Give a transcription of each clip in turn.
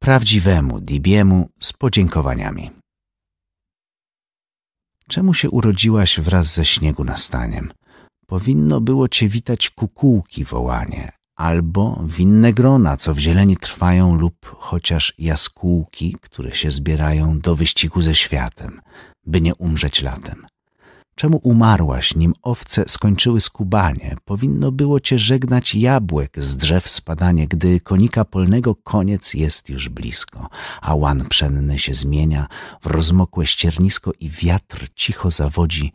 prawdziwemu Dibiemu z podziękowaniami. Czemu się urodziłaś wraz ze śniegu nastaniem? Powinno było cię witać kukułki wołanie, albo winne grona, co w zieleni trwają, lub chociaż jaskółki, które się zbierają do wyścigu ze światem, by nie umrzeć latem. Czemu umarłaś, nim owce skończyły skubanie? Powinno było cię żegnać jabłek z drzew spadanie, gdy konika polnego koniec jest już blisko, a łan pszenny się zmienia w rozmokłe ściernisko i wiatr cicho zawodzi,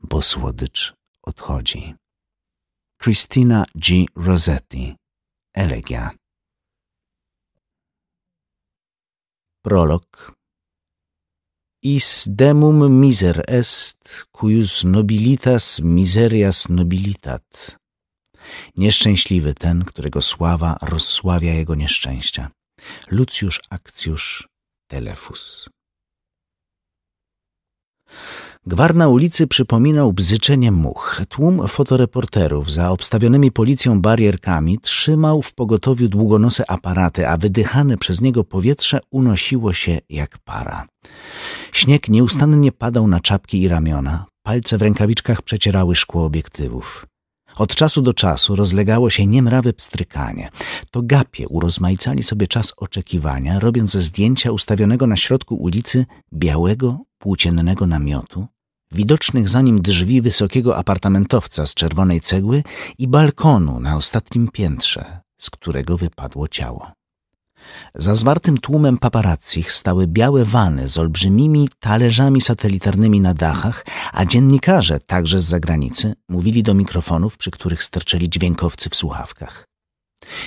bo słodycz odchodzi. Christina G. Rossetti Elegia Prolog is demum miser est, cuius nobilitas miserias nobilitat. Nieszczęśliwy ten, którego sława rozsławia jego nieszczęścia. Lucius Akcjusz Telefus. Gwar na ulicy przypominał bzyczenie much. Tłum fotoreporterów za obstawionymi policją barierkami trzymał w pogotowiu długonose aparaty, a wydychane przez niego powietrze unosiło się jak para. Śnieg nieustannie padał na czapki i ramiona, palce w rękawiczkach przecierały szkło obiektywów. Od czasu do czasu rozlegało się niemrawe pstrykanie. To gapie urozmaicali sobie czas oczekiwania, robiąc zdjęcia ustawionego na środku ulicy białego, płóciennego namiotu, widocznych za nim drzwi wysokiego apartamentowca z czerwonej cegły i balkonu na ostatnim piętrze, z którego wypadło ciało. Za zwartym tłumem paparazzich stały białe wany z olbrzymimi talerzami satelitarnymi na dachach, a dziennikarze, także z zagranicy, mówili do mikrofonów, przy których sterczeli dźwiękowcy w słuchawkach.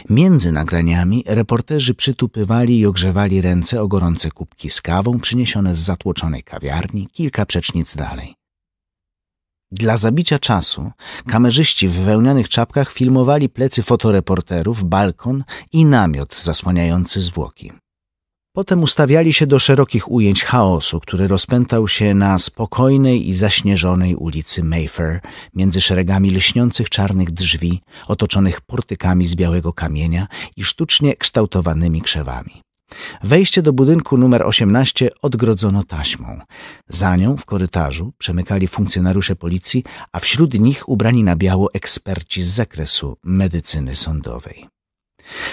Między nagraniami reporterzy przytupywali i ogrzewali ręce o gorące kubki z kawą przyniesione z zatłoczonej kawiarni kilka przecznic dalej. Dla zabicia czasu kamerzyści w wełnianych czapkach filmowali plecy fotoreporterów, balkon i namiot zasłaniający zwłoki. Potem ustawiali się do szerokich ujęć chaosu, który rozpętał się na spokojnej i zaśnieżonej ulicy Mayfair, między szeregami lśniących czarnych drzwi, otoczonych portykami z białego kamienia i sztucznie kształtowanymi krzewami. Wejście do budynku numer 18 odgrodzono taśmą. Za nią w korytarzu przemykali funkcjonariusze policji, a wśród nich ubrani na biało eksperci z zakresu medycyny sądowej.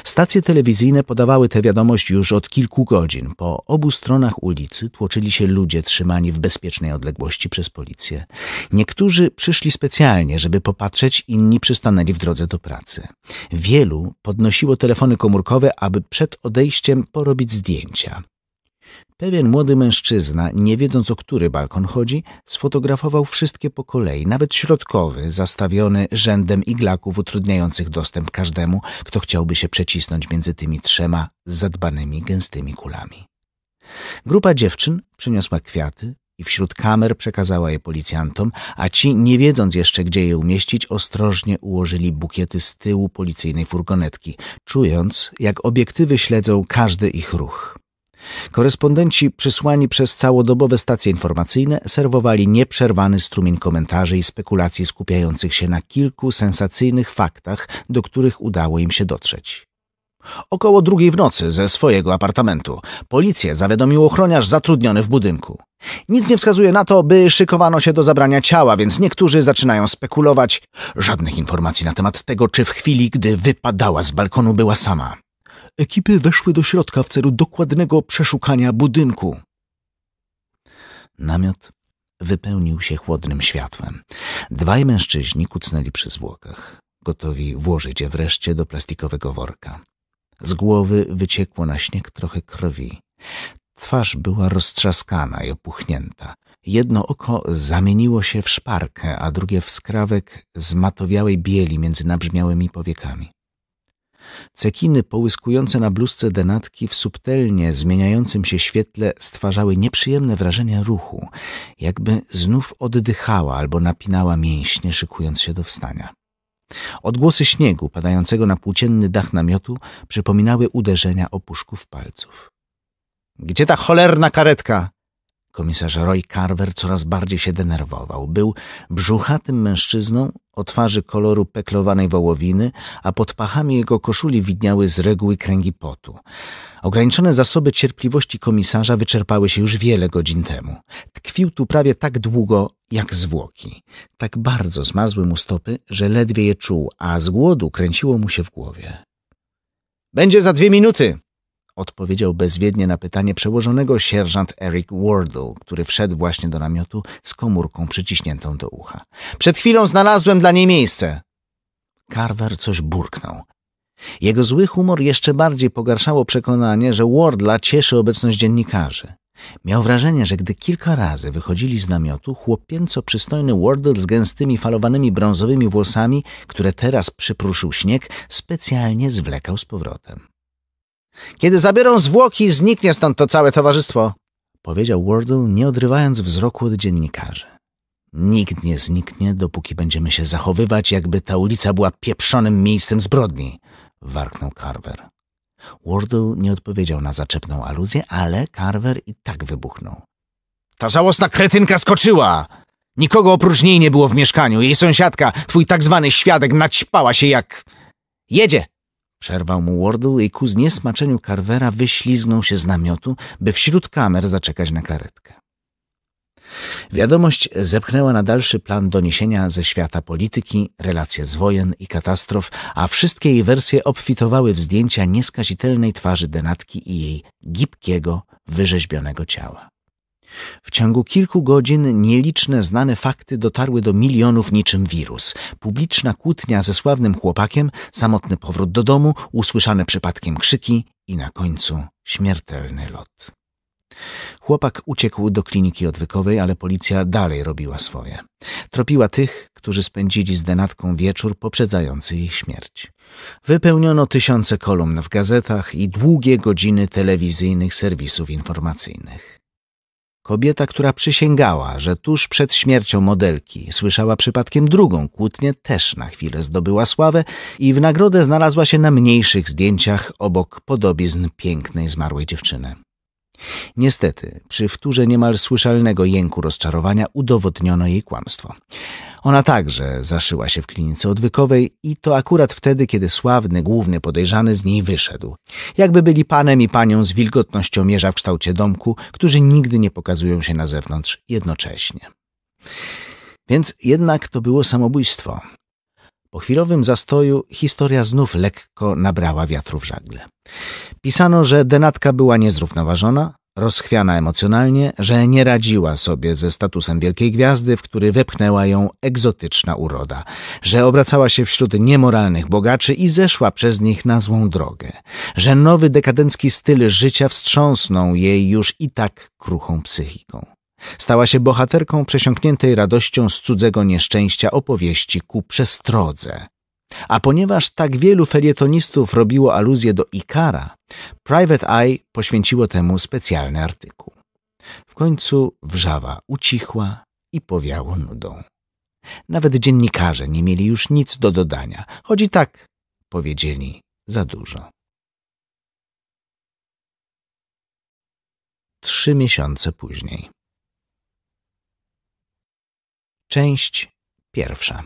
Stacje telewizyjne podawały tę wiadomość już od kilku godzin. Po obu stronach ulicy tłoczyli się ludzie trzymani w bezpiecznej odległości przez policję. Niektórzy przyszli specjalnie, żeby popatrzeć, inni przystanęli w drodze do pracy. Wielu podnosiło telefony komórkowe, aby przed odejściem porobić zdjęcia. Pewien młody mężczyzna, nie wiedząc o który balkon chodzi, sfotografował wszystkie po kolei, nawet środkowy, zastawiony rzędem iglaków utrudniających dostęp każdemu, kto chciałby się przecisnąć między tymi trzema zadbanymi, gęstymi kulami. Grupa dziewczyn przyniosła kwiaty i wśród kamer przekazała je policjantom, a ci, nie wiedząc jeszcze gdzie je umieścić, ostrożnie ułożyli bukiety z tyłu policyjnej furgonetki, czując, jak obiektywy śledzą każdy ich ruch. Korespondenci przysłani przez całodobowe stacje informacyjne serwowali nieprzerwany strumień komentarzy i spekulacji skupiających się na kilku sensacyjnych faktach, do których udało im się dotrzeć. Około drugiej w nocy ze swojego apartamentu policję zawiadomił ochroniarz zatrudniony w budynku. Nic nie wskazuje na to, by szykowano się do zabrania ciała, więc niektórzy zaczynają spekulować. Żadnych informacji na temat tego, czy w chwili, gdy wypadała z balkonu, była sama ekipy weszły do środka w celu dokładnego przeszukania budynku. Namiot wypełnił się chłodnym światłem. Dwaj mężczyźni kucnęli przy zwłokach, gotowi włożyć je wreszcie do plastikowego worka. Z głowy wyciekło na śnieg trochę krwi. Twarz była roztrzaskana i opuchnięta. Jedno oko zamieniło się w szparkę, a drugie w skrawek zmatowiałej bieli między nabrzmiałymi powiekami. Cekiny połyskujące na bluzce denatki w subtelnie zmieniającym się świetle stwarzały nieprzyjemne wrażenie ruchu, jakby znów oddychała albo napinała mięśnie, szykując się do wstania. Odgłosy śniegu padającego na płócienny dach namiotu przypominały uderzenia opuszków palców. – Gdzie ta cholerna karetka? Komisarz Roy Carver coraz bardziej się denerwował. Był brzuchatym mężczyzną o twarzy koloru peklowanej wołowiny, a pod pachami jego koszuli widniały z reguły kręgi potu. Ograniczone zasoby cierpliwości komisarza wyczerpały się już wiele godzin temu. Tkwił tu prawie tak długo jak zwłoki. Tak bardzo zmarzły mu stopy, że ledwie je czuł, a z głodu kręciło mu się w głowie. Będzie za dwie minuty, odpowiedział bezwiednie na pytanie przełożonego sierżant Eric Wardle, który wszedł właśnie do namiotu z komórką przyciśniętą do ucha. Przed chwilą znalazłem dla niej miejsce. Carver coś burknął. Jego zły humor jeszcze bardziej pogarszało przekonanie, że Wardla cieszy obecność dziennikarzy. Miał wrażenie, że gdy kilka razy wychodzili z namiotu, chłopięco przystojny Wardle z gęstymi, falowanymi brązowymi włosami, które teraz przyprószył śnieg, specjalnie zwlekał z powrotem. Kiedy zabiorą zwłoki, zniknie stąd to całe towarzystwo, powiedział Wardle, nie odrywając wzroku od dziennikarzy. Nikt nie zniknie, dopóki będziemy się zachowywać, jakby ta ulica była pieprzonym miejscem zbrodni, warknął Carver. Wardle nie odpowiedział na zaczepną aluzję, ale Carver i tak wybuchnął. Ta żałosna kretynka skoczyła! Nikogo oprócz niej nie było w mieszkaniu. Jej sąsiadka, twój tak zwany świadek, naćpała się jak... Jedzie! Przerwał mu Wardle i ku zniesmaczeniu Carvera wyślizgnął się z namiotu, by wśród kamer zaczekać na karetkę. Wiadomość zepchnęła na dalszy plan doniesienia ze świata polityki, relacje z wojen i katastrof, a wszystkie jej wersje obfitowały w zdjęcia nieskazitelnej twarzy denatki i jej gibkiego, wyrzeźbionego ciała. W ciągu kilku godzin nieliczne znane fakty dotarły do milionów niczym wirus. Publiczna kłótnia ze sławnym chłopakiem, samotny powrót do domu, usłyszane przypadkiem krzyki i na końcu śmiertelny lot. Chłopak uciekł do kliniki odwykowej, ale policja dalej robiła swoje. Tropiła tych, którzy spędzili z denatką wieczór poprzedzający jej śmierć. Wypełniono tysiące kolumn w gazetach i długie godziny telewizyjnych serwisów informacyjnych. Kobieta, która przysięgała, że tuż przed śmiercią modelki słyszała przypadkiem drugą kłótnię, też na chwilę zdobyła sławę i w nagrodę znalazła się na mniejszych zdjęciach obok podobizn pięknej zmarłej dziewczyny. Niestety, przy wtórze niemal słyszalnego jęku rozczarowania udowodniono jej kłamstwo. Ona także zaszyła się w klinice odwykowej i to akurat wtedy, kiedy sławny główny podejrzany z niej wyszedł. Jakby byli panem i panią z wilgotnością mierza w kształcie domku, którzy nigdy nie pokazują się na zewnątrz jednocześnie. Więc jednak to było samobójstwo, po chwilowym zastoju historia znów lekko nabrała wiatru w żagle. Pisano, że denatka była niezrównoważona, rozchwiana emocjonalnie, że nie radziła sobie ze statusem wielkiej gwiazdy, w który wepchnęła ją egzotyczna uroda, że obracała się wśród niemoralnych bogaczy i zeszła przez nich na złą drogę, że nowy dekadencki styl życia wstrząsnął jej już i tak kruchą psychiką. Stała się bohaterką przesiąkniętej radością z cudzego nieszczęścia opowieści ku przestrodze. A ponieważ tak wielu felietonistów robiło aluzję do Ikara, Private Eye poświęciło temu specjalny artykuł. W końcu wrzawa ucichła i powiało nudą. Nawet dziennikarze nie mieli już nic do dodania, choć i tak powiedzieli za dużo. Trzy miesiące później. Część pierwsza.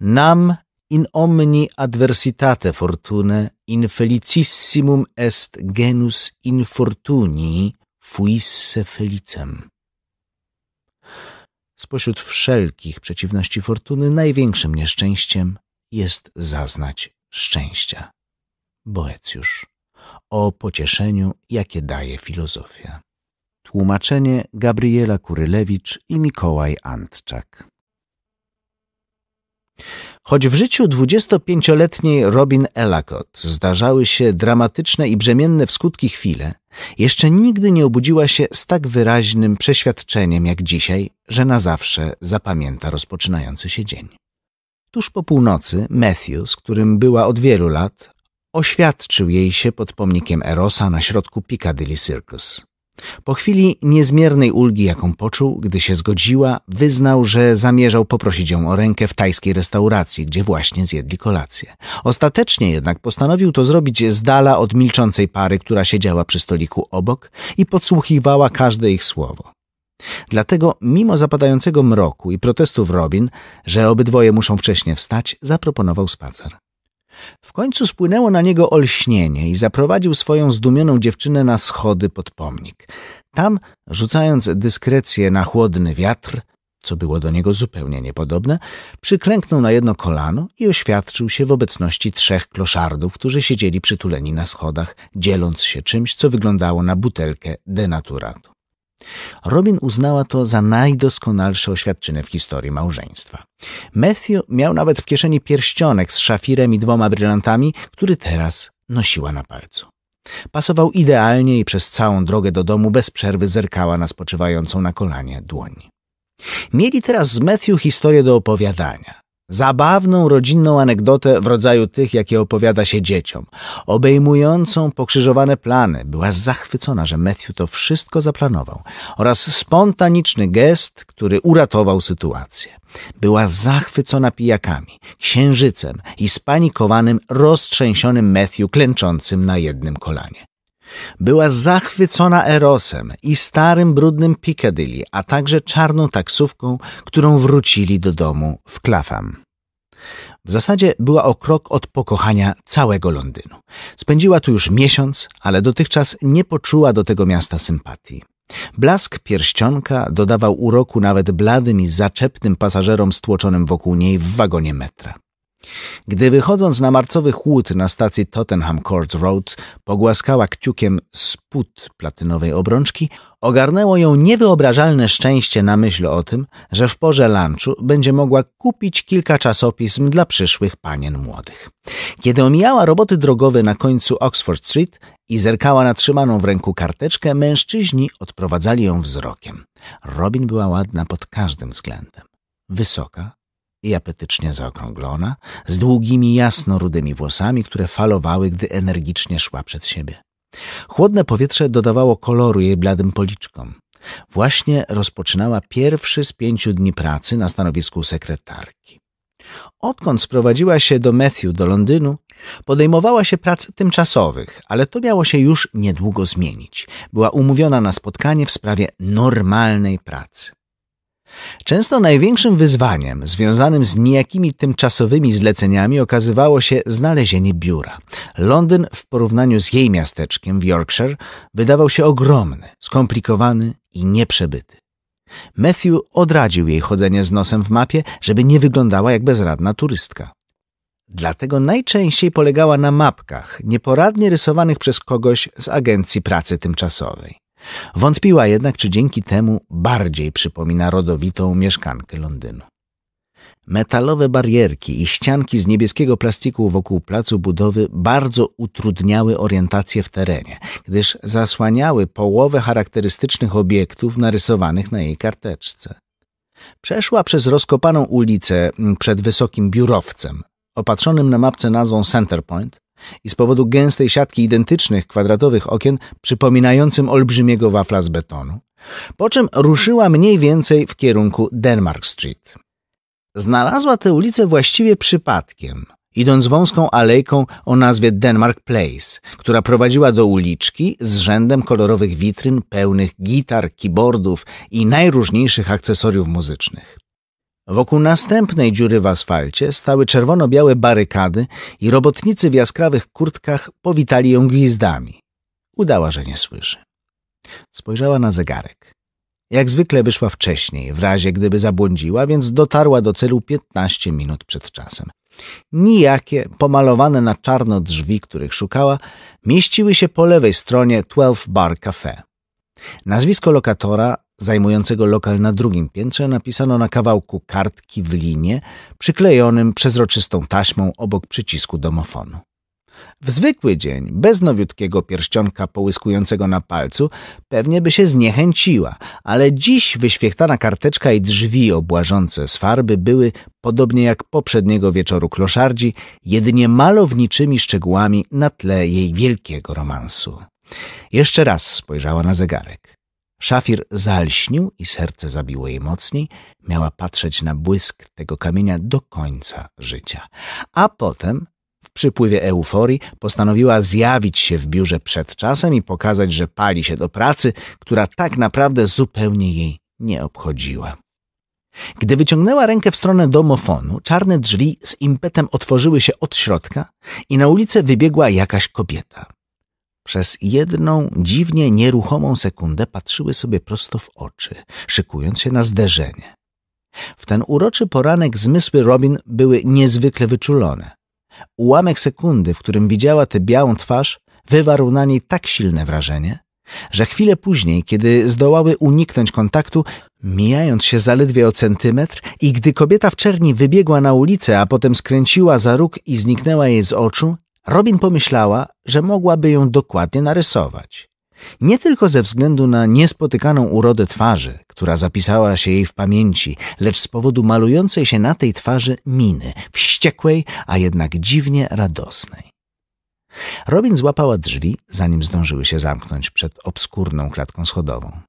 Nam in omni adversitate fortune infelicissimum est genus infortunii fuisse felicem. Spośród wszelkich przeciwności fortuny największym nieszczęściem jest zaznać szczęścia. Boecjusz o pocieszeniu, jakie daje filozofia. Tłumaczenie Gabriela Kurylewicz i Mikołaj Antczak. Choć w życiu 25-letniej Robin Elacott zdarzały się dramatyczne i brzemienne w skutki chwile, jeszcze nigdy nie obudziła się z tak wyraźnym przeświadczeniem jak dzisiaj, że na zawsze zapamięta rozpoczynający się dzień. Tuż po północy Matthew, z którym była od wielu lat, oświadczył jej się pod pomnikiem Erosa na środku Piccadilly Circus. Po chwili niezmiernej ulgi, jaką poczuł, gdy się zgodziła, wyznał, że zamierzał poprosić ją o rękę w tajskiej restauracji, gdzie właśnie zjedli kolację. Ostatecznie jednak postanowił to zrobić z dala od milczącej pary, która siedziała przy stoliku obok i podsłuchiwała każde ich słowo. Dlatego, mimo zapadającego mroku i protestów Robin, że obydwoje muszą wcześniej wstać, zaproponował spacer. W końcu spłynęło na niego olśnienie i zaprowadził swoją zdumioną dziewczynę na schody pod pomnik. Tam, rzucając dyskrecję na chłodny wiatr, co było do niego zupełnie niepodobne, przyklęknął na jedno kolano i oświadczył się w obecności trzech kloszardów, którzy siedzieli przytuleni na schodach, dzieląc się czymś, co wyglądało na butelkę denaturatu. Robin uznała to za najdoskonalsze oświadczynę w historii małżeństwa. Matthew miał nawet w kieszeni pierścionek z szafirem i dwoma brylantami, który teraz nosiła na palcu. Pasował idealnie i przez całą drogę do domu bez przerwy zerkała na spoczywającą na kolanie dłoń. Mieli teraz z Matthew historię do opowiadania. Zabawną, rodzinną anegdotę w rodzaju tych, jakie opowiada się dzieciom, obejmującą pokrzyżowane plany. Była zachwycona, że Matthew to wszystko zaplanował oraz spontaniczny gest, który uratował sytuację. Była zachwycona pijakami, księżycem i spanikowanym, roztrzęsionym Matthew klęczącym na jednym kolanie. Była zachwycona Erosem i starym brudnym Piccadilly, a także czarną taksówką, którą wrócili do domu w Clapham. W zasadzie była o krok od pokochania całego Londynu. Spędziła tu już miesiąc, ale dotychczas nie poczuła do tego miasta sympatii. Blask pierścionka dodawał uroku nawet bladym i zaczepnym pasażerom stłoczonym wokół niej w wagonie metra. Gdy wychodząc na marcowy chłód na stacji Tottenham Court Road, pogłaskała kciukiem spód platynowej obrączki, ogarnęło ją niewyobrażalne szczęście na myśl o tym, że w porze lunchu będzie mogła kupić kilka czasopism dla przyszłych panien młodych. Kiedy omijała roboty drogowe na końcu Oxford Street i zerkała na trzymaną w ręku karteczkę, mężczyźni odprowadzali ją wzrokiem. Robin była ładna pod każdym względem. Wysoka, i apetycznie zaokrąglona, z długimi, jasno-rudymi włosami, które falowały, gdy energicznie szła przed siebie. Chłodne powietrze dodawało koloru jej bladym policzkom. Właśnie rozpoczynała pierwszy z pięciu dni pracy na stanowisku sekretarki. Odkąd sprowadziła się do Matthew, do Londynu, podejmowała się prac tymczasowych, ale to miało się już niedługo zmienić. Była umówiona na spotkanie w sprawie normalnej pracy. Często największym wyzwaniem związanym z niejakimi tymczasowymi zleceniami okazywało się znalezienie biura. Londyn w porównaniu z jej miasteczkiem w Yorkshire wydawał się ogromny, skomplikowany i nieprzebyty. Matthew odradził jej chodzenie z nosem w mapie, żeby nie wyglądała jak bezradna turystka. Dlatego najczęściej polegała na mapkach, nieporadnie rysowanych przez kogoś z agencji pracy tymczasowej. Wątpiła jednak, czy dzięki temu bardziej przypomina rodowitą mieszkankę Londynu. Metalowe barierki i ścianki z niebieskiego plastiku wokół placu budowy bardzo utrudniały orientację w terenie, gdyż zasłaniały połowę charakterystycznych obiektów narysowanych na jej karteczce. Przeszła przez rozkopaną ulicę przed wysokim biurowcem, opatrzonym na mapce nazwą Centerpoint, i z powodu gęstej siatki identycznych kwadratowych okien przypominającym olbrzymiego wafla z betonu, po czym ruszyła mniej więcej w kierunku Denmark Street. Znalazła tę ulicę właściwie przypadkiem, idąc wąską alejką o nazwie Denmark Place, która prowadziła do uliczki z rzędem kolorowych witryn pełnych gitar, keyboardów i najróżniejszych akcesoriów muzycznych. Wokół następnej dziury w asfalcie stały czerwono-białe barykady i robotnicy w jaskrawych kurtkach powitali ją gwizdami. Udała, że nie słyszy. Spojrzała na zegarek. Jak zwykle wyszła wcześniej, w razie gdyby zabłądziła, więc dotarła do celu 15 minut przed czasem. Nijakie, pomalowane na czarno drzwi, których szukała, mieściły się po lewej stronie 12 Bar Cafe. Nazwisko lokatora zajmującego lokal na drugim piętrze napisano na kawałku kartki w linie, przyklejonym przezroczystą taśmą obok przycisku domofonu. W zwykły dzień, bez nowiutkiego pierścionka połyskującego na palcu, pewnie by się zniechęciła, ale dziś wyświechtana karteczka i drzwi obłażące z farby były, podobnie jak poprzedniego wieczoru kloszardzi, jedynie malowniczymi szczegółami na tle jej wielkiego romansu. Jeszcze raz spojrzała na zegarek. Szafir zalśnił i serce zabiło jej mocniej. Miała patrzeć na błysk tego kamienia do końca życia. A potem, w przypływie euforii, postanowiła zjawić się w biurze przed czasem i pokazać, że pali się do pracy, która tak naprawdę zupełnie jej nie obchodziła. Gdy wyciągnęła rękę w stronę domofonu, czarne drzwi z impetem otworzyły się od środka i na ulicę wybiegła jakaś kobieta. Przez jedną dziwnie nieruchomą sekundę patrzyły sobie prosto w oczy, szykując się na zderzenie. W ten uroczy poranek zmysły Robin były niezwykle wyczulone. Ułamek sekundy, w którym widziała tę białą twarz, wywarł na niej tak silne wrażenie, że chwilę później, kiedy zdołały uniknąć kontaktu, mijając się zaledwie o centymetr i gdy kobieta w czerni wybiegła na ulicę, a potem skręciła za róg i zniknęła jej z oczu, Robin pomyślała, że mogłaby ją dokładnie narysować. Nie tylko ze względu na niespotykaną urodę twarzy, która zapisała się jej w pamięci, lecz z powodu malującej się na tej twarzy miny, wściekłej, a jednak dziwnie radosnej. Robin złapała drzwi, zanim zdążyły się zamknąć przed obskurną klatką schodową.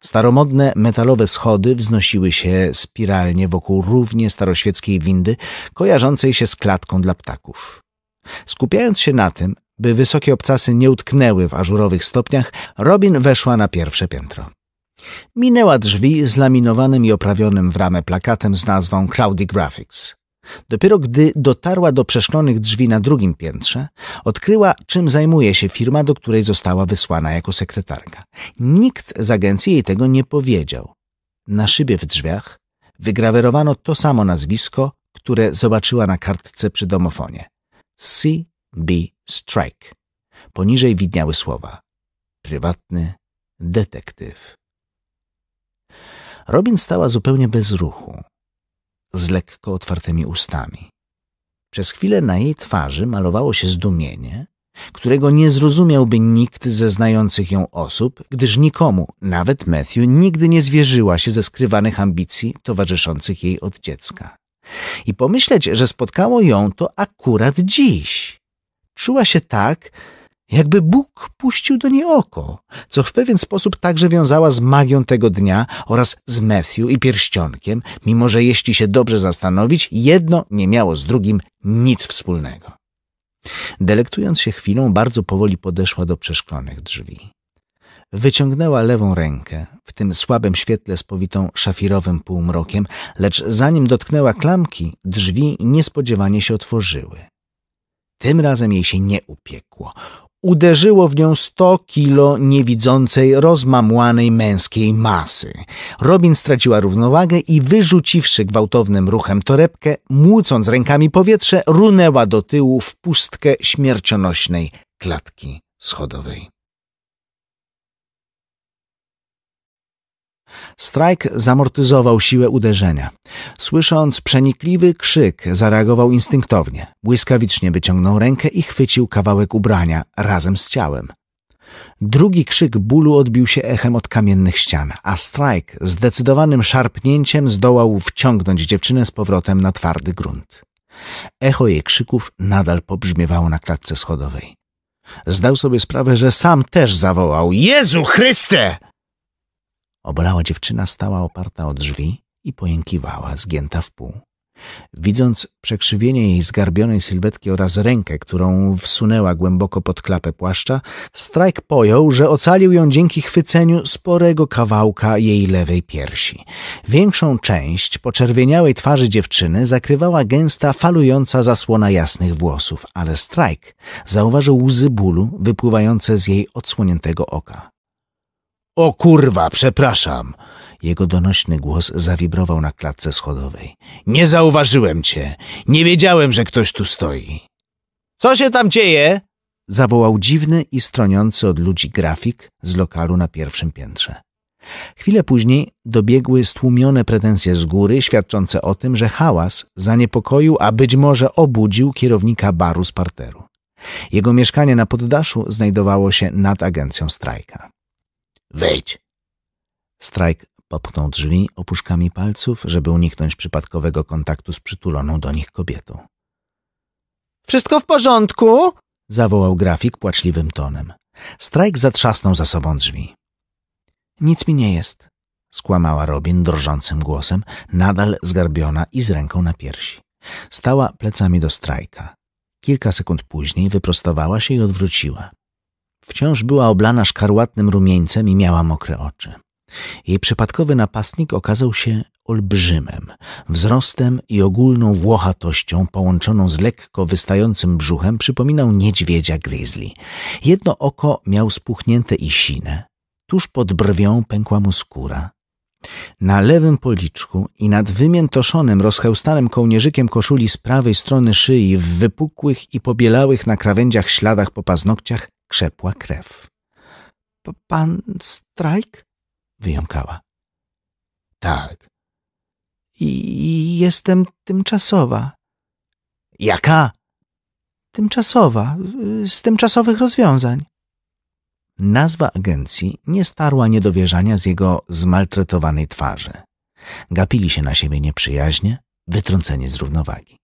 Staromodne metalowe schody wznosiły się spiralnie wokół równie staroświeckiej windy, kojarzącej się z klatką dla ptaków. Skupiając się na tym, by wysokie obcasy nie utknęły w ażurowych stopniach, Robin weszła na pierwsze piętro. Minęła drzwi z laminowanym i oprawionym w ramę plakatem z nazwą Cloudy Graphics. Dopiero gdy dotarła do przeszklonych drzwi na drugim piętrze, odkryła, czym zajmuje się firma, do której została wysłana jako sekretarka. Nikt z agencji jej tego nie powiedział. Na szybie w drzwiach wygrawerowano to samo nazwisko, które zobaczyła na kartce przy domofonie C.B. Strike. Poniżej widniały słowa. Prywatny detektyw. Robin stała zupełnie bez ruchu, z lekko otwartymi ustami. Przez chwilę na jej twarzy malowało się zdumienie, którego nie zrozumiałby nikt ze znających ją osób, gdyż nikomu, nawet Matthew, nigdy nie zwierzyła się ze skrywanych ambicji towarzyszących jej od dziecka. I pomyśleć, że spotkało ją to akurat dziś. Czuła się tak, jakby Bóg puścił do niej oko, co w pewien sposób także wiązała z magią tego dnia oraz z Matthew i pierścionkiem, mimo że jeśli się dobrze zastanowić, jedno nie miało z drugim nic wspólnego. Delektując się chwilą, bardzo powoli podeszła do przeszklonych drzwi. Wyciągnęła lewą rękę, w tym słabym świetle spowitą szafirowym półmrokiem, lecz zanim dotknęła klamki, drzwi niespodziewanie się otworzyły. Tym razem jej się nie upiekło. Uderzyło w nią sto kilo niewidzącej, rozmamłanej męskiej masy. Robin straciła równowagę i wyrzuciwszy gwałtownym ruchem torebkę, młócąc rękami powietrze, runęła do tyłu w pustkę śmiercionośnej klatki schodowej. Strajk zamortyzował siłę uderzenia. Słysząc przenikliwy krzyk, zareagował instynktownie. Błyskawicznie wyciągnął rękę i chwycił kawałek ubrania razem z ciałem. Drugi krzyk bólu odbił się echem od kamiennych ścian, a Strike zdecydowanym szarpnięciem zdołał wciągnąć dziewczynę z powrotem na twardy grunt. Echo jej krzyków nadal pobrzmiewało na klatce schodowej. Zdał sobie sprawę, że sam też zawołał – Jezu Chryste! Obolała dziewczyna stała oparta o drzwi i pojękiwała, zgięta w pół. Widząc przekrzywienie jej zgarbionej sylwetki oraz rękę, którą wsunęła głęboko pod klapę płaszcza, Strajk pojął, że ocalił ją dzięki chwyceniu sporego kawałka jej lewej piersi. Większą część poczerwieniałej twarzy dziewczyny zakrywała gęsta, falująca zasłona jasnych włosów, ale Strajk zauważył łzy bólu wypływające z jej odsłoniętego oka. O kurwa, przepraszam. Jego donośny głos zawibrował na klatce schodowej. Nie zauważyłem cię. Nie wiedziałem, że ktoś tu stoi. Co się tam dzieje? Zawołał dziwny i stroniący od ludzi grafik z lokalu na pierwszym piętrze. Chwilę później dobiegły stłumione pretensje z góry, świadczące o tym, że hałas zaniepokoił, a być może obudził kierownika baru z parteru. Jego mieszkanie na poddaszu znajdowało się nad agencją strajka. Wejdź! Strajk popchnął drzwi opuszkami palców, żeby uniknąć przypadkowego kontaktu z przytuloną do nich kobietą. Wszystko w porządku? zawołał grafik płaczliwym tonem. Strajk zatrzasnął za sobą drzwi. Nic mi nie jest, skłamała Robin drżącym głosem, nadal zgarbiona i z ręką na piersi. Stała plecami do strajka. Kilka sekund później wyprostowała się i odwróciła. Wciąż była oblana szkarłatnym rumieńcem i miała mokre oczy. Jej przypadkowy napastnik okazał się olbrzymem, wzrostem i ogólną włochatością połączoną z lekko wystającym brzuchem przypominał niedźwiedzia grizzly. Jedno oko miał spuchnięte i sine. Tuż pod brwią pękła mu skóra. Na lewym policzku i nad wymiętoszonym, rozchełstanym kołnierzykiem koszuli z prawej strony szyi w wypukłych i pobielałych na krawędziach śladach po paznokciach krzepła krew. Pan Strajk? wyjąkała. Tak. I jestem tymczasowa. Jaka? Tymczasowa, z tymczasowych rozwiązań. Nazwa agencji nie starła niedowierzania z jego zmaltretowanej twarzy. Gapili się na siebie nieprzyjaźnie, wytrąceni z równowagi.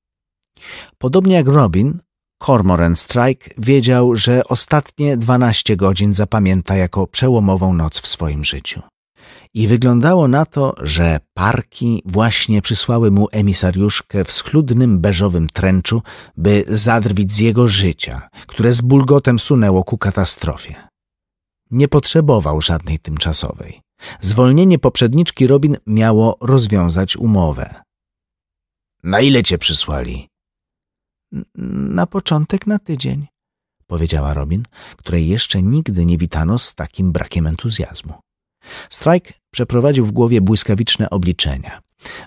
Podobnie jak Robin, Cormoran Strike wiedział, że ostatnie 12 godzin zapamięta jako przełomową noc w swoim życiu. I wyglądało na to, że parki właśnie przysłały mu emisariuszkę w schludnym beżowym tręczu, by zadrwić z jego życia, które z bulgotem sunęło ku katastrofie. Nie potrzebował żadnej tymczasowej. Zwolnienie poprzedniczki Robin miało rozwiązać umowę. Na ile cię przysłali? Na początek na tydzień, powiedziała Robin, której jeszcze nigdy nie witano z takim brakiem entuzjazmu. Strajk przeprowadził w głowie błyskawiczne obliczenia.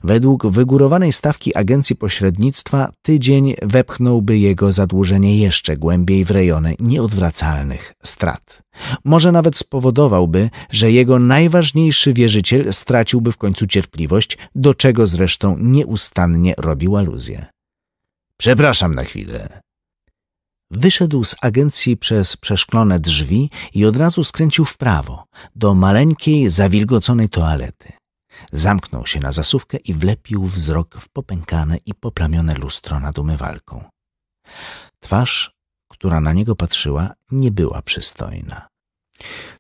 Według wygórowanej stawki agencji pośrednictwa tydzień wepchnąłby jego zadłużenie jeszcze głębiej w rejony nieodwracalnych strat. Może nawet spowodowałby, że jego najważniejszy wierzyciel straciłby w końcu cierpliwość, do czego zresztą nieustannie robił aluzję. Przepraszam na chwilę. Wyszedł z agencji przez przeszklone drzwi i od razu skręcił w prawo, do maleńkiej, zawilgoconej toalety. Zamknął się na zasówkę i wlepił wzrok w popękane i poplamione lustro nad umywalką. Twarz, która na niego patrzyła, nie była przystojna.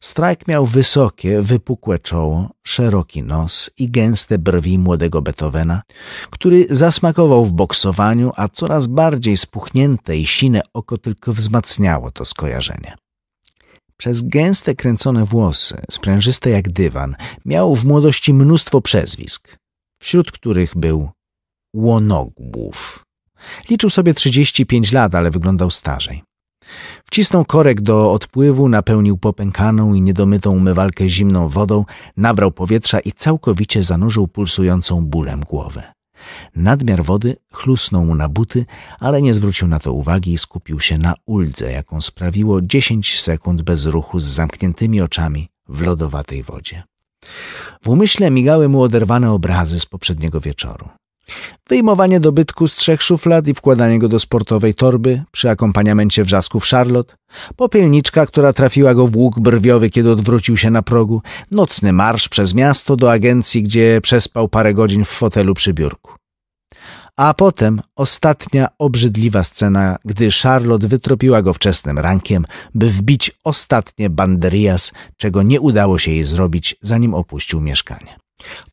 Strajk miał wysokie, wypukłe czoło, szeroki nos i gęste brwi młodego Beethovena, który zasmakował w boksowaniu, a coraz bardziej spuchnięte i sine oko tylko wzmacniało to skojarzenie. Przez gęste kręcone włosy, sprężyste jak dywan, miał w młodości mnóstwo przezwisk, wśród których był Łonogłów. Liczył sobie 35 lat, ale wyglądał starzej. Wcisnął korek do odpływu, napełnił popękaną i niedomytą umywalkę zimną wodą, nabrał powietrza i całkowicie zanurzył pulsującą bólem głowę. Nadmiar wody chlusnął mu na buty, ale nie zwrócił na to uwagi i skupił się na uldze, jaką sprawiło dziesięć sekund bez ruchu z zamkniętymi oczami w lodowatej wodzie. W umyśle migały mu oderwane obrazy z poprzedniego wieczoru. Wyjmowanie dobytku z trzech szuflad i wkładanie go do sportowej torby przy akompaniamencie wrzasków Charlotte, popielniczka, która trafiła go w łuk brwiowy, kiedy odwrócił się na progu, nocny marsz przez miasto do agencji, gdzie przespał parę godzin w fotelu przy biurku. A potem ostatnia obrzydliwa scena, gdy Charlotte wytropiła go wczesnym rankiem, by wbić ostatnie banderias, czego nie udało się jej zrobić, zanim opuścił mieszkanie.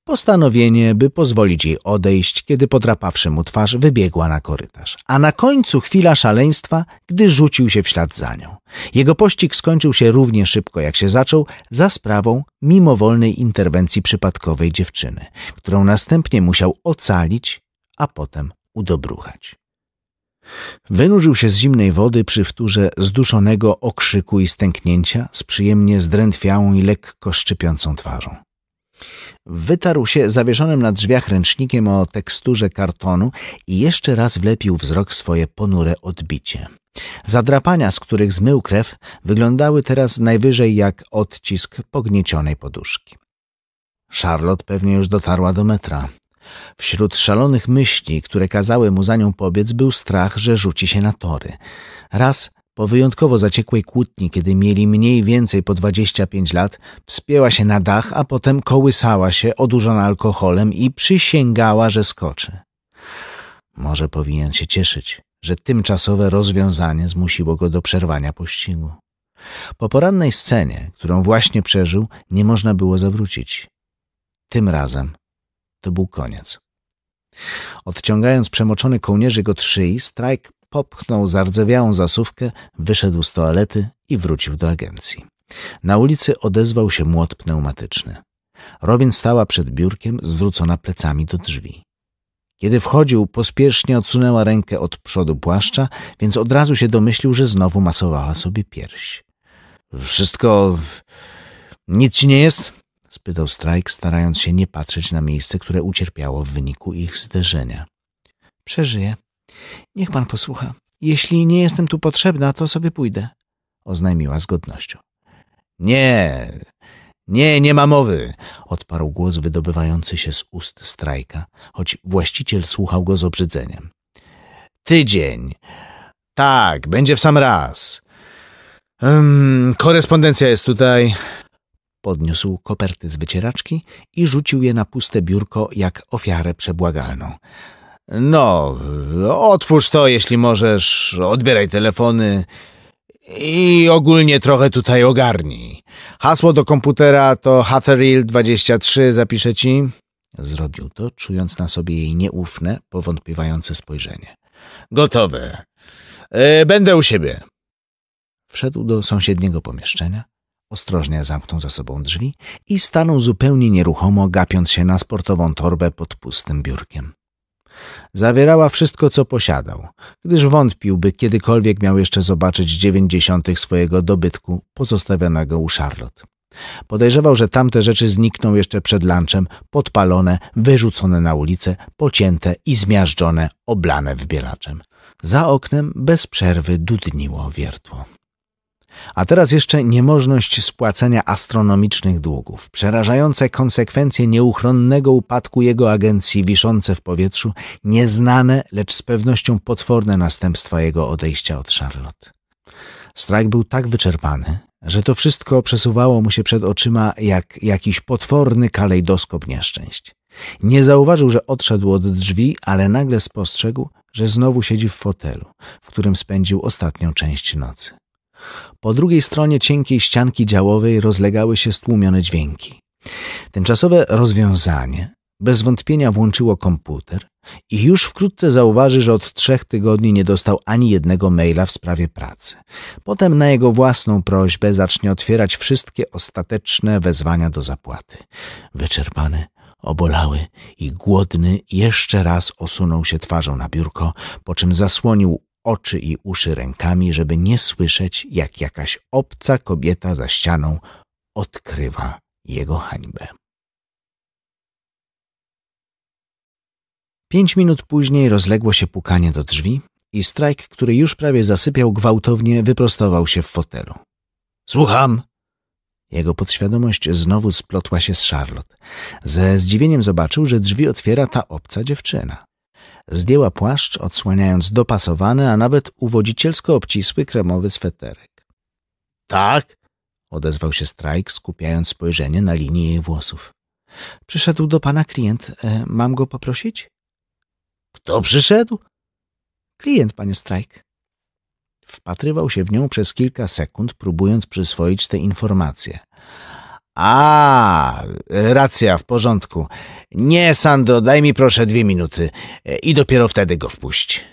Postanowienie, by pozwolić jej odejść, kiedy podrapawszy mu twarz, wybiegła na korytarz. A na końcu chwila szaleństwa, gdy rzucił się w ślad za nią. Jego pościg skończył się równie szybko, jak się zaczął, za sprawą mimowolnej interwencji przypadkowej dziewczyny, którą następnie musiał ocalić, a potem udobruchać. Wynurzył się z zimnej wody przy wtórze zduszonego okrzyku i stęknięcia z przyjemnie zdrętwiałą i lekko szczypiącą twarzą. Wytarł się zawieszonym na drzwiach ręcznikiem o teksturze kartonu i jeszcze raz wlepił wzrok swoje ponure odbicie. Zadrapania, z których zmył krew, wyglądały teraz najwyżej jak odcisk pogniecionej poduszki. Charlotte pewnie już dotarła do metra. Wśród szalonych myśli, które kazały mu za nią pobiec, był strach, że rzuci się na tory. Raz po wyjątkowo zaciekłej kłótni, kiedy mieli mniej więcej po 25 lat, wspięła się na dach, a potem kołysała się odurzona alkoholem i przysięgała, że skoczy. Może powinien się cieszyć, że tymczasowe rozwiązanie zmusiło go do przerwania pościgu. Po porannej scenie, którą właśnie przeżył, nie można było zawrócić. Tym razem to był koniec. Odciągając przemoczony kołnierzyk od szyi, Strajk popchnął zardzewiałą zasuwkę, wyszedł z toalety i wrócił do agencji. Na ulicy odezwał się młot pneumatyczny. Robin stała przed biurkiem, zwrócona plecami do drzwi. Kiedy wchodził, pospiesznie odsunęła rękę od przodu płaszcza, więc od razu się domyślił, że znowu masowała sobie pierś. Wszystko. nic ci nie jest? spytał Strajk, starając się nie patrzeć na miejsce, które ucierpiało w wyniku ich zderzenia. Przeżyję, Niech pan posłucha. Jeśli nie jestem tu potrzebna, to sobie pójdę, oznajmiła z godnością. Nie, nie, nie ma mowy, odparł głos wydobywający się z ust strajka, choć właściciel słuchał go z obrzydzeniem. Tydzień. Tak, będzie w sam raz. Um, korespondencja jest tutaj. Podniósł koperty z wycieraczki i rzucił je na puste biurko jak ofiarę przebłagalną. No, otwórz to, jeśli możesz, odbieraj telefony i ogólnie trochę tutaj ogarnij. Hasło do komputera to Hatheril23, zapiszę ci. Zrobił to, czując na sobie jej nieufne, powątpiewające spojrzenie. Gotowe. E, będę u siebie. Wszedł do sąsiedniego pomieszczenia, ostrożnie zamknął za sobą drzwi i stanął zupełnie nieruchomo, gapiąc się na sportową torbę pod pustym biurkiem. Zawierała wszystko, co posiadał, gdyż wątpił, by kiedykolwiek miał jeszcze zobaczyć dziewięćdziesiątych swojego dobytku pozostawionego u Charlotte. Podejrzewał, że tamte rzeczy znikną jeszcze przed lunchem, podpalone, wyrzucone na ulicę, pocięte i zmiażdżone, oblane w bielaczem. Za oknem bez przerwy dudniło wiertło. A teraz jeszcze niemożność spłacenia astronomicznych długów, przerażające konsekwencje nieuchronnego upadku jego agencji wiszące w powietrzu, nieznane, lecz z pewnością potworne następstwa jego odejścia od Charlotte. Strajk był tak wyczerpany, że to wszystko przesuwało mu się przed oczyma jak jakiś potworny kalejdoskop nieszczęść. Nie zauważył, że odszedł od drzwi, ale nagle spostrzegł, że znowu siedzi w fotelu, w którym spędził ostatnią część nocy. Po drugiej stronie cienkiej ścianki działowej rozlegały się stłumione dźwięki. Tymczasowe rozwiązanie bez wątpienia włączyło komputer i już wkrótce zauważy, że od trzech tygodni nie dostał ani jednego maila w sprawie pracy. Potem na jego własną prośbę zacznie otwierać wszystkie ostateczne wezwania do zapłaty. Wyczerpany, obolały i głodny jeszcze raz osunął się twarzą na biurko, po czym zasłonił oczy i uszy rękami, żeby nie słyszeć, jak jakaś obca kobieta za ścianą odkrywa jego hańbę. Pięć minut później rozległo się pukanie do drzwi i strajk, który już prawie zasypiał, gwałtownie wyprostował się w fotelu. Słucham! Jego podświadomość znowu splotła się z Charlotte. Ze zdziwieniem zobaczył, że drzwi otwiera ta obca dziewczyna. Zdjęła płaszcz, odsłaniając dopasowany, a nawet uwodzicielsko obcisły kremowy sweterek. Tak? odezwał się Strajk, skupiając spojrzenie na linii jej włosów. Przyszedł do pana klient. E, mam go poprosić? Kto przyszedł? Klient, panie Strajk. Wpatrywał się w nią przez kilka sekund, próbując przyswoić te informacje. A, racja, w porządku. Nie, Sandro, daj mi proszę dwie minuty i dopiero wtedy go wpuść.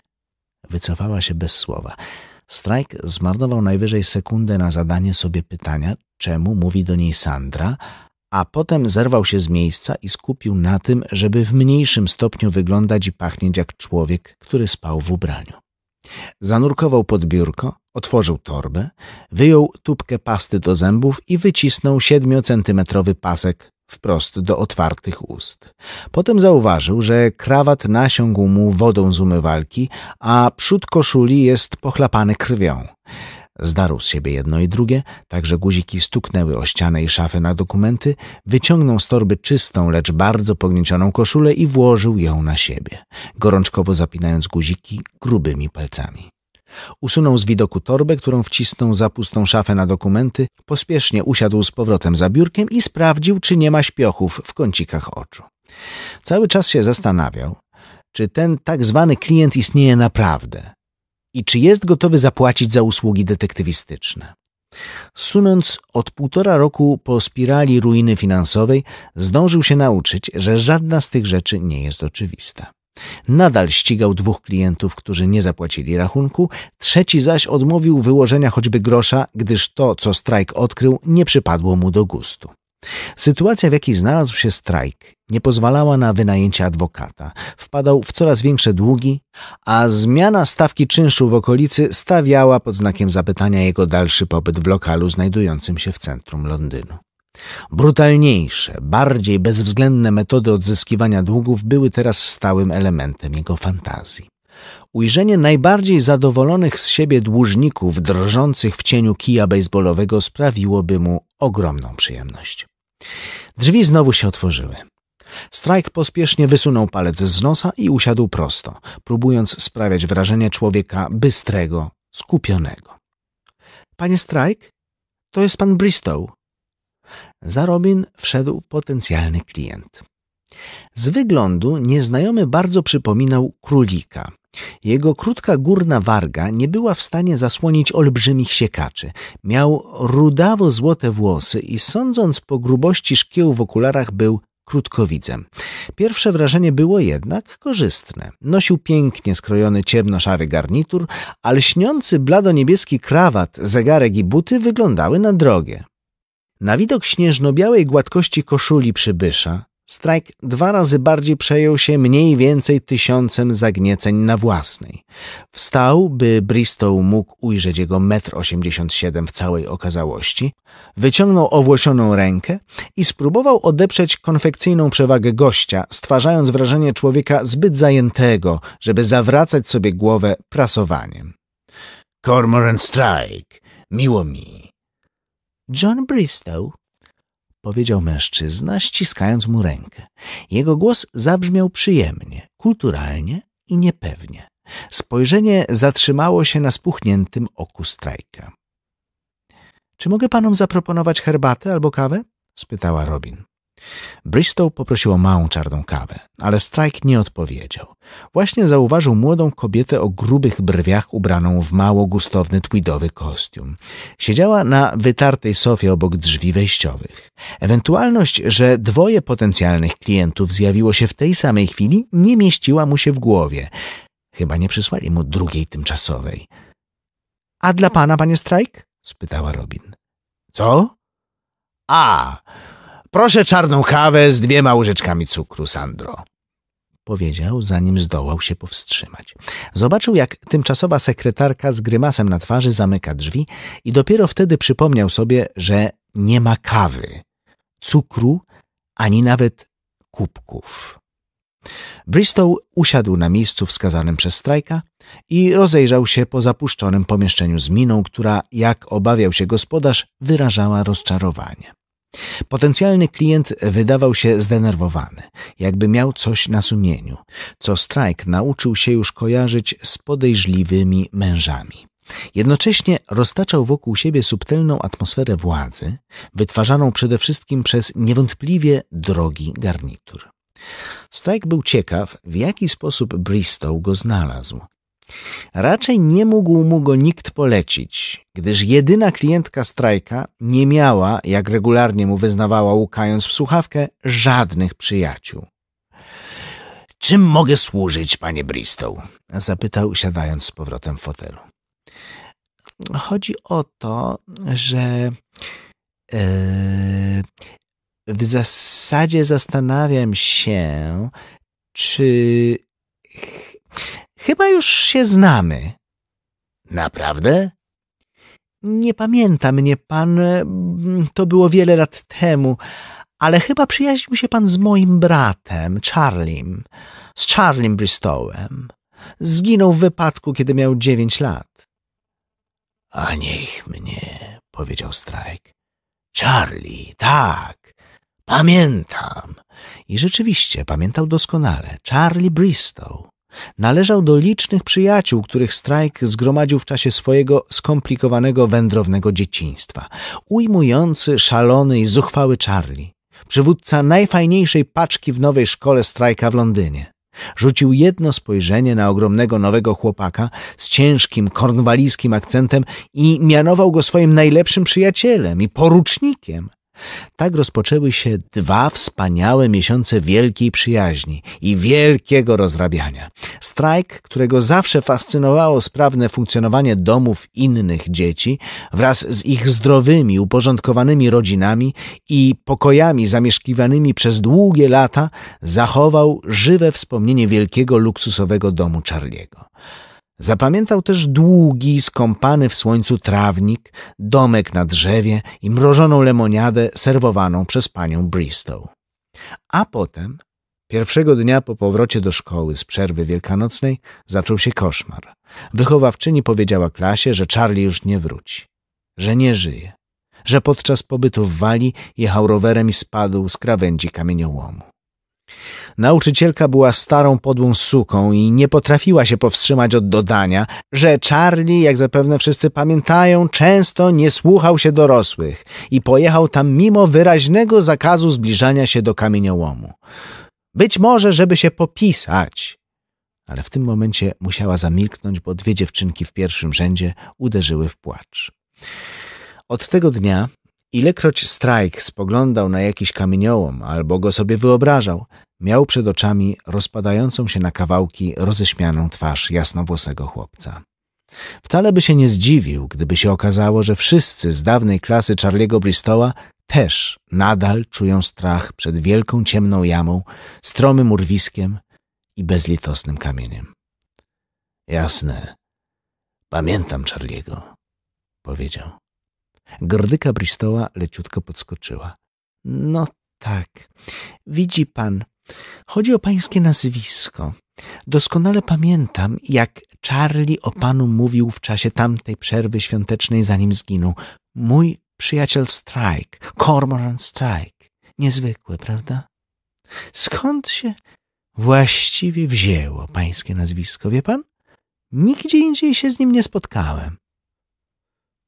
Wycofała się bez słowa. Strajk zmarnował najwyżej sekundę na zadanie sobie pytania, czemu mówi do niej Sandra, a potem zerwał się z miejsca i skupił na tym, żeby w mniejszym stopniu wyglądać i pachnieć jak człowiek, który spał w ubraniu. Zanurkował pod biurko, otworzył torbę, wyjął tubkę pasty do zębów i wycisnął siedmiocentymetrowy pasek wprost do otwartych ust. Potem zauważył, że krawat nasiągł mu wodą z umywalki, a przód koszuli jest pochlapany krwią. Zdarł z siebie jedno i drugie, tak że guziki stuknęły o ścianę i szafę na dokumenty, wyciągnął z torby czystą, lecz bardzo pogniecioną koszulę i włożył ją na siebie, gorączkowo zapinając guziki grubymi palcami. Usunął z widoku torbę, którą wcisnął za pustą szafę na dokumenty, pospiesznie usiadł z powrotem za biurkiem i sprawdził, czy nie ma śpiochów w kącikach oczu. Cały czas się zastanawiał, czy ten tak zwany klient istnieje naprawdę i czy jest gotowy zapłacić za usługi detektywistyczne. Sunąc od półtora roku po spirali ruiny finansowej, zdążył się nauczyć, że żadna z tych rzeczy nie jest oczywista. Nadal ścigał dwóch klientów, którzy nie zapłacili rachunku, trzeci zaś odmówił wyłożenia choćby grosza, gdyż to, co strajk odkrył, nie przypadło mu do gustu. Sytuacja, w jakiej znalazł się strajk, nie pozwalała na wynajęcie adwokata. Wpadał w coraz większe długi, a zmiana stawki czynszu w okolicy stawiała pod znakiem zapytania jego dalszy pobyt w lokalu znajdującym się w centrum Londynu. Brutalniejsze, bardziej bezwzględne metody odzyskiwania długów były teraz stałym elementem jego fantazji. Ujrzenie najbardziej zadowolonych z siebie dłużników drżących w cieniu kija baseballowego sprawiłoby mu ogromną przyjemność. Drzwi znowu się otworzyły. Strajk pospiesznie wysunął palec z nosa i usiadł prosto, próbując sprawiać wrażenie człowieka bystrego, skupionego. Panie Strajk, to jest pan Bristow. Za Robin wszedł potencjalny klient. Z wyglądu nieznajomy bardzo przypominał królika, jego krótka górna warga nie była w stanie zasłonić olbrzymich siekaczy. Miał rudawo-złote włosy i sądząc po grubości szkieł w okularach był krótkowidzem. Pierwsze wrażenie było jednak korzystne. Nosił pięknie skrojony ciemnoszary garnitur, a lśniący blado-niebieski krawat, zegarek i buty wyglądały na drogie. Na widok śnieżno-białej gładkości koszuli przybysza, Strajk dwa razy bardziej przejął się mniej więcej tysiącem zagnieceń na własnej. Wstał, by Bristow mógł ujrzeć jego metr osiemdziesiąt siedem w całej okazałości, wyciągnął owłosioną rękę i spróbował odeprzeć konfekcyjną przewagę gościa, stwarzając wrażenie człowieka zbyt zajętego, żeby zawracać sobie głowę prasowaniem. Cormoran Strike, miło mi. John Bristow, powiedział mężczyzna, ściskając mu rękę. Jego głos zabrzmiał przyjemnie, kulturalnie i niepewnie. Spojrzenie zatrzymało się na spuchniętym oku strajka. Czy mogę panom zaproponować herbatę albo kawę? spytała Robin. Bristow poprosił o małą czarną kawę, ale Strike nie odpowiedział. Właśnie zauważył młodą kobietę o grubych brwiach ubraną w mało gustowny tweedowy kostium. Siedziała na wytartej sofie obok drzwi wejściowych. Ewentualność, że dwoje potencjalnych klientów zjawiło się w tej samej chwili, nie mieściła mu się w głowie. Chyba nie przysłali mu drugiej tymczasowej. — A dla pana, panie Strike? — spytała Robin. — Co? — A! Proszę czarną kawę z dwiema łyżeczkami cukru, Sandro. Powiedział, zanim zdołał się powstrzymać. Zobaczył, jak tymczasowa sekretarka z grymasem na twarzy zamyka drzwi i dopiero wtedy przypomniał sobie, że nie ma kawy, cukru ani nawet kubków. Bristow usiadł na miejscu wskazanym przez strajka i rozejrzał się po zapuszczonym pomieszczeniu z miną, która, jak obawiał się gospodarz, wyrażała rozczarowanie. Potencjalny klient wydawał się zdenerwowany, jakby miał coś na sumieniu, co Strike nauczył się już kojarzyć z podejrzliwymi mężami. Jednocześnie roztaczał wokół siebie subtelną atmosferę władzy, wytwarzaną przede wszystkim przez niewątpliwie drogi garnitur. Strike był ciekaw, w jaki sposób Bristow go znalazł, Raczej nie mógł mu go nikt polecić, gdyż jedyna klientka strajka nie miała, jak regularnie mu wyznawała łukając w słuchawkę, żadnych przyjaciół. Czym mogę służyć, panie Bristow? zapytał, siadając z powrotem w fotelu. Chodzi o to, że yy, w zasadzie zastanawiam się, czy Chyba już się znamy. Naprawdę? Nie pamięta mnie pan, mm, to było wiele lat temu, ale chyba przyjaźnił się pan z moim bratem, Charlim, z Charlim Bristowem. Zginął w wypadku, kiedy miał dziewięć lat. A niech mnie, powiedział Strajk. Charlie, tak, pamiętam. I rzeczywiście pamiętał doskonale. Charlie Bristow. Należał do licznych przyjaciół, których strajk zgromadził w czasie swojego skomplikowanego wędrownego dzieciństwa. Ujmujący, szalony i zuchwały Charlie, przywódca najfajniejszej paczki w nowej szkole strajka w Londynie. Rzucił jedno spojrzenie na ogromnego nowego chłopaka z ciężkim kornwalijskim akcentem i mianował go swoim najlepszym przyjacielem i porucznikiem – tak rozpoczęły się dwa wspaniałe miesiące wielkiej przyjaźni i wielkiego rozrabiania. Strajk, którego zawsze fascynowało sprawne funkcjonowanie domów innych dzieci wraz z ich zdrowymi, uporządkowanymi rodzinami i pokojami zamieszkiwanymi przez długie lata, zachował żywe wspomnienie wielkiego luksusowego domu Charlie'ego. Zapamiętał też długi, skąpany w słońcu trawnik, domek na drzewie i mrożoną lemoniadę serwowaną przez panią Bristow. A potem, pierwszego dnia po powrocie do szkoły z przerwy wielkanocnej, zaczął się koszmar. Wychowawczyni powiedziała klasie, że Charlie już nie wróci, że nie żyje, że podczas pobytu w Walii jechał rowerem i spadł z krawędzi kamieniołomu. Nauczycielka była starą podłą suką i nie potrafiła się powstrzymać od dodania, że Charlie, jak zapewne wszyscy pamiętają, często nie słuchał się dorosłych i pojechał tam mimo wyraźnego zakazu zbliżania się do kamieniołomu. Być może, żeby się popisać. Ale w tym momencie musiała zamilknąć, bo dwie dziewczynki w pierwszym rzędzie uderzyły w płacz. Od tego dnia Ilekroć Strajk spoglądał na jakiś kamieniołom albo go sobie wyobrażał, miał przed oczami rozpadającą się na kawałki roześmianą twarz jasnowłosego chłopca. Wcale by się nie zdziwił, gdyby się okazało, że wszyscy z dawnej klasy Charliego Bristola też nadal czują strach przed wielką ciemną jamą, stromym urwiskiem i bezlitosnym kamieniem. Jasne. Pamiętam Charliego, powiedział. Gordyka Bristoła leciutko podskoczyła. No tak, widzi pan, chodzi o pańskie nazwisko. Doskonale pamiętam, jak Charlie o panu mówił w czasie tamtej przerwy świątecznej, zanim zginął. Mój przyjaciel Strike, Cormoran Strike. Niezwykłe, prawda? Skąd się właściwie wzięło pańskie nazwisko, wie pan? Nigdzie indziej się z nim nie spotkałem.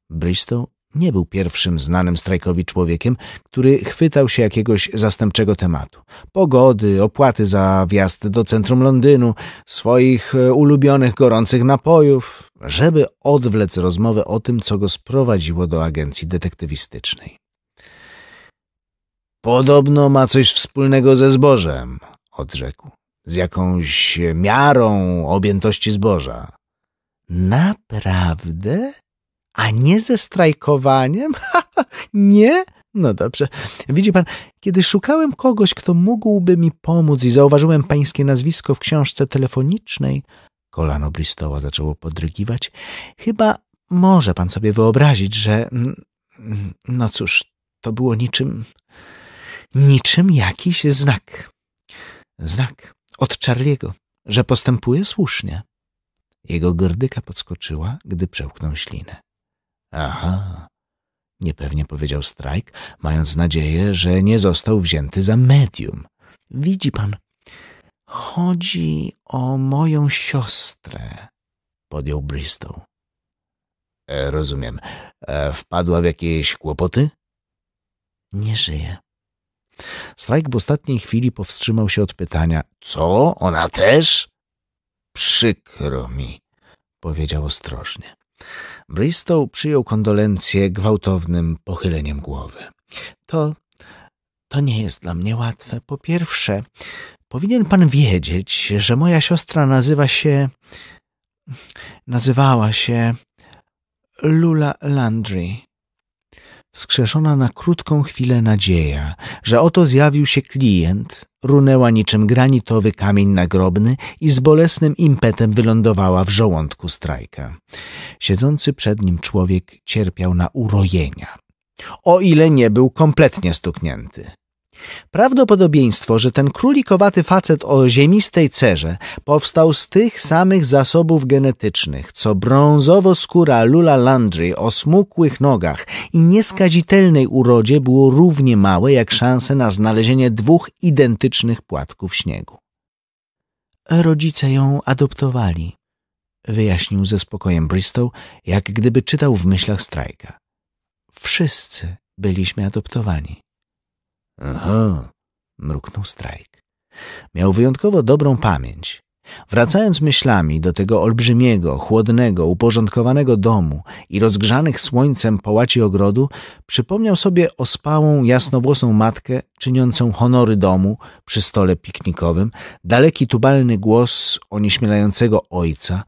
Bristol nie był pierwszym znanym strajkowi człowiekiem, który chwytał się jakiegoś zastępczego tematu. Pogody, opłaty za wjazd do centrum Londynu, swoich e, ulubionych gorących napojów, żeby odwlec rozmowę o tym, co go sprowadziło do agencji detektywistycznej. Podobno ma coś wspólnego ze zbożem, odrzekł, z jakąś miarą objętości zboża. Naprawdę? a nie ze strajkowaniem? nie? No dobrze. Widzi pan, kiedy szukałem kogoś, kto mógłby mi pomóc i zauważyłem pańskie nazwisko w książce telefonicznej, kolano Bristoła zaczęło podrygiwać. Chyba może pan sobie wyobrazić, że... No cóż, to było niczym... niczym jakiś znak. Znak od Charliego, że postępuje słusznie. Jego gordyka podskoczyła, gdy przełknął ślinę. Aha, niepewnie powiedział Strajk, mając nadzieję, że nie został wzięty za medium. Widzi pan, chodzi o moją siostrę, podjął Bristow. E, rozumiem. E, wpadła w jakieś kłopoty? Nie żyje. Strajk w ostatniej chwili powstrzymał się od pytania. Co? Ona też? Przykro mi, powiedział ostrożnie. Bristow przyjął kondolencje gwałtownym pochyleniem głowy. To, to nie jest dla mnie łatwe. Po pierwsze, powinien pan wiedzieć, że moja siostra nazywa się... nazywała się... Lula Landry. Skrzeszona na krótką chwilę nadzieja, że oto zjawił się klient, runęła niczym granitowy kamień nagrobny i z bolesnym impetem wylądowała w żołądku strajka. Siedzący przed nim człowiek cierpiał na urojenia. O ile nie był kompletnie stuknięty. Prawdopodobieństwo, że ten królikowaty facet o ziemistej cerze powstał z tych samych zasobów genetycznych, co brązowo-skóra Lula Landry o smukłych nogach i nieskazitelnej urodzie było równie małe jak szanse na znalezienie dwóch identycznych płatków śniegu. Rodzice ją adoptowali, wyjaśnił ze spokojem Bristol, jak gdyby czytał w myślach strajka. Wszyscy byliśmy adoptowani. Aha, mruknął Strajk. Miał wyjątkowo dobrą pamięć. Wracając myślami do tego olbrzymiego, chłodnego, uporządkowanego domu i rozgrzanych słońcem połaci ogrodu, przypomniał sobie ospałą, jasnowłosą matkę, czyniącą honory domu przy stole piknikowym, daleki tubalny głos onieśmielającego ojca,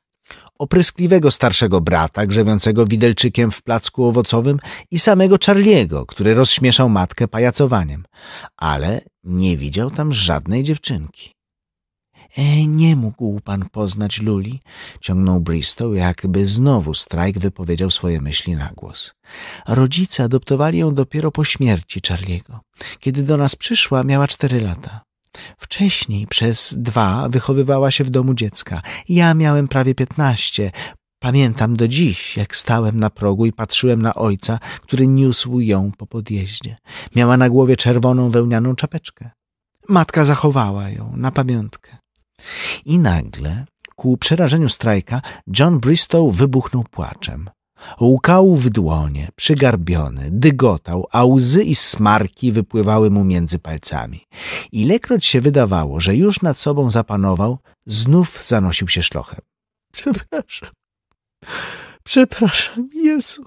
opryskliwego starszego brata grzebiącego widelczykiem w placku owocowym i samego Charliego, który rozśmieszał matkę pajacowaniem. Ale nie widział tam żadnej dziewczynki. E, nie mógł pan poznać Luli, ciągnął Bristol, jakby znowu Strajk wypowiedział swoje myśli na głos. Rodzice adoptowali ją dopiero po śmierci Charliego. Kiedy do nas przyszła, miała cztery lata. Wcześniej przez dwa wychowywała się w domu dziecka. Ja miałem prawie piętnaście. Pamiętam do dziś, jak stałem na progu i patrzyłem na ojca, który niósł ją po podjeździe. Miała na głowie czerwoną wełnianą czapeczkę. Matka zachowała ją na pamiątkę. I nagle, ku przerażeniu strajka, John Bristow wybuchnął płaczem. Łkał w dłonie, przygarbiony, dygotał, a łzy i smarki wypływały mu między palcami. Ilekroć się wydawało, że już nad sobą zapanował, znów zanosił się szlochem. Przepraszam, przepraszam, Jezu.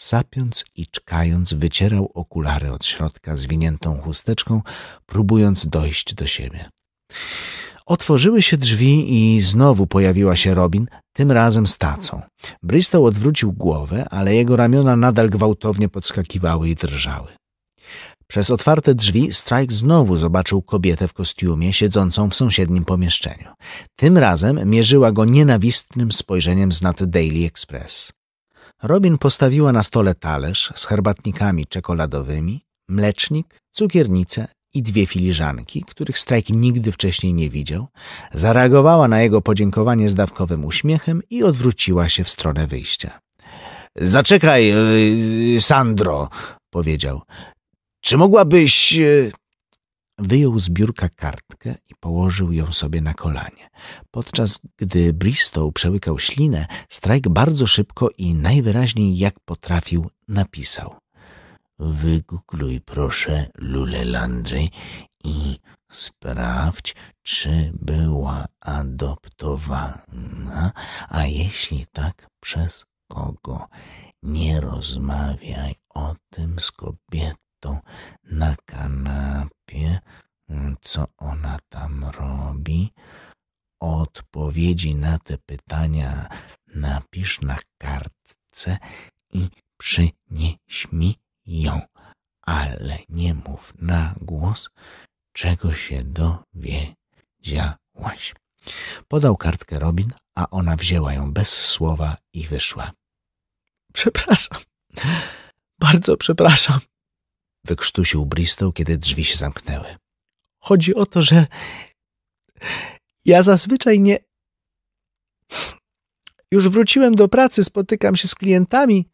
Sapiąc i czkając, wycierał okulary od środka zwiniętą chusteczką, próbując dojść do siebie. Otworzyły się drzwi i znowu pojawiła się Robin, tym razem z tacą. Bristol odwrócił głowę, ale jego ramiona nadal gwałtownie podskakiwały i drżały. Przez otwarte drzwi Strike znowu zobaczył kobietę w kostiumie siedzącą w sąsiednim pomieszczeniu. Tym razem mierzyła go nienawistnym spojrzeniem z nad Daily Express. Robin postawiła na stole talerz z herbatnikami czekoladowymi, mlecznik, cukiernicę, i dwie filiżanki, których Strajk nigdy wcześniej nie widział, zareagowała na jego podziękowanie zdawkowym uśmiechem i odwróciła się w stronę wyjścia. Zaczekaj, e, Sandro, powiedział. Czy mogłabyś. E, wyjął z biurka kartkę i położył ją sobie na kolanie. Podczas gdy Bristow przełykał ślinę, Strajk bardzo szybko i najwyraźniej jak potrafił napisał. Wygoogluj proszę Lule Landry i sprawdź, czy była adoptowana, a jeśli tak, przez kogo. Nie rozmawiaj o tym z kobietą na kanapie, co ona tam robi. Odpowiedzi na te pytania napisz na kartce i przynieś mi ją, ale nie mów na głos, czego się dowiedziałaś. Podał kartkę Robin, a ona wzięła ją bez słowa i wyszła. Przepraszam, bardzo przepraszam, wykrztusił Bristol, kiedy drzwi się zamknęły. Chodzi o to, że ja zazwyczaj nie. Już wróciłem do pracy, spotykam się z klientami,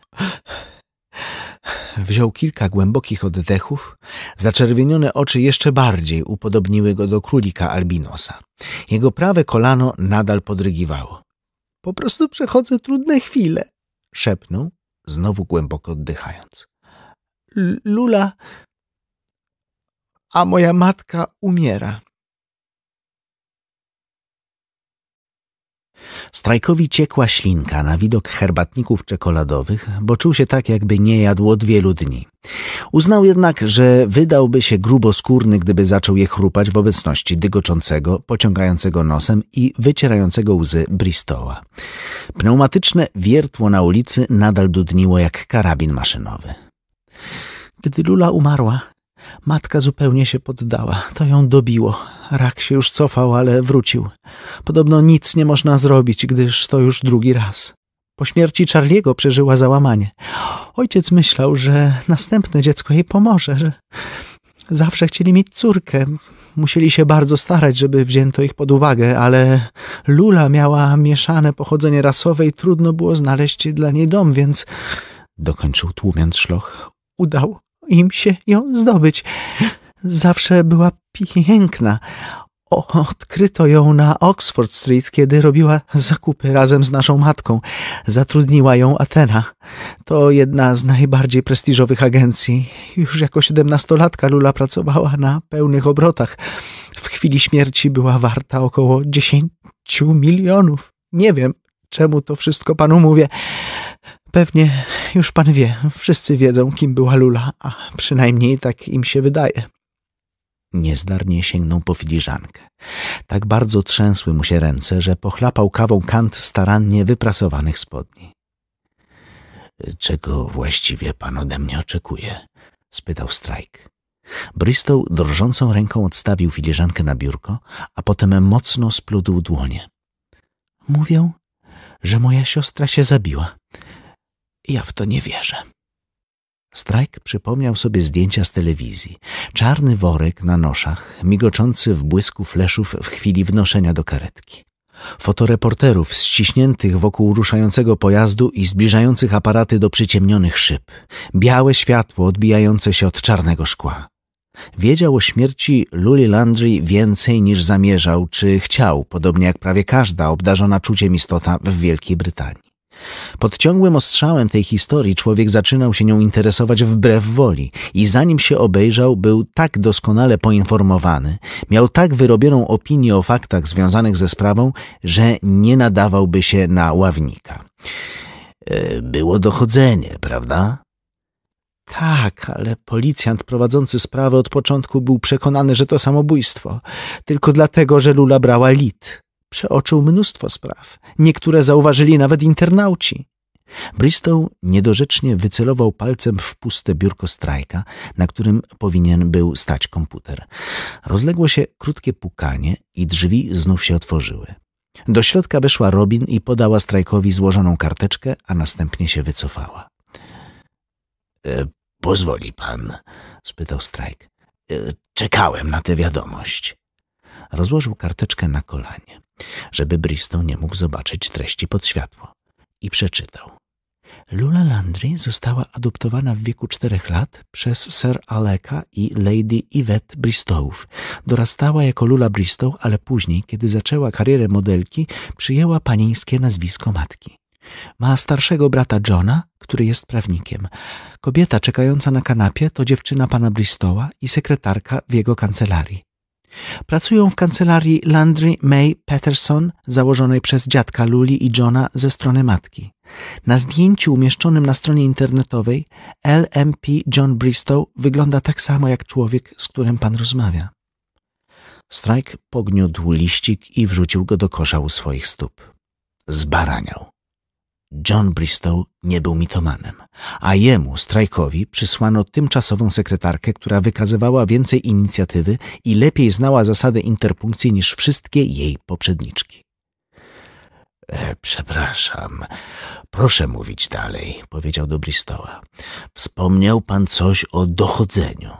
wziął kilka głębokich oddechów, zaczerwienione oczy jeszcze bardziej upodobniły go do królika albinosa. Jego prawe kolano nadal podrygiwało. Po prostu przechodzę trudne chwile, szepnął, znowu głęboko oddychając. Lula, a moja matka umiera. Strajkowi ciekła ślinka na widok herbatników czekoladowych, bo czuł się tak, jakby nie jadł od wielu dni. Uznał jednak, że wydałby się gruboskórny, gdyby zaczął je chrupać w obecności dygoczącego, pociągającego nosem i wycierającego łzy Bristoła. Pneumatyczne wiertło na ulicy nadal dudniło jak karabin maszynowy. Gdy Lula umarła, Matka zupełnie się poddała. To ją dobiło. Rak się już cofał, ale wrócił. Podobno nic nie można zrobić, gdyż to już drugi raz. Po śmierci Charliego przeżyła załamanie. Ojciec myślał, że następne dziecko jej pomoże, że zawsze chcieli mieć córkę. Musieli się bardzo starać, żeby wzięto ich pod uwagę, ale Lula miała mieszane pochodzenie rasowe i trudno było znaleźć dla niej dom, więc dokończył tłumiąc szloch. Udało im się ją zdobyć. Zawsze była piękna. odkryto ją na Oxford Street, kiedy robiła zakupy razem z naszą matką. Zatrudniła ją Atena. To jedna z najbardziej prestiżowych agencji. Już jako siedemnastolatka Lula pracowała na pełnych obrotach. W chwili śmierci była warta około dziesięciu milionów. Nie wiem, czemu to wszystko panu mówię. Pewnie już pan wie, wszyscy wiedzą, kim była Lula, a przynajmniej tak im się wydaje. Niezdarnie sięgnął po filiżankę. Tak bardzo trzęsły mu się ręce, że pochlapał kawą kant starannie wyprasowanych spodni. Czego właściwie pan ode mnie oczekuje? spytał Strajk. Bristow drżącą ręką odstawił filiżankę na biurko, a potem mocno spludł dłonie. Mówią, że moja siostra się zabiła. Ja w to nie wierzę. Strajk przypomniał sobie zdjęcia z telewizji. Czarny worek na noszach, migoczący w błysku fleszów w chwili wnoszenia do karetki. Fotoreporterów ściśniętych wokół ruszającego pojazdu i zbliżających aparaty do przyciemnionych szyb. Białe światło odbijające się od czarnego szkła. Wiedział o śmierci Luli Landry więcej niż zamierzał czy chciał, podobnie jak prawie każda obdarzona czuciem istota w Wielkiej Brytanii. Pod ciągłym ostrzałem tej historii człowiek zaczynał się nią interesować wbrew woli i zanim się obejrzał, był tak doskonale poinformowany, miał tak wyrobioną opinię o faktach związanych ze sprawą, że nie nadawałby się na ławnika. E, było dochodzenie, prawda? Tak, ale policjant prowadzący sprawę od początku był przekonany, że to samobójstwo. Tylko dlatego, że Lula brała lit. Przeoczył mnóstwo spraw. Niektóre zauważyli nawet internauci. Bristow niedorzecznie wycelował palcem w puste biurko strajka, na którym powinien był stać komputer. Rozległo się krótkie pukanie i drzwi znów się otworzyły. Do środka weszła Robin i podała strajkowi złożoną karteczkę, a następnie się wycofała. E, Pozwoli pan? spytał Strajk. E, czekałem na tę wiadomość. Rozłożył karteczkę na kolanie, żeby Bristol nie mógł zobaczyć treści pod światło. I przeczytał. Lula Landry została adoptowana w wieku czterech lat przez Sir Aleka i Lady Yvette Bristowów. Dorastała jako Lula Bristow, ale później, kiedy zaczęła karierę modelki, przyjęła panieńskie nazwisko matki. Ma starszego brata Johna, który jest prawnikiem. Kobieta czekająca na kanapie to dziewczyna pana Bristoła i sekretarka w jego kancelarii. Pracują w kancelarii Landry May Patterson, założonej przez dziadka Luli i Johna ze strony matki. Na zdjęciu umieszczonym na stronie internetowej LMP John Bristow wygląda tak samo jak człowiek, z którym pan rozmawia. Strajk pogniódł liścik i wrzucił go do kosza u swoich stóp. Zbaraniał. John Bristow nie był mitomanem, a jemu, Strajkowi, przysłano tymczasową sekretarkę, która wykazywała więcej inicjatywy i lepiej znała zasady interpunkcji niż wszystkie jej poprzedniczki. E, przepraszam, proszę mówić dalej, powiedział do Bristowa. Wspomniał pan coś o dochodzeniu.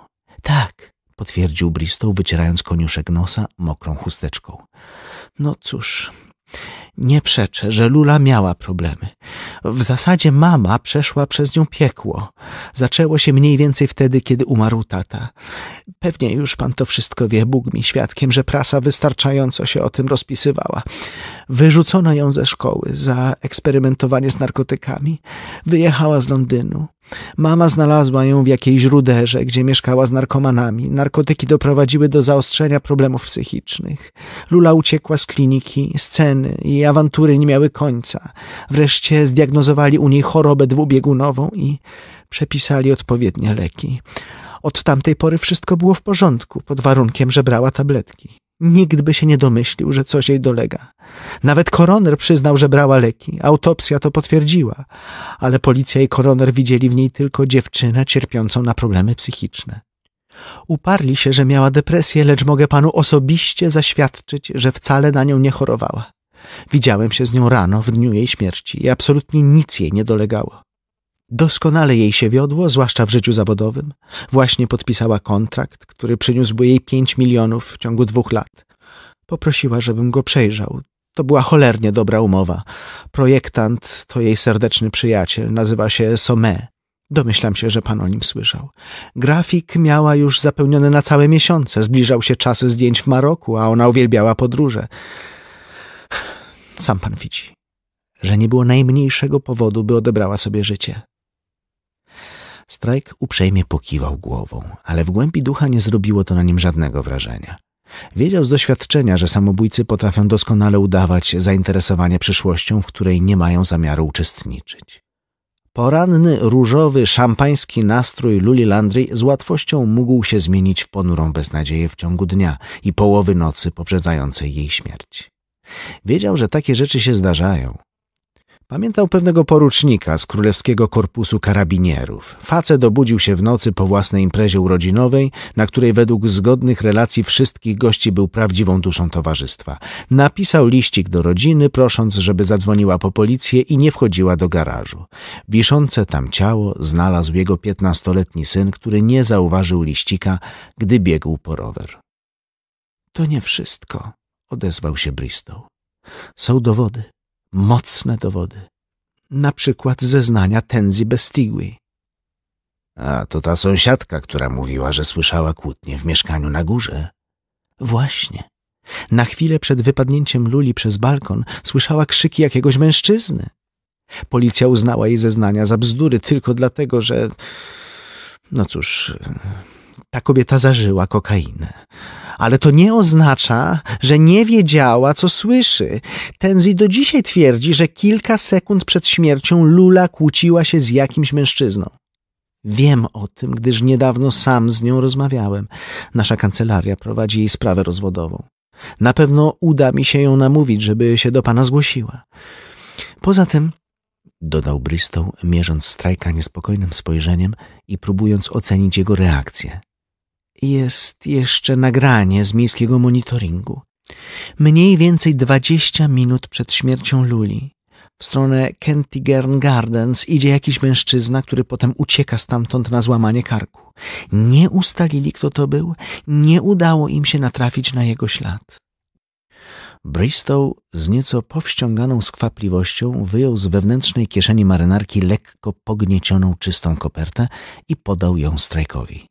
Tak, potwierdził Bristow, wycierając koniuszek nosa mokrą chusteczką. No cóż, nie przeczę, że Lula miała problemy. W zasadzie mama przeszła przez nią piekło. Zaczęło się mniej więcej wtedy, kiedy umarł tata. Pewnie już pan to wszystko wie, Bóg mi świadkiem, że prasa wystarczająco się o tym rozpisywała. Wyrzucono ją ze szkoły za eksperymentowanie z narkotykami. Wyjechała z Londynu. Mama znalazła ją w jakiejś ruderze, gdzie mieszkała z narkomanami. Narkotyki doprowadziły do zaostrzenia problemów psychicznych. Lula uciekła z kliniki, sceny i awantury nie miały końca. Wreszcie zdiagnozowali u niej chorobę dwubiegunową i przepisali odpowiednie leki. Od tamtej pory wszystko było w porządku, pod warunkiem, że brała tabletki. Nikt by się nie domyślił, że coś jej dolega. Nawet koroner przyznał, że brała leki. Autopsja to potwierdziła. Ale policja i koroner widzieli w niej tylko dziewczynę cierpiącą na problemy psychiczne. Uparli się, że miała depresję, lecz mogę panu osobiście zaświadczyć, że wcale na nią nie chorowała. Widziałem się z nią rano, w dniu jej śmierci i absolutnie nic jej nie dolegało. Doskonale jej się wiodło, zwłaszcza w życiu zawodowym. Właśnie podpisała kontrakt, który przyniósłby jej pięć milionów w ciągu dwóch lat. Poprosiła, żebym go przejrzał. To była cholernie dobra umowa. Projektant to jej serdeczny przyjaciel, nazywa się Somme. Domyślam się, że pan o nim słyszał. Grafik miała już zapełnione na całe miesiące. Zbliżał się czas zdjęć w Maroku, a ona uwielbiała podróże. Sam pan widzi, że nie było najmniejszego powodu, by odebrała sobie życie. Strajk uprzejmie pokiwał głową, ale w głębi ducha nie zrobiło to na nim żadnego wrażenia. Wiedział z doświadczenia, że samobójcy potrafią doskonale udawać zainteresowanie przyszłością, w której nie mają zamiaru uczestniczyć. Poranny, różowy, szampański nastrój Luli Landry z łatwością mógł się zmienić w ponurą beznadzieję w ciągu dnia i połowy nocy poprzedzającej jej śmierć. Wiedział, że takie rzeczy się zdarzają, Pamiętał pewnego porucznika z Królewskiego Korpusu Karabinierów. Facet obudził się w nocy po własnej imprezie urodzinowej, na której według zgodnych relacji wszystkich gości był prawdziwą duszą towarzystwa. Napisał liścik do rodziny, prosząc, żeby zadzwoniła po policję i nie wchodziła do garażu. Wiszące tam ciało znalazł jego piętnastoletni syn, który nie zauważył liścika, gdy biegł po rower. To nie wszystko, odezwał się Bristol. Są dowody mocne dowody. Na przykład zeznania Tenzi Bestigui. A to ta sąsiadka, która mówiła, że słyszała kłótnie w mieszkaniu na górze. Właśnie. Na chwilę przed wypadnięciem Luli przez balkon słyszała krzyki jakiegoś mężczyzny. Policja uznała jej zeznania za bzdury tylko dlatego, że... No cóż, ta kobieta zażyła kokainę ale to nie oznacza, że nie wiedziała, co słyszy. Tenzi do dzisiaj twierdzi, że kilka sekund przed śmiercią Lula kłóciła się z jakimś mężczyzną. Wiem o tym, gdyż niedawno sam z nią rozmawiałem. Nasza kancelaria prowadzi jej sprawę rozwodową. Na pewno uda mi się ją namówić, żeby się do pana zgłosiła. Poza tym, dodał Bristow, mierząc strajka niespokojnym spojrzeniem i próbując ocenić jego reakcję jest jeszcze nagranie z miejskiego monitoringu. Mniej więcej 20 minut przed śmiercią Luli. W stronę Kentigern Gardens idzie jakiś mężczyzna, który potem ucieka stamtąd na złamanie karku. Nie ustalili, kto to był, nie udało im się natrafić na jego ślad. Bristow z nieco powściąganą skwapliwością wyjął z wewnętrznej kieszeni marynarki lekko pogniecioną czystą kopertę i podał ją Strajkowi.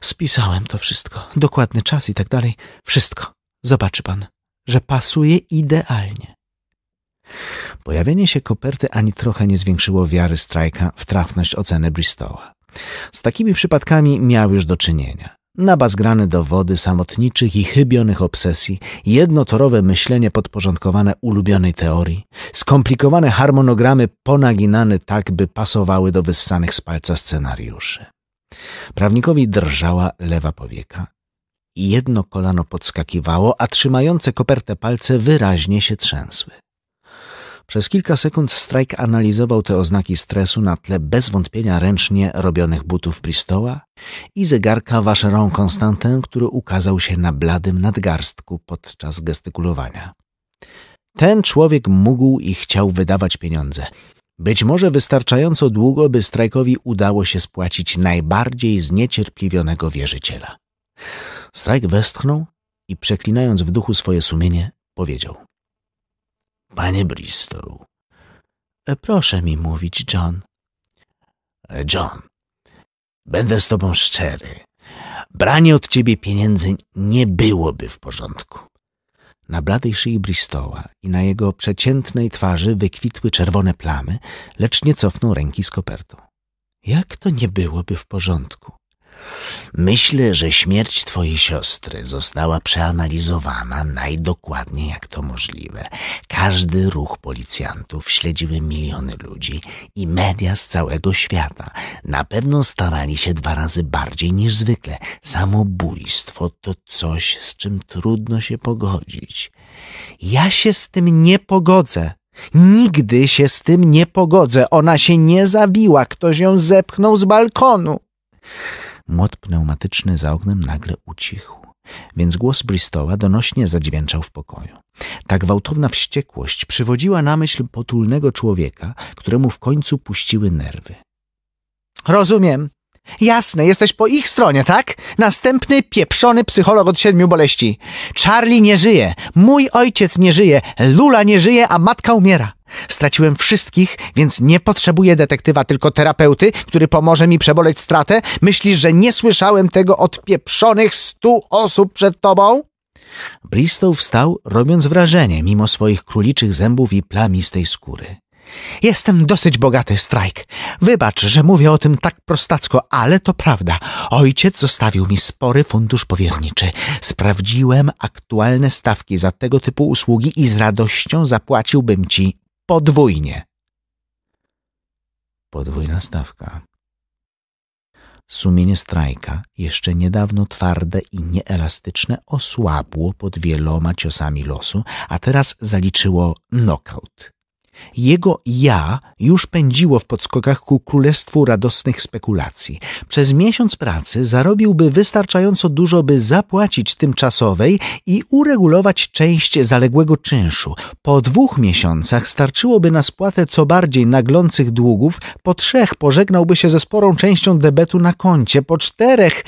Spisałem to wszystko, dokładny czas i tak dalej. Wszystko. Zobaczy pan, że pasuje idealnie. Pojawienie się koperty ani trochę nie zwiększyło wiary Strajka w trafność oceny Bristowa. Z takimi przypadkami miał już do czynienia. Nabazgrane dowody samotniczych i chybionych obsesji, jednotorowe myślenie podporządkowane ulubionej teorii, skomplikowane harmonogramy ponaginane tak, by pasowały do wyssanych z palca scenariuszy. Prawnikowi drżała lewa powieka i jedno kolano podskakiwało, a trzymające kopertę palce wyraźnie się trzęsły. Przez kilka sekund Strajk analizował te oznaki stresu na tle bez wątpienia ręcznie robionych butów Pristoła i zegarka waszerą Constantin, który ukazał się na bladym nadgarstku podczas gestykulowania. Ten człowiek mógł i chciał wydawać pieniądze. Być może wystarczająco długo, by strajkowi udało się spłacić najbardziej zniecierpliwionego wierzyciela. Strajk westchnął i przeklinając w duchu swoje sumienie, powiedział. Panie Bristol, e, Proszę mi mówić, John. E, John, będę z tobą szczery. Branie od ciebie pieniędzy nie byłoby w porządku. Na bladej szyi Bristoła i na jego przeciętnej twarzy wykwitły czerwone plamy, lecz nie cofnął ręki z kopertą. Jak to nie byłoby w porządku? Myślę, że śmierć twojej siostry została przeanalizowana najdokładniej jak to możliwe. Każdy ruch policjantów śledziły miliony ludzi i media z całego świata. Na pewno starali się dwa razy bardziej niż zwykle. Samobójstwo to coś, z czym trudno się pogodzić. Ja się z tym nie pogodzę. Nigdy się z tym nie pogodzę. Ona się nie zabiła. Ktoś ją zepchnął z balkonu. Młot pneumatyczny za oknem nagle ucichł, więc głos Bristowa donośnie zadźwięczał w pokoju. Ta gwałtowna wściekłość przywodziła na myśl potulnego człowieka, któremu w końcu puściły nerwy. Rozumiem. Jasne, jesteś po ich stronie, tak? Następny pieprzony psycholog od siedmiu boleści. Charlie nie żyje, mój ojciec nie żyje, Lula nie żyje, a matka umiera. Straciłem wszystkich, więc nie potrzebuję detektywa, tylko terapeuty, który pomoże mi przeboleć stratę. Myślisz, że nie słyszałem tego od pieprzonych stu osób przed tobą? Bristow wstał, robiąc wrażenie, mimo swoich króliczych zębów i plamistej skóry. Jestem dosyć bogaty, Strajk. Wybacz, że mówię o tym tak prostacko, ale to prawda. Ojciec zostawił mi spory fundusz powierniczy. Sprawdziłem aktualne stawki za tego typu usługi i z radością zapłaciłbym ci podwójnie. Podwójna stawka. Sumienie strajka, jeszcze niedawno twarde i nieelastyczne, osłabło pod wieloma ciosami losu, a teraz zaliczyło knockout. Jego ja już pędziło w podskokach ku królestwu radosnych spekulacji. Przez miesiąc pracy zarobiłby wystarczająco dużo, by zapłacić tymczasowej i uregulować część zaległego czynszu. Po dwóch miesiącach starczyłoby na spłatę co bardziej naglących długów, po trzech pożegnałby się ze sporą częścią debetu na koncie, po czterech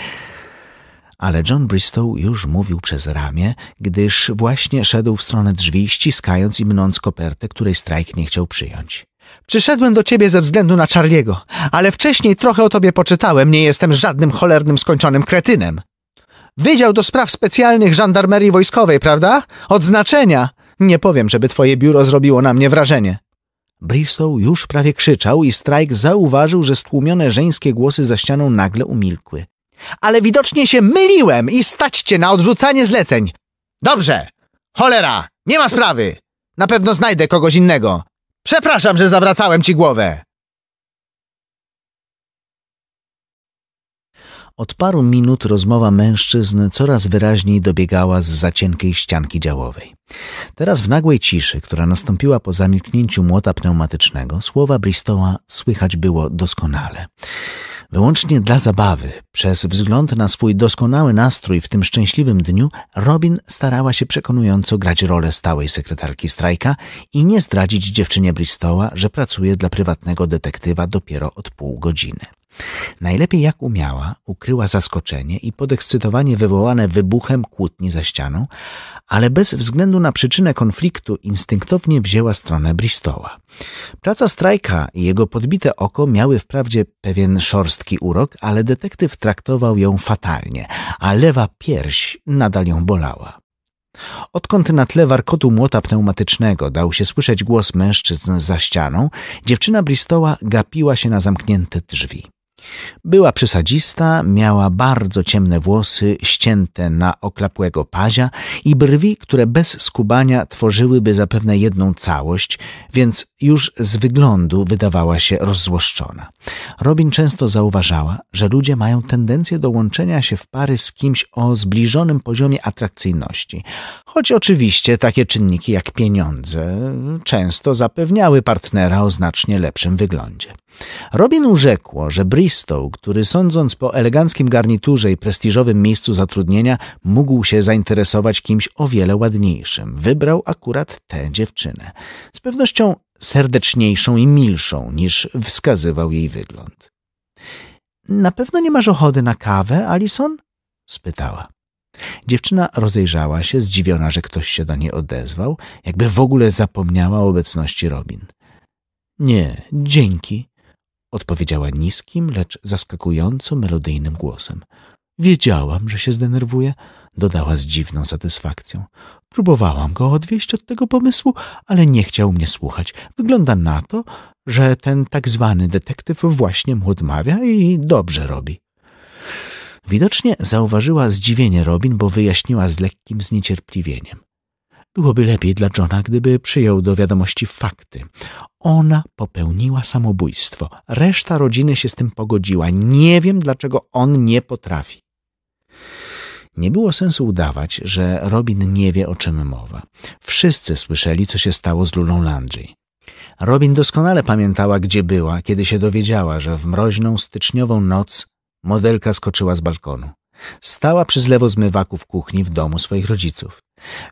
ale John Bristow już mówił przez ramię, gdyż właśnie szedł w stronę drzwi, ściskając i mnąc kopertę, której Strajk nie chciał przyjąć. Przyszedłem do ciebie ze względu na Charliego, ale wcześniej trochę o tobie poczytałem, nie jestem żadnym cholernym skończonym kretynem. Wydział do spraw specjalnych żandarmerii wojskowej, prawda? Odznaczenia! Nie powiem, żeby twoje biuro zrobiło na mnie wrażenie. Bristow już prawie krzyczał i Strajk zauważył, że stłumione żeńskie głosy za ścianą nagle umilkły ale widocznie się myliłem i staćcie na odrzucanie zleceń. Dobrze. Cholera, nie ma sprawy. Na pewno znajdę kogoś innego. Przepraszam, że zawracałem ci głowę. Od paru minut rozmowa mężczyzn coraz wyraźniej dobiegała z zacienkiej ścianki działowej. Teraz w nagłej ciszy, która nastąpiła po zamilknięciu młota pneumatycznego, słowa Bristoła słychać było doskonale. Wyłącznie dla zabawy, przez wzgląd na swój doskonały nastrój w tym szczęśliwym dniu, Robin starała się przekonująco grać rolę stałej sekretarki Strajka i nie zdradzić dziewczynie Bristoła, że pracuje dla prywatnego detektywa dopiero od pół godziny. Najlepiej jak umiała, ukryła zaskoczenie i podekscytowanie wywołane wybuchem kłótni za ścianą, ale bez względu na przyczynę konfliktu instynktownie wzięła stronę Bristoła. Praca Strajka i jego podbite oko miały wprawdzie pewien szorstki urok, ale detektyw traktował ją fatalnie, a lewa pierś nadal ją bolała. Odkąd na tle warkotu młota pneumatycznego dał się słyszeć głos mężczyzn za ścianą, dziewczyna Bristoła gapiła się na zamknięte drzwi. Była przesadzista, miała bardzo ciemne włosy ścięte na oklapłego pazia i brwi, które bez skubania tworzyłyby zapewne jedną całość, więc już z wyglądu wydawała się rozzłoszczona. Robin często zauważała, że ludzie mają tendencję do łączenia się w pary z kimś o zbliżonym poziomie atrakcyjności, choć oczywiście takie czynniki jak pieniądze często zapewniały partnera o znacznie lepszym wyglądzie. Robin urzekło, że Bristow, który sądząc po eleganckim garniturze i prestiżowym miejscu zatrudnienia, mógł się zainteresować kimś o wiele ładniejszym, wybrał akurat tę dziewczynę. Z pewnością serdeczniejszą i milszą niż wskazywał jej wygląd. Na pewno nie masz ochoty na kawę, Alison? spytała. Dziewczyna rozejrzała się, zdziwiona, że ktoś się do niej odezwał, jakby w ogóle zapomniała o obecności Robin. Nie, dzięki, odpowiedziała niskim, lecz zaskakująco melodyjnym głosem. Wiedziałam, że się zdenerwuje, dodała z dziwną satysfakcją. Próbowałam go odwieść od tego pomysłu, ale nie chciał mnie słuchać. Wygląda na to, że ten tak zwany detektyw właśnie mu odmawia i dobrze robi. Widocznie zauważyła zdziwienie Robin, bo wyjaśniła z lekkim zniecierpliwieniem. Byłoby lepiej dla Johna, gdyby przyjął do wiadomości fakty. Ona popełniła samobójstwo. Reszta rodziny się z tym pogodziła. Nie wiem, dlaczego on nie potrafi. Nie było sensu udawać, że Robin nie wie, o czym mowa. Wszyscy słyszeli, co się stało z Lulą Landry. Robin doskonale pamiętała, gdzie była, kiedy się dowiedziała, że w mroźną styczniową noc Modelka skoczyła z balkonu. Stała przy zlewo zmywaku w kuchni w domu swoich rodziców.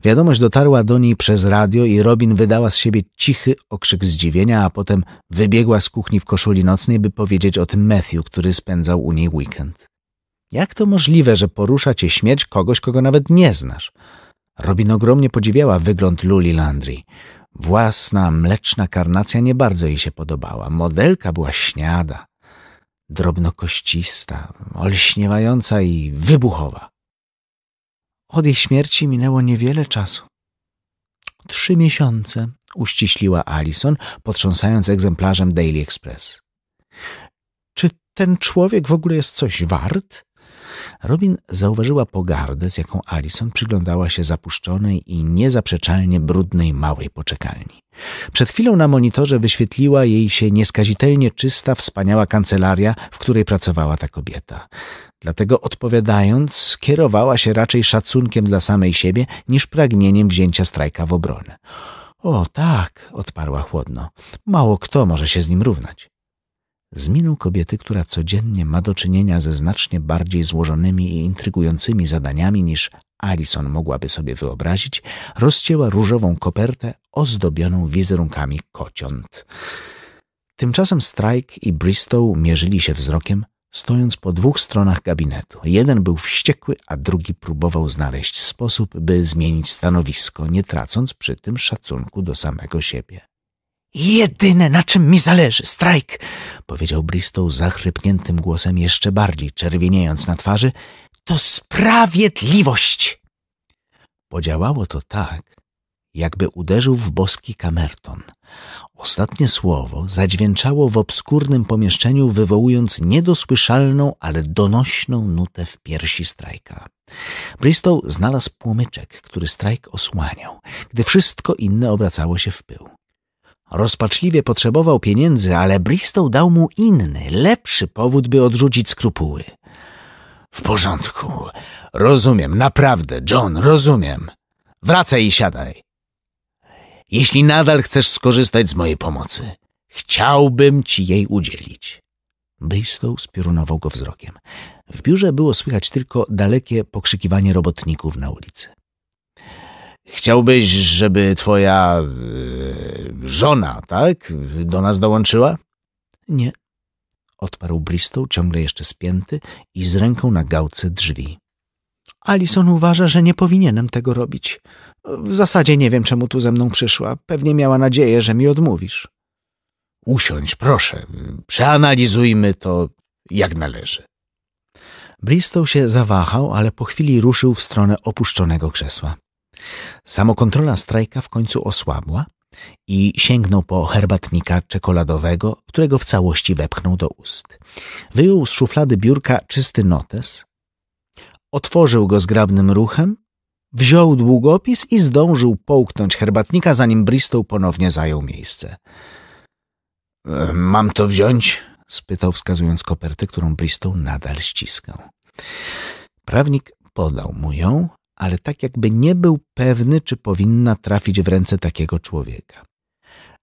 Wiadomość dotarła do niej przez radio i Robin wydała z siebie cichy okrzyk zdziwienia, a potem wybiegła z kuchni w koszuli nocnej, by powiedzieć o tym Matthew, który spędzał u niej weekend. Jak to możliwe, że porusza cię śmierć kogoś, kogo nawet nie znasz? Robin ogromnie podziwiała wygląd Luli Landry. Własna, mleczna karnacja nie bardzo jej się podobała. Modelka była śniada drobnokoścista, olśniewająca i wybuchowa. Od jej śmierci minęło niewiele czasu. Trzy miesiące, uściśliła Alison, potrząsając egzemplarzem Daily Express. Czy ten człowiek w ogóle jest coś wart? Robin zauważyła pogardę, z jaką Alison przyglądała się zapuszczonej i niezaprzeczalnie brudnej małej poczekalni. Przed chwilą na monitorze wyświetliła jej się nieskazitelnie czysta, wspaniała kancelaria, w której pracowała ta kobieta. Dlatego odpowiadając, kierowała się raczej szacunkiem dla samej siebie niż pragnieniem wzięcia strajka w obronę. O tak, odparła chłodno. Mało kto może się z nim równać miną kobiety, która codziennie ma do czynienia ze znacznie bardziej złożonymi i intrygującymi zadaniami niż Alison mogłaby sobie wyobrazić, rozcięła różową kopertę ozdobioną wizerunkami kociąt. Tymczasem Strike i Bristow mierzyli się wzrokiem, stojąc po dwóch stronach gabinetu. Jeden był wściekły, a drugi próbował znaleźć sposób, by zmienić stanowisko, nie tracąc przy tym szacunku do samego siebie. Jedyne, na czym mi zależy, strajk, powiedział Bristow zachrypniętym głosem, jeszcze bardziej czerwieniejąc na twarzy, to sprawiedliwość. Podziałało to tak, jakby uderzył w boski kamerton. Ostatnie słowo zadźwięczało w obskurnym pomieszczeniu, wywołując niedosłyszalną, ale donośną nutę w piersi strajka. Bristow znalazł płomyczek, który strajk osłaniał, gdy wszystko inne obracało się w pył. Rozpaczliwie potrzebował pieniędzy, ale Bristow dał mu inny, lepszy powód, by odrzucić skrupuły. W porządku. Rozumiem, naprawdę, John, rozumiem. Wracaj i siadaj. Jeśli nadal chcesz skorzystać z mojej pomocy, chciałbym ci jej udzielić. Bristow spiorunował go wzrokiem. W biurze było słychać tylko dalekie pokrzykiwanie robotników na ulicy. Chciałbyś, żeby twoja e, żona, tak, do nas dołączyła? Nie, odparł Bristol, ciągle jeszcze spięty i z ręką na gałce drzwi. Alison uważa, że nie powinienem tego robić. W zasadzie nie wiem, czemu tu ze mną przyszła. Pewnie miała nadzieję, że mi odmówisz. Usiądź, proszę. Przeanalizujmy to jak należy. Bristol się zawahał, ale po chwili ruszył w stronę opuszczonego krzesła. Samokontrola strajka w końcu osłabła i sięgnął po herbatnika czekoladowego, którego w całości wepchnął do ust. Wyjął z szuflady biurka czysty notes, otworzył go zgrabnym ruchem, wziął długopis i zdążył połknąć herbatnika, zanim Bristol ponownie zajął miejsce. mam to wziąć? spytał, wskazując kopertę, którą Bristol nadal ściskał. Prawnik podał mu ją, ale tak jakby nie był pewny, czy powinna trafić w ręce takiego człowieka.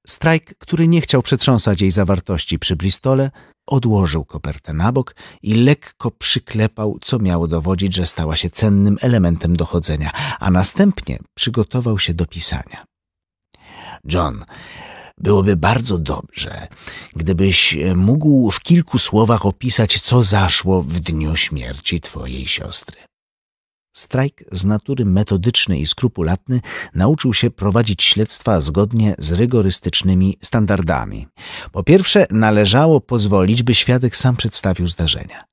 Strajk, który nie chciał przetrząsać jej zawartości przy Bristole, odłożył kopertę na bok i lekko przyklepał, co miało dowodzić, że stała się cennym elementem dochodzenia, a następnie przygotował się do pisania. John, byłoby bardzo dobrze, gdybyś mógł w kilku słowach opisać, co zaszło w dniu śmierci twojej siostry. Strajk z natury metodyczny i skrupulatny nauczył się prowadzić śledztwa zgodnie z rygorystycznymi standardami. Po pierwsze, należało pozwolić, by świadek sam przedstawił zdarzenia.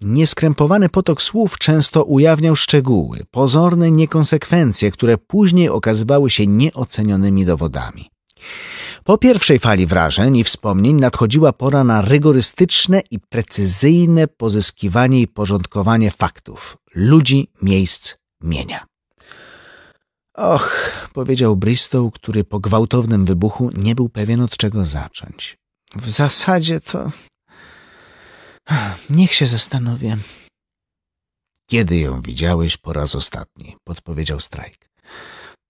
Nieskrępowany potok słów często ujawniał szczegóły, pozorne niekonsekwencje, które później okazywały się nieocenionymi dowodami. Po pierwszej fali wrażeń i wspomnień nadchodziła pora na rygorystyczne i precyzyjne pozyskiwanie i porządkowanie faktów, ludzi, miejsc, mienia. Och, powiedział Bristow, który po gwałtownym wybuchu nie był pewien od czego zacząć. W zasadzie to. Niech się zastanowię. Kiedy ją widziałeś po raz ostatni? podpowiedział Strajk.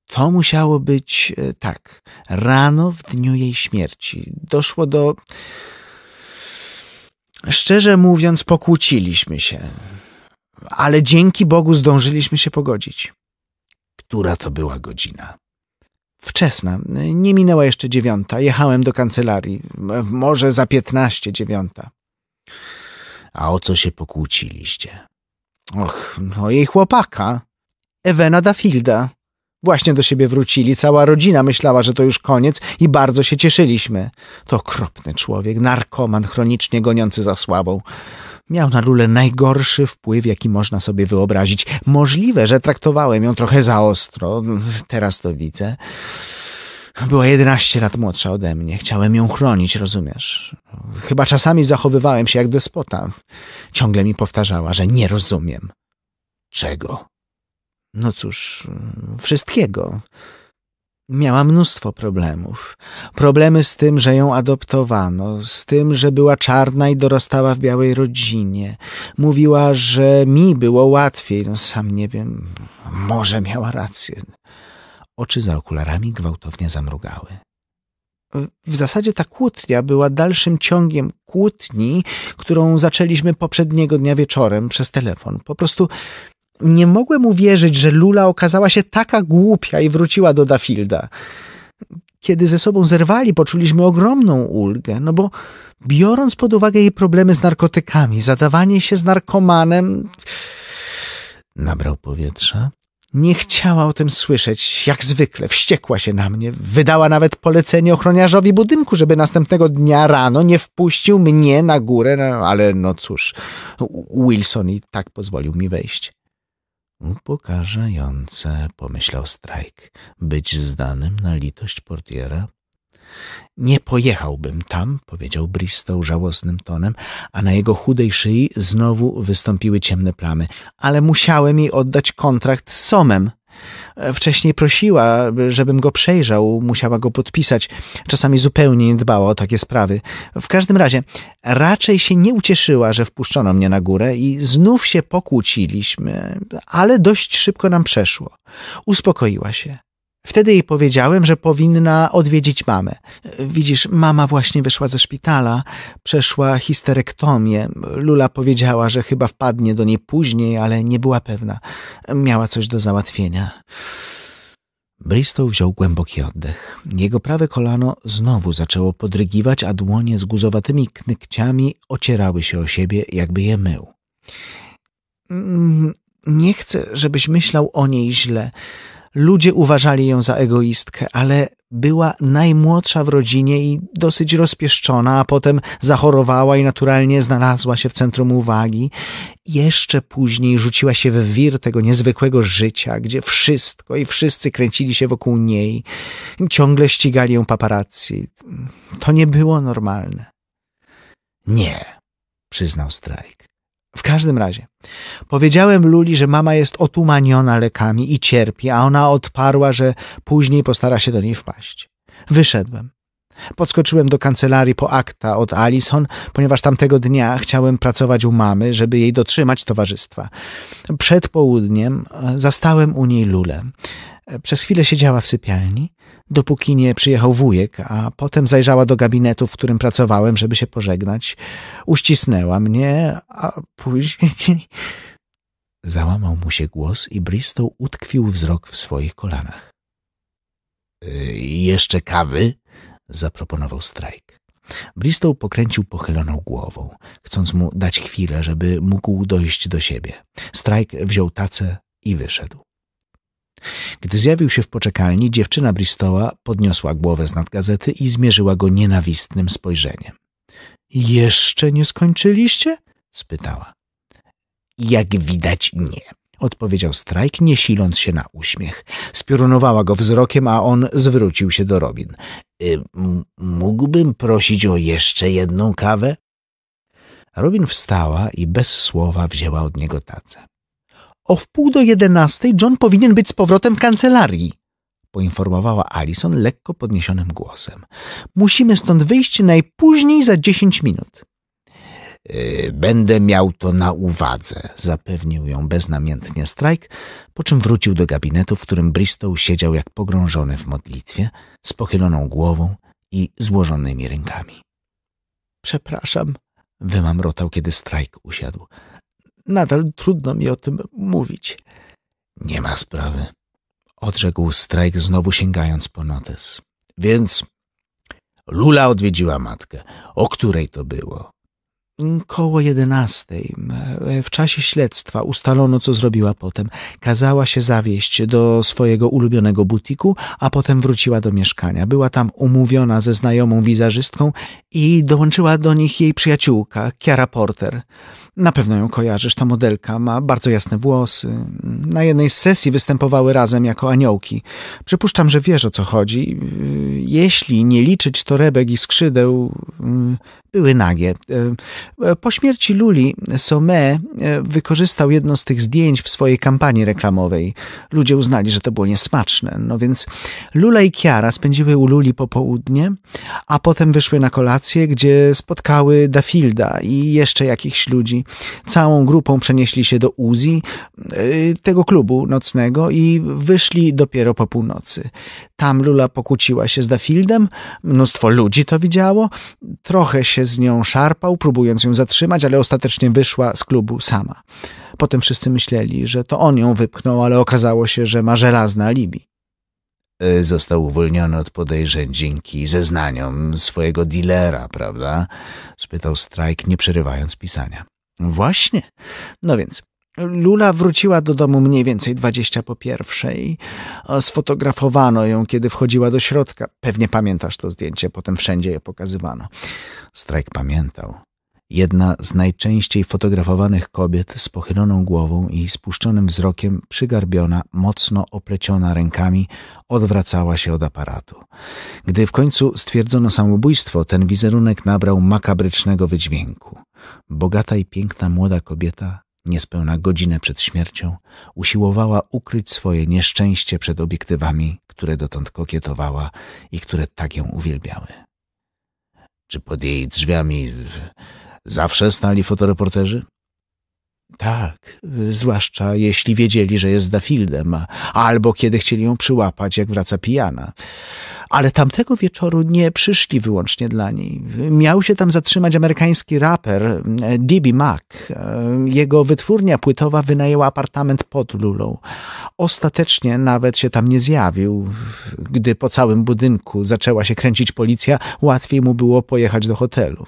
To musiało być e, tak. Rano w dniu jej śmierci doszło do. Szczerze mówiąc, pokłóciliśmy się, ale dzięki Bogu zdążyliśmy się pogodzić. Która to była godzina? Wczesna. Nie minęła jeszcze dziewiąta. Jechałem do kancelarii. Może za piętnaście dziewiąta. A o co się pokłóciliście? Och, o jej chłopaka. Ewena Dafilda. Właśnie do siebie wrócili, cała rodzina myślała, że to już koniec i bardzo się cieszyliśmy. To okropny człowiek, narkoman chronicznie goniący za sławą. Miał na Lulę najgorszy wpływ, jaki można sobie wyobrazić. Możliwe, że traktowałem ją trochę za ostro, teraz to widzę. Była 11 lat młodsza ode mnie. Chciałem ją chronić, rozumiesz? Chyba czasami zachowywałem się jak despota. Ciągle mi powtarzała, że nie rozumiem. Czego? No cóż, wszystkiego. Miała mnóstwo problemów. Problemy z tym, że ją adoptowano, z tym, że była czarna i dorastała w białej rodzinie. Mówiła, że mi było łatwiej. No sam nie wiem, może miała rację. Oczy za okularami gwałtownie zamrugały. W zasadzie ta kłótnia była dalszym ciągiem kłótni, którą zaczęliśmy poprzedniego dnia wieczorem przez telefon. Po prostu nie mogłem uwierzyć, że Lula okazała się taka głupia i wróciła do Dafilda. Kiedy ze sobą zerwali, poczuliśmy ogromną ulgę, no bo biorąc pod uwagę jej problemy z narkotykami, zadawanie się z narkomanem... Nabrał powietrza. Nie chciała o tym słyszeć, jak zwykle, wściekła się na mnie. Wydała nawet polecenie ochroniarzowi budynku, żeby następnego dnia rano nie wpuścił mnie na górę, no, ale no cóż, Wilson i tak pozwolił mi wejść. Upokarzające, pomyślał Strajk, być zdanym na litość portiera. Nie pojechałbym tam, powiedział Bristow żałosnym tonem, a na jego chudej szyi znowu wystąpiły ciemne plamy, ale musiałem jej oddać kontrakt z Somem. E, wcześniej prosiła, żebym go przejrzał, musiała go podpisać. Czasami zupełnie nie dbała o takie sprawy. W każdym razie raczej się nie ucieszyła, że wpuszczono mnie na górę i znów się pokłóciliśmy, ale dość szybko nam przeszło. Uspokoiła się. Wtedy jej powiedziałem, że powinna odwiedzić mamę. Widzisz, mama właśnie wyszła ze szpitala, przeszła histerektomię. Lula powiedziała, że chyba wpadnie do niej później, ale nie była pewna. Miała coś do załatwienia. Bristow wziął głęboki oddech. Jego prawe kolano znowu zaczęło podrygiwać, a dłonie z guzowatymi knykciami ocierały się o siebie, jakby je mył. Mm, nie chcę, żebyś myślał o niej źle. Ludzie uważali ją za egoistkę, ale była najmłodsza w rodzinie i dosyć rozpieszczona, a potem zachorowała i naturalnie znalazła się w centrum uwagi. Jeszcze później rzuciła się w wir tego niezwykłego życia, gdzie wszystko i wszyscy kręcili się wokół niej. Ciągle ścigali ją paparazzi. To nie było normalne. Nie, przyznał Strajk. W każdym razie, powiedziałem Luli, że mama jest otumaniona lekami i cierpi, a ona odparła, że później postara się do niej wpaść. Wyszedłem. Podskoczyłem do kancelarii po akta od Alison, ponieważ tamtego dnia chciałem pracować u mamy, żeby jej dotrzymać towarzystwa. Przed południem e, zastałem u niej Lulę. E, przez chwilę siedziała w sypialni, dopóki nie przyjechał wujek, a potem zajrzała do gabinetu, w którym pracowałem, żeby się pożegnać. Uścisnęła mnie, a później... Załamał mu się głos i Bristow utkwił wzrok w swoich kolanach. Y jeszcze kawy? zaproponował Strajk. Bristow pokręcił pochyloną głową, chcąc mu dać chwilę, żeby mógł dojść do siebie. Strajk wziął tacę i wyszedł. Gdy zjawił się w poczekalni, dziewczyna Bristoła podniosła głowę z nad gazety i zmierzyła go nienawistnym spojrzeniem. Jeszcze nie skończyliście? spytała. Jak widać nie, odpowiedział Strajk, nie siląc się na uśmiech. Spiorunowała go wzrokiem, a on zwrócił się do Robin. Y, mógłbym prosić o jeszcze jedną kawę? Robin wstała i bez słowa wzięła od niego tacę. O wpół do jedenastej John powinien być z powrotem w kancelarii poinformowała Alison lekko podniesionym głosem. Musimy stąd wyjść najpóźniej za dziesięć minut. E, będę miał to na uwadze, zapewnił ją beznamiętnie Strajk, po czym wrócił do gabinetu, w którym Bristow siedział jak pogrążony w modlitwie, z pochyloną głową i złożonymi rękami. Przepraszam, wymamrotał, kiedy Strajk usiadł. Nadal trudno mi o tym mówić. Nie ma sprawy, odrzekł Strajk, znowu sięgając po notes. Więc Lula odwiedziła matkę. O której to było? Koło jedenastej. E, w czasie śledztwa ustalono, co zrobiła potem. Kazała się zawieść do swojego ulubionego butiku, a potem wróciła do mieszkania. Była tam umówiona ze znajomą wizerzystką i dołączyła do nich jej przyjaciółka, Kiara Porter. Na pewno ją kojarzysz, ta modelka, ma bardzo jasne włosy. Na jednej z sesji występowały razem jako aniołki. Przypuszczam, że wiesz o co chodzi. Y, jeśli nie liczyć torebek i skrzydeł, y, były nagie. Y, E, po śmierci Luli Somé e, wykorzystał jedno z tych zdjęć w swojej kampanii reklamowej. Ludzie uznali, że to było niesmaczne. No więc Lula i Kiara spędziły u Luli popołudnie, a potem wyszły na kolację, gdzie spotkały Dafilda i jeszcze jakichś ludzi. Całą grupą przenieśli się do Uzi, e, tego klubu nocnego i wyszli dopiero po północy. Tam Lula pokłóciła się z Dafildem, mnóstwo ludzi to widziało, trochę się z nią szarpał, próbując próbując ją zatrzymać, ale ostatecznie wyszła z klubu sama. Potem wszyscy myśleli, że to on ją wypchnął, ale okazało się, że ma żelazna alibi. E, został uwolniony od podejrzeń dzięki zeznaniom swojego dilera, prawda? spytał Strajk, nie przerywając pisania. Właśnie. No więc, Lula wróciła do domu mniej więcej dwadzieścia po pierwszej. Sfotografowano ją, kiedy wchodziła do środka. Pewnie pamiętasz to zdjęcie, potem wszędzie je pokazywano. Strajk pamiętał jedna z najczęściej fotografowanych kobiet z pochyloną głową i spuszczonym wzrokiem, przygarbiona, mocno opleciona rękami, odwracała się od aparatu. Gdy w końcu stwierdzono samobójstwo, ten wizerunek nabrał makabrycznego wydźwięku. Bogata i piękna młoda kobieta, niespełna godzinę przed śmiercią, usiłowała ukryć swoje nieszczęście przed obiektywami, które dotąd kokietowała i które tak ją uwielbiały. Czy pod jej drzwiami Zawsze stali fotoreporterzy? Tak, y, zwłaszcza jeśli wiedzieli, że jest Dafildem, albo kiedy chcieli ją przyłapać, jak wraca pijana. Ale tamtego wieczoru nie przyszli wyłącznie dla niej. Miał się tam zatrzymać amerykański raper y, D.B. Mack. Y, jego wytwórnia płytowa wynajęła apartament pod Lulą. Ostatecznie nawet się tam nie zjawił. Gdy po całym budynku zaczęła się kręcić policja, łatwiej mu było pojechać do hotelu.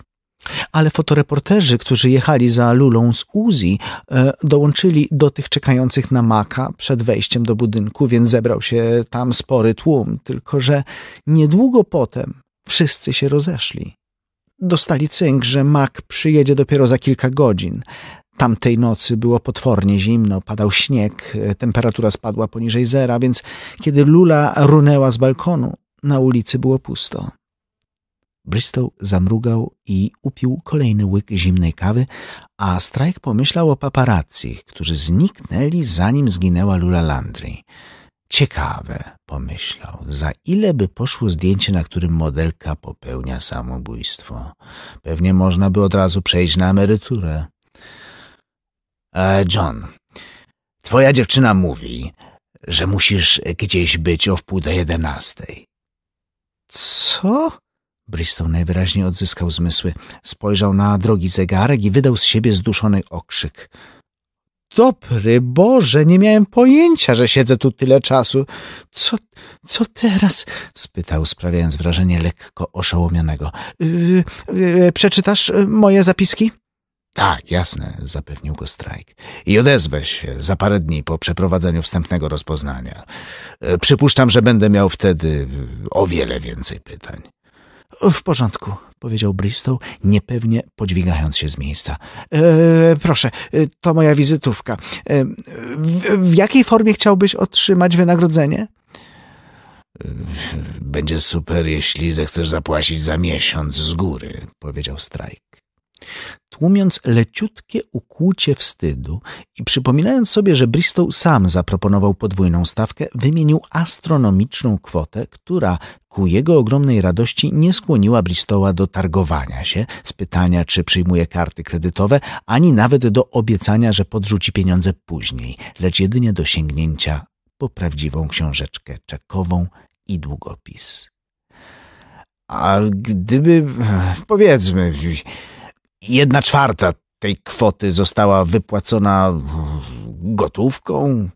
Ale fotoreporterzy, którzy jechali za Lulą z Uzi, e, dołączyli do tych czekających na Maka przed wejściem do budynku, więc zebrał się tam spory tłum, tylko że niedługo potem wszyscy się rozeszli. Dostali cynk, że Mak przyjedzie dopiero za kilka godzin. Tamtej nocy było potwornie zimno, padał śnieg, e, temperatura spadła poniżej zera, więc kiedy Lula runęła z balkonu, na ulicy było pusto. Bristow zamrugał i upił kolejny łyk zimnej kawy, a Strajk pomyślał o paparazzi, którzy zniknęli zanim zginęła Lula Landry. Ciekawe, pomyślał, za ile by poszło zdjęcie, na którym modelka popełnia samobójstwo. Pewnie można by od razu przejść na emeryturę. E, John, twoja dziewczyna mówi, że musisz gdzieś być o wpół do jedenastej. Co? Bristow najwyraźniej odzyskał zmysły. Spojrzał na drogi zegarek i wydał z siebie zduszony okrzyk. Dobry Boże, nie miałem pojęcia, że siedzę tu tyle czasu. Co, co teraz? spytał, sprawiając wrażenie lekko oszołomionego. Yy, yy, przeczytasz y, moje zapiski? Tak, jasne, zapewnił go Strajk. I odezwę się za parę dni po przeprowadzeniu wstępnego rozpoznania. Y, przypuszczam, że będę miał wtedy y, o wiele więcej pytań. W porządku, powiedział Bristow, niepewnie podźwigając się z miejsca. E, proszę, e, to moja wizytówka. E, w, w jakiej formie chciałbyś otrzymać wynagrodzenie? E, będzie super, jeśli zechcesz zapłacić za miesiąc z góry, powiedział Strajk. Tłumiąc leciutkie ukłucie wstydu i przypominając sobie, że Bristow sam zaproponował podwójną stawkę, wymienił astronomiczną kwotę, która Ku jego ogromnej radości nie skłoniła Bristoła do targowania się, spytania czy przyjmuje karty kredytowe, ani nawet do obiecania, że podrzuci pieniądze później, lecz jedynie do sięgnięcia po prawdziwą książeczkę czekową i długopis. A gdyby, powiedzmy, jedna czwarta tej kwoty została wypłacona gotówką,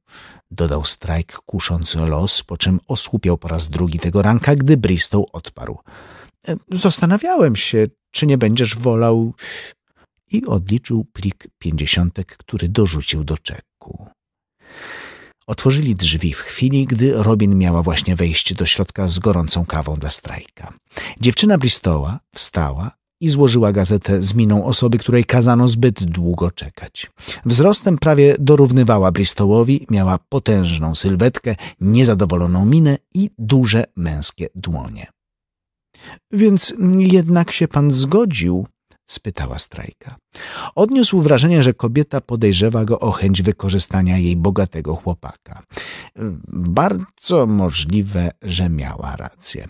dodał Strajk kusząc los, po czym osłupiał po raz drugi tego ranka, gdy Bristow odparł. E, zastanawiałem się, czy nie będziesz wolał... I odliczył plik pięćdziesiątek, który dorzucił do czeku. Otworzyli drzwi w chwili, gdy Robin miała właśnie wejść do środka z gorącą kawą dla strajka. Dziewczyna Bristoła wstała, i złożyła gazetę z miną osoby, której kazano zbyt długo czekać. Wzrostem prawie dorównywała Bristolowi, miała potężną sylwetkę, niezadowoloną minę i duże męskie dłonie. Więc jednak się pan zgodził? spytała strajka. Odniósł wrażenie, że kobieta podejrzewa go o chęć wykorzystania jej bogatego chłopaka. Bardzo możliwe, że miała rację.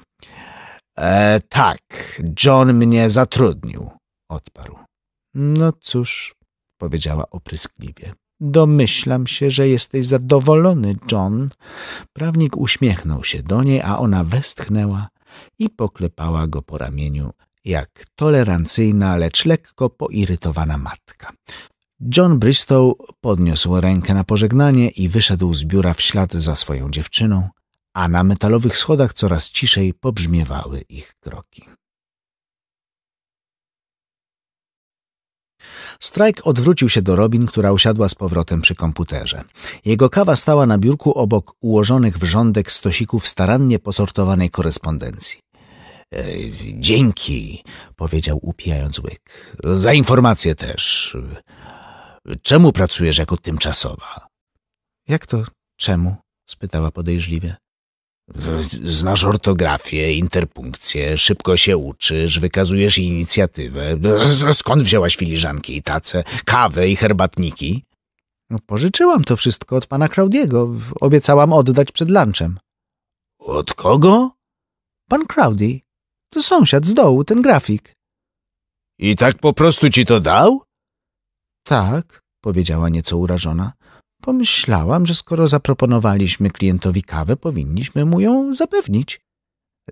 E, tak, John mnie zatrudnił, odparł. No cóż, powiedziała opryskliwie. Domyślam się, że jesteś zadowolony, John. Prawnik uśmiechnął się do niej, a ona westchnęła i poklepała go po ramieniu, jak tolerancyjna, lecz lekko poirytowana matka. John Bristow podniósł rękę na pożegnanie i wyszedł z biura w ślad za swoją dziewczyną, a na metalowych schodach coraz ciszej pobrzmiewały ich kroki. Strajk odwrócił się do Robin, która usiadła z powrotem przy komputerze. Jego kawa stała na biurku obok ułożonych w rządek stosików starannie posortowanej korespondencji. E, dzięki, powiedział upijając łyk. Za informację też. Czemu pracujesz jako tymczasowa? Jak to czemu? spytała podejrzliwie. Znasz ortografię, interpunkcję, szybko się uczysz, wykazujesz inicjatywę. Skąd wzięłaś filiżanki i tace, kawę i herbatniki? No, pożyczyłam to wszystko od pana Crowdiego. Obiecałam oddać przed lunchem. Od kogo? Pan Crowdy. To sąsiad z dołu, ten grafik. I tak po prostu ci to dał? Tak, powiedziała nieco urażona. Pomyślałam, że skoro zaproponowaliśmy klientowi kawę, powinniśmy mu ją zapewnić.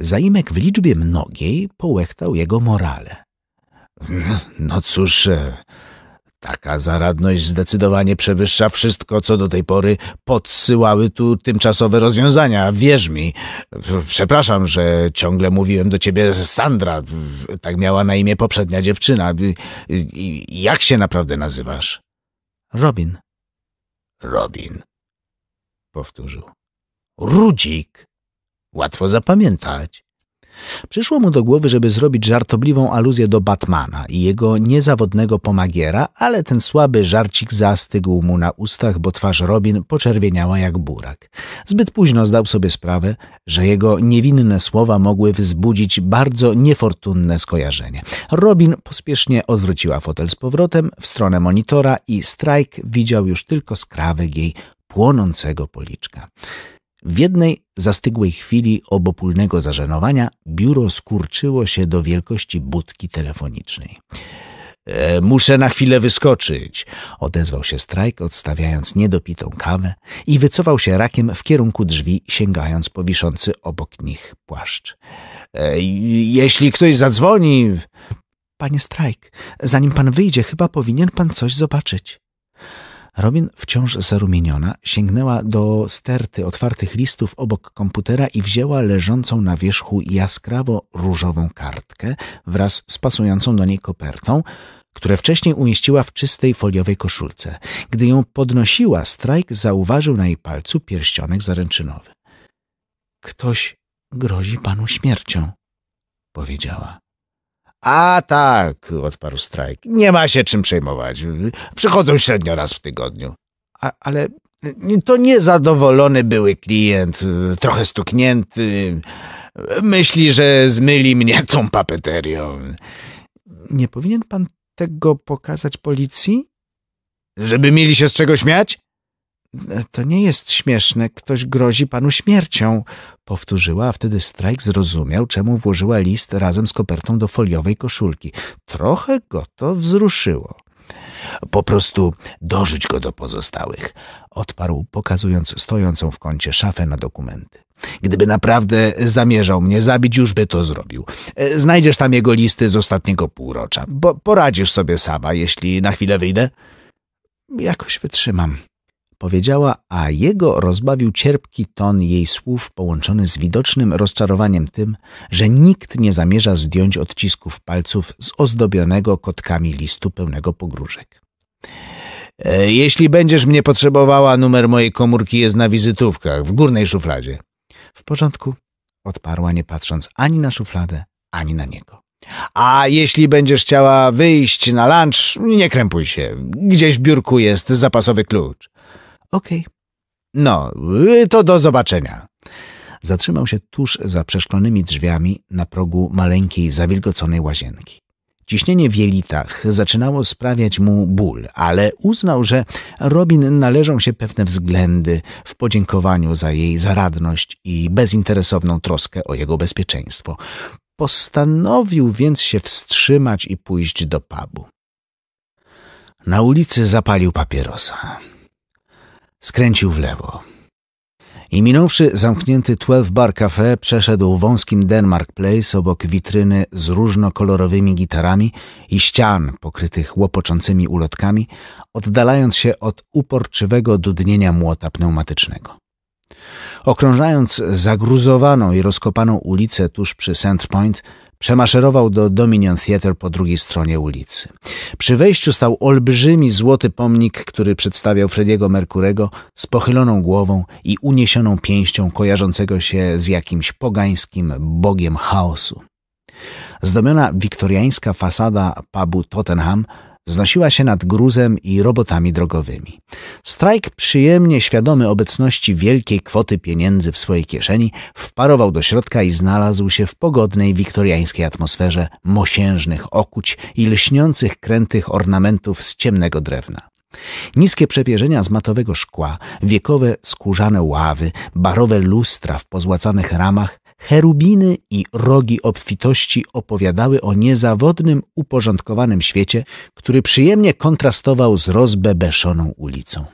Zaimek w liczbie mnogiej połechtał jego morale. No cóż, e, taka zaradność zdecydowanie przewyższa wszystko, co do tej pory podsyłały tu tymczasowe rozwiązania. Wierz mi, przepraszam, że ciągle mówiłem do ciebie Sandra, tak miała na imię poprzednia dziewczyna. Jak się naprawdę nazywasz? Robin. Robin, powtórzył. Rudzik! Łatwo zapamiętać. Przyszło mu do głowy, żeby zrobić żartobliwą aluzję do Batmana i jego niezawodnego pomagiera, ale ten słaby żarcik zastygł mu na ustach, bo twarz Robin poczerwieniała jak burak. Zbyt późno zdał sobie sprawę, że jego niewinne słowa mogły wzbudzić bardzo niefortunne skojarzenie. Robin pospiesznie odwróciła fotel z powrotem w stronę monitora i Strajk widział już tylko skrawek jej płonącego policzka. W jednej zastygłej chwili obopólnego zażenowania biuro skurczyło się do wielkości budki telefonicznej. E, muszę na chwilę wyskoczyć, odezwał się strajk, odstawiając niedopitą kawę i wycofał się rakiem w kierunku drzwi, sięgając po wiszący obok nich płaszcz. E, jeśli ktoś zadzwoni. Panie strajk, zanim pan wyjdzie, chyba powinien pan coś zobaczyć. Robin, wciąż zarumieniona, sięgnęła do sterty otwartych listów obok komputera i wzięła leżącą na wierzchu jaskrawo różową kartkę wraz z pasującą do niej kopertą, które wcześniej umieściła w czystej foliowej koszulce. Gdy ją podnosiła, Strajk zauważył na jej palcu pierścionek zaręczynowy. Ktoś grozi panu śmiercią, powiedziała. A tak, odparł Strajk. Nie ma się czym przejmować. Przychodzą średnio raz w tygodniu. A, ale to niezadowolony były klient, trochę stuknięty. Myśli, że zmyli mnie tą papeterią. Nie powinien pan tego pokazać policji? Żeby mieli się z czego śmiać? To nie jest śmieszne, ktoś grozi panu śmiercią, powtórzyła, a wtedy Strajk zrozumiał, czemu włożyła list razem z kopertą do foliowej koszulki. Trochę go to wzruszyło. Po prostu dorzuć go do pozostałych, odparł, pokazując stojącą w kącie szafę na dokumenty. Gdyby naprawdę zamierzał mnie zabić, już by to zrobił. Znajdziesz tam jego listy z ostatniego półrocza. Bo poradzisz sobie sama, jeśli na chwilę wyjdę. Jakoś wytrzymam, powiedziała, a jego rozbawił cierpki ton jej słów połączony z widocznym rozczarowaniem tym, że nikt nie zamierza zdjąć odcisków palców z ozdobionego kotkami listu pełnego pogróżek. E, jeśli będziesz mnie potrzebowała, numer mojej komórki jest na wizytówkach, w górnej szufladzie. W porządku, odparła nie patrząc ani na szufladę, ani na niego. A jeśli będziesz chciała wyjść na lunch, nie krępuj się. Gdzieś w biurku jest zapasowy klucz. Okej. Okay. No, y, to do zobaczenia. Zatrzymał się tuż za przeszklonymi drzwiami na progu maleńkiej, zawilgoconej łazienki. Ciśnienie w jelitach zaczynało sprawiać mu ból, ale uznał, że Robin należą się pewne względy w podziękowaniu za jej zaradność i bezinteresowną troskę o jego bezpieczeństwo. Postanowił więc się wstrzymać i pójść do pubu. Na ulicy zapalił papierosa. Skręcił w lewo. I minąwszy zamknięty 12 Bar Cafe, przeszedł wąskim Denmark Place obok witryny z różnokolorowymi gitarami i ścian pokrytych łopoczącymi ulotkami, oddalając się od uporczywego dudnienia młota pneumatycznego. Okrążając zagruzowaną i rozkopaną ulicę tuż przy Centre Point, Przemaszerował do Dominion Theatre po drugiej stronie ulicy. Przy wejściu stał olbrzymi złoty pomnik, który przedstawiał Frediego Merkurego z pochyloną głową i uniesioną pięścią kojarzącego się z jakimś pogańskim bogiem chaosu. Zdomiona wiktoriańska fasada pubu Tottenham Znosiła się nad gruzem i robotami drogowymi. Strajk, przyjemnie świadomy obecności wielkiej kwoty pieniędzy w swojej kieszeni, wparował do środka i znalazł się w pogodnej wiktoriańskiej atmosferze mosiężnych okuć i lśniących krętych ornamentów z ciemnego drewna. Niskie przepierzenia z matowego szkła, wiekowe skórzane ławy, barowe lustra w pozłacanych ramach Cherubiny i rogi obfitości opowiadały o niezawodnym, uporządkowanym świecie, który przyjemnie kontrastował z rozbebeszoną ulicą.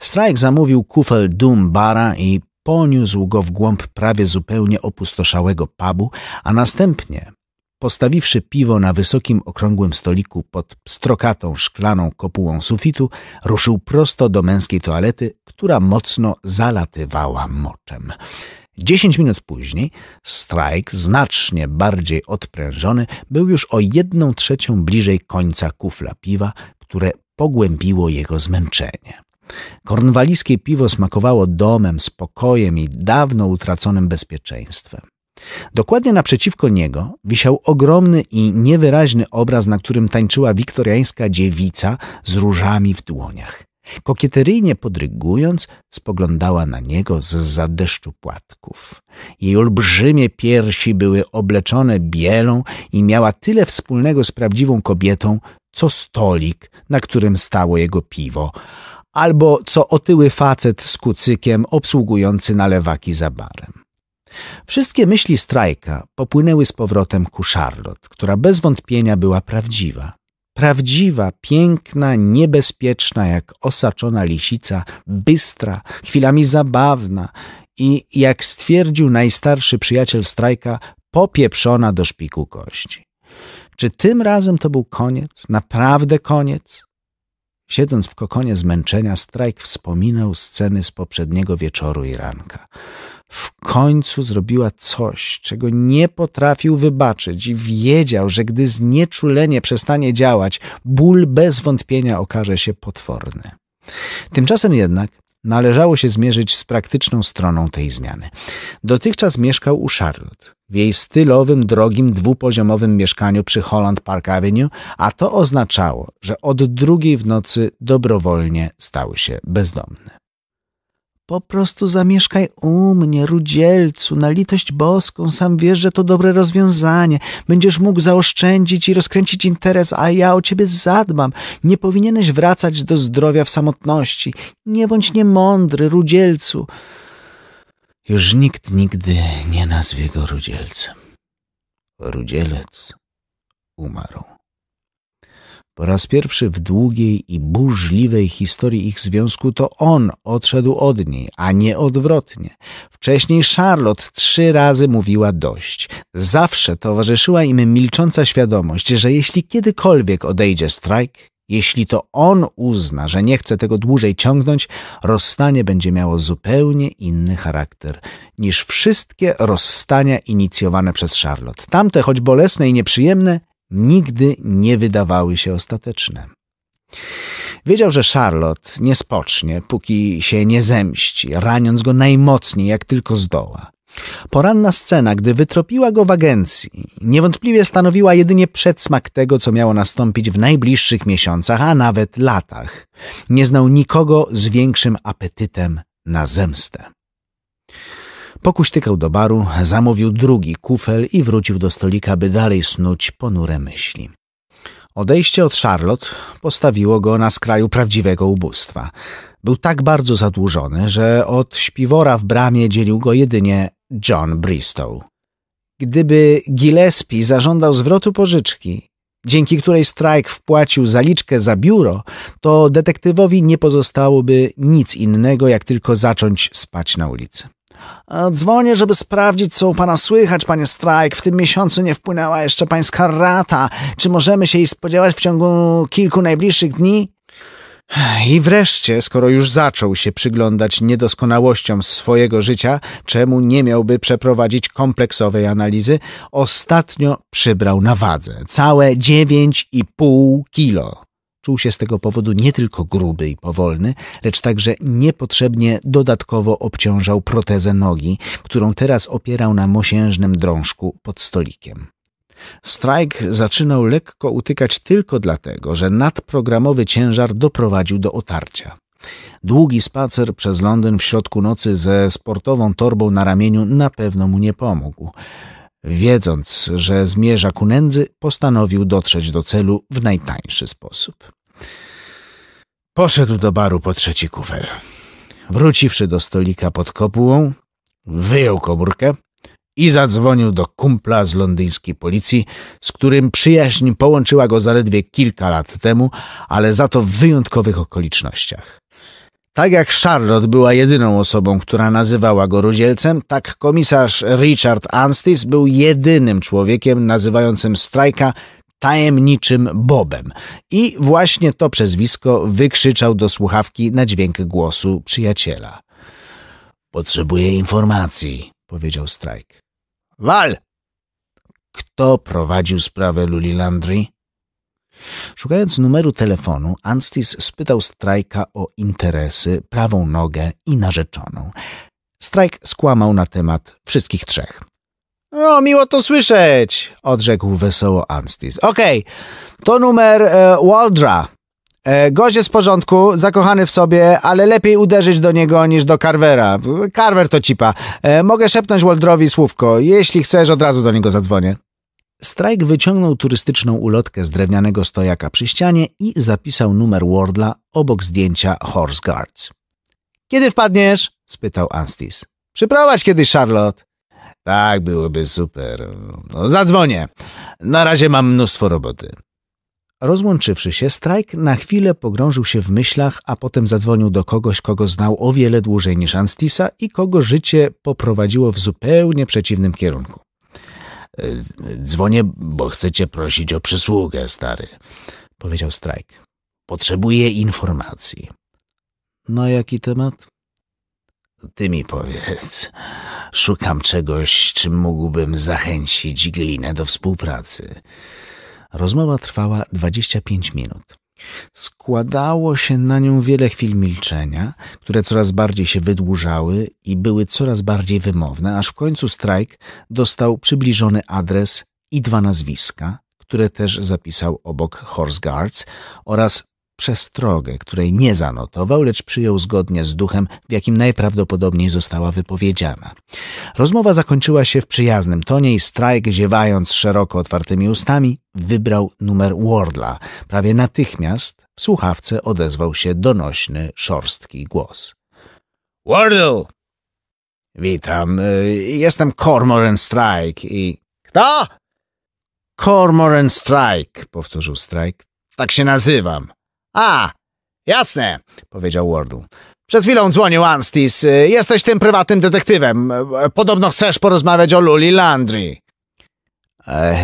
Strajk zamówił kufel Dumbara Bara i poniósł go w głąb prawie zupełnie opustoszałego pubu, a następnie, postawiwszy piwo na wysokim okrągłym stoliku pod pstrokatą szklaną kopułą sufitu, ruszył prosto do męskiej toalety, która mocno zalatywała moczem. Dziesięć minut później strajk, znacznie bardziej odprężony, był już o jedną trzecią bliżej końca kufla piwa, które pogłębiło jego zmęczenie. Kornwalijskie piwo smakowało domem, spokojem i dawno utraconym bezpieczeństwem. Dokładnie naprzeciwko niego wisiał ogromny i niewyraźny obraz, na którym tańczyła wiktoriańska dziewica z różami w dłoniach. Kokieteryjnie podrygując, spoglądała na niego z zadeszczu płatków. Jej olbrzymie piersi były obleczone bielą i miała tyle wspólnego z prawdziwą kobietą, co stolik, na którym stało jego piwo, albo co otyły facet z kucykiem obsługujący nalewaki za barem. Wszystkie myśli strajka popłynęły z powrotem ku Charlotte, która bez wątpienia była prawdziwa. Prawdziwa, piękna, niebezpieczna jak osaczona lisica, bystra, chwilami zabawna i, jak stwierdził najstarszy przyjaciel Strajka, popieprzona do szpiku kości. Czy tym razem to był koniec? Naprawdę koniec? Siedząc w kokonie zmęczenia, Strajk wspominał sceny z poprzedniego wieczoru i ranka. W końcu zrobiła coś, czego nie potrafił wybaczyć i wiedział, że gdy znieczulenie przestanie działać, ból bez wątpienia okaże się potworny. Tymczasem jednak należało się zmierzyć z praktyczną stroną tej zmiany. Dotychczas mieszkał u Charlotte, w jej stylowym, drogim, dwupoziomowym mieszkaniu przy Holland Park Avenue, a to oznaczało, że od drugiej w nocy dobrowolnie stał się bezdomny. Po prostu zamieszkaj u mnie, rudzielcu, na litość boską, sam wiesz, że to dobre rozwiązanie. Będziesz mógł zaoszczędzić i rozkręcić interes, a ja o ciebie zadbam. Nie powinieneś wracać do zdrowia w samotności. Nie bądź niemądry, rudzielcu. Już nikt nigdy nie nazwie go rudzielcem. Rudzielec umarł. Po raz pierwszy w długiej i burzliwej historii ich związku to on odszedł od niej, a nie odwrotnie. Wcześniej Charlotte trzy razy mówiła dość. Zawsze towarzyszyła im milcząca świadomość, że jeśli kiedykolwiek odejdzie strajk, jeśli to on uzna, że nie chce tego dłużej ciągnąć, rozstanie będzie miało zupełnie inny charakter niż wszystkie rozstania inicjowane przez Charlotte. Tamte, choć bolesne i nieprzyjemne, nigdy nie wydawały się ostateczne. Wiedział, że Charlotte nie spocznie, póki się nie zemści, raniąc go najmocniej, jak tylko zdoła. Poranna scena, gdy wytropiła go w agencji, niewątpliwie stanowiła jedynie przedsmak tego, co miało nastąpić w najbliższych miesiącach, a nawet latach. Nie znał nikogo z większym apetytem na zemstę. Pokuśtykał do baru, zamówił drugi kufel i wrócił do stolika, by dalej snuć ponure myśli. Odejście od Charlotte postawiło go na skraju prawdziwego ubóstwa. Był tak bardzo zadłużony, że od śpiwora w bramie dzielił go jedynie John Bristow. Gdyby Gillespie zażądał zwrotu pożyczki, dzięki której Strike wpłacił zaliczkę za biuro, to detektywowi nie pozostałoby nic innego, jak tylko zacząć spać na ulicy. E, dzwonię, żeby sprawdzić, co u pana słychać, panie Strajk. W tym miesiącu nie wpłynęła jeszcze pańska rata. Czy możemy się jej spodziewać w ciągu kilku najbliższych dni? I wreszcie, skoro już zaczął się przyglądać niedoskonałościom swojego życia, czemu nie miałby przeprowadzić kompleksowej analizy, ostatnio przybrał na wadze całe 9,5 kilo. Stół się z tego powodu nie tylko gruby i powolny, lecz także niepotrzebnie dodatkowo obciążał protezę nogi, którą teraz opierał na mosiężnym drążku pod stolikiem. Strajk zaczynał lekko utykać tylko dlatego, że nadprogramowy ciężar doprowadził do otarcia. Długi spacer przez Londyn w środku nocy ze sportową torbą na ramieniu na pewno mu nie pomógł. Wiedząc, że zmierza ku nędzy, postanowił dotrzeć do celu w najtańszy sposób. Poszedł do baru po trzeci kufel. Wróciwszy do stolika pod kopułą, wyjął komórkę i zadzwonił do kumpla z londyńskiej policji, z którym przyjaźń połączyła go zaledwie kilka lat temu, ale za to w wyjątkowych okolicznościach. Tak jak Charlotte była jedyną osobą, która nazywała go rudzielcem, tak komisarz Richard Anstis był jedynym człowiekiem nazywającym strajka tajemniczym Bobem. I właśnie to przezwisko wykrzyczał do słuchawki na dźwięk głosu przyjaciela. Potrzebuję informacji, powiedział Strajk. Wal! Kto prowadził sprawę Luli Landry? Szukając numeru telefonu, Anstis spytał Strajka o interesy, prawą nogę i narzeczoną. Strajk skłamał na temat wszystkich trzech. No, miło to słyszeć, odrzekł wesoło Anstis. Okej, okay. to numer e, Waldra. E, gość jest w porządku, zakochany w sobie, ale lepiej uderzyć do niego niż do Carvera. Carver to cipa. E, mogę szepnąć Waldrowi słówko. Jeśli chcesz, od razu do niego zadzwonię. Strajk wyciągnął turystyczną ulotkę z drewnianego stojaka przy ścianie i zapisał numer Wardla obok zdjęcia Horse Guards. Kiedy wpadniesz? spytał Anstis. Przyprowadź kiedyś, Charlotte. Tak, byłoby super. No, zadzwonię. Na razie mam mnóstwo roboty. Rozłączywszy się, Strajk na chwilę pogrążył się w myślach, a potem zadzwonił do kogoś, kogo znał o wiele dłużej niż Anstisa i kogo życie poprowadziło w zupełnie przeciwnym kierunku. E, dzwonię, bo chcecie prosić o przysługę, stary, powiedział Strajk. Potrzebuję informacji. Na jaki temat? Ty mi powiedz. Szukam czegoś, czym mógłbym zachęcić glinę do współpracy. Rozmowa trwała 25 minut. Składało się na nią wiele chwil milczenia, które coraz bardziej się wydłużały i były coraz bardziej wymowne, aż w końcu strajk dostał przybliżony adres i dwa nazwiska, które też zapisał obok Horse Guards oraz przestrogę, której nie zanotował, lecz przyjął zgodnie z duchem, w jakim najprawdopodobniej została wypowiedziana. Rozmowa zakończyła się w przyjaznym tonie i Strike, ziewając szeroko otwartymi ustami, wybrał numer Wardla. Prawie natychmiast w słuchawce odezwał się donośny, szorstki głos. Wardle! Witam, y, jestem Cormoran Strike i... Kto? Cormoran Strike, powtórzył Strike. Tak się nazywam. A, jasne, powiedział Wardu. Przed chwilą dzwonił Anstis. Y, jesteś tym prywatnym detektywem. Y, podobno chcesz porozmawiać o Luli Landry.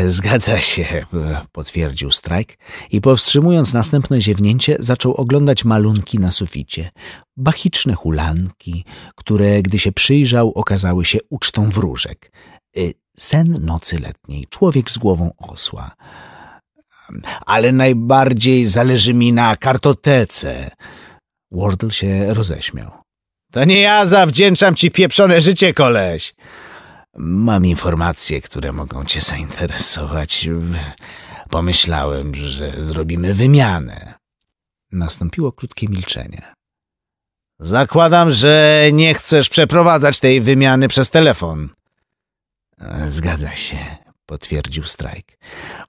zgadza się, y, potwierdził Strajk i powstrzymując następne ziewnięcie, zaczął oglądać malunki na suficie. Bachiczne hulanki, które, gdy się przyjrzał, okazały się ucztą wróżek. sen nocy letniej, człowiek z głową osła ale najbardziej zależy mi na kartotece. Wardle się roześmiał. To nie ja zawdzięczam ci pieprzone życie, koleś. Mam informacje, które mogą cię zainteresować. Pomyślałem, że zrobimy wymianę. Nastąpiło krótkie milczenie. Zakładam, że nie chcesz przeprowadzać tej wymiany przez telefon. Zgadza się potwierdził Strajk.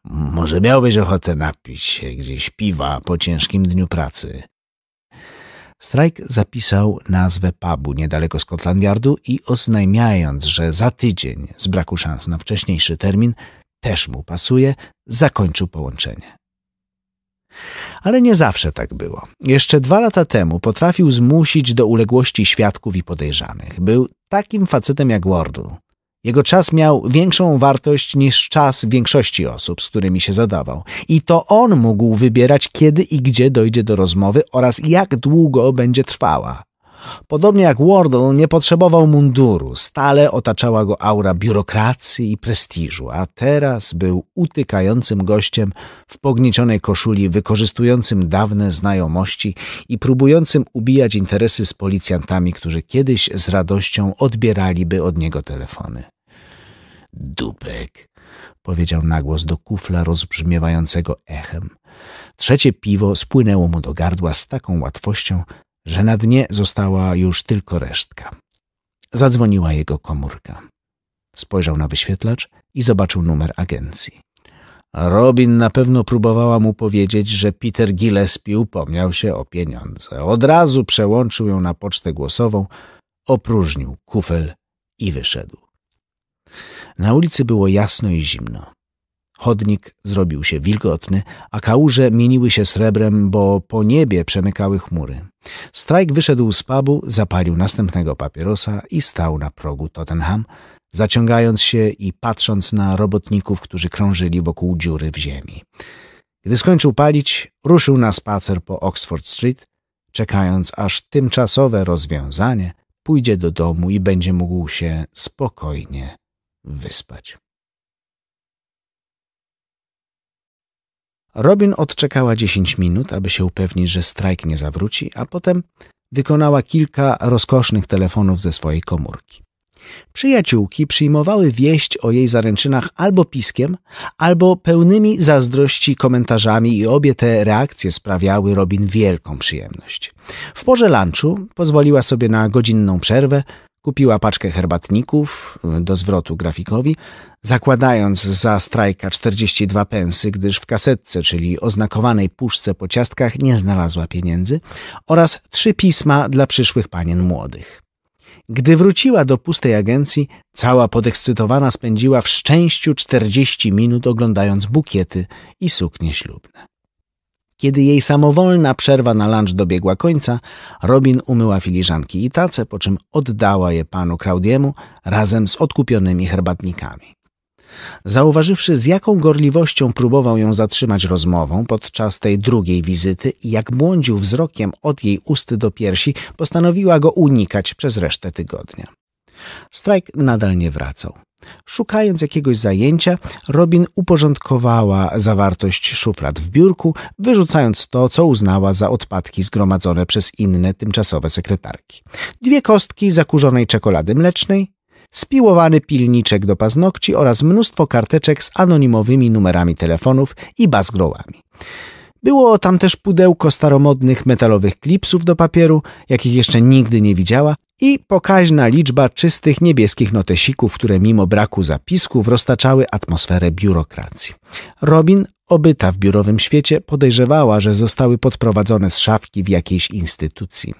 Może miałbyś ochotę napić się gdzieś piwa po ciężkim dniu pracy. Strajk zapisał nazwę pubu niedaleko Scotland Yardu i oznajmiając, że za tydzień z braku szans na wcześniejszy termin też mu pasuje, zakończył połączenie. Ale nie zawsze tak było. Jeszcze dwa lata temu potrafił zmusić do uległości świadków i podejrzanych. Był takim facetem jak Wardle. Jego czas miał większą wartość niż czas większości osób, z którymi się zadawał. I to on mógł wybierać, kiedy i gdzie dojdzie do rozmowy oraz jak długo będzie trwała. Podobnie jak Wardle nie potrzebował munduru, stale otaczała go aura biurokracji i prestiżu, a teraz był utykającym gościem w pogniecionej koszuli, wykorzystującym dawne znajomości i próbującym ubijać interesy z policjantami, którzy kiedyś z radością odbieraliby od niego telefony. Dupek, powiedział nagłos do kufla rozbrzmiewającego echem. Trzecie piwo spłynęło mu do gardła z taką łatwością, że na dnie została już tylko resztka. Zadzwoniła jego komórka. Spojrzał na wyświetlacz i zobaczył numer agencji. Robin na pewno próbowała mu powiedzieć, że Peter Gillespie upomniał się o pieniądze. Od razu przełączył ją na pocztę głosową, opróżnił kufel i wyszedł. Na ulicy było jasno i zimno. Chodnik zrobił się wilgotny, a kałuże mieniły się srebrem, bo po niebie przemykały chmury. Strajk wyszedł z pubu, zapalił następnego papierosa i stał na progu Tottenham, zaciągając się i patrząc na robotników, którzy krążyli wokół dziury w ziemi. Gdy skończył palić, ruszył na spacer po Oxford Street, czekając aż tymczasowe rozwiązanie pójdzie do domu i będzie mógł się spokojnie wyspać. Robin odczekała 10 minut, aby się upewnić, że strajk nie zawróci, a potem wykonała kilka rozkosznych telefonów ze swojej komórki. Przyjaciółki przyjmowały wieść o jej zaręczynach albo piskiem, albo pełnymi zazdrości komentarzami i obie te reakcje sprawiały Robin wielką przyjemność. W porze lunchu pozwoliła sobie na godzinną przerwę, Kupiła paczkę herbatników do zwrotu grafikowi, zakładając za strajka 42 pensy, gdyż w kasetce, czyli oznakowanej puszce po ciastkach, nie znalazła pieniędzy, oraz trzy pisma dla przyszłych panien młodych. Gdy wróciła do pustej agencji, cała podekscytowana spędziła w szczęściu 40 minut oglądając bukiety i suknie ślubne. Kiedy jej samowolna przerwa na lunch dobiegła końca, Robin umyła filiżanki i tace, po czym oddała je panu Klaudiemu razem z odkupionymi herbatnikami. Zauważywszy, z jaką gorliwością próbował ją zatrzymać rozmową podczas tej drugiej wizyty i jak błądził wzrokiem od jej usty do piersi, postanowiła go unikać przez resztę tygodnia. Strajk nadal nie wracał. Szukając jakiegoś zajęcia, Robin uporządkowała zawartość szuflad w biurku, wyrzucając to, co uznała za odpadki zgromadzone przez inne tymczasowe sekretarki. Dwie kostki zakurzonej czekolady mlecznej, spiłowany pilniczek do paznokci oraz mnóstwo karteczek z anonimowymi numerami telefonów i bazgrołami. Było tam też pudełko staromodnych metalowych klipsów do papieru, jakich jeszcze nigdy nie widziała, i pokaźna liczba czystych niebieskich notesików, które mimo braku zapisków roztaczały atmosferę biurokracji. Robin, obyta w biurowym świecie, podejrzewała, że zostały podprowadzone z szafki w jakiejś instytucji.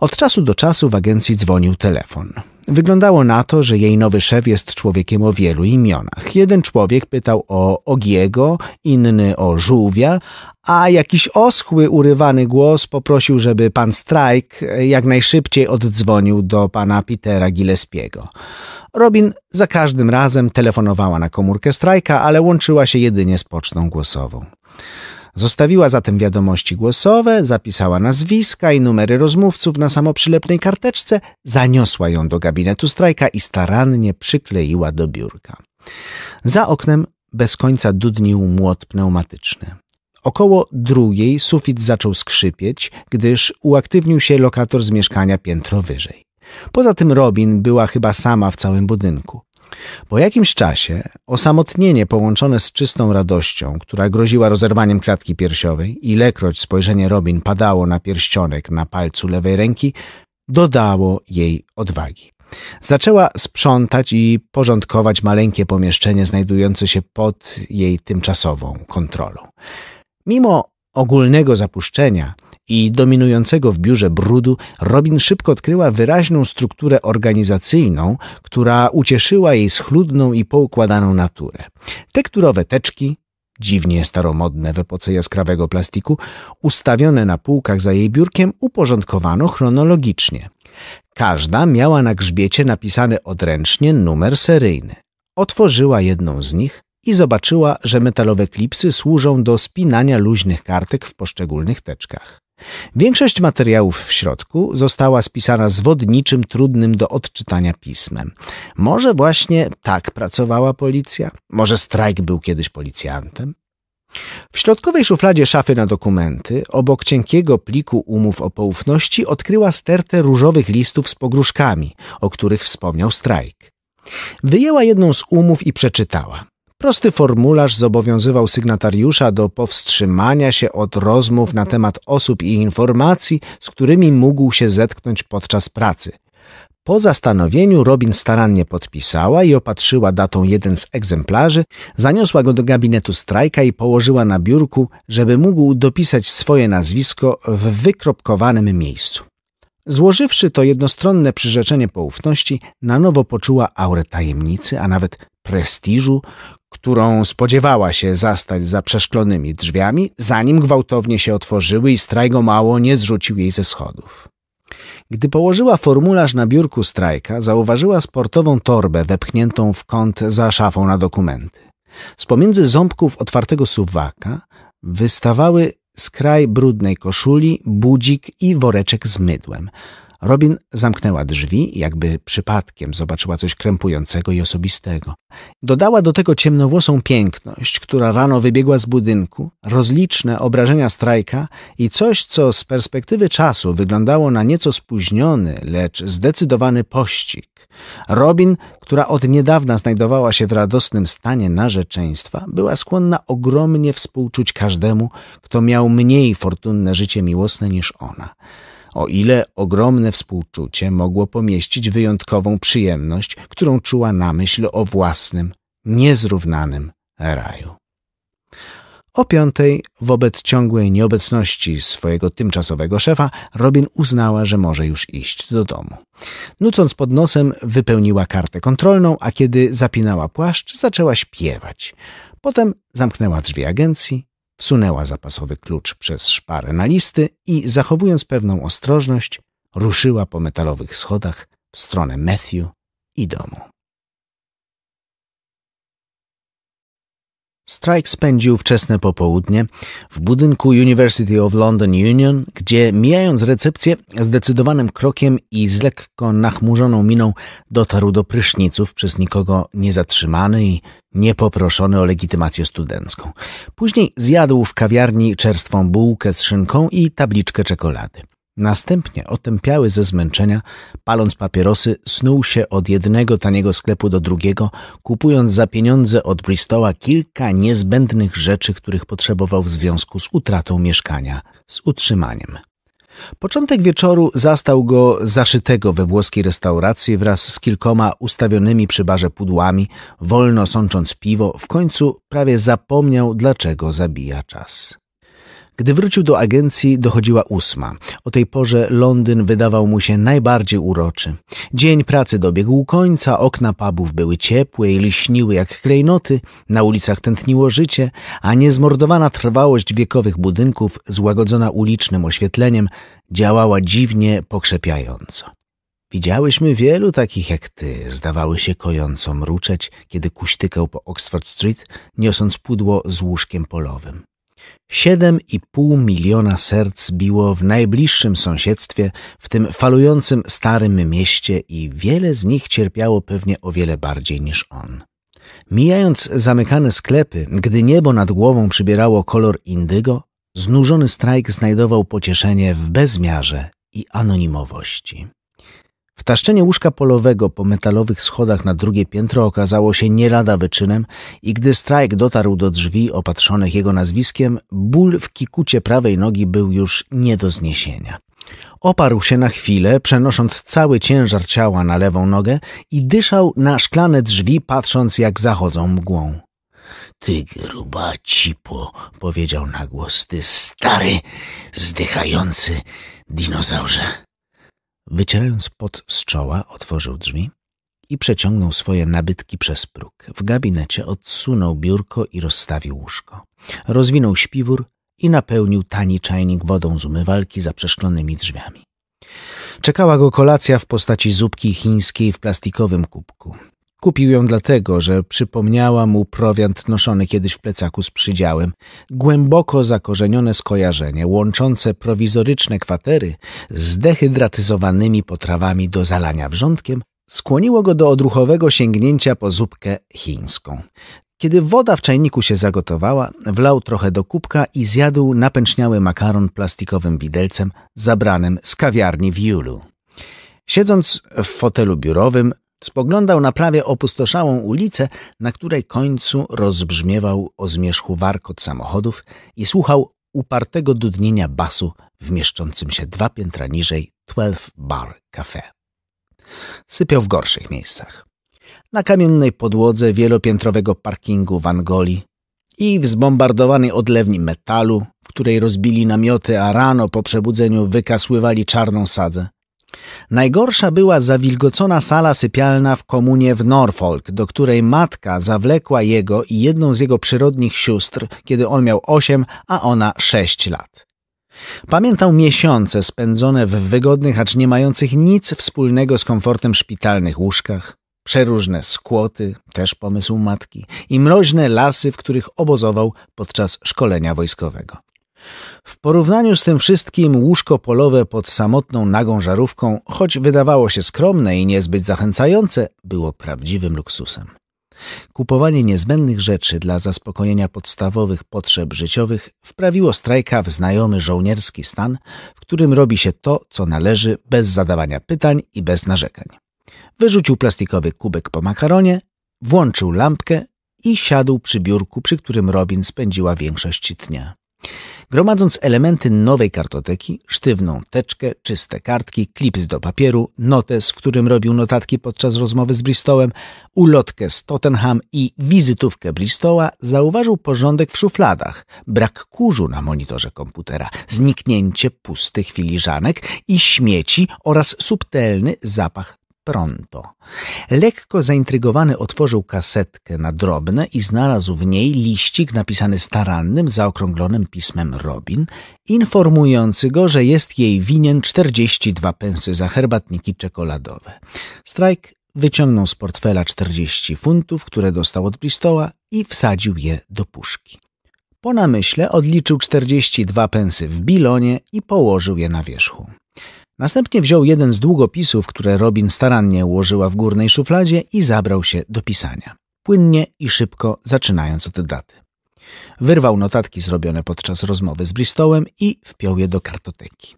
Od czasu do czasu w agencji dzwonił telefon. Wyglądało na to, że jej nowy szef jest człowiekiem o wielu imionach. Jeden człowiek pytał o Ogiego, inny o Żółwia, a jakiś oschły, urywany głos poprosił, żeby pan Strajk e, jak najszybciej oddzwonił do pana Petera Gillespiego. Robin za każdym razem telefonowała na komórkę Strajka, ale łączyła się jedynie z pocztą głosową. Zostawiła zatem wiadomości głosowe, zapisała nazwiska i numery rozmówców na samoprzylepnej karteczce, zaniosła ją do gabinetu Strajka i starannie przykleiła do biurka. Za oknem bez końca dudnił młot pneumatyczny. Około drugiej sufit zaczął skrzypieć, gdyż uaktywnił się lokator z mieszkania piętro wyżej. Poza tym Robin była chyba sama w całym budynku. Po jakimś czasie osamotnienie połączone z czystą radością, która groziła rozerwaniem klatki piersiowej, ilekroć spojrzenie Robin padało na pierścionek na palcu lewej ręki, dodało jej odwagi. Zaczęła sprzątać i porządkować maleńkie pomieszczenie znajdujące się pod jej tymczasową kontrolą. Mimo ogólnego zapuszczenia i dominującego w biurze brudu, Robin szybko odkryła wyraźną strukturę organizacyjną, która ucieszyła jej schludną i poukładaną naturę. Tekturowe teczki, dziwnie staromodne w epoce jaskrawego plastiku, ustawione na półkach za jej biurkiem, uporządkowano chronologicznie. Każda miała na grzbiecie napisany odręcznie numer seryjny. Otworzyła jedną z nich, i zobaczyła, że metalowe klipsy służą do spinania luźnych kartek w poszczególnych teczkach. Większość materiałów w środku została spisana zwodniczym, trudnym do odczytania pismem. Może właśnie tak pracowała policja? Może Strajk był kiedyś policjantem? W środkowej szufladzie szafy na dokumenty, obok cienkiego pliku umów o poufności, odkryła stertę różowych listów z pogróżkami, o których wspomniał Strajk. Wyjęła jedną z umów i przeczytała. Prosty formularz zobowiązywał sygnatariusza do powstrzymania się od rozmów na temat osób i informacji, z którymi mógł się zetknąć podczas pracy. Po zastanowieniu Robin starannie podpisała i opatrzyła datą jeden z egzemplarzy, zaniosła go do gabinetu strajka i położyła na biurku, żeby mógł dopisać swoje nazwisko w wykropkowanym miejscu. Złożywszy to jednostronne przyrzeczenie poufności, na nowo poczuła aurę tajemnicy, a nawet prestiżu, którą spodziewała się zastać za przeszklonymi drzwiami, zanim gwałtownie się otworzyły i strajgo mało nie zrzucił jej ze schodów. Gdy położyła formularz na biurku strajka, zauważyła sportową torbę wepchniętą w kąt za szafą na dokumenty. Z pomiędzy ząbków otwartego suwaka wystawały skraj brudnej koszuli, budzik i woreczek z mydłem – Robin zamknęła drzwi, jakby przypadkiem zobaczyła coś krępującego i osobistego. Dodała do tego ciemnowłosą piękność, która rano wybiegła z budynku, rozliczne obrażenia strajka i coś, co z perspektywy czasu wyglądało na nieco spóźniony, lecz zdecydowany pościg. Robin, która od niedawna znajdowała się w radosnym stanie narzeczeństwa, była skłonna ogromnie współczuć każdemu, kto miał mniej fortunne życie miłosne niż ona o ile ogromne współczucie mogło pomieścić wyjątkową przyjemność, którą czuła na myśl o własnym, niezrównanym raju. O piątej, wobec ciągłej nieobecności swojego tymczasowego szefa, Robin uznała, że może już iść do domu. Nucąc pod nosem, wypełniła kartę kontrolną, a kiedy zapinała płaszcz, zaczęła śpiewać. Potem zamknęła drzwi agencji Wsunęła zapasowy klucz przez szparę na listy i, zachowując pewną ostrożność, ruszyła po metalowych schodach w stronę Matthew i domu. Strike spędził wczesne popołudnie w budynku University of London Union, gdzie mijając recepcję, zdecydowanym krokiem i z lekko nachmurzoną miną dotarł do pryszniców przez nikogo niezatrzymany i niepoproszony o legitymację studencką. Później zjadł w kawiarni czerstwą bułkę z szynką i tabliczkę czekolady. Następnie, otępiały ze zmęczenia, paląc papierosy, snuł się od jednego taniego sklepu do drugiego, kupując za pieniądze od Bristol'a kilka niezbędnych rzeczy, których potrzebował w związku z utratą mieszkania, z utrzymaniem. Początek wieczoru zastał go zaszytego we włoskiej restauracji wraz z kilkoma ustawionymi przy barze pudłami, wolno sącząc piwo, w końcu prawie zapomniał, dlaczego zabija czas. Gdy wrócił do agencji, dochodziła ósma. O tej porze Londyn wydawał mu się najbardziej uroczy. Dzień pracy dobiegł końca, okna pubów były ciepłe i liśniły jak klejnoty, na ulicach tętniło życie, a niezmordowana trwałość wiekowych budynków, złagodzona ulicznym oświetleniem, działała dziwnie pokrzepiająco. Widziałyśmy wielu takich jak ty, zdawały się kojąco mruczeć, kiedy kuśtykał po Oxford Street, niosąc pudło z łóżkiem polowym. 7,5 miliona serc biło w najbliższym sąsiedztwie, w tym falującym starym mieście i wiele z nich cierpiało pewnie o wiele bardziej niż on. Mijając zamykane sklepy, gdy niebo nad głową przybierało kolor indygo, znużony strajk znajdował pocieszenie w bezmiarze i anonimowości. Wtaszczenie łóżka polowego po metalowych schodach na drugie piętro okazało się nie lada wyczynem i gdy Strajk dotarł do drzwi opatrzonych jego nazwiskiem, ból w kikucie prawej nogi był już nie do zniesienia. Oparł się na chwilę, przenosząc cały ciężar ciała na lewą nogę i dyszał na szklane drzwi, patrząc jak zachodzą mgłą. Ty gruba cipło — powiedział na głos, ty stary, zdychający dinozaurze. Wycierając pot z czoła, otworzył drzwi i przeciągnął swoje nabytki przez próg. W gabinecie odsunął biurko i rozstawił łóżko. Rozwinął śpiwór i napełnił tani czajnik wodą z umywalki za przeszklonymi drzwiami. Czekała go kolacja w postaci zupki chińskiej w plastikowym kubku. Kupił ją dlatego, że przypomniała mu prowiant noszony kiedyś w plecaku z przydziałem. Głęboko zakorzenione skojarzenie, łączące prowizoryczne kwatery z dehydratyzowanymi potrawami do zalania wrzątkiem, skłoniło go do odruchowego sięgnięcia po zupkę chińską. Kiedy woda w czajniku się zagotowała, wlał trochę do kubka i zjadł napęczniały makaron plastikowym widelcem zabranym z kawiarni w Julu. Siedząc w fotelu biurowym, Spoglądał na prawie opustoszałą ulicę, na której końcu rozbrzmiewał o zmierzchu warkot samochodów i słuchał upartego dudnienia basu w mieszczącym się dwa piętra niżej 12 Bar Cafe. Sypiał w gorszych miejscach. Na kamiennej podłodze wielopiętrowego parkingu w Angolii i w zbombardowanej odlewni metalu, w której rozbili namioty, a rano po przebudzeniu wykasływali czarną sadzę – Najgorsza była zawilgocona sala sypialna w komunie w Norfolk, do której matka zawlekła jego i jedną z jego przyrodnich sióstr, kiedy on miał osiem, a ona sześć lat. Pamiętał miesiące spędzone w wygodnych, acz nie mających nic wspólnego z komfortem szpitalnych łóżkach, przeróżne skłoty, też pomysł matki, i mroźne lasy, w których obozował podczas szkolenia wojskowego. W porównaniu z tym wszystkim łóżko polowe pod samotną nagą żarówką, choć wydawało się skromne i niezbyt zachęcające, było prawdziwym luksusem. Kupowanie niezbędnych rzeczy dla zaspokojenia podstawowych potrzeb życiowych wprawiło strajka w znajomy żołnierski stan, w którym robi się to, co należy, bez zadawania pytań i bez narzekań. Wyrzucił plastikowy kubek po makaronie, włączył lampkę i siadł przy biurku, przy którym Robin spędziła większość dnia gromadząc elementy nowej kartoteki, sztywną teczkę, czyste kartki, klips do papieru, notes, w którym robił notatki podczas rozmowy z Bristolem, ulotkę z Tottenham i wizytówkę Bristola, zauważył porządek w szufladach, brak kurzu na monitorze komputera, zniknięcie pustych filiżanek i śmieci oraz subtelny zapach pronto. Lekko zaintrygowany otworzył kasetkę na drobne i znalazł w niej liścik napisany starannym, zaokrąglonym pismem Robin, informujący go, że jest jej winien 42 pensy za herbatniki czekoladowe. Strajk wyciągnął z portfela 40 funtów, które dostał od Bristoła i wsadził je do puszki. Po namyśle odliczył 42 pensy w bilonie i położył je na wierzchu. Następnie wziął jeden z długopisów, które Robin starannie ułożyła w górnej szufladzie i zabrał się do pisania. Płynnie i szybko, zaczynając od daty. Wyrwał notatki zrobione podczas rozmowy z Bristolem i wpiął je do kartoteki.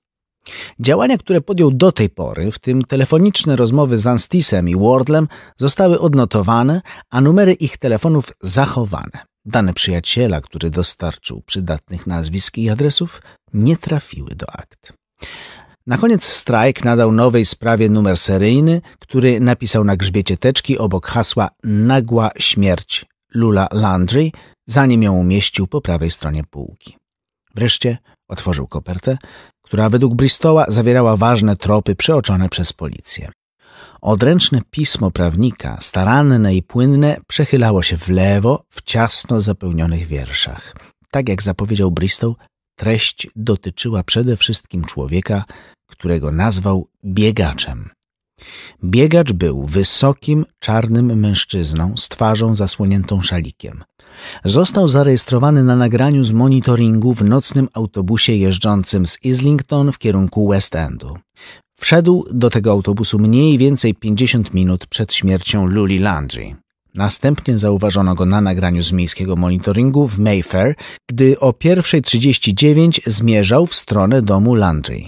Działania, które podjął do tej pory, w tym telefoniczne rozmowy z Anstisem i Wardlem, zostały odnotowane, a numery ich telefonów zachowane. Dane przyjaciela, który dostarczył przydatnych nazwisk i adresów, nie trafiły do akt. Na koniec strajk nadał nowej sprawie numer seryjny, który napisał na grzbiecie teczki obok hasła Nagła śmierć Lula Landry, zanim ją umieścił po prawej stronie półki. Wreszcie otworzył kopertę, która według Bristola zawierała ważne tropy przeoczone przez policję. Odręczne pismo prawnika, staranne i płynne, przechylało się w lewo w ciasno zapełnionych wierszach. Tak jak zapowiedział Bristol, treść dotyczyła przede wszystkim człowieka, którego nazwał biegaczem. Biegacz był wysokim, czarnym mężczyzną z twarzą zasłoniętą szalikiem. Został zarejestrowany na nagraniu z monitoringu w nocnym autobusie jeżdżącym z Islington w kierunku West Endu. Wszedł do tego autobusu mniej więcej 50 minut przed śmiercią Luli Landry, Następnie zauważono go na nagraniu z miejskiego monitoringu w Mayfair, gdy o 1.39 zmierzał w stronę domu Landry.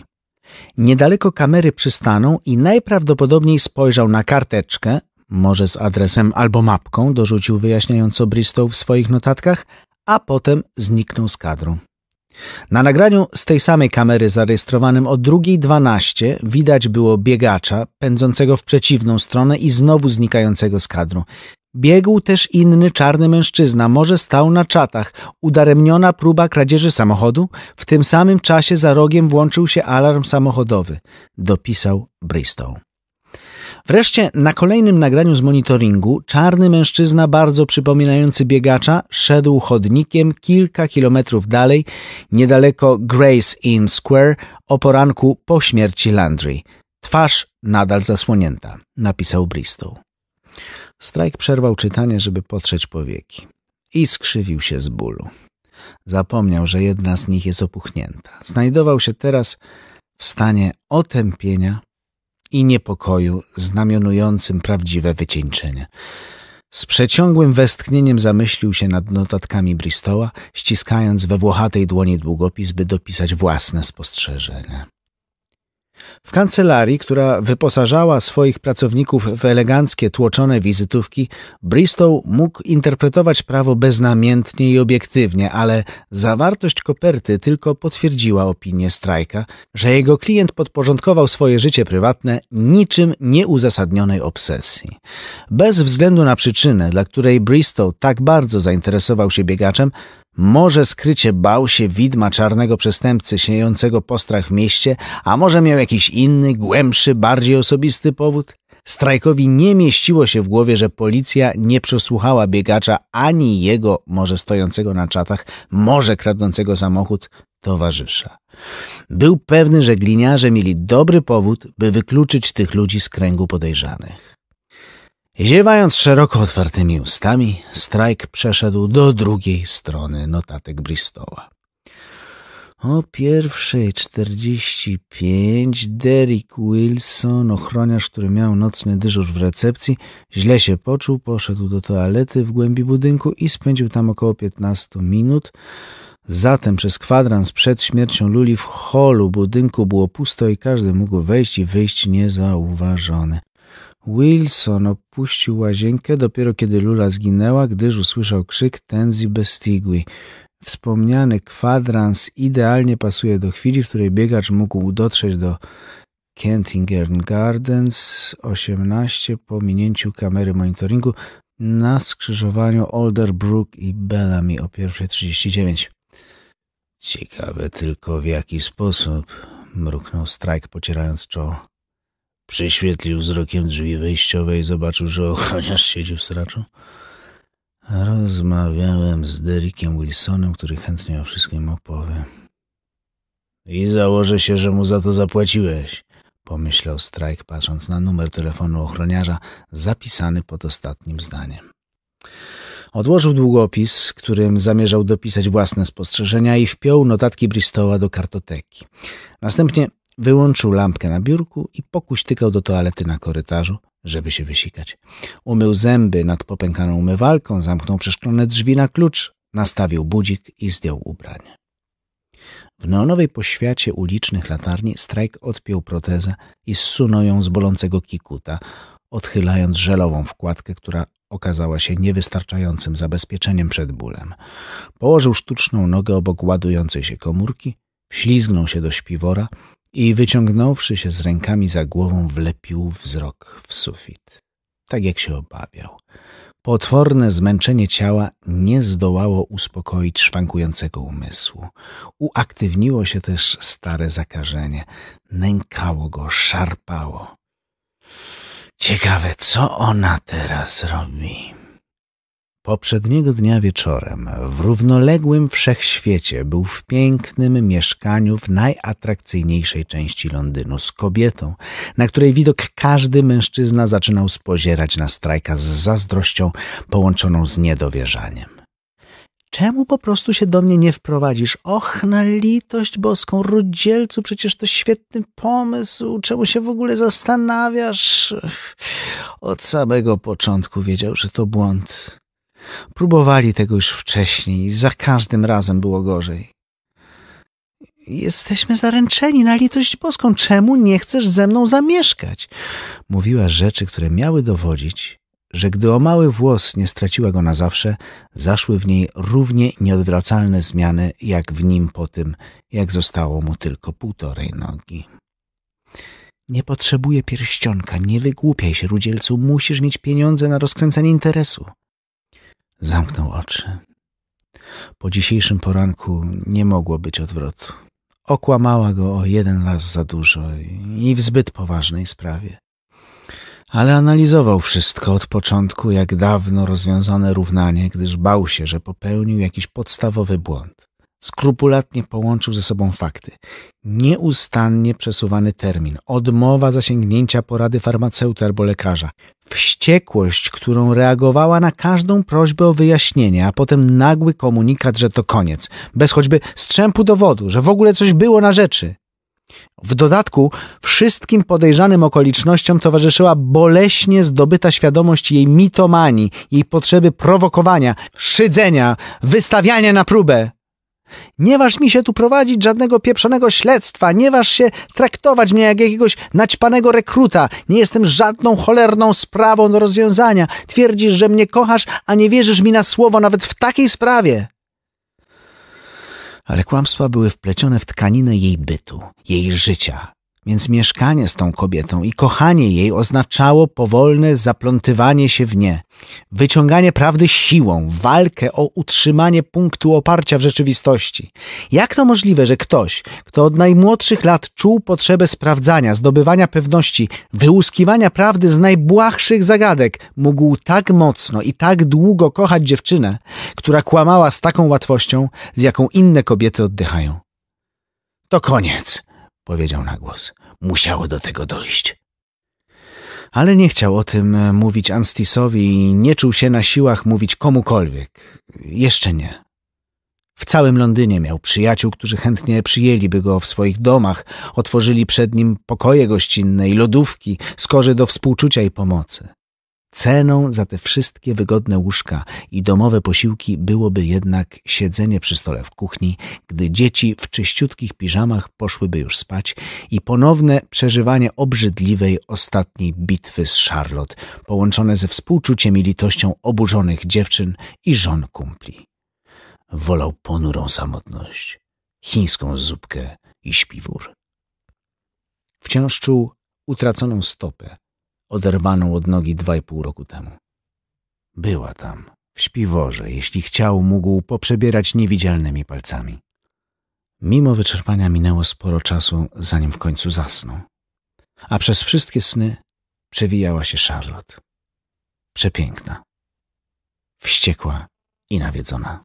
Niedaleko kamery przystanął i najprawdopodobniej spojrzał na karteczkę, może z adresem albo mapką, dorzucił wyjaśniająco Bristow w swoich notatkach, a potem zniknął z kadru. Na nagraniu z tej samej kamery zarejestrowanym o 2.12 widać było biegacza pędzącego w przeciwną stronę i znowu znikającego z kadru. Biegł też inny czarny mężczyzna, może stał na czatach. Udaremniona próba kradzieży samochodu? W tym samym czasie za rogiem włączył się alarm samochodowy. Dopisał Bristow. Wreszcie na kolejnym nagraniu z monitoringu czarny mężczyzna bardzo przypominający biegacza szedł chodnikiem kilka kilometrów dalej, niedaleko Grace Inn Square o poranku po śmierci Landry. Twarz nadal zasłonięta, napisał Bristow. Strajk przerwał czytanie, żeby potrzeć powieki. I skrzywił się z bólu. Zapomniał, że jedna z nich jest opuchnięta. Znajdował się teraz w stanie otępienia i niepokoju znamionującym prawdziwe wycieńczenie. Z przeciągłym westchnieniem zamyślił się nad notatkami Bristoła, ściskając we włochatej dłoni długopis, by dopisać własne spostrzeżenia. W kancelarii, która wyposażała swoich pracowników w eleganckie, tłoczone wizytówki, Bristow mógł interpretować prawo beznamiętnie i obiektywnie, ale zawartość koperty tylko potwierdziła opinię Strajka, że jego klient podporządkował swoje życie prywatne niczym nieuzasadnionej obsesji. Bez względu na przyczynę, dla której Bristow tak bardzo zainteresował się biegaczem, może skrycie bał się widma czarnego przestępcy siejącego postrach w mieście, a może miał jakiś inny, głębszy, bardziej osobisty powód? Strajkowi nie mieściło się w głowie, że policja nie przesłuchała biegacza ani jego, może stojącego na czatach, może kradnącego samochód, towarzysza. Był pewny, że gliniarze mieli dobry powód, by wykluczyć tych ludzi z kręgu podejrzanych. Ziewając szeroko otwartymi ustami, Strajk przeszedł do drugiej strony notatek Bristoła. O pierwszej czterdzieści pięć Derek Wilson, ochroniarz, który miał nocny dyżur w recepcji, źle się poczuł, poszedł do toalety w głębi budynku i spędził tam około piętnastu minut. Zatem przez kwadrans przed śmiercią Luli w holu budynku było pusto i każdy mógł wejść i wyjść niezauważony. Wilson opuścił łazienkę dopiero kiedy Lula zginęła, gdyż usłyszał krzyk Tenzi Bestigui. Wspomniany kwadrans idealnie pasuje do chwili, w której biegacz mógł dotrzeć do Kentingern Gardens 18 po minięciu kamery monitoringu na skrzyżowaniu Alderbrook i Bellamy o 1.39. Ciekawe tylko w jaki sposób, mruknął Strike pocierając czoło. Prześwietlił wzrokiem drzwi wejściowe i zobaczył, że ochroniarz siedzi w sraczu. Rozmawiałem z Derrickiem Wilsonem, który chętnie o wszystkim opowie. I założę się, że mu za to zapłaciłeś, pomyślał Strajk, patrząc na numer telefonu ochroniarza zapisany pod ostatnim zdaniem. Odłożył długopis, którym zamierzał dopisać własne spostrzeżenia i wpiął notatki Bristowa do kartoteki. Następnie Wyłączył lampkę na biurku i pokuśtykał do toalety na korytarzu, żeby się wysikać. Umył zęby nad popękaną umywalką, zamknął przeszklone drzwi na klucz, nastawił budzik i zdjął ubranie. W neonowej poświacie ulicznych latarni strajk odpiął protezę i zsunął ją z bolącego kikuta, odchylając żelową wkładkę, która okazała się niewystarczającym zabezpieczeniem przed bólem. Położył sztuczną nogę obok ładującej się komórki, wślizgnął się do śpiwora – i wyciągnąwszy się z rękami za głową, wlepił wzrok w sufit. Tak jak się obawiał. Potworne zmęczenie ciała nie zdołało uspokoić szwankującego umysłu. Uaktywniło się też stare zakażenie. Nękało go, szarpało. Ciekawe, co ona teraz robi? Poprzedniego dnia wieczorem w równoległym wszechświecie był w pięknym mieszkaniu w najatrakcyjniejszej części Londynu z kobietą, na której widok każdy mężczyzna zaczynał spozierać na strajka z zazdrością połączoną z niedowierzaniem. Czemu po prostu się do mnie nie wprowadzisz? Och, na litość boską, rudzielcu, przecież to świetny pomysł. Czemu się w ogóle zastanawiasz? Od samego początku wiedział, że to błąd. Próbowali tego już wcześniej, za każdym razem było gorzej. Jesteśmy zaręczeni na litość boską. Czemu nie chcesz ze mną zamieszkać? Mówiła rzeczy, które miały dowodzić, że gdy o mały włos nie straciła go na zawsze, zaszły w niej równie nieodwracalne zmiany, jak w nim po tym, jak zostało mu tylko półtorej nogi. Nie potrzebuję pierścionka, nie wygłupiaj się, Rudzielcu, musisz mieć pieniądze na rozkręcenie interesu. Zamknął oczy. Po dzisiejszym poranku nie mogło być odwrotu. Okłamała go o jeden raz za dużo i w zbyt poważnej sprawie. Ale analizował wszystko od początku, jak dawno rozwiązane równanie, gdyż bał się, że popełnił jakiś podstawowy błąd. Skrupulatnie połączył ze sobą fakty. Nieustannie przesuwany termin, odmowa zasięgnięcia porady farmaceuty albo lekarza, wściekłość, którą reagowała na każdą prośbę o wyjaśnienie, a potem nagły komunikat, że to koniec, bez choćby strzępu dowodu, że w ogóle coś było na rzeczy. W dodatku wszystkim podejrzanym okolicznościom towarzyszyła boleśnie zdobyta świadomość jej mitomanii, jej potrzeby prowokowania, szydzenia, wystawiania na próbę. Nie waż mi się tu prowadzić żadnego pieprzonego śledztwa, nie waż się traktować mnie jak jakiegoś naćpanego rekruta. Nie jestem żadną cholerną sprawą do rozwiązania. Twierdzisz, że mnie kochasz, a nie wierzysz mi na słowo nawet w takiej sprawie. Ale kłamstwa były wplecione w tkaninę jej bytu, jej życia, więc mieszkanie z tą kobietą i kochanie jej oznaczało powolne zaplątywanie się w nie, wyciąganie prawdy siłą, walkę o utrzymanie punktu oparcia w rzeczywistości. Jak to możliwe, że ktoś, kto od najmłodszych lat czuł potrzebę sprawdzania, zdobywania pewności, wyłuskiwania prawdy z najbłahszych zagadek, mógł tak mocno i tak długo kochać dziewczynę, która kłamała z taką łatwością, z jaką inne kobiety oddychają? To koniec powiedział na głos. Musiało do tego dojść. Ale nie chciał o tym e, mówić Anstisowi i nie czuł się na siłach mówić komukolwiek. Jeszcze nie. W całym Londynie miał przyjaciół, którzy chętnie przyjęliby go w swoich domach, otworzyli przed nim pokoje gościnne i lodówki, skorzy do współczucia i pomocy. Ceną za te wszystkie wygodne łóżka i domowe posiłki byłoby jednak siedzenie przy stole w kuchni, gdy dzieci w czyściutkich piżamach poszłyby już spać i ponowne przeżywanie obrzydliwej ostatniej bitwy z Charlotte, połączone ze współczuciem i litością oburzonych dziewczyn i żon kumpli. Wolał ponurą samotność, chińską zupkę i śpiwór. Wciąż czuł utraconą stopę, oderwaną od nogi dwa i pół roku temu. Była tam, w śpiworze, jeśli chciał, mógł poprzebierać niewidzialnymi palcami. Mimo wyczerpania minęło sporo czasu, zanim w końcu zasnął. A przez wszystkie sny przewijała się Charlotte. Przepiękna, wściekła i nawiedzona.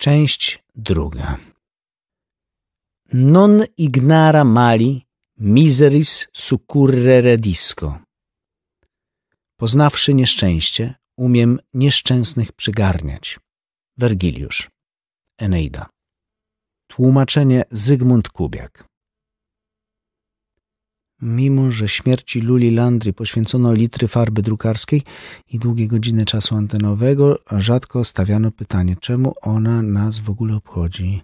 Część druga. Non ignara mali miseris succurrere disco. Poznawszy nieszczęście, umiem nieszczęsnych przygarniać. Wergiliusz. Eneida. Tłumaczenie Zygmunt Kubiak. Mimo, że śmierci Luli Landry poświęcono litry farby drukarskiej i długie godziny czasu antenowego, rzadko stawiano pytanie, czemu ona nas w ogóle obchodzi.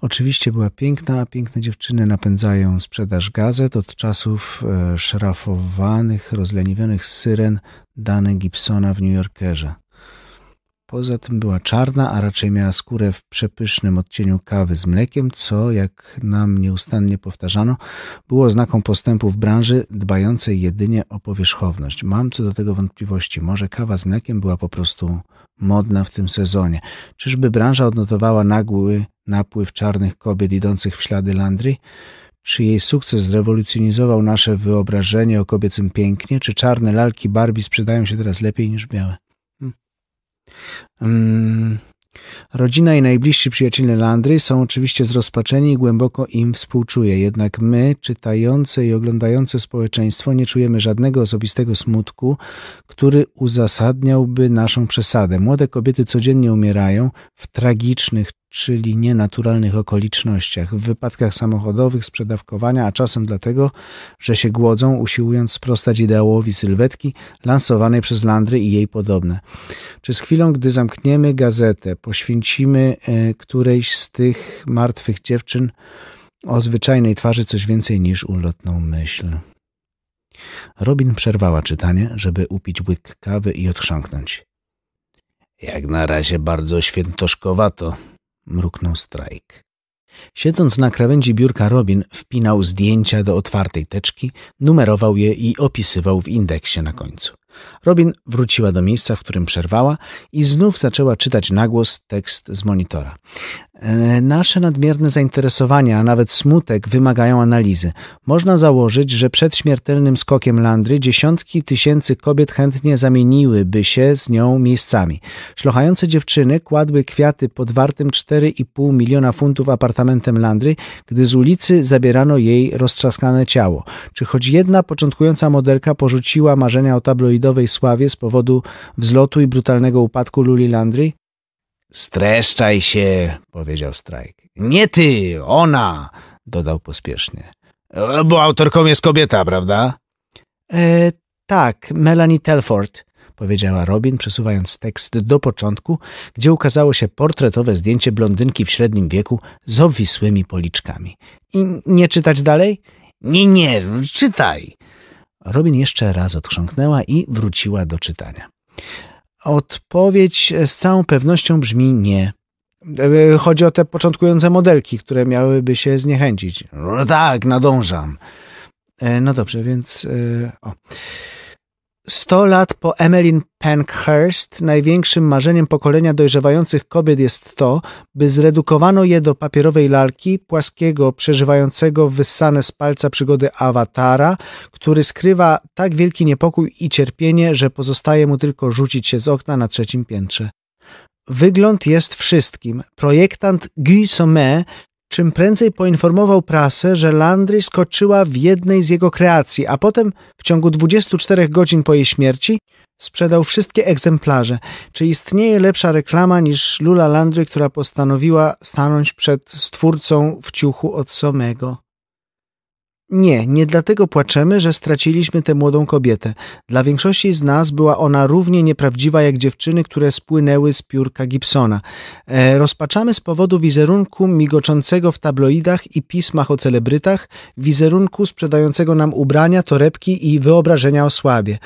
Oczywiście była piękna, a piękne dziewczyny napędzają sprzedaż gazet od czasów e, szrafowanych, rozleniwionych syren Dany Gibsona w New Yorkerze. Poza tym była czarna, a raczej miała skórę w przepysznym odcieniu kawy z mlekiem, co, jak nam nieustannie powtarzano, było znaką postępu w branży dbającej jedynie o powierzchowność. Mam co do tego wątpliwości. Może kawa z mlekiem była po prostu modna w tym sezonie. Czyżby branża odnotowała nagły napływ czarnych kobiet idących w ślady Landry? Czy jej sukces zrewolucjonizował nasze wyobrażenie o kobiecym pięknie? Czy czarne lalki Barbie sprzedają się teraz lepiej niż białe? Mm. Rodzina i najbliżsi przyjaciele Landry są oczywiście zrozpaczeni i głęboko im współczuje, jednak my, czytające i oglądające społeczeństwo, nie czujemy żadnego osobistego smutku, który uzasadniałby naszą przesadę. Młode kobiety codziennie umierają w tragicznych czyli nienaturalnych okolicznościach, w wypadkach samochodowych, sprzedawkowania, a czasem dlatego, że się głodzą, usiłując sprostać ideałowi sylwetki lansowanej przez Landry i jej podobne. Czy z chwilą, gdy zamkniemy gazetę, poświęcimy e, którejś z tych martwych dziewczyn o zwyczajnej twarzy coś więcej niż ulotną myśl? Robin przerwała czytanie, żeby upić łyk kawy i odchrząknąć. Jak na razie bardzo świętoszkowato, mruknął Strajk. Siedząc na krawędzi biurka Robin, wpinał zdjęcia do otwartej teczki, numerował je i opisywał w indeksie na końcu. Robin wróciła do miejsca, w którym przerwała i znów zaczęła czytać na głos tekst z monitora. E, nasze nadmierne zainteresowania, a nawet smutek wymagają analizy. Można założyć, że przed śmiertelnym skokiem Landry dziesiątki tysięcy kobiet chętnie zamieniłyby się z nią miejscami. Szlochające dziewczyny kładły kwiaty pod wartym 4,5 miliona funtów apartamentem Landry, gdy z ulicy zabierano jej roztrzaskane ciało. Czy choć jedna początkująca modelka porzuciła marzenia o tabloidowej sławie z powodu wzlotu i brutalnego upadku Luli Landry? Streszczaj się, powiedział Strajk. Nie ty, ona, dodał pospiesznie. Bo autorką jest kobieta, prawda? E, tak, Melanie Telford, powiedziała Robin, przesuwając tekst do początku, gdzie ukazało się portretowe zdjęcie blondynki w średnim wieku z obwisłymi policzkami. I nie czytać dalej? Nie, nie, czytaj. Robin jeszcze raz odchrząknęła i wróciła do czytania. Odpowiedź e, z całą pewnością brzmi nie. E, e, chodzi o te początkujące modelki, które miałyby się zniechęcić. No tak, nadążam. No dobrze, więc. O. 100 lat po Emmeline Pankhurst największym marzeniem pokolenia dojrzewających kobiet jest to, by zredukowano je do papierowej lalki, płaskiego, przeżywającego wyssane z palca przygody awatara, który skrywa tak wielki niepokój i cierpienie, że pozostaje mu tylko rzucić się z okna na trzecim piętrze. Wygląd jest wszystkim. Projektant Guy Sommet czym prędzej poinformował prasę, że Landry skoczyła w jednej z jego kreacji, a potem w ciągu 24 godzin po jej śmierci sprzedał wszystkie egzemplarze. Czy istnieje lepsza reklama niż Lula Landry, która postanowiła stanąć przed stwórcą w ciuchu od samego? Nie, nie dlatego płaczemy, że straciliśmy tę młodą kobietę. Dla większości z nas była ona równie nieprawdziwa jak dziewczyny, które spłynęły z piórka Gibsona. E, rozpaczamy z powodu wizerunku migoczącego w tabloidach i pismach o celebrytach, wizerunku sprzedającego nam ubrania, torebki i wyobrażenia o słabie.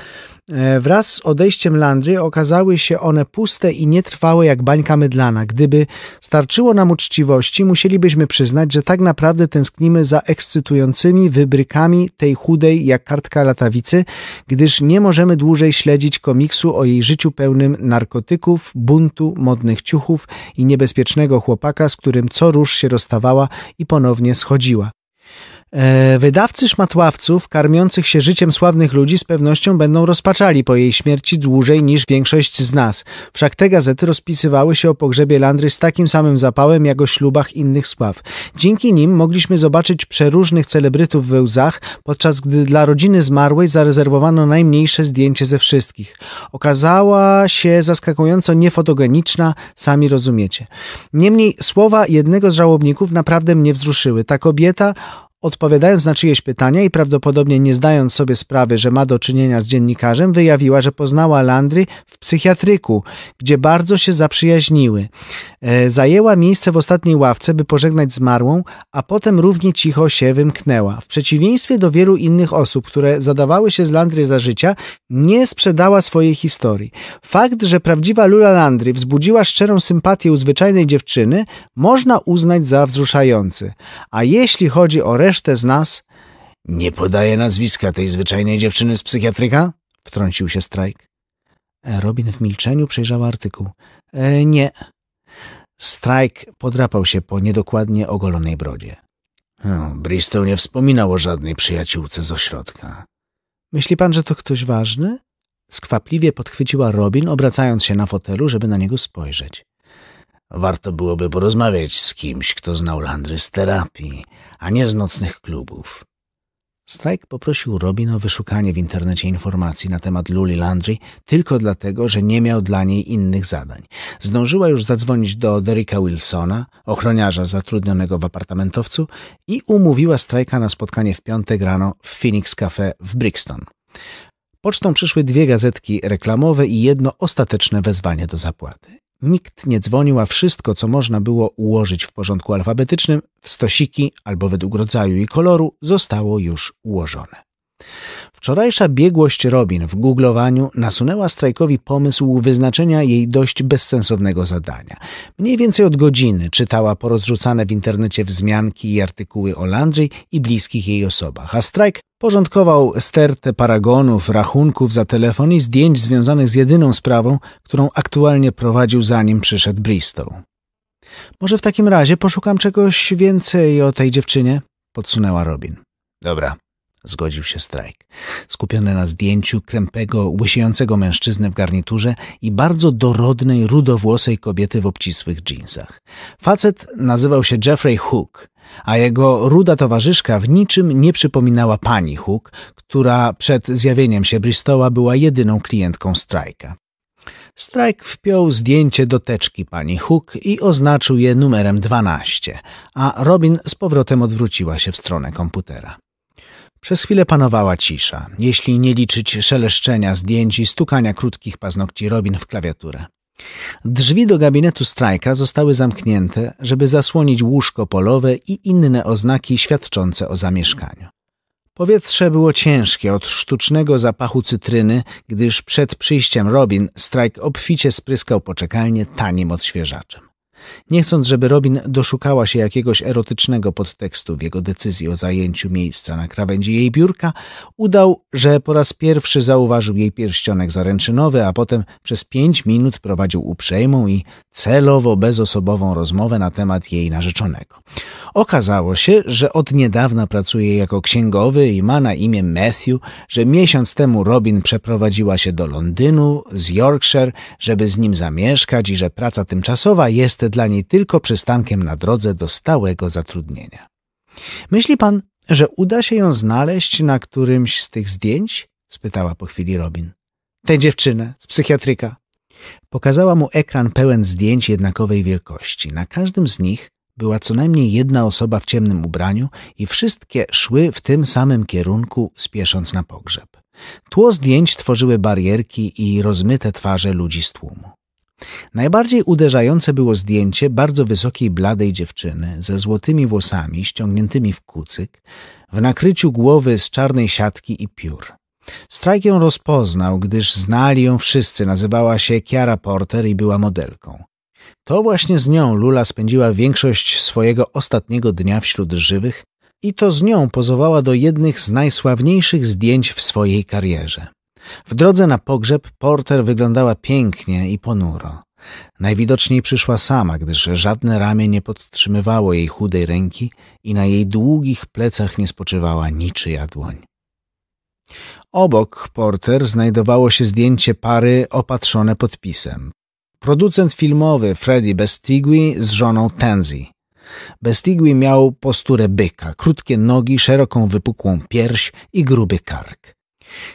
E, wraz z odejściem Landry okazały się one puste i nietrwałe jak bańka mydlana. Gdyby starczyło nam uczciwości, musielibyśmy przyznać, że tak naprawdę tęsknimy za ekscytującymi wybrykami tej chudej jak kartka latawicy, gdyż nie możemy dłużej śledzić komiksu o jej życiu pełnym narkotyków, buntu, modnych ciuchów i niebezpiecznego chłopaka, z którym co rusz się rozstawała i ponownie schodziła. E, wydawcy szmatławców karmiących się życiem sławnych ludzi z pewnością będą rozpaczali po jej śmierci dłużej niż większość z nas. Wszak te gazety rozpisywały się o pogrzebie Landry z takim samym zapałem jak o ślubach innych sław. Dzięki nim mogliśmy zobaczyć przeróżnych celebrytów we łzach, podczas gdy dla rodziny zmarłej zarezerwowano najmniejsze zdjęcie ze wszystkich. Okazała się zaskakująco niefotogeniczna, sami rozumiecie. Niemniej słowa jednego z żałobników naprawdę mnie wzruszyły. Ta kobieta odpowiadając na czyjeś pytania i prawdopodobnie nie zdając sobie sprawy, że ma do czynienia z dziennikarzem, wyjawiła, że poznała Landry w psychiatryku, gdzie bardzo się zaprzyjaźniły. E, zajęła miejsce w ostatniej ławce, by pożegnać zmarłą, a potem równie cicho się wymknęła. W przeciwieństwie do wielu innych osób, które zadawały się z Landry za życia, nie sprzedała swojej historii. Fakt, że prawdziwa Lula Landry wzbudziła szczerą sympatię u zwyczajnej dziewczyny, można uznać za wzruszający. A jeśli chodzi o resztę resztę z nas... Nie podaje nazwiska tej zwyczajnej dziewczyny z psychiatryka? Wtrącił się Strajk. E, Robin w milczeniu przejrzała artykuł. E, nie. Strajk podrapał się po niedokładnie ogolonej brodzie. No, Bristol nie wspominał o żadnej przyjaciółce z ośrodka. Myśli pan, że to ktoś ważny? Skwapliwie podchwyciła Robin, obracając się na fotelu, żeby na niego spojrzeć. Warto byłoby porozmawiać z kimś, kto znał Landry z terapii, a nie z nocnych klubów. Strajk poprosił Robin o wyszukanie w internecie informacji na temat Luli Landry tylko dlatego, że nie miał dla niej innych zadań. Zdążyła już zadzwonić do Derricka Wilsona, ochroniarza zatrudnionego w apartamentowcu i umówiła Strajka na spotkanie w piątek rano w Phoenix Cafe w Brixton. Pocztą przyszły dwie gazetki reklamowe i jedno ostateczne wezwanie do zapłaty. Nikt nie dzwonił, a wszystko, co można było ułożyć w porządku alfabetycznym, w stosiki albo według rodzaju i koloru, zostało już ułożone. Wczorajsza biegłość Robin w googlowaniu nasunęła Strajkowi pomysł wyznaczenia jej dość bezsensownego zadania. Mniej więcej od godziny czytała porozrzucane w internecie wzmianki i artykuły o Landry i bliskich jej osobach, a Strajk porządkował stertę paragonów, rachunków za telefon i zdjęć związanych z jedyną sprawą, którą aktualnie prowadził zanim przyszedł Bristol. Może w takim razie poszukam czegoś więcej o tej dziewczynie? Podsunęła Robin. Dobra, Zgodził się Strajk, skupiony na zdjęciu krępego, łysiejącego mężczyzny w garniturze i bardzo dorodnej, rudowłosej kobiety w obcisłych dżinsach. Facet nazywał się Jeffrey Hook, a jego ruda towarzyszka w niczym nie przypominała pani Hook, która przed zjawieniem się Bristoła była jedyną klientką Strajka. Strajk wpiął zdjęcie do teczki pani Hook i oznaczył je numerem 12, a Robin z powrotem odwróciła się w stronę komputera. Przez chwilę panowała cisza, jeśli nie liczyć szeleszczenia zdjęć i stukania krótkich paznokci Robin w klawiaturę. Drzwi do gabinetu strajka zostały zamknięte, żeby zasłonić łóżko polowe i inne oznaki świadczące o zamieszkaniu. Powietrze było ciężkie od sztucznego zapachu cytryny, gdyż przed przyjściem Robin strajk obficie spryskał poczekalnie tanim odświeżaczem. Nie chcąc, żeby Robin doszukała się jakiegoś erotycznego podtekstu w jego decyzji o zajęciu miejsca na krawędzi jej biurka, udał, że po raz pierwszy zauważył jej pierścionek zaręczynowy, a potem przez pięć minut prowadził uprzejmą i celowo bezosobową rozmowę na temat jej narzeczonego. Okazało się, że od niedawna pracuje jako księgowy i ma na imię Matthew, że miesiąc temu Robin przeprowadziła się do Londynu z Yorkshire, żeby z nim zamieszkać i że praca tymczasowa jest dla niej tylko przystankiem na drodze do stałego zatrudnienia. Myśli pan, że uda się ją znaleźć na którymś z tych zdjęć? spytała po chwili Robin. Tę dziewczynę z psychiatryka. Pokazała mu ekran pełen zdjęć jednakowej wielkości. Na każdym z nich była co najmniej jedna osoba w ciemnym ubraniu i wszystkie szły w tym samym kierunku, spiesząc na pogrzeb. Tło zdjęć tworzyły barierki i rozmyte twarze ludzi z tłumu. Najbardziej uderzające było zdjęcie bardzo wysokiej, bladej dziewczyny ze złotymi włosami ściągniętymi w kucyk, w nakryciu głowy z czarnej siatki i piór. Strajk ją rozpoznał, gdyż znali ją wszyscy. Nazywała się Kiara Porter i była modelką. To właśnie z nią Lula spędziła większość swojego ostatniego dnia wśród żywych i to z nią pozowała do jednych z najsławniejszych zdjęć w swojej karierze. W drodze na pogrzeb Porter wyglądała pięknie i ponuro. Najwidoczniej przyszła sama, gdyż żadne ramię nie podtrzymywało jej chudej ręki i na jej długich plecach nie spoczywała niczyja dłoń. Obok Porter znajdowało się zdjęcie pary opatrzone podpisem. Producent filmowy Freddy Bestigui z żoną Tansy. Bestigui miał posturę byka, krótkie nogi, szeroką wypukłą pierś i gruby kark.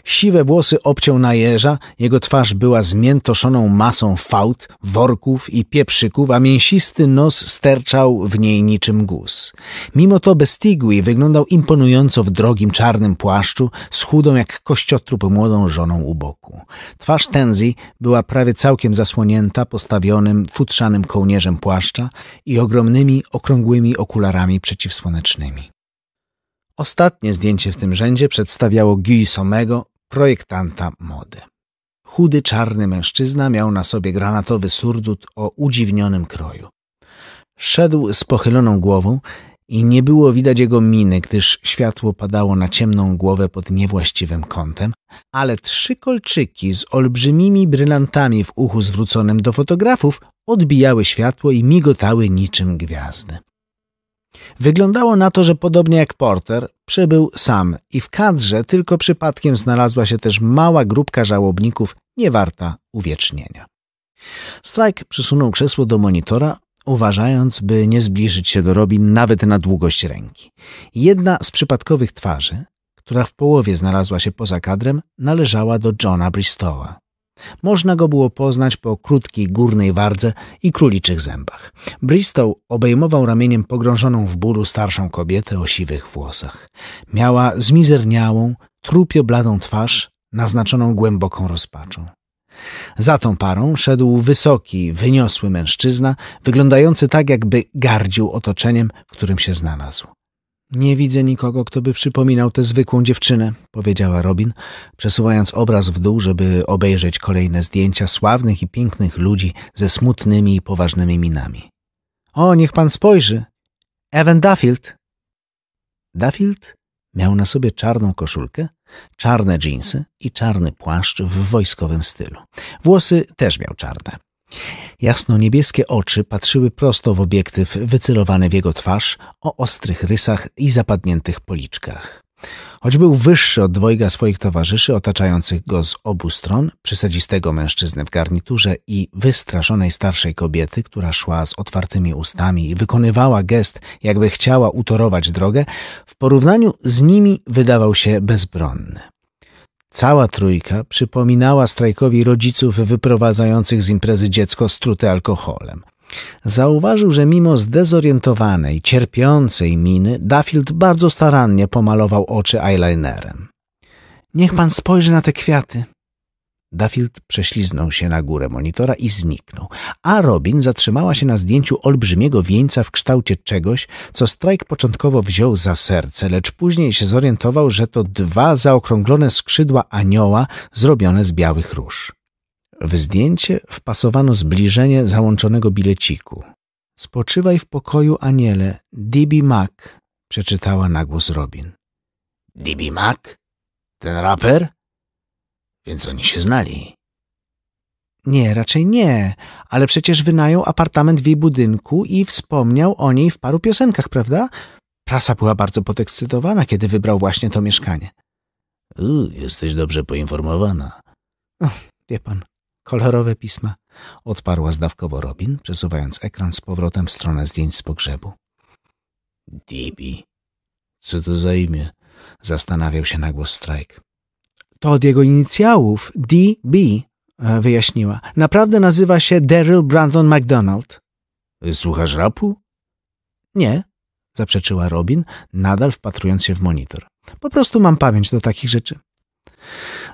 Siwe włosy obciął na jeża, jego twarz była zmiętoszoną masą fałd, worków i pieprzyków, a mięsisty nos sterczał w niej niczym guz. Mimo to Bestigui wyglądał imponująco w drogim czarnym płaszczu, z chudą jak kościotrup młodą żoną u boku. Twarz Tenzi była prawie całkiem zasłonięta postawionym, futrzanym kołnierzem płaszcza i ogromnymi, okrągłymi okularami przeciwsłonecznymi. Ostatnie zdjęcie w tym rzędzie przedstawiało Guy Somego, projektanta mody. Chudy czarny mężczyzna miał na sobie granatowy surdut o udziwnionym kroju. Szedł z pochyloną głową i nie było widać jego miny, gdyż światło padało na ciemną głowę pod niewłaściwym kątem, ale trzy kolczyki z olbrzymimi brylantami w uchu zwróconym do fotografów odbijały światło i migotały niczym gwiazdy. Wyglądało na to, że podobnie jak Porter, przybył sam i w kadrze tylko przypadkiem znalazła się też mała grupka żałobników niewarta uwiecznienia. Strike przysunął krzesło do monitora, uważając, by nie zbliżyć się do Robin nawet na długość ręki. Jedna z przypadkowych twarzy, która w połowie znalazła się poza kadrem, należała do Johna Bristowa. Można go było poznać po krótkiej górnej wardze i króliczych zębach. Bristow obejmował ramieniem pogrążoną w bólu starszą kobietę o siwych włosach. Miała zmizerniałą, trupio bladą twarz, naznaczoną głęboką rozpaczą. Za tą parą szedł wysoki, wyniosły mężczyzna, wyglądający tak, jakby gardził otoczeniem, w którym się znalazł. Nie widzę nikogo, kto by przypominał tę zwykłą dziewczynę, powiedziała Robin, przesuwając obraz w dół, żeby obejrzeć kolejne zdjęcia sławnych i pięknych ludzi ze smutnymi i poważnymi minami. O, niech pan spojrzy! Evan Duffield! Duffield miał na sobie czarną koszulkę, czarne dżinsy i czarny płaszcz w wojskowym stylu. Włosy też miał czarne. Jasno-niebieskie oczy patrzyły prosto w obiektyw wycelowany w jego twarz o ostrych rysach i zapadniętych policzkach. Choć był wyższy od dwojga swoich towarzyszy otaczających go z obu stron, przysadzistego mężczyzny w garniturze i wystraszonej starszej kobiety, która szła z otwartymi ustami i wykonywała gest, jakby chciała utorować drogę, w porównaniu z nimi wydawał się bezbronny. Cała trójka przypominała strajkowi rodziców wyprowadzających z imprezy dziecko strute alkoholem. Zauważył, że mimo zdezorientowanej, cierpiącej miny, Daffield bardzo starannie pomalował oczy eyelinerem. Niech pan spojrzy na te kwiaty, Dafield prześliznął się na górę monitora i zniknął, a Robin zatrzymała się na zdjęciu olbrzymiego wieńca w kształcie czegoś, co Strike początkowo wziął za serce, lecz później się zorientował, że to dwa zaokrąglone skrzydła anioła zrobione z białych róż. W zdjęcie wpasowano zbliżenie załączonego bileciku. Spoczywaj w pokoju, aniele, Dibi Mac, przeczytała na głos Robin. Dibi Mac? Ten raper? Więc oni się znali. Nie, raczej nie, ale przecież wynajął apartament w jej budynku i wspomniał o niej w paru piosenkach, prawda? Prasa była bardzo podekscytowana, kiedy wybrał właśnie to mieszkanie. U, jesteś dobrze poinformowana. O, wie pan, kolorowe pisma. Odparła zdawkowo Robin, przesuwając ekran z powrotem w stronę zdjęć z pogrzebu. Dibi, co to za imię? Zastanawiał się na głos Strike. To od jego inicjałów, DB, e, wyjaśniła. Naprawdę nazywa się Daryl Brandon McDonald. E, słuchasz rapu? Nie, zaprzeczyła Robin, nadal wpatrując się w monitor. Po prostu mam pamięć do takich rzeczy.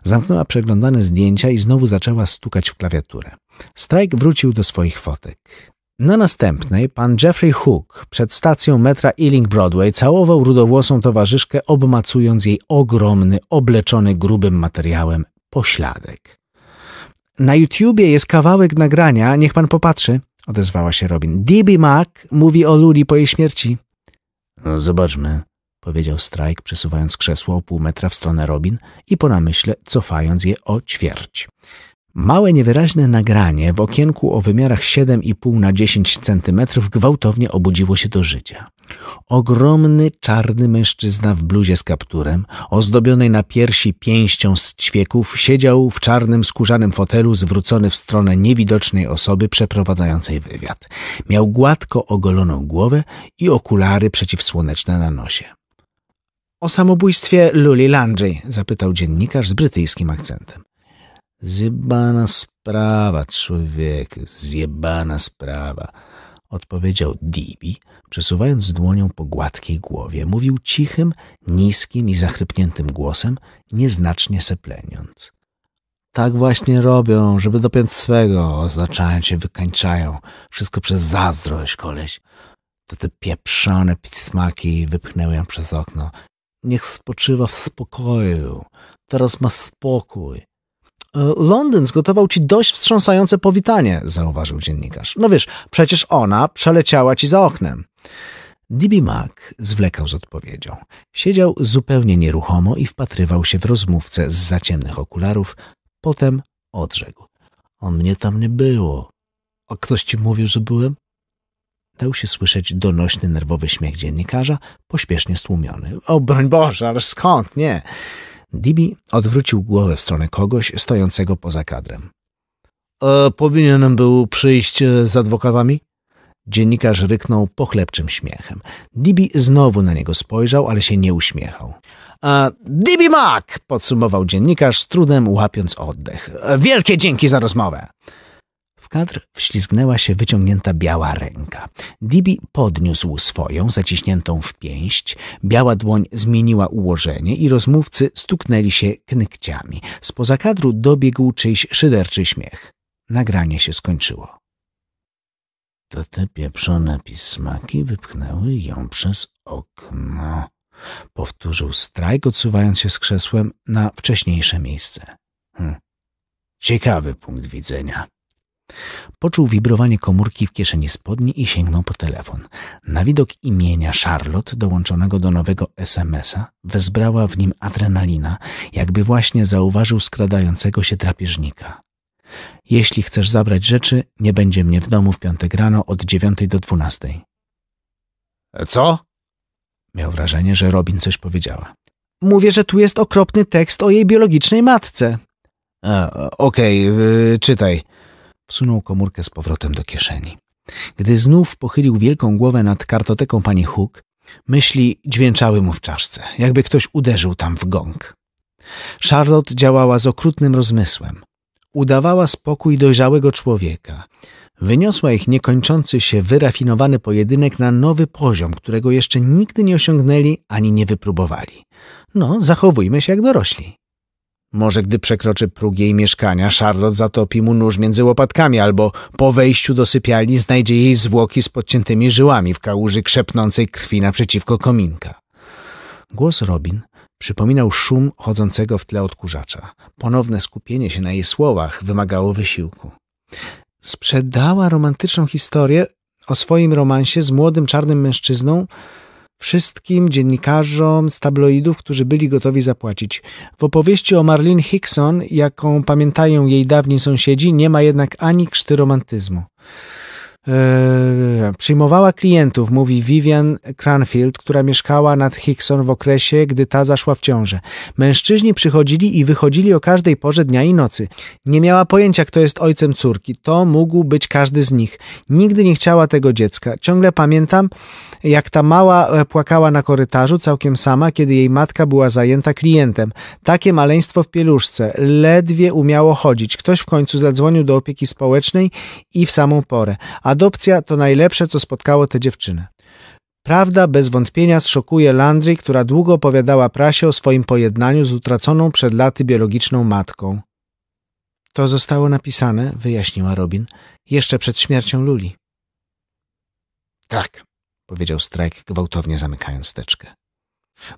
Zamknęła przeglądane zdjęcia i znowu zaczęła stukać w klawiaturę. Strajk wrócił do swoich fotek. Na następnej pan Jeffrey Hook przed stacją metra Ealing Broadway całował rudowłosą towarzyszkę, obmacując jej ogromny, obleczony grubym materiałem pośladek. Na YouTubie jest kawałek nagrania, niech pan popatrzy, odezwała się Robin. D.B. Mac mówi o Luli po jej śmierci. No, zobaczmy, powiedział Strajk, przesuwając krzesło o pół metra w stronę Robin i po namyśle cofając je o ćwierć. Małe, niewyraźne nagranie w okienku o wymiarach 7,5 na 10 cm gwałtownie obudziło się do życia. Ogromny, czarny mężczyzna w bluzie z kapturem, ozdobionej na piersi pięścią z ćwieków, siedział w czarnym, skórzanym fotelu zwrócony w stronę niewidocznej osoby przeprowadzającej wywiad. Miał gładko ogoloną głowę i okulary przeciwsłoneczne na nosie. O samobójstwie Luli Landry, zapytał dziennikarz z brytyjskim akcentem. Zjebana sprawa, człowiek, zjebana sprawa, odpowiedział Dibi, przesuwając dłonią po gładkiej głowie. Mówił cichym, niskim i zachrypniętym głosem, nieznacznie sepleniąc. Tak właśnie robią, żeby dopiąć swego, oznaczają się wykańczają. Wszystko przez zazdrość, koleś. To te pieprzone pismaki wypchnęły ją przez okno. Niech spoczywa w spokoju. Teraz ma spokój. E, Londyn zgotował ci dość wstrząsające powitanie, zauważył dziennikarz. No wiesz, przecież ona przeleciała ci za oknem. DB Mac zwlekał z odpowiedzią. Siedział zupełnie nieruchomo i wpatrywał się w rozmówcę z zaciemnych okularów. Potem odrzekł. On mnie tam nie było. A ktoś ci mówił, że byłem? Dał się słyszeć donośny, nerwowy śmiech dziennikarza, pośpiesznie stłumiony. O, broń Boże, ale skąd? Nie. Dibi odwrócił głowę w stronę kogoś stojącego poza kadrem. E, powinienem był przyjść e, z adwokatami? Dziennikarz ryknął pochlebczym śmiechem. Dibi znowu na niego spojrzał, ale się nie uśmiechał. E, Dibi Mac! podsumował dziennikarz z trudem łapiąc oddech. E, wielkie dzięki za rozmowę! kadr wślizgnęła się wyciągnięta biała ręka. Dibi podniósł swoją, zaciśniętą w pięść. Biała dłoń zmieniła ułożenie i rozmówcy stuknęli się knykciami. Spoza kadru dobiegł czyjś szyderczy śmiech. Nagranie się skończyło. To te pieprzone pismaki wypchnęły ją przez okno. Powtórzył strajk, odsuwając się z krzesłem na wcześniejsze miejsce. Hm. Ciekawy punkt widzenia. Poczuł wibrowanie komórki w kieszeni spodni i sięgnął po telefon. Na widok imienia Charlotte, dołączonego do nowego SMS-a, wezbrała w nim adrenalina, jakby właśnie zauważył skradającego się drapieżnika. Jeśli chcesz zabrać rzeczy, nie będzie mnie w domu w piątek rano od dziewiątej do dwunastej. E, co? Miał wrażenie, że Robin coś powiedziała. Mówię, że tu jest okropny tekst o jej biologicznej matce. E, okej, okay, czytaj wsunął komórkę z powrotem do kieszeni. Gdy znów pochylił wielką głowę nad kartoteką pani Hook, myśli dźwięczały mu w czaszce, jakby ktoś uderzył tam w gong. Charlotte działała z okrutnym rozmysłem. Udawała spokój dojrzałego człowieka. Wyniosła ich niekończący się wyrafinowany pojedynek na nowy poziom, którego jeszcze nigdy nie osiągnęli ani nie wypróbowali. No, zachowujmy się jak dorośli. Może gdy przekroczy próg jej mieszkania, Charlotte zatopi mu nóż między łopatkami albo po wejściu do sypialni znajdzie jej zwłoki z podciętymi żyłami w kałuży krzepnącej krwi naprzeciwko kominka. Głos Robin przypominał szum chodzącego w tle odkurzacza. Ponowne skupienie się na jej słowach wymagało wysiłku. Sprzedała romantyczną historię o swoim romansie z młodym czarnym mężczyzną, wszystkim dziennikarzom z tabloidów, którzy byli gotowi zapłacić. W opowieści o Marlene Hickson, jaką pamiętają jej dawni sąsiedzi, nie ma jednak ani krzty romantyzmu. Yy, przyjmowała klientów, mówi Vivian Cranfield, która mieszkała nad Hickson w okresie, gdy ta zaszła w ciążę. Mężczyźni przychodzili i wychodzili o każdej porze dnia i nocy. Nie miała pojęcia, kto jest ojcem córki. To mógł być każdy z nich. Nigdy nie chciała tego dziecka. Ciągle pamiętam, jak ta mała e, płakała na korytarzu całkiem sama, kiedy jej matka była zajęta klientem. Takie maleństwo w pieluszce. Ledwie umiało chodzić. Ktoś w końcu zadzwonił do opieki społecznej i w samą porę. A Adopcja to najlepsze, co spotkało tę dziewczynę. Prawda bez wątpienia zszokuje Landry, która długo opowiadała prasie o swoim pojednaniu z utraconą przed laty biologiczną matką. To zostało napisane, wyjaśniła Robin, jeszcze przed śmiercią Luli. Tak, powiedział Strajk, gwałtownie zamykając teczkę.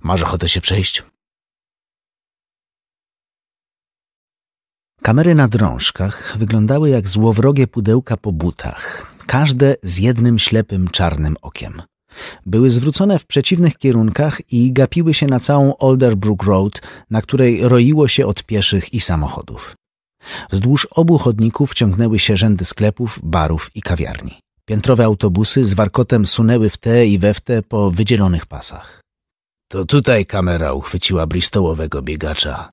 Masz ochotę się przejść? Kamery na drążkach wyglądały jak złowrogie pudełka po butach każde z jednym ślepym czarnym okiem. Były zwrócone w przeciwnych kierunkach i gapiły się na całą Alderbrook Road, na której roiło się od pieszych i samochodów. Wzdłuż obu chodników ciągnęły się rzędy sklepów, barów i kawiarni. Piętrowe autobusy z warkotem sunęły w te i we w te po wydzielonych pasach. To tutaj kamera uchwyciła bristołowego biegacza,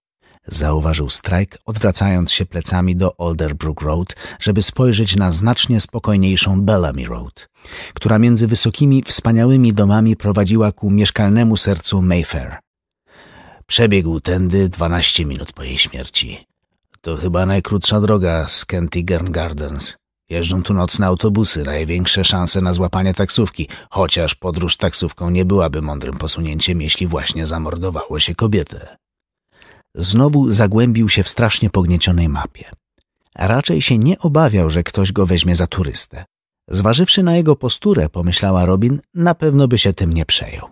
zauważył Strike, odwracając się plecami do Alderbrook Road, żeby spojrzeć na znacznie spokojniejszą Bellamy Road, która między wysokimi, wspaniałymi domami prowadziła ku mieszkalnemu sercu Mayfair. Przebiegł tędy 12 minut po jej śmierci. To chyba najkrótsza droga z Kentigern Gardens. Jeżdżą tu nocne autobusy, największe szanse na złapanie taksówki, chociaż podróż taksówką nie byłaby mądrym posunięciem, jeśli właśnie zamordowało się kobietę znowu zagłębił się w strasznie pogniecionej mapie. raczej się nie obawiał, że ktoś go weźmie za turystę. Zważywszy na jego posturę, pomyślała Robin, na pewno by się tym nie przejął.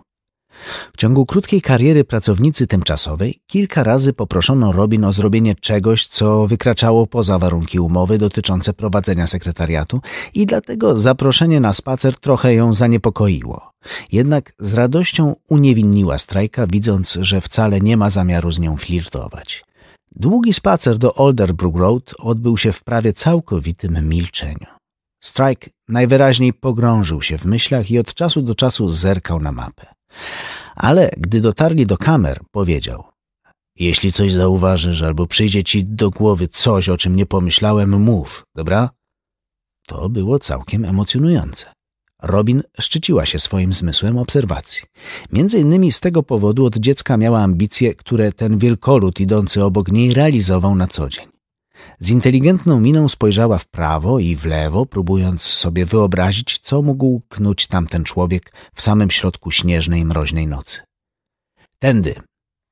W ciągu krótkiej kariery pracownicy tymczasowej kilka razy poproszono Robin o zrobienie czegoś, co wykraczało poza warunki umowy dotyczące prowadzenia sekretariatu i dlatego zaproszenie na spacer trochę ją zaniepokoiło. Jednak z radością uniewinniła strajka, widząc, że wcale nie ma zamiaru z nią flirtować. Długi spacer do Alderbrook Road odbył się w prawie całkowitym milczeniu. Strike najwyraźniej pogrążył się w myślach i od czasu do czasu zerkał na mapę. Ale gdy dotarli do kamer, powiedział: Jeśli coś zauważysz albo przyjdzie ci do głowy coś, o czym nie pomyślałem, mów, dobra? To było całkiem emocjonujące. Robin szczyciła się swoim zmysłem obserwacji. Między innymi z tego powodu od dziecka miała ambicje, które ten wielkolud idący obok niej realizował na co dzień. Z inteligentną miną spojrzała w prawo i w lewo, próbując sobie wyobrazić, co mógł knuć tamten człowiek w samym środku śnieżnej, mroźnej nocy. Tędy,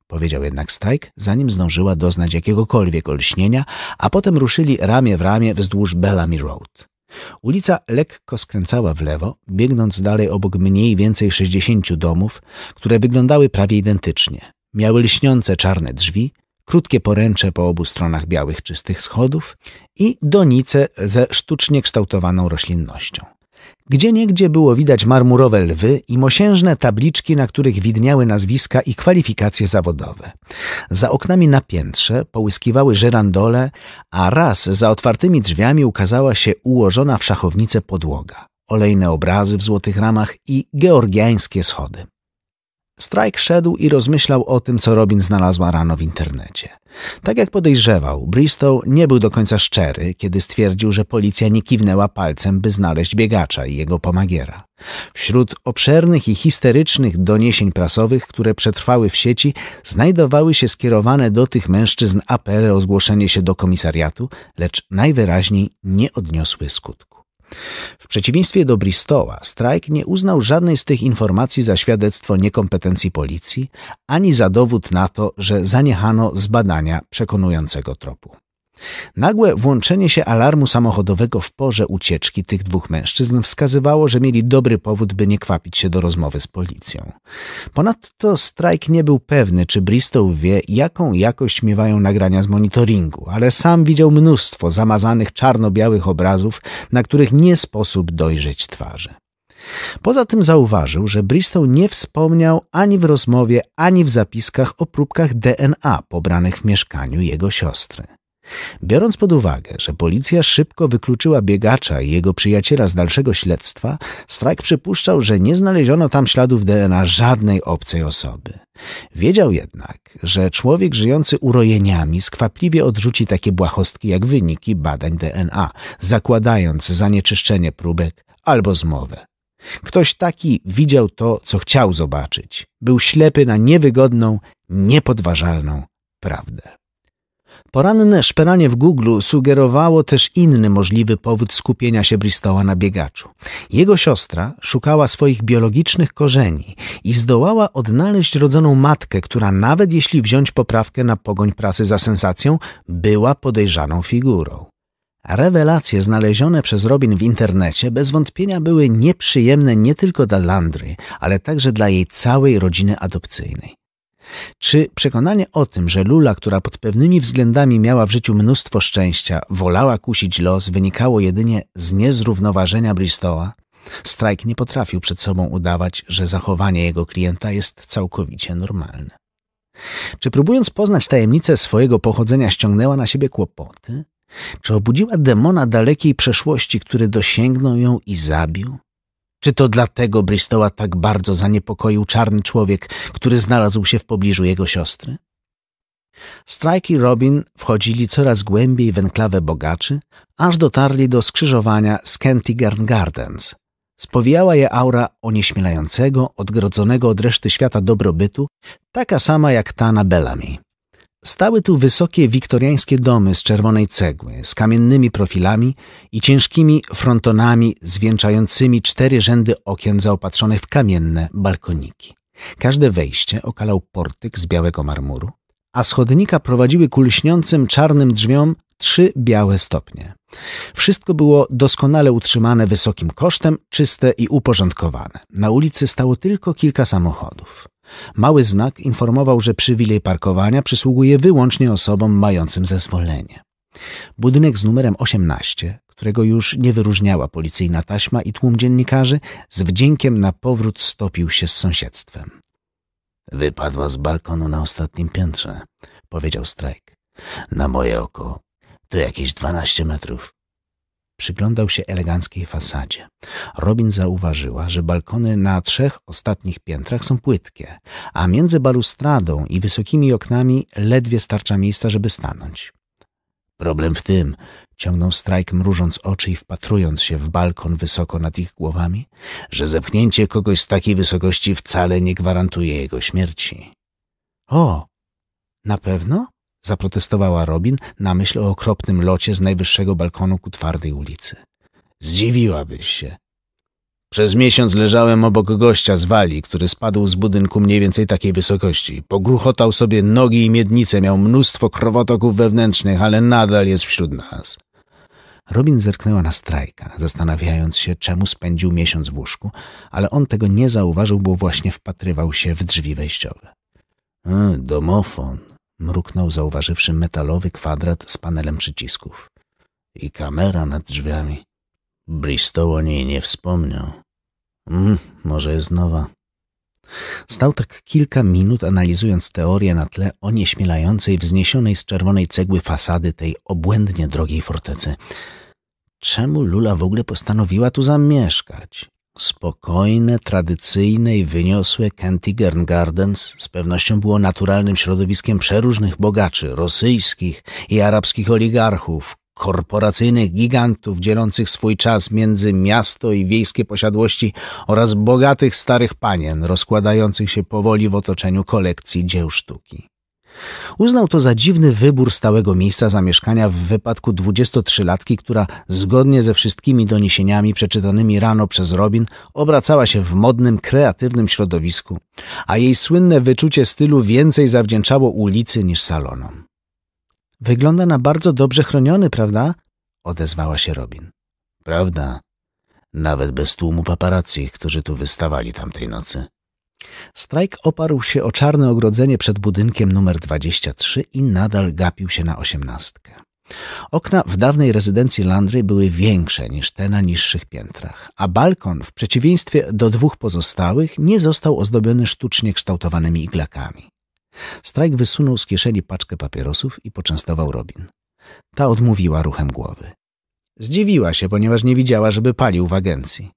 powiedział jednak Strajk, zanim zdążyła doznać jakiegokolwiek olśnienia, a potem ruszyli ramię w ramię wzdłuż Bellamy Road. Ulica lekko skręcała w lewo, biegnąc dalej obok mniej więcej sześćdziesięciu domów, które wyglądały prawie identycznie. Miały lśniące czarne drzwi, krótkie poręcze po obu stronach białych czystych schodów i donice ze sztucznie kształtowaną roślinnością. Gdzie niegdzie było widać marmurowe lwy i mosiężne tabliczki, na których widniały nazwiska i kwalifikacje zawodowe. Za oknami na piętrze połyskiwały żerandole, a raz za otwartymi drzwiami ukazała się ułożona w szachownicę podłoga, olejne obrazy w złotych ramach i georgiańskie schody. Strajk szedł i rozmyślał o tym, co Robin znalazła rano w internecie. Tak jak podejrzewał, Bristow nie był do końca szczery, kiedy stwierdził, że policja nie kiwnęła palcem, by znaleźć biegacza i jego pomagiera. Wśród obszernych i histerycznych doniesień prasowych, które przetrwały w sieci, znajdowały się skierowane do tych mężczyzn apele o zgłoszenie się do komisariatu, lecz najwyraźniej nie odniosły skutku. W przeciwieństwie do Bristol'a, strajk nie uznał żadnej z tych informacji za świadectwo niekompetencji policji, ani za dowód na to, że zaniechano zbadania przekonującego tropu. Nagłe włączenie się alarmu samochodowego w porze ucieczki tych dwóch mężczyzn wskazywało, że mieli dobry powód, by nie kwapić się do rozmowy z policją. Ponadto strajk nie był pewny, czy Bristol wie, jaką jakość miewają nagrania z monitoringu, ale sam widział mnóstwo zamazanych czarno-białych obrazów, na których nie sposób dojrzeć twarzy. Poza tym zauważył, że Bristol nie wspomniał ani w rozmowie, ani w zapiskach o próbkach DNA pobranych w mieszkaniu jego siostry. Biorąc pod uwagę, że policja szybko wykluczyła biegacza i jego przyjaciela z dalszego śledztwa, Strajk przypuszczał, że nie znaleziono tam śladów DNA żadnej obcej osoby. Wiedział jednak, że człowiek żyjący urojeniami skwapliwie odrzuci takie błahostki jak wyniki badań DNA, zakładając zanieczyszczenie próbek albo zmowę. Ktoś taki widział to, co chciał zobaczyć. Był ślepy na niewygodną, niepodważalną prawdę. Poranne szperanie w Google sugerowało też inny możliwy powód skupienia się Bristoła na biegaczu. Jego siostra szukała swoich biologicznych korzeni i zdołała odnaleźć rodzoną matkę, która nawet jeśli wziąć poprawkę na pogoń prasy za sensacją, była podejrzaną figurą. Rewelacje znalezione przez Robin w internecie bez wątpienia były nieprzyjemne nie tylko dla Landry, ale także dla jej całej rodziny adopcyjnej. Czy przekonanie o tym, że Lula, która pod pewnymi względami miała w życiu mnóstwo szczęścia, wolała kusić los, wynikało jedynie z niezrównoważenia Bristol'a? Strajk nie potrafił przed sobą udawać, że zachowanie jego klienta jest całkowicie normalne. Czy próbując poznać tajemnicę swojego pochodzenia, ściągnęła na siebie kłopoty? Czy obudziła demona dalekiej przeszłości, który dosięgnął ją i zabił? Czy to dlatego Bristoła tak bardzo zaniepokoił czarny człowiek, który znalazł się w pobliżu jego siostry? Strike i Robin wchodzili coraz głębiej w enklawę bogaczy, aż dotarli do skrzyżowania z Kentigern Gardens. Spowijała je aura onieśmielającego, odgrodzonego od reszty świata dobrobytu, taka sama jak ta na Bellamy. Stały tu wysokie wiktoriańskie domy z czerwonej cegły, z kamiennymi profilami i ciężkimi frontonami zwieńczającymi cztery rzędy okien zaopatrzonych w kamienne balkoniki. Każde wejście okalał portyk z białego marmuru, a schodnika prowadziły ku lśniącym czarnym drzwiom trzy białe stopnie. Wszystko było doskonale utrzymane wysokim kosztem, czyste i uporządkowane. Na ulicy stało tylko kilka samochodów. Mały znak informował, że przywilej parkowania przysługuje wyłącznie osobom mającym zezwolenie. Budynek z numerem 18, którego już nie wyróżniała policyjna taśma i tłum dziennikarzy, z wdziękiem na powrót stopił się z sąsiedztwem. Wypadła z balkonu na ostatnim piętrze, powiedział Strajk. Na moje oko to jakieś 12 metrów. Przyglądał się eleganckiej fasadzie. Robin zauważyła, że balkony na trzech ostatnich piętrach są płytkie, a między balustradą i wysokimi oknami ledwie starcza miejsca, żeby stanąć. Problem w tym, ciągnął strajk mrużąc oczy i wpatrując się w balkon wysoko nad ich głowami, że zepchnięcie kogoś z takiej wysokości wcale nie gwarantuje jego śmierci. O, na pewno? zaprotestowała Robin na myśl o okropnym locie z najwyższego balkonu ku twardej ulicy. Zdziwiłabyś się. Przez miesiąc leżałem obok gościa z Wali, który spadł z budynku mniej więcej takiej wysokości. Pogruchotał sobie nogi i miednice, miał mnóstwo krwotoków wewnętrznych, ale nadal jest wśród nas. Robin zerknęła na strajka, zastanawiając się, czemu spędził miesiąc w łóżku, ale on tego nie zauważył, bo właśnie wpatrywał się w drzwi wejściowe. E, domofon, mruknął, zauważywszy metalowy kwadrat z panelem przycisków. I kamera nad drzwiami. Bristow o niej nie wspomniał. Mm, może jest nowa. Stał tak kilka minut, analizując teorię na tle onieśmielającej, wzniesionej z czerwonej cegły fasady tej obłędnie drogiej fortecy. Czemu Lula w ogóle postanowiła tu zamieszkać? Spokojne, tradycyjne i wyniosłe Kentigern Gardens z pewnością było naturalnym środowiskiem przeróżnych bogaczy, rosyjskich i arabskich oligarchów, korporacyjnych gigantów dzielących swój czas między miasto i wiejskie posiadłości oraz bogatych starych panien rozkładających się powoli w otoczeniu kolekcji dzieł sztuki. Uznał to za dziwny wybór stałego miejsca zamieszkania w wypadku 23-latki, która zgodnie ze wszystkimi doniesieniami przeczytanymi rano przez Robin obracała się w modnym, kreatywnym środowisku, a jej słynne wyczucie stylu więcej zawdzięczało ulicy niż salonom. Wygląda na bardzo dobrze chroniony, prawda? odezwała się Robin. Prawda. Nawet bez tłumu paparazzi, którzy tu wystawali tamtej nocy. Strajk oparł się o czarne ogrodzenie przed budynkiem numer 23 i nadal gapił się na osiemnastkę. Okna w dawnej rezydencji Landry były większe niż te na niższych piętrach, a balkon, w przeciwieństwie do dwóch pozostałych, nie został ozdobiony sztucznie kształtowanymi iglakami. Strajk wysunął z kieszeni paczkę papierosów i poczęstował Robin. Ta odmówiła ruchem głowy. Zdziwiła się, ponieważ nie widziała, żeby palił w agencji.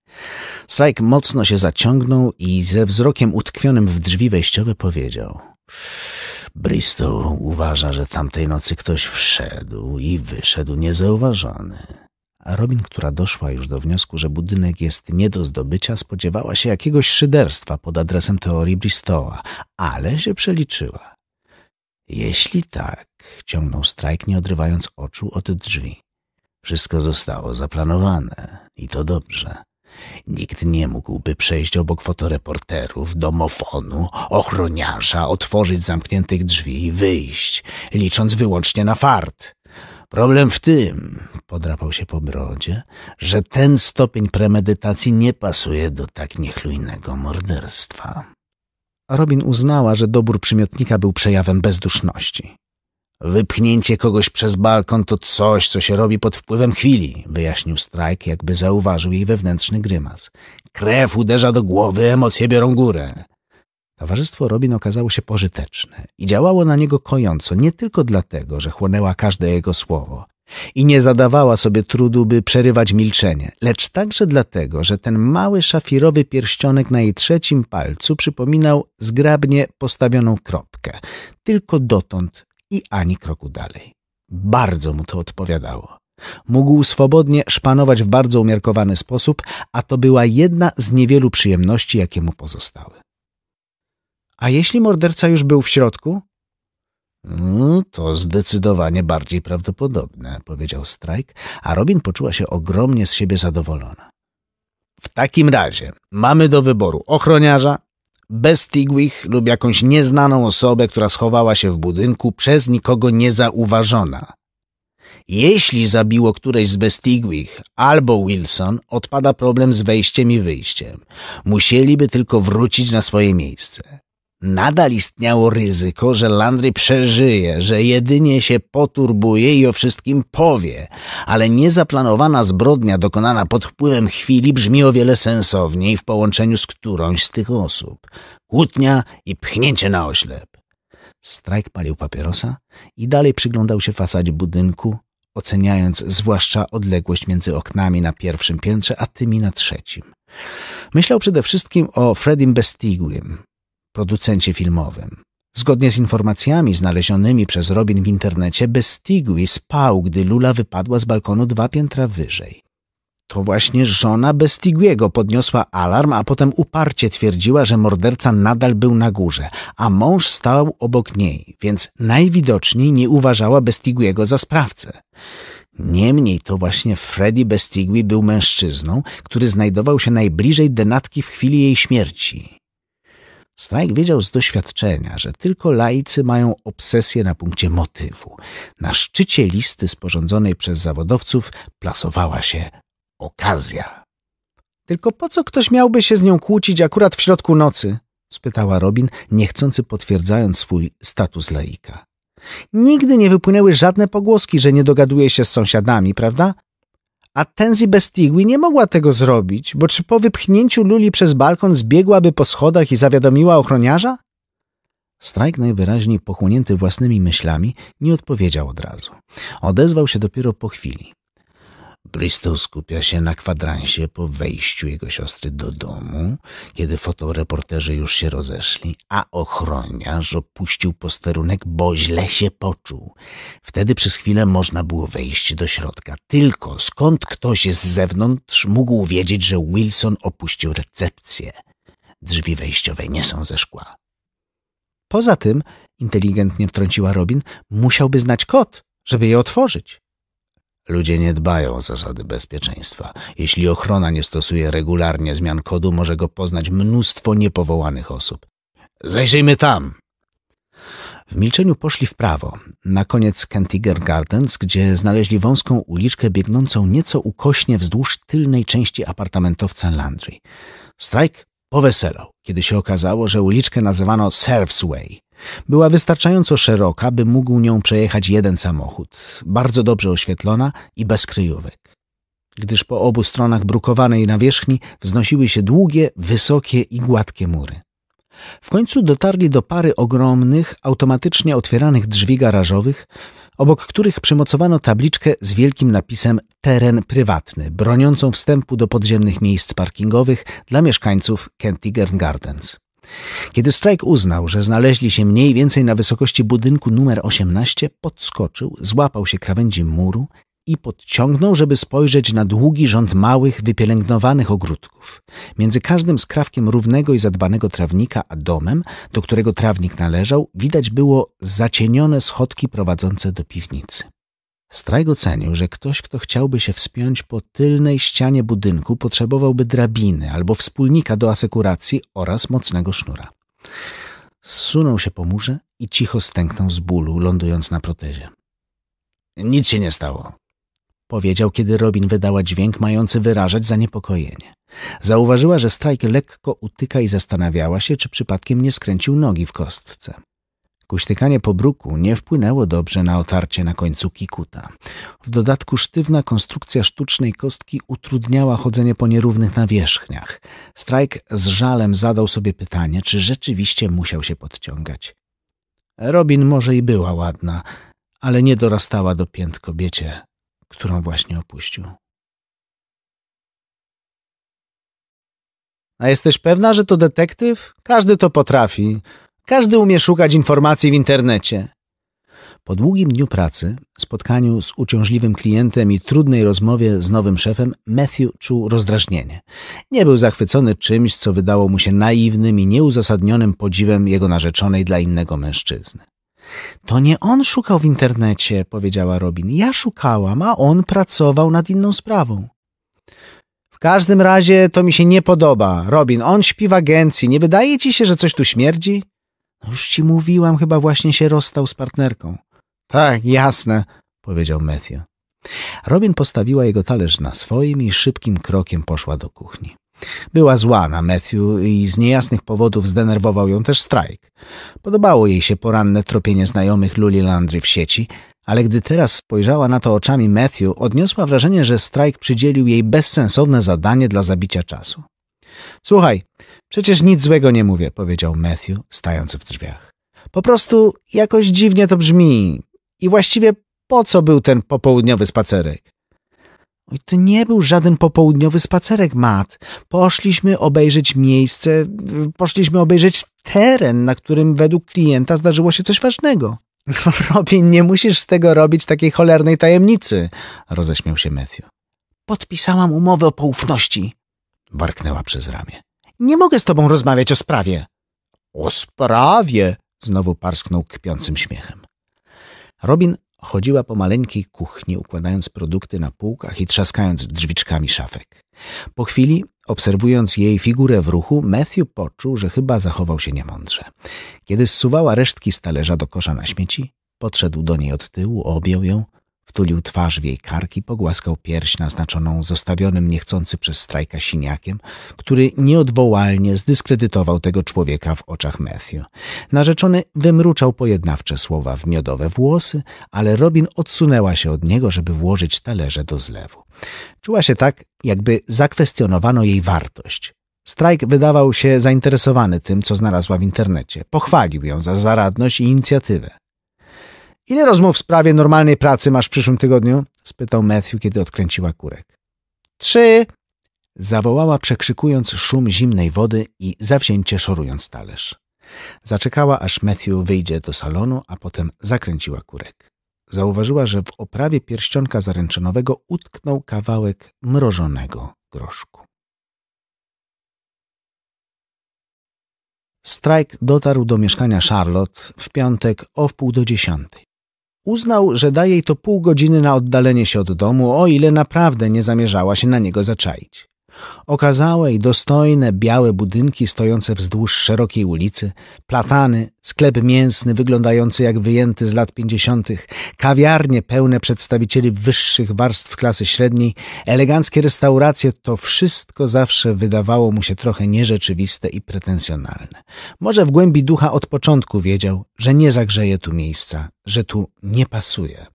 Strajk mocno się zaciągnął i ze wzrokiem utkwionym w drzwi wejściowe powiedział Bristol uważa, że tamtej nocy ktoś wszedł i wyszedł niezauważony. A Robin, która doszła już do wniosku, że budynek jest nie do zdobycia, spodziewała się jakiegoś szyderstwa pod adresem teorii Bristol'a, ale się przeliczyła. Jeśli tak, ciągnął strajk, nie odrywając oczu od drzwi. Wszystko zostało zaplanowane i to dobrze. Nikt nie mógłby przejść obok fotoreporterów, domofonu, ochroniarza, otworzyć zamkniętych drzwi i wyjść, licząc wyłącznie na fart. Problem w tym, podrapał się po brodzie, że ten stopień premedytacji nie pasuje do tak niechlujnego morderstwa. Robin uznała, że dobór przymiotnika był przejawem bezduszności. Wypchnięcie kogoś przez balkon to coś, co się robi pod wpływem chwili, wyjaśnił Strajk, jakby zauważył jej wewnętrzny grymas. Krew uderza do głowy, emocje biorą górę. Towarzystwo Robin okazało się pożyteczne i działało na niego kojąco, nie tylko dlatego, że chłonęła każde jego słowo i nie zadawała sobie trudu, by przerywać milczenie, lecz także dlatego, że ten mały szafirowy pierścionek na jej trzecim palcu przypominał zgrabnie postawioną kropkę. Tylko dotąd i ani kroku dalej. Bardzo mu to odpowiadało. Mógł swobodnie szpanować w bardzo umiarkowany sposób, a to była jedna z niewielu przyjemności, jakie mu pozostały. A jeśli morderca już był w środku? No, to zdecydowanie bardziej prawdopodobne, powiedział Strajk, a Robin poczuła się ogromnie z siebie zadowolona. W takim razie mamy do wyboru ochroniarza, Bestigwich lub jakąś nieznaną osobę, która schowała się w budynku przez nikogo niezauważona. Jeśli zabiło któreś z Bestigwich albo Wilson, odpada problem z wejściem i wyjściem. Musieliby tylko wrócić na swoje miejsce. Nadal istniało ryzyko, że Landry przeżyje, że jedynie się poturbuje i o wszystkim powie, ale niezaplanowana zbrodnia dokonana pod wpływem chwili brzmi o wiele sensowniej w połączeniu z którąś z tych osób. Kłótnia i pchnięcie na oślep. Strajk palił papierosa i dalej przyglądał się fasadzie budynku, oceniając zwłaszcza odległość między oknami na pierwszym piętrze, a tymi na trzecim. Myślał przede wszystkim o Fredim Bestigłym, producencie filmowym. Zgodnie z informacjami znalezionymi przez Robin w internecie, Bestigui spał, gdy Lula wypadła z balkonu dwa piętra wyżej. To właśnie żona Bestiguiego podniosła alarm, a potem uparcie twierdziła, że morderca nadal był na górze, a mąż stał obok niej, więc najwidoczniej nie uważała Bestiguiego za sprawcę. Niemniej to właśnie Freddy Bestigui był mężczyzną, który znajdował się najbliżej denatki w chwili jej śmierci. Strajk wiedział z doświadczenia, że tylko laicy mają obsesję na punkcie motywu. Na szczycie listy sporządzonej przez zawodowców plasowała się okazja. Tylko po co ktoś miałby się z nią kłócić akurat w środku nocy? spytała Robin, niechcący potwierdzając swój status laika. Nigdy nie wypłynęły żadne pogłoski, że nie dogaduje się z sąsiadami, prawda? A Tenzi Bestigui nie mogła tego zrobić, bo czy po wypchnięciu Luli przez balkon zbiegłaby po schodach i zawiadomiła ochroniarza? Strajk najwyraźniej pochłonięty własnymi myślami nie odpowiedział od razu. Odezwał się dopiero po chwili. Bristol skupia się na kwadransie po wejściu jego siostry do domu, kiedy fotoreporterzy już się rozeszli, a ochroniarz opuścił posterunek, bo źle się poczuł. Wtedy przez chwilę można było wejść do środka. Tylko skąd ktoś z zewnątrz mógł wiedzieć, że Wilson opuścił recepcję? Drzwi wejściowe nie są ze szkła. Poza tym, inteligentnie wtrąciła Robin, musiałby znać kod, żeby je otworzyć. Ludzie nie dbają o zasady bezpieczeństwa. Jeśli ochrona nie stosuje regularnie zmian kodu, może go poznać mnóstwo niepowołanych osób. Zajrzyjmy tam! W milczeniu poszli w prawo, na koniec Kentiger Gardens, gdzie znaleźli wąską uliczkę biegnącą nieco ukośnie wzdłuż tylnej części apartamentowca Landry. Strajk poweselał, kiedy się okazało, że uliczkę nazywano Surf's Way. Była wystarczająco szeroka, by mógł nią przejechać jeden samochód, bardzo dobrze oświetlona i bez kryjówek. Gdyż po obu stronach brukowanej nawierzchni wznosiły się długie, wysokie i gładkie mury. W końcu dotarli do pary ogromnych, automatycznie otwieranych drzwi garażowych, obok których przymocowano tabliczkę z wielkim napisem Teren prywatny, broniącą wstępu do podziemnych miejsc parkingowych dla mieszkańców Kentigern Gardens. Kiedy Strike uznał, że znaleźli się mniej więcej na wysokości budynku numer 18, podskoczył, złapał się krawędzi muru i podciągnął, żeby spojrzeć na długi rząd małych, wypielęgnowanych ogródków. Między każdym skrawkiem równego i zadbanego trawnika a domem, do którego trawnik należał, widać było zacienione schodki prowadzące do piwnicy. Strajgo cenił, że ktoś, kto chciałby się wspiąć po tylnej ścianie budynku, potrzebowałby drabiny albo wspólnika do asekuracji oraz mocnego sznura. Zsunął się po murze i cicho stęknął z bólu, lądując na protezie. Nic się nie stało, powiedział, kiedy Robin wydała dźwięk mający wyrażać zaniepokojenie. Zauważyła, że strajk lekko utyka i zastanawiała się, czy przypadkiem nie skręcił nogi w kostce. Kuśtykanie po bruku nie wpłynęło dobrze na otarcie na końcu kikuta. W dodatku sztywna konstrukcja sztucznej kostki utrudniała chodzenie po nierównych nawierzchniach. Strajk z żalem zadał sobie pytanie, czy rzeczywiście musiał się podciągać. Robin może i była ładna, ale nie dorastała do pięt kobiecie, którą właśnie opuścił. A jesteś pewna, że to detektyw? Każdy to potrafi. Każdy umie szukać informacji w internecie. Po długim dniu pracy, spotkaniu z uciążliwym klientem i trudnej rozmowie z nowym szefem, Matthew czuł rozdrażnienie. Nie był zachwycony czymś, co wydało mu się naiwnym i nieuzasadnionym podziwem jego narzeczonej dla innego mężczyzny. To nie on szukał w internecie, powiedziała Robin. Ja szukałam, a on pracował nad inną sprawą. W każdym razie to mi się nie podoba. Robin, on śpi w agencji. Nie wydaje ci się, że coś tu śmierdzi? No już ci mówiłam, chyba właśnie się rozstał z partnerką. Tak, jasne, powiedział Matthew. Robin postawiła jego talerz na swoim i szybkim krokiem poszła do kuchni. Była zła na Matthew i z niejasnych powodów zdenerwował ją też strajk. Podobało jej się poranne tropienie znajomych Luli Landry w sieci, ale gdy teraz spojrzała na to oczami Matthew, odniosła wrażenie, że strajk przydzielił jej bezsensowne zadanie dla zabicia czasu. Słuchaj, Przecież nic złego nie mówię, powiedział Matthew, stając w drzwiach. Po prostu jakoś dziwnie to brzmi. I właściwie po co był ten popołudniowy spacerek? Oj, to nie był żaden popołudniowy spacerek, Matt. Poszliśmy obejrzeć miejsce, poszliśmy obejrzeć teren, na którym według klienta zdarzyło się coś ważnego. Robin, nie musisz z tego robić takiej cholernej tajemnicy, roześmiał się Matthew. Podpisałam umowę o poufności, warknęła przez ramię. Nie mogę z tobą rozmawiać o sprawie. O sprawie! Znowu parsknął kpiącym śmiechem. Robin chodziła po maleńkiej kuchni, układając produkty na półkach i trzaskając drzwiczkami szafek. Po chwili, obserwując jej figurę w ruchu, Matthew poczuł, że chyba zachował się niemądrze. Kiedy zsuwała resztki z talerza do kosza na śmieci, podszedł do niej od tyłu, objął ją Wtulił twarz w jej karki, pogłaskał pierś naznaczoną zostawionym niechcący przez strajka siniakiem, który nieodwołalnie zdyskredytował tego człowieka w oczach Matthew. Narzeczony wymruczał pojednawcze słowa w miodowe włosy, ale Robin odsunęła się od niego, żeby włożyć talerze do zlewu. Czuła się tak, jakby zakwestionowano jej wartość. Strajk wydawał się zainteresowany tym, co znalazła w internecie. Pochwalił ją za zaradność i inicjatywę. Ile rozmów w sprawie normalnej pracy masz w przyszłym tygodniu? spytał Matthew, kiedy odkręciła kurek. Trzy! zawołała przekrzykując szum zimnej wody i zawzięcie szorując talerz. Zaczekała, aż Matthew wyjdzie do salonu, a potem zakręciła kurek. Zauważyła, że w oprawie pierścionka zaręczynowego utknął kawałek mrożonego groszku. Strajk dotarł do mieszkania Charlotte w piątek o wpół do dziesiątej. Uznał, że daje jej to pół godziny na oddalenie się od domu, o ile naprawdę nie zamierzała się na niego zaczaić. Okazałe i dostojne białe budynki stojące wzdłuż szerokiej ulicy, platany, sklep mięsny wyglądający jak wyjęty z lat pięćdziesiątych, kawiarnie pełne przedstawicieli wyższych warstw klasy średniej, eleganckie restauracje to wszystko zawsze wydawało mu się trochę nierzeczywiste i pretensjonalne. Może w głębi ducha od początku wiedział, że nie zagrzeje tu miejsca, że tu nie pasuje.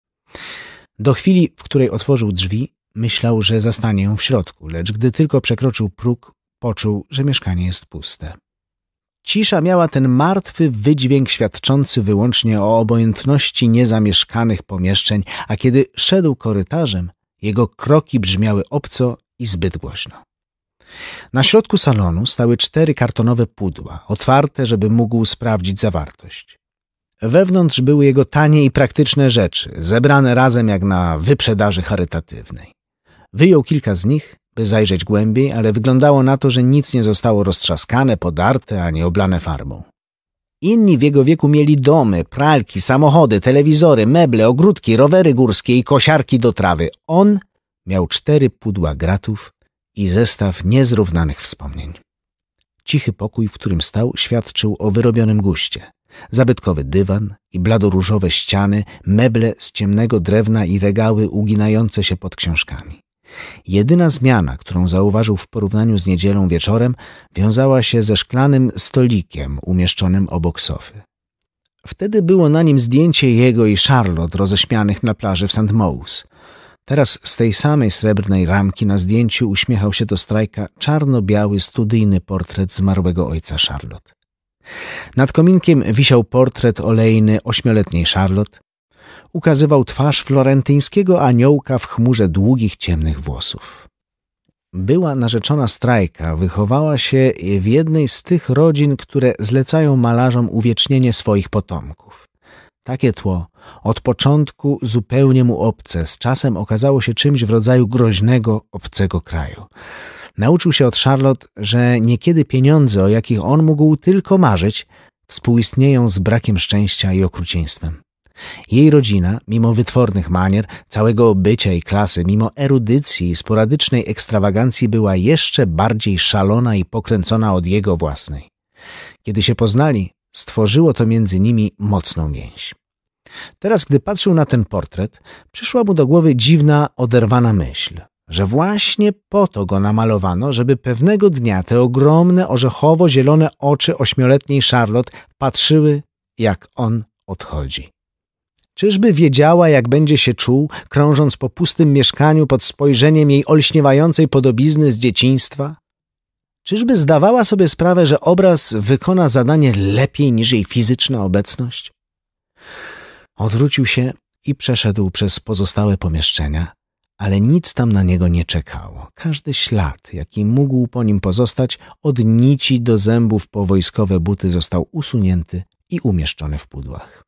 Do chwili, w której otworzył drzwi Myślał, że zastanie ją w środku, lecz gdy tylko przekroczył próg, poczuł, że mieszkanie jest puste. Cisza miała ten martwy wydźwięk świadczący wyłącznie o obojętności niezamieszkanych pomieszczeń, a kiedy szedł korytarzem, jego kroki brzmiały obco i zbyt głośno. Na środku salonu stały cztery kartonowe pudła, otwarte, żeby mógł sprawdzić zawartość. Wewnątrz były jego tanie i praktyczne rzeczy, zebrane razem jak na wyprzedaży charytatywnej. Wyjął kilka z nich, by zajrzeć głębiej, ale wyglądało na to, że nic nie zostało roztrzaskane, podarte ani oblane farbą. Inni w jego wieku mieli domy, pralki, samochody, telewizory, meble, ogródki, rowery górskie i kosiarki do trawy. On miał cztery pudła gratów i zestaw niezrównanych wspomnień. Cichy pokój, w którym stał, świadczył o wyrobionym guście. Zabytkowy dywan i bladoróżowe ściany, meble z ciemnego drewna i regały uginające się pod książkami. Jedyna zmiana, którą zauważył w porównaniu z niedzielą wieczorem, wiązała się ze szklanym stolikiem umieszczonym obok sofy. Wtedy było na nim zdjęcie jego i Charlotte roześmianych na plaży w St. Mose. Teraz z tej samej srebrnej ramki na zdjęciu uśmiechał się do strajka czarno-biały studyjny portret zmarłego ojca Charlotte. Nad kominkiem wisiał portret olejny ośmioletniej Charlotte, ukazywał twarz florentyńskiego aniołka w chmurze długich, ciemnych włosów. Była narzeczona strajka, wychowała się w jednej z tych rodzin, które zlecają malarzom uwiecznienie swoich potomków. Takie tło, od początku zupełnie mu obce, z czasem okazało się czymś w rodzaju groźnego, obcego kraju. Nauczył się od Charlotte, że niekiedy pieniądze, o jakich on mógł tylko marzyć, współistnieją z brakiem szczęścia i okrucieństwem. Jej rodzina, mimo wytwornych manier, całego bycia i klasy, mimo erudycji i sporadycznej ekstrawagancji była jeszcze bardziej szalona i pokręcona od jego własnej. Kiedy się poznali, stworzyło to między nimi mocną więź. Teraz, gdy patrzył na ten portret, przyszła mu do głowy dziwna, oderwana myśl, że właśnie po to go namalowano, żeby pewnego dnia te ogromne, orzechowo-zielone oczy ośmioletniej Charlotte patrzyły, jak on odchodzi. Czyżby wiedziała, jak będzie się czuł, krążąc po pustym mieszkaniu pod spojrzeniem jej olśniewającej podobizny z dzieciństwa? Czyżby zdawała sobie sprawę, że obraz wykona zadanie lepiej niż jej fizyczna obecność? Odwrócił się i przeszedł przez pozostałe pomieszczenia, ale nic tam na niego nie czekało. Każdy ślad, jaki mógł po nim pozostać, od nici do zębów po wojskowe buty został usunięty i umieszczony w pudłach.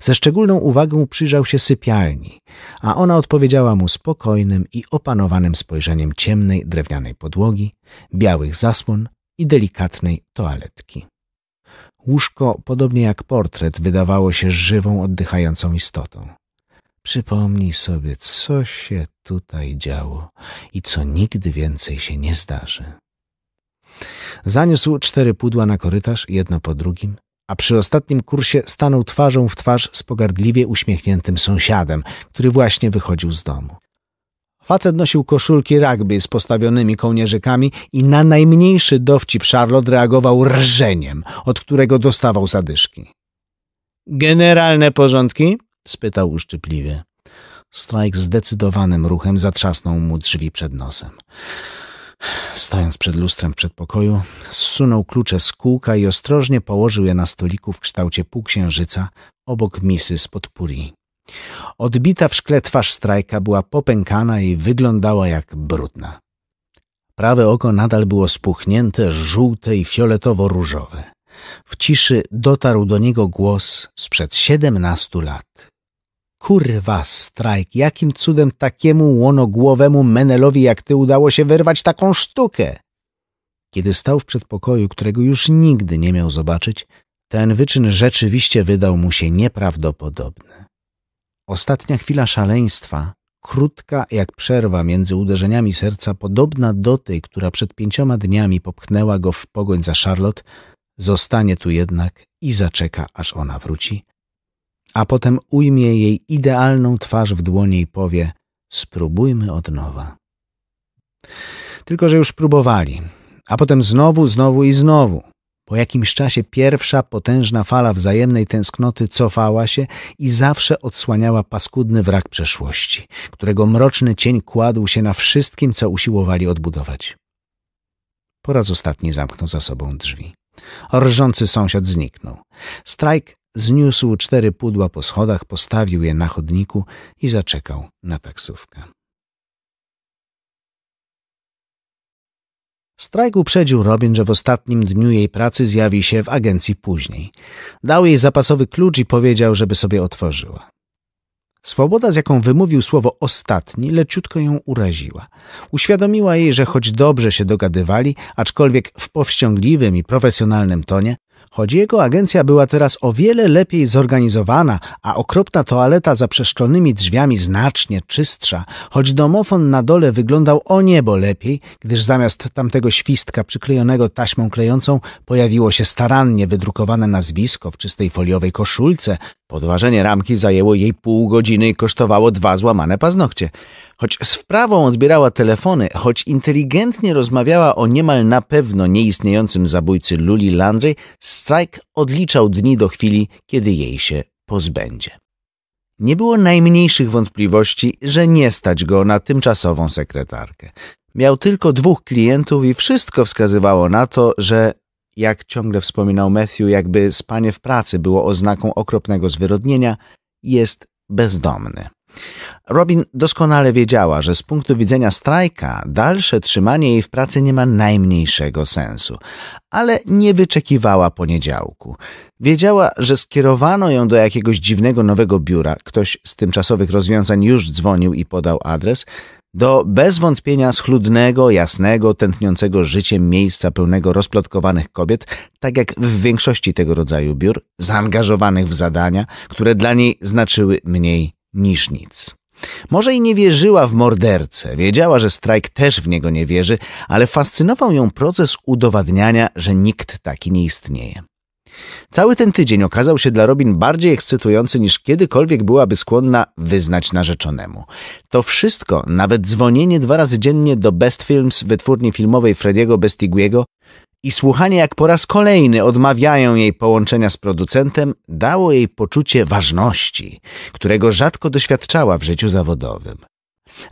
Ze szczególną uwagą przyjrzał się sypialni, a ona odpowiedziała mu spokojnym i opanowanym spojrzeniem ciemnej drewnianej podłogi, białych zasłon i delikatnej toaletki. Łóżko, podobnie jak portret, wydawało się żywą, oddychającą istotą. Przypomnij sobie, co się tutaj działo i co nigdy więcej się nie zdarzy. Zaniósł cztery pudła na korytarz, jedno po drugim, a przy ostatnim kursie stanął twarzą w twarz z pogardliwie uśmiechniętym sąsiadem, który właśnie wychodził z domu. Facet nosił koszulki rugby z postawionymi kołnierzykami i na najmniejszy dowcip Charlotte reagował rżeniem, od którego dostawał zadyszki. Generalne porządki? spytał uszczypliwie. Strajk zdecydowanym ruchem zatrzasnął mu drzwi przed nosem. Stojąc przed lustrem przedpokoju, zsunął klucze z kółka i ostrożnie położył je na stoliku w kształcie półksiężyca obok misy z podpuri. Odbita w szkle twarz strajka była popękana i wyglądała jak brudna. Prawe oko nadal było spuchnięte, żółte i fioletowo-różowe. W ciszy dotarł do niego głos sprzed siedemnastu lat, Kurwa, strajk, jakim cudem takiemu łonogłowemu Menelowi jak ty udało się wyrwać taką sztukę? Kiedy stał w przedpokoju, którego już nigdy nie miał zobaczyć, ten wyczyn rzeczywiście wydał mu się nieprawdopodobny. Ostatnia chwila szaleństwa, krótka jak przerwa między uderzeniami serca, podobna do tej, która przed pięcioma dniami popchnęła go w pogoń za Charlotte, zostanie tu jednak i zaczeka, aż ona wróci, a potem ujmie jej idealną twarz w dłoni i powie: Spróbujmy od nowa. Tylko, że już próbowali, a potem znowu, znowu i znowu. Po jakimś czasie pierwsza potężna fala wzajemnej tęsknoty cofała się i zawsze odsłaniała paskudny wrak przeszłości, którego mroczny cień kładł się na wszystkim, co usiłowali odbudować. Po raz ostatni zamknął za sobą drzwi. Rżący sąsiad zniknął. Strajk Zniósł cztery pudła po schodach, postawił je na chodniku i zaczekał na taksówkę. Strajk uprzedził Robin, że w ostatnim dniu jej pracy zjawi się w agencji później. Dał jej zapasowy klucz i powiedział, żeby sobie otworzyła. Swoboda, z jaką wymówił słowo ostatni, leciutko ją uraziła. Uświadomiła jej, że choć dobrze się dogadywali, aczkolwiek w powściągliwym i profesjonalnym tonie, Choć jego agencja była teraz o wiele lepiej zorganizowana, a okropna toaleta za przeszklonymi drzwiami znacznie czystsza, choć domofon na dole wyglądał o niebo lepiej, gdyż zamiast tamtego świstka przyklejonego taśmą klejącą pojawiło się starannie wydrukowane nazwisko w czystej foliowej koszulce, podważenie ramki zajęło jej pół godziny i kosztowało dwa złamane paznokcie. Choć z wprawą odbierała telefony, choć inteligentnie rozmawiała o niemal na pewno nieistniejącym zabójcy Luli Landry, Strike odliczał dni do chwili, kiedy jej się pozbędzie. Nie było najmniejszych wątpliwości, że nie stać go na tymczasową sekretarkę. Miał tylko dwóch klientów i wszystko wskazywało na to, że jak ciągle wspominał Matthew, jakby spanie w pracy było oznaką okropnego zwyrodnienia, jest bezdomny. Robin doskonale wiedziała, że z punktu widzenia strajka dalsze trzymanie jej w pracy nie ma najmniejszego sensu, ale nie wyczekiwała poniedziałku. Wiedziała, że skierowano ją do jakiegoś dziwnego nowego biura, ktoś z tymczasowych rozwiązań już dzwonił i podał adres, do bez wątpienia schludnego, jasnego, tętniącego życiem miejsca pełnego rozplotkowanych kobiet, tak jak w większości tego rodzaju biur, zaangażowanych w zadania, które dla niej znaczyły mniej niż nic. Może i nie wierzyła w mordercę, wiedziała, że Strajk też w niego nie wierzy, ale fascynował ją proces udowadniania, że nikt taki nie istnieje. Cały ten tydzień okazał się dla Robin bardziej ekscytujący niż kiedykolwiek byłaby skłonna wyznać narzeczonemu. To wszystko, nawet dzwonienie dwa razy dziennie do Best Films, wytwórni filmowej Frediego Bestiguiego, i słuchanie, jak po raz kolejny odmawiają jej połączenia z producentem, dało jej poczucie ważności, którego rzadko doświadczała w życiu zawodowym.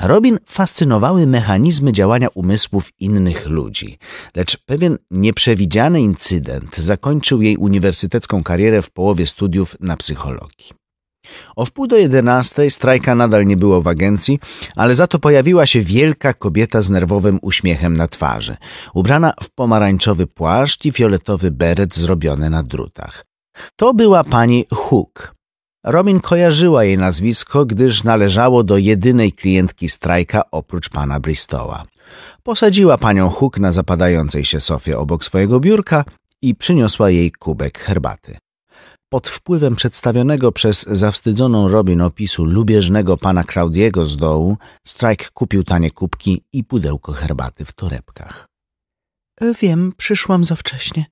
Robin fascynowały mechanizmy działania umysłów innych ludzi, lecz pewien nieprzewidziany incydent zakończył jej uniwersytecką karierę w połowie studiów na psychologii. O wpół do jedenastej strajka nadal nie było w agencji, ale za to pojawiła się wielka kobieta z nerwowym uśmiechem na twarzy, ubrana w pomarańczowy płaszcz i fioletowy beret zrobiony na drutach. To była pani Hook. Robin kojarzyła jej nazwisko, gdyż należało do jedynej klientki strajka oprócz pana Bristoła. Posadziła panią Hook na zapadającej się sofie obok swojego biurka i przyniosła jej kubek herbaty. Pod wpływem przedstawionego przez zawstydzoną Robin opisu lubieżnego pana Claudiego z dołu, Strike kupił tanie kubki i pudełko herbaty w torebkach. E, wiem, przyszłam za wcześnie,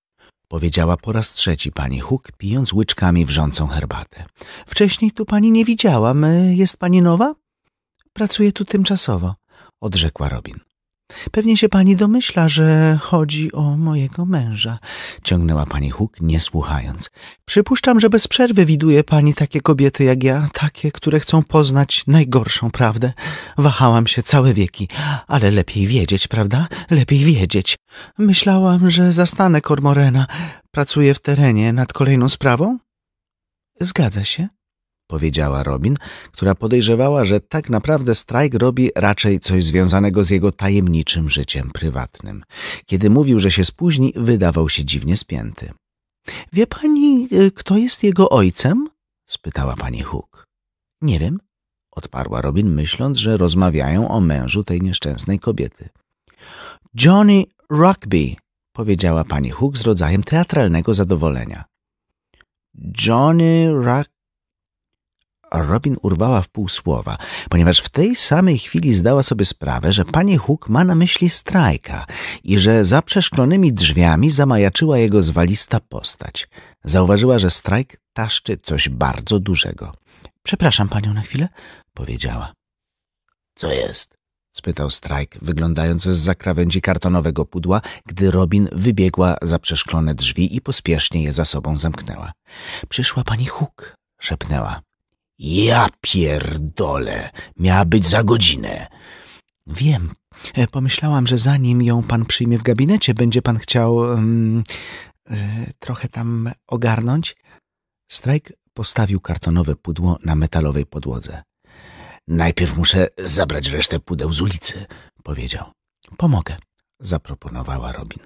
powiedziała po raz trzeci pani Huk, pijąc łyczkami wrzącą herbatę. Wcześniej tu pani nie widziałam. E, jest pani nowa? Pracuję tu tymczasowo, odrzekła Robin. Pewnie się pani domyśla, że chodzi o mojego męża, ciągnęła pani Huk, nie słuchając. Przypuszczam, że bez przerwy widuje pani takie kobiety jak ja, takie, które chcą poznać najgorszą prawdę. Wahałam się całe wieki, ale lepiej wiedzieć, prawda? Lepiej wiedzieć. Myślałam, że zastanę Kormorena. Pracuję w terenie nad kolejną sprawą? Zgadza się, powiedziała Robin, która podejrzewała, że tak naprawdę strajk robi raczej coś związanego z jego tajemniczym życiem prywatnym. Kiedy mówił, że się spóźni, wydawał się dziwnie spięty. Wie pani, y, kto jest jego ojcem? spytała pani Hook. Nie wiem, odparła Robin, myśląc, że rozmawiają o mężu tej nieszczęsnej kobiety. Johnny Rugby, powiedziała pani Hook z rodzajem teatralnego zadowolenia. Johnny Rugby Robin urwała w pół słowa, ponieważ w tej samej chwili zdała sobie sprawę, że pani Hook ma na myśli strajka i że za przeszklonymi drzwiami zamajaczyła jego zwalista postać. Zauważyła, że strajk taszczy coś bardzo dużego. Przepraszam panią na chwilę, powiedziała. Co jest? spytał Strajk, wyglądając z zakrawędzi kartonowego pudła, gdy Robin wybiegła za przeszklone drzwi i pospiesznie je za sobą zamknęła. Przyszła pani Hook, – szepnęła. Ja pierdolę, miała być za godzinę. Wiem. E, pomyślałam, że zanim ją pan przyjmie w gabinecie, będzie pan chciał um, trochę tam ogarnąć. Strajk postawił kartonowe pudło na metalowej podłodze. Najpierw muszę zabrać resztę pudeł z ulicy, powiedział. Pomogę, zaproponowała Robin.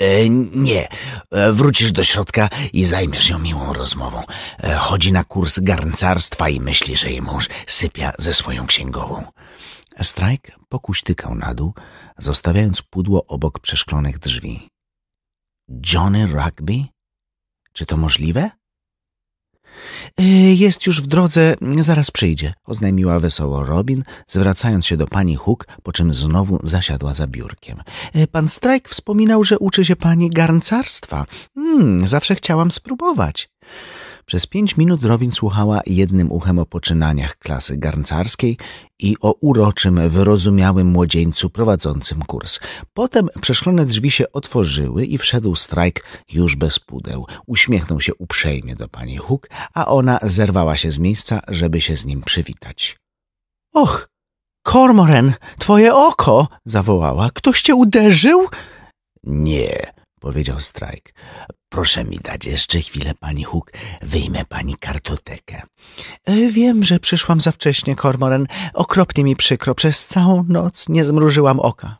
E, nie. E, wrócisz do środka i zajmiesz ją miłą rozmową. E, chodzi na kurs garncarstwa i myśli, że jej mąż sypia ze swoją księgową. Strajk pokuśtykał na dół, zostawiając pudło obok przeszklonych drzwi. Johnny Rugby? Czy to możliwe? E, jest już w drodze, zaraz przyjdzie, oznajmiła wesoło Robin, zwracając się do pani Hook, po czym znowu zasiadła za biurkiem. E, pan Strajk wspominał, że uczy się pani garncarstwa. Hmm, zawsze chciałam spróbować. Przez pięć minut Robin słuchała jednym uchem o poczynaniach klasy garncarskiej i o uroczym, wyrozumiałym młodzieńcu prowadzącym kurs. Potem przeszklone drzwi się otworzyły i wszedł strajk już bez pudeł. Uśmiechnął się uprzejmie do pani Hook, a ona zerwała się z miejsca, żeby się z nim przywitać. Och, Kormoren, twoje oko! zawołała. Ktoś cię uderzył? Nie, powiedział Strajk. Proszę mi dać jeszcze chwilę, pani Huk, wyjmę pani kartotekę. E, wiem, że przyszłam za wcześnie, Kormoren. Okropnie mi przykro, przez całą noc nie zmrużyłam oka.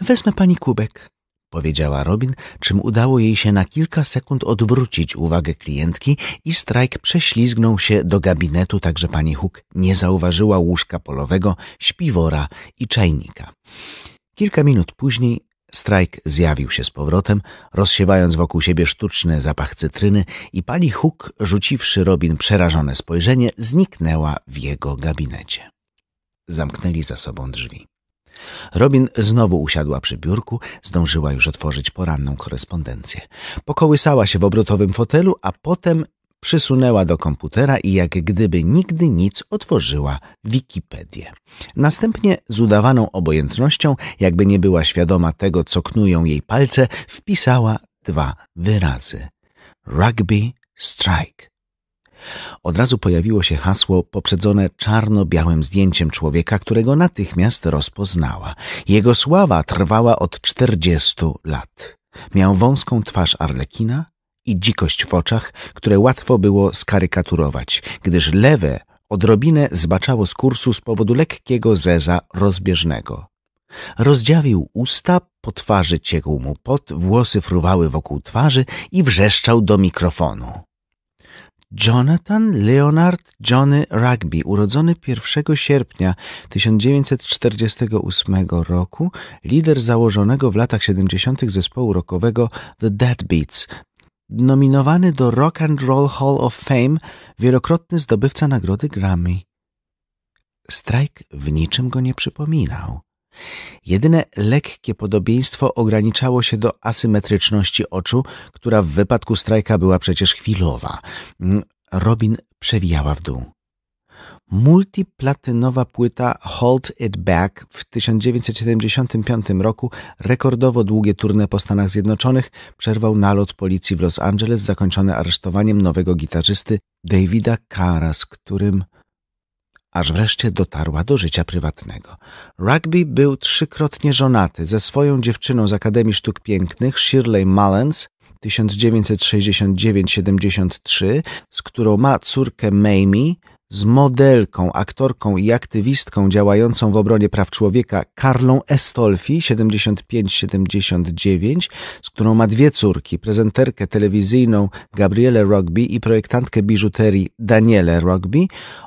Wezmę pani kubek, powiedziała Robin, czym udało jej się na kilka sekund odwrócić uwagę klientki i Strajk prześlizgnął się do gabinetu, tak że pani Huk nie zauważyła łóżka polowego, śpiwora i czajnika. Kilka minut później Strajk zjawił się z powrotem, rozsiewając wokół siebie sztuczny zapach cytryny i pani Huk, rzuciwszy Robin przerażone spojrzenie, zniknęła w jego gabinecie. Zamknęli za sobą drzwi. Robin znowu usiadła przy biurku, zdążyła już otworzyć poranną korespondencję. Pokołysała się w obrotowym fotelu, a potem Przysunęła do komputera i jak gdyby nigdy nic otworzyła Wikipedię. Następnie z udawaną obojętnością, jakby nie była świadoma tego, co knują jej palce, wpisała dwa wyrazy. Rugby strike. Od razu pojawiło się hasło poprzedzone czarno-białym zdjęciem człowieka, którego natychmiast rozpoznała. Jego sława trwała od czterdziestu lat. Miał wąską twarz arlekina, i dzikość w oczach, które łatwo było skarykaturować, gdyż lewe odrobinę zbaczało z kursu z powodu lekkiego zeza rozbieżnego. Rozdziawił usta, po twarzy ciekł mu pot, włosy fruwały wokół twarzy i wrzeszczał do mikrofonu. Jonathan Leonard Johnny Rugby, urodzony 1 sierpnia 1948 roku, lider założonego w latach 70. zespołu rockowego The Deadbeats, nominowany do Rock and Roll Hall of Fame, wielokrotny zdobywca nagrody Grammy. Strajk w niczym go nie przypominał. Jedyne lekkie podobieństwo ograniczało się do asymetryczności oczu, która w wypadku strajka była przecież chwilowa. Mm, Robin przewijała w dół. Multiplatynowa płyta Hold It Back w 1975 roku rekordowo długie turne po Stanach Zjednoczonych przerwał nalot policji w Los Angeles zakończony aresztowaniem nowego gitarzysty Davida Cara, z którym aż wreszcie dotarła do życia prywatnego. Rugby był trzykrotnie żonaty ze swoją dziewczyną z Akademii Sztuk Pięknych Shirley Mullens 1969-73, z którą ma córkę Mamie z modelką, aktorką i aktywistką działającą w obronie praw człowieka Karlą Estolfi, 75-79, z którą ma dwie córki, prezenterkę telewizyjną Gabriele Rugby i projektantkę biżuterii Daniele Rugby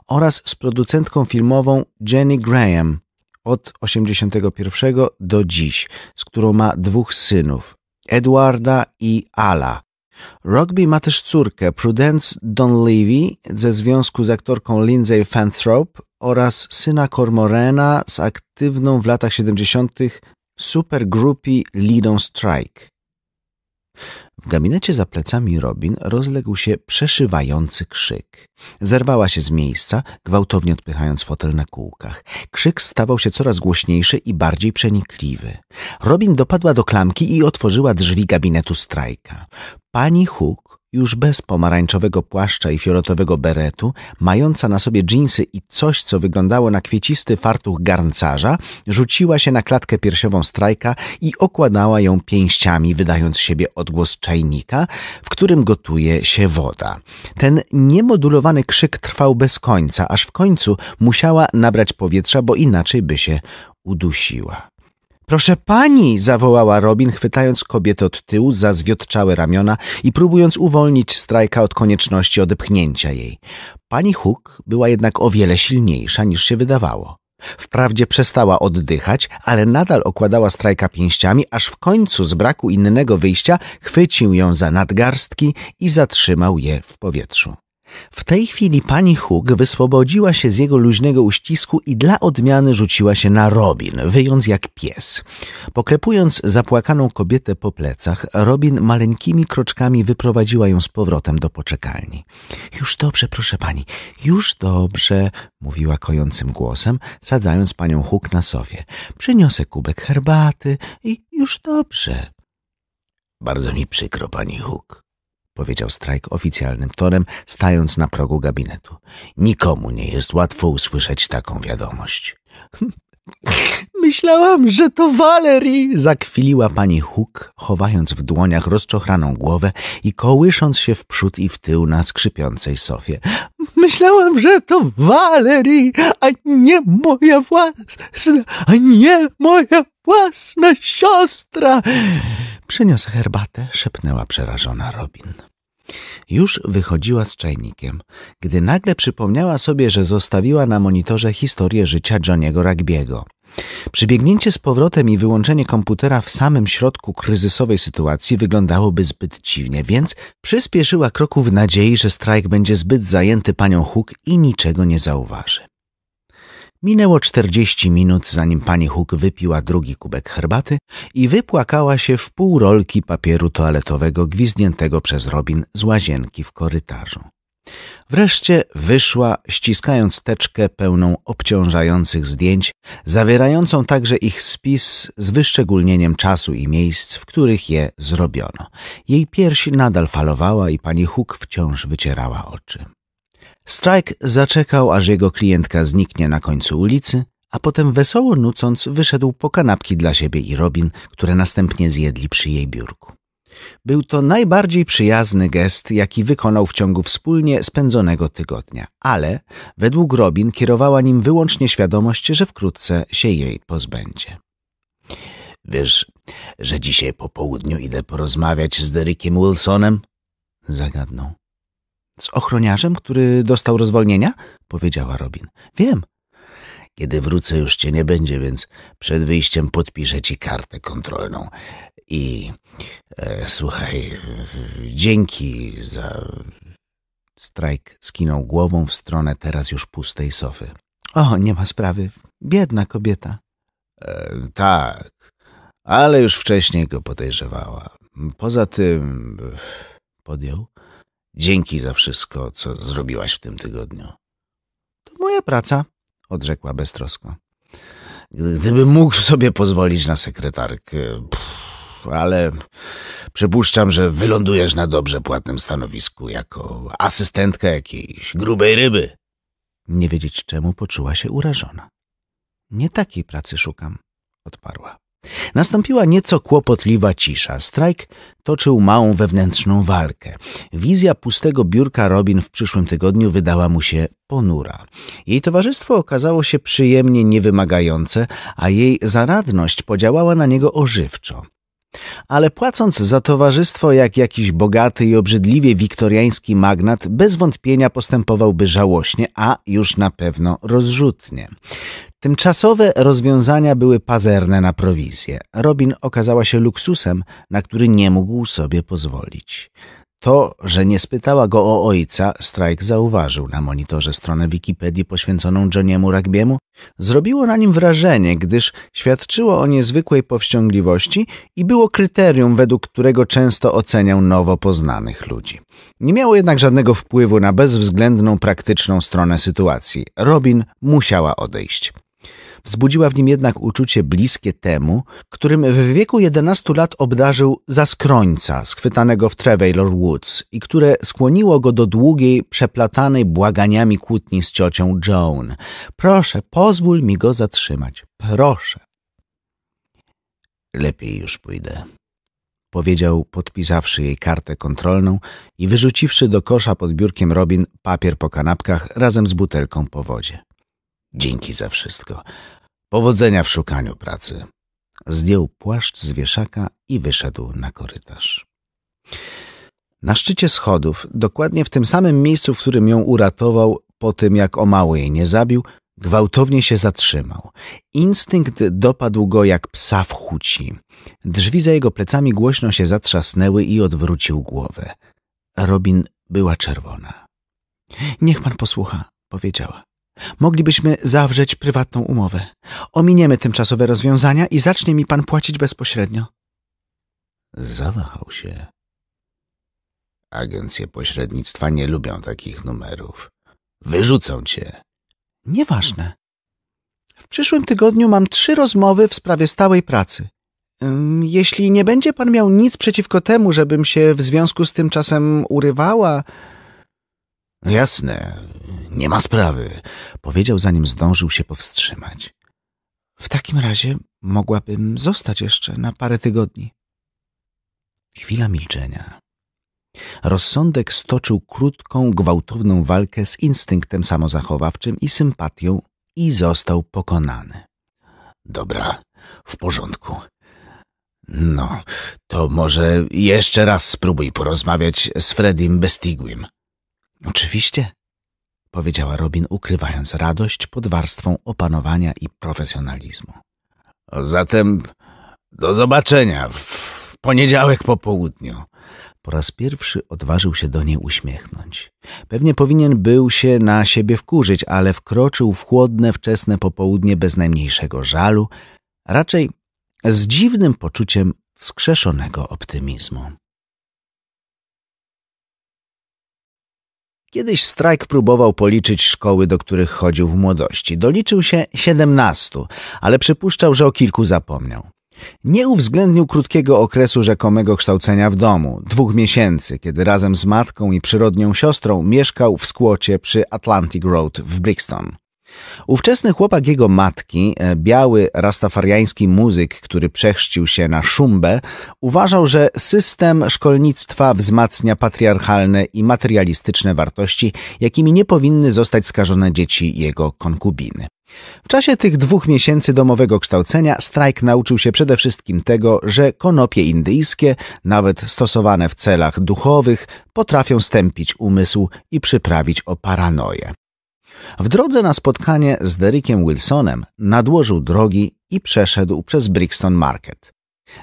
oraz z producentką filmową Jenny Graham od 81 do dziś, z którą ma dwóch synów, Edwarda i Ala. Rugby ma też córkę Prudence Donlevy ze związku z aktorką Lindsay Fanthrope oraz syna Cormorena z aktywną w latach 70. supergrupie Lidon Strike. W gabinecie za plecami Robin rozległ się przeszywający krzyk. Zerwała się z miejsca, gwałtownie odpychając fotel na kółkach. Krzyk stawał się coraz głośniejszy i bardziej przenikliwy. Robin dopadła do klamki i otworzyła drzwi gabinetu strajka. Pani Hook już bez pomarańczowego płaszcza i fioletowego beretu, mająca na sobie dżinsy i coś, co wyglądało na kwiecisty fartuch garncarza, rzuciła się na klatkę piersiową strajka i okładała ją pięściami, wydając siebie odgłos czajnika, w którym gotuje się woda. Ten niemodulowany krzyk trwał bez końca, aż w końcu musiała nabrać powietrza, bo inaczej by się udusiła. Proszę pani! zawołała Robin, chwytając kobietę od tyłu za zwiotczałe ramiona i próbując uwolnić strajka od konieczności odepchnięcia jej. Pani Hook była jednak o wiele silniejsza niż się wydawało. Wprawdzie przestała oddychać, ale nadal okładała strajka pięściami, aż w końcu z braku innego wyjścia chwycił ją za nadgarstki i zatrzymał je w powietrzu. W tej chwili pani Hug wyswobodziła się z jego luźnego uścisku i dla odmiany rzuciła się na Robin, wyjąc jak pies. Poklepując zapłakaną kobietę po plecach, Robin maleńkimi kroczkami wyprowadziła ją z powrotem do poczekalni. Już dobrze, proszę pani, już dobrze, mówiła kojącym głosem, sadzając panią Hug na sofie. Przyniosę kubek herbaty i już dobrze. Bardzo mi przykro, pani Hug powiedział Strajk oficjalnym tonem, stając na progu gabinetu. Nikomu nie jest łatwo usłyszeć taką wiadomość. Myślałam, że to Valerie! zakwiliła pani Huk, chowając w dłoniach rozczochraną głowę i kołysząc się w przód i w tył na skrzypiącej sofie. Myślałam, że to Valerie, a nie moja własna, a nie moja własna siostra! Przyniosę herbatę, szepnęła przerażona Robin. Już wychodziła z czajnikiem, gdy nagle przypomniała sobie, że zostawiła na monitorze historię życia Johniego Rugby'ego. Przybiegnięcie z powrotem i wyłączenie komputera w samym środku kryzysowej sytuacji wyglądałoby zbyt dziwnie, więc przyspieszyła kroku w nadziei, że strajk będzie zbyt zajęty panią Hook i niczego nie zauważy. Minęło czterdzieści minut, zanim pani Huk wypiła drugi kubek herbaty i wypłakała się w pół rolki papieru toaletowego gwizdniętego przez Robin z łazienki w korytarzu. Wreszcie wyszła, ściskając teczkę pełną obciążających zdjęć, zawierającą także ich spis z wyszczególnieniem czasu i miejsc, w których je zrobiono. Jej piersi nadal falowała i pani Huk wciąż wycierała oczy. Strike zaczekał, aż jego klientka zniknie na końcu ulicy, a potem wesoło nucąc wyszedł po kanapki dla siebie i Robin, które następnie zjedli przy jej biurku. Był to najbardziej przyjazny gest, jaki wykonał w ciągu wspólnie spędzonego tygodnia, ale według Robin kierowała nim wyłącznie świadomość, że wkrótce się jej pozbędzie. Wiesz, że dzisiaj po południu idę porozmawiać z Derekiem Wilsonem? Zagadnął z ochroniarzem, który dostał rozwolnienia? Powiedziała Robin. Wiem. Kiedy wrócę, już cię nie będzie, więc przed wyjściem podpiszę ci kartę kontrolną. I e, słuchaj, dzięki za. Strajk skinął głową w stronę teraz już pustej sofy. O, nie ma sprawy. Biedna kobieta. E, tak, ale już wcześniej go podejrzewała. Poza tym, e, podjął, Dzięki za wszystko, co zrobiłaś w tym tygodniu. To moja praca, odrzekła beztrosko. Gdybym mógł sobie pozwolić na sekretarkę, pff, ale przypuszczam, że wylądujesz na dobrze płatnym stanowisku jako asystentka jakiejś grubej ryby. Nie wiedzieć czemu poczuła się urażona. Nie takiej pracy szukam, odparła. Nastąpiła nieco kłopotliwa cisza. Strajk toczył małą wewnętrzną walkę. Wizja pustego biurka Robin w przyszłym tygodniu wydała mu się ponura. Jej towarzystwo okazało się przyjemnie niewymagające, a jej zaradność podziałała na niego ożywczo. Ale płacąc za towarzystwo jak jakiś bogaty i obrzydliwie wiktoriański magnat, bez wątpienia postępowałby żałośnie, a już na pewno rozrzutnie. Tymczasowe rozwiązania były pazerne na prowizję. Robin okazała się luksusem, na który nie mógł sobie pozwolić. To, że nie spytała go o ojca, Strike zauważył na monitorze stronę Wikipedii poświęconą Johniemu Rugbiemu, zrobiło na nim wrażenie, gdyż świadczyło o niezwykłej powściągliwości i było kryterium, według którego często oceniał nowo poznanych ludzi. Nie miało jednak żadnego wpływu na bezwzględną praktyczną stronę sytuacji. Robin musiała odejść wzbudziła w nim jednak uczucie bliskie temu, którym w wieku 11 lat obdarzył zaskrońca schwytanego w Treveylor Woods i które skłoniło go do długiej, przeplatanej błaganiami kłótni z ciocią Joan. Proszę, pozwól mi go zatrzymać. Proszę. Lepiej już pójdę, powiedział, podpisawszy jej kartę kontrolną i wyrzuciwszy do kosza pod biurkiem Robin papier po kanapkach razem z butelką po wodzie. Dzięki za wszystko. Powodzenia w szukaniu pracy. Zdjął płaszcz z wieszaka i wyszedł na korytarz. Na szczycie schodów, dokładnie w tym samym miejscu, w którym ją uratował, po tym jak o mało jej nie zabił, gwałtownie się zatrzymał. Instynkt dopadł go jak psa w chuci. Drzwi za jego plecami głośno się zatrzasnęły i odwrócił głowę. Robin była czerwona. Niech pan posłucha, powiedziała. Moglibyśmy zawrzeć prywatną umowę. Ominiemy tymczasowe rozwiązania i zacznie mi pan płacić bezpośrednio. Zawahał się. Agencje pośrednictwa nie lubią takich numerów. Wyrzucą cię. Nieważne. W przyszłym tygodniu mam trzy rozmowy w sprawie stałej pracy. Jeśli nie będzie pan miał nic przeciwko temu, żebym się w związku z tym czasem urywała, Jasne, nie ma sprawy, powiedział, zanim zdążył się powstrzymać. W takim razie mogłabym zostać jeszcze na parę tygodni. Chwila milczenia. Rozsądek stoczył krótką, gwałtowną walkę z instynktem samozachowawczym i sympatią i został pokonany. Dobra, w porządku. No, to może jeszcze raz spróbuj porozmawiać z Fredim Bestigłym. Oczywiście, powiedziała Robin, ukrywając radość pod warstwą opanowania i profesjonalizmu. Zatem do zobaczenia w poniedziałek po południu. Po raz pierwszy odważył się do niej uśmiechnąć. Pewnie powinien był się na siebie wkurzyć, ale wkroczył w chłodne wczesne popołudnie bez najmniejszego żalu, raczej z dziwnym poczuciem wskrzeszonego optymizmu. Kiedyś strajk próbował policzyć szkoły, do których chodził w młodości. Doliczył się 17, ale przypuszczał, że o kilku zapomniał. Nie uwzględnił krótkiego okresu rzekomego kształcenia w domu, dwóch miesięcy, kiedy razem z matką i przyrodnią siostrą mieszkał w skłocie przy Atlantic Road w Brixton. Ówczesny chłopak jego matki, e, biały rastafariański muzyk, który przechrzcił się na szumbę, uważał, że system szkolnictwa wzmacnia patriarchalne i materialistyczne wartości, jakimi nie powinny zostać skażone dzieci jego konkubiny. W czasie tych dwóch miesięcy domowego kształcenia strajk nauczył się przede wszystkim tego, że konopie indyjskie, nawet stosowane w celach duchowych, potrafią stępić umysł i przyprawić o paranoję. W drodze na spotkanie z Derrickiem Wilsonem nadłożył drogi i przeszedł przez Brixton Market.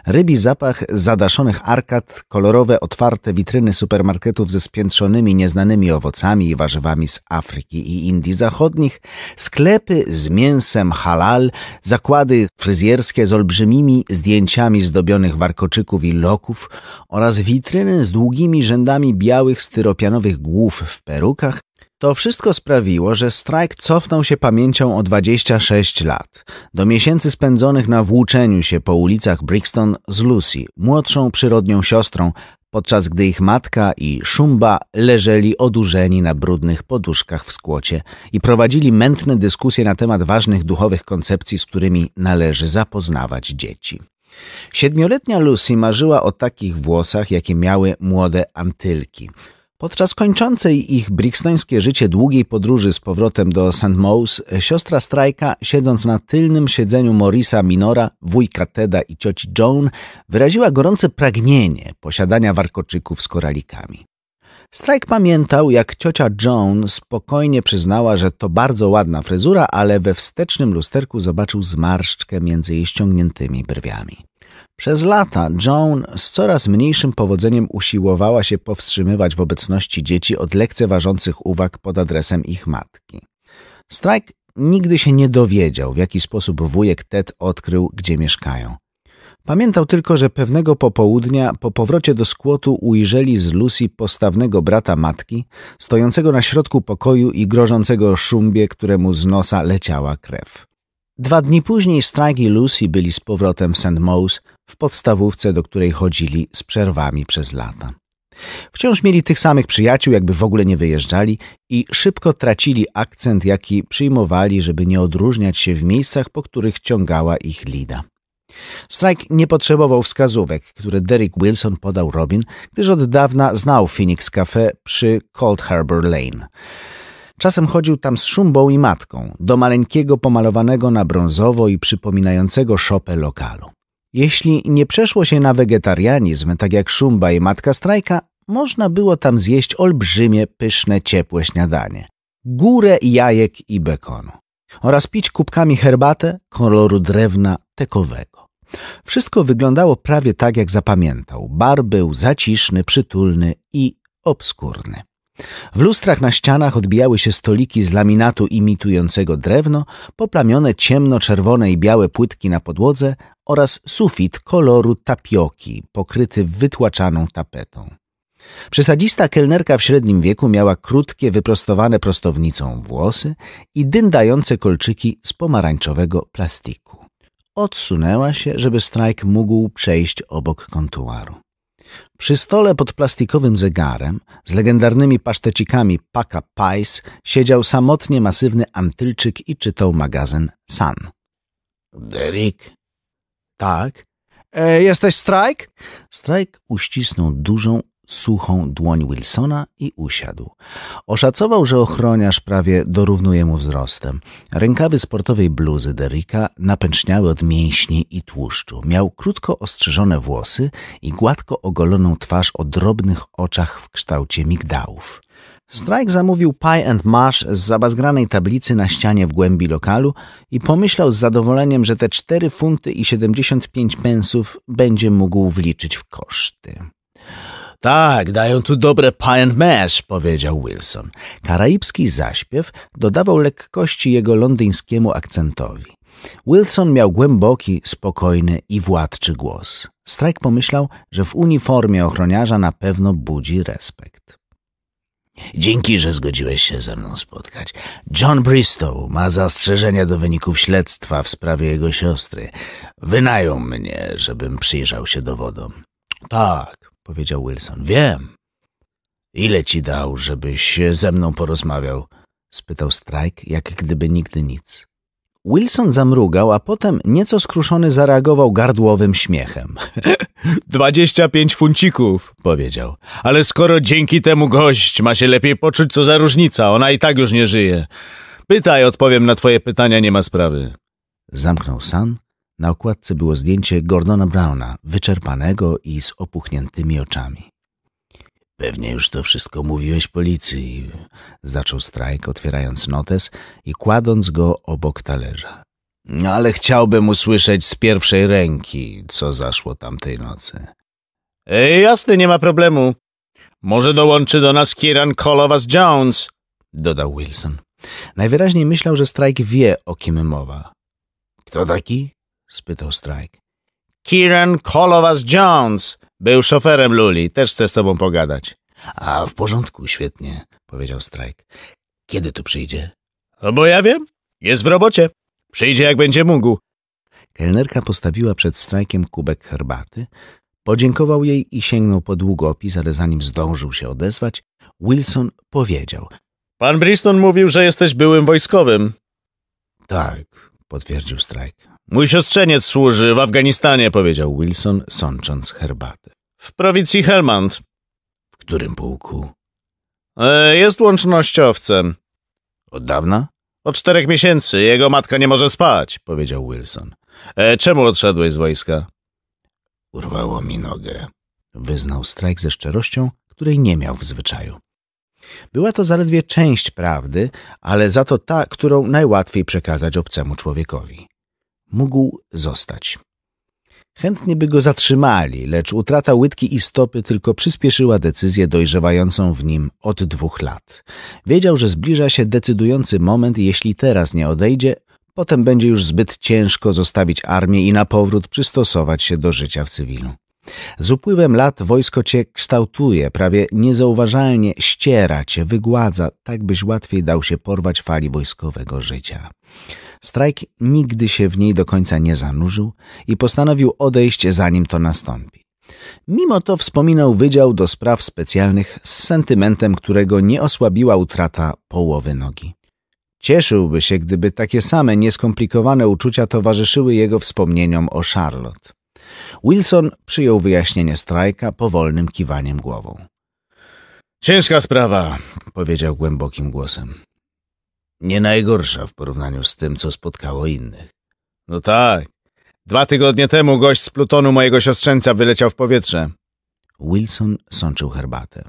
Rybi zapach zadaszonych arkad, kolorowe, otwarte witryny supermarketów ze spiętrzonymi nieznanymi owocami i warzywami z Afryki i Indii Zachodnich, sklepy z mięsem halal, zakłady fryzjerskie z olbrzymimi zdjęciami zdobionych warkoczyków i loków oraz witryny z długimi rzędami białych styropianowych głów w perukach to wszystko sprawiło, że strajk cofnął się pamięcią o 26 lat, do miesięcy spędzonych na włóczeniu się po ulicach Brixton z Lucy, młodszą przyrodnią siostrą, podczas gdy ich matka i Szumba leżeli odurzeni na brudnych poduszkach w skłocie i prowadzili mętne dyskusje na temat ważnych duchowych koncepcji, z którymi należy zapoznawać dzieci. Siedmioletnia Lucy marzyła o takich włosach, jakie miały młode antylki – Podczas kończącej ich brixtońskie życie długiej podróży z powrotem do St. Mose, siostra Strajka, siedząc na tylnym siedzeniu Morisa Minora, wujka Teda i cioci Joan, wyraziła gorące pragnienie posiadania warkoczyków z koralikami. Strajk pamiętał, jak ciocia Joan spokojnie przyznała, że to bardzo ładna fryzura, ale we wstecznym lusterku zobaczył zmarszczkę między jej ściągniętymi brwiami. Przez lata Joan z coraz mniejszym powodzeniem usiłowała się powstrzymywać w obecności dzieci od lekceważących uwag pod adresem ich matki. Strike nigdy się nie dowiedział, w jaki sposób wujek Ted odkrył, gdzie mieszkają. Pamiętał tylko, że pewnego popołudnia po powrocie do skłotu ujrzeli z Lucy postawnego brata matki, stojącego na środku pokoju i grożącego szumbie, któremu z nosa leciała krew. Dwa dni później Strike i Lucy byli z powrotem w St. Mose, w podstawówce, do której chodzili z przerwami przez lata. Wciąż mieli tych samych przyjaciół, jakby w ogóle nie wyjeżdżali i szybko tracili akcent, jaki przyjmowali, żeby nie odróżniać się w miejscach, po których ciągała ich lida. Strike nie potrzebował wskazówek, które Derek Wilson podał Robin, gdyż od dawna znał Phoenix Cafe przy Cold Harbor Lane. Czasem chodził tam z szumbą i matką, do maleńkiego pomalowanego na brązowo i przypominającego szopę lokalu. Jeśli nie przeszło się na wegetarianizm, tak jak Szumba i Matka Strajka, można było tam zjeść olbrzymie, pyszne, ciepłe śniadanie. Górę jajek i bekonu. Oraz pić kubkami herbatę koloru drewna tekowego. Wszystko wyglądało prawie tak, jak zapamiętał. Bar był zaciszny, przytulny i obskurny. W lustrach na ścianach odbijały się stoliki z laminatu imitującego drewno, poplamione ciemno-czerwone i białe płytki na podłodze, oraz sufit koloru tapioki, pokryty wytłaczaną tapetą. Przesadzista kelnerka w średnim wieku miała krótkie, wyprostowane prostownicą włosy i dyndające kolczyki z pomarańczowego plastiku. Odsunęła się, żeby strajk mógł przejść obok kontuaru. Przy stole pod plastikowym zegarem z legendarnymi pasztecikami Paka Pais siedział samotnie masywny Antylczyk i czytał magazyn Sun. Derek, tak. E, jesteś Strajk? Strajk uścisnął dużą, suchą dłoń Wilsona i usiadł. Oszacował, że ochroniarz prawie dorównuje mu wzrostem. Rękawy sportowej bluzy Derricka napęczniały od mięśni i tłuszczu. Miał krótko ostrzyżone włosy i gładko ogoloną twarz o drobnych oczach w kształcie migdałów. Strajk zamówił pie and mash z zabazgranej tablicy na ścianie w głębi lokalu i pomyślał z zadowoleniem, że te 4 funty i 75 pensów będzie mógł wliczyć w koszty. Tak, dają tu dobre pie and mash, powiedział Wilson. Karaibski zaśpiew dodawał lekkości jego londyńskiemu akcentowi. Wilson miał głęboki, spokojny i władczy głos. Strajk pomyślał, że w uniformie ochroniarza na pewno budzi respekt. Dzięki, że zgodziłeś się ze mną spotkać. John Bristow ma zastrzeżenia do wyników śledztwa w sprawie jego siostry. Wynają mnie, żebym przyjrzał się dowodom. Tak, powiedział Wilson, wiem. Ile ci dał, żebyś ze mną porozmawiał? spytał Strike, jak gdyby nigdy nic. Wilson zamrugał, a potem nieco skruszony zareagował gardłowym śmiechem. Dwadzieścia pięć funcików, powiedział. Ale skoro dzięki temu gość ma się lepiej poczuć, co za różnica, ona i tak już nie żyje. Pytaj, odpowiem na twoje pytania, nie ma sprawy. Zamknął San. Na okładce było zdjęcie Gordona Browna, wyczerpanego i z opuchniętymi oczami. Pewnie już to wszystko mówiłeś policji, zaczął strajk, otwierając notes i kładąc go obok talerza. No, ale chciałbym usłyszeć z pierwszej ręki, co zaszło tamtej nocy. E, jasne, nie ma problemu. Może dołączy do nas Kieran Kolowas Jones, dodał Wilson. Najwyraźniej myślał, że Strike wie, o kim mowa. Kto taki? spytał Strike. Kieran Kolowas Jones, był szoferem Luli, też chce z tobą pogadać. A w porządku, świetnie, powiedział Strajk. Kiedy tu przyjdzie? No bo ja wiem, jest w robocie. Przyjdzie jak będzie mógł. Kelnerka postawiła przed Strajkiem kubek herbaty, podziękował jej i sięgnął po długopis, ale zanim zdążył się odezwać, Wilson powiedział. Pan Briston mówił, że jesteś byłym wojskowym. Tak, potwierdził Strajk. Mój siostrzeniec służy w Afganistanie, powiedział Wilson, sącząc herbatę. W prowincji Helmand. W którym pułku? E, jest łącznościowcem. Od dawna? Od czterech miesięcy. Jego matka nie może spać, powiedział Wilson. E, czemu odszedłeś z wojska? Urwało mi nogę, wyznał Strajk ze szczerością, której nie miał w zwyczaju. Była to zaledwie część prawdy, ale za to ta, którą najłatwiej przekazać obcemu człowiekowi mógł zostać. Chętnie by go zatrzymali, lecz utrata łydki i stopy tylko przyspieszyła decyzję dojrzewającą w nim od dwóch lat. Wiedział, że zbliża się decydujący moment i jeśli teraz nie odejdzie, potem będzie już zbyt ciężko zostawić armię i na powrót przystosować się do życia w cywilu. Z upływem lat wojsko cię kształtuje, prawie niezauważalnie ściera cię, wygładza, tak byś łatwiej dał się porwać fali wojskowego życia. Strajk nigdy się w niej do końca nie zanurzył i postanowił odejść, zanim to nastąpi. Mimo to wspominał Wydział do Spraw Specjalnych z sentymentem, którego nie osłabiła utrata połowy nogi. Cieszyłby się, gdyby takie same nieskomplikowane uczucia towarzyszyły jego wspomnieniom o Charlotte. Wilson przyjął wyjaśnienie strajka powolnym kiwaniem głową. Ciężka sprawa, powiedział głębokim głosem nie najgorsza w porównaniu z tym, co spotkało innych. No tak. Dwa tygodnie temu gość z plutonu mojego siostrzęca wyleciał w powietrze. Wilson sączył herbatę.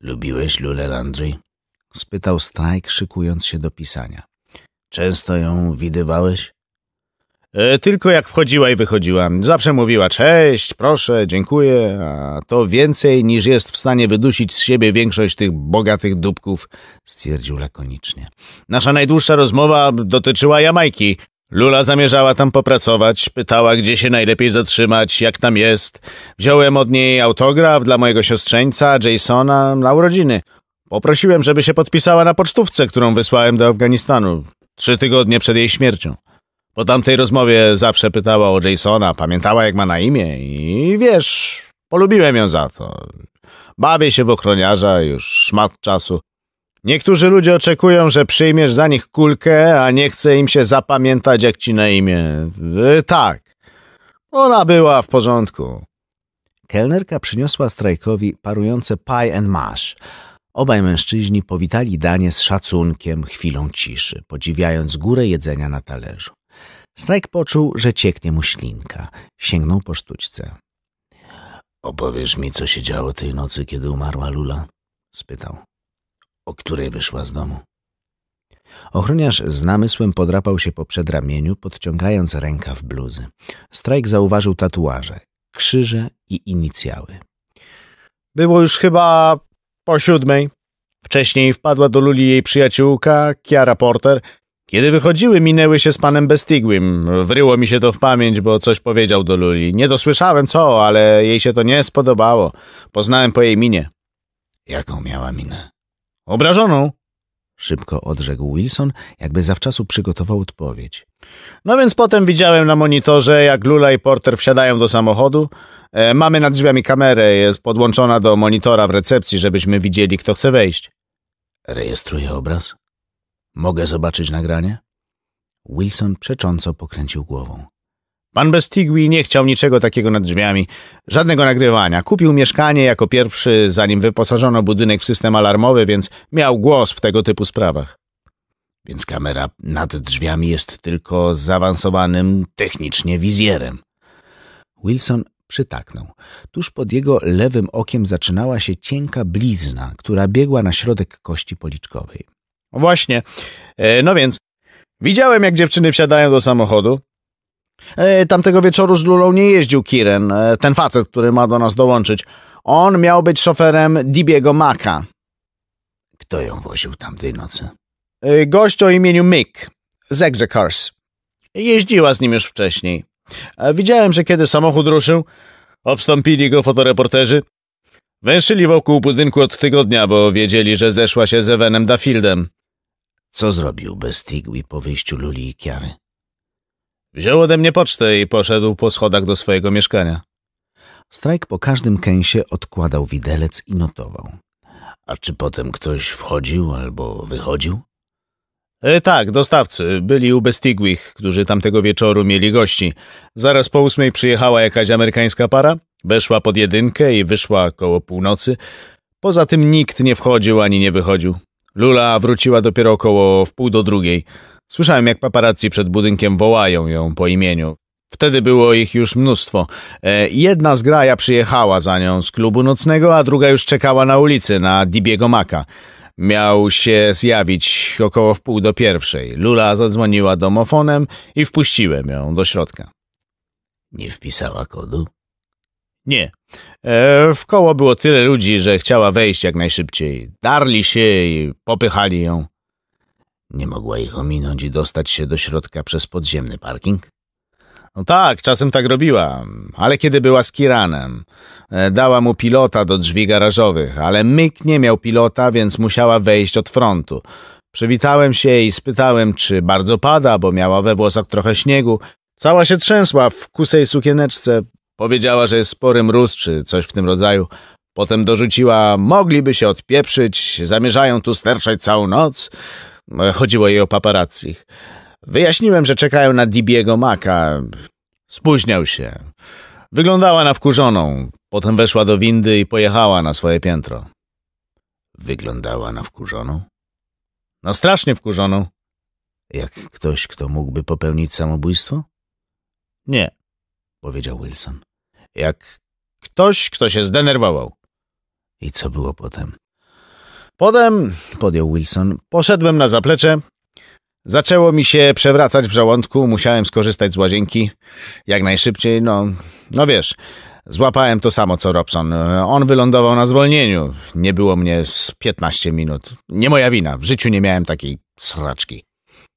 Lubiłeś Lulę Landry? spytał Strajk, szykując się do pisania. Często ją widywałeś? E, tylko jak wchodziła i wychodziła. Zawsze mówiła cześć, proszę, dziękuję, a to więcej niż jest w stanie wydusić z siebie większość tych bogatych dupków, stwierdził lakonicznie. Nasza najdłuższa rozmowa dotyczyła Jamajki. Lula zamierzała tam popracować, pytała, gdzie się najlepiej zatrzymać, jak tam jest. Wziąłem od niej autograf dla mojego siostrzeńca, Jasona, na urodziny. Poprosiłem, żeby się podpisała na pocztówce, którą wysłałem do Afganistanu trzy tygodnie przed jej śmiercią. Po tamtej rozmowie zawsze pytała o Jasona, pamiętała jak ma na imię i wiesz, polubiłem ją za to. Bawię się w ochroniarza już szmat czasu. Niektórzy ludzie oczekują, że przyjmiesz za nich kulkę, a nie chce im się zapamiętać jak ci na imię. Y, tak. Ona była w porządku. Kelnerka przyniosła strajkowi parujące pie and mash. Obaj mężczyźni powitali danie z szacunkiem, chwilą ciszy, podziwiając górę jedzenia na talerzu. Strajk poczuł, że cieknie mu ślinka. Sięgnął po sztućce. Opowiesz mi, co się działo tej nocy, kiedy umarła Lula? spytał. O której wyszła z domu? Ochroniarz z namysłem podrapał się po przedramieniu, podciągając w bluzy. Strajk zauważył tatuaże, krzyże i inicjały. Było już chyba po siódmej. Wcześniej wpadła do Luli jej przyjaciółka, Kiara Porter, kiedy wychodziły, minęły się z panem Bestigłym. Wryło mi się to w pamięć, bo coś powiedział do Luli. Nie dosłyszałem co, ale jej się to nie spodobało. Poznałem po jej minie. Jaką miała minę? Obrażoną. Szybko odrzekł Wilson, jakby zawczasu przygotował odpowiedź. No więc potem widziałem na monitorze, jak Lula i Porter wsiadają do samochodu. E, mamy nad drzwiami kamerę, jest podłączona do monitora w recepcji, żebyśmy widzieli, kto chce wejść. Rejestruje obraz? Mogę zobaczyć nagranie? Wilson przecząco pokręcił głową. Pan Bestigui nie chciał niczego takiego nad drzwiami, żadnego nagrywania. Kupił mieszkanie jako pierwszy, zanim wyposażono budynek w system alarmowy, więc miał głos w tego typu sprawach. Więc kamera nad drzwiami jest tylko zaawansowanym technicznie wizjerem. Wilson przytaknął. Tuż pod jego lewym okiem zaczynała się cienka blizna, która biegła na środek kości policzkowej. No właśnie. E, no więc, widziałem jak dziewczyny wsiadają do samochodu. E, tamtego wieczoru z Lulą nie jeździł Kiren, e, ten facet, który ma do nas dołączyć. On miał być szoferem Dibiego Maka. Kto ją woził tamtej nocy? Gość o imieniu Mick z Execars. Jeździła z nim już wcześniej. Widziałem, że kiedy samochód ruszył, obstąpili go fotoreporterzy. Węszyli wokół budynku od tygodnia, bo wiedzieli, że zeszła się z Ewenem Dafieldem. Co zrobił Bestigui po wyjściu Luli i Kiary? Wziął ode mnie pocztę i poszedł po schodach do swojego mieszkania. Strajk po każdym kęsie odkładał widelec i notował. A czy potem ktoś wchodził albo wychodził? E, tak, dostawcy. Byli u Bestigwich, którzy tamtego wieczoru mieli gości. Zaraz po ósmej przyjechała jakaś amerykańska para, weszła pod jedynkę i wyszła koło północy. Poza tym nikt nie wchodził ani nie wychodził. Lula wróciła dopiero około wpół do drugiej. Słyszałem, jak paparazzi przed budynkiem wołają ją po imieniu. Wtedy było ich już mnóstwo. E, jedna z graja przyjechała za nią z klubu nocnego, a druga już czekała na ulicy, na Dibiego Maka. Miał się zjawić około wpół do pierwszej. Lula zadzwoniła domofonem i wpuściłem ją do środka. Nie wpisała kodu? Nie, E, w koło było tyle ludzi, że chciała wejść jak najszybciej. Darli się i popychali ją. Nie mogła ich ominąć i dostać się do środka przez podziemny parking? No tak, czasem tak robiła, ale kiedy była z Kiranem. E, dała mu pilota do drzwi garażowych, ale Myk nie miał pilota, więc musiała wejść od frontu. Przywitałem się i spytałem, czy bardzo pada, bo miała we włosach trochę śniegu. Cała się trzęsła w kusej sukieneczce. Powiedziała, że jest spory mróz czy coś w tym rodzaju. Potem dorzuciła, mogliby się odpieprzyć, zamierzają tu sterczać całą noc. E, chodziło jej o paparazzi. Wyjaśniłem, że czekają na Dibiego Maka. Spóźniał się. Wyglądała na wkurzoną. Potem weszła do windy i pojechała na swoje piętro. Wyglądała na wkurzoną? No strasznie wkurzoną. Jak ktoś, kto mógłby popełnić samobójstwo? Nie powiedział Wilson. Jak ktoś, kto się zdenerwował. I co było potem? Potem, podjął Wilson, poszedłem na zaplecze. Zaczęło mi się przewracać w żołądku, musiałem skorzystać z łazienki. Jak najszybciej, no, no wiesz, złapałem to samo co Robson. On wylądował na zwolnieniu. Nie było mnie z 15 minut. Nie moja wina, w życiu nie miałem takiej sraczki.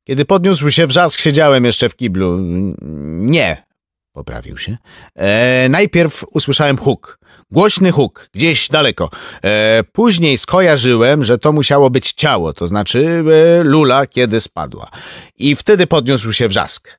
Kiedy podniósł się wrzask, siedziałem jeszcze w kiblu. Nie, Poprawił się. E, najpierw usłyszałem huk. Głośny huk, gdzieś daleko. E, później skojarzyłem, że to musiało być ciało, to znaczy e, lula, kiedy spadła. I wtedy podniósł się wrzask.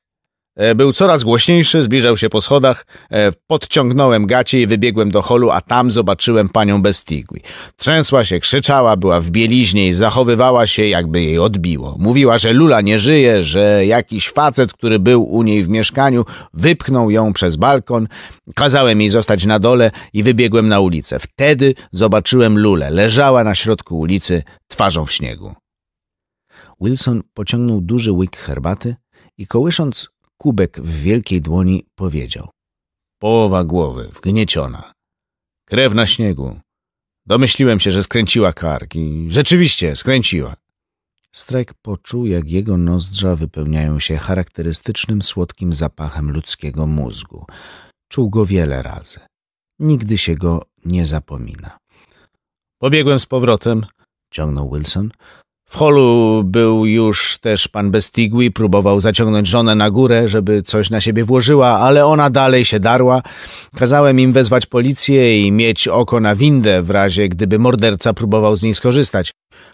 E, był coraz głośniejszy, zbliżał się po schodach. E, podciągnąłem gacie i wybiegłem do holu, a tam zobaczyłem panią Bestigui. Trzęsła się, krzyczała, była w bieliźnie i zachowywała się, jakby jej odbiło. Mówiła, że Lula nie żyje, że jakiś facet, który był u niej w mieszkaniu, wypchnął ją przez balkon. Kazałem jej zostać na dole i wybiegłem na ulicę. Wtedy zobaczyłem Lulę. Leżała na środku ulicy, twarzą w śniegu. Wilson pociągnął duży łyk herbaty i kołysząc kubek w wielkiej dłoni, powiedział. Połowa głowy, wgnieciona. Krew na śniegu. Domyśliłem się, że skręciła kark i rzeczywiście skręciła. Strajk poczuł, jak jego nozdrza wypełniają się charakterystycznym słodkim zapachem ludzkiego mózgu. Czuł go wiele razy. Nigdy się go nie zapomina. Pobiegłem z powrotem, ciągnął Wilson, w holu był już też pan Bestigui, próbował zaciągnąć żonę na górę, żeby coś na siebie włożyła, ale ona dalej się darła. Kazałem im wezwać policję i mieć oko na windę w razie, gdyby morderca próbował z niej skorzystać.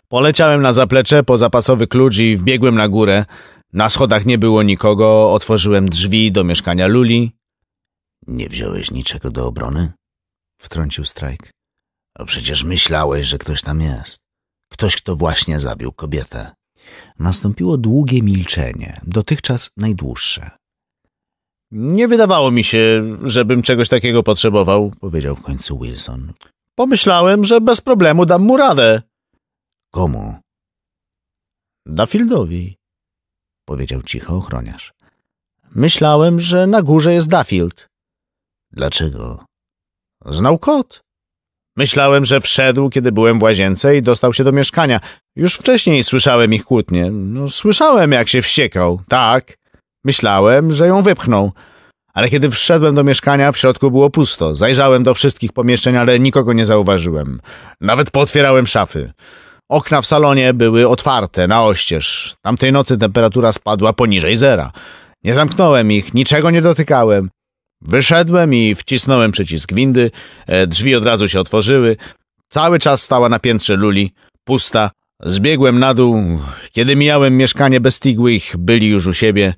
Poleciałem na zaplecze po zapasowy klucz i wbiegłem na górę. Na schodach nie było nikogo, otworzyłem drzwi do mieszkania Luli. Nie wziąłeś niczego do obrony? Wtrącił Strajk. A przecież myślałeś, że ktoś tam jest ktoś, kto właśnie zabił kobietę. Nastąpiło długie milczenie, dotychczas najdłuższe. Nie wydawało mi się, żebym czegoś takiego potrzebował, powiedział w końcu Wilson. Pomyślałem, że bez problemu dam mu radę. Komu? Dafildowi, powiedział cicho ochroniarz. Myślałem, że na górze jest Dafield. Dlaczego? Znał kot. Myślałem, że wszedł, kiedy byłem w łazience i dostał się do mieszkania. Już wcześniej słyszałem ich kłótnie. No, słyszałem, jak się wściekał. Tak. Myślałem, że ją wypchnął. Ale kiedy wszedłem do mieszkania, w środku było pusto. Zajrzałem do wszystkich pomieszczeń, ale nikogo nie zauważyłem. Nawet pootwierałem szafy. Okna w salonie były otwarte, na oścież. Tamtej nocy temperatura spadła poniżej zera. Nie zamknąłem ich, niczego nie dotykałem. Wyszedłem i wcisnąłem przycisk windy, e, drzwi od razu się otworzyły. Cały czas stała na piętrze Luli, pusta. Zbiegłem na dół. Kiedy mijałem mieszkanie ich byli już u siebie.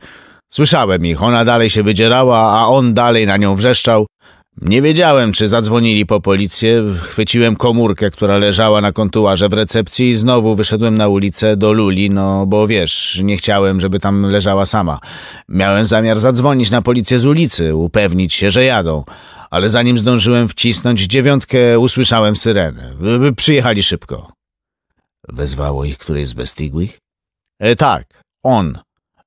Słyszałem ich, ona dalej się wydzierała, a on dalej na nią wrzeszczał. Nie wiedziałem, czy zadzwonili po policję. Chwyciłem komórkę, która leżała na kontuarze w recepcji i znowu wyszedłem na ulicę do Luli, no bo wiesz, nie chciałem, żeby tam leżała sama. Miałem zamiar zadzwonić na policję z ulicy, upewnić się, że jadą. Ale zanim zdążyłem wcisnąć dziewiątkę, usłyszałem syrenę. Przyjechali szybko. Wezwało ich któreś z bestigłych? E, tak, on.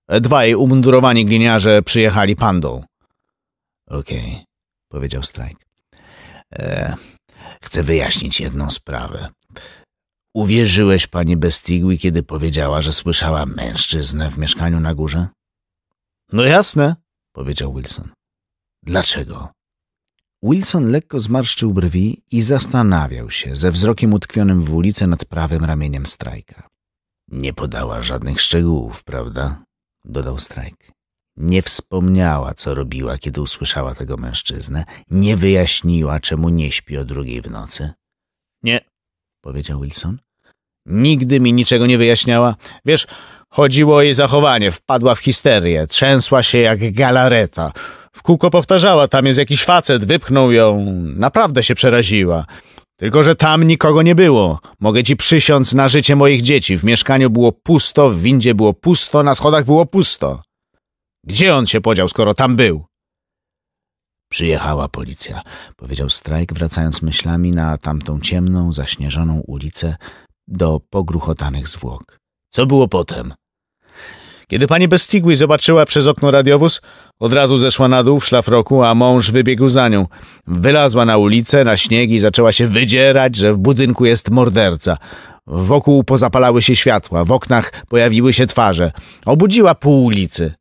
E, dwaj umundurowani gliniarze przyjechali pandą. Okej. Okay powiedział Strajk. E, chcę wyjaśnić jedną sprawę. Uwierzyłeś pani Bestigui, kiedy powiedziała, że słyszała mężczyznę w mieszkaniu na górze? No jasne, powiedział Wilson. Dlaczego? Wilson lekko zmarszczył brwi i zastanawiał się ze wzrokiem utkwionym w ulicę nad prawym ramieniem Strajka. Nie podała żadnych szczegółów, prawda? dodał Strajk. Nie wspomniała, co robiła, kiedy usłyszała tego mężczyznę. Nie wyjaśniła, czemu nie śpi o drugiej w nocy. Nie, powiedział Wilson. Nigdy mi niczego nie wyjaśniała. Wiesz, chodziło o jej zachowanie. Wpadła w histerię. Trzęsła się jak galareta. W kółko powtarzała, tam jest jakiś facet, wypchnął ją. Naprawdę się przeraziła. Tylko, że tam nikogo nie było. Mogę ci przysiąc na życie moich dzieci. W mieszkaniu było pusto, w windzie było pusto, na schodach było pusto. Gdzie on się podział, skoro tam był? Przyjechała policja, powiedział Strajk, wracając myślami na tamtą ciemną, zaśnieżoną ulicę do pogruchotanych zwłok. Co było potem? Kiedy pani Bestigui zobaczyła przez okno radiowóz, od razu zeszła na dół w szlafroku, a mąż wybiegł za nią. Wylazła na ulicę, na śnieg i zaczęła się wydzierać, że w budynku jest morderca. Wokół pozapalały się światła, w oknach pojawiły się twarze. Obudziła pół ulicy.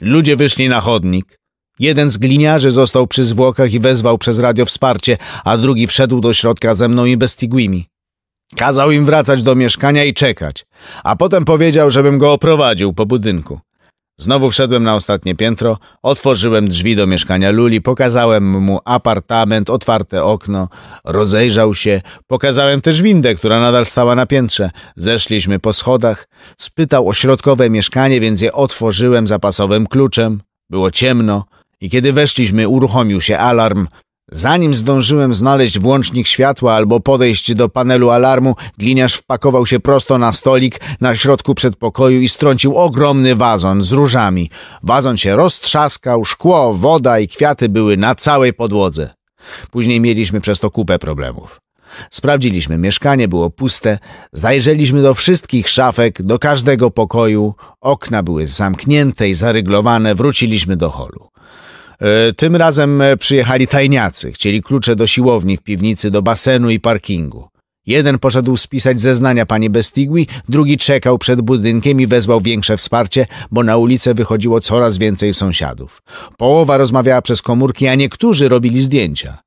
Ludzie wyszli na chodnik. Jeden z gliniarzy został przy zwłokach i wezwał przez radio wsparcie, a drugi wszedł do środka ze mną i Bestiguimi. Kazał im wracać do mieszkania i czekać, a potem powiedział, żebym go oprowadził po budynku. Znowu wszedłem na ostatnie piętro, otworzyłem drzwi do mieszkania Luli, pokazałem mu apartament, otwarte okno, rozejrzał się, pokazałem też windę, która nadal stała na piętrze. Zeszliśmy po schodach, spytał o środkowe mieszkanie, więc je otworzyłem zapasowym kluczem. Było ciemno i kiedy weszliśmy, uruchomił się alarm. Zanim zdążyłem znaleźć włącznik światła albo podejść do panelu alarmu, gliniarz wpakował się prosto na stolik na środku przedpokoju i strącił ogromny wazon z różami. Wazon się roztrzaskał, szkło, woda i kwiaty były na całej podłodze. Później mieliśmy przez to kupę problemów. Sprawdziliśmy, mieszkanie było puste, zajrzeliśmy do wszystkich szafek, do każdego pokoju, okna były zamknięte i zaryglowane, wróciliśmy do holu. E, tym razem e, przyjechali tajniacy. Chcieli klucze do siłowni w piwnicy, do basenu i parkingu. Jeden poszedł spisać zeznania pani Bestigui, drugi czekał przed budynkiem i wezwał większe wsparcie, bo na ulicę wychodziło coraz więcej sąsiadów. Połowa rozmawiała przez komórki, a niektórzy robili zdjęcia.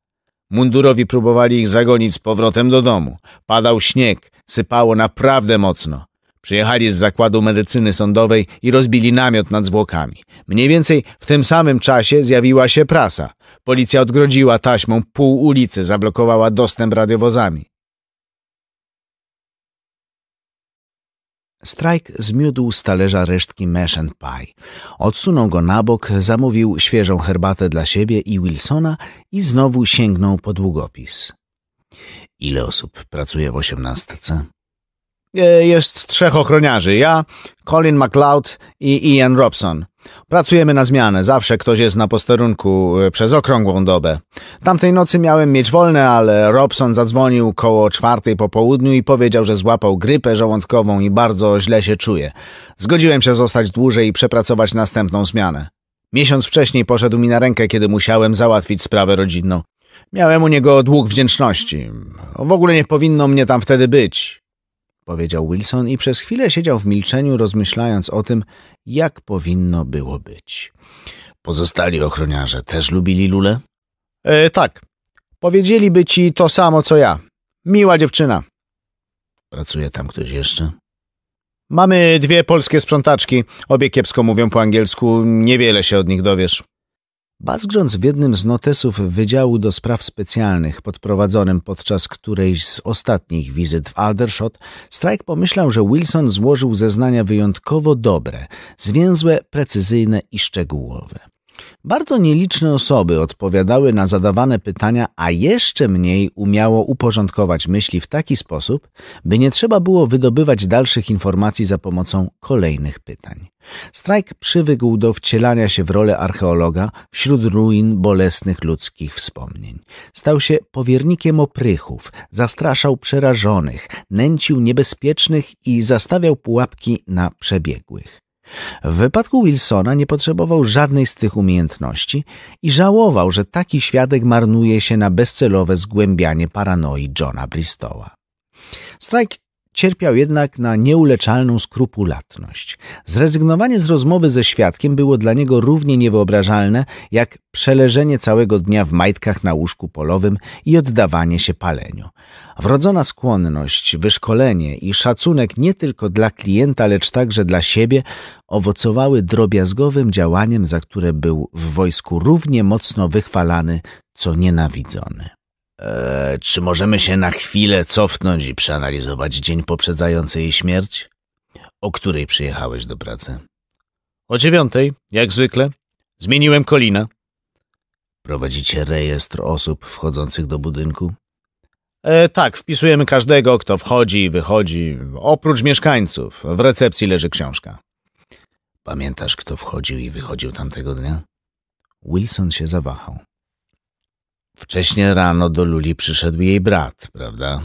Mundurowi próbowali ich zagonić z powrotem do domu. Padał śnieg, sypało naprawdę mocno. Przyjechali z zakładu medycyny sądowej i rozbili namiot nad zwłokami. Mniej więcej w tym samym czasie zjawiła się prasa. Policja odgrodziła taśmą pół ulicy, zablokowała dostęp radiowozami. Strajk zmiódł z talerza resztki mesh and pie. Odsunął go na bok, zamówił świeżą herbatę dla siebie i Wilsona i znowu sięgnął po długopis. Ile osób pracuje w osiemnastce? E, jest trzech ochroniarzy. Ja, Colin McLeod i Ian Robson. Pracujemy na zmianę, zawsze ktoś jest na posterunku e, przez okrągłą dobę. Tamtej nocy miałem mieć wolne, ale Robson zadzwonił koło czwartej po południu i powiedział, że złapał grypę żołądkową i bardzo źle się czuje. Zgodziłem się zostać dłużej i przepracować następną zmianę. Miesiąc wcześniej poszedł mi na rękę, kiedy musiałem załatwić sprawę rodzinną. Miałem u niego dług wdzięczności. W ogóle nie powinno mnie tam wtedy być powiedział Wilson i przez chwilę siedział w milczeniu, rozmyślając o tym, jak powinno było być. Pozostali ochroniarze też lubili Lulę? E, tak. Powiedzieliby ci to samo, co ja. Miła dziewczyna. Pracuje tam ktoś jeszcze? Mamy dwie polskie sprzątaczki. Obie kiepsko mówią po angielsku. Niewiele się od nich dowiesz. Bazgrząc w jednym z notesów Wydziału do Spraw Specjalnych, podprowadzonym podczas którejś z ostatnich wizyt w Aldershot, Strike pomyślał, że Wilson złożył zeznania wyjątkowo dobre, zwięzłe, precyzyjne i szczegółowe. Bardzo nieliczne osoby odpowiadały na zadawane pytania, a jeszcze mniej umiało uporządkować myśli w taki sposób, by nie trzeba było wydobywać dalszych informacji za pomocą kolejnych pytań. Strajk przywykł do wcielania się w rolę archeologa wśród ruin bolesnych ludzkich wspomnień. Stał się powiernikiem oprychów, zastraszał przerażonych, nęcił niebezpiecznych i zastawiał pułapki na przebiegłych. W wypadku Wilsona nie potrzebował żadnej z tych umiejętności i żałował, że taki świadek marnuje się na bezcelowe zgłębianie paranoi Johna Bristowa. Strike Cierpiał jednak na nieuleczalną skrupulatność. Zrezygnowanie z rozmowy ze świadkiem było dla niego równie niewyobrażalne, jak przeleżenie całego dnia w majtkach na łóżku polowym i oddawanie się paleniu. Wrodzona skłonność, wyszkolenie i szacunek nie tylko dla klienta, lecz także dla siebie owocowały drobiazgowym działaniem, za które był w wojsku równie mocno wychwalany, co nienawidzony. E, czy możemy się na chwilę cofnąć i przeanalizować dzień poprzedzający jej śmierć? O której przyjechałeś do pracy? O dziewiątej, jak zwykle. Zmieniłem kolina. Prowadzicie rejestr osób wchodzących do budynku? E, tak, wpisujemy każdego, kto wchodzi i wychodzi, oprócz mieszkańców. W recepcji leży książka. Pamiętasz, kto wchodził i wychodził tamtego dnia? Wilson się zawahał. Wcześniej rano do Luli przyszedł jej brat, prawda?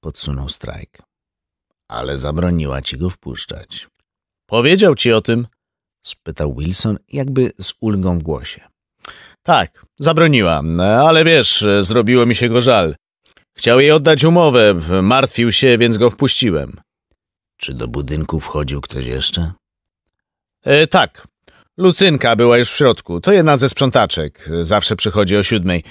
Podsunął strajk. Ale zabroniła ci go wpuszczać. Powiedział ci o tym? spytał Wilson, jakby z ulgą w głosie. Tak, zabroniła, ale wiesz, zrobiło mi się go żal. Chciał jej oddać umowę, martwił się, więc go wpuściłem. Czy do budynku wchodził ktoś jeszcze? E, tak. Lucynka była już w środku. To jedna ze sprzątaczek. Zawsze przychodzi o siódmej.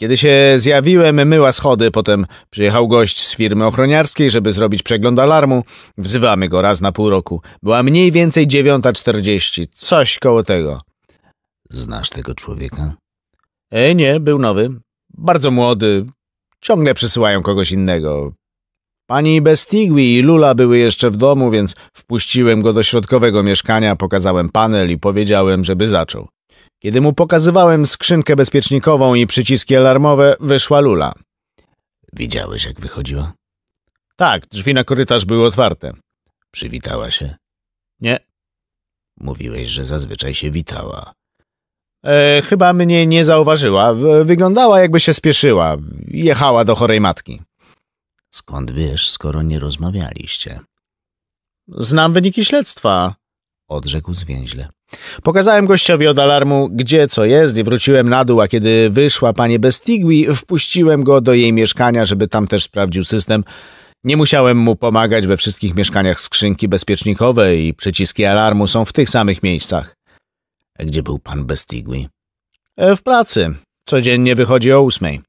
Kiedy się zjawiłem, myła schody, potem przyjechał gość z firmy ochroniarskiej, żeby zrobić przegląd alarmu. Wzywamy go raz na pół roku. Była mniej więcej 9.40, coś koło tego. Znasz tego człowieka? E, nie, był nowy. Bardzo młody. Ciągle przysyłają kogoś innego. Pani Bestigui i Lula były jeszcze w domu, więc wpuściłem go do środkowego mieszkania, pokazałem panel i powiedziałem, żeby zaczął. Kiedy mu pokazywałem skrzynkę bezpiecznikową i przyciski alarmowe, wyszła Lula. Widziałeś, jak wychodziła? Tak, drzwi na korytarz były otwarte. Przywitała się? Nie. Mówiłeś, że zazwyczaj się witała. E, chyba mnie nie zauważyła. Wyglądała, jakby się spieszyła. Jechała do chorej matki. Skąd wiesz, skoro nie rozmawialiście? Znam wyniki śledztwa, odrzekł zwięźle. Pokazałem gościowi od alarmu, gdzie co jest i wróciłem na dół, a kiedy wyszła pani Bestigui, wpuściłem go do jej mieszkania, żeby tam też sprawdził system. Nie musiałem mu pomagać, we wszystkich mieszkaniach skrzynki bezpiecznikowe i przyciski alarmu są w tych samych miejscach. E, gdzie był pan Bestigui? E, w pracy. Codziennie wychodzi o ósmej.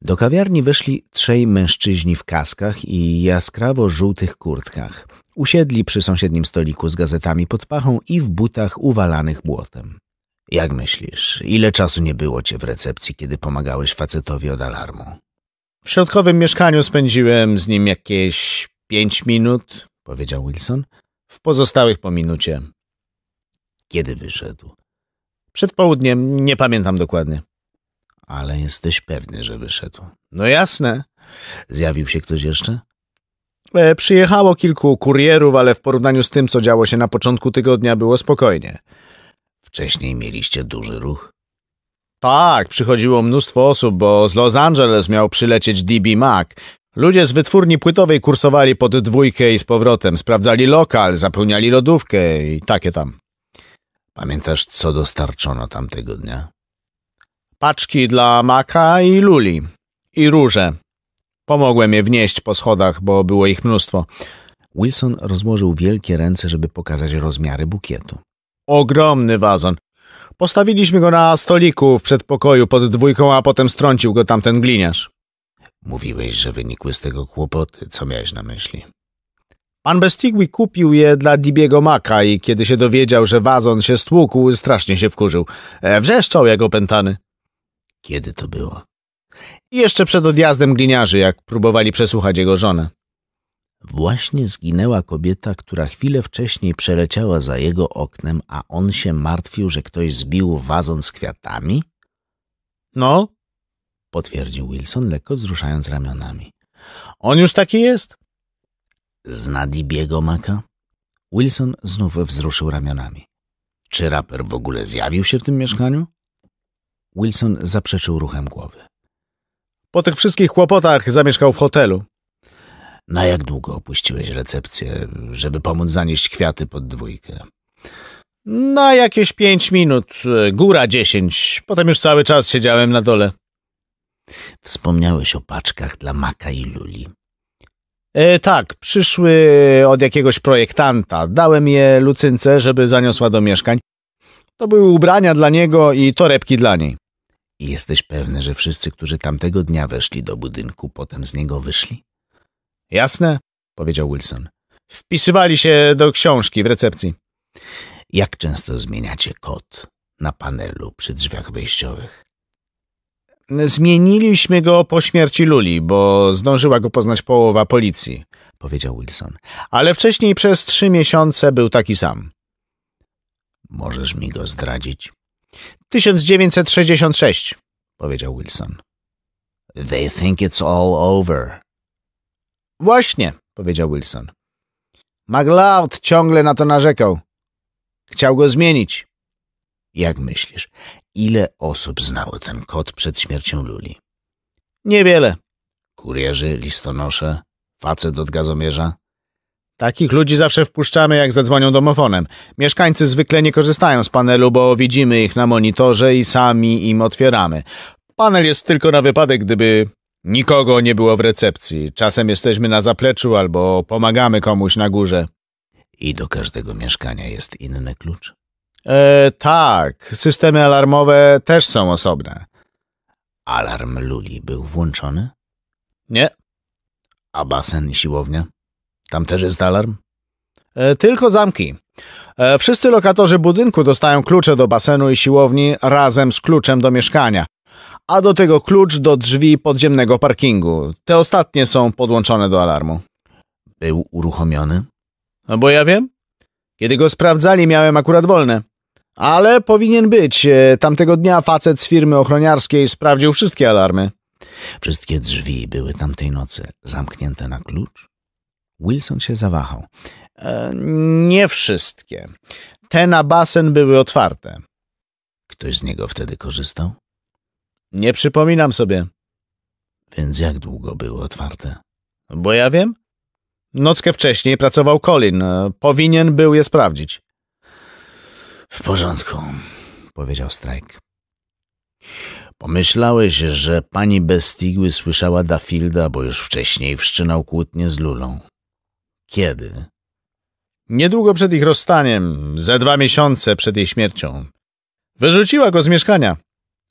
Do kawiarni weszli trzej mężczyźni w kaskach i jaskrawo żółtych kurtkach. Usiedli przy sąsiednim stoliku z gazetami pod pachą i w butach uwalanych błotem. Jak myślisz, ile czasu nie było cię w recepcji, kiedy pomagałeś facetowi od alarmu? W środkowym mieszkaniu spędziłem z nim jakieś pięć minut, powiedział Wilson. W pozostałych po minucie. Kiedy wyszedł? Przed południem, nie pamiętam dokładnie. Ale jesteś pewny, że wyszedł. No jasne. Zjawił się ktoś jeszcze? E, przyjechało kilku kurierów, ale w porównaniu z tym, co działo się na początku tygodnia, było spokojnie. Wcześniej mieliście duży ruch? Tak, przychodziło mnóstwo osób, bo z Los Angeles miał przylecieć DB Mac. Ludzie z wytwórni płytowej kursowali pod dwójkę i z powrotem, sprawdzali lokal, zapełniali lodówkę i takie tam. Pamiętasz, co dostarczono tamtego dnia? Paczki dla Maka i Luli. I róże. Pomogłem je wnieść po schodach, bo było ich mnóstwo. Wilson rozłożył wielkie ręce, żeby pokazać rozmiary bukietu. Ogromny wazon. Postawiliśmy go na stoliku w przedpokoju pod dwójką, a potem strącił go tamten gliniarz. Mówiłeś, że wynikły z tego kłopoty. Co miałeś na myśli? Pan Bestigui kupił je dla Dibiego Maka i kiedy się dowiedział, że wazon się stłukł, strasznie się wkurzył. E, wrzeszczał jak opętany. Kiedy to było? jeszcze przed odjazdem gliniarzy, jak próbowali przesłuchać jego żonę. Właśnie zginęła kobieta, która chwilę wcześniej przeleciała za jego oknem, a on się martwił, że ktoś zbił wazon z kwiatami? No, potwierdził Wilson, lekko wzruszając ramionami. On już taki jest. Zna Dibiego Maka? Wilson znów wzruszył ramionami. Czy raper w ogóle zjawił się w tym mieszkaniu? Wilson zaprzeczył ruchem głowy. Po tych wszystkich kłopotach zamieszkał w hotelu. Na jak długo opuściłeś recepcję, żeby pomóc zanieść kwiaty pod dwójkę? Na jakieś pięć minut, e, góra dziesięć. Potem już cały czas siedziałem na dole. Wspomniałeś o paczkach dla Maka i Luli. E, tak, przyszły od jakiegoś projektanta. Dałem je Lucynce, żeby zaniosła do mieszkań. To były ubrania dla niego i torebki dla niej. I jesteś pewny, że wszyscy, którzy tamtego dnia weszli do budynku, potem z niego wyszli? Jasne, powiedział Wilson. Wpisywali się do książki w recepcji. Jak często zmieniacie kod na panelu przy drzwiach wejściowych? Zmieniliśmy go po śmierci Luli, bo zdążyła go poznać połowa policji, powiedział Wilson. Ale wcześniej przez trzy miesiące był taki sam. Możesz mi go zdradzić? 1966, powiedział Wilson. They think it's all over. Właśnie, powiedział Wilson. MacLeod ciągle na to narzekał. Chciał go zmienić. Jak myślisz, ile osób znało ten kod przed śmiercią Luli? Niewiele. Kurierzy, listonosze, facet od gazomierza? Takich ludzi zawsze wpuszczamy, jak zadzwonią domofonem. Mieszkańcy zwykle nie korzystają z panelu, bo widzimy ich na monitorze i sami im otwieramy. Panel jest tylko na wypadek, gdyby nikogo nie było w recepcji. Czasem jesteśmy na zapleczu albo pomagamy komuś na górze. I do każdego mieszkania jest inny klucz? E, tak, systemy alarmowe też są osobne. Alarm Luli był włączony? Nie. A basen i siłownia? Tam też jest alarm? E, tylko zamki. E, wszyscy lokatorzy budynku dostają klucze do basenu i siłowni razem z kluczem do mieszkania, a do tego klucz do drzwi podziemnego parkingu. Te ostatnie są podłączone do alarmu. Był uruchomiony? No bo ja wiem. Kiedy go sprawdzali, miałem akurat wolne. Ale powinien być. E, tamtego dnia facet z firmy ochroniarskiej sprawdził wszystkie alarmy. Wszystkie drzwi były tamtej nocy zamknięte na klucz? Wilson się zawahał. E, nie wszystkie. Te na basen były otwarte. Ktoś z niego wtedy korzystał? Nie przypominam sobie. Więc jak długo były otwarte? Bo ja wiem. Nockę wcześniej pracował Colin. E, powinien był je sprawdzić. W porządku, powiedział Strajk. Pomyślałeś, że pani Bestigły słyszała Dafilda, bo już wcześniej wszczynał kłótnię z Lulą. Kiedy? Niedługo przed ich rozstaniem, ze dwa miesiące przed jej śmiercią. Wyrzuciła go z mieszkania,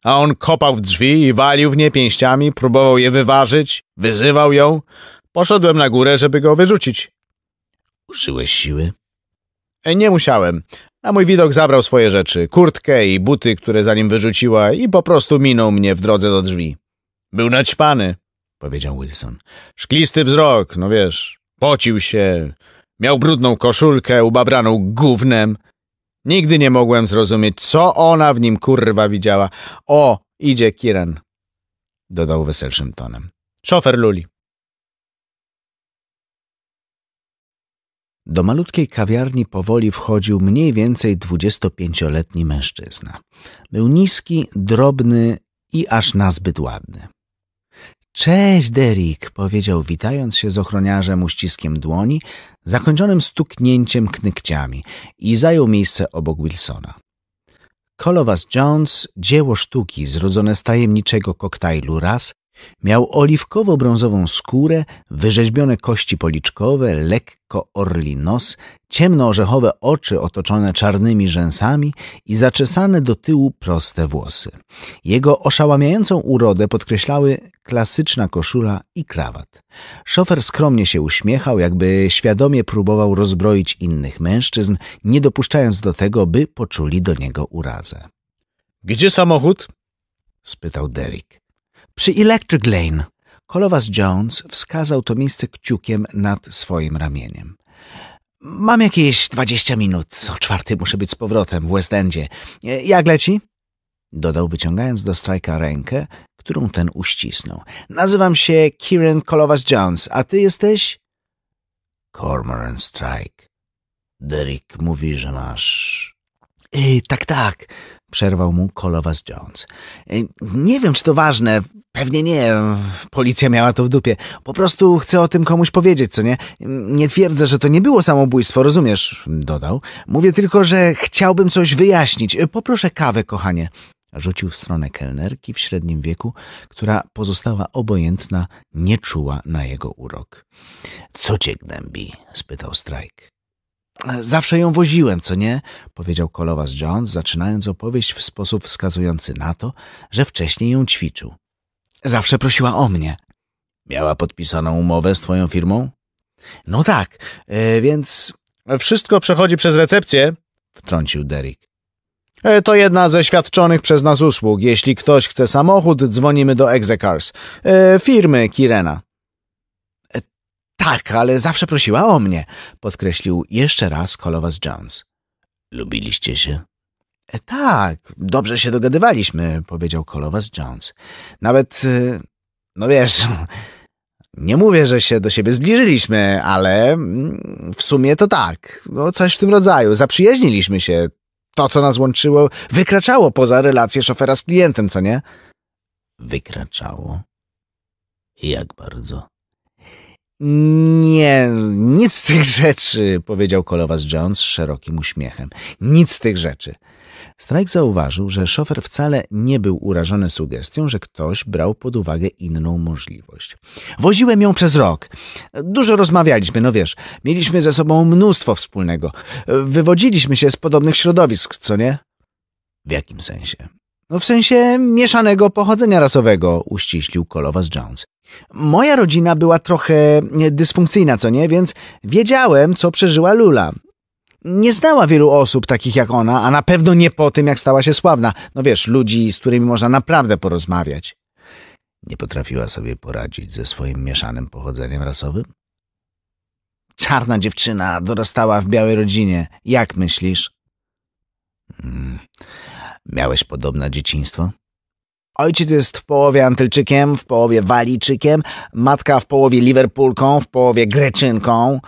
a on kopał w drzwi i walił w nie pięściami, próbował je wyważyć, wyzywał ją. Poszedłem na górę, żeby go wyrzucić. Użyłeś siły? E, nie musiałem. a mój widok zabrał swoje rzeczy, kurtkę i buty, które za nim wyrzuciła i po prostu minął mnie w drodze do drzwi. Był naćpany, powiedział Wilson. Szklisty wzrok, no wiesz, Pocił się, miał brudną koszulkę ubabraną gównem. Nigdy nie mogłem zrozumieć, co ona w nim kurwa widziała. O, idzie Kiran, dodał weselszym tonem. Szofer Luli. Do malutkiej kawiarni powoli wchodził mniej więcej 25-letni mężczyzna. Był niski, drobny i aż nazbyt ładny. Cześć, Derek, powiedział, witając się z ochroniarzem uściskiem dłoni, zakończonym stuknięciem knykciami i zajął miejsce obok Wilsona. Call Jones, dzieło sztuki zrodzone z tajemniczego koktajlu raz. Miał oliwkowo-brązową skórę, wyrzeźbione kości policzkowe, lekko orli nos, ciemno-orzechowe oczy otoczone czarnymi rzęsami i zaczesane do tyłu proste włosy. Jego oszałamiającą urodę podkreślały klasyczna koszula i krawat. Szofer skromnie się uśmiechał, jakby świadomie próbował rozbroić innych mężczyzn, nie dopuszczając do tego, by poczuli do niego urazę. – Gdzie samochód? – spytał Derek. Przy Electric Lane. Kolowas Jones wskazał to miejsce kciukiem nad swoim ramieniem. Mam jakieś dwadzieścia minut. O czwarty muszę być z powrotem w West Endzie. Jak leci? Dodał, wyciągając do strajka rękę, którą ten uścisnął. Nazywam się Kieran Kolowas Jones, a ty jesteś? Cormoran Strike. Derek mówi, że masz... Yy, tak, tak, Przerwał mu z Jones. E, nie wiem, czy to ważne. Pewnie nie. Policja miała to w dupie. Po prostu chcę o tym komuś powiedzieć, co nie? Nie twierdzę, że to nie było samobójstwo, rozumiesz? Dodał. Mówię tylko, że chciałbym coś wyjaśnić. E, poproszę kawę, kochanie. Rzucił w stronę kelnerki w średnim wieku, która pozostała obojętna, nie czuła na jego urok. Co cię gnębi? spytał Strajk. Zawsze ją woziłem, co nie? Powiedział Kolowas Jones, zaczynając opowieść w sposób wskazujący na to, że wcześniej ją ćwiczył. Zawsze prosiła o mnie. Miała podpisaną umowę z twoją firmą? No tak, e, więc... Wszystko przechodzi przez recepcję, wtrącił Derek. E, to jedna ze świadczonych przez nas usług. Jeśli ktoś chce samochód, dzwonimy do Execars, e, firmy Kirena. Tak, ale zawsze prosiła o mnie, podkreślił jeszcze raz Kolowas Jones. Lubiliście się? E, tak, dobrze się dogadywaliśmy, powiedział Kolowas Jones. Nawet, y, no wiesz, nie mówię, że się do siebie zbliżyliśmy, ale mm, w sumie to tak, no coś w tym rodzaju. Zaprzyjaźniliśmy się. To, co nas łączyło, wykraczało poza relację szofera z klientem, co nie? Wykraczało? Jak bardzo? Nie, nic z tych rzeczy, powiedział Kolowas Jones z szerokim uśmiechem. Nic z tych rzeczy. Strajk zauważył, że szofer wcale nie był urażony sugestią, że ktoś brał pod uwagę inną możliwość. Woziłem ją przez rok. Dużo rozmawialiśmy, no wiesz, mieliśmy ze sobą mnóstwo wspólnego. Wywodziliśmy się z podobnych środowisk, co nie? W jakim sensie? No w sensie mieszanego pochodzenia rasowego, uściślił Kolowas Jones. Moja rodzina była trochę e, dysfunkcyjna, co nie? Więc wiedziałem, co przeżyła Lula. Nie znała wielu osób takich jak ona, a na pewno nie po tym, jak stała się sławna. No wiesz, ludzi, z którymi można naprawdę porozmawiać. Nie potrafiła sobie poradzić ze swoim mieszanym pochodzeniem rasowym? Czarna dziewczyna dorastała w białej rodzinie. Jak myślisz? Hmm. Miałeś podobne dzieciństwo? Ojciec jest w połowie Antylczykiem, w połowie Walijczykiem, matka w połowie Liverpoolką, w połowie Greczynką.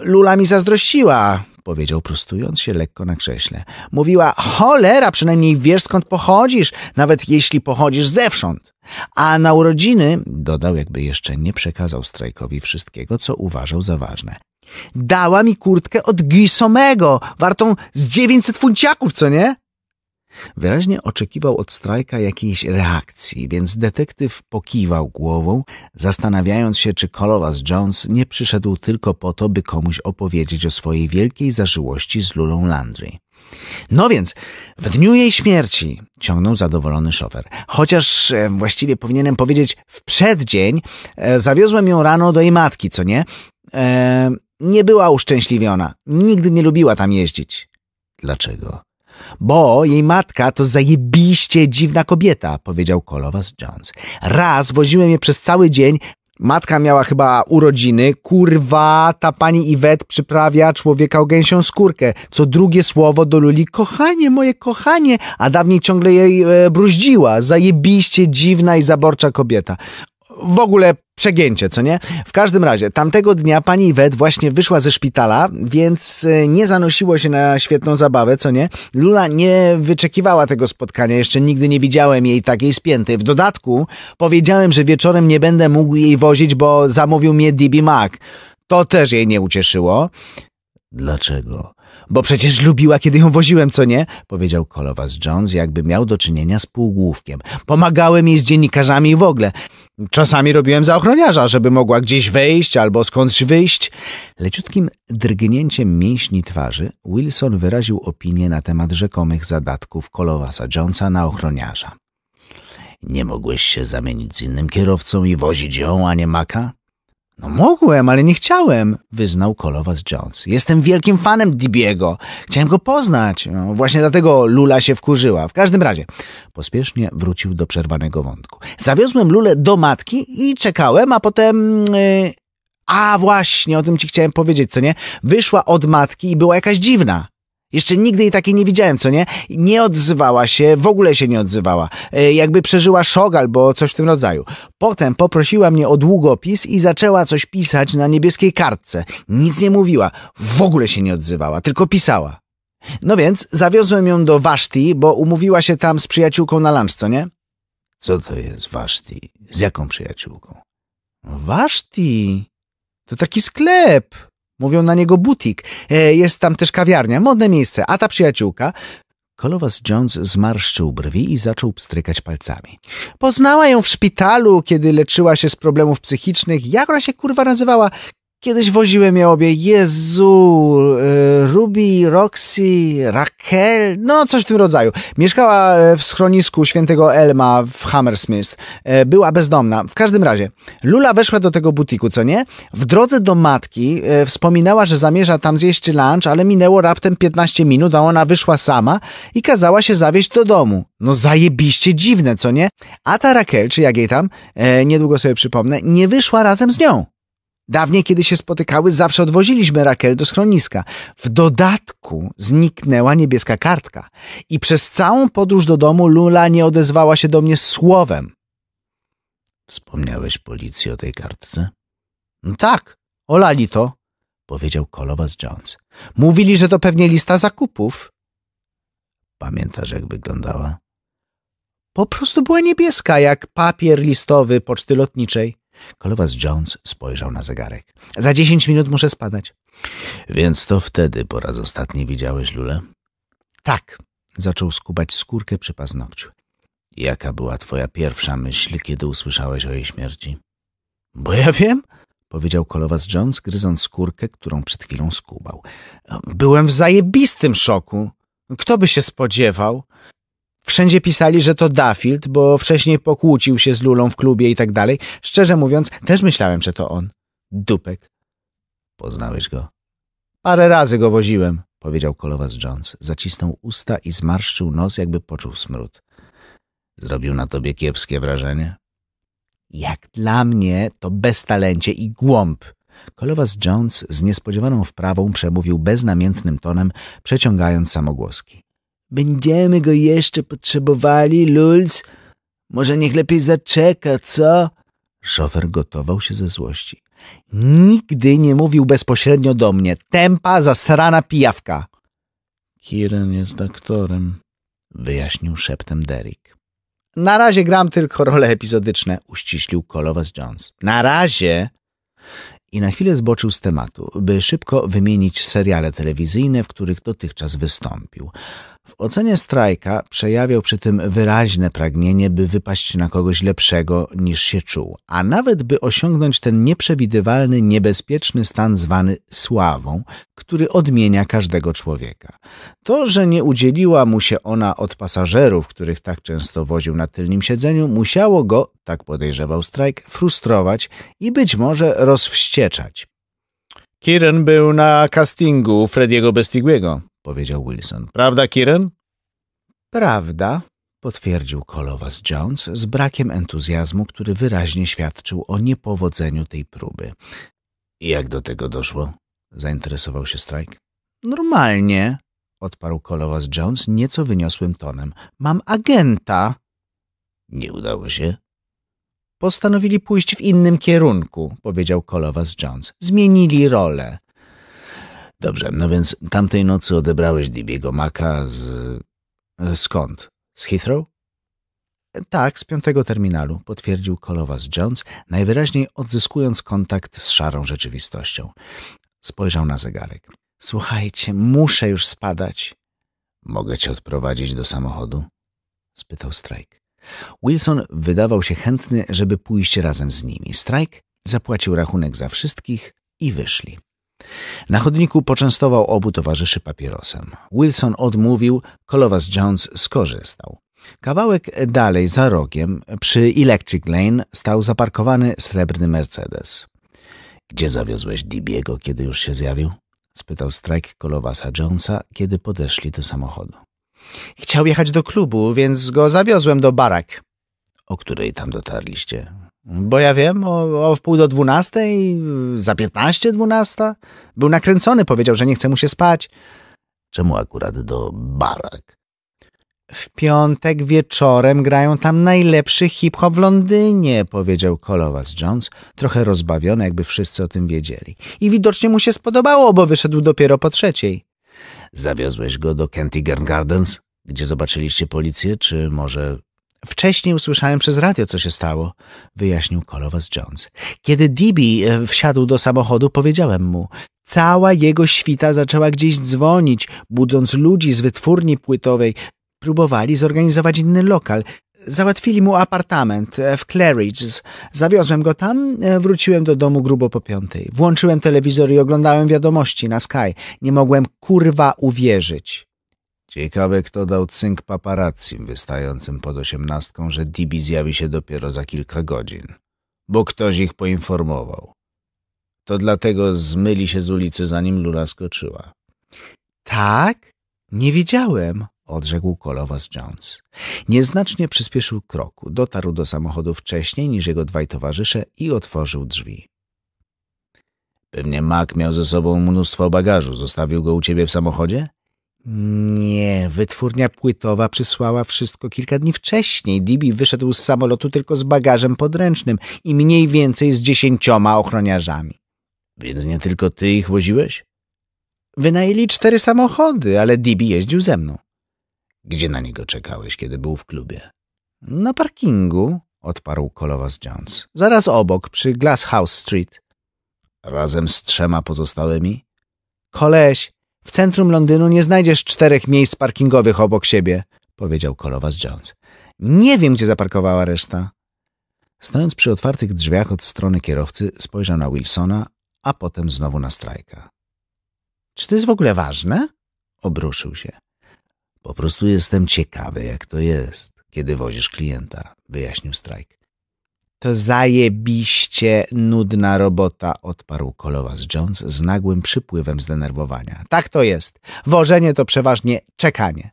Lula mi zazdrościła, powiedział, prostując się lekko na krześle. Mówiła, cholera, przynajmniej wiesz skąd pochodzisz, nawet jeśli pochodzisz zewsząd. A na urodziny, dodał, jakby jeszcze nie przekazał strajkowi wszystkiego, co uważał za ważne. Dała mi kurtkę od Gisomego, wartą z 900 funciaków, co nie? Wyraźnie oczekiwał od strajka jakiejś reakcji, więc detektyw pokiwał głową, zastanawiając się, czy Colowaz Jones nie przyszedł tylko po to, by komuś opowiedzieć o swojej wielkiej zażyłości z Lulą Landry. No więc, w dniu jej śmierci, ciągnął zadowolony szofer. Chociaż e, właściwie powinienem powiedzieć w przeddzień, e, zawiozłem ją rano do jej matki, co nie? E, nie była uszczęśliwiona. Nigdy nie lubiła tam jeździć. Dlaczego? Bo jej matka to zajebiście dziwna kobieta, powiedział Kolowas Jones. Raz woziłem je przez cały dzień, Matka miała chyba urodziny. Kurwa, ta pani Iwet przyprawia człowieka o gęsią skórkę. Co drugie słowo do Luli, kochanie, moje kochanie, a dawniej ciągle jej e, bruździła. Zajebiście dziwna i zaborcza kobieta. W ogóle przegięcie, co nie? W każdym razie, tamtego dnia pani Iwet właśnie wyszła ze szpitala, więc e, nie zanosiło się na świetną zabawę, co nie? Lula nie wyczekiwała tego spotkania, jeszcze nigdy nie widziałem jej takiej spiętej. W dodatku powiedziałem, że wieczorem nie będę mógł jej wozić, bo zamówił mnie DB Mac. To też jej nie ucieszyło. Dlaczego? Bo przecież lubiła, kiedy ją woziłem, co nie? Powiedział Kolowas Jones, jakby miał do czynienia z półgłówkiem. Pomagałem jej z dziennikarzami i w ogóle. Czasami robiłem za ochroniarza, żeby mogła gdzieś wejść albo skądś wyjść. Leciutkim drgnięciem mięśni twarzy Wilson wyraził opinię na temat rzekomych zadatków Kolowasa Jonesa na ochroniarza. Nie mogłeś się zamienić z innym kierowcą i wozić ją, a nie Maka? No mogłem, ale nie chciałem, wyznał Kolowas Jones. Jestem wielkim fanem DB'ego. Chciałem go poznać. No, właśnie dlatego Lula się wkurzyła. W każdym razie, pospiesznie wrócił do przerwanego wątku. Zawiozłem Lulę do matki i czekałem, a potem... Yy... A właśnie, o tym ci chciałem powiedzieć, co nie? Wyszła od matki i była jakaś dziwna. Jeszcze nigdy jej takiej nie widziałem, co nie? Nie odzywała się, w ogóle się nie odzywała. E, jakby przeżyła szok albo coś w tym rodzaju. Potem poprosiła mnie o długopis i zaczęła coś pisać na niebieskiej kartce. Nic nie mówiła, w ogóle się nie odzywała, tylko pisała. No więc zawiozłem ją do Waszti, bo umówiła się tam z przyjaciółką na lunch, co nie? Co to jest Waszti? Z jaką przyjaciółką? Waszti? To taki sklep. Mówią na niego butik. E, jest tam też kawiarnia, modne miejsce, a ta przyjaciółka... Kolowas Jones zmarszczył brwi i zaczął pstrykać palcami. Poznała ją w szpitalu, kiedy leczyła się z problemów psychicznych. Jak ona się kurwa nazywała? Kiedyś woziłem je obie. Jezu, e, Ruby, Roxy, Raquel, no coś w tym rodzaju. Mieszkała e, w schronisku świętego Elma w Hammersmith. E, była bezdomna. W każdym razie, Lula weszła do tego butiku, co nie? W drodze do matki wspominała, że zamierza tam zjeść lunch, ale minęło raptem 15 minut, a ona wyszła sama i kazała się zawieźć do domu. No zajebiście dziwne, co nie? A ta Raquel, czy jak jej tam, niedługo sobie przypomnę, nie wyszła razem z nią. Dawniej, kiedy się spotykały, zawsze odwoziliśmy Rakel do schroniska. W dodatku zniknęła niebieska kartka i przez całą podróż do domu Lula nie odezwała się do mnie słowem. Wspomniałeś policji o tej kartce? No tak, olali to, powiedział Kolobas Jones. Mówili, że to pewnie lista zakupów. Pamiętasz, jak wyglądała? Po prostu była niebieska, jak papier listowy poczty lotniczej. Kolowas Jones spojrzał na zegarek. Za dziesięć minut muszę spadać. Więc to wtedy po raz ostatni widziałeś Lulę? Tak. Zaczął skubać skórkę przy paznokciu. Jaka była twoja pierwsza myśl, kiedy usłyszałeś o jej śmierci? Bo ja wiem, powiedział Kolowas Jones, gryząc skórkę, którą przed chwilą skubał. Byłem w zajebistym szoku. Kto by się spodziewał? Wszędzie pisali, że to Duffield, bo wcześniej pokłócił się z Lulą w klubie i tak dalej. Szczerze mówiąc, też myślałem, że to on. Dupek. Poznałeś go. Parę razy go woziłem, powiedział Kolowas Jones. Zacisnął usta i zmarszczył nos, jakby poczuł smród. Zrobił na tobie kiepskie wrażenie? Jak dla mnie to beztalencie i głąb. Kolowas Jones z niespodziewaną wprawą przemówił beznamiętnym tonem, przeciągając samogłoski. Będziemy go jeszcze potrzebowali, Lulz. Może niech lepiej zaczeka, co? Szofer gotował się ze złości. Nigdy nie mówił bezpośrednio do mnie. Tempa zasrana pijawka. Kiren jest aktorem, wyjaśnił szeptem Derek. Na razie gram tylko role epizodyczne, uściślił Kolowas Jones. Na razie! I na chwilę zboczył z tematu, by szybko wymienić seriale telewizyjne, w których dotychczas wystąpił. W ocenie Strajka przejawiał przy tym wyraźne pragnienie, by wypaść na kogoś lepszego niż się czuł, a nawet by osiągnąć ten nieprzewidywalny, niebezpieczny stan zwany sławą, który odmienia każdego człowieka. To, że nie udzieliła mu się ona od pasażerów, których tak często woził na tylnym siedzeniu, musiało go, tak podejrzewał Strajk, frustrować i być może rozwścieczać. Kieran był na castingu Frediego Bestiguiego, powiedział Wilson. Prawda, Kiren? Prawda, potwierdził Kolowas Jones z brakiem entuzjazmu, który wyraźnie świadczył o niepowodzeniu tej próby. I jak do tego doszło? zainteresował się Strajk. Normalnie, odparł Kolowas Jones nieco wyniosłym tonem. Mam agenta. Nie udało się. Postanowili pójść w innym kierunku, powiedział Kolowas Jones. Zmienili rolę. Dobrze, no więc tamtej nocy odebrałeś Dibiego Maka z... E, skąd? Z Heathrow? E, tak, z piątego terminalu, potwierdził Kolowas Jones, najwyraźniej odzyskując kontakt z szarą rzeczywistością. Spojrzał na zegarek. Słuchajcie, muszę już spadać. Mogę cię odprowadzić do samochodu? spytał Strajk. Wilson wydawał się chętny, żeby pójść razem z nimi. Strajk zapłacił rachunek za wszystkich i wyszli. Na chodniku poczęstował obu towarzyszy papierosem. Wilson odmówił, Kolowas Jones skorzystał. Kawałek dalej, za rogiem, przy Electric Lane stał zaparkowany srebrny Mercedes. Gdzie zawiozłeś Dibiego, kiedy już się zjawił? spytał strajk Kolowasa Jonesa, kiedy podeszli do samochodu. Chciał jechać do klubu, więc go zawiozłem do barak. O której tam dotarliście? Bo ja wiem, o, o wpół do dwunastej, za piętnaście dwunasta. Był nakręcony, powiedział, że nie chce mu się spać. Czemu akurat do barak? W piątek wieczorem grają tam najlepszy hip-hop w Londynie, powiedział Colowas Jones, trochę rozbawiony, jakby wszyscy o tym wiedzieli. I widocznie mu się spodobało, bo wyszedł dopiero po trzeciej. Zawiozłeś go do Kentigern Gardens, gdzie zobaczyliście policję, czy może Wcześniej usłyszałem przez radio, co się stało, wyjaśnił Colowas Jones. Kiedy DB e, wsiadł do samochodu, powiedziałem mu. Cała jego świta zaczęła gdzieś dzwonić, budząc ludzi z wytwórni płytowej. Próbowali zorganizować inny lokal. Załatwili mu apartament e, w Claridge's. Zawiozłem go tam, e, wróciłem do domu grubo po piątej. Włączyłem telewizor i oglądałem wiadomości na Sky. Nie mogłem kurwa uwierzyć. Ciekawe, kto dał cynk paparazzim wystającym pod osiemnastką, że Dibi zjawi się dopiero za kilka godzin. Bo ktoś ich poinformował. To dlatego zmyli się z ulicy, zanim Lula skoczyła. Tak? Nie wiedziałem, odrzekł z Jones. Nieznacznie przyspieszył kroku, dotarł do samochodu wcześniej niż jego dwaj towarzysze i otworzył drzwi. Pewnie Mac miał ze sobą mnóstwo bagażu. Zostawił go u ciebie w samochodzie? Nie, wytwórnia płytowa przysłała wszystko kilka dni wcześniej. Dibi wyszedł z samolotu tylko z bagażem podręcznym i mniej więcej z dziesięcioma ochroniarzami. Więc nie tylko ty ich woziłeś? Wynajęli cztery samochody, ale Dibi jeździł ze mną. Gdzie na niego czekałeś, kiedy był w klubie? Na parkingu, odparł Kolowas Jones. Zaraz obok, przy House Street. Razem z trzema pozostałymi? Koleś, w centrum Londynu nie znajdziesz czterech miejsc parkingowych obok siebie, powiedział Kolowas Jones. Nie wiem, gdzie zaparkowała reszta. Stojąc przy otwartych drzwiach od strony kierowcy, spojrzał na Wilsona, a potem znowu na strajka. Czy to jest w ogóle ważne? Obruszył się. Po prostu jestem ciekawy, jak to jest, kiedy wozisz klienta, wyjaśnił strajk. To zajebiście nudna robota, odparł Kolowas Jones z nagłym przypływem zdenerwowania. Tak to jest. Wożenie to przeważnie czekanie.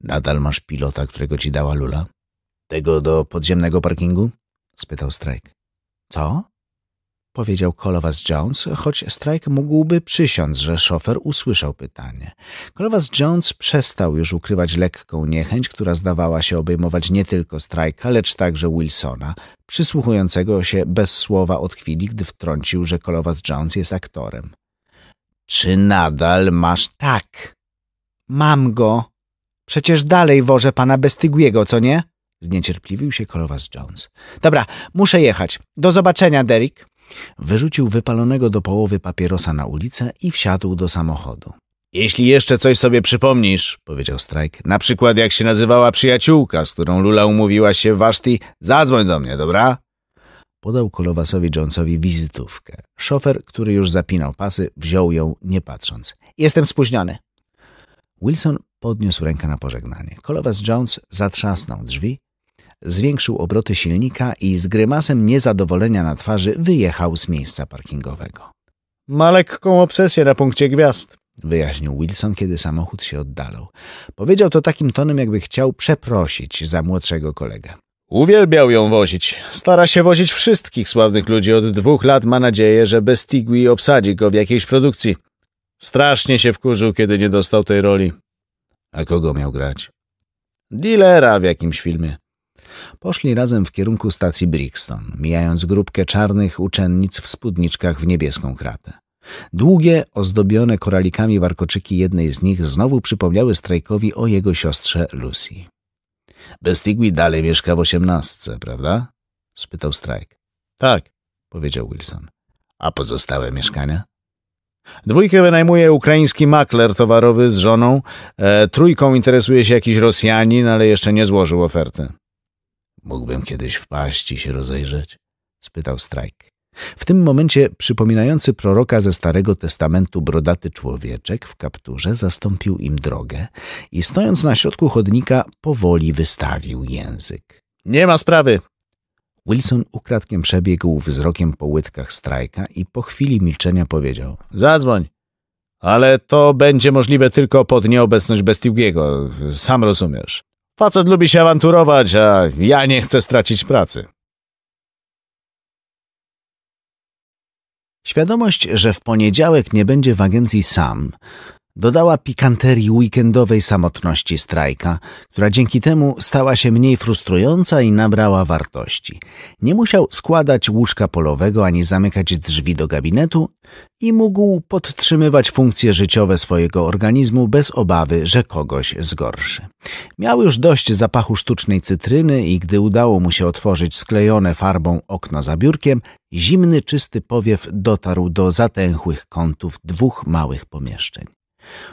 Nadal masz pilota, którego ci dała Lula? Tego do podziemnego parkingu? spytał Strajk. Co? powiedział Kolowas Jones, choć Strike mógłby przysiąc, że szofer usłyszał pytanie. Kolowas Jones przestał już ukrywać lekką niechęć, która zdawała się obejmować nie tylko Strajka, lecz także Wilsona, przysłuchującego się bez słowa od chwili, gdy wtrącił, że Kolowas Jones jest aktorem. Czy nadal masz tak? Mam go. Przecież dalej wożę pana Bestygiego, co nie? Zniecierpliwił się Kolowas Jones. Dobra, muszę jechać. Do zobaczenia, Derek. Wyrzucił wypalonego do połowy papierosa na ulicę i wsiadł do samochodu. Jeśli jeszcze coś sobie przypomnisz, powiedział Strajk, na przykład jak się nazywała przyjaciółka, z którą Lula umówiła się w Waszti, zadzwoń do mnie, dobra? Podał Kolowasowi Jonesowi wizytówkę. Szofer, który już zapinał pasy, wziął ją nie patrząc. Jestem spóźniony. Wilson podniósł rękę na pożegnanie. Kolowas Jones zatrzasnął drzwi, zwiększył obroty silnika i z grymasem niezadowolenia na twarzy wyjechał z miejsca parkingowego. Ma lekką obsesję na punkcie gwiazd, wyjaśnił Wilson, kiedy samochód się oddalał. Powiedział to takim tonem, jakby chciał przeprosić za młodszego kolegę. Uwielbiał ją wozić. Stara się wozić wszystkich sławnych ludzi. Od dwóch lat ma nadzieję, że Bestigui obsadzi go w jakiejś produkcji. Strasznie się wkurzył, kiedy nie dostał tej roli. A kogo miał grać? Dilera w jakimś filmie. Poszli razem w kierunku stacji Brixton, mijając grupkę czarnych uczennic w spódniczkach w niebieską kratę. Długie, ozdobione koralikami warkoczyki jednej z nich znowu przypomniały Strajkowi o jego siostrze Lucy. Bestigui dalej mieszka w osiemnastce, prawda? spytał Strajk. Tak, powiedział Wilson. A pozostałe mieszkania? Dwójkę wynajmuje ukraiński makler towarowy z żoną. E, trójką interesuje się jakiś Rosjanin, ale jeszcze nie złożył oferty. Mógłbym kiedyś wpaść i się rozejrzeć? spytał Strajk. W tym momencie przypominający proroka ze Starego Testamentu brodaty człowieczek w kapturze zastąpił im drogę i stojąc na środku chodnika powoli wystawił język. Nie ma sprawy! Wilson ukradkiem przebiegł wzrokiem po łydkach strajka i po chwili milczenia powiedział – Zadzwoń! Ale to będzie możliwe tylko pod nieobecność Bestiugiego, sam rozumiesz. Facet lubi się awanturować, a ja nie chcę stracić pracy. Świadomość, że w poniedziałek nie będzie w agencji sam, Dodała pikanterii weekendowej samotności strajka, która dzięki temu stała się mniej frustrująca i nabrała wartości. Nie musiał składać łóżka polowego ani zamykać drzwi do gabinetu i mógł podtrzymywać funkcje życiowe swojego organizmu bez obawy, że kogoś zgorszy. Miał już dość zapachu sztucznej cytryny i gdy udało mu się otworzyć sklejone farbą okno za biurkiem, zimny, czysty powiew dotarł do zatęchłych kątów dwóch małych pomieszczeń.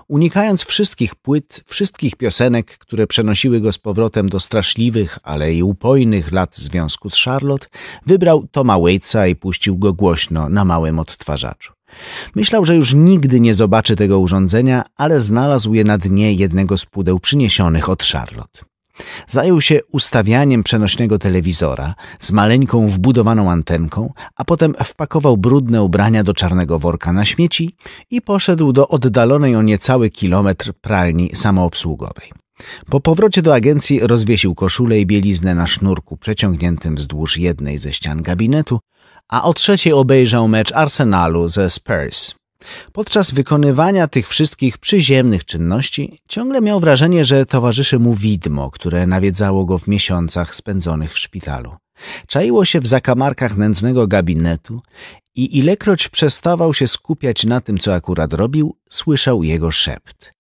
Unikając wszystkich płyt, wszystkich piosenek, które przenosiły go z powrotem do straszliwych, ale i upojnych lat związku z Charlotte, wybrał Toma Waitsa i puścił go głośno na małym odtwarzaczu. Myślał, że już nigdy nie zobaczy tego urządzenia, ale znalazł je na dnie jednego z pudeł przyniesionych od Charlotte. Zajął się ustawianiem przenośnego telewizora z maleńką wbudowaną antenką, a potem wpakował brudne ubrania do czarnego worka na śmieci i poszedł do oddalonej o niecały kilometr pralni samoobsługowej. Po powrocie do agencji rozwiesił koszulę i bieliznę na sznurku przeciągniętym wzdłuż jednej ze ścian gabinetu, a o trzeciej obejrzał mecz Arsenalu ze Spurs. Podczas wykonywania tych wszystkich przyziemnych czynności ciągle miał wrażenie, że towarzyszy mu widmo, które nawiedzało go w miesiącach spędzonych w szpitalu. Czaiło się w zakamarkach nędznego gabinetu i ilekroć przestawał się skupiać na tym, co akurat robił, słyszał jego szept.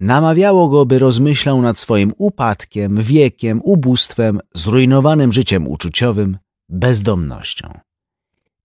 Namawiało go, by rozmyślał nad swoim upadkiem, wiekiem, ubóstwem, zrujnowanym życiem uczuciowym, bezdomnością.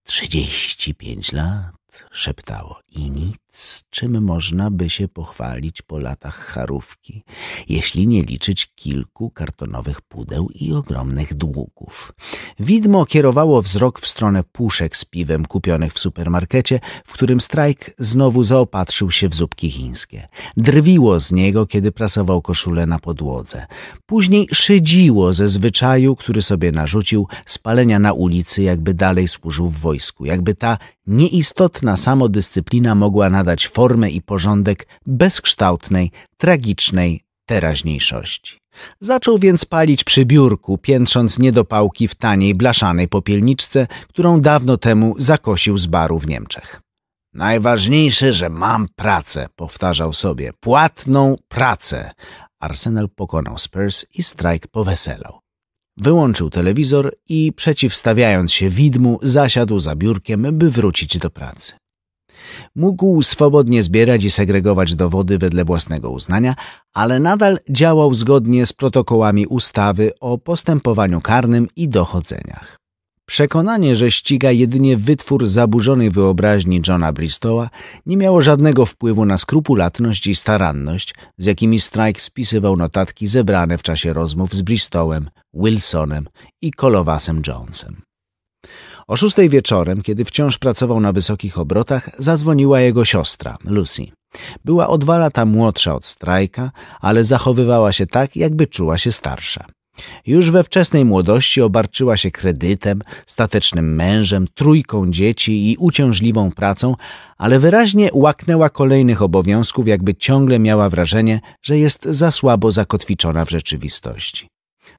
Trzydzieści pięć lat szeptało i nic, czym można by się pochwalić po latach charówki, jeśli nie liczyć kilku kartonowych pudeł i ogromnych długów. Widmo kierowało wzrok w stronę puszek z piwem kupionych w supermarkecie, w którym strajk znowu zaopatrzył się w zupki chińskie. Drwiło z niego, kiedy prasował koszulę na podłodze. Później szydziło ze zwyczaju, który sobie narzucił, spalenia na ulicy, jakby dalej służył w wojsku, jakby ta nieistotna samodyscyplina mogła nadać formę i porządek bezkształtnej, tragicznej teraźniejszości. Zaczął więc palić przy biurku, piętrząc niedopałki w taniej, blaszanej popielniczce, którą dawno temu zakosił z baru w Niemczech. Najważniejsze, że mam pracę, powtarzał sobie. Płatną pracę. Arsenal pokonał Spurs i strajk poweselał. Wyłączył telewizor i przeciwstawiając się widmu, zasiadł za biurkiem, by wrócić do pracy. Mógł swobodnie zbierać i segregować dowody wedle własnego uznania, ale nadal działał zgodnie z protokołami ustawy o postępowaniu karnym i dochodzeniach. Przekonanie, że ściga jedynie wytwór zaburzonej wyobraźni Johna Bristowa, nie miało żadnego wpływu na skrupulatność i staranność, z jakimi Strike spisywał notatki zebrane w czasie rozmów z Bristowem, Wilsonem i Kolowasem Jonesem. O szóstej wieczorem, kiedy wciąż pracował na wysokich obrotach, zadzwoniła jego siostra, Lucy. Była o dwa lata młodsza od strajka, ale zachowywała się tak, jakby czuła się starsza. Już we wczesnej młodości obarczyła się kredytem, statecznym mężem, trójką dzieci i uciążliwą pracą, ale wyraźnie łaknęła kolejnych obowiązków, jakby ciągle miała wrażenie, że jest za słabo zakotwiczona w rzeczywistości.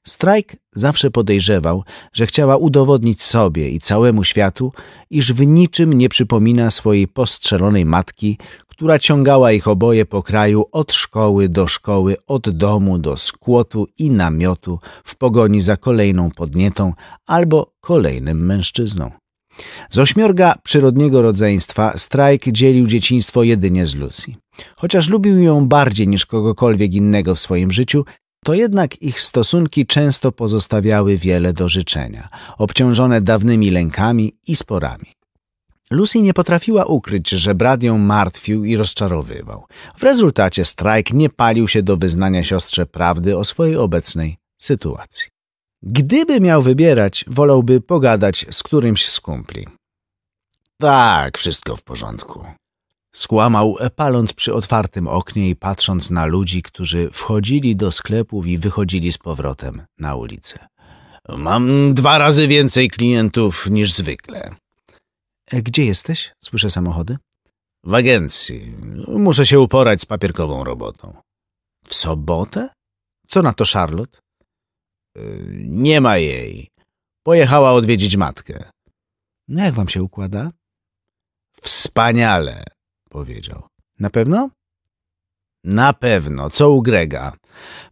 Strajk zawsze podejrzewał, że chciała udowodnić sobie i całemu światu, iż w niczym nie przypomina swojej postrzelonej matki, która ciągała ich oboje po kraju od szkoły do szkoły, od domu do skłotu i namiotu w pogoni za kolejną podnietą albo kolejnym mężczyzną. Z ośmiorga przyrodniego rodzeństwa Strajk dzielił dzieciństwo jedynie z Lucy. Chociaż lubił ją bardziej niż kogokolwiek innego w swoim życiu, to jednak ich stosunki często pozostawiały wiele do życzenia, obciążone dawnymi lękami i sporami. Lucy nie potrafiła ukryć, że brat ją martwił i rozczarowywał. W rezultacie strajk nie palił się do wyznania siostrze prawdy o swojej obecnej sytuacji. Gdyby miał wybierać, wolałby pogadać z którymś z kumpli. Tak, wszystko w porządku. Skłamał, paląc przy otwartym oknie i patrząc na ludzi, którzy wchodzili do sklepów i wychodzili z powrotem na ulicę. Mam dwa razy więcej klientów niż zwykle. E, gdzie jesteś? Słyszę samochody. W agencji. Muszę się uporać z papierkową robotą. W sobotę? Co na to Charlotte? E, nie ma jej. Pojechała odwiedzić matkę. No jak wam się układa? Wspaniale powiedział. Na pewno? Na pewno, co u Grega?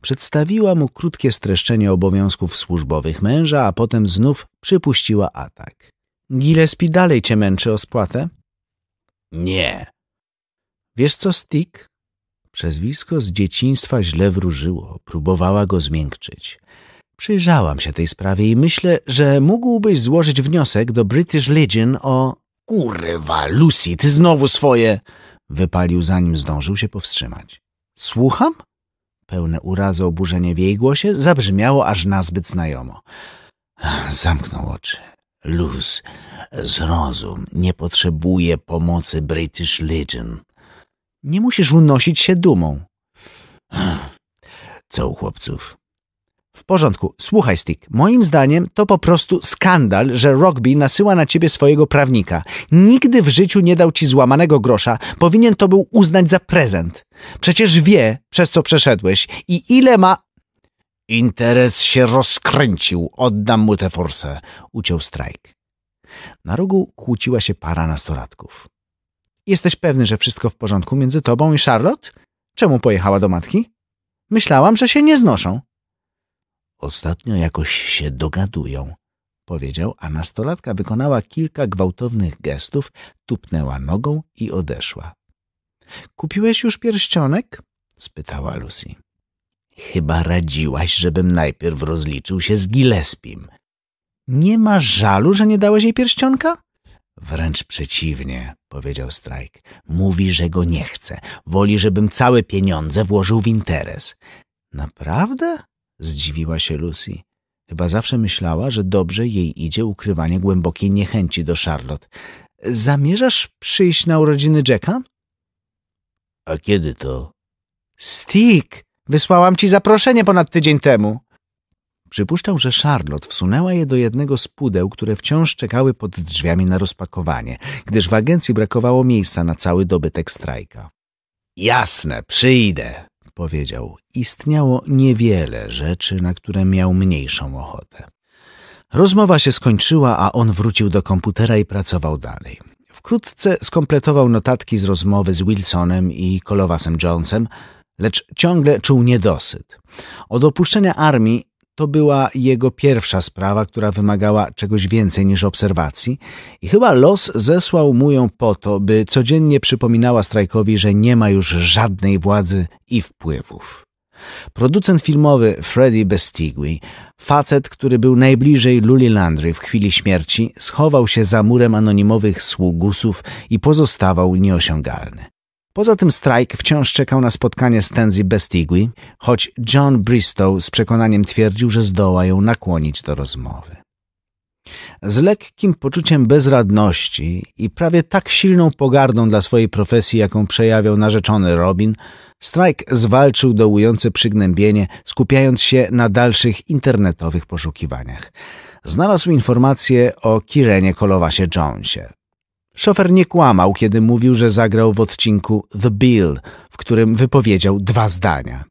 Przedstawiła mu krótkie streszczenie obowiązków służbowych męża, a potem znów przypuściła atak. Gillespie dalej cię męczy o spłatę? Nie. Wiesz co, Stick? Przezwisko z dzieciństwa źle wróżyło, próbowała go zmiękczyć. Przyjrzałam się tej sprawie i myślę, że mógłbyś złożyć wniosek do British Legion o Kurwa, Lucy, ty znowu swoje! Wypalił, zanim zdążył się powstrzymać. Słucham? Pełne urazy oburzenie w jej głosie zabrzmiało aż nazbyt znajomo. Zamknął oczy. Luz, zrozum, nie potrzebuję pomocy British Legion. Nie musisz unosić się dumą. Co u chłopców? W porządku, słuchaj Stick, moim zdaniem to po prostu skandal, że Rugby nasyła na ciebie swojego prawnika. Nigdy w życiu nie dał ci złamanego grosza, powinien to był uznać za prezent. Przecież wie, przez co przeszedłeś i ile ma... Interes się rozkręcił, oddam mu tę forsę, uciął strajk. Na rogu kłóciła się para nastolatków. Jesteś pewny, że wszystko w porządku między tobą i Charlotte? Czemu pojechała do matki? Myślałam, że się nie znoszą. Ostatnio jakoś się dogadują, powiedział, a nastolatka wykonała kilka gwałtownych gestów, tupnęła nogą i odeszła. Kupiłeś już pierścionek? spytała Lucy. Chyba radziłaś, żebym najpierw rozliczył się z Gillespim. Nie ma żalu, że nie dałeś jej pierścionka? Wręcz przeciwnie, powiedział Strajk. Mówi, że go nie chce. Woli, żebym całe pieniądze włożył w interes. Naprawdę? Zdziwiła się Lucy. Chyba zawsze myślała, że dobrze jej idzie ukrywanie głębokiej niechęci do Charlotte. Zamierzasz przyjść na urodziny Jacka? A kiedy to? Stick! Wysłałam ci zaproszenie ponad tydzień temu. Przypuszczał, że Charlotte wsunęła je do jednego z pudeł, które wciąż czekały pod drzwiami na rozpakowanie, gdyż w agencji brakowało miejsca na cały dobytek strajka. Jasne, przyjdę, powiedział, istniało niewiele rzeczy, na które miał mniejszą ochotę. Rozmowa się skończyła, a on wrócił do komputera i pracował dalej. Wkrótce skompletował notatki z rozmowy z Wilsonem i Kolowasem Jonesem, lecz ciągle czuł niedosyt. Od opuszczenia armii to była jego pierwsza sprawa, która wymagała czegoś więcej niż obserwacji i chyba los zesłał mu ją po to, by codziennie przypominała Strajkowi, że nie ma już żadnej władzy i wpływów. Producent filmowy Freddy Bestigui, facet, który był najbliżej Luli Landry w chwili śmierci, schował się za murem anonimowych sługusów i pozostawał nieosiągalny. Poza tym strajk wciąż czekał na spotkanie z Tenzi Bestigui, choć John Bristow z przekonaniem twierdził, że zdoła ją nakłonić do rozmowy. Z lekkim poczuciem bezradności i prawie tak silną pogardą dla swojej profesji, jaką przejawiał narzeczony Robin, Strike zwalczył dołujące przygnębienie, skupiając się na dalszych internetowych poszukiwaniach. Znalazł informacje o Kirenie Kolowasie Jonesie, Szofer nie kłamał, kiedy mówił, że zagrał w odcinku The Bill, w którym wypowiedział dwa zdania.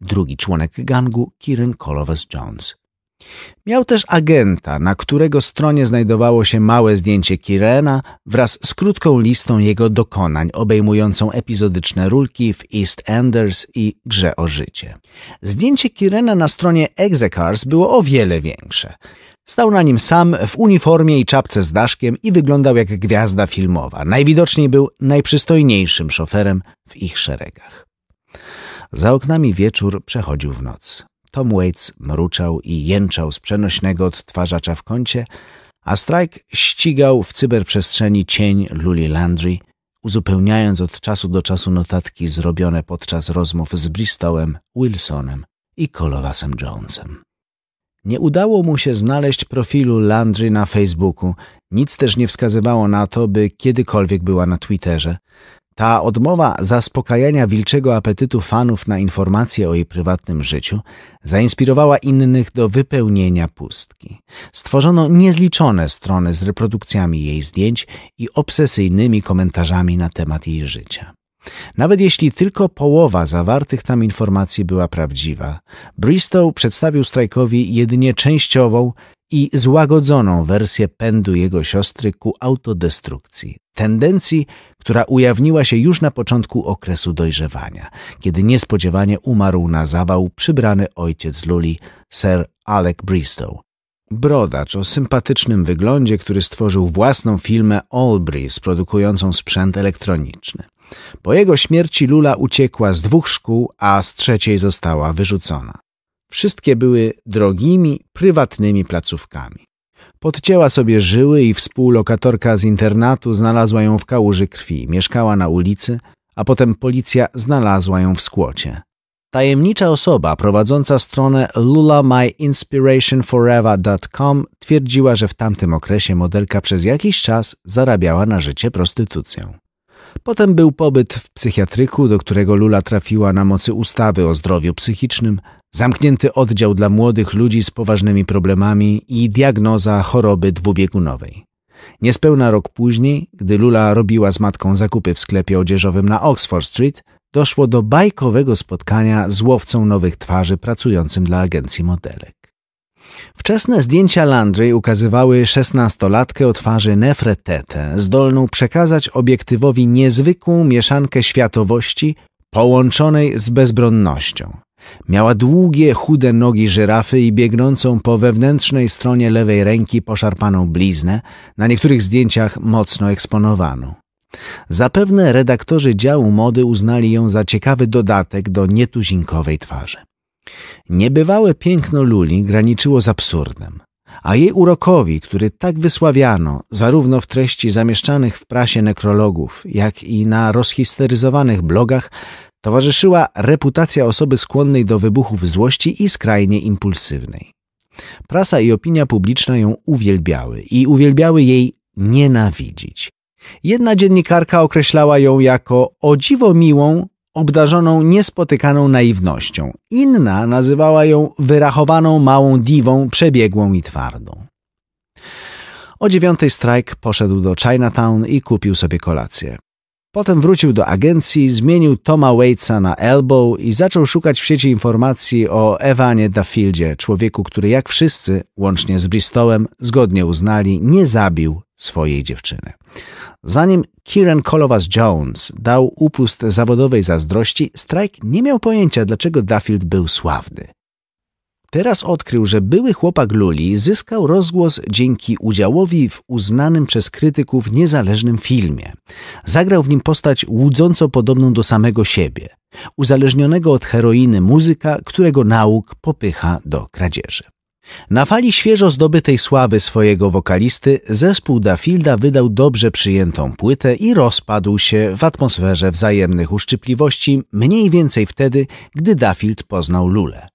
Drugi członek gangu, Kieran Colovis-Jones. Miał też agenta, na którego stronie znajdowało się małe zdjęcie Kirena wraz z krótką listą jego dokonań obejmującą epizodyczne rulki w EastEnders i Grze o życie. Zdjęcie Kirena na stronie Execars było o wiele większe. Stał na nim sam w uniformie i czapce z daszkiem i wyglądał jak gwiazda filmowa. Najwidoczniej był najprzystojniejszym szoferem w ich szeregach. Za oknami wieczór przechodził w noc. Tom Waits mruczał i jęczał z przenośnego odtwarzacza w kącie, a Strike ścigał w cyberprzestrzeni cień Luli Landry, uzupełniając od czasu do czasu notatki zrobione podczas rozmów z Bristolem, Wilsonem i Kolowasem Jonesem. Nie udało mu się znaleźć profilu Landry na Facebooku. Nic też nie wskazywało na to, by kiedykolwiek była na Twitterze. Ta odmowa zaspokajania wilczego apetytu fanów na informacje o jej prywatnym życiu zainspirowała innych do wypełnienia pustki. Stworzono niezliczone strony z reprodukcjami jej zdjęć i obsesyjnymi komentarzami na temat jej życia. Nawet jeśli tylko połowa zawartych tam informacji była prawdziwa, Bristow przedstawił strajkowi jedynie częściową i złagodzoną wersję pędu jego siostry ku autodestrukcji, tendencji, która ujawniła się już na początku okresu dojrzewania, kiedy niespodziewanie umarł na zawał przybrany ojciec Luli, Sir Alec Bristow. Brodacz o sympatycznym wyglądzie, który stworzył własną firmę Albury produkującą sprzęt elektroniczny. Po jego śmierci Lula uciekła z dwóch szkół, a z trzeciej została wyrzucona. Wszystkie były drogimi, prywatnymi placówkami. Podcięła sobie żyły i współlokatorka z internatu znalazła ją w kałuży krwi. Mieszkała na ulicy, a potem policja znalazła ją w skłocie. Tajemnicza osoba prowadząca stronę lulamyinspirationforever.com twierdziła, że w tamtym okresie modelka przez jakiś czas zarabiała na życie prostytucją. Potem był pobyt w psychiatryku, do którego Lula trafiła na mocy ustawy o zdrowiu psychicznym, zamknięty oddział dla młodych ludzi z poważnymi problemami i diagnoza choroby dwubiegunowej. Niespełna rok później, gdy Lula robiła z matką zakupy w sklepie odzieżowym na Oxford Street, doszło do bajkowego spotkania z łowcą nowych twarzy pracującym dla agencji modelek. Wczesne zdjęcia Landry ukazywały szesnastolatkę o twarzy nefretete, zdolną przekazać obiektywowi niezwykłą mieszankę światowości połączonej z bezbronnością. Miała długie, chude nogi żyrafy i biegnącą po wewnętrznej stronie lewej ręki poszarpaną bliznę, na niektórych zdjęciach mocno eksponowaną. Zapewne redaktorzy działu mody uznali ją za ciekawy dodatek do nietuzinkowej twarzy. Niebywałe piękno Luli graniczyło z absurdem, a jej urokowi, który tak wysławiano zarówno w treści zamieszczanych w prasie nekrologów, jak i na rozhisteryzowanych blogach, towarzyszyła reputacja osoby skłonnej do wybuchów złości i skrajnie impulsywnej. Prasa i opinia publiczna ją uwielbiały i uwielbiały jej nienawidzić. Jedna dziennikarka określała ją jako o dziwo miłą, obdarzoną niespotykaną naiwnością. Inna nazywała ją wyrachowaną małą diwą, przebiegłą i twardą. O dziewiątej strajk poszedł do Chinatown i kupił sobie kolację. Potem wrócił do agencji, zmienił Toma Waitsa na Elbow i zaczął szukać w sieci informacji o Ewanie Duffieldzie, człowieku, który jak wszyscy, łącznie z Bristolem, zgodnie uznali, nie zabił swojej dziewczyny. Zanim Kieran Colovas-Jones dał upust zawodowej zazdrości, Strike nie miał pojęcia, dlaczego Duffield był sławny. Teraz odkrył, że były chłopak Luli zyskał rozgłos dzięki udziałowi w uznanym przez krytyków niezależnym filmie. Zagrał w nim postać łudząco podobną do samego siebie, uzależnionego od heroiny muzyka, którego nauk popycha do kradzieży. Na fali świeżo zdobytej sławy swojego wokalisty zespół Dafilda wydał dobrze przyjętą płytę i rozpadł się w atmosferze wzajemnych uszczypliwości mniej więcej wtedy, gdy Dafild poznał Lulę.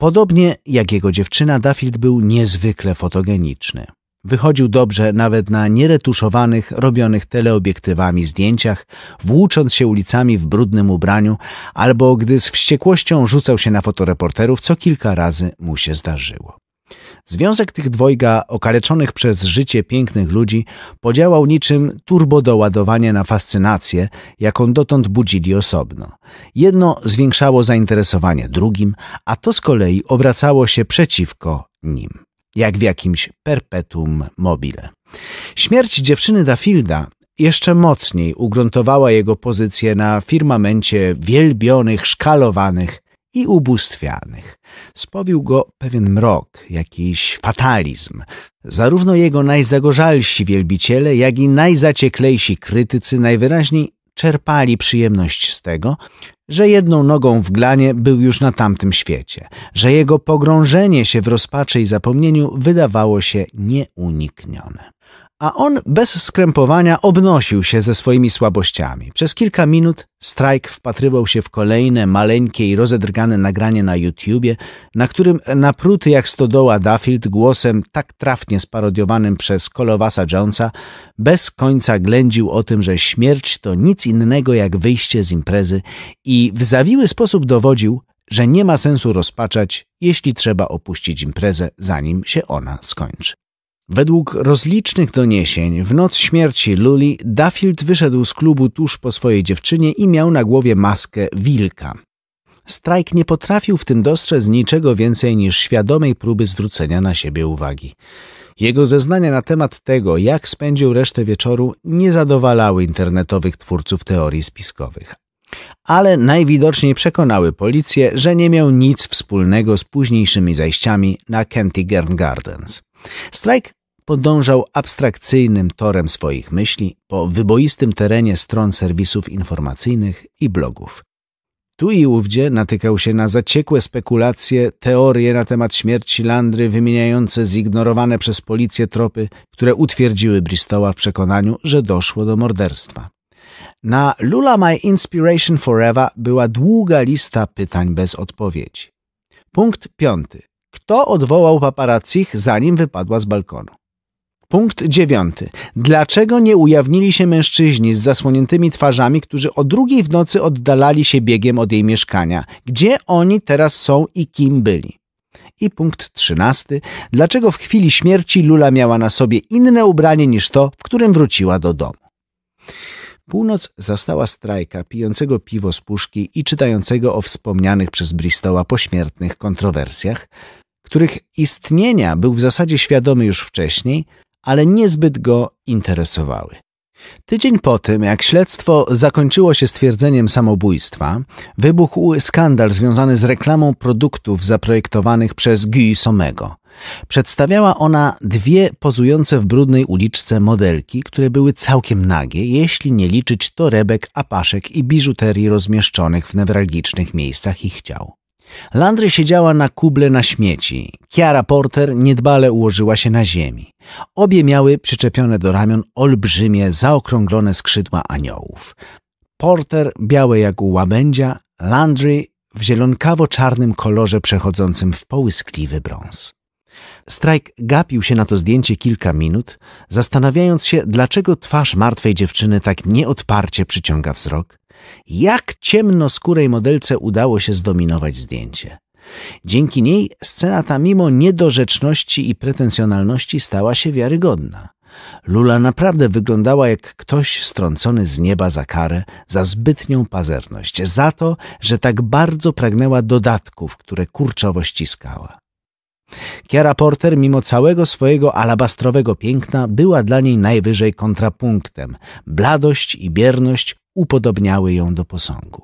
Podobnie jak jego dziewczyna, Dafild był niezwykle fotogeniczny. Wychodził dobrze nawet na nieretuszowanych, robionych teleobiektywami zdjęciach, włócząc się ulicami w brudnym ubraniu, albo gdy z wściekłością rzucał się na fotoreporterów, co kilka razy mu się zdarzyło. Związek tych dwojga okaleczonych przez życie pięknych ludzi podziałał niczym turbodoładowanie na fascynację, jaką dotąd budzili osobno. Jedno zwiększało zainteresowanie drugim, a to z kolei obracało się przeciwko nim jak w jakimś perpetuum mobile. Śmierć dziewczyny Dafilda jeszcze mocniej ugruntowała jego pozycję na firmamencie wielbionych, szkalowanych i ubóstwianych. Spowił go pewien mrok, jakiś fatalizm. Zarówno jego najzagorzalsi wielbiciele, jak i najzacieklejsi krytycy najwyraźniej czerpali przyjemność z tego, że jedną nogą w glanie był już na tamtym świecie, że jego pogrążenie się w rozpaczy i zapomnieniu wydawało się nieuniknione a on bez skrępowania obnosił się ze swoimi słabościami. Przez kilka minut Strajk wpatrywał się w kolejne maleńkie i rozedrgane nagranie na YouTubie, na którym napruty jak stodoła Duffield głosem tak trafnie sparodiowanym przez Kolowasa Jonesa bez końca ględził o tym, że śmierć to nic innego jak wyjście z imprezy i w zawiły sposób dowodził, że nie ma sensu rozpaczać, jeśli trzeba opuścić imprezę, zanim się ona skończy. Według rozlicznych doniesień, w noc śmierci Luli Duffield wyszedł z klubu tuż po swojej dziewczynie i miał na głowie maskę wilka. Strajk nie potrafił w tym dostrzec niczego więcej niż świadomej próby zwrócenia na siebie uwagi. Jego zeznania na temat tego, jak spędził resztę wieczoru, nie zadowalały internetowych twórców teorii spiskowych. Ale najwidoczniej przekonały policję, że nie miał nic wspólnego z późniejszymi zajściami na Kentigern Gardens. Strajk podążał abstrakcyjnym torem swoich myśli po wyboistym terenie stron serwisów informacyjnych i blogów. Tu i ówdzie natykał się na zaciekłe spekulacje, teorie na temat śmierci Landry wymieniające zignorowane przez policję tropy, które utwierdziły Bristoła w przekonaniu, że doszło do morderstwa. Na Lula My Inspiration Forever była długa lista pytań bez odpowiedzi. Punkt piąty. Kto odwołał paparazzich, zanim wypadła z balkonu? Punkt dziewiąty. Dlaczego nie ujawnili się mężczyźni z zasłoniętymi twarzami, którzy o drugiej w nocy oddalali się biegiem od jej mieszkania? Gdzie oni teraz są i kim byli? I punkt trzynasty. Dlaczego w chwili śmierci Lula miała na sobie inne ubranie niż to, w którym wróciła do domu? Północ zastała strajka pijącego piwo z puszki i czytającego o wspomnianych przez Bristoła pośmiertnych kontrowersjach, których istnienia był w zasadzie świadomy już wcześniej, ale niezbyt go interesowały. Tydzień po tym, jak śledztwo zakończyło się stwierdzeniem samobójstwa, wybuchł skandal związany z reklamą produktów zaprojektowanych przez Guy Somego. Przedstawiała ona dwie pozujące w brudnej uliczce modelki, które były całkiem nagie, jeśli nie liczyć torebek, apaszek i biżuterii rozmieszczonych w newralgicznych miejscach ich ciał. Landry siedziała na kuble na śmieci. Kiara Porter niedbale ułożyła się na ziemi. Obie miały przyczepione do ramion olbrzymie, zaokrąglone skrzydła aniołów. Porter białe jak u łabędzia, Landry w zielonkawo-czarnym kolorze przechodzącym w połyskliwy brąz. Strajk gapił się na to zdjęcie kilka minut, zastanawiając się, dlaczego twarz martwej dziewczyny tak nieodparcie przyciąga wzrok, jak ciemnoskórej modelce udało się zdominować zdjęcie. Dzięki niej scena ta mimo niedorzeczności i pretensjonalności stała się wiarygodna. Lula naprawdę wyglądała jak ktoś strącony z nieba za karę, za zbytnią pazerność, za to, że tak bardzo pragnęła dodatków, które kurczowo ściskała. Kiara Porter, mimo całego swojego alabastrowego piękna, była dla niej najwyżej kontrapunktem. Bladość i bierność upodobniały ją do posągu.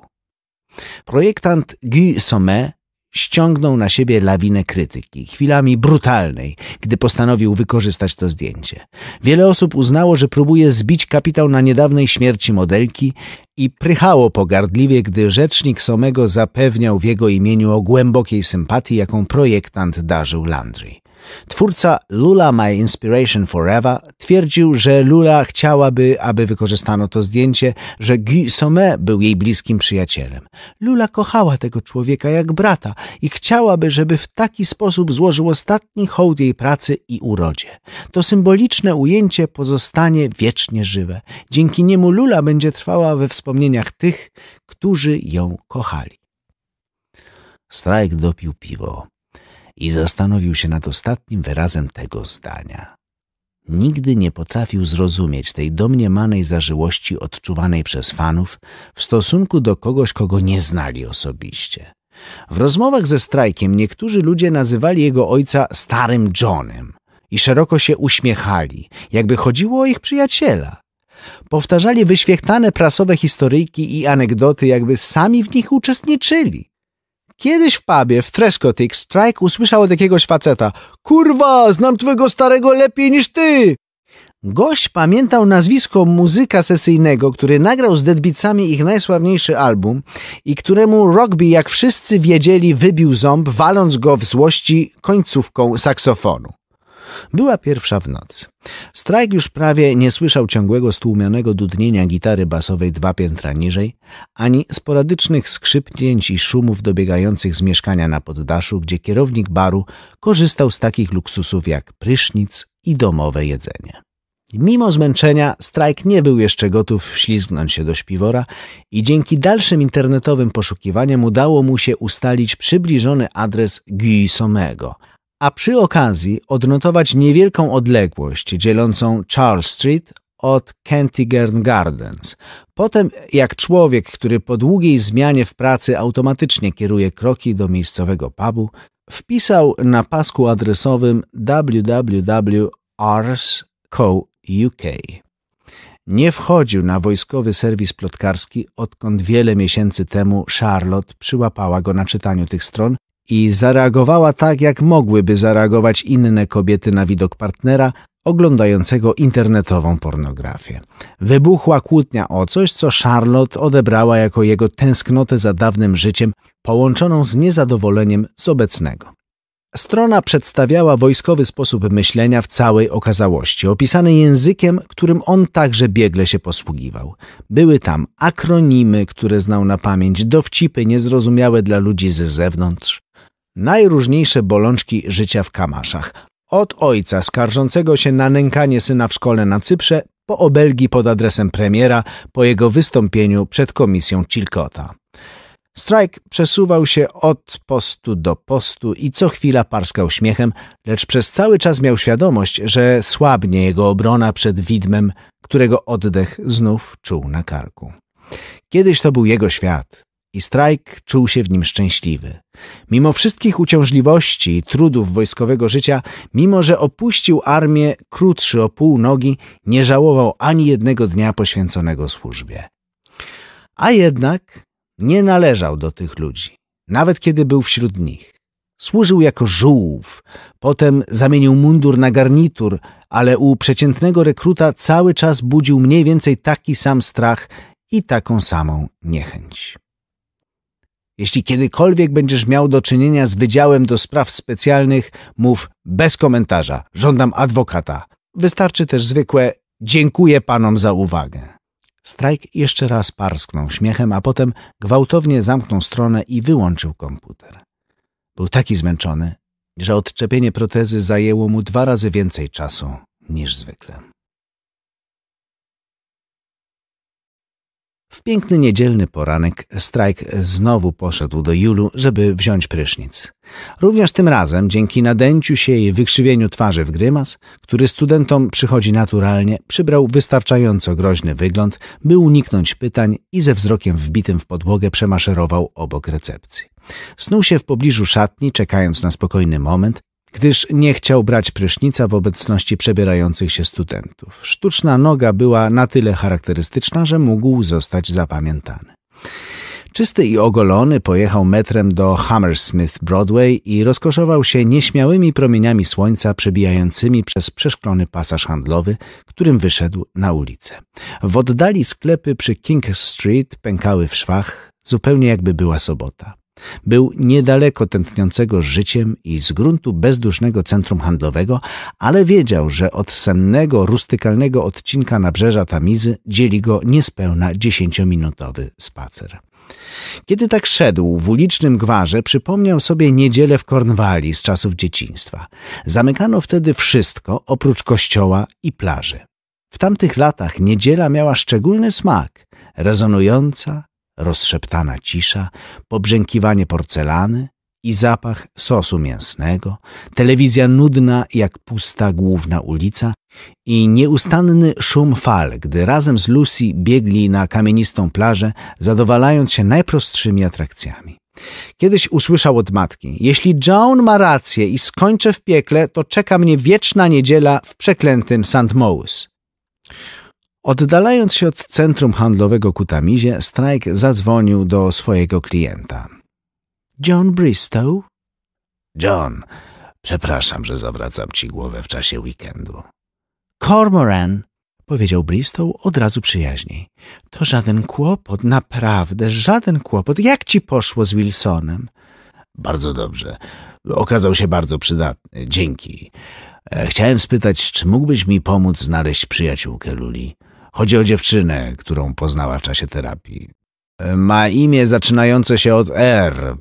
Projektant Guy Sommet ściągnął na siebie lawinę krytyki, chwilami brutalnej, gdy postanowił wykorzystać to zdjęcie. Wiele osób uznało, że próbuje zbić kapitał na niedawnej śmierci modelki i prychało pogardliwie, gdy rzecznik Somego zapewniał w jego imieniu o głębokiej sympatii, jaką projektant darzył Landry. Twórca Lula My Inspiration Forever twierdził, że Lula chciałaby, aby wykorzystano to zdjęcie, że Guy Sommet był jej bliskim przyjacielem. Lula kochała tego człowieka jak brata i chciałaby, żeby w taki sposób złożył ostatni hołd jej pracy i urodzie. To symboliczne ujęcie pozostanie wiecznie żywe. Dzięki niemu Lula będzie trwała we wspomnieniach tych, którzy ją kochali. Strajk dopił piwo i zastanowił się nad ostatnim wyrazem tego zdania. Nigdy nie potrafił zrozumieć tej domniemanej zażyłości odczuwanej przez fanów w stosunku do kogoś, kogo nie znali osobiście. W rozmowach ze strajkiem niektórzy ludzie nazywali jego ojca starym Johnem i szeroko się uśmiechali, jakby chodziło o ich przyjaciela. Powtarzali wyświechtane prasowe historyjki i anegdoty, jakby sami w nich uczestniczyli. Kiedyś w pubie w Trescotic Strike usłyszał od jakiegoś faceta Kurwa, znam twojego starego lepiej niż ty! Gość pamiętał nazwisko muzyka sesyjnego, który nagrał z Deadbeatsami ich najsławniejszy album i któremu Rugby, jak wszyscy wiedzieli, wybił ząb, waląc go w złości końcówką saksofonu. Była pierwsza w nocy. Strajk już prawie nie słyszał ciągłego stłumionego dudnienia gitary basowej dwa piętra niżej, ani sporadycznych skrzypnięć i szumów dobiegających z mieszkania na poddaszu, gdzie kierownik baru korzystał z takich luksusów jak prysznic i domowe jedzenie. Mimo zmęczenia, strajk nie był jeszcze gotów wślizgnąć się do śpiwora i dzięki dalszym internetowym poszukiwaniom udało mu się ustalić przybliżony adres Guy Somego – a przy okazji odnotować niewielką odległość dzielącą Charles Street od Kentigern Gardens. Potem jak człowiek, który po długiej zmianie w pracy automatycznie kieruje kroki do miejscowego pubu, wpisał na pasku adresowym www.ars.co.uk. Nie wchodził na wojskowy serwis plotkarski, odkąd wiele miesięcy temu Charlotte przyłapała go na czytaniu tych stron i zareagowała tak, jak mogłyby zareagować inne kobiety na widok partnera oglądającego internetową pornografię. Wybuchła kłótnia o coś, co Charlotte odebrała jako jego tęsknotę za dawnym życiem, połączoną z niezadowoleniem z obecnego. Strona przedstawiała wojskowy sposób myślenia w całej okazałości, opisany językiem, którym on także biegle się posługiwał. Były tam akronimy, które znał na pamięć, dowcipy niezrozumiałe dla ludzi z zewnątrz, najróżniejsze bolączki życia w Kamaszach. Od ojca skarżącego się na nękanie syna w szkole na Cyprze po obelgi pod adresem premiera po jego wystąpieniu przed komisją Chilkota. Strajk przesuwał się od postu do postu i co chwila parskał śmiechem, lecz przez cały czas miał świadomość, że słabnie jego obrona przed widmem, którego oddech znów czuł na karku. Kiedyś to był jego świat, i Strajk czuł się w nim szczęśliwy. Mimo wszystkich uciążliwości i trudów wojskowego życia, mimo że opuścił armię krótszy o pół nogi, nie żałował ani jednego dnia poświęconego służbie. A jednak nie należał do tych ludzi, nawet kiedy był wśród nich. Służył jako żółw, potem zamienił mundur na garnitur, ale u przeciętnego rekruta cały czas budził mniej więcej taki sam strach i taką samą niechęć. Jeśli kiedykolwiek będziesz miał do czynienia z Wydziałem do Spraw Specjalnych, mów bez komentarza. Żądam adwokata. Wystarczy też zwykłe dziękuję panom za uwagę. Strajk jeszcze raz parsknął śmiechem, a potem gwałtownie zamknął stronę i wyłączył komputer. Był taki zmęczony, że odczepienie protezy zajęło mu dwa razy więcej czasu niż zwykle. W piękny niedzielny poranek Strajk znowu poszedł do Julu, żeby wziąć prysznic. Również tym razem, dzięki nadęciu się i wykrzywieniu twarzy w grymas, który studentom przychodzi naturalnie, przybrał wystarczająco groźny wygląd, by uniknąć pytań i ze wzrokiem wbitym w podłogę przemaszerował obok recepcji. Snuł się w pobliżu szatni, czekając na spokojny moment, gdyż nie chciał brać prysznica w obecności przebierających się studentów. Sztuczna noga była na tyle charakterystyczna, że mógł zostać zapamiętany. Czysty i ogolony pojechał metrem do Hammersmith Broadway i rozkoszował się nieśmiałymi promieniami słońca przebijającymi przez przeszklony pasaż handlowy, którym wyszedł na ulicę. W oddali sklepy przy King Street pękały w szwach, zupełnie jakby była sobota. Był niedaleko tętniącego życiem i z gruntu bezdusznego centrum handlowego, ale wiedział, że od sennego, rustykalnego odcinka nabrzeża Tamizy dzieli go niespełna dziesięciominutowy spacer. Kiedy tak szedł w ulicznym gwarze, przypomniał sobie niedzielę w Kornwali z czasów dzieciństwa. Zamykano wtedy wszystko oprócz kościoła i plaży. W tamtych latach niedziela miała szczególny smak, rezonująca, rozszeptana cisza, pobrzękiwanie porcelany i zapach sosu mięsnego, telewizja nudna jak pusta główna ulica i nieustanny szum fal, gdy razem z Lucy biegli na kamienistą plażę, zadowalając się najprostszymi atrakcjami. Kiedyś usłyszał od matki, jeśli John ma rację i skończę w piekle, to czeka mnie wieczna niedziela w przeklętym St. Moes. Oddalając się od centrum handlowego Kutamizie, Strike zadzwonił do swojego klienta. John Bristow? John, przepraszam, że zawracam ci głowę w czasie weekendu. Cormoran, powiedział Bristow od razu przyjaźniej. To żaden kłopot, naprawdę, żaden kłopot. Jak ci poszło z Wilsonem? Bardzo dobrze. Okazał się bardzo przydatny. Dzięki. E, chciałem spytać, czy mógłbyś mi pomóc znaleźć przyjaciółkę Luli? Chodzi o dziewczynę, którą poznała w czasie terapii. E, ma imię zaczynające się od R,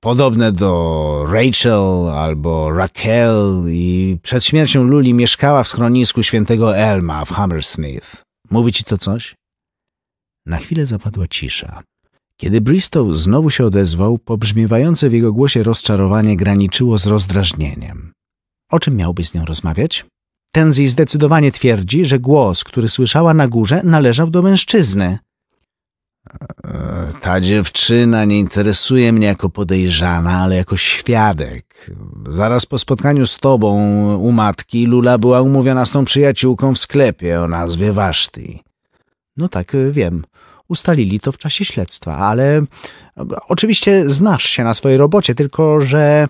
podobne do Rachel albo Raquel i przed śmiercią Luli mieszkała w schronisku świętego Elma w Hammersmith. Mówi ci to coś? Na chwilę zapadła cisza. Kiedy Bristow znowu się odezwał, pobrzmiewające w jego głosie rozczarowanie graniczyło z rozdrażnieniem. O czym miałby z nią rozmawiać? Tenzi zdecydowanie twierdzi, że głos, który słyszała na górze, należał do mężczyzny. E, ta dziewczyna nie interesuje mnie jako podejrzana, ale jako świadek. Zaraz po spotkaniu z tobą u matki Lula była umówiona z tą przyjaciółką w sklepie o nazwie Waszty. No tak, e, wiem. Ustalili to w czasie śledztwa, ale e, oczywiście znasz się na swojej robocie, tylko że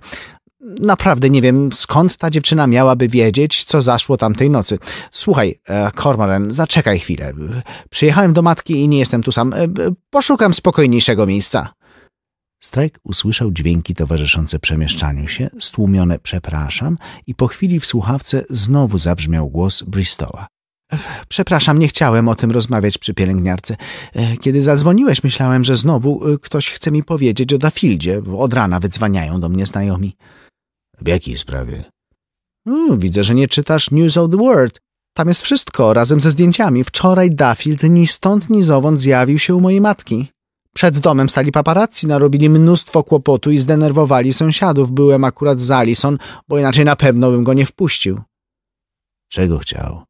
Naprawdę nie wiem, skąd ta dziewczyna miałaby wiedzieć, co zaszło tamtej nocy. Słuchaj, Kormoran, e, zaczekaj chwilę. Przyjechałem do matki i nie jestem tu sam. E, poszukam spokojniejszego miejsca. Strajk usłyszał dźwięki towarzyszące przemieszczaniu się, stłumione przepraszam i po chwili w słuchawce znowu zabrzmiał głos Bristoła. E, przepraszam, nie chciałem o tym rozmawiać przy pielęgniarce. Kiedy zadzwoniłeś, myślałem, że znowu ktoś chce mi powiedzieć o Dafildzie. Od rana wydzwaniają do mnie znajomi. W jakiej sprawie? Hmm, widzę, że nie czytasz News of the World. Tam jest wszystko, razem ze zdjęciami. Wczoraj Duffield ni stąd, ni zowąd zjawił się u mojej matki. Przed domem stali paparazzi, narobili mnóstwo kłopotu i zdenerwowali sąsiadów. Byłem akurat z Alison, bo inaczej na pewno bym go nie wpuścił. Czego chciał?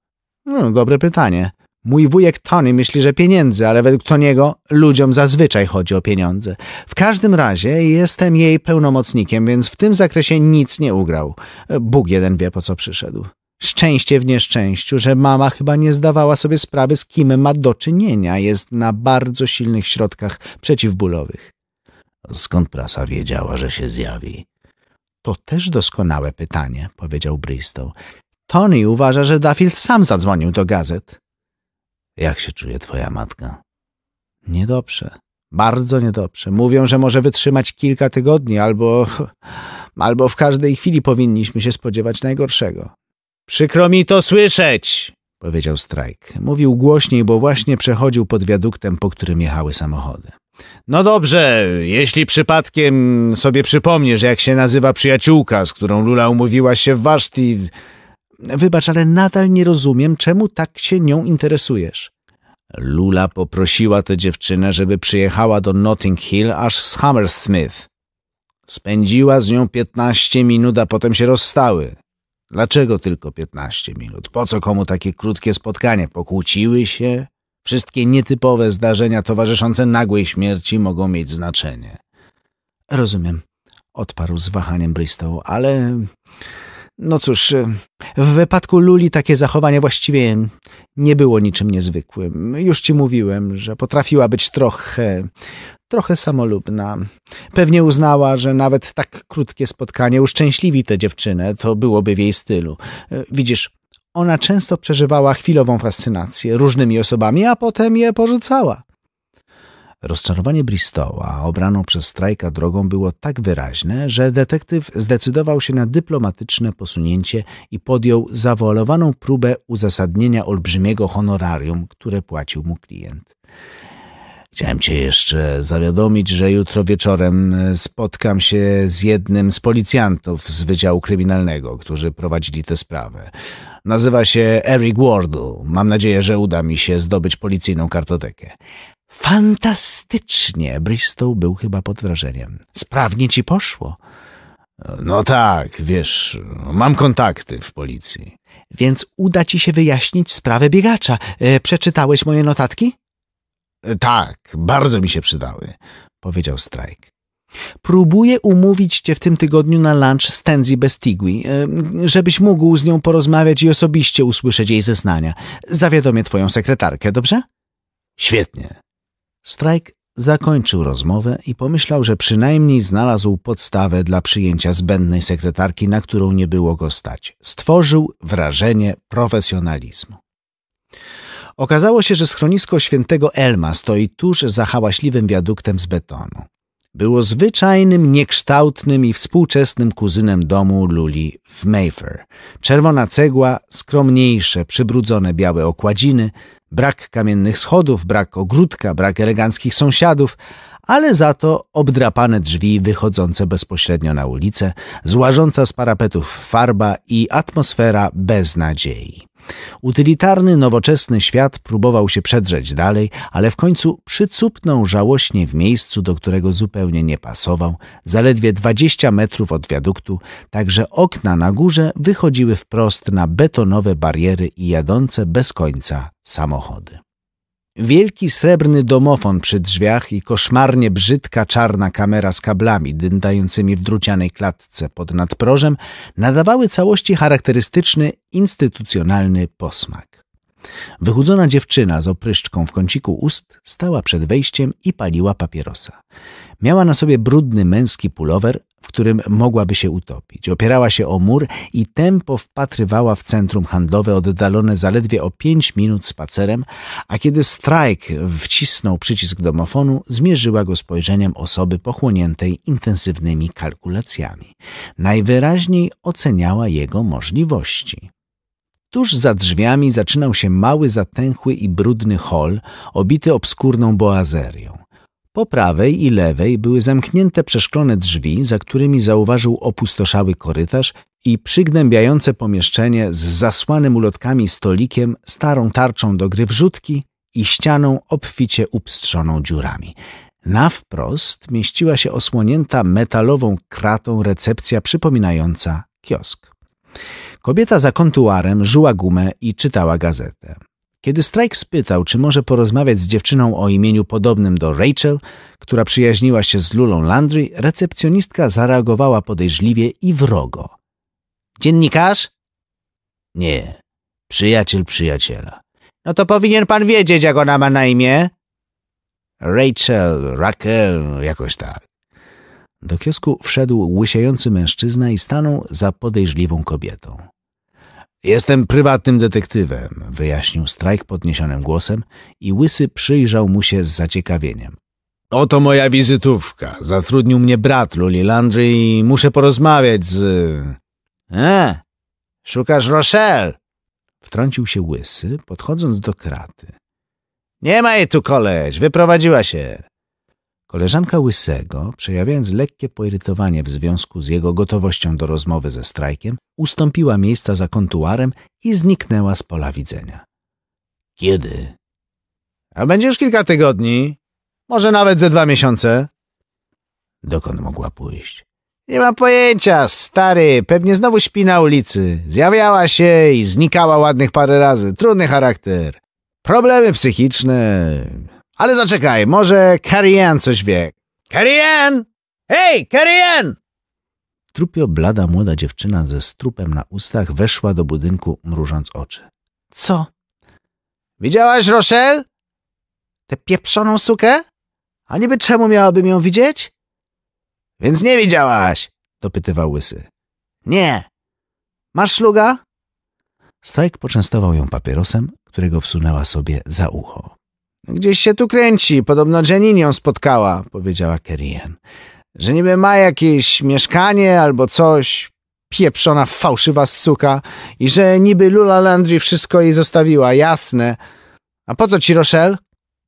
No, dobre pytanie. Mój wujek Tony myśli, że pieniędzy, ale według Toniego ludziom zazwyczaj chodzi o pieniądze. W każdym razie jestem jej pełnomocnikiem, więc w tym zakresie nic nie ugrał. Bóg jeden wie, po co przyszedł. Szczęście w nieszczęściu, że mama chyba nie zdawała sobie sprawy, z kim ma do czynienia. Jest na bardzo silnych środkach przeciwbólowych. Skąd prasa wiedziała, że się zjawi? To też doskonałe pytanie, powiedział Bristol. Tony uważa, że Duffield sam zadzwonił do gazet. Jak się czuje twoja matka? Niedobrze. Bardzo niedobrze. Mówią, że może wytrzymać kilka tygodni, albo, albo w każdej chwili powinniśmy się spodziewać najgorszego. Przykro mi to słyszeć, powiedział Strajk. Mówił głośniej, bo właśnie przechodził pod wiaduktem, po którym jechały samochody. No dobrze, jeśli przypadkiem sobie przypomniesz, jak się nazywa przyjaciółka, z którą Lula umówiła się w Waszti... Wybacz, ale nadal nie rozumiem, czemu tak się nią interesujesz. Lula poprosiła tę dziewczynę, żeby przyjechała do Notting Hill aż z Hammersmith. Spędziła z nią piętnaście minut, a potem się rozstały. Dlaczego tylko piętnaście minut? Po co komu takie krótkie spotkanie? Pokłóciły się? Wszystkie nietypowe zdarzenia towarzyszące nagłej śmierci mogą mieć znaczenie. Rozumiem, odparł z wahaniem Bristow, ale no cóż, y, w wypadku Luli takie zachowanie właściwie nie było niczym niezwykłym. Już ci mówiłem, że potrafiła być trochę, trochę samolubna. Pewnie uznała, że nawet tak krótkie spotkanie uszczęśliwi tę dziewczynę, to byłoby w jej stylu. Y, widzisz, ona często przeżywała chwilową fascynację różnymi osobami, a potem je porzucała. Rozczarowanie Bristowa obraną przez strajka drogą było tak wyraźne, że detektyw zdecydował się na dyplomatyczne posunięcie i podjął zawoalowaną próbę uzasadnienia olbrzymiego honorarium, które płacił mu klient. Chciałem cię jeszcze zawiadomić, że jutro wieczorem e, spotkam się z jednym z policjantów z Wydziału Kryminalnego, którzy prowadzili tę sprawę. Nazywa się Eric Wardle. Mam nadzieję, że uda mi się zdobyć policyjną kartotekę. Fantastycznie! Bristol był chyba pod wrażeniem. Sprawnie ci poszło. No tak, wiesz, mam kontakty w policji. Więc uda ci się wyjaśnić sprawę biegacza. E, przeczytałeś moje notatki? E, tak, bardzo mi się przydały, powiedział Strajk. Próbuję umówić cię w tym tygodniu na lunch z Tenzi Bestigui, e, żebyś mógł z nią porozmawiać i osobiście usłyszeć jej zeznania. Zawiadomię twoją sekretarkę, dobrze? Świetnie. Strajk zakończył rozmowę i pomyślał, że przynajmniej znalazł podstawę dla przyjęcia zbędnej sekretarki, na którą nie było go stać. Stworzył wrażenie profesjonalizmu. Okazało się, że schronisko świętego Elma stoi tuż za hałaśliwym wiaduktem z betonu. Było zwyczajnym, niekształtnym i współczesnym kuzynem domu Luli w Mayfair. Czerwona cegła, skromniejsze, przybrudzone białe okładziny, Brak kamiennych schodów, brak ogródka, brak eleganckich sąsiadów, ale za to obdrapane drzwi wychodzące bezpośrednio na ulicę, złażąca z parapetów farba i atmosfera beznadziei. Utylitarny, nowoczesny świat próbował się przedrzeć dalej, ale w końcu przycupnął żałośnie w miejscu, do którego zupełnie nie pasował, zaledwie 20 metrów od wiaduktu, tak że okna na górze wychodziły wprost na betonowe bariery i jadące bez końca samochody. Wielki srebrny domofon przy drzwiach i koszmarnie brzydka czarna kamera z kablami dyndającymi w drucianej klatce pod nadprożem nadawały całości charakterystyczny, instytucjonalny posmak. Wychudzona dziewczyna z opryszczką w kąciku ust stała przed wejściem i paliła papierosa. Miała na sobie brudny męski pulower, w którym mogłaby się utopić. Opierała się o mur i tempo wpatrywała w centrum handlowe oddalone zaledwie o pięć minut spacerem, a kiedy strajk wcisnął przycisk domofonu, zmierzyła go spojrzeniem osoby pochłoniętej intensywnymi kalkulacjami. Najwyraźniej oceniała jego możliwości. Tuż za drzwiami zaczynał się mały, zatęchły i brudny hol, obity obskurną boazerią. Po prawej i lewej były zamknięte przeszklone drzwi, za którymi zauważył opustoszały korytarz i przygnębiające pomieszczenie z zasłanym ulotkami stolikiem, starą tarczą do gry wrzutki i ścianą obficie upstrzoną dziurami. Na wprost mieściła się osłonięta metalową kratą recepcja przypominająca kiosk. Kobieta za kontuarem żuła gumę i czytała gazetę. Kiedy Strike spytał, czy może porozmawiać z dziewczyną o imieniu podobnym do Rachel, która przyjaźniła się z Lulą Landry, recepcjonistka zareagowała podejrzliwie i wrogo. Dziennikarz? Nie. Przyjaciel przyjaciela. No to powinien pan wiedzieć, jak ona ma na imię. Rachel, Raquel, jakoś tak. Do kiosku wszedł łysiający mężczyzna i stanął za podejrzliwą kobietą. Jestem prywatnym detektywem, wyjaśnił Strajk podniesionym głosem i łysy przyjrzał mu się z zaciekawieniem. Oto moja wizytówka. Zatrudnił mnie brat Luli Landry i muszę porozmawiać z... E, szukasz Rochelle? Wtrącił się łysy, podchodząc do kraty. Nie ma jej tu koleś, wyprowadziła się. Koleżanka Łysego, przejawiając lekkie poirytowanie w związku z jego gotowością do rozmowy ze strajkiem, ustąpiła miejsca za kontuarem i zniknęła z pola widzenia. Kiedy? A będziesz kilka tygodni, może nawet ze dwa miesiące. Dokąd mogła pójść? Nie ma pojęcia, stary, pewnie znowu śpi na ulicy. Zjawiała się i znikała ładnych parę razy. Trudny charakter. Problemy psychiczne, ale zaczekaj, może Carrie Ann coś wie. Carrie Ann! Hej, Carrie Ann! Trupio blada młoda dziewczyna ze strupem na ustach weszła do budynku, mrużąc oczy. Co? Widziałaś Rochelle? Tę pieprzoną sukę? A niby czemu miałabym ją widzieć? Więc nie widziałaś, dopytywał łysy. Nie. Masz szluga? Strajk poczęstował ją papierosem, którego wsunęła sobie za ucho. Gdzieś się tu kręci, podobno Jenin ją spotkała, powiedziała Kerrien. Że niby ma jakieś mieszkanie albo coś, pieprzona fałszywa suka i że niby Lula Landry wszystko jej zostawiła, jasne. A po co ci Rochelle?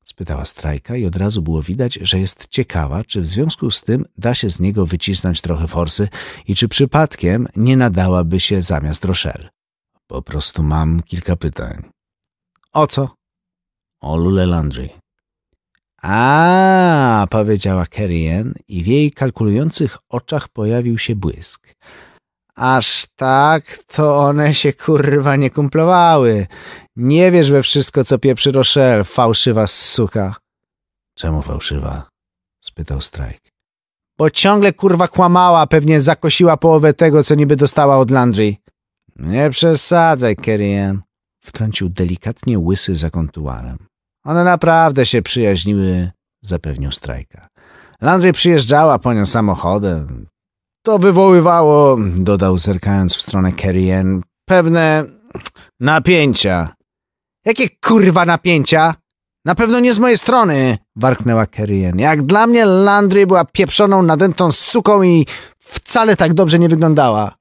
spytała Strajka i od razu było widać, że jest ciekawa, czy w związku z tym da się z niego wycisnąć trochę forsy i czy przypadkiem nie nadałaby się zamiast Rochelle. Po prostu mam kilka pytań. O co? o lule Landry. A, powiedziała Kerrien i w jej kalkulujących oczach pojawił się błysk. Aż tak, to one się kurwa nie kumplowały. Nie wiesz we wszystko, co pieprzy Rochelle, fałszywa suka. Czemu fałszywa? spytał Strajk. Bo ciągle kurwa kłamała, pewnie zakosiła połowę tego, co niby dostała od Landry. Nie przesadzaj, Kerrien, wtrącił delikatnie łysy za kontuarem. One naprawdę się przyjaźniły, zapewnił Strajka. Landry przyjeżdżała po nią samochodem. To wywoływało, dodał zerkając w stronę Carrie Ann, pewne napięcia. Jakie kurwa napięcia? Na pewno nie z mojej strony, warknęła Kerrien. Jak dla mnie Landry była pieprzoną, nadętą suką i wcale tak dobrze nie wyglądała.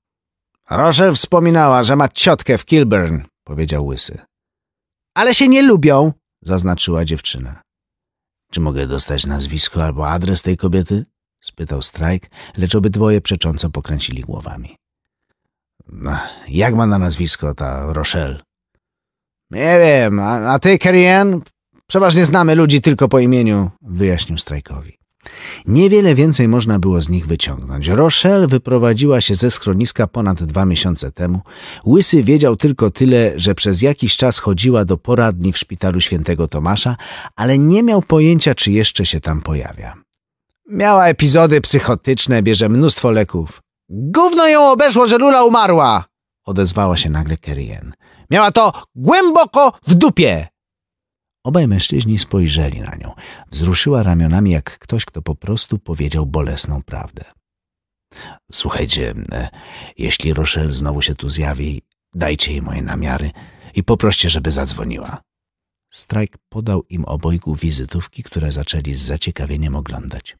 Rochelle wspominała, że ma ciotkę w Kilburn, powiedział Łysy. Ale się nie lubią, zaznaczyła dziewczyna. Czy mogę dostać nazwisko albo adres tej kobiety? spytał Strajk, lecz obydwoje przecząco pokręcili głowami. No, jak ma na nazwisko ta Rochelle? Nie wiem, a, a ty, Kerrien? Przeważnie znamy ludzi tylko po imieniu, wyjaśnił Strajkowi. Niewiele więcej można było z nich wyciągnąć. Rochelle wyprowadziła się ze schroniska ponad dwa miesiące temu. Łysy wiedział tylko tyle, że przez jakiś czas chodziła do poradni w szpitalu świętego Tomasza, ale nie miał pojęcia, czy jeszcze się tam pojawia. Miała epizody psychotyczne, bierze mnóstwo leków. Gówno ją obeszło, że Lula umarła! Odezwała się nagle Kerien. Miała to głęboko w dupie! Obaj mężczyźni spojrzeli na nią. Wzruszyła ramionami jak ktoś, kto po prostu powiedział bolesną prawdę. Słuchajcie, e, jeśli Rochelle znowu się tu zjawi, dajcie jej moje namiary i poproście, żeby zadzwoniła. Strajk podał im obojgu wizytówki, które zaczęli z zaciekawieniem oglądać.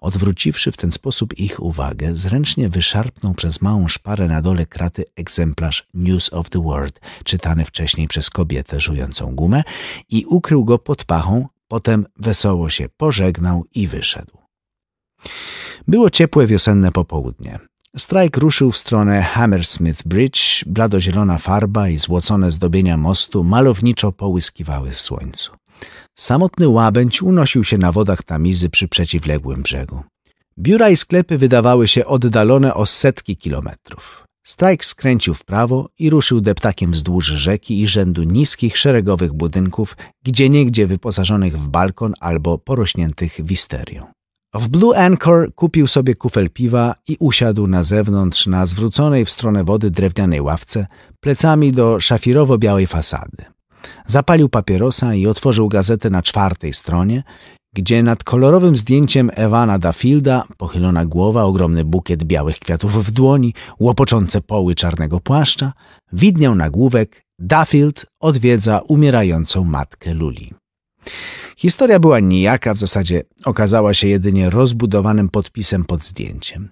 Odwróciwszy w ten sposób ich uwagę, zręcznie wyszarpnął przez małą szparę na dole kraty egzemplarz News of the World, czytany wcześniej przez kobietę żującą gumę i ukrył go pod pachą, potem wesoło się pożegnał i wyszedł. Było ciepłe wiosenne popołudnie. Strajk ruszył w stronę Hammersmith Bridge, bladozielona farba i złocone zdobienia mostu malowniczo połyskiwały w słońcu. Samotny łabędź unosił się na wodach Tamizy przy przeciwległym brzegu. Biura i sklepy wydawały się oddalone o setki kilometrów. Strajk skręcił w prawo i ruszył deptakiem wzdłuż rzeki i rzędu niskich, szeregowych budynków, gdzieniegdzie wyposażonych w balkon albo porośniętych wisterią. W Blue Anchor kupił sobie kufel piwa i usiadł na zewnątrz na zwróconej w stronę wody drewnianej ławce, plecami do szafirowo-białej fasady. Zapalił papierosa i otworzył gazetę na czwartej stronie, gdzie nad kolorowym zdjęciem Ewana Dafilda pochylona głowa, ogromny bukiet białych kwiatów w dłoni, łopoczące poły czarnego płaszcza, widniał nagłówek Daffield odwiedza umierającą matkę Luli. Historia była nijaka, w zasadzie okazała się jedynie rozbudowanym podpisem pod zdjęciem.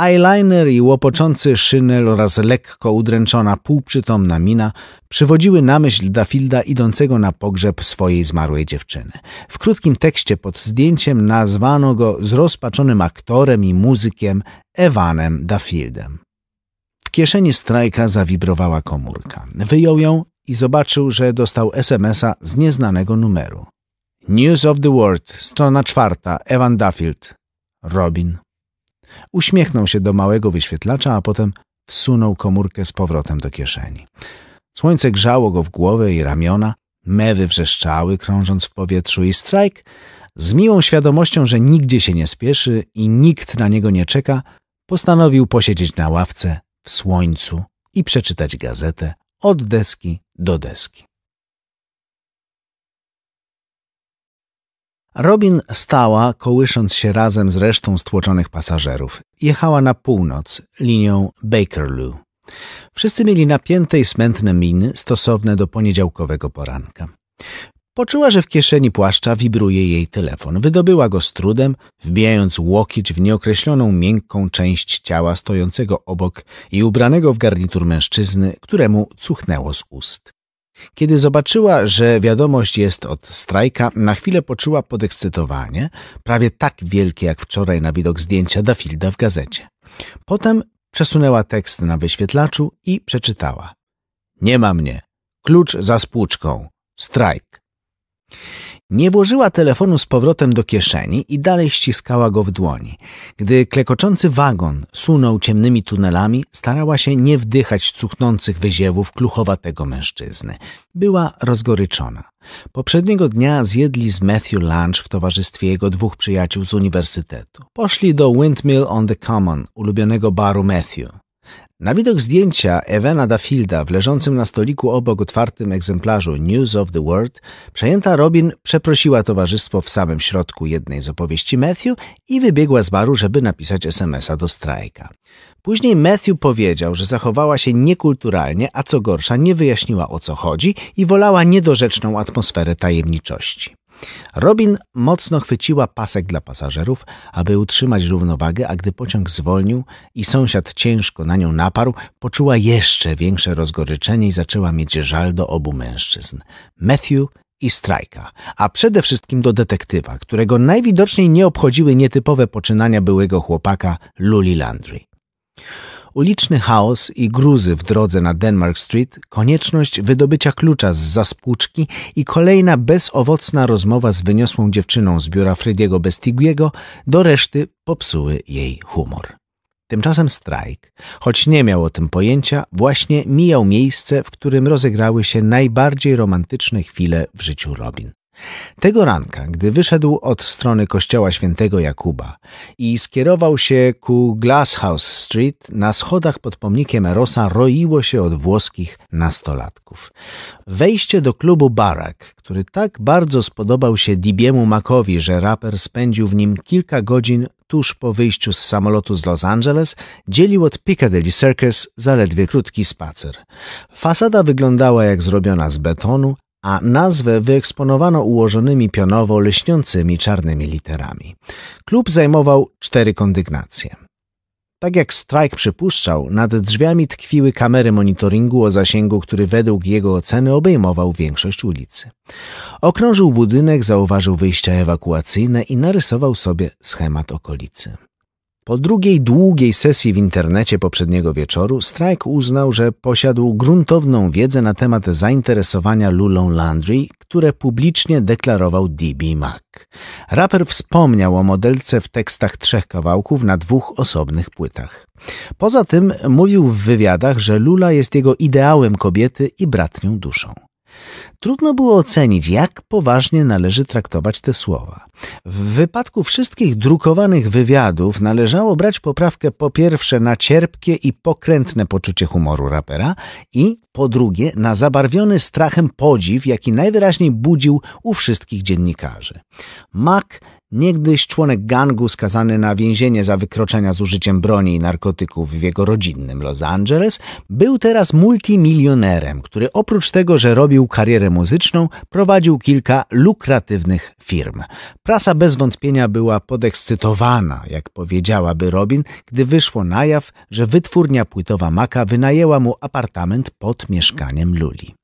Eyeliner i łopoczący szynel oraz lekko udręczona, półprzytomna mina przywodziły na myśl Dafilda idącego na pogrzeb swojej zmarłej dziewczyny. W krótkim tekście pod zdjęciem nazwano go zrozpaczonym aktorem i muzykiem Evanem Dafildem. W kieszeni strajka zawibrowała komórka. Wyjął ją i zobaczył, że dostał SMS-a z nieznanego numeru. News of the World, strona czwarta, Evan Dafield. Robin Uśmiechnął się do małego wyświetlacza, a potem wsunął komórkę z powrotem do kieszeni. Słońce grzało go w głowę i ramiona, mewy wrzeszczały, krążąc w powietrzu i strajk z miłą świadomością, że nigdzie się nie spieszy i nikt na niego nie czeka, postanowił posiedzieć na ławce w słońcu i przeczytać gazetę od deski do deski. Robin stała, kołysząc się razem z resztą stłoczonych pasażerów. Jechała na północ, linią Bakerloo. Wszyscy mieli napięte i smętne miny, stosowne do poniedziałkowego poranka. Poczuła, że w kieszeni płaszcza wibruje jej telefon. Wydobyła go z trudem, wbijając łokieć w nieokreśloną miękką część ciała stojącego obok i ubranego w garnitur mężczyzny, któremu cuchnęło z ust. Kiedy zobaczyła, że wiadomość jest od strajka, na chwilę poczuła podekscytowanie, prawie tak wielkie jak wczoraj na widok zdjęcia Dafilda w gazecie. Potem przesunęła tekst na wyświetlaczu i przeczytała. Nie ma mnie. Klucz za spłuczką. Strajk. Nie włożyła telefonu z powrotem do kieszeni i dalej ściskała go w dłoni. Gdy klekoczący wagon sunął ciemnymi tunelami, starała się nie wdychać cuchnących wyziewów kluchowatego mężczyzny. Była rozgoryczona. Poprzedniego dnia zjedli z Matthew lunch w towarzystwie jego dwóch przyjaciół z uniwersytetu. Poszli do Windmill on the Common, ulubionego baru Matthew. Na widok zdjęcia Evana Dafilda w leżącym na stoliku obok otwartym egzemplarzu News of the World, przejęta Robin przeprosiła towarzystwo w samym środku jednej z opowieści Matthew i wybiegła z baru, żeby napisać SMS-a do strajka. Później Matthew powiedział, że zachowała się niekulturalnie, a co gorsza nie wyjaśniła o co chodzi i wolała niedorzeczną atmosferę tajemniczości. Robin mocno chwyciła pasek dla pasażerów, aby utrzymać równowagę, a gdy pociąg zwolnił i sąsiad ciężko na nią naparł, poczuła jeszcze większe rozgoryczenie i zaczęła mieć żal do obu mężczyzn. Matthew i strajka, a przede wszystkim do detektywa, którego najwidoczniej nie obchodziły nietypowe poczynania byłego chłopaka Luli Landry. Uliczny chaos i gruzy w drodze na Denmark Street, konieczność wydobycia klucza z zaspłuczki i kolejna bezowocna rozmowa z wyniosłą dziewczyną z biura Frediego Bestiguiego do reszty popsuły jej humor. Tymczasem strajk, choć nie miał o tym pojęcia, właśnie mijał miejsce, w którym rozegrały się najbardziej romantyczne chwile w życiu Robin. Tego ranka, gdy wyszedł od strony kościoła świętego Jakuba i skierował się ku Glasshouse Street, na schodach pod pomnikiem Erosa roiło się od włoskich nastolatków. Wejście do klubu Barak, który tak bardzo spodobał się Dibiemu Makowi, że raper spędził w nim kilka godzin tuż po wyjściu z samolotu z Los Angeles, dzielił od Piccadilly Circus zaledwie krótki spacer. Fasada wyglądała jak zrobiona z betonu, a nazwę wyeksponowano ułożonymi pionowo lśniącymi czarnymi literami. Klub zajmował cztery kondygnacje. Tak jak Strike przypuszczał, nad drzwiami tkwiły kamery monitoringu o zasięgu, który według jego oceny obejmował większość ulicy. Okrążył budynek, zauważył wyjścia ewakuacyjne i narysował sobie schemat okolicy. Po drugiej długiej sesji w internecie poprzedniego wieczoru Strike uznał, że posiadł gruntowną wiedzę na temat zainteresowania Lulą Landry, które publicznie deklarował DB Mac. Raper wspomniał o modelce w tekstach trzech kawałków na dwóch osobnych płytach. Poza tym mówił w wywiadach, że Lula jest jego ideałem kobiety i bratnią duszą. Trudno było ocenić, jak poważnie należy traktować te słowa. W wypadku wszystkich drukowanych wywiadów należało brać poprawkę po pierwsze na cierpkie i pokrętne poczucie humoru rapera i po drugie na zabarwiony strachem podziw, jaki najwyraźniej budził u wszystkich dziennikarzy. Mac niegdyś członek gangu skazany na więzienie za wykroczenia z użyciem broni i narkotyków w jego rodzinnym Los Angeles, był teraz multimilionerem, który oprócz tego, że robił karierę muzyczną, prowadził kilka lukratywnych firm. Prasa bez wątpienia była podekscytowana, jak powiedziałaby Robin, gdy wyszło na jaw, że wytwórnia płytowa Maka wynajęła mu apartament pod mieszkaniem Luli.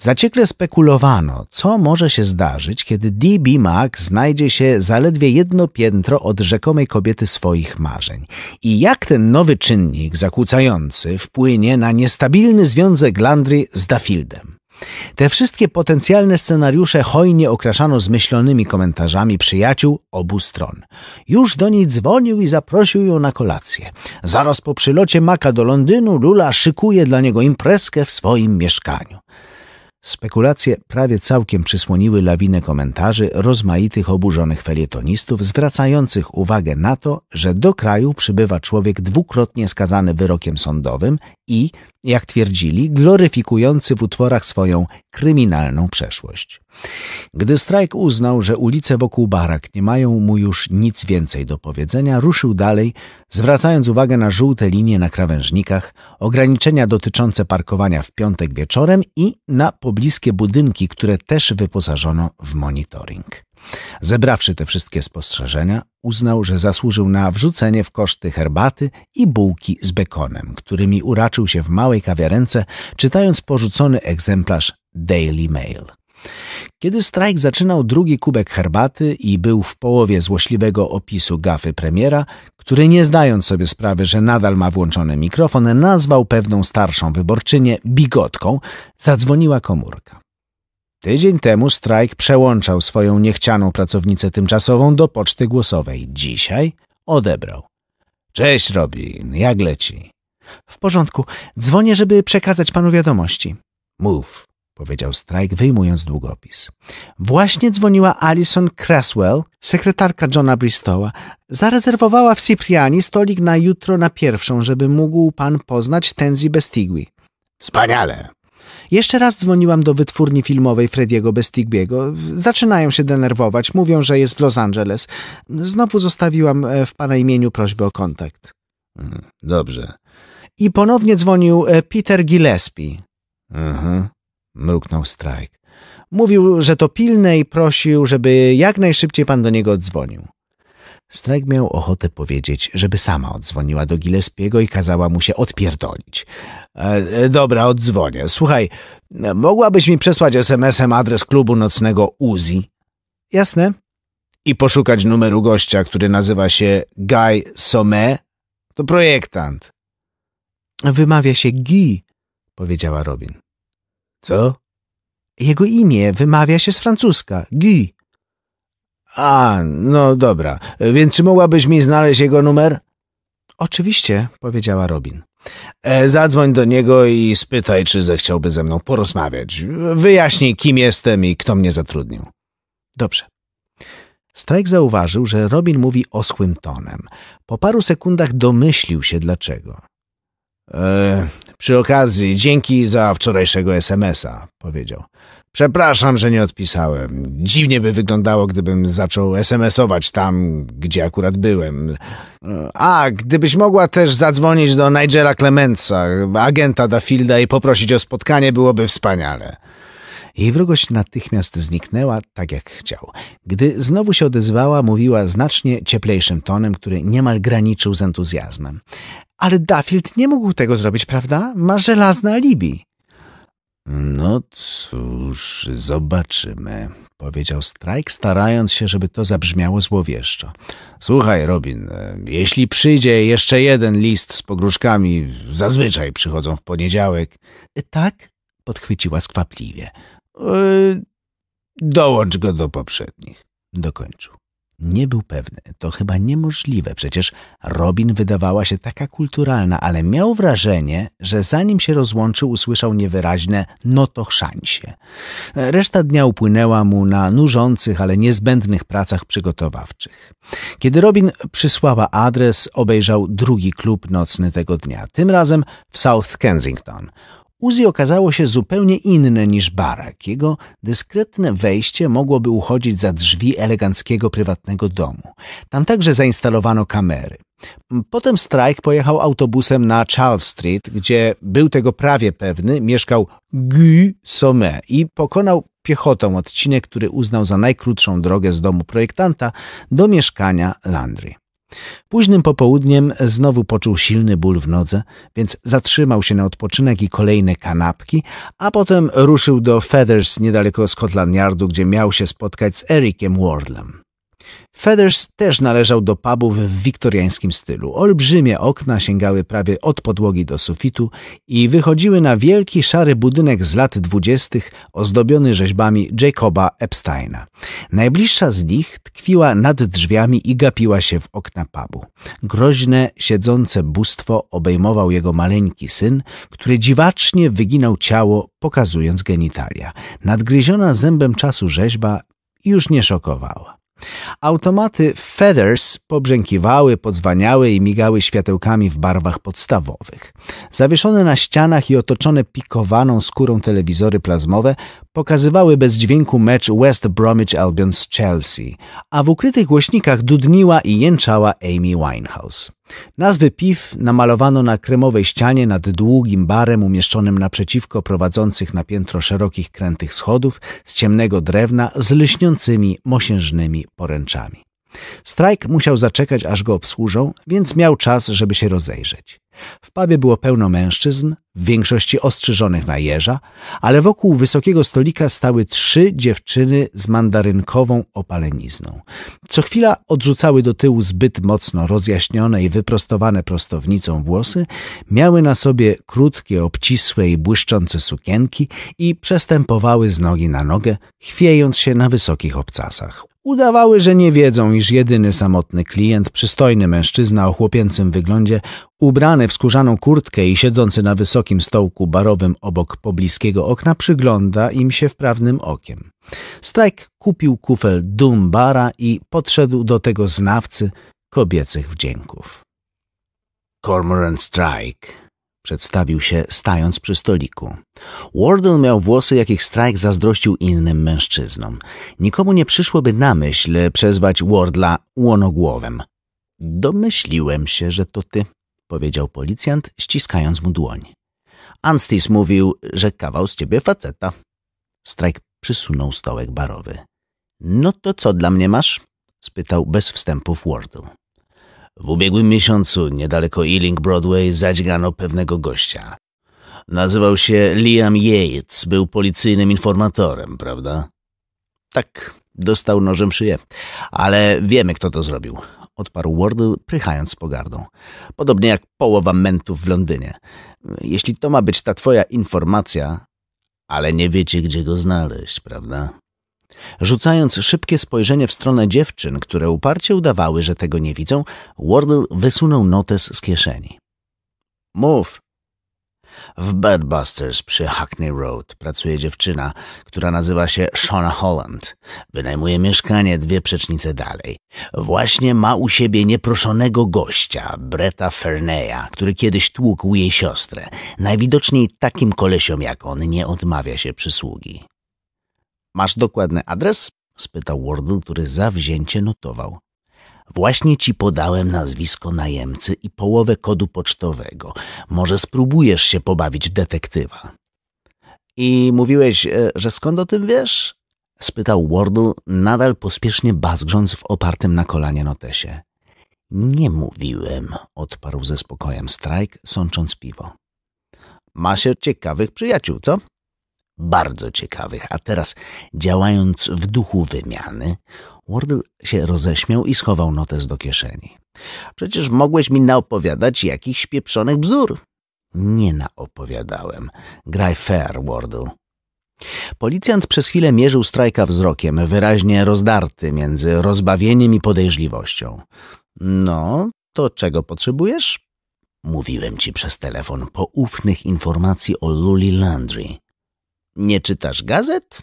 Zaciekle spekulowano, co może się zdarzyć, kiedy DB Mac znajdzie się zaledwie jedno piętro od rzekomej kobiety swoich marzeń i jak ten nowy czynnik zakłócający wpłynie na niestabilny związek Landry z Dafieldem. Te wszystkie potencjalne scenariusze hojnie okraszano zmyślonymi komentarzami przyjaciół obu stron. Już do niej dzwonił i zaprosił ją na kolację. Zaraz po przylocie Maka do Londynu Lula szykuje dla niego imprezkę w swoim mieszkaniu. Spekulacje prawie całkiem przysłoniły lawinę komentarzy rozmaitych oburzonych felietonistów zwracających uwagę na to, że do kraju przybywa człowiek dwukrotnie skazany wyrokiem sądowym i, jak twierdzili, gloryfikujący w utworach swoją kryminalną przeszłość. Gdy Strajk uznał, że ulice wokół barak nie mają mu już nic więcej do powiedzenia, ruszył dalej, zwracając uwagę na żółte linie na krawężnikach, ograniczenia dotyczące parkowania w piątek wieczorem i na pobliskie budynki, które też wyposażono w monitoring. Zebrawszy te wszystkie spostrzeżenia, uznał, że zasłużył na wrzucenie w koszty herbaty i bułki z bekonem, którymi uraczył się w małej kawiarence, czytając porzucony egzemplarz Daily Mail. Kiedy Strajk zaczynał drugi kubek herbaty i był w połowie złośliwego opisu gafy premiera, który nie zdając sobie sprawy, że nadal ma włączony mikrofon, nazwał pewną starszą wyborczynię bigotką, zadzwoniła komórka. Tydzień temu strajk przełączał swoją niechcianą pracownicę tymczasową do poczty głosowej. Dzisiaj odebrał. Cześć, Robin, jak leci? W porządku, dzwonię, żeby przekazać panu wiadomości. Mów, powiedział Strike, wyjmując długopis. Właśnie dzwoniła Alison Cresswell, sekretarka Johna Bristowa. Zarezerwowała w Cipriani stolik na jutro na pierwszą, żeby mógł pan poznać Tenzi Bestigui. Wspaniale, jeszcze raz dzwoniłam do wytwórni filmowej Frediego Bestigbiego. Zaczynają się denerwować, mówią, że jest w Los Angeles. Znowu zostawiłam e, w pana imieniu prośbę o kontakt. Mhm, dobrze. I ponownie dzwonił e, Peter Gillespie. Mhm, mruknął Strike. Mówił, że to pilne i prosił, żeby jak najszybciej pan do niego dzwonił. Strajk miał ochotę powiedzieć, żeby sama odzwoniła do Gillespiego i kazała mu się odpierdolić. E, e, dobra, odzwonię. Słuchaj, mogłabyś mi przesłać SMS-em adres klubu nocnego Uzi? Jasne. I poszukać numeru gościa, który nazywa się Guy Somé? To projektant. Wymawia się Guy, powiedziała Robin. Co? Jego imię wymawia się z francuska. Guy. A, no dobra. Więc czy mogłabyś mi znaleźć jego numer? Oczywiście, powiedziała Robin. E, zadzwoń do niego i spytaj, czy zechciałby ze mną porozmawiać. Wyjaśnij, kim jestem i kto mnie zatrudnił. Dobrze. Strajk zauważył, że Robin mówi oschłym tonem. Po paru sekundach domyślił się dlaczego. E, przy okazji, dzięki za wczorajszego SMS-a, powiedział. Przepraszam, że nie odpisałem. Dziwnie by wyglądało, gdybym zaczął SMS-ować tam, gdzie akurat byłem. A, gdybyś mogła też zadzwonić do Nigela Clementsa, agenta Dafilda i poprosić o spotkanie, byłoby wspaniale. Jej wrogość natychmiast zniknęła, tak jak chciał. Gdy znowu się odezwała, mówiła znacznie cieplejszym tonem, który niemal graniczył z entuzjazmem. Ale Dafield nie mógł tego zrobić, prawda? Ma żelazne alibi. No cóż, zobaczymy, powiedział Strajk, starając się, żeby to zabrzmiało złowieszczo. Słuchaj, Robin, e, jeśli przyjdzie jeszcze jeden list z pogróżkami, zazwyczaj przychodzą w poniedziałek. E, tak? podchwyciła skwapliwie. E, dołącz go do poprzednich. Dokończył. Nie był pewny. To chyba niemożliwe. Przecież Robin wydawała się taka kulturalna, ale miał wrażenie, że zanim się rozłączył, usłyszał niewyraźne no to chrzansie. Reszta dnia upłynęła mu na nużących, ale niezbędnych pracach przygotowawczych. Kiedy Robin przysłała adres, obejrzał drugi klub nocny tego dnia. Tym razem w South Kensington. Uzi okazało się zupełnie inne niż barak. Jego dyskretne wejście mogłoby uchodzić za drzwi eleganckiego prywatnego domu. Tam także zainstalowano kamery. Potem Strike pojechał autobusem na Charles Street, gdzie był tego prawie pewny, mieszkał Guy Somme i pokonał piechotą odcinek, który uznał za najkrótszą drogę z domu projektanta do mieszkania Landry. Późnym popołudniem znowu poczuł silny ból w nodze, więc zatrzymał się na odpoczynek i kolejne kanapki, a potem ruszył do Feathers niedaleko Scotland Yardu, gdzie miał się spotkać z Ericiem Wardlem. Feathers też należał do pubów w wiktoriańskim stylu. Olbrzymie okna sięgały prawie od podłogi do sufitu i wychodziły na wielki szary budynek z lat dwudziestych ozdobiony rzeźbami Jacoba Epsteina. Najbliższa z nich tkwiła nad drzwiami i gapiła się w okna pubu. Groźne, siedzące bóstwo obejmował jego maleńki syn, który dziwacznie wyginał ciało, pokazując genitalia. Nadgryziona zębem czasu rzeźba już nie szokowała. Automaty Feathers pobrzękiwały, podzwaniały i migały światełkami w barwach podstawowych. Zawieszone na ścianach i otoczone pikowaną skórą telewizory plazmowe pokazywały bez dźwięku mecz West Bromwich Albion z Chelsea, a w ukrytych głośnikach dudniła i jęczała Amy Winehouse. Nazwy piw namalowano na kremowej ścianie nad długim barem umieszczonym naprzeciwko prowadzących na piętro szerokich, krętych schodów z ciemnego drewna z lśniącymi, mosiężnymi poręczami. Strajk musiał zaczekać, aż go obsłużą, więc miał czas, żeby się rozejrzeć. W pubie było pełno mężczyzn, w większości ostrzyżonych na jeża, ale wokół wysokiego stolika stały trzy dziewczyny z mandarynkową opalenizną. Co chwila odrzucały do tyłu zbyt mocno rozjaśnione i wyprostowane prostownicą włosy, miały na sobie krótkie, obcisłe i błyszczące sukienki i przestępowały z nogi na nogę, chwiejąc się na wysokich obcasach. Udawały, że nie wiedzą, iż jedyny samotny klient, przystojny mężczyzna o chłopięcym wyglądzie, ubrany w skórzaną kurtkę i siedzący na wysokim stołku barowym obok pobliskiego okna, przygląda im się wprawnym okiem. Strike kupił kufel Dumbara i podszedł do tego znawcy kobiecych wdzięków. Cormoran Strike Przedstawił się, stając przy stoliku. Wardle miał włosy, jakich Strike zazdrościł innym mężczyznom. Nikomu nie przyszłoby na myśl przezwać Wardla łonogłowem. Domyśliłem się, że to ty, powiedział policjant, ściskając mu dłoń. Anstis mówił, że kawał z ciebie faceta. Strike przysunął stołek barowy. No to co dla mnie masz? spytał bez wstępów Wardle. W ubiegłym miesiącu niedaleko Ealing Broadway zadźgano pewnego gościa. Nazywał się Liam Yates, był policyjnym informatorem, prawda? Tak, dostał nożem szyję, ale wiemy, kto to zrobił odparł Wardle, prychając z pogardą. Podobnie jak połowa mentów w Londynie. Jeśli to ma być ta twoja informacja, ale nie wiecie, gdzie go znaleźć, prawda? Rzucając szybkie spojrzenie w stronę dziewczyn, które uparcie udawały, że tego nie widzą, Wardle wysunął notes z kieszeni. Mów. W Bedbusters przy Hackney Road pracuje dziewczyna, która nazywa się Shona Holland. Wynajmuje mieszkanie dwie przecznice dalej. Właśnie ma u siebie nieproszonego gościa, Breta Ferneya, który kiedyś tłukł jej siostrę. Najwidoczniej takim kolesiom jak on nie odmawia się przysługi. Masz dokładny adres? spytał Wardle, który zawzięcie notował. Właśnie ci podałem nazwisko najemcy i połowę kodu pocztowego. Może spróbujesz się pobawić w detektywa. I mówiłeś, e, że skąd o tym wiesz? spytał Wardle, nadal pospiesznie bazgrząc w opartym na kolanie notesie. Nie mówiłem, odparł ze spokojem Strajk, sącząc piwo. Ma się ciekawych przyjaciół, co? bardzo ciekawych, a teraz działając w duchu wymiany, Wardle się roześmiał i schował notes do kieszeni. Przecież mogłeś mi naopowiadać jakichś pieprzonych bzdur. Nie naopowiadałem. Graj fair, Wardle. Policjant przez chwilę mierzył strajka wzrokiem, wyraźnie rozdarty między rozbawieniem i podejrzliwością. No, to czego potrzebujesz? Mówiłem ci przez telefon poufnych informacji o Luli Landry. Nie czytasz gazet?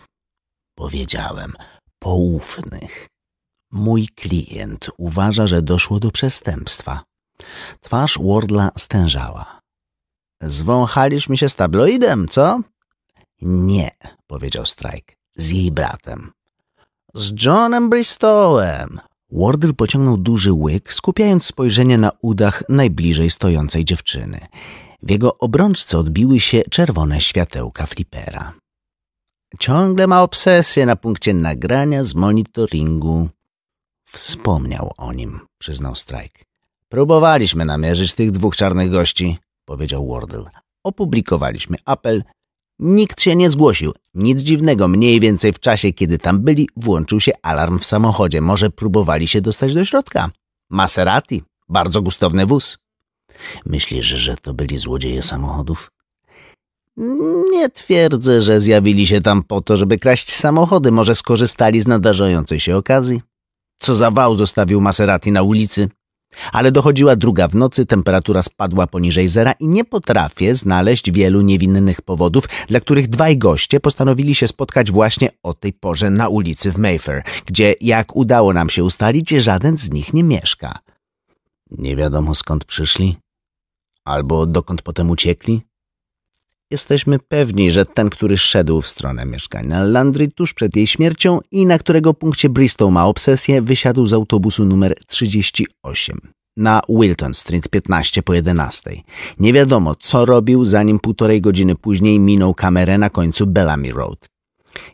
Powiedziałem, poufnych. Mój klient uważa, że doszło do przestępstwa. Twarz Wardla stężała. Zwąchaliśmy się z tabloidem, co? Nie, powiedział Strike. Z jej bratem. Z Johnem Bristolem. Wardle pociągnął duży łyk, skupiając spojrzenie na udach najbliżej stojącej dziewczyny. W jego obrączce odbiły się czerwone światełka flipera. Ciągle ma obsesję na punkcie nagrania z monitoringu. Wspomniał o nim, przyznał Strike. Próbowaliśmy namierzyć tych dwóch czarnych gości, powiedział Wardle. Opublikowaliśmy apel. Nikt się nie zgłosił. Nic dziwnego, mniej więcej w czasie, kiedy tam byli, włączył się alarm w samochodzie. Może próbowali się dostać do środka. Maserati, bardzo gustowny wóz. Myślisz, że to byli złodzieje samochodów? Nie twierdzę, że zjawili się tam po to, żeby kraść samochody. Może skorzystali z nadarzającej się okazji. Co za wał zostawił Maserati na ulicy. Ale dochodziła druga w nocy, temperatura spadła poniżej zera i nie potrafię znaleźć wielu niewinnych powodów, dla których dwaj goście postanowili się spotkać właśnie o tej porze na ulicy w Mayfair, gdzie, jak udało nam się ustalić, żaden z nich nie mieszka. Nie wiadomo skąd przyszli, albo dokąd potem uciekli. Jesteśmy pewni, że ten, który szedł w stronę mieszkania Landry tuż przed jej śmiercią i na którego punkcie Bristol ma obsesję, wysiadł z autobusu numer 38 na Wilton Street 15 po 11. Nie wiadomo, co robił, zanim półtorej godziny później minął kamerę na końcu Bellamy Road.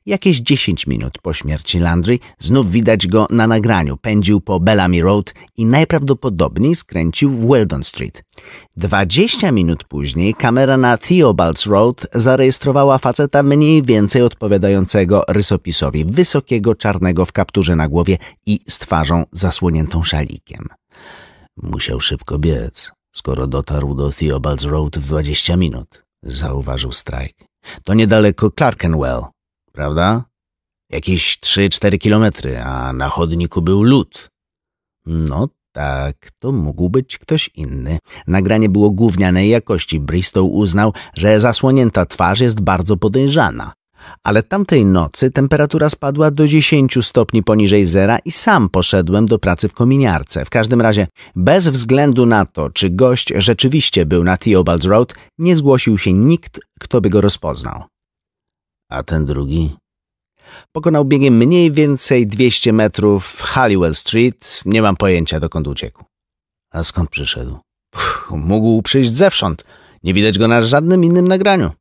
Jakieś 10 minut po śmierci Landry znów widać go na nagraniu. Pędził po Bellamy Road i najprawdopodobniej skręcił w Weldon Street. 20 minut później kamera na Theobalds Road zarejestrowała faceta mniej więcej odpowiadającego rysopisowi, wysokiego czarnego w kapturze na głowie i z twarzą zasłoniętą szalikiem. Musiał szybko biec, skoro dotarł do Theobalds Road w 20 minut, zauważył Strike. To niedaleko Clerkenwell, prawda? Jakieś 3-4 kilometry, a na chodniku był lód. No tak, to mógł być ktoś inny. Nagranie było gównianej jakości. Bristow uznał, że zasłonięta twarz jest bardzo podejrzana. Ale tamtej nocy temperatura spadła do 10 stopni poniżej zera i sam poszedłem do pracy w kominiarce. W każdym razie, bez względu na to, czy gość rzeczywiście był na Theobald's Road, nie zgłosił się nikt, kto by go rozpoznał a ten drugi Pokonał biegiem mniej więcej 200 metrów w Halliwell Street. Nie mam pojęcia, dokąd uciekł. A skąd przyszedł? Puh, mógł przyjść zewsząd. Nie widać go na żadnym innym nagraniu.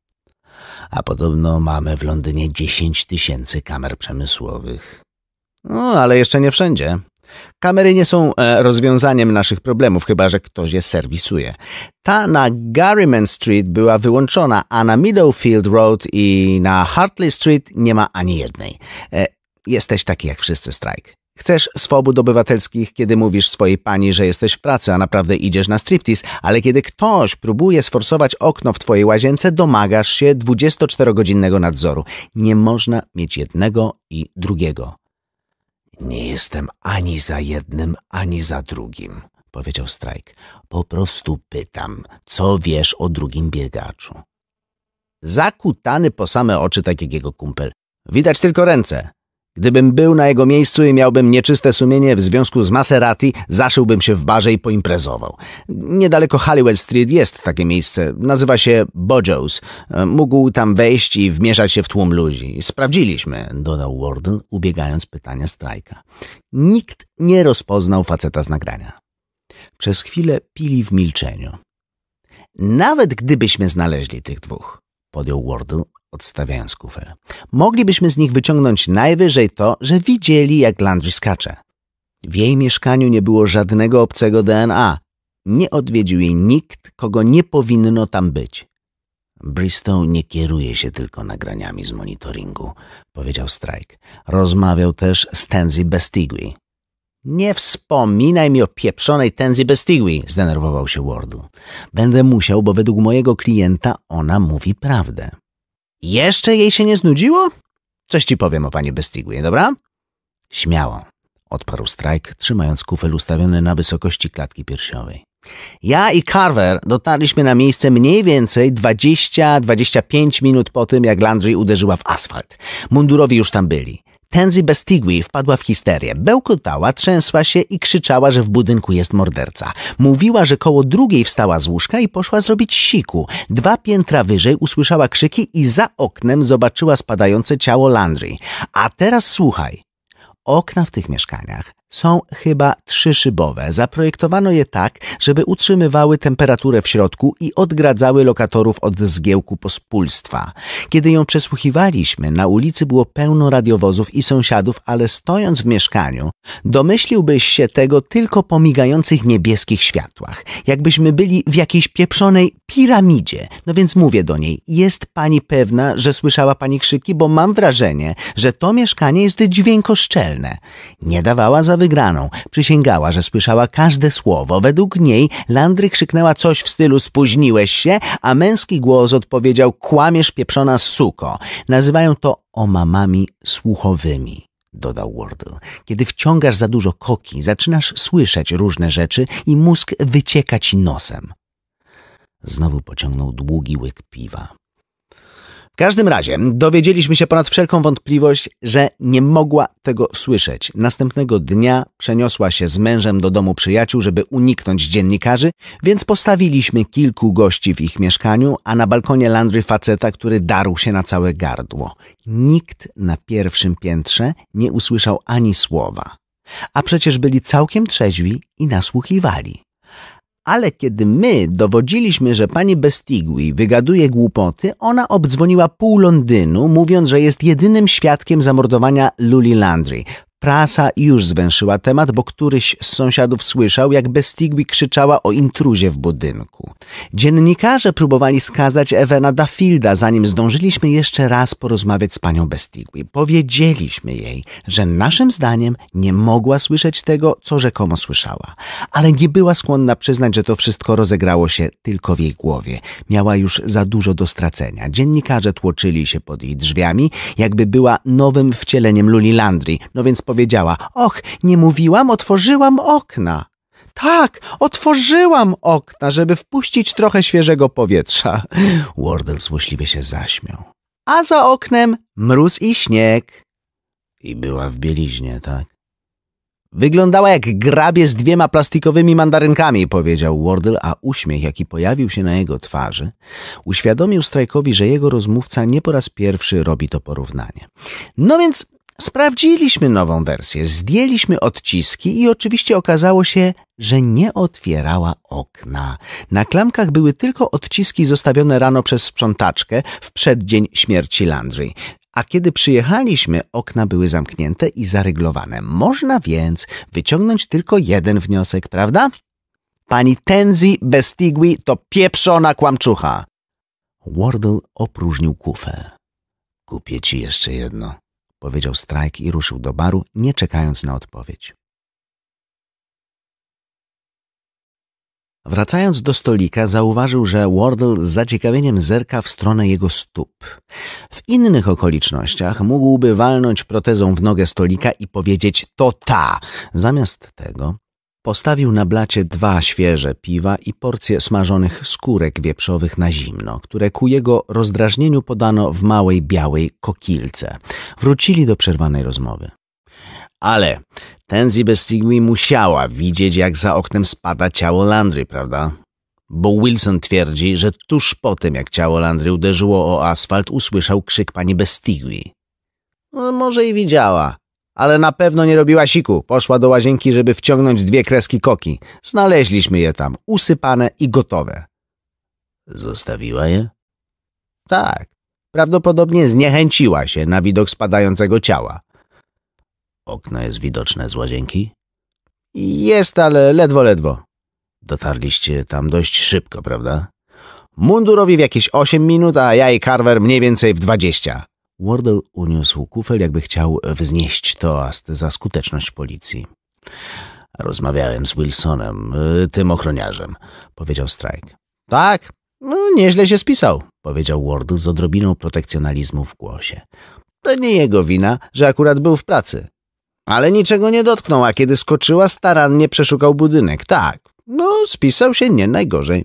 A podobno mamy w Londynie 10 tysięcy kamer przemysłowych. No, ale jeszcze nie wszędzie. Kamery nie są e, rozwiązaniem naszych problemów, chyba że ktoś je serwisuje. Ta na Garryman Street była wyłączona, a na Meadowfield Road i na Hartley Street nie ma ani jednej. E, jesteś taki jak wszyscy strajk. Chcesz swobód obywatelskich, kiedy mówisz swojej pani, że jesteś w pracy, a naprawdę idziesz na striptease, ale kiedy ktoś próbuje sforsować okno w twojej łazience, domagasz się 24-godzinnego nadzoru. Nie można mieć jednego i drugiego. Nie jestem ani za jednym, ani za drugim, powiedział Strajk. Po prostu pytam, co wiesz o drugim biegaczu? Zakutany po same oczy tak jak jego kumpel. Widać tylko ręce. Gdybym był na jego miejscu i miałbym nieczyste sumienie w związku z Maserati, zaszyłbym się w barze i poimprezował. Niedaleko Halliwell Street jest takie miejsce. Nazywa się Bojo's. Mógł tam wejść i wmieszać się w tłum ludzi. Sprawdziliśmy, dodał Warden, ubiegając pytania strajka. Nikt nie rozpoznał faceta z nagrania. Przez chwilę pili w milczeniu. Nawet gdybyśmy znaleźli tych dwóch, podjął Wardle, odstawiając kufel. Moglibyśmy z nich wyciągnąć najwyżej to, że widzieli, jak Landry skacze. W jej mieszkaniu nie było żadnego obcego DNA. Nie odwiedził jej nikt, kogo nie powinno tam być. Bristow nie kieruje się tylko nagraniami z monitoringu, powiedział Strike. Rozmawiał też z Tenzi Bestigui. Nie wspominaj mi o pieprzonej Tenzi Bestigui, zdenerwował się Wardu. Będę musiał, bo według mojego klienta ona mówi prawdę. Jeszcze jej się nie znudziło? Coś ci powiem o pani Bestigły, dobra? Śmiało, odparł Strajk, trzymając kufel ustawiony na wysokości klatki piersiowej. Ja i Carver dotarliśmy na miejsce mniej więcej 20-25 minut po tym, jak Landry uderzyła w asfalt. Mundurowi już tam byli. Tenzi Bestigui wpadła w histerię. Bełkotała, trzęsła się i krzyczała, że w budynku jest morderca. Mówiła, że koło drugiej wstała z łóżka i poszła zrobić siku. Dwa piętra wyżej usłyszała krzyki i za oknem zobaczyła spadające ciało Landry. A teraz słuchaj. Okna w tych mieszkaniach są chyba trzyszybowe. Zaprojektowano je tak, żeby utrzymywały temperaturę w środku i odgradzały lokatorów od zgiełku pospólstwa. Kiedy ją przesłuchiwaliśmy, na ulicy było pełno radiowozów i sąsiadów, ale stojąc w mieszkaniu, domyśliłbyś się tego tylko po migających niebieskich światłach. Jakbyśmy byli w jakiejś pieprzonej piramidzie. No więc mówię do niej, jest pani pewna, że słyszała pani krzyki, bo mam wrażenie, że to mieszkanie jest dźwiękoszczelne. Nie dawała za wygraną. Przysięgała, że słyszała każde słowo. Według niej Landry krzyknęła coś w stylu spóźniłeś się, a męski głos odpowiedział kłamiesz pieprzona suko. Nazywają to omamami słuchowymi dodał Wardle. Kiedy wciągasz za dużo koki, zaczynasz słyszeć różne rzeczy i mózg wycieka ci nosem. Znowu pociągnął długi łyk piwa każdym razie dowiedzieliśmy się ponad wszelką wątpliwość, że nie mogła tego słyszeć. Następnego dnia przeniosła się z mężem do domu przyjaciół, żeby uniknąć dziennikarzy, więc postawiliśmy kilku gości w ich mieszkaniu, a na balkonie Landry faceta, który darł się na całe gardło. Nikt na pierwszym piętrze nie usłyszał ani słowa. A przecież byli całkiem trzeźwi i nasłuchiwali ale kiedy my dowodziliśmy, że pani Bestigui wygaduje głupoty, ona obdzwoniła pół Londynu, mówiąc, że jest jedynym świadkiem zamordowania Luli Landry. Prasa już zwęszyła temat, bo któryś z sąsiadów słyszał, jak Bestigui krzyczała o intruzie w budynku. Dziennikarze próbowali skazać Ewena Dafilda, zanim zdążyliśmy jeszcze raz porozmawiać z panią Bestigui. Powiedzieliśmy jej, że naszym zdaniem nie mogła słyszeć tego, co rzekomo słyszała. Ale nie była skłonna przyznać, że to wszystko rozegrało się tylko w jej głowie. Miała już za dużo do stracenia. Dziennikarze tłoczyli się pod jej drzwiami, jakby była nowym wcieleniem Luli Landry. No więc Powiedziała, och, nie mówiłam, otworzyłam okna. Tak, otworzyłam okna, żeby wpuścić trochę świeżego powietrza. Wardle złośliwie się zaśmiał. A za oknem mróz i śnieg. I była w bieliźnie, tak? Wyglądała jak grabie z dwiema plastikowymi mandarynkami, powiedział Wardle, a uśmiech, jaki pojawił się na jego twarzy, uświadomił Strajkowi, że jego rozmówca nie po raz pierwszy robi to porównanie. No więc Sprawdziliśmy nową wersję, zdjęliśmy odciski i oczywiście okazało się, że nie otwierała okna. Na klamkach były tylko odciski zostawione rano przez sprzątaczkę w przeddzień śmierci Landry. A kiedy przyjechaliśmy, okna były zamknięte i zaryglowane. Można więc wyciągnąć tylko jeden wniosek, prawda? Pani Tenzi Bestigui to pieprzona kłamczucha. Wardle opróżnił kufel. Kupię ci jeszcze jedno powiedział Strajk i ruszył do baru, nie czekając na odpowiedź. Wracając do stolika, zauważył, że Wardle z zaciekawieniem zerka w stronę jego stóp. W innych okolicznościach mógłby walnąć protezą w nogę stolika i powiedzieć to ta. Zamiast tego Postawił na blacie dwa świeże piwa i porcję smażonych skórek wieprzowych na zimno, które ku jego rozdrażnieniu podano w małej białej kokilce. Wrócili do przerwanej rozmowy. Ale Tenzi Bestigui musiała widzieć, jak za oknem spada ciało Landry, prawda? Bo Wilson twierdzi, że tuż po tym, jak ciało Landry uderzyło o asfalt, usłyszał krzyk pani Bestigui. No, może i widziała, ale na pewno nie robiła siku. Poszła do łazienki, żeby wciągnąć dwie kreski koki. Znaleźliśmy je tam, usypane i gotowe. Zostawiła je? Tak. Prawdopodobnie zniechęciła się na widok spadającego ciała. Okno jest widoczne z łazienki? Jest, ale ledwo, ledwo. Dotarliście tam dość szybko, prawda? Mundurowi w jakieś 8 minut, a ja i Carver mniej więcej w 20. Wardle uniósł kufel, jakby chciał wznieść toast za skuteczność policji. Rozmawiałem z Wilsonem, y, tym ochroniarzem, powiedział Strike. Tak, no, nieźle się spisał, powiedział Wardle z odrobiną protekcjonalizmu w głosie. To nie jego wina, że akurat był w pracy. Ale niczego nie dotknął, a kiedy skoczyła, starannie przeszukał budynek. Tak, no, spisał się nie najgorzej.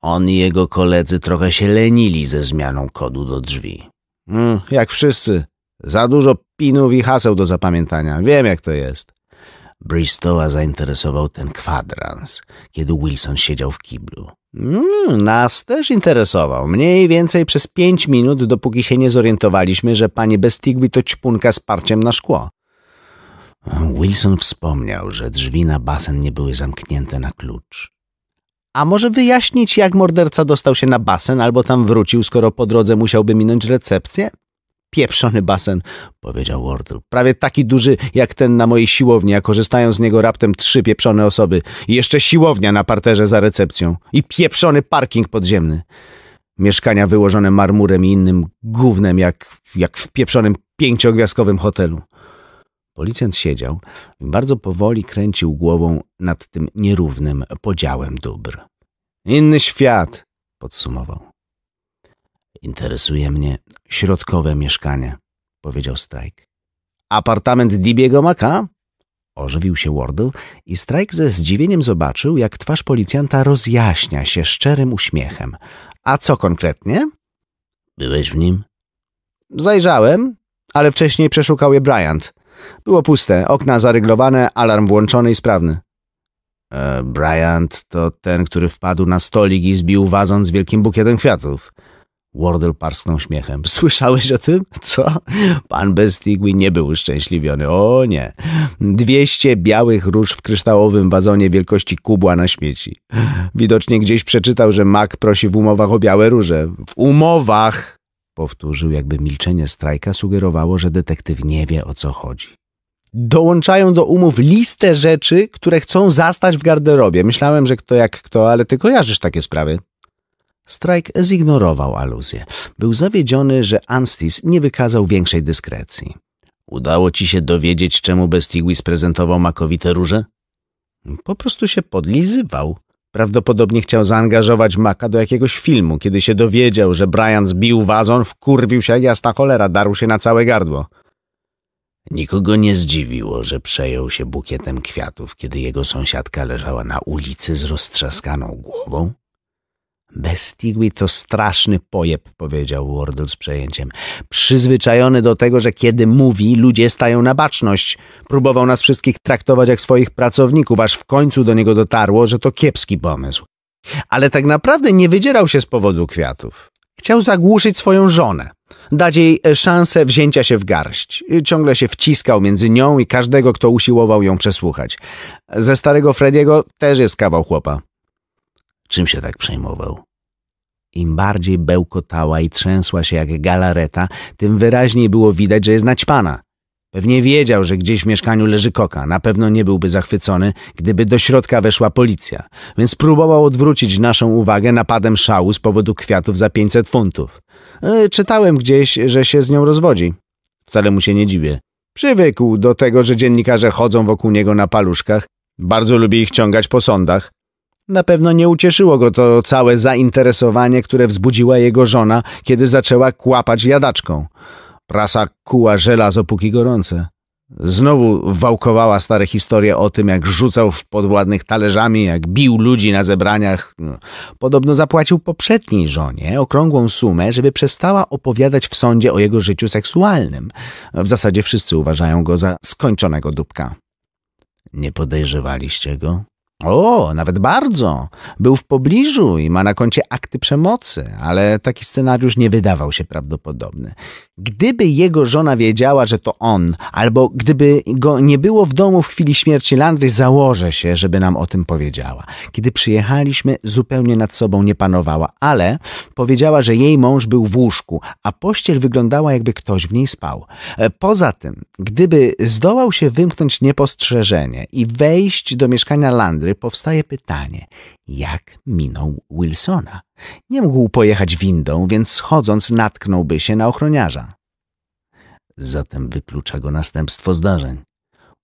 On i jego koledzy trochę się lenili ze zmianą kodu do drzwi. Mm, jak wszyscy. Za dużo pinów i haseł do zapamiętania. Wiem, jak to jest. Bristowa zainteresował ten kwadrans, kiedy Wilson siedział w kiblu. Mm, nas też interesował. Mniej więcej przez pięć minut, dopóki się nie zorientowaliśmy, że pani Bestigwi to ćpunka z parciem na szkło. Wilson wspomniał, że drzwi na basen nie były zamknięte na klucz. A może wyjaśnić, jak morderca dostał się na basen albo tam wrócił, skoro po drodze musiałby minąć recepcję? Pieprzony basen, powiedział Wardle. Prawie taki duży jak ten na mojej siłowni, a korzystają z niego raptem trzy pieprzone osoby. I jeszcze siłownia na parterze za recepcją. I pieprzony parking podziemny. Mieszkania wyłożone marmurem i innym gównem, jak, jak w pieprzonym pięciogwiazdkowym hotelu. Policjant siedział i bardzo powoli kręcił głową nad tym nierównym podziałem dóbr. Inny świat, podsumował. Interesuje mnie środkowe mieszkanie, powiedział Strajk. Apartament Dibiego Maka? Ożywił się Wardle i Strajk ze zdziwieniem zobaczył, jak twarz policjanta rozjaśnia się szczerym uśmiechem. A co konkretnie? Byłeś w nim? Zajrzałem, ale wcześniej przeszukał je Bryant. Było puste, okna zaryglowane, alarm włączony i sprawny. E, Bryant to ten, który wpadł na stolik i zbił wazon z wielkim bukietem kwiatów. Wardle parsknął śmiechem. Słyszałeś o tym? Co? Pan Bestigui nie był uszczęśliwiony. O nie. Dwieście białych róż w kryształowym wazonie wielkości kubła na śmieci. Widocznie gdzieś przeczytał, że Mac prosi w umowach o białe róże. W umowach! Powtórzył, jakby milczenie strajka sugerowało, że detektyw nie wie o co chodzi. Dołączają do umów listę rzeczy, które chcą zastać w garderobie. Myślałem, że kto jak kto, ale ty kojarzysz takie sprawy. Strajk zignorował aluzję. Był zawiedziony, że Anstis nie wykazał większej dyskrecji. Udało ci się dowiedzieć, czemu Bestigwis prezentował makowite róże? Po prostu się podlizywał. Prawdopodobnie chciał zaangażować Maka do jakiegoś filmu. Kiedy się dowiedział, że Brian zbił wazon, wkurwił się jasna cholera, darł się na całe gardło. Nikogo nie zdziwiło, że przejął się bukietem kwiatów, kiedy jego sąsiadka leżała na ulicy z roztrzaskaną głową Bestigui to straszny pojeb, powiedział Wardle z przejęciem. Przyzwyczajony do tego, że kiedy mówi, ludzie stają na baczność. Próbował nas wszystkich traktować jak swoich pracowników, aż w końcu do niego dotarło, że to kiepski pomysł. Ale tak naprawdę nie wydzierał się z powodu kwiatów. Chciał zagłuszyć swoją żonę, dać jej e, szansę wzięcia się w garść. Ciągle się wciskał między nią i każdego, kto usiłował ją przesłuchać. Ze starego Frediego też jest kawał chłopa. Czym się tak przejmował? Im bardziej bełkotała i trzęsła się jak galareta, tym wyraźniej było widać, że jest naćpana. Pewnie wiedział, że gdzieś w mieszkaniu leży koka. Na pewno nie byłby zachwycony, gdyby do środka weszła policja. Więc próbował odwrócić naszą uwagę napadem szału z powodu kwiatów za 500 funtów. E, czytałem gdzieś, że się z nią rozwodzi. Wcale mu się nie dziwię. Przywykł do tego, że dziennikarze chodzą wokół niego na paluszkach. Bardzo lubi ich ciągać po sądach. Na pewno nie ucieszyło go to całe zainteresowanie, które wzbudziła jego żona, kiedy zaczęła kłapać jadaczką. Prasa kuła żelazo póki gorące. Znowu wałkowała stare historie o tym, jak rzucał w podwładnych talerzami, jak bił ludzi na zebraniach. Podobno zapłacił poprzedniej żonie okrągłą sumę, żeby przestała opowiadać w sądzie o jego życiu seksualnym. W zasadzie wszyscy uważają go za skończonego dupka. Nie podejrzewaliście go? O, nawet bardzo. Był w pobliżu i ma na koncie akty przemocy, ale taki scenariusz nie wydawał się prawdopodobny. Gdyby jego żona wiedziała, że to on, albo gdyby go nie było w domu w chwili śmierci Landry, założę się, żeby nam o tym powiedziała. Kiedy przyjechaliśmy, zupełnie nad sobą nie panowała, ale powiedziała, że jej mąż był w łóżku, a pościel wyglądała jakby ktoś w niej spał. E, poza tym, gdyby zdołał się wymknąć niepostrzeżenie i wejść do mieszkania Landry, powstaje pytanie, jak minął Wilsona. Nie mógł pojechać windą, więc schodząc natknąłby się na ochroniarza. Zatem wyklucza go następstwo zdarzeń.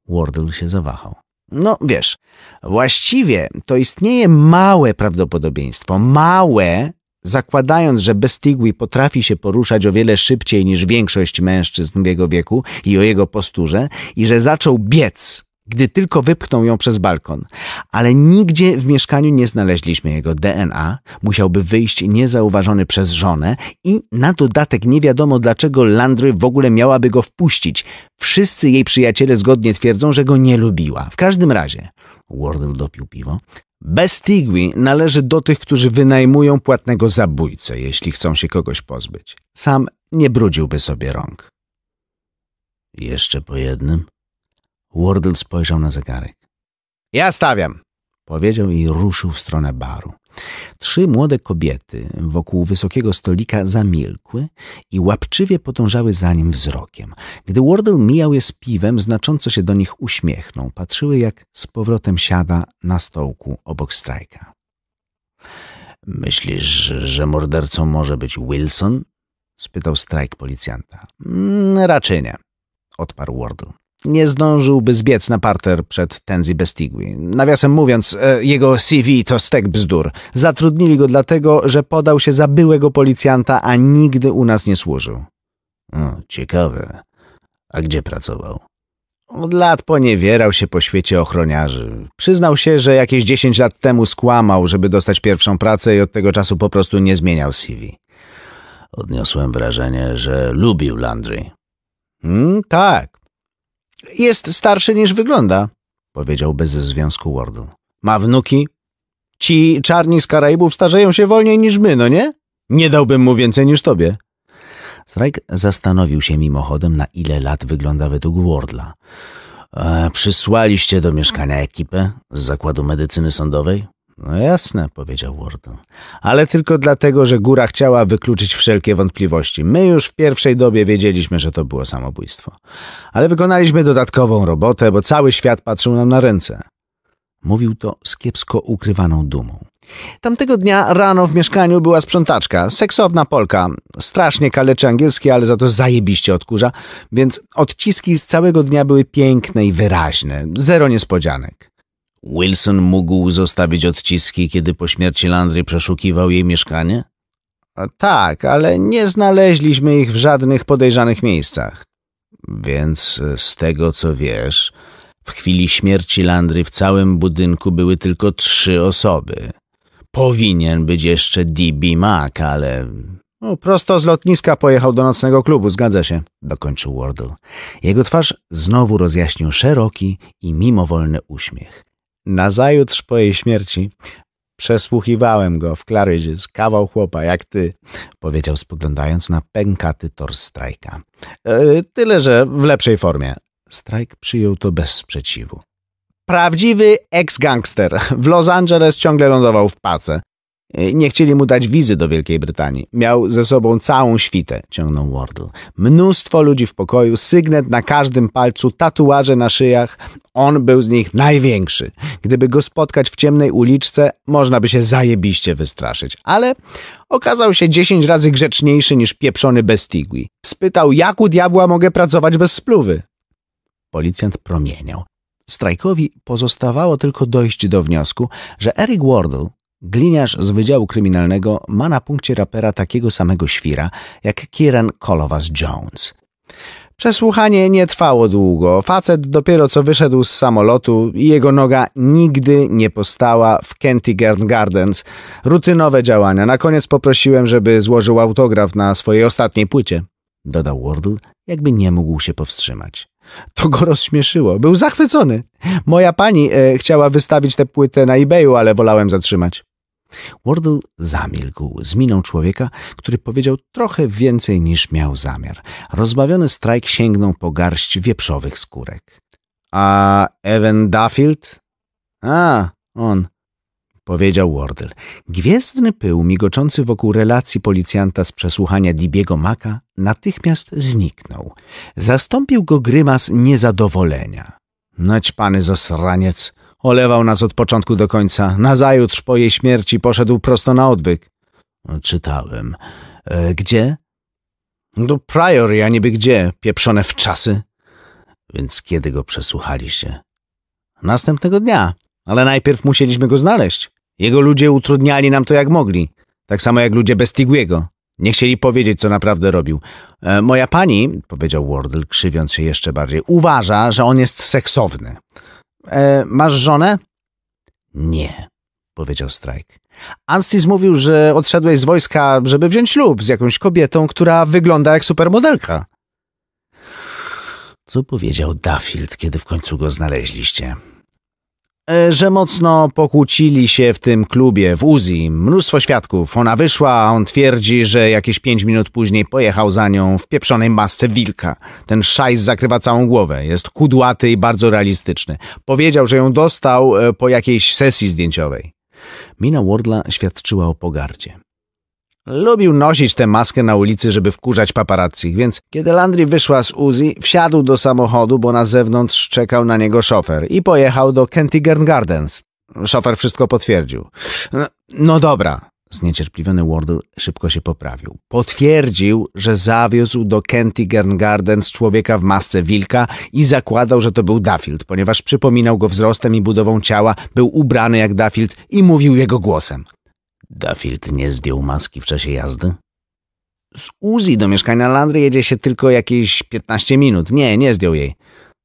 Wardle się zawahał. No wiesz, właściwie to istnieje małe prawdopodobieństwo, małe, zakładając, że Bestigui potrafi się poruszać o wiele szybciej niż większość mężczyzn w jego wieku i o jego posturze i że zaczął biec gdy tylko wypchnął ją przez balkon. Ale nigdzie w mieszkaniu nie znaleźliśmy jego DNA. Musiałby wyjść niezauważony przez żonę i na dodatek nie wiadomo dlaczego Landry w ogóle miałaby go wpuścić. Wszyscy jej przyjaciele zgodnie twierdzą, że go nie lubiła. W każdym razie, Wardle dopił piwo, Bestigui należy do tych, którzy wynajmują płatnego zabójcę, jeśli chcą się kogoś pozbyć. Sam nie brudziłby sobie rąk. Jeszcze po jednym? Wardle spojrzał na zegarek. Ja stawiam, powiedział i ruszył w stronę baru. Trzy młode kobiety wokół wysokiego stolika zamilkły i łapczywie podążały za nim wzrokiem. Gdy Wardle mijał je z piwem, znacząco się do nich uśmiechnął. Patrzyły, jak z powrotem siada na stołku obok strajka. Myślisz, że mordercą może być Wilson? spytał strajk policjanta. Mm, raczej nie, odparł Wardle nie zdążyłby zbiec na parter przed Tenzi Bestigui. Nawiasem mówiąc, e, jego CV to stek bzdur. Zatrudnili go dlatego, że podał się za byłego policjanta, a nigdy u nas nie służył. O, ciekawe. A gdzie pracował? Od lat poniewierał się po świecie ochroniarzy. Przyznał się, że jakieś 10 lat temu skłamał, żeby dostać pierwszą pracę i od tego czasu po prostu nie zmieniał CV. Odniosłem wrażenie, że lubił Landry. Mm, tak, jest starszy niż wygląda, powiedział bez związku Wardle. Ma wnuki? Ci czarni z Karaibów starzeją się wolniej niż my, no nie? Nie dałbym mu więcej niż tobie. Strajk zastanowił się mimochodem, na ile lat wygląda według Wardla. E, przysłaliście do mieszkania ekipę z zakładu medycyny sądowej? No jasne, powiedział Warden. Ale tylko dlatego, że góra chciała wykluczyć wszelkie wątpliwości. My już w pierwszej dobie wiedzieliśmy, że to było samobójstwo. Ale wykonaliśmy dodatkową robotę, bo cały świat patrzył nam na ręce. Mówił to z kiepsko ukrywaną dumą. Tamtego dnia rano w mieszkaniu była sprzątaczka, seksowna Polka. Strasznie kaleczy angielski, ale za to zajebiście odkurza, więc odciski z całego dnia były piękne i wyraźne. Zero niespodzianek. Wilson mógł zostawić odciski, kiedy po śmierci Landry przeszukiwał jej mieszkanie? Tak, ale nie znaleźliśmy ich w żadnych podejrzanych miejscach. Więc e, z tego co wiesz, w chwili śmierci Landry w całym budynku były tylko trzy osoby. Powinien być jeszcze D.B. Mac, ale... No, prosto z lotniska pojechał do nocnego klubu, zgadza się, dokończył Wardle. Jego twarz znowu rozjaśnił szeroki i mimowolny uśmiech. Nazajutrz po jej śmierci przesłuchiwałem go w Claridge's, kawał chłopa, jak ty, powiedział spoglądając na pękaty tor strajka. E, tyle, że w lepszej formie. Strajk przyjął to bez sprzeciwu. Prawdziwy ex-gangster. W Los Angeles ciągle lądował w pace. E, nie chcieli mu dać wizy do Wielkiej Brytanii. Miał ze sobą całą świtę, ciągnął Wardle. Mnóstwo ludzi w pokoju, sygnet na każdym palcu, tatuaże na szyjach. On był z nich największy. Gdyby go spotkać w ciemnej uliczce, można by się zajebiście wystraszyć. Ale okazał się dziesięć razy grzeczniejszy niż pieprzony bestigui. Spytał, jak u diabła mogę pracować bez spluwy? Policjant promieniał. Strajkowi pozostawało tylko dojść do wniosku, że Eric Wardle Gliniarz z Wydziału Kryminalnego ma na punkcie rapera takiego samego świra jak Kieran Kolovas-Jones. Przesłuchanie nie trwało długo. Facet dopiero co wyszedł z samolotu i jego noga nigdy nie postała w Kentigern Gardens. Rutynowe działania. Na koniec poprosiłem, żeby złożył autograf na swojej ostatniej płycie. Dodał Wardle, jakby nie mógł się powstrzymać. To go rozśmieszyło. Był zachwycony. Moja pani e, chciała wystawić tę płytę na eBayu, ale wolałem zatrzymać. Wardle zamilkł z miną człowieka, który powiedział trochę więcej niż miał zamiar. Rozbawiony strajk sięgnął po garść wieprzowych skórek. A Evan Duffield? A, on, powiedział Wardle. Gwiezdny pył migoczący wokół relacji policjanta z przesłuchania Dibiego Maka natychmiast zniknął. Zastąpił go grymas niezadowolenia. Naćpany zasraniec, Olewał nas od początku do końca. Nazajutrz po jej śmierci poszedł prosto na odwyk. Czytałem. E, gdzie? Do Prior, ja niby gdzie, pieprzone w czasy. Więc kiedy go przesłuchaliście? Następnego dnia, ale najpierw musieliśmy go znaleźć. Jego ludzie utrudniali nam to jak mogli. Tak samo jak ludzie Bestiguiego. Nie chcieli powiedzieć, co naprawdę robił. E, moja pani, powiedział Wardle, krzywiąc się jeszcze bardziej, uważa, że on jest seksowny. E, masz żonę? Nie, powiedział Strajk. Anstis mówił, że odszedłeś z wojska, żeby wziąć ślub z jakąś kobietą, która wygląda jak supermodelka. Co powiedział Dafield, kiedy w końcu go znaleźliście? E, że mocno pokłócili się w tym klubie, w Uzi. Mnóstwo świadków. Ona wyszła, a on twierdzi, że jakieś pięć minut później pojechał za nią w pieprzonej masce wilka. Ten szajs zakrywa całą głowę. Jest kudłaty i bardzo realistyczny. Powiedział, że ją dostał e, po jakiejś sesji zdjęciowej. Mina Wardla świadczyła o pogardzie. Lubił nosić tę maskę na ulicy, żeby wkurzać paparazzi, więc kiedy Landry wyszła z Uzi, wsiadł do samochodu, bo na zewnątrz czekał na niego szofer i pojechał do Kentigern Gardens. Szofer wszystko potwierdził. No, no dobra, Zniecierpliwiony Wardle szybko się poprawił. Potwierdził, że zawiózł do Kentigern Gardens człowieka w masce wilka i zakładał, że to był Dafield, ponieważ przypominał go wzrostem i budową ciała, był ubrany jak Dafield i mówił jego głosem. Duffield nie zdjął maski w czasie jazdy? Z Uzi do mieszkania Landry jedzie się tylko jakieś 15 minut. Nie, nie zdjął jej.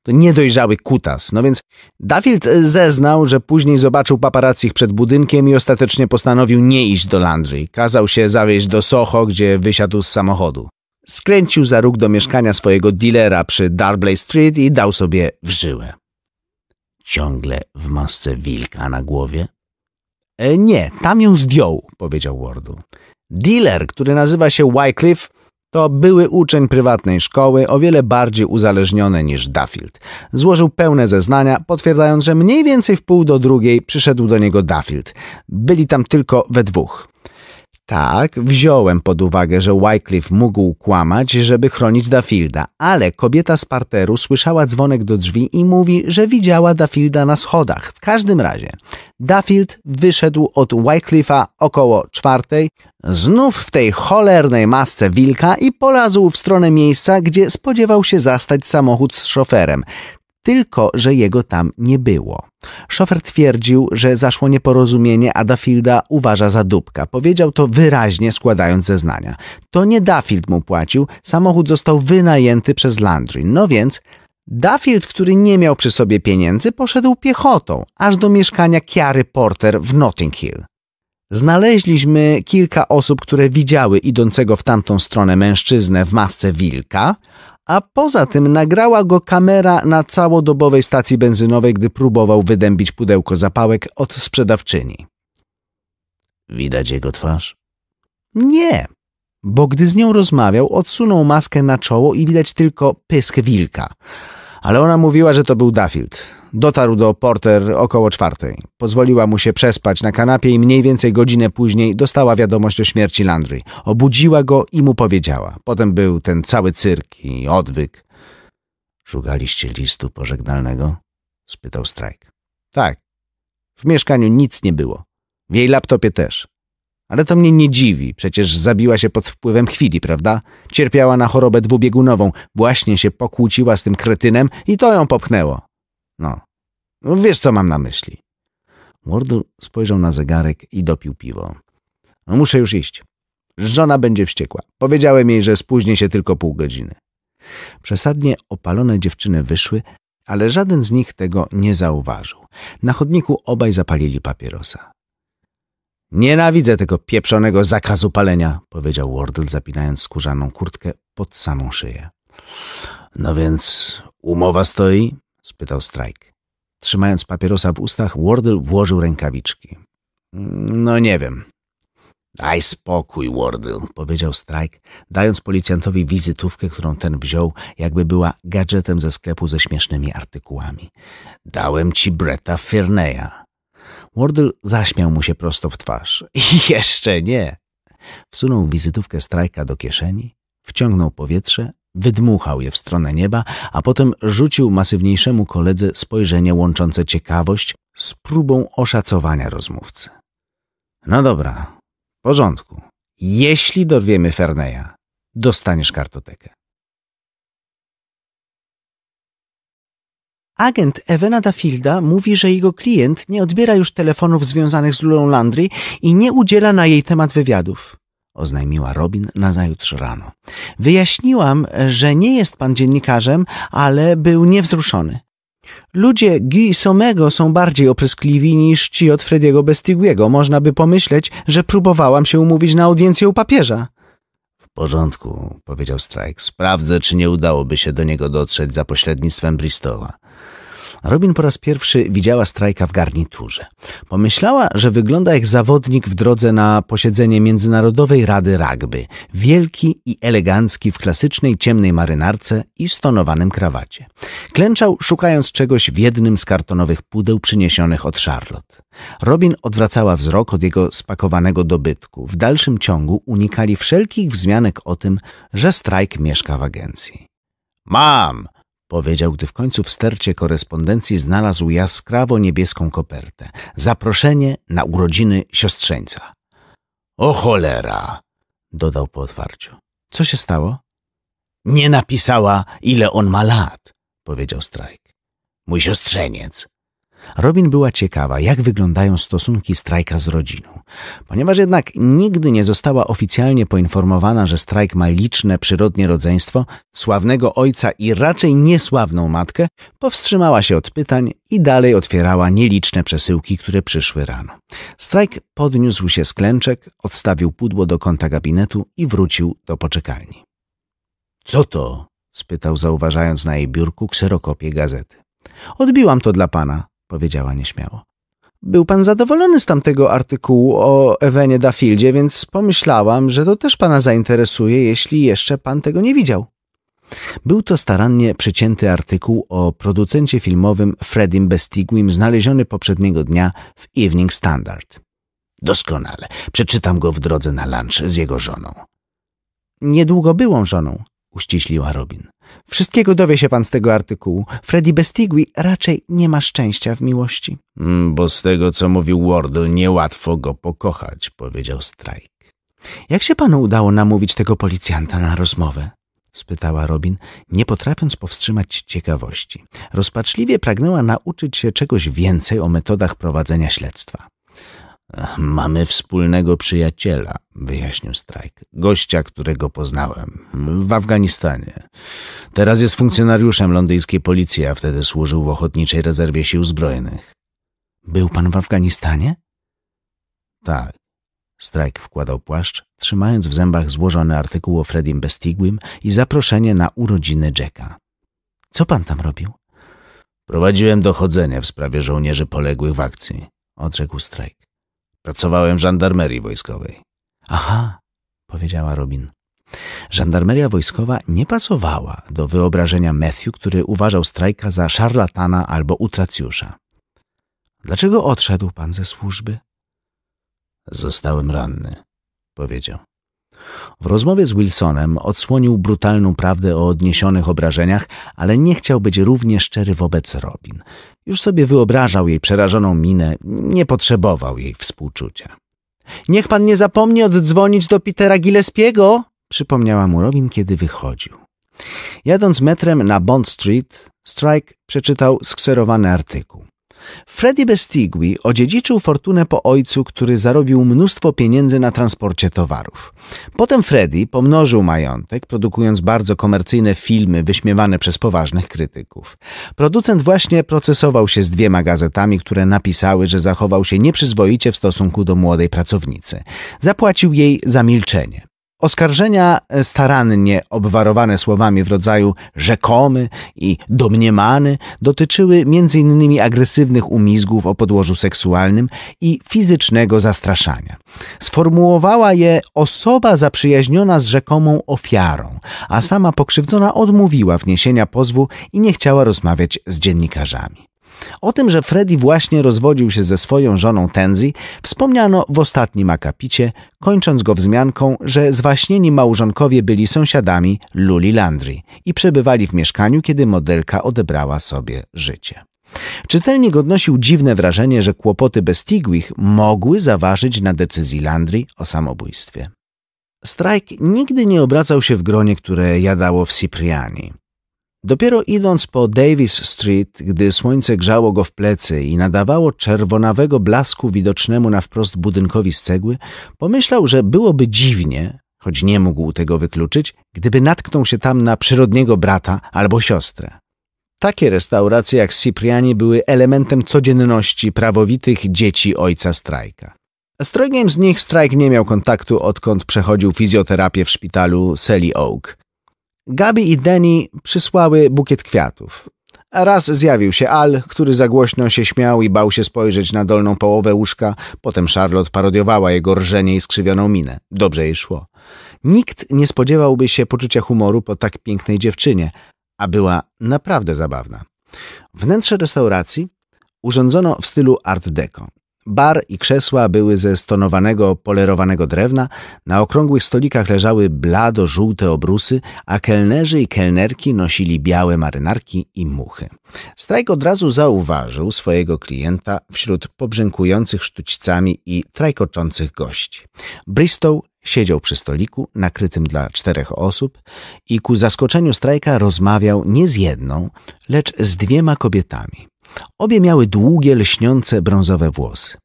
To niedojrzały kutas. No więc Duffield zeznał, że później zobaczył paparazzich przed budynkiem i ostatecznie postanowił nie iść do Landry. Kazał się zawieźć do Soho, gdzie wysiadł z samochodu. Skręcił za róg do mieszkania swojego dealera przy Darblay Street i dał sobie w żyłę. Ciągle w masce wilka na głowie E, nie, tam ją zdjął, powiedział Wardu. Dealer, który nazywa się Wycliffe, to były uczeń prywatnej szkoły, o wiele bardziej uzależniony niż Duffield. Złożył pełne zeznania, potwierdzając, że mniej więcej w pół do drugiej przyszedł do niego Duffield. Byli tam tylko we dwóch. Tak, wziąłem pod uwagę, że Wycliffe mógł kłamać, żeby chronić Dafilda, ale kobieta z parteru słyszała dzwonek do drzwi i mówi, że widziała Dafilda na schodach. W każdym razie, Dafild wyszedł od Wycliffe'a około czwartej, znów w tej cholernej masce wilka i polazł w stronę miejsca, gdzie spodziewał się zastać samochód z szoferem tylko że jego tam nie było. Szofer twierdził, że zaszło nieporozumienie, a Dafilda uważa za dupka. Powiedział to wyraźnie, składając zeznania. To nie Dafild mu płacił, samochód został wynajęty przez Landry. No więc Duffield, który nie miał przy sobie pieniędzy, poszedł piechotą aż do mieszkania Kiary Porter w Notting Hill. Znaleźliśmy kilka osób, które widziały idącego w tamtą stronę mężczyznę w masce wilka, a poza tym nagrała go kamera na całodobowej stacji benzynowej, gdy próbował wydębić pudełko zapałek od sprzedawczyni. Widać jego twarz? Nie, bo gdy z nią rozmawiał, odsunął maskę na czoło i widać tylko pysk wilka. Ale ona mówiła, że to był Daffield, Dotarł do Porter około czwartej. Pozwoliła mu się przespać na kanapie i mniej więcej godzinę później dostała wiadomość o śmierci Landry. Obudziła go i mu powiedziała. Potem był ten cały cyrk i odwyk. Szukaliście listu pożegnalnego? spytał Strajk. Tak. W mieszkaniu nic nie było. W jej laptopie też. Ale to mnie nie dziwi, przecież zabiła się pod wpływem chwili, prawda? Cierpiała na chorobę dwubiegunową, właśnie się pokłóciła z tym kretynem i to ją popchnęło. No. no wiesz, co mam na myśli. Wardle spojrzał na zegarek i dopił piwo. No, muszę już iść. Żona będzie wściekła. Powiedziałem jej, że spóźnię się tylko pół godziny. Przesadnie opalone dziewczyny wyszły, ale żaden z nich tego nie zauważył. Na chodniku obaj zapalili papierosa. Nienawidzę tego pieprzonego zakazu palenia, powiedział Wardle, zapinając skórzaną kurtkę pod samą szyję. No więc umowa stoi, spytał Strajk. Trzymając papierosa w ustach, Wardle włożył rękawiczki. No nie wiem. Daj spokój, Wardle, powiedział Strajk, dając policjantowi wizytówkę, którą ten wziął, jakby była gadżetem ze sklepu ze śmiesznymi artykułami. Dałem ci Bretta Firneya. Wardle zaśmiał mu się prosto w twarz. Jeszcze nie! Wsunął wizytówkę Strajka do kieszeni, wciągnął powietrze Wydmuchał je w stronę nieba, a potem rzucił masywniejszemu koledze spojrzenie łączące ciekawość z próbą oszacowania rozmówcy. No dobra, w porządku. Jeśli dorwiemy Ferneya, dostaniesz kartotekę. Agent Evena Dafilda mówi, że jego klient nie odbiera już telefonów związanych z Lulą Landry i nie udziela na jej temat wywiadów oznajmiła Robin nazajutrz rano. Wyjaśniłam, że nie jest pan dziennikarzem, ale był niewzruszony. Ludzie Guy Somego są bardziej opryskliwi niż ci od Frediego Bestiguiego. Można by pomyśleć, że próbowałam się umówić na audiencję u papieża. W porządku, powiedział Strajk. Sprawdzę, czy nie udałoby się do niego dotrzeć za pośrednictwem Bristowa. Robin po raz pierwszy widziała strajka w garniturze. Pomyślała, że wygląda jak zawodnik w drodze na posiedzenie Międzynarodowej Rady Rugby. Wielki i elegancki w klasycznej ciemnej marynarce i stonowanym krawacie. Klęczał szukając czegoś w jednym z kartonowych pudeł przyniesionych od Charlotte. Robin odwracała wzrok od jego spakowanego dobytku. W dalszym ciągu unikali wszelkich wzmianek o tym, że strajk mieszka w agencji. Mam! powiedział, gdy w końcu w stercie korespondencji znalazł jaskrawo niebieską kopertę. Zaproszenie na urodziny siostrzeńca. O cholera! dodał po otwarciu. Co się stało? Nie napisała, ile on ma lat, powiedział Strajk. Mój siostrzeniec Robin była ciekawa, jak wyglądają stosunki strajka z rodziną. Ponieważ jednak nigdy nie została oficjalnie poinformowana, że strajk ma liczne przyrodnie rodzeństwo, sławnego ojca i raczej niesławną matkę, powstrzymała się od pytań i dalej otwierała nieliczne przesyłki, które przyszły rano. Strajk podniósł się z klęczek, odstawił pudło do kąta gabinetu i wrócił do poczekalni. Co to? spytał, zauważając na jej biurku kserokopię gazety. Odbiłam to dla pana, powiedziała nieśmiało. Był pan zadowolony z tamtego artykułu o Ewenie Dafildzie, więc pomyślałam, że to też pana zainteresuje, jeśli jeszcze pan tego nie widział. Był to starannie przycięty artykuł o producencie filmowym Fredim Bestigwim znaleziony poprzedniego dnia w Evening Standard. Doskonale. Przeczytam go w drodze na lunch z jego żoną. Niedługo byłą żoną, uściśliła Robin. Wszystkiego dowie się pan z tego artykułu. Freddy Bestigui raczej nie ma szczęścia w miłości. Mm, bo z tego, co mówił Wardle, niełatwo go pokochać, powiedział Strajk. Jak się panu udało namówić tego policjanta na rozmowę? spytała Robin, nie potrafiąc powstrzymać ciekawości. Rozpaczliwie pragnęła nauczyć się czegoś więcej o metodach prowadzenia śledztwa. Mamy wspólnego przyjaciela, wyjaśnił Strajk. Gościa, którego poznałem w Afganistanie. Teraz jest funkcjonariuszem londyńskiej policji, a wtedy służył w Ochotniczej Rezerwie Sił Zbrojnych. Był pan w Afganistanie? Tak. Strajk wkładał płaszcz, trzymając w zębach złożony artykuł o Fredim Bestigłym i zaproszenie na urodziny Jacka. Co pan tam robił? Prowadziłem dochodzenie w sprawie żołnierzy poległych w akcji, odrzekł Strajk. Pracowałem w żandarmerii wojskowej. Aha, powiedziała Robin. Żandarmeria wojskowa nie pasowała do wyobrażenia Matthew, który uważał strajka za szarlatana albo utracjusza. Dlaczego odszedł pan ze służby? Zostałem ranny, powiedział. W rozmowie z Wilsonem odsłonił brutalną prawdę o odniesionych obrażeniach, ale nie chciał być równie szczery wobec Robin. Już sobie wyobrażał jej przerażoną minę, nie potrzebował jej współczucia. Niech pan nie zapomni oddzwonić do Petera Gillespiego, przypomniała mu Robin, kiedy wychodził. Jadąc metrem na Bond Street, Strike przeczytał skserowany artykuł. Freddy Bestigui odziedziczył fortunę po ojcu, który zarobił mnóstwo pieniędzy na transporcie towarów. Potem Freddy pomnożył majątek, produkując bardzo komercyjne filmy wyśmiewane przez poważnych krytyków. Producent właśnie procesował się z dwiema gazetami, które napisały, że zachował się nieprzyzwoicie w stosunku do młodej pracownicy. Zapłacił jej za milczenie. Oskarżenia e, starannie obwarowane słowami w rodzaju rzekomy i domniemany dotyczyły m.in. agresywnych umizgów o podłożu seksualnym i fizycznego zastraszania. Sformułowała je osoba zaprzyjaźniona z rzekomą ofiarą, a sama pokrzywdzona odmówiła wniesienia pozwu i nie chciała rozmawiać z dziennikarzami. O tym, że Freddy właśnie rozwodził się ze swoją żoną Tenzi, wspomniano w ostatnim akapicie, kończąc go wzmianką, że zwaśnieni małżonkowie byli sąsiadami Luli Landry i przebywali w mieszkaniu, kiedy modelka odebrała sobie życie. Czytelnik odnosił dziwne wrażenie, że kłopoty Bestigwich mogły zaważyć na decyzji Landry o samobójstwie. Strajk nigdy nie obracał się w gronie, które jadało w Cipriani. Dopiero idąc po Davis Street, gdy słońce grzało go w plecy i nadawało czerwonawego blasku widocznemu na wprost budynkowi z cegły, pomyślał, że byłoby dziwnie, choć nie mógł tego wykluczyć, gdyby natknął się tam na przyrodniego brata albo siostrę. Takie restauracje jak Cipriani były elementem codzienności prawowitych dzieci ojca Strajka. Z trojgiem z nich Strajk nie miał kontaktu, odkąd przechodził fizjoterapię w szpitalu Sally Oak – Gabi i Deni przysłały bukiet kwiatów. Raz zjawił się Al, który za głośno się śmiał i bał się spojrzeć na dolną połowę łóżka. Potem Charlotte parodiowała jego rżenie i skrzywioną minę. Dobrze jej szło. Nikt nie spodziewałby się poczucia humoru po tak pięknej dziewczynie, a była naprawdę zabawna. Wnętrze restauracji urządzono w stylu art deco. Bar i krzesła były ze stonowanego, polerowanego drewna, na okrągłych stolikach leżały blado-żółte obrusy, a kelnerzy i kelnerki nosili białe marynarki i muchy. Strajk od razu zauważył swojego klienta wśród pobrzękujących sztućcami i trajkoczących gości. Bristow siedział przy stoliku nakrytym dla czterech osób i ku zaskoczeniu Strajka rozmawiał nie z jedną, lecz z dwiema kobietami. Obie miały długie, lśniące, brązowe włosy.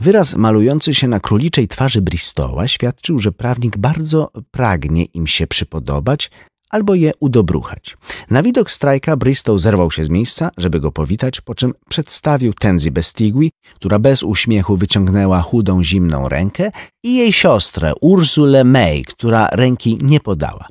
Wyraz malujący się na króliczej twarzy Bristoła świadczył, że prawnik bardzo pragnie im się przypodobać albo je udobruchać. Na widok strajka Bristow zerwał się z miejsca, żeby go powitać, po czym przedstawił Tenzi Bestigui, która bez uśmiechu wyciągnęła chudą, zimną rękę i jej siostrę Ursulę May, która ręki nie podała.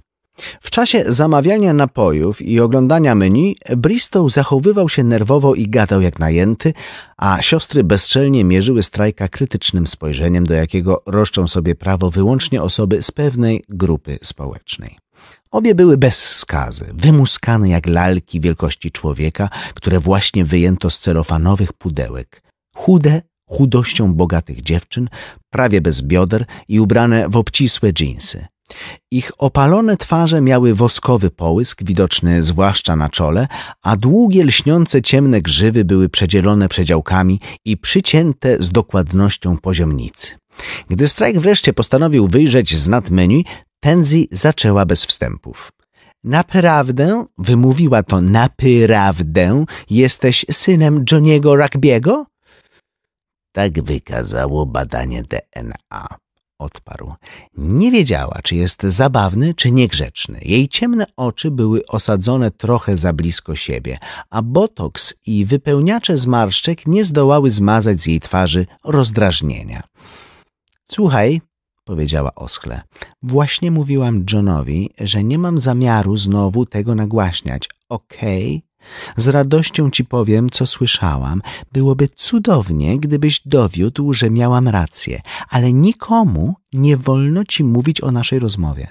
W czasie zamawiania napojów i oglądania menu Bristow zachowywał się nerwowo i gadał jak najęty, a siostry bezczelnie mierzyły strajka krytycznym spojrzeniem, do jakiego roszczą sobie prawo wyłącznie osoby z pewnej grupy społecznej. Obie były bez skazy, wymuskane jak lalki wielkości człowieka, które właśnie wyjęto z celofanowych pudełek. Chude, chudością bogatych dziewczyn, prawie bez bioder i ubrane w obcisłe dżinsy. Ich opalone twarze miały woskowy połysk, widoczny zwłaszcza na czole, a długie lśniące ciemne grzywy były przedzielone przedziałkami i przycięte z dokładnością poziomnicy. Gdy Strajk wreszcie postanowił wyjrzeć z nad menu, Tenzi zaczęła bez wstępów. Naprawdę, wymówiła to naprawdę, jesteś synem Johniego Rugbiego? Tak wykazało badanie DNA odparł. Nie wiedziała, czy jest zabawny, czy niegrzeczny. Jej ciemne oczy były osadzone trochę za blisko siebie, a botoks i wypełniacze zmarszczek nie zdołały zmazać z jej twarzy rozdrażnienia. Słuchaj, powiedziała oschle, właśnie mówiłam Johnowi, że nie mam zamiaru znowu tego nagłaśniać. Okej? Okay? Z radością ci powiem, co słyszałam. Byłoby cudownie, gdybyś dowiódł, że miałam rację, ale nikomu nie wolno ci mówić o naszej rozmowie.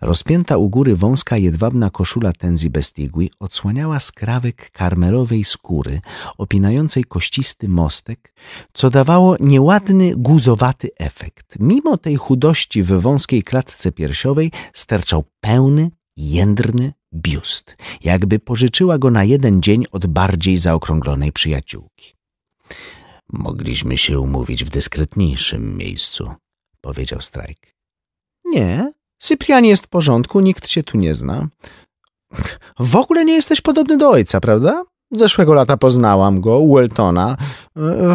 Rozpięta u góry wąska jedwabna koszula Tenzi Bestigui odsłaniała skrawek karmelowej skóry, opinającej kościsty mostek, co dawało nieładny, guzowaty efekt. Mimo tej chudości w wąskiej klatce piersiowej sterczał pełny, jędrny, biust, jakby pożyczyła go na jeden dzień od bardziej zaokrąglonej przyjaciółki. Mogliśmy się umówić w dyskretniejszym miejscu, powiedział Strajk. Nie, Cyprian jest w porządku, nikt cię tu nie zna. W ogóle nie jesteś podobny do ojca, prawda? Zeszłego lata poznałam go, Weltona.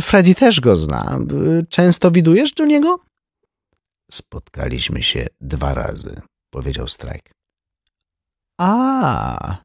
Freddy też go zna. Często widujesz do niego? Spotkaliśmy się dwa razy, powiedział Strajk. Ah.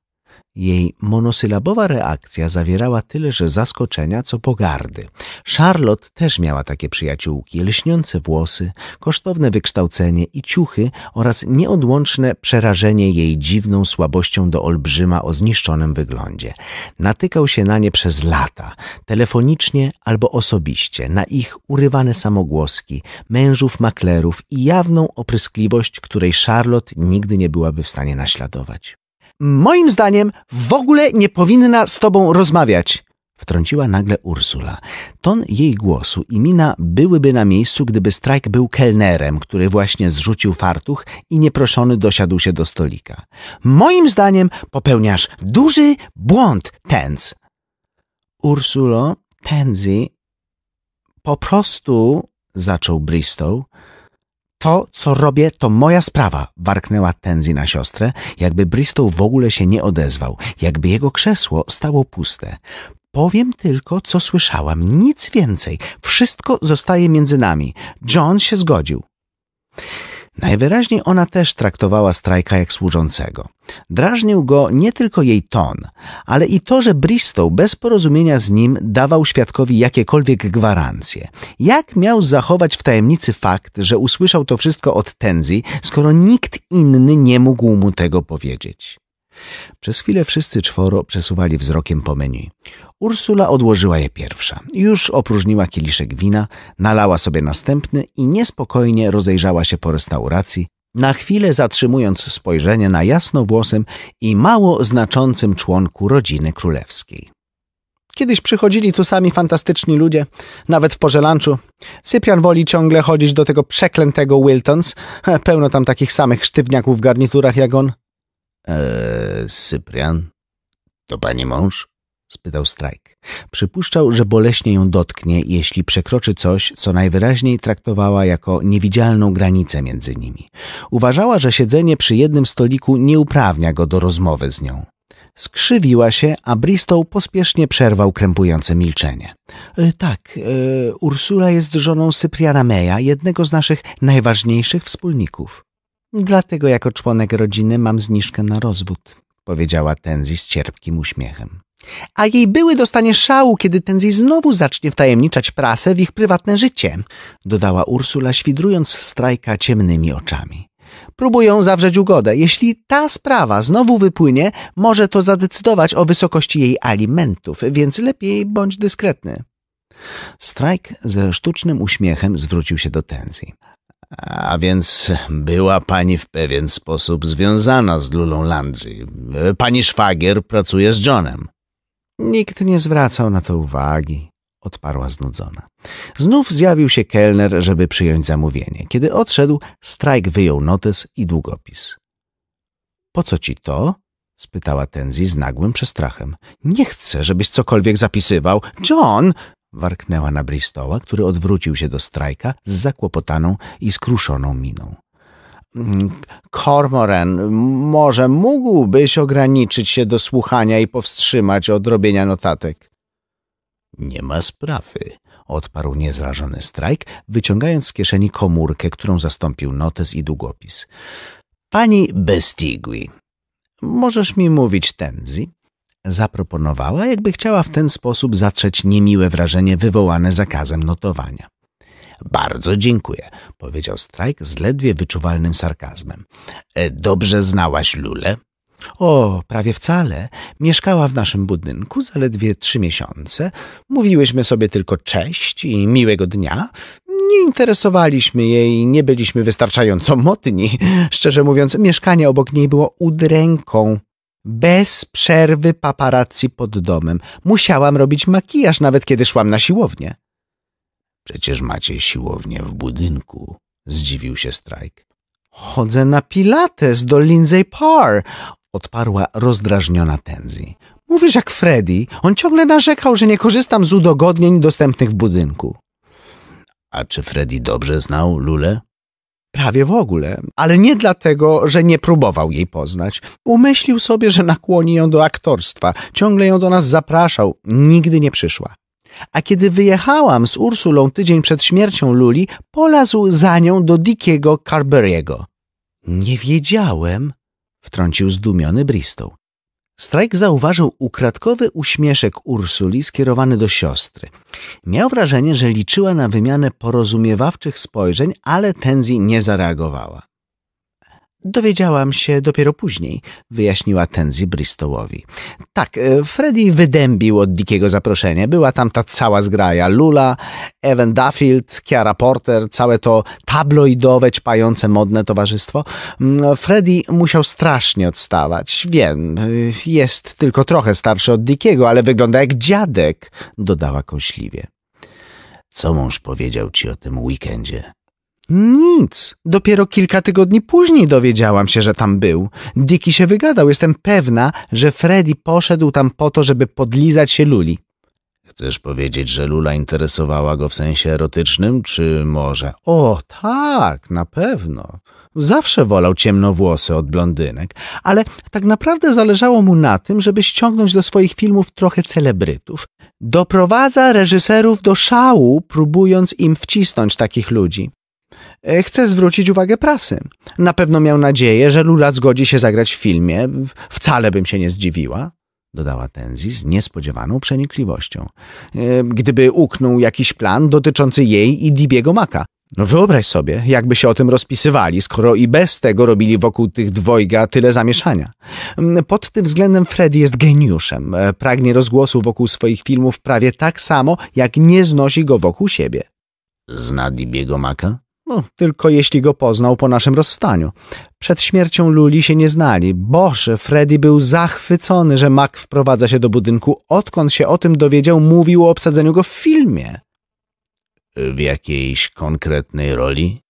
Jej monosylabowa reakcja zawierała tyle, że zaskoczenia, co pogardy. Charlotte też miała takie przyjaciółki, lśniące włosy, kosztowne wykształcenie i ciuchy oraz nieodłączne przerażenie jej dziwną słabością do olbrzyma o zniszczonym wyglądzie. Natykał się na nie przez lata, telefonicznie albo osobiście, na ich urywane samogłoski, mężów maklerów i jawną opryskliwość, której Charlotte nigdy nie byłaby w stanie naśladować moim zdaniem w ogóle nie powinna z tobą rozmawiać. Wtrąciła nagle Ursula. Ton jej głosu i mina byłyby na miejscu, gdyby Strajk był kelnerem, który właśnie zrzucił fartuch i nieproszony dosiadł się do stolika. Moim zdaniem popełniasz duży błąd, Tenz. Ursulo, Tenzi, po prostu, zaczął Bristol, to, co robię, to moja sprawa, warknęła Tenzi na siostrę, jakby Bristol w ogóle się nie odezwał, jakby jego krzesło stało puste. Powiem tylko, co słyszałam, nic więcej. Wszystko zostaje między nami. John się zgodził. Najwyraźniej ona też traktowała Strajka jak służącego. Drażnił go nie tylko jej ton, ale i to, że Bristow bez porozumienia z nim dawał świadkowi jakiekolwiek gwarancje. Jak miał zachować w tajemnicy fakt, że usłyszał to wszystko od Tenzi, skoro nikt inny nie mógł mu tego powiedzieć? Przez chwilę wszyscy czworo przesuwali wzrokiem po menu. Ursula odłożyła je pierwsza. Już opróżniła kieliszek wina, nalała sobie następny i niespokojnie rozejrzała się po restauracji, na chwilę zatrzymując spojrzenie na jasnowłosym i mało znaczącym członku rodziny królewskiej. Kiedyś przychodzili tu sami fantastyczni ludzie, nawet w porze lunchu. Cyprian woli ciągle chodzić do tego przeklętego Wiltons, pełno tam takich samych sztywniaków w garniturach jak on. Eee, Cyprian? To pani mąż? spytał Strajk. Przypuszczał, że boleśnie ją dotknie, jeśli przekroczy coś, co najwyraźniej traktowała jako niewidzialną granicę między nimi. Uważała, że siedzenie przy jednym stoliku nie uprawnia go do rozmowy z nią. Skrzywiła się, a Bristow pospiesznie przerwał krępujące milczenie. E, tak, e, Ursula jest żoną Cypriana Meja, jednego z naszych najważniejszych wspólników. Dlatego jako członek rodziny mam zniżkę na rozwód, powiedziała Tenzi z cierpkim uśmiechem. A jej były dostanie szału, kiedy Tenzi znowu zacznie wtajemniczać prasę w ich prywatne życie, dodała Ursula, świdrując strajka ciemnymi oczami. Próbują zawrzeć ugodę. Jeśli ta sprawa znowu wypłynie, może to zadecydować o wysokości jej alimentów, więc lepiej bądź dyskretny. Strajk ze sztucznym uśmiechem zwrócił się do Tenzi. A więc była pani w pewien sposób związana z Lulą Landry. Pani szwagier pracuje z Johnem. Nikt nie zwracał na to uwagi, odparła znudzona. Znów zjawił się kelner, żeby przyjąć zamówienie. Kiedy odszedł, Strajk wyjął notes i długopis. Po co ci to? spytała Tenzi z nagłym przestrachem. Nie chcę, żebyś cokolwiek zapisywał. John! warknęła na Bristoła, który odwrócił się do strajka z zakłopotaną i skruszoną miną. Mm, Kormoren, może mógłbyś ograniczyć się do słuchania i powstrzymać od robienia notatek? Nie ma sprawy, odparł niezrażony strajk, wyciągając z kieszeni komórkę, którą zastąpił notes i długopis. Pani Bestigui, możesz mi mówić Tenzi? Zaproponowała, jakby chciała w ten sposób zatrzeć niemiłe wrażenie wywołane zakazem notowania. Bardzo dziękuję, powiedział Strajk z ledwie wyczuwalnym sarkazmem. E, dobrze znałaś Lulę? O, prawie wcale. Mieszkała w naszym budynku zaledwie trzy miesiące. Mówiłyśmy sobie tylko cześć i miłego dnia. Nie interesowaliśmy jej, nie byliśmy wystarczająco motni. Szczerze mówiąc, mieszkanie obok niej było udręką. Bez przerwy paparazzi pod domem. Musiałam robić makijaż, nawet kiedy szłam na siłownię. Przecież macie siłownię w budynku, zdziwił się Strajk. Chodzę na pilates do Lindsay Parr, odparła rozdrażniona Tenzi. Mówisz jak Freddy. On ciągle narzekał, że nie korzystam z udogodnień dostępnych w budynku. A czy Freddy dobrze znał Lulę? Prawie w ogóle, ale nie dlatego, że nie próbował jej poznać. Umyślił sobie, że nakłoni ją do aktorstwa, ciągle ją do nas zapraszał, nigdy nie przyszła. A kiedy wyjechałam z Ursulą tydzień przed śmiercią Luli, polazł za nią do Dickiego Carberiego. Nie wiedziałem, wtrącił zdumiony Bristol. Strajk zauważył ukradkowy uśmieszek Ursuli skierowany do siostry. Miał wrażenie, że liczyła na wymianę porozumiewawczych spojrzeń, ale Tenzi nie zareagowała. Dowiedziałam się dopiero później, wyjaśniła Tenzi Bristolowi. Tak, e, Freddy wydębił od Dickiego zaproszenie. Była tam ta cała zgraja. Lula, Evan Duffield, Kiara Porter, całe to tabloidowe, czpające, modne towarzystwo. Mm, no, Freddy musiał strasznie odstawać. Wiem, e, jest tylko trochę starszy od Dickiego, ale wygląda jak dziadek, dodała kąśliwie. Co mąż powiedział ci o tym weekendzie? Nic. Dopiero kilka tygodni później dowiedziałam się, że tam był. Dicky się wygadał. Jestem pewna, że Freddy poszedł tam po to, żeby podlizać się Luli. Chcesz powiedzieć, że Lula interesowała go w sensie erotycznym, czy może? O, tak, na pewno. Zawsze wolał ciemnowłosy od blondynek, ale tak naprawdę zależało mu na tym, żeby ściągnąć do swoich filmów trochę celebrytów. Doprowadza reżyserów do szału, próbując im wcisnąć takich ludzi. E, chce zwrócić uwagę prasy. Na pewno miał nadzieję, że Lula zgodzi się zagrać w filmie. Wcale bym się nie zdziwiła dodała Tenzi z niespodziewaną przenikliwością. E, gdyby uknął jakiś plan dotyczący jej i Dibiego Maka. No wyobraź sobie, jakby się o tym rozpisywali, skoro i bez tego robili wokół tych dwojga tyle zamieszania. Mm, pod tym względem Freddy jest geniuszem. E, pragnie rozgłosu wokół swoich filmów prawie tak samo, jak nie znosi go wokół siebie. Zna Dibiego Maka? No, tylko jeśli go poznał po naszym rozstaniu. Przed śmiercią Luli się nie znali. Boże, Freddy był zachwycony, że Mac wprowadza się do budynku. Odkąd się o tym dowiedział, mówił o obsadzeniu go w filmie. W jakiejś konkretnej roli?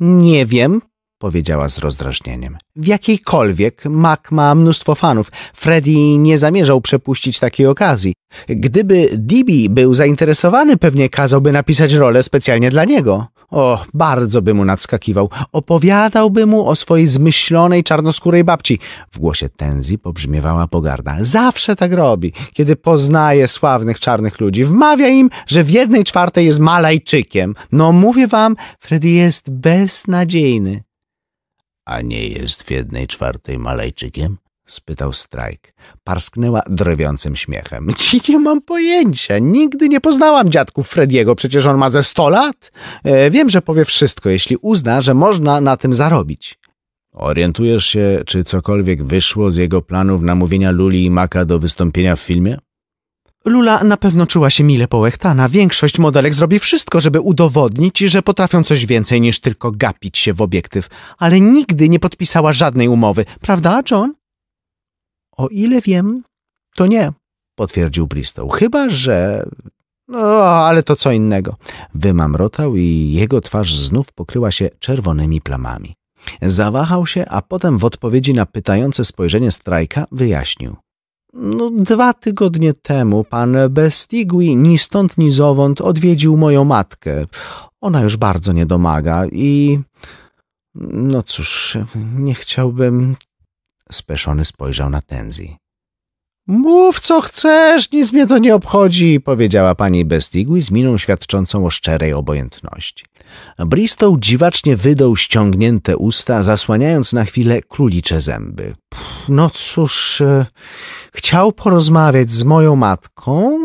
Nie wiem, powiedziała z rozdrażnieniem. W jakiejkolwiek, Mac ma mnóstwo fanów. Freddy nie zamierzał przepuścić takiej okazji. Gdyby Dibi był zainteresowany, pewnie kazałby napisać rolę specjalnie dla niego. O, bardzo by mu nadskakiwał. Opowiadałby mu o swojej zmyślonej czarnoskórej babci. W głosie Tenzi pobrzmiewała pogarda. Zawsze tak robi, kiedy poznaje sławnych czarnych ludzi. Wmawia im, że w jednej czwartej jest Malajczykiem. No mówię wam, Freddy jest beznadziejny. A nie jest w jednej czwartej Malajczykiem? spytał Strajk. Parsknęła drwiącym śmiechem. Ci nie mam pojęcia. Nigdy nie poznałam dziadków Frediego. Przecież on ma ze sto lat. E, wiem, że powie wszystko, jeśli uzna, że można na tym zarobić. Orientujesz się, czy cokolwiek wyszło z jego planów namówienia Luli i Maka do wystąpienia w filmie? Lula na pewno czuła się mile połechtana. Większość modelek zrobi wszystko, żeby udowodnić, że potrafią coś więcej niż tylko gapić się w obiektyw. Ale nigdy nie podpisała żadnej umowy. Prawda, John? O ile wiem, to nie, potwierdził Bristow. Chyba, że... No, ale to co innego. Wymamrotał i jego twarz znów pokryła się czerwonymi plamami. Zawahał się, a potem w odpowiedzi na pytające spojrzenie strajka wyjaśnił. No, dwa tygodnie temu pan Bestigui ni stąd ni zowąd odwiedził moją matkę. Ona już bardzo nie domaga i... No cóż, nie chciałbym Speszony spojrzał na Tenzi. Mów co chcesz, nic mnie to nie obchodzi, powiedziała pani Bestigui z miną świadczącą o szczerej obojętności. Bristow dziwacznie wydał ściągnięte usta, zasłaniając na chwilę królicze zęby. Pff, no cóż, e, chciał porozmawiać z moją matką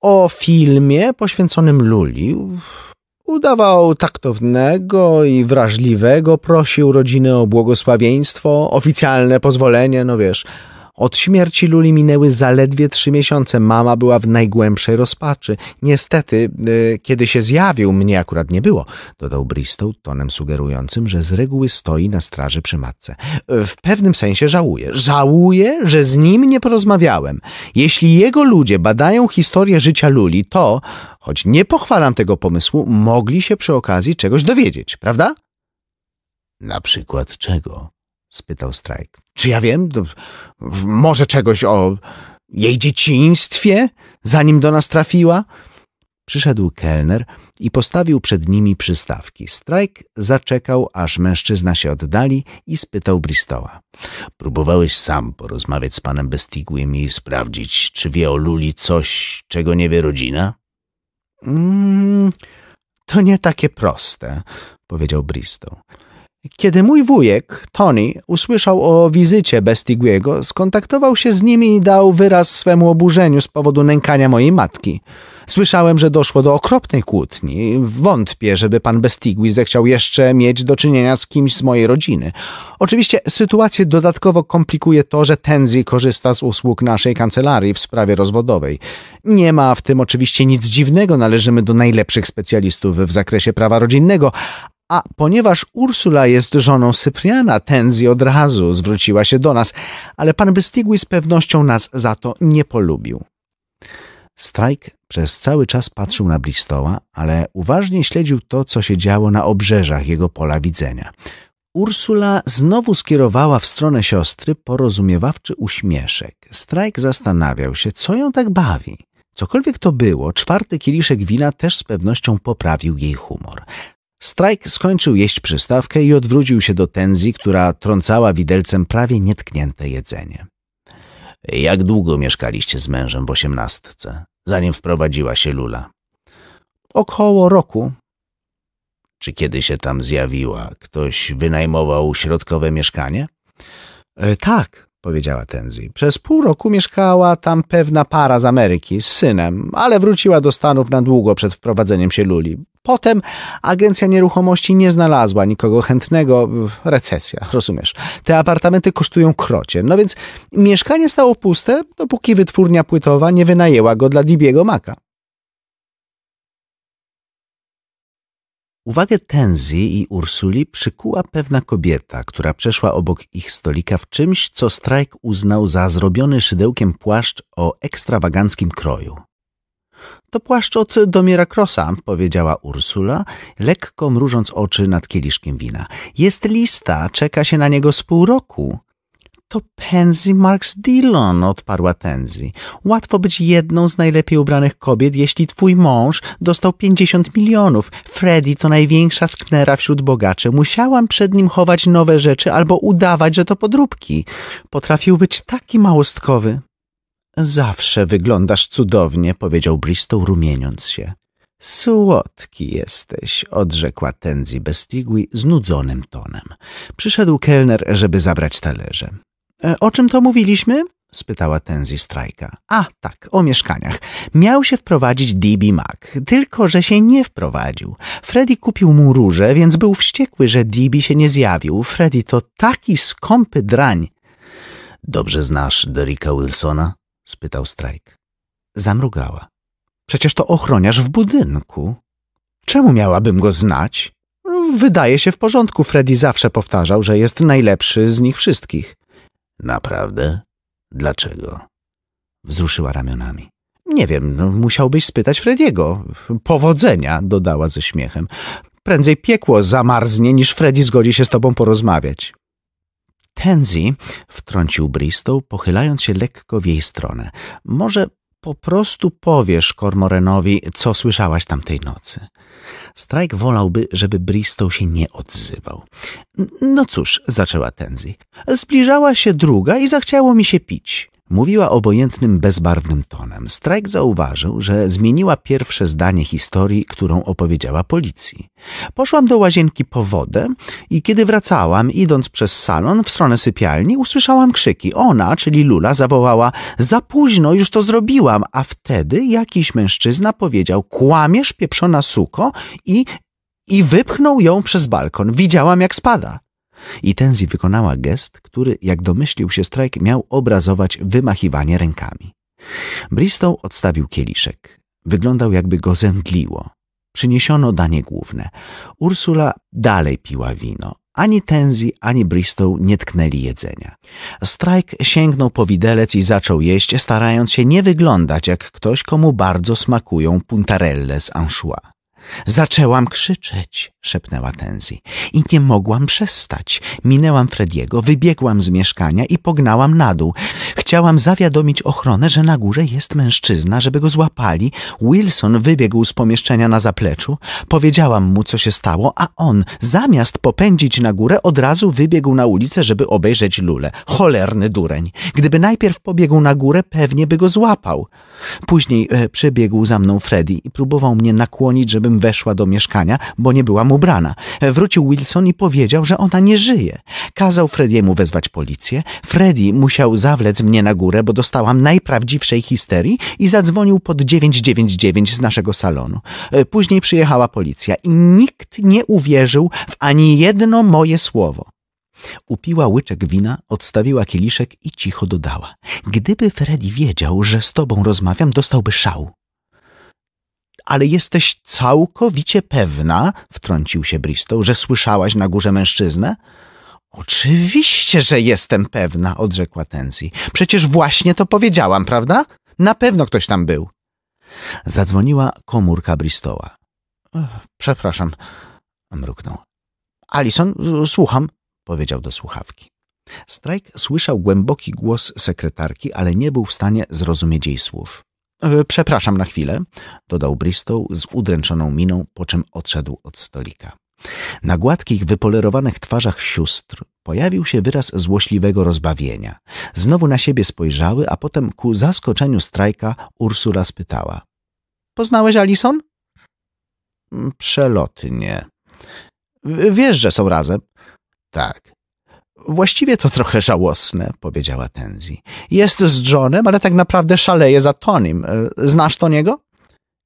o filmie poświęconym Luli. Uff Udawał taktownego i wrażliwego, prosił rodziny o błogosławieństwo, oficjalne pozwolenie, no wiesz, od śmierci Luli minęły zaledwie trzy miesiące. Mama była w najgłębszej rozpaczy. Niestety, e, kiedy się zjawił, mnie akurat nie było, dodał Bristow tonem sugerującym, że z reguły stoi na straży przy matce. E, w pewnym sensie żałuję. Żałuję, że z nim nie porozmawiałem. Jeśli jego ludzie badają historię życia Luli, to, choć nie pochwalam tego pomysłu, mogli się przy okazji czegoś dowiedzieć, prawda? Na przykład czego? spytał Strajk. Czy ja wiem? może czegoś o jej dzieciństwie, zanim do nas trafiła? Przyszedł kelner i postawił przed nimi przystawki. Strajk zaczekał, aż mężczyzna się oddali i spytał Bristoła. Próbowałeś sam porozmawiać z panem Bestigłym i sprawdzić, czy wie o Luli coś, czego nie wie rodzina? Mm, to nie takie proste, powiedział Bristow. Kiedy mój wujek, Tony, usłyszał o wizycie Bestiguiego, skontaktował się z nimi i dał wyraz swemu oburzeniu z powodu nękania mojej matki. Słyszałem, że doszło do okropnej kłótni. Wątpię, żeby pan Bestigui zechciał jeszcze mieć do czynienia z kimś z mojej rodziny. Oczywiście sytuację dodatkowo komplikuje to, że Tenzi korzysta z usług naszej kancelarii w sprawie rozwodowej. Nie ma w tym oczywiście nic dziwnego, należymy do najlepszych specjalistów w zakresie prawa rodzinnego, a ponieważ Ursula jest żoną Cypriana, Tenzi od razu zwróciła się do nas, ale pan Bystigły z pewnością nas za to nie polubił. Strajk przez cały czas patrzył na Bristoła, ale uważnie śledził to, co się działo na obrzeżach jego pola widzenia. Ursula znowu skierowała w stronę siostry porozumiewawczy uśmieszek. Strajk zastanawiał się, co ją tak bawi. Cokolwiek to było, czwarty kieliszek wina też z pewnością poprawił jej humor. Strajk skończył jeść przystawkę i odwrócił się do Tenzi, która trącała widelcem prawie nietknięte jedzenie. Jak długo mieszkaliście z mężem w osiemnastce, zanim wprowadziła się Lula? Około roku. Czy kiedy się tam zjawiła, ktoś wynajmował środkowe mieszkanie? E, tak, powiedziała Tenzi. Przez pół roku mieszkała tam pewna para z Ameryki z synem, ale wróciła do Stanów na długo przed wprowadzeniem się Luli. Potem agencja nieruchomości nie znalazła nikogo chętnego. Recesja, rozumiesz. Te apartamenty kosztują krocie. No więc mieszkanie stało puste, dopóki wytwórnia płytowa nie wynajęła go dla Dibiego Maka. Uwagę Tenzi i Ursuli przykuła pewna kobieta, która przeszła obok ich stolika w czymś, co Strajk uznał za zrobiony szydełkiem płaszcz o ekstrawaganckim kroju. To płaszcz od Domiera Krosa, powiedziała Ursula, lekko mrużąc oczy nad kieliszkiem wina. Jest lista, czeka się na niego z pół roku. To Penzi Marks Dillon, odparła Tenzi. Łatwo być jedną z najlepiej ubranych kobiet, jeśli twój mąż dostał pięćdziesiąt milionów. Freddy to największa sknera wśród bogaczy. Musiałam przed nim chować nowe rzeczy albo udawać, że to podróbki. Potrafił być taki małostkowy. Zawsze wyglądasz cudownie, powiedział Bristol rumieniąc się. Słodki jesteś, odrzekła Tenzi Bestigui znudzonym tonem. Przyszedł kelner, żeby zabrać talerze. E, o czym to mówiliśmy? spytała Tenzi Strajka. A, tak, o mieszkaniach. Miał się wprowadzić DB Mac, tylko że się nie wprowadził. Freddy kupił mu róże, więc był wściekły, że DB się nie zjawił. Freddy to taki skąpy drań. Dobrze znasz Derricka Wilsona? spytał Strajk. Zamrugała. Przecież to ochroniarz w budynku. Czemu miałabym go znać? Wydaje się w porządku. Freddy zawsze powtarzał, że jest najlepszy z nich wszystkich. Naprawdę? Dlaczego? Wzruszyła ramionami. Nie wiem, no, musiałbyś spytać Frediego. Powodzenia, dodała ze śmiechem. Prędzej piekło zamarznie, niż Freddy zgodzi się z tobą porozmawiać. Tenzi, wtrącił Bristow, pochylając się lekko w jej stronę. Może po prostu powiesz Kormorenowi, co słyszałaś tamtej nocy. Strajk wolałby, żeby Bristow się nie odzywał. No cóż, zaczęła Tenzi. Zbliżała się druga i zachciało mi się pić. Mówiła obojętnym, bezbarwnym tonem. Strajk zauważył, że zmieniła pierwsze zdanie historii, którą opowiedziała policji. Poszłam do łazienki po wodę i kiedy wracałam, idąc przez salon w stronę sypialni, usłyszałam krzyki. Ona, czyli Lula, zawołała – za późno, już to zrobiłam. A wtedy jakiś mężczyzna powiedział – kłamiesz, pieprzona suko i, i wypchnął ją przez balkon. Widziałam, jak spada. I Tenzi wykonała gest, który, jak domyślił się Strajk, miał obrazować wymachiwanie rękami. Bristow odstawił kieliszek. Wyglądał, jakby go zemdliło. Przyniesiono danie główne. Ursula dalej piła wino. Ani Tenzi, ani Bristow nie tknęli jedzenia. Strajk sięgnął po widelec i zaczął jeść, starając się nie wyglądać jak ktoś, komu bardzo smakują puntarelle z anchois. Zaczęłam krzyczeć, szepnęła Tenzi. I nie mogłam przestać. Minęłam Frediego, wybiegłam z mieszkania i pognałam na dół. Chciałam zawiadomić ochronę, że na górze jest mężczyzna, żeby go złapali. Wilson wybiegł z pomieszczenia na zapleczu. Powiedziałam mu, co się stało, a on, zamiast popędzić na górę, od razu wybiegł na ulicę, żeby obejrzeć lulę. Cholerny dureń. Gdyby najpierw pobiegł na górę, pewnie by go złapał. Później e, przebiegł za mną Freddy i próbował mnie nakłonić, żebym weszła do mieszkania, bo nie byłam ubrana. E, wrócił Wilson i powiedział, że ona nie żyje. Kazał Frediemu wezwać policję. Freddy musiał zawlec mnie na górę, bo dostałam najprawdziwszej histerii i zadzwonił pod 999 z naszego salonu. E, później przyjechała policja i nikt nie uwierzył w ani jedno moje słowo. Upiła łyczek wina, odstawiła kieliszek i cicho dodała. Gdyby Freddy wiedział, że z tobą rozmawiam, dostałby szału. Ale jesteś całkowicie pewna, wtrącił się Bristol, że słyszałaś na górze mężczyznę? Oczywiście, że jestem pewna, odrzekła Tensi. Przecież właśnie to powiedziałam, prawda? Na pewno ktoś tam był. Zadzwoniła komórka Bristoła. Przepraszam, mruknął. Alison, słucham powiedział do słuchawki. Strajk słyszał głęboki głos sekretarki, ale nie był w stanie zrozumieć jej słów. E, przepraszam na chwilę, dodał Bristow z udręczoną miną, po czym odszedł od stolika. Na gładkich, wypolerowanych twarzach sióstr pojawił się wyraz złośliwego rozbawienia. Znowu na siebie spojrzały, a potem ku zaskoczeniu strajka Ursula spytała. Poznałeś Alison? Mm, przelotnie. Wiesz, że są razem. Tak. Właściwie to trochę żałosne, powiedziała Tenzi. Jest z Johnem, ale tak naprawdę szaleje za Tonim. E, znasz Toniego?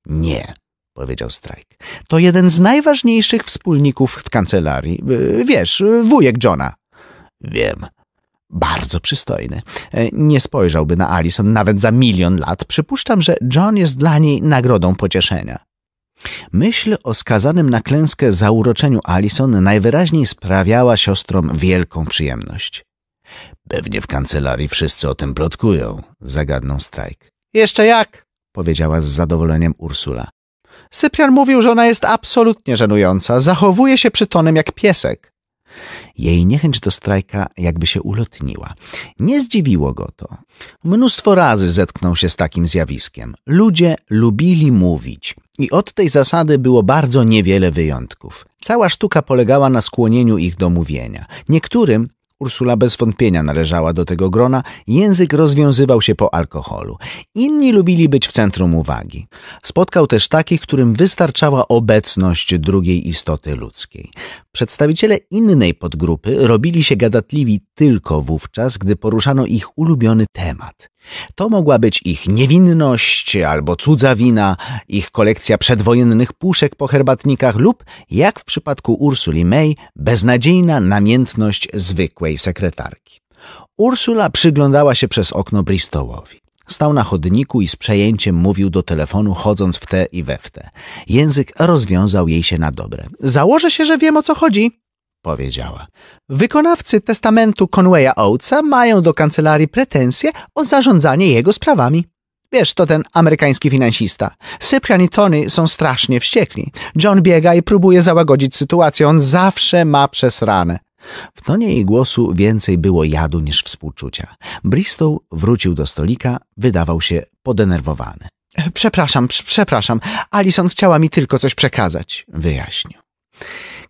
Nie, powiedział Strajk. To jeden z najważniejszych wspólników w kancelarii. E, wiesz, wujek Johna. Wiem. Bardzo przystojny. E, nie spojrzałby na Alison nawet za milion lat. Przypuszczam, że John jest dla niej nagrodą pocieszenia. Myśl o skazanym na klęskę zauroczeniu Alison najwyraźniej sprawiała siostrom wielką przyjemność. Pewnie w kancelarii wszyscy o tym plotkują, zagadnął Strajk. Jeszcze jak, powiedziała z zadowoleniem Ursula. Cyprian mówił, że ona jest absolutnie żenująca, zachowuje się przytonem jak piesek. Jej niechęć do strajka jakby się ulotniła. Nie zdziwiło go to. Mnóstwo razy zetknął się z takim zjawiskiem. Ludzie lubili mówić. I od tej zasady było bardzo niewiele wyjątków. Cała sztuka polegała na skłonieniu ich do mówienia. Niektórym Ursula bez wątpienia należała do tego grona, język rozwiązywał się po alkoholu. Inni lubili być w centrum uwagi. Spotkał też takich, którym wystarczała obecność drugiej istoty ludzkiej. Przedstawiciele innej podgrupy robili się gadatliwi tylko wówczas, gdy poruszano ich ulubiony temat. To mogła być ich niewinność albo cudza wina, ich kolekcja przedwojennych puszek po herbatnikach lub, jak w przypadku Ursuli May, beznadziejna namiętność zwykłej sekretarki. Ursula przyglądała się przez okno Bristolowi, Stał na chodniku i z przejęciem mówił do telefonu, chodząc w te i we w te. Język rozwiązał jej się na dobre. Założę się, że wiem o co chodzi powiedziała. Wykonawcy testamentu Conwaya Oatesa mają do kancelarii pretensje o zarządzanie jego sprawami. Wiesz, to ten amerykański finansista. Cyprian i Tony są strasznie wściekli. John biega i próbuje załagodzić sytuację. On zawsze ma przesrane. W tonie jej głosu więcej było jadu niż współczucia. Bristow wrócił do stolika, wydawał się podenerwowany. Przepraszam, przepraszam. Alison chciała mi tylko coś przekazać, wyjaśnił.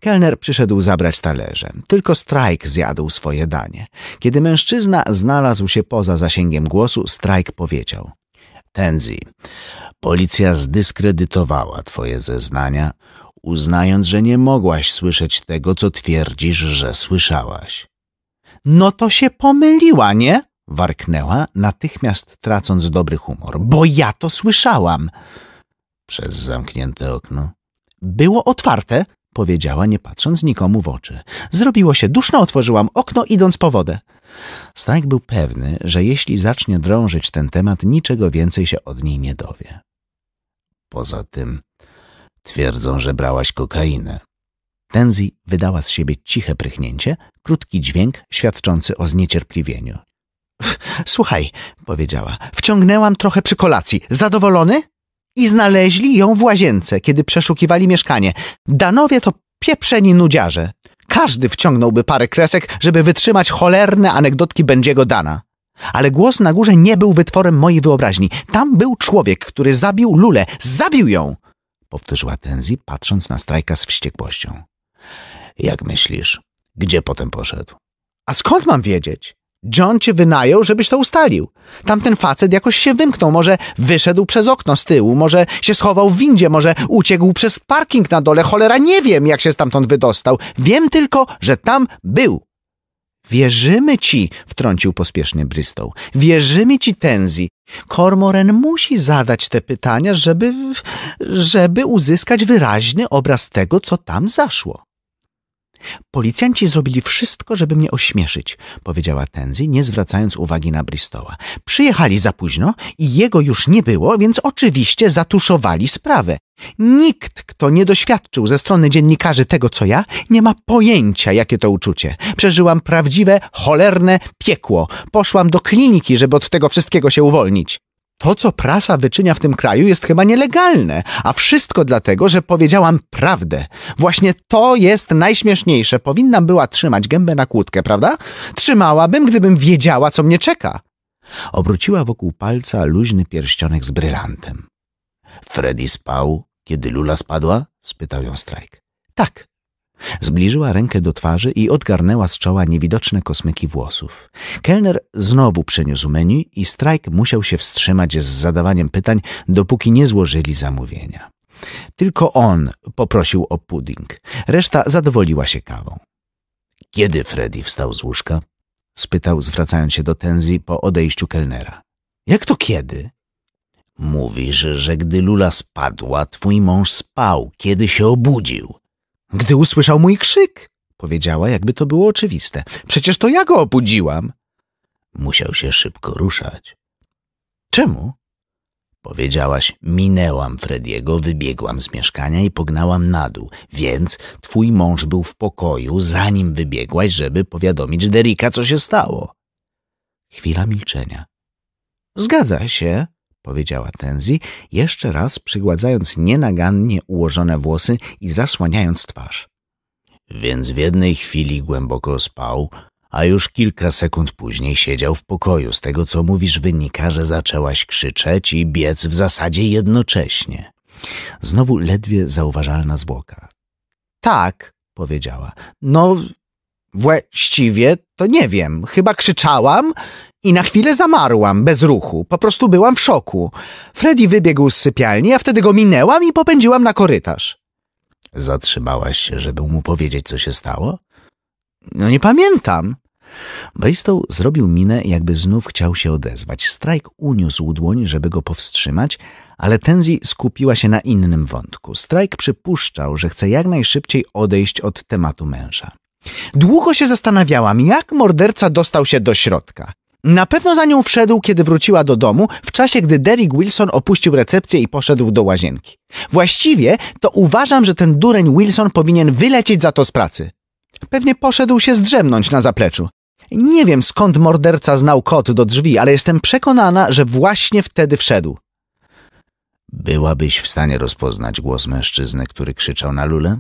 Kelner przyszedł zabrać talerze. Tylko Strajk zjadł swoje danie. Kiedy mężczyzna znalazł się poza zasięgiem głosu, Strajk powiedział. Tenzi, policja zdyskredytowała twoje zeznania, uznając, że nie mogłaś słyszeć tego, co twierdzisz, że słyszałaś. No to się pomyliła, nie? Warknęła, natychmiast tracąc dobry humor. Bo ja to słyszałam. Przez zamknięte okno. Było otwarte, powiedziała, nie patrząc nikomu w oczy. Zrobiło się duszno, otworzyłam okno, idąc po wodę. Strajk był pewny, że jeśli zacznie drążyć ten temat, niczego więcej się od niej nie dowie. Poza tym twierdzą, że brałaś kokainę. Tenzi wydała z siebie ciche prychnięcie, krótki dźwięk świadczący o zniecierpliwieniu. Słuchaj, powiedziała, wciągnęłam trochę przy kolacji. Zadowolony? i znaleźli ją w łazience, kiedy przeszukiwali mieszkanie. Danowie to pieprzeni nudziarze. Każdy wciągnąłby parę kresek, żeby wytrzymać cholerne anegdotki Będziego Dana. Ale głos na górze nie był wytworem mojej wyobraźni. Tam był człowiek, który zabił Lulę. Zabił ją! Powtórzyła Tenzi, patrząc na strajka z wściekłością. Jak myślisz, gdzie potem poszedł? A skąd mam wiedzieć? John cię wynajął, żebyś to ustalił. Tamten facet jakoś się wymknął, może wyszedł przez okno z tyłu, może się schował w windzie, może uciekł przez parking na dole, cholera nie wiem, jak się stamtąd wydostał. Wiem tylko, że tam był. Wierzymy ci, wtrącił pospiesznie Bristol. Wierzymy ci, Tenzi. Kormoren musi zadać te pytania, żeby, żeby uzyskać wyraźny obraz tego, co tam zaszło. Policjanci zrobili wszystko, żeby mnie ośmieszyć, powiedziała Tenzi, nie zwracając uwagi na Bristoła. Przyjechali za późno i jego już nie było, więc oczywiście zatuszowali sprawę. Nikt, kto nie doświadczył ze strony dziennikarzy tego, co ja, nie ma pojęcia, jakie to uczucie. Przeżyłam prawdziwe, cholerne piekło. Poszłam do kliniki, żeby od tego wszystkiego się uwolnić. To, co prasa wyczynia w tym kraju, jest chyba nielegalne, a wszystko dlatego, że powiedziałam prawdę. Właśnie to jest najśmieszniejsze. Powinnam była trzymać gębę na kłódkę, prawda? Trzymałabym, gdybym wiedziała, co mnie czeka. Obróciła wokół palca luźny pierścionek z brylantem. Freddy spał, kiedy Lula spadła? spytał ją Strajk. Tak, Zbliżyła rękę do twarzy i odgarnęła z czoła niewidoczne kosmyki włosów. Kelner znowu przeniósł menu i Strajk musiał się wstrzymać z zadawaniem pytań, dopóki nie złożyli zamówienia. Tylko on poprosił o pudding. Reszta zadowoliła się kawą. Kiedy Freddy wstał z łóżka? spytał, zwracając się do Tenzi po odejściu kelnera. Jak to kiedy? Mówisz, że gdy Lula spadła, twój mąż spał, kiedy się obudził gdy usłyszał mój krzyk, powiedziała, jakby to było oczywiste. Przecież to ja go obudziłam. Musiał się szybko ruszać. Czemu? Powiedziałaś, minęłam Frediego, wybiegłam z mieszkania i pognałam na dół, więc twój mąż był w pokoju, zanim wybiegłaś, żeby powiadomić Derika, co się stało. Chwila milczenia. Zgadza się, powiedziała Tenzi, jeszcze raz przygładzając nienagannie ułożone włosy i zasłaniając twarz. Więc w jednej chwili głęboko spał, a już kilka sekund później siedział w pokoju. Z tego, co mówisz, wynika, że zaczęłaś krzyczeć i biec w zasadzie jednocześnie. Znowu ledwie zauważalna zwłoka. Tak, powiedziała. No, właściwie to nie wiem. Chyba krzyczałam i na chwilę zamarłam, bez ruchu. Po prostu byłam w szoku. Freddy wybiegł z sypialni, a wtedy go minęłam i popędziłam na korytarz. Zatrzymałaś się, żeby mu powiedzieć, co się stało? No nie pamiętam. Bristol zrobił minę, jakby znów chciał się odezwać. Strajk uniósł dłoń, żeby go powstrzymać, ale Tenzi skupiła się na innym wątku. Strajk przypuszczał, że chce jak najszybciej odejść od tematu męża. Długo się zastanawiałam, jak morderca dostał się do środka. Na pewno za nią wszedł, kiedy wróciła do domu, w czasie gdy Derek Wilson opuścił recepcję i poszedł do łazienki. Właściwie to uważam, że ten dureń Wilson powinien wylecieć za to z pracy. Pewnie poszedł się zdrzemnąć na zapleczu. Nie wiem skąd morderca znał kod do drzwi, ale jestem przekonana, że właśnie wtedy wszedł. Byłabyś w stanie rozpoznać głos mężczyzny, który krzyczał na lulę?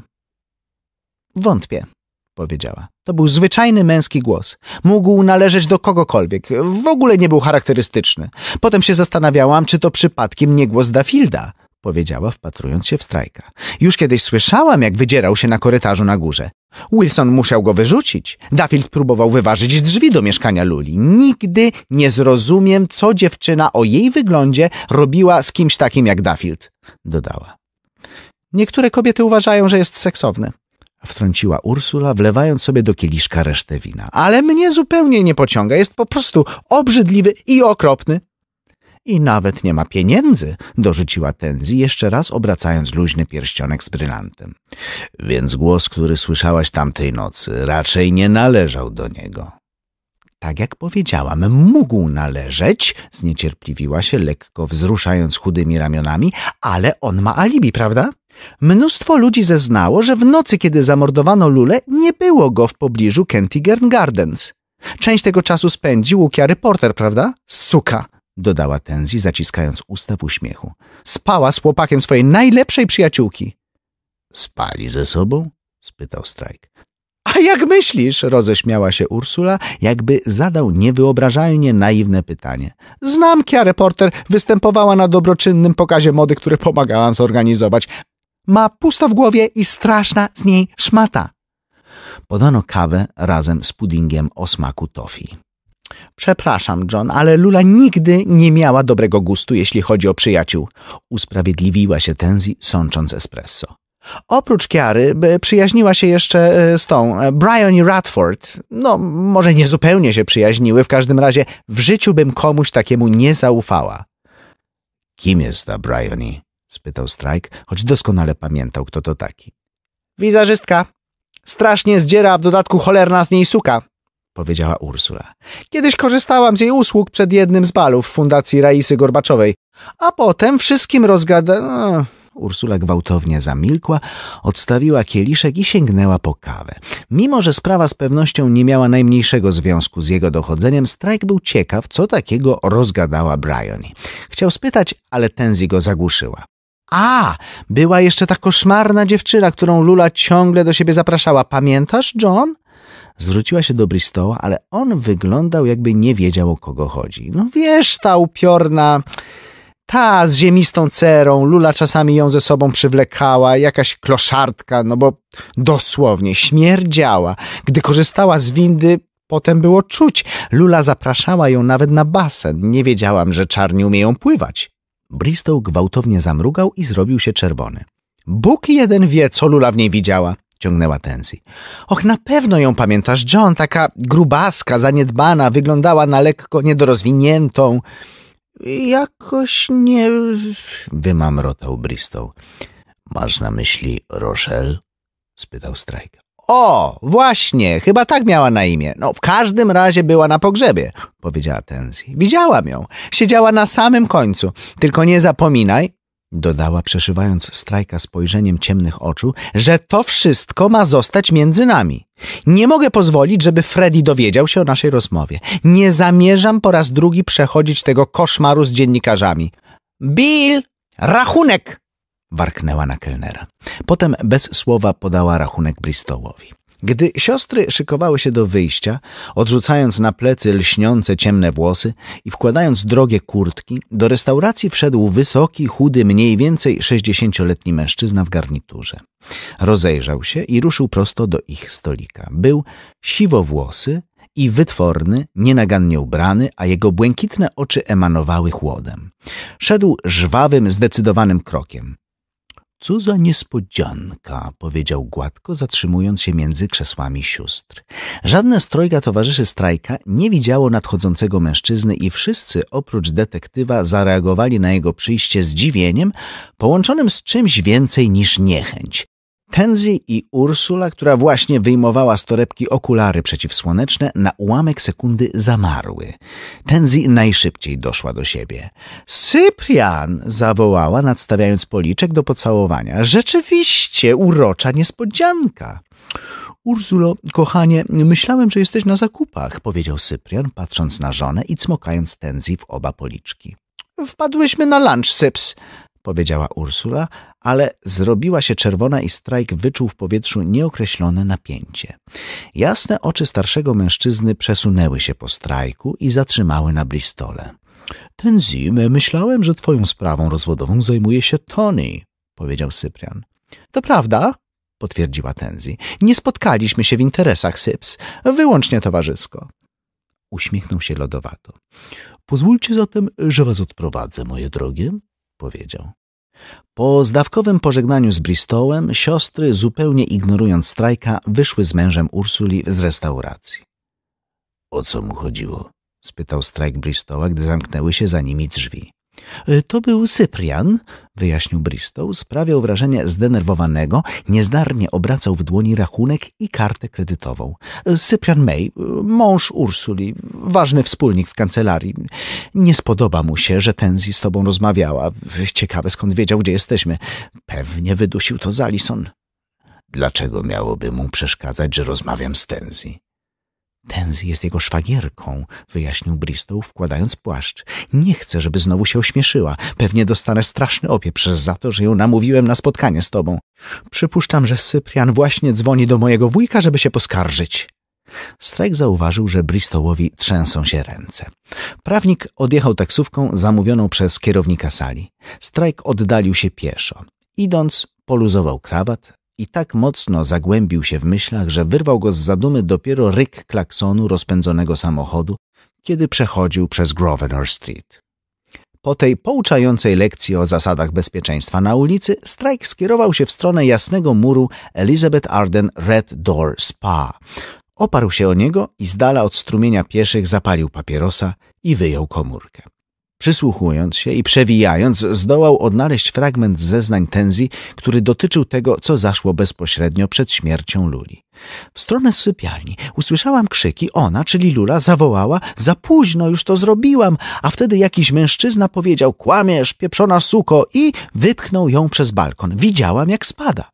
Wątpię powiedziała. To był zwyczajny męski głos. Mógł należeć do kogokolwiek. W ogóle nie był charakterystyczny. Potem się zastanawiałam, czy to przypadkiem nie głos Dafilda, powiedziała, wpatrując się w strajka. Już kiedyś słyszałam, jak wydzierał się na korytarzu na górze. Wilson musiał go wyrzucić. Dafield próbował wyważyć drzwi do mieszkania Luli. Nigdy nie zrozumiem, co dziewczyna o jej wyglądzie robiła z kimś takim jak Dafield, dodała. Niektóre kobiety uważają, że jest seksowny, wtrąciła Ursula, wlewając sobie do kieliszka resztę wina. Ale mnie zupełnie nie pociąga, jest po prostu obrzydliwy i okropny. I nawet nie ma pieniędzy, dorzuciła Tenzi, jeszcze raz obracając luźny pierścionek z brylantem. Więc głos, który słyszałaś tamtej nocy, raczej nie należał do niego. Tak jak powiedziałam, mógł należeć, zniecierpliwiła się, lekko wzruszając chudymi ramionami, ale on ma alibi, prawda? Mnóstwo ludzi zeznało, że w nocy, kiedy zamordowano Lule, nie było go w pobliżu Kentigern Gardens. Część tego czasu spędził u Kia Reporter, prawda? Suka! dodała Tenzi, zaciskając usta w uśmiechu. Spała z chłopakiem swojej najlepszej przyjaciółki. Spali ze sobą? spytał Strajk. A jak myślisz? roześmiała się Ursula, jakby zadał niewyobrażalnie naiwne pytanie. Znam Kia reporter. występowała na dobroczynnym pokazie mody, który pomagałam zorganizować. Ma pusto w głowie i straszna z niej szmata. Podano kawę razem z puddingiem o smaku tofi. Przepraszam, John, ale Lula nigdy nie miała dobrego gustu, jeśli chodzi o przyjaciół. Usprawiedliwiła się Tenzi, sącząc espresso. Oprócz Kiary przyjaźniła się jeszcze e, z tą e, Brian i Radford. No, może nie zupełnie się przyjaźniły, w każdym razie w życiu bym komuś takiemu nie zaufała. Kim jest ta Bryony? spytał Strajk, choć doskonale pamiętał, kto to taki. Wizerzystka. Strasznie zdziera, a w dodatku cholerna z niej suka, powiedziała Ursula. Kiedyś korzystałam z jej usług przed jednym z balów Fundacji Raisy Gorbaczowej, a potem wszystkim rozgada... No. Ursula gwałtownie zamilkła, odstawiła kieliszek i sięgnęła po kawę. Mimo, że sprawa z pewnością nie miała najmniejszego związku z jego dochodzeniem, Strajk był ciekaw, co takiego rozgadała Bryony. Chciał spytać, ale Tenzi go zagłuszyła. A, była jeszcze ta koszmarna dziewczyna, którą Lula ciągle do siebie zapraszała. Pamiętasz, John? Zwróciła się do Bristoła, ale on wyglądał, jakby nie wiedział, o kogo chodzi. No wiesz, ta upiorna... Ta z ziemistą cerą, Lula czasami ją ze sobą przywlekała, jakaś kloszardka, no bo dosłownie śmierdziała. Gdy korzystała z windy, potem było czuć. Lula zapraszała ją nawet na basen. Nie wiedziałam, że czarni umieją pływać. Bristow gwałtownie zamrugał i zrobił się czerwony. Bóg jeden wie, co Lula w niej widziała, ciągnęła Tensi. Och, na pewno ją pamiętasz, John, taka grubaska, zaniedbana, wyglądała na lekko niedorozwiniętą. Jakoś nie... wymamrotał Bristow. Masz na myśli Rochelle? spytał strajka. O, właśnie, chyba tak miała na imię. No, w każdym razie była na pogrzebie, powiedziała Tenzi. Widziałam ją. Siedziała na samym końcu. Tylko nie zapominaj, dodała, przeszywając strajka spojrzeniem ciemnych oczu, że to wszystko ma zostać między nami. Nie mogę pozwolić, żeby Freddy dowiedział się o naszej rozmowie. Nie zamierzam po raz drugi przechodzić tego koszmaru z dziennikarzami. Bill, rachunek! warknęła na kelnera. Potem bez słowa podała rachunek Bristołowi. Gdy siostry szykowały się do wyjścia, odrzucając na plecy lśniące ciemne włosy i wkładając drogie kurtki, do restauracji wszedł wysoki, chudy, mniej więcej sześćdziesięcioletni mężczyzna w garniturze. Rozejrzał się i ruszył prosto do ich stolika. Był siwowłosy i wytworny, nienagannie ubrany, a jego błękitne oczy emanowały chłodem. Szedł żwawym, zdecydowanym krokiem. Co za niespodzianka, powiedział gładko, zatrzymując się między krzesłami sióstr. Żadne strojga towarzyszy strajka nie widziało nadchodzącego mężczyzny i wszyscy oprócz detektywa zareagowali na jego przyjście zdziwieniem, połączonym z czymś więcej niż niechęć. Tenzi i Ursula, która właśnie wyjmowała z torebki okulary przeciwsłoneczne, na ułamek sekundy zamarły. Tenzi najszybciej doszła do siebie. Cyprian! zawołała, nadstawiając policzek do pocałowania. Rzeczywiście, urocza niespodzianka! Ursulo, kochanie, myślałem, że jesteś na zakupach, powiedział Cyprian, patrząc na żonę i cmokając Tenzi w oba policzki. Wpadłyśmy na lunch, Syps, powiedziała Ursula, ale zrobiła się czerwona i strajk wyczuł w powietrzu nieokreślone napięcie. Jasne oczy starszego mężczyzny przesunęły się po strajku i zatrzymały na Bristole. Ten zim, myślałem, że twoją sprawą rozwodową zajmuje się Tony, powiedział Cyprian. To prawda, potwierdziła Tenzi. Nie spotkaliśmy się w interesach Syps, wyłącznie towarzysko. Uśmiechnął się lodowato. Pozwólcie zatem, że was odprowadzę, moje drogie, powiedział. Po zdawkowym pożegnaniu z Bristołem siostry, zupełnie ignorując strajka, wyszły z mężem Ursuli z restauracji. O co mu chodziło? spytał strajk Bristoła, gdy zamknęły się za nimi drzwi. Y, to był Cyprian, wyjaśnił Bristow, sprawiał wrażenie zdenerwowanego, niezdarnie obracał w dłoni rachunek i kartę kredytową. Y, Cyprian May, y, mąż Ursuli, ważny wspólnik w kancelarii. Nie spodoba mu się, że Tenzi z tobą rozmawiała. Ciekawe skąd wiedział, gdzie jesteśmy. Pewnie wydusił to Zalison. Dlaczego miałoby mu przeszkadzać, że rozmawiam z Tenzi? Tenzi jest jego szwagierką, wyjaśnił Bristol, wkładając płaszcz. Nie chcę, żeby znowu się ośmieszyła. Pewnie dostanę straszny opieprz za to, że ją namówiłem na spotkanie z tobą. Przypuszczam, że Cyprian właśnie dzwoni do mojego wujka, żeby się poskarżyć. Strajk zauważył, że Bristolowi trzęsą się ręce. Prawnik odjechał taksówką zamówioną przez kierownika sali. Strajk oddalił się pieszo. Idąc, poluzował krawat, i tak mocno zagłębił się w myślach, że wyrwał go z zadumy dopiero ryk klaksonu rozpędzonego samochodu, kiedy przechodził przez Grosvenor Street. Po tej pouczającej lekcji o zasadach bezpieczeństwa na ulicy, Strike skierował się w stronę jasnego muru Elizabeth Arden Red Door Spa. Oparł się o niego i z dala od strumienia pieszych zapalił papierosa i wyjął komórkę. Przysłuchując się i przewijając, zdołał odnaleźć fragment zeznań Tenzi, który dotyczył tego, co zaszło bezpośrednio przed śmiercią Luli. W stronę sypialni usłyszałam krzyki, ona, czyli Lula, zawołała – za późno, już to zrobiłam, a wtedy jakiś mężczyzna powiedział – kłamiesz, pieprzona suko i wypchnął ją przez balkon. Widziałam, jak spada.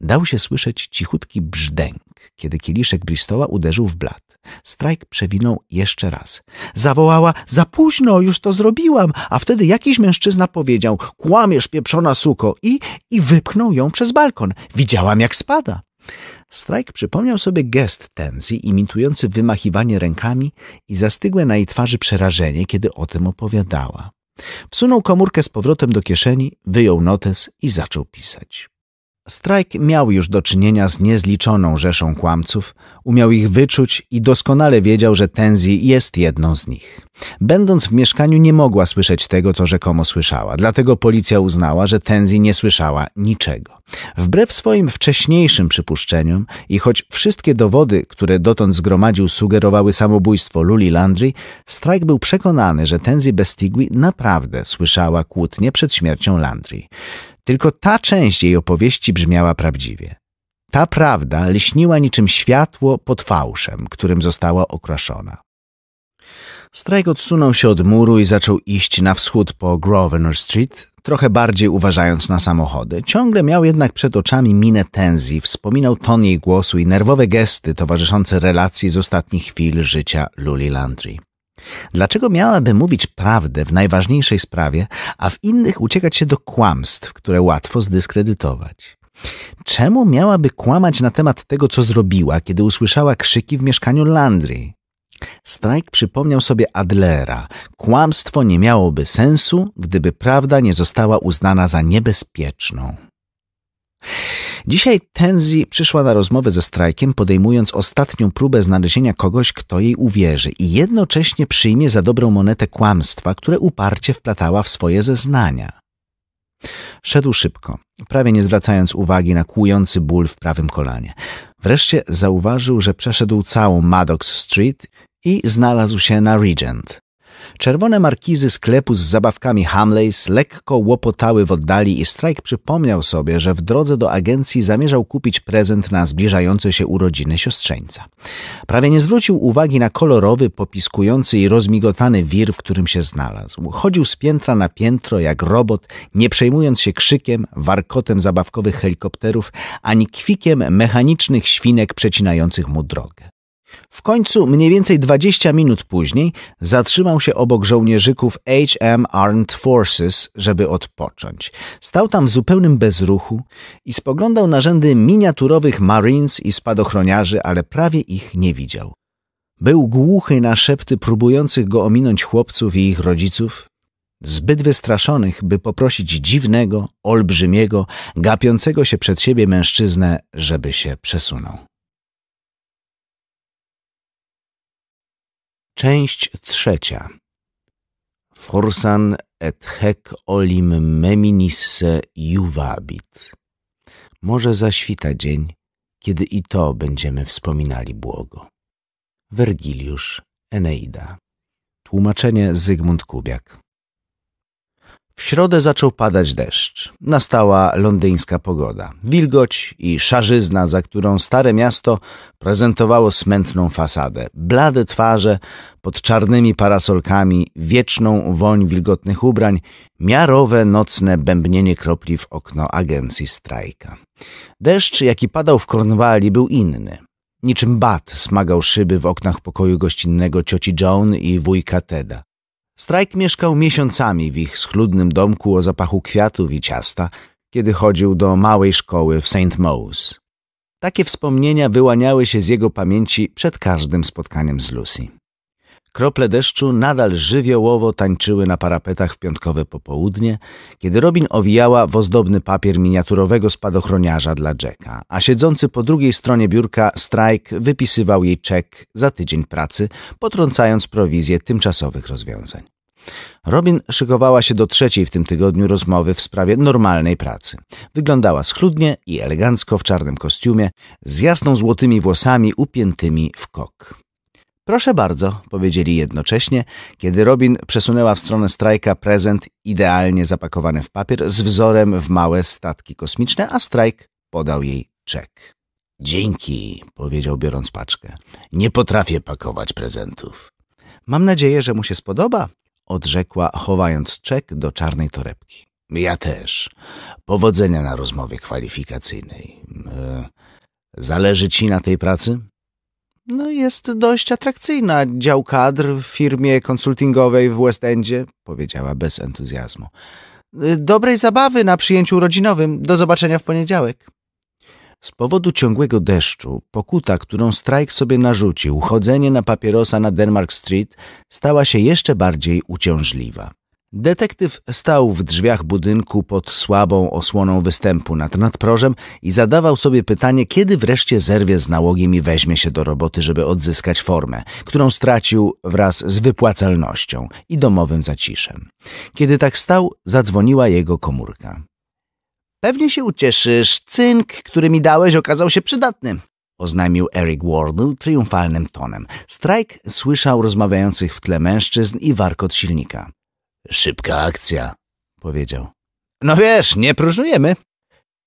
Dał się słyszeć cichutki brzdęk, kiedy kieliszek Bristoła uderzył w blat. Strajk przewinął jeszcze raz. Zawołała, za późno, już to zrobiłam, a wtedy jakiś mężczyzna powiedział, kłamiesz pieprzona suko i, i wypchnął ją przez balkon. Widziałam jak spada. Strajk przypomniał sobie gest tenzji, imitujący wymachiwanie rękami i zastygłe na jej twarzy przerażenie, kiedy o tym opowiadała. Wsunął komórkę z powrotem do kieszeni, wyjął notes i zaczął pisać. Strajk miał już do czynienia z niezliczoną rzeszą kłamców, umiał ich wyczuć i doskonale wiedział, że Tenzi jest jedną z nich. Będąc w mieszkaniu nie mogła słyszeć tego, co rzekomo słyszała, dlatego policja uznała, że Tenzi nie słyszała niczego. Wbrew swoim wcześniejszym przypuszczeniom i choć wszystkie dowody, które dotąd zgromadził, sugerowały samobójstwo Luli Landry, Strajk był przekonany, że Tenzi Bestigui naprawdę słyszała kłótnie przed śmiercią Landry. Tylko ta część jej opowieści brzmiała prawdziwie. Ta prawda lśniła niczym światło pod fałszem, którym została okraszona. Strajk odsunął się od muru i zaczął iść na wschód po Grosvenor Street, trochę bardziej uważając na samochody. Ciągle miał jednak przed oczami minę tenzji, wspominał ton jej głosu i nerwowe gesty towarzyszące relacji z ostatnich chwil życia Luli Landry. Dlaczego miałaby mówić prawdę w najważniejszej sprawie, a w innych uciekać się do kłamstw, które łatwo zdyskredytować? Czemu miałaby kłamać na temat tego, co zrobiła, kiedy usłyszała krzyki w mieszkaniu Landry? Strajk przypomniał sobie Adlera. Kłamstwo nie miałoby sensu, gdyby prawda nie została uznana za niebezpieczną. Dzisiaj Tenzi przyszła na rozmowę ze strajkiem, podejmując ostatnią próbę znalezienia kogoś, kto jej uwierzy i jednocześnie przyjmie za dobrą monetę kłamstwa, które uparcie wplatała w swoje zeznania. Szedł szybko, prawie nie zwracając uwagi na kłujący ból w prawym kolanie. Wreszcie zauważył, że przeszedł całą Maddox Street i znalazł się na Regent. Czerwone markizy sklepu z zabawkami Hamleys lekko łopotały w oddali i Strike przypomniał sobie, że w drodze do agencji zamierzał kupić prezent na zbliżające się urodziny siostrzeńca. Prawie nie zwrócił uwagi na kolorowy, popiskujący i rozmigotany wir, w którym się znalazł. Chodził z piętra na piętro jak robot, nie przejmując się krzykiem, warkotem zabawkowych helikopterów, ani kwikiem mechanicznych świnek przecinających mu drogę. W końcu, mniej więcej 20 minut później, zatrzymał się obok żołnierzyków HM Armed Forces, żeby odpocząć. Stał tam w zupełnym bezruchu i spoglądał na rzędy miniaturowych Marines i spadochroniarzy, ale prawie ich nie widział. Był głuchy na szepty próbujących go ominąć chłopców i ich rodziców, zbyt wystraszonych, by poprosić dziwnego, olbrzymiego, gapiącego się przed siebie mężczyznę, żeby się przesunął. Część trzecia. Forsan et hec olim meminisse juvabit. Może zaświta dzień, kiedy i to będziemy wspominali błogo. Wergiliusz, Eneida. Tłumaczenie Zygmunt Kubiak. W środę zaczął padać deszcz. Nastała londyńska pogoda. Wilgoć i szarzyzna, za którą stare miasto prezentowało smętną fasadę. Blade twarze pod czarnymi parasolkami, wieczną woń wilgotnych ubrań, miarowe nocne bębnienie kropli w okno agencji strajka. Deszcz, jaki padał w Kornwali, był inny. Niczym bat smagał szyby w oknach pokoju gościnnego cioci Joan i wujka Teda. Strajk mieszkał miesiącami w ich schludnym domku o zapachu kwiatów i ciasta, kiedy chodził do małej szkoły w St. Mose. Takie wspomnienia wyłaniały się z jego pamięci przed każdym spotkaniem z Lucy. Krople deszczu nadal żywiołowo tańczyły na parapetach w piątkowe popołudnie, kiedy Robin owijała w ozdobny papier miniaturowego spadochroniarza dla Jacka, a siedzący po drugiej stronie biurka Strajk wypisywał jej czek za tydzień pracy, potrącając prowizję tymczasowych rozwiązań. Robin szykowała się do trzeciej w tym tygodniu rozmowy w sprawie normalnej pracy. Wyglądała schludnie i elegancko w czarnym kostiumie, z jasną złotymi włosami upiętymi w kok. Proszę bardzo, powiedzieli jednocześnie, kiedy Robin przesunęła w stronę strajka prezent idealnie zapakowany w papier z wzorem w małe statki kosmiczne, a strajk podał jej czek. Dzięki, powiedział biorąc paczkę. Nie potrafię pakować prezentów. Mam nadzieję, że mu się spodoba, odrzekła, chowając czek do czarnej torebki. Ja też. Powodzenia na rozmowie kwalifikacyjnej. E, zależy ci na tej pracy? No jest dość atrakcyjna. Dział kadr w firmie konsultingowej w West Endzie, powiedziała bez entuzjazmu. E, dobrej zabawy na przyjęciu rodzinowym. Do zobaczenia w poniedziałek. Z powodu ciągłego deszczu, pokuta, którą strajk sobie narzucił, chodzenie na papierosa na Denmark Street stała się jeszcze bardziej uciążliwa. Detektyw stał w drzwiach budynku pod słabą osłoną występu nad nadprożem i zadawał sobie pytanie, kiedy wreszcie zerwie z nałogiem i weźmie się do roboty, żeby odzyskać formę, którą stracił wraz z wypłacalnością i domowym zaciszem. Kiedy tak stał, zadzwoniła jego komórka. Pewnie się ucieszysz. Cynk, który mi dałeś, okazał się przydatny. Oznajmił Eric Wardle triumfalnym tonem. Strike słyszał rozmawiających w tle mężczyzn i warkot silnika. Szybka akcja, powiedział. No wiesz, nie próżnujemy.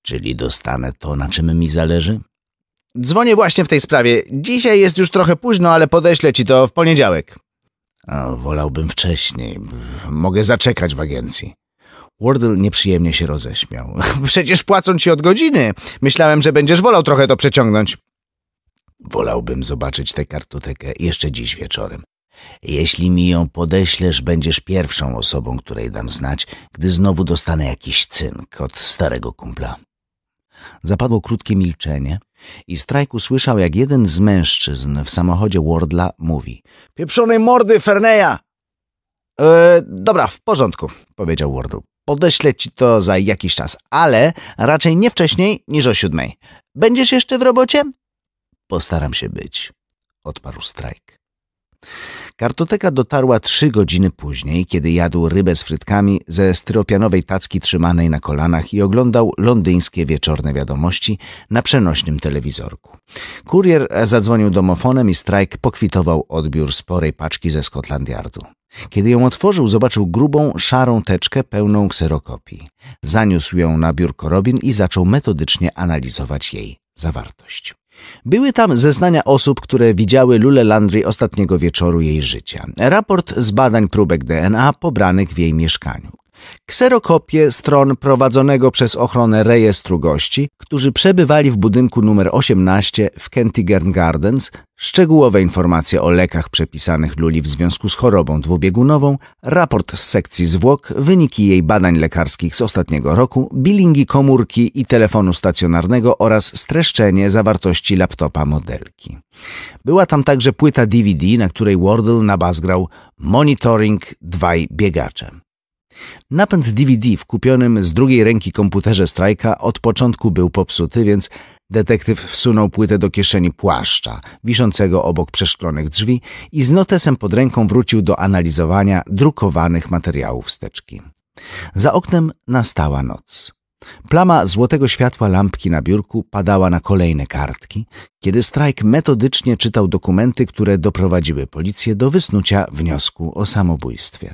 Czyli dostanę to, na czym mi zależy? Dzwonię właśnie w tej sprawie. Dzisiaj jest już trochę późno, ale podeślę ci to w poniedziałek. O, wolałbym wcześniej. Mogę zaczekać w agencji. Wardle nieprzyjemnie się roześmiał. Przecież płacą ci od godziny. Myślałem, że będziesz wolał trochę to przeciągnąć. Wolałbym zobaczyć tę kartotekę jeszcze dziś wieczorem. Jeśli mi ją podeślesz, będziesz pierwszą osobą, której dam znać, gdy znowu dostanę jakiś cynk od starego kumpla. Zapadło krótkie milczenie i Strajk usłyszał, jak jeden z mężczyzn w samochodzie Wardla mówi — Pieprzonej mordy, Ferneja! E, dobra, w porządku, powiedział Wardle. Podeślę ci to za jakiś czas, ale raczej nie wcześniej niż o siódmej. Będziesz jeszcze w robocie? Postaram się być, odparł strajk. Kartoteka dotarła trzy godziny później, kiedy jadł rybę z frytkami ze styropianowej tacki trzymanej na kolanach i oglądał londyńskie wieczorne wiadomości na przenośnym telewizorku. Kurier zadzwonił domofonem i strajk pokwitował odbiór sporej paczki ze Scotland Yardu. Kiedy ją otworzył, zobaczył grubą, szarą teczkę pełną kserokopii. Zaniósł ją na biurko Robin i zaczął metodycznie analizować jej zawartość. Były tam zeznania osób, które widziały Lule Landry ostatniego wieczoru jej życia. Raport z badań próbek DNA pobranych w jej mieszkaniu. Kserokopie stron prowadzonego przez ochronę rejestru gości, którzy przebywali w budynku nr 18 w Kentigern Gardens, szczegółowe informacje o lekach przepisanych Luli w związku z chorobą dwubiegunową, raport z sekcji zwłok, wyniki jej badań lekarskich z ostatniego roku, bilingi komórki i telefonu stacjonarnego oraz streszczenie zawartości laptopa modelki. Była tam także płyta DVD, na której Wardle nabazgrał Monitoring dwaj biegacze. Napęd DVD w kupionym z drugiej ręki komputerze Strajka od początku był popsuty, więc detektyw wsunął płytę do kieszeni płaszcza, wiszącego obok przeszklonych drzwi i z notesem pod ręką wrócił do analizowania drukowanych materiałów steczki. Za oknem nastała noc. Plama złotego światła lampki na biurku padała na kolejne kartki, kiedy Strajk metodycznie czytał dokumenty, które doprowadziły policję do wysnucia wniosku o samobójstwie.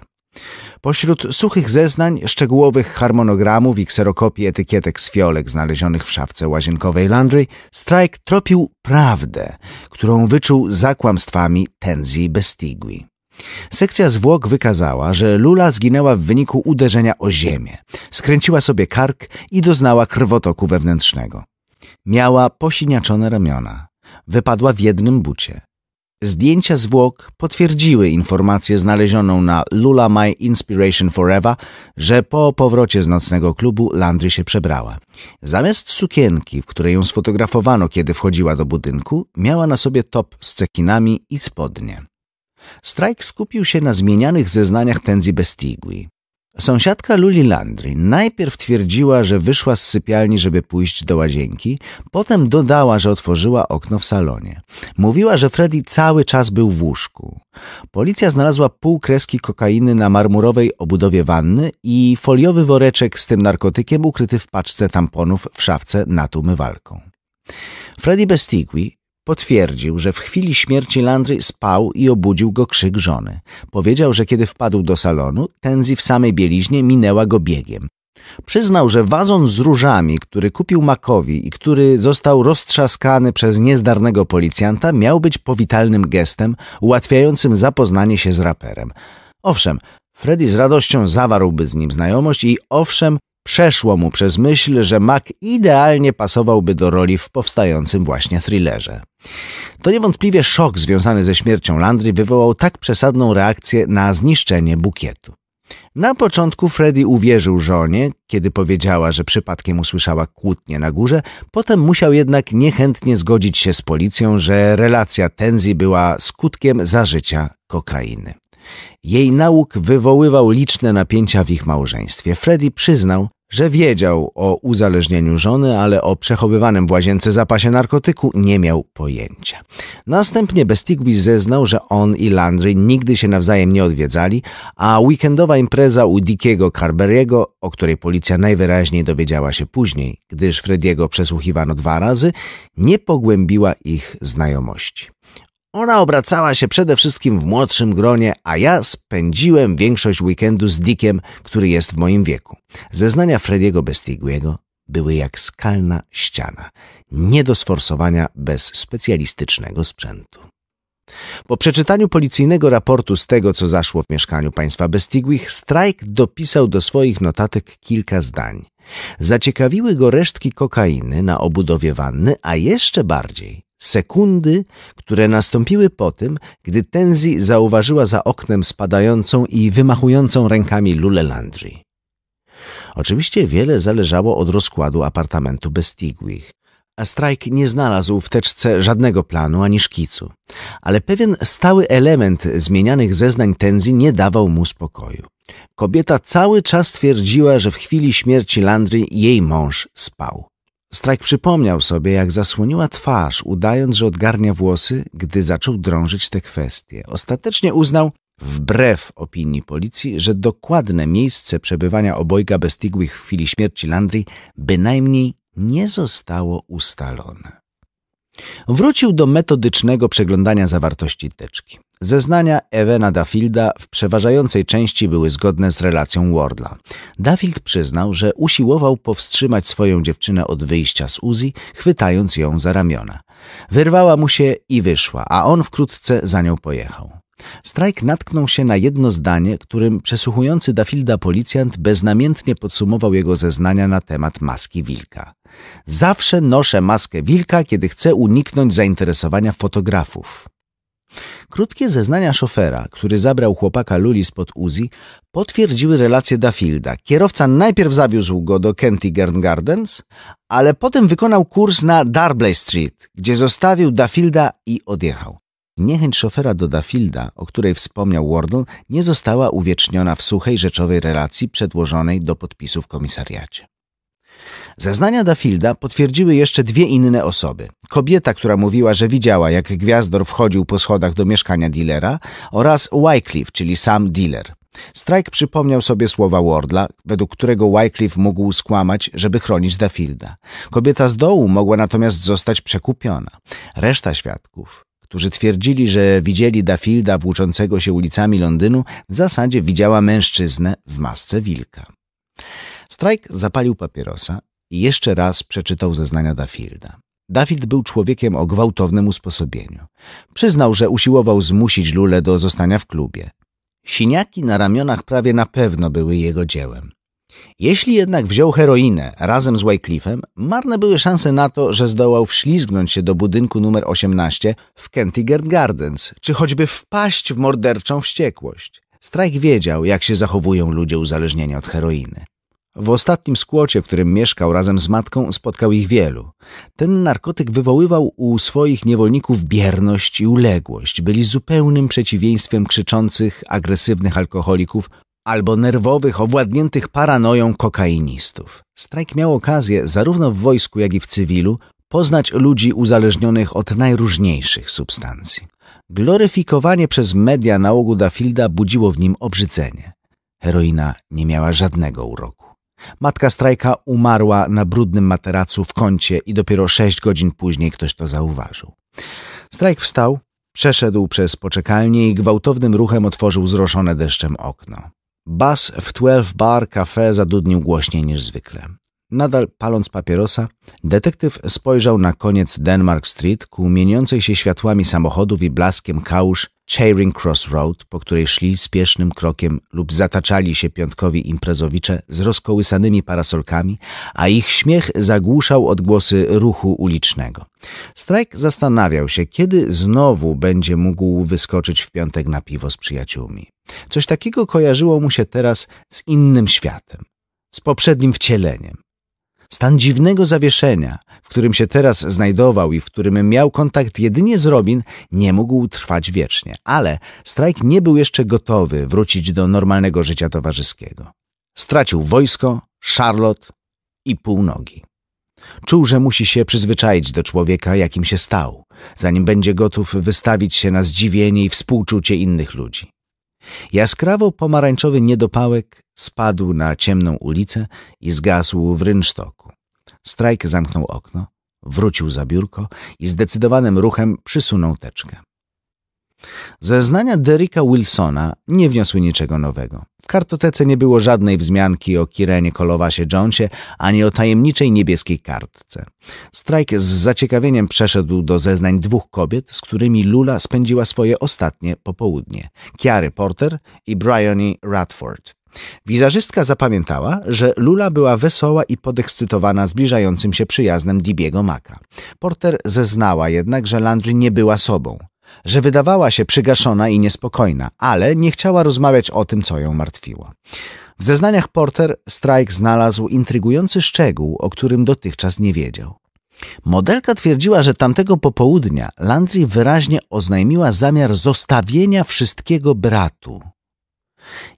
Pośród suchych zeznań, szczegółowych harmonogramów i kserokopii etykietek z fiolek znalezionych w szafce łazienkowej Landry, Strike tropił prawdę, którą wyczuł za kłamstwami Tenzi Bestigui. Sekcja zwłok wykazała, że Lula zginęła w wyniku uderzenia o ziemię. Skręciła sobie kark i doznała krwotoku wewnętrznego. Miała posiniaczone ramiona. Wypadła w jednym bucie. Zdjęcia zwłok potwierdziły informację znalezioną na Lula My Inspiration Forever, że po powrocie z nocnego klubu Landry się przebrała. Zamiast sukienki, w której ją sfotografowano, kiedy wchodziła do budynku, miała na sobie top z cekinami i spodnie. Strajk skupił się na zmienianych zeznaniach Tenzi Bestigui. Sąsiadka Luli Landry najpierw twierdziła, że wyszła z sypialni, żeby pójść do łazienki, potem dodała, że otworzyła okno w salonie. Mówiła, że Freddy cały czas był w łóżku. Policja znalazła pół kreski kokainy na marmurowej obudowie wanny i foliowy woreczek z tym narkotykiem ukryty w paczce tamponów w szafce nad umywalką. Freddy Bestigui Potwierdził, że w chwili śmierci Landry spał i obudził go krzyk żony. Powiedział, że kiedy wpadł do salonu, Tenzi w samej bieliźnie minęła go biegiem. Przyznał, że wazon z różami, który kupił Makowi i który został roztrzaskany przez niezdarnego policjanta, miał być powitalnym gestem ułatwiającym zapoznanie się z raperem. Owszem, Freddy z radością zawarłby z nim znajomość i owszem, przeszło mu przez myśl, że Mac idealnie pasowałby do roli w powstającym właśnie thrillerze. To niewątpliwie szok związany ze śmiercią Landry wywołał tak przesadną reakcję na zniszczenie bukietu. Na początku Freddy uwierzył żonie, kiedy powiedziała, że przypadkiem usłyszała kłótnie na górze, potem musiał jednak niechętnie zgodzić się z policją, że relacja tenzji była skutkiem zażycia kokainy. Jej nauk wywoływał liczne napięcia w ich małżeństwie. Freddy przyznał, że wiedział o uzależnieniu żony, ale o przechowywanym w łazience zapasie narkotyku nie miał pojęcia. Następnie Bestigwis zeznał, że on i Landry nigdy się nawzajem nie odwiedzali, a weekendowa impreza u Dickiego Carberiego, o której policja najwyraźniej dowiedziała się później, gdyż Frediego przesłuchiwano dwa razy, nie pogłębiła ich znajomości. Ona obracała się przede wszystkim w młodszym gronie, a ja spędziłem większość weekendu z Dickiem, który jest w moim wieku. Zeznania Frediego Bestiguiego były jak skalna ściana, nie do sforsowania bez specjalistycznego sprzętu. Po przeczytaniu policyjnego raportu z tego, co zaszło w mieszkaniu państwa Bestigłich, Strajk dopisał do swoich notatek kilka zdań. Zaciekawiły go resztki kokainy na obudowie wanny, a jeszcze bardziej Sekundy, które nastąpiły po tym, gdy Tenzi zauważyła za oknem spadającą i wymachującą rękami Lule Landry. Oczywiście wiele zależało od rozkładu apartamentu Bestigłich, a Strajk nie znalazł w teczce żadnego planu ani szkicu, ale pewien stały element zmienianych zeznań Tenzi nie dawał mu spokoju. Kobieta cały czas twierdziła, że w chwili śmierci Landry jej mąż spał. Strajk przypomniał sobie, jak zasłoniła twarz, udając, że odgarnia włosy, gdy zaczął drążyć te kwestie. Ostatecznie uznał, wbrew opinii policji, że dokładne miejsce przebywania obojga Bestigłych w chwili śmierci Landry bynajmniej nie zostało ustalone. Wrócił do metodycznego przeglądania zawartości teczki. Zeznania Ewena Dafilda w przeważającej części były zgodne z relacją Wardla. Dafild przyznał, że usiłował powstrzymać swoją dziewczynę od wyjścia z Uzi, chwytając ją za ramiona. Wyrwała mu się i wyszła, a on wkrótce za nią pojechał. Strajk natknął się na jedno zdanie, którym przesłuchujący Dafilda policjant beznamiętnie podsumował jego zeznania na temat maski wilka. Zawsze noszę maskę wilka, kiedy chcę uniknąć zainteresowania fotografów. Krótkie zeznania szofera, który zabrał chłopaka Luli spod Uzi, potwierdziły relację Dafilda. Kierowca najpierw zawiózł go do Kentigern Gardens, ale potem wykonał kurs na Darblay Street, gdzie zostawił Dafilda i odjechał. Niechęć szofera do Dafilda, o której wspomniał Wardle, nie została uwieczniona w suchej rzeczowej relacji przedłożonej do podpisu w komisariacie. Zeznania Dafilda potwierdziły jeszcze dwie inne osoby. Kobieta, która mówiła, że widziała, jak Gwiazdor wchodził po schodach do mieszkania dealera oraz Wycliffe, czyli sam dealer. Strike przypomniał sobie słowa Wardla, według którego Wycliffe mógł skłamać, żeby chronić Dafilda. Kobieta z dołu mogła natomiast zostać przekupiona. Reszta świadków którzy twierdzili, że widzieli Dafilda włóczącego się ulicami Londynu, w zasadzie widziała mężczyznę w masce wilka. Strajk zapalił papierosa i jeszcze raz przeczytał zeznania Dafilda. Daffield był człowiekiem o gwałtownym usposobieniu. Przyznał, że usiłował zmusić Lulę do zostania w klubie. Siniaki na ramionach prawie na pewno były jego dziełem. Jeśli jednak wziął heroinę razem z Wycliffe'em, marne były szanse na to, że zdołał wślizgnąć się do budynku numer 18 w Kentigern Gardens, czy choćby wpaść w morderczą wściekłość. Strajk wiedział, jak się zachowują ludzie uzależnieni od heroiny. W ostatnim skłocie, w którym mieszkał razem z matką, spotkał ich wielu. Ten narkotyk wywoływał u swoich niewolników bierność i uległość. Byli zupełnym przeciwieństwem krzyczących, agresywnych alkoholików albo nerwowych, owładniętych paranoją kokainistów. Strajk miał okazję, zarówno w wojsku, jak i w cywilu, poznać ludzi uzależnionych od najróżniejszych substancji. Gloryfikowanie przez media nałogu Dafilda budziło w nim obrzydzenie. Heroina nie miała żadnego uroku. Matka Strajka umarła na brudnym materacu w kącie i dopiero sześć godzin później ktoś to zauważył. Strajk wstał, przeszedł przez poczekalnię i gwałtownym ruchem otworzył zroszone deszczem okno. Bas w 12 Bar Cafe zadudnił głośniej niż zwykle. Nadal paląc papierosa, detektyw spojrzał na koniec Denmark Street ku mieniącej się światłami samochodów i blaskiem kałuż Charing Cross Road, po której szli spiesznym krokiem lub zataczali się piątkowi imprezowicze z rozkołysanymi parasolkami, a ich śmiech zagłuszał odgłosy ruchu ulicznego. Strajk zastanawiał się, kiedy znowu będzie mógł wyskoczyć w piątek na piwo z przyjaciółmi. Coś takiego kojarzyło mu się teraz z innym światem, z poprzednim wcieleniem. Stan dziwnego zawieszenia, w którym się teraz znajdował i w którym miał kontakt jedynie z Robin, nie mógł trwać wiecznie, ale strajk nie był jeszcze gotowy wrócić do normalnego życia towarzyskiego. Stracił wojsko, Charlotte i półnogi. Czuł, że musi się przyzwyczaić do człowieka, jakim się stał, zanim będzie gotów wystawić się na zdziwienie i współczucie innych ludzi. Jaskrawo pomarańczowy niedopałek spadł na ciemną ulicę i zgasł w rynsztoku. Strajk zamknął okno, wrócił za biurko i zdecydowanym ruchem przysunął teczkę. Zeznania Derricka Wilsona nie wniosły niczego nowego. W kartotece nie było żadnej wzmianki o Kirenie Kolowasie Jonesie ani o tajemniczej niebieskiej kartce. Strajk z zaciekawieniem przeszedł do zeznań dwóch kobiet, z którymi Lula spędziła swoje ostatnie popołudnie. Kiary Porter i Bryony Radford. Wizerzystka zapamiętała, że Lula była wesoła i podekscytowana zbliżającym się przyjaznem Dibiego Maka. Porter zeznała jednak, że Landry nie była sobą że wydawała się przygaszona i niespokojna, ale nie chciała rozmawiać o tym, co ją martwiło. W zeznaniach Porter Strike znalazł intrygujący szczegół, o którym dotychczas nie wiedział. Modelka twierdziła, że tamtego popołudnia Landry wyraźnie oznajmiła zamiar zostawienia wszystkiego bratu.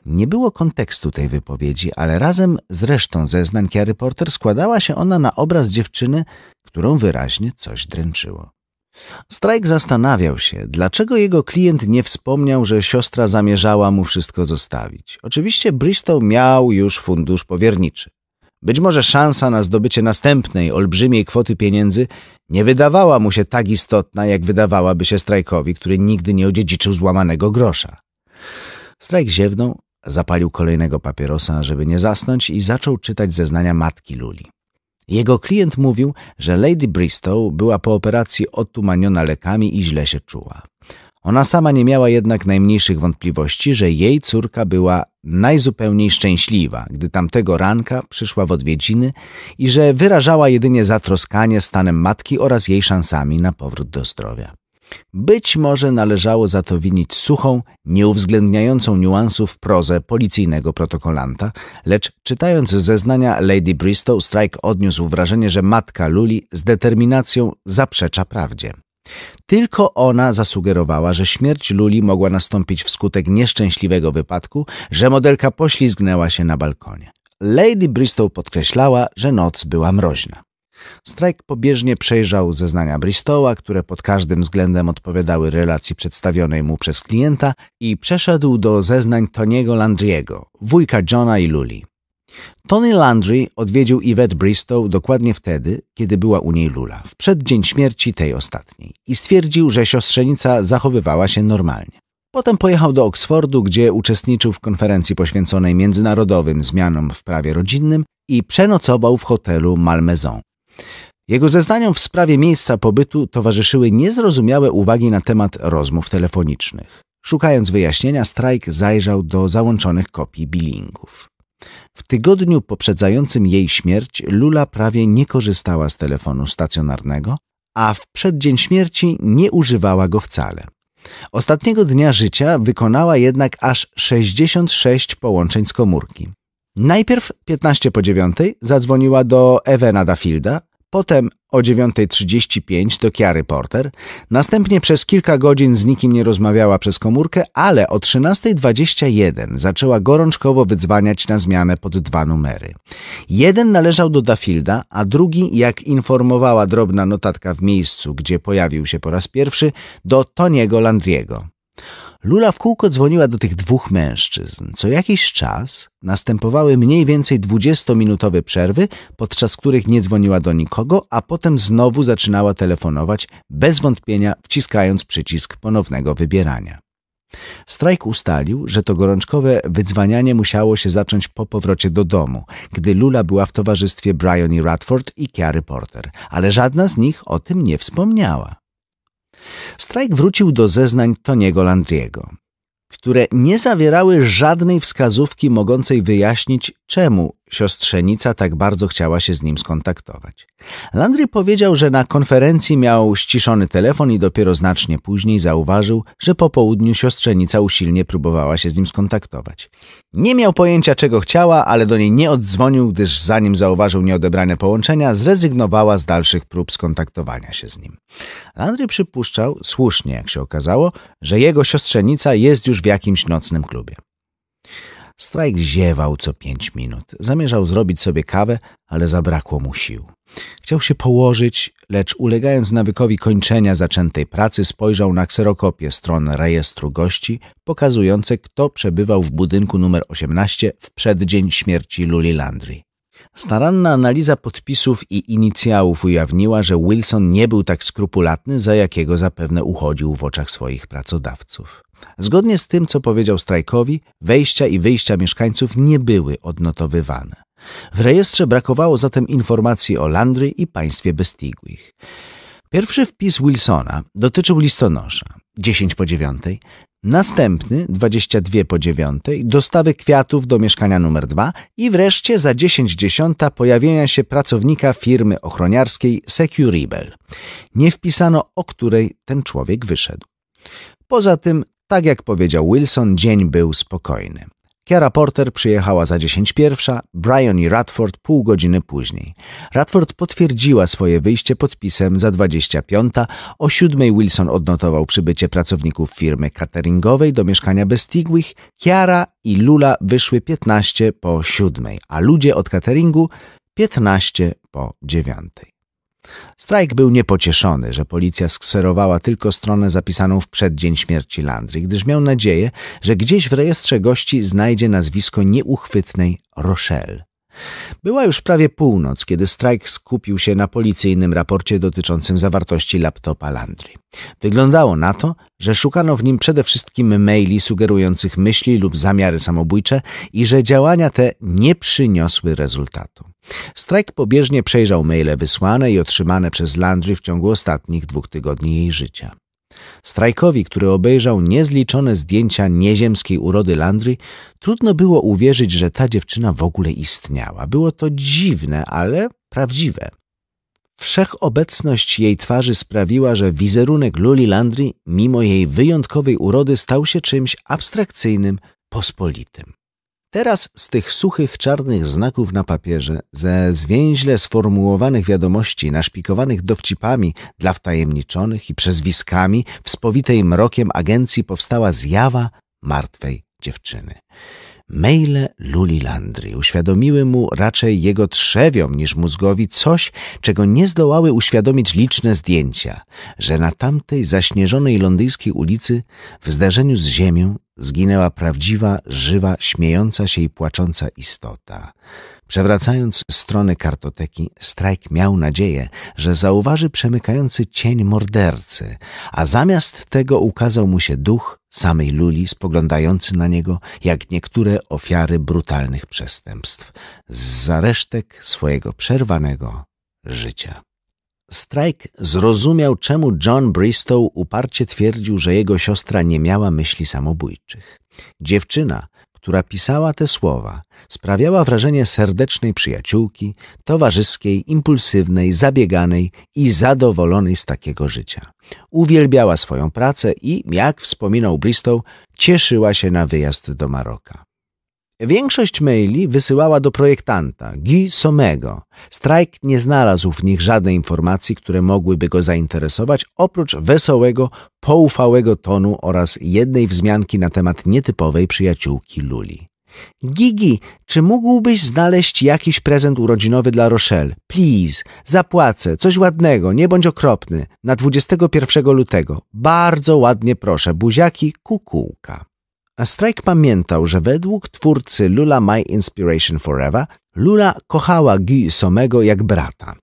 Nie było kontekstu tej wypowiedzi, ale razem z resztą zeznań Carrie Porter składała się ona na obraz dziewczyny, którą wyraźnie coś dręczyło. Strajk zastanawiał się, dlaczego jego klient nie wspomniał, że siostra zamierzała mu wszystko zostawić. Oczywiście Bristol miał już fundusz powierniczy. Być może szansa na zdobycie następnej olbrzymiej kwoty pieniędzy nie wydawała mu się tak istotna, jak wydawałaby się strajkowi, który nigdy nie odziedziczył złamanego grosza. Strajk ziewnął, zapalił kolejnego papierosa, żeby nie zasnąć i zaczął czytać zeznania matki Luli. Jego klient mówił, że Lady Bristow była po operacji otumaniona lekami i źle się czuła. Ona sama nie miała jednak najmniejszych wątpliwości, że jej córka była najzupełniej szczęśliwa, gdy tamtego ranka przyszła w odwiedziny i że wyrażała jedynie zatroskanie stanem matki oraz jej szansami na powrót do zdrowia. Być może należało za to winić suchą, nieuwzględniającą niuansów prozę policyjnego protokolanta, lecz czytając zeznania Lady Bristow, Strike odniósł wrażenie, że matka Luli z determinacją zaprzecza prawdzie. Tylko ona zasugerowała, że śmierć Luli mogła nastąpić wskutek nieszczęśliwego wypadku, że modelka poślizgnęła się na balkonie. Lady Bristow podkreślała, że noc była mroźna. Strajk pobieżnie przejrzał zeznania Bristoła, które pod każdym względem odpowiadały relacji przedstawionej mu przez klienta i przeszedł do zeznań Toniego Landriego, wujka Johna i Luli. Tony Landry odwiedził Yvette Bristow dokładnie wtedy, kiedy była u niej Lula, w przeddzień śmierci tej ostatniej i stwierdził, że siostrzenica zachowywała się normalnie. Potem pojechał do Oksfordu, gdzie uczestniczył w konferencji poświęconej międzynarodowym zmianom w prawie rodzinnym i przenocował w hotelu Malmaison. Jego zeznaniom w sprawie miejsca pobytu towarzyszyły niezrozumiałe uwagi na temat rozmów telefonicznych. Szukając wyjaśnienia, Strajk zajrzał do załączonych kopii bilingów. W tygodniu poprzedzającym jej śmierć Lula prawie nie korzystała z telefonu stacjonarnego, a w przeddzień śmierci nie używała go wcale. Ostatniego dnia życia wykonała jednak aż 66 połączeń z komórki. Najpierw 15 po 9 zadzwoniła do Ewena Dafilda, potem o 9.35 do Kiary Porter, następnie przez kilka godzin z nikim nie rozmawiała przez komórkę, ale o 13.21 zaczęła gorączkowo wydzwaniać na zmianę pod dwa numery. Jeden należał do Dafilda, a drugi, jak informowała drobna notatka w miejscu, gdzie pojawił się po raz pierwszy, do Toniego Landriego. Lula w kółko dzwoniła do tych dwóch mężczyzn. Co jakiś czas następowały mniej więcej dwudziestominutowe przerwy, podczas których nie dzwoniła do nikogo, a potem znowu zaczynała telefonować, bez wątpienia wciskając przycisk ponownego wybierania. Strajk ustalił, że to gorączkowe wydzwanianie musiało się zacząć po powrocie do domu, gdy Lula była w towarzystwie Bryony Radford i Kiary Porter, ale żadna z nich o tym nie wspomniała. Strajk wrócił do zeznań Toniego Landriego, które nie zawierały żadnej wskazówki mogącej wyjaśnić, czemu Siostrzenica tak bardzo chciała się z nim skontaktować. Landry powiedział, że na konferencji miał ściszony telefon i dopiero znacznie później zauważył, że po południu siostrzenica usilnie próbowała się z nim skontaktować. Nie miał pojęcia czego chciała, ale do niej nie oddzwonił, gdyż zanim zauważył nieodebrane połączenia, zrezygnowała z dalszych prób skontaktowania się z nim. Landry przypuszczał, słusznie jak się okazało, że jego siostrzenica jest już w jakimś nocnym klubie. Strajk ziewał co pięć minut. Zamierzał zrobić sobie kawę, ale zabrakło mu sił. Chciał się położyć, lecz ulegając nawykowi kończenia zaczętej pracy, spojrzał na kserokopię stron rejestru gości, pokazujące, kto przebywał w budynku numer 18 w przeddzień śmierci Luli Landry. Staranna analiza podpisów i inicjałów ujawniła, że Wilson nie był tak skrupulatny, za jakiego zapewne uchodził w oczach swoich pracodawców. Zgodnie z tym, co powiedział Strajkowi, wejścia i wyjścia mieszkańców nie były odnotowywane. W rejestrze brakowało zatem informacji o Landry i państwie Bestigłich. Pierwszy wpis Wilsona dotyczył listonosza 10 po 9, następny 22 po 9 dostawy kwiatów do mieszkania numer 2 i wreszcie za 10 dziesiąta pojawienia się pracownika firmy ochroniarskiej Securibel. Nie wpisano o której ten człowiek wyszedł. Poza tym tak jak powiedział Wilson, dzień był spokojny. Kiara Porter przyjechała za dziesięć pierwsza, Brian i Radford pół godziny później. Radford potwierdziła swoje wyjście podpisem za 25. O siódmej Wilson odnotował przybycie pracowników firmy cateringowej do mieszkania Bestigwich. Kiara i Lula wyszły 15 po siódmej, a ludzie od cateringu 15 po dziewiątej. Strajk był niepocieszony, że policja skserowała tylko stronę zapisaną w przeddzień śmierci Landry, gdyż miał nadzieję, że gdzieś w rejestrze gości znajdzie nazwisko nieuchwytnej Rochelle. Była już prawie północ, kiedy strajk skupił się na policyjnym raporcie dotyczącym zawartości laptopa Landry. Wyglądało na to, że szukano w nim przede wszystkim maili sugerujących myśli lub zamiary samobójcze i że działania te nie przyniosły rezultatu. Strajk pobieżnie przejrzał maile wysłane i otrzymane przez Landry w ciągu ostatnich dwóch tygodni jej życia. Strajkowi, który obejrzał niezliczone zdjęcia nieziemskiej urody Landry, trudno było uwierzyć, że ta dziewczyna w ogóle istniała. Było to dziwne, ale prawdziwe. Wszechobecność jej twarzy sprawiła, że wizerunek Luli Landry, mimo jej wyjątkowej urody, stał się czymś abstrakcyjnym, pospolitym. Teraz z tych suchych czarnych znaków na papierze, ze zwięźle sformułowanych wiadomości, naszpikowanych dowcipami dla wtajemniczonych i przezwiskami, wspowitej mrokiem agencji powstała zjawa martwej dziewczyny. Maile Luli Landry uświadomiły mu raczej jego trzewiom niż mózgowi coś, czego nie zdołały uświadomić liczne zdjęcia, że na tamtej zaśnieżonej londyjskiej ulicy w zderzeniu z ziemią zginęła prawdziwa, żywa, śmiejąca się i płacząca istota – Przewracając strony kartoteki, Strajk miał nadzieję, że zauważy przemykający cień mordercy, a zamiast tego ukazał mu się duch samej Luli spoglądający na niego jak niektóre ofiary brutalnych przestępstw z zaresztek swojego przerwanego życia. Strajk zrozumiał, czemu John Bristow uparcie twierdził, że jego siostra nie miała myśli samobójczych. Dziewczyna – która pisała te słowa, sprawiała wrażenie serdecznej przyjaciółki, towarzyskiej, impulsywnej, zabieganej i zadowolonej z takiego życia. Uwielbiała swoją pracę i, jak wspominał Bristol, cieszyła się na wyjazd do Maroka. Większość maili wysyłała do projektanta, Guy Somego. Strajk nie znalazł w nich żadnej informacji, które mogłyby go zainteresować, oprócz wesołego, poufałego tonu oraz jednej wzmianki na temat nietypowej przyjaciółki Luli. Gigi, czy mógłbyś znaleźć jakiś prezent urodzinowy dla Rochelle? Please, zapłacę, coś ładnego, nie bądź okropny. Na 21 lutego. Bardzo ładnie proszę, buziaki, kukułka. A Strike pamiętał, że według twórcy Lula My Inspiration Forever, Lula kochała Guy Somego jak brata.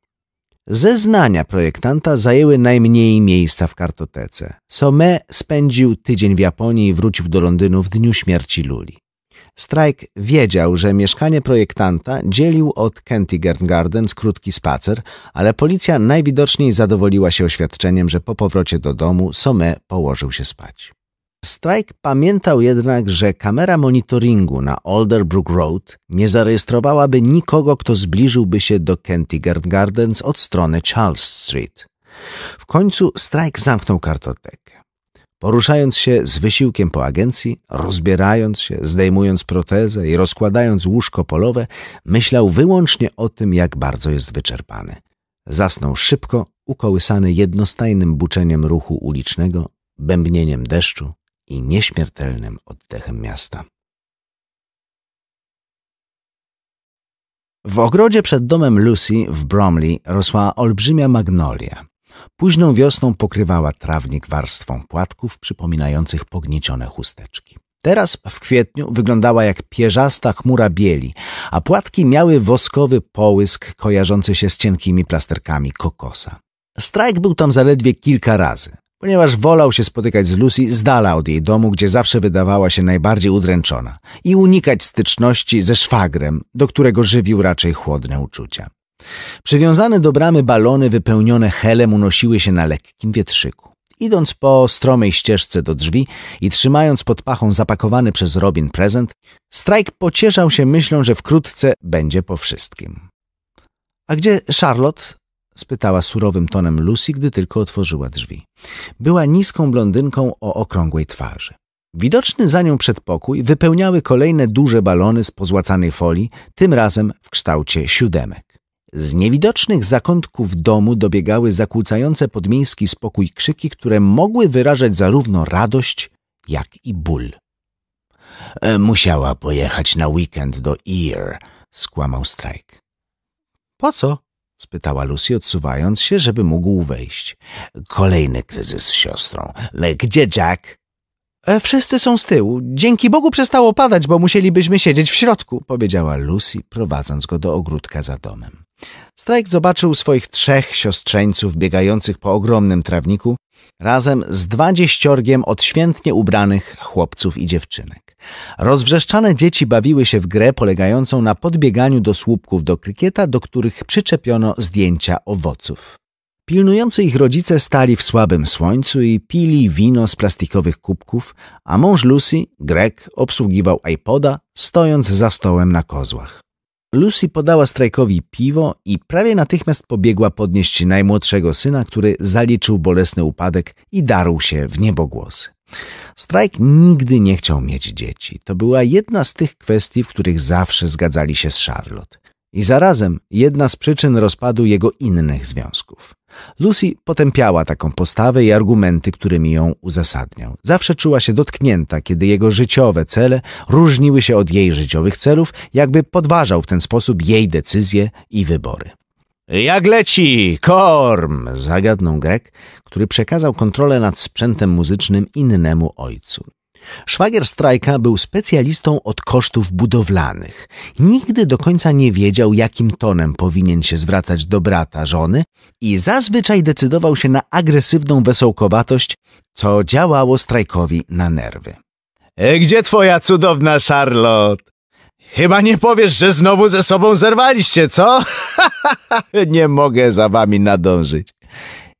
Zeznania projektanta zajęły najmniej miejsca w kartotece. Some spędził tydzień w Japonii i wrócił do Londynu w dniu śmierci Luli. Strike wiedział, że mieszkanie projektanta dzielił od Kentigern Gardens krótki spacer, ale policja najwidoczniej zadowoliła się oświadczeniem, że po powrocie do domu Some położył się spać. Strike pamiętał jednak, że kamera monitoringu na Alderbrook Road nie zarejestrowałaby nikogo, kto zbliżyłby się do Kentigard Gardens od strony Charles Street. W końcu Strike zamknął kartotekę. Poruszając się z wysiłkiem po agencji, rozbierając się, zdejmując protezę i rozkładając łóżko polowe, myślał wyłącznie o tym, jak bardzo jest wyczerpany. Zasnął szybko, ukołysany jednostajnym buczeniem ruchu ulicznego, bębnieniem deszczu, i nieśmiertelnym oddechem miasta. W ogrodzie przed domem Lucy w Bromley rosła olbrzymia magnolia. Późną wiosną pokrywała trawnik warstwą płatków przypominających pogniecione chusteczki. Teraz w kwietniu wyglądała jak pierzasta chmura bieli, a płatki miały woskowy połysk kojarzący się z cienkimi plasterkami kokosa. Strajk był tam zaledwie kilka razy ponieważ wolał się spotykać z Lucy z dala od jej domu, gdzie zawsze wydawała się najbardziej udręczona i unikać styczności ze szwagrem, do którego żywił raczej chłodne uczucia. Przywiązane do bramy balony wypełnione helem unosiły się na lekkim wietrzyku. Idąc po stromej ścieżce do drzwi i trzymając pod pachą zapakowany przez Robin prezent, Strajk pocieszał się myślą, że wkrótce będzie po wszystkim. A gdzie Charlotte? spytała surowym tonem Lucy, gdy tylko otworzyła drzwi. Była niską blondynką o okrągłej twarzy. Widoczny za nią przedpokój wypełniały kolejne duże balony z pozłacanej folii, tym razem w kształcie siódemek. Z niewidocznych zakątków domu dobiegały zakłócające podmiejski spokój krzyki, które mogły wyrażać zarówno radość, jak i ból. E, musiała pojechać na weekend do Ear, skłamał Strajk. Po co? spytała Lucy, odsuwając się, żeby mógł wejść. Kolejny kryzys z siostrą. gdzie Jack? E, wszyscy są z tyłu. Dzięki Bogu przestało padać, bo musielibyśmy siedzieć w środku, powiedziała Lucy, prowadząc go do ogródka za domem. Strajk zobaczył swoich trzech siostrzeńców biegających po ogromnym trawniku, razem z dwadzieściorgiem odświętnie ubranych chłopców i dziewczynek. Rozwrzeszczane dzieci bawiły się w grę polegającą na podbieganiu do słupków do krykieta, do których przyczepiono zdjęcia owoców. Pilnujący ich rodzice stali w słabym słońcu i pili wino z plastikowych kubków, a mąż Lucy, Greg, obsługiwał iPoda, stojąc za stołem na kozłach. Lucy podała Strajkowi piwo i prawie natychmiast pobiegła podnieść najmłodszego syna, który zaliczył bolesny upadek i darł się w niebogłosy. Strajk nigdy nie chciał mieć dzieci. To była jedna z tych kwestii, w których zawsze zgadzali się z Charlotte i zarazem jedna z przyczyn rozpadu jego innych związków. Lucy potępiała taką postawę i argumenty, którymi ją uzasadniał. Zawsze czuła się dotknięta, kiedy jego życiowe cele różniły się od jej życiowych celów, jakby podważał w ten sposób jej decyzje i wybory. Jak leci, korm! zagadnął Grek, który przekazał kontrolę nad sprzętem muzycznym innemu ojcu. Szwagier Strajka był specjalistą od kosztów budowlanych. Nigdy do końca nie wiedział, jakim tonem powinien się zwracać do brata żony i zazwyczaj decydował się na agresywną wesołkowatość, co działało Strajkowi na nerwy. E, gdzie twoja cudowna Charlotte? Chyba nie powiesz, że znowu ze sobą zerwaliście, co? nie mogę za wami nadążyć.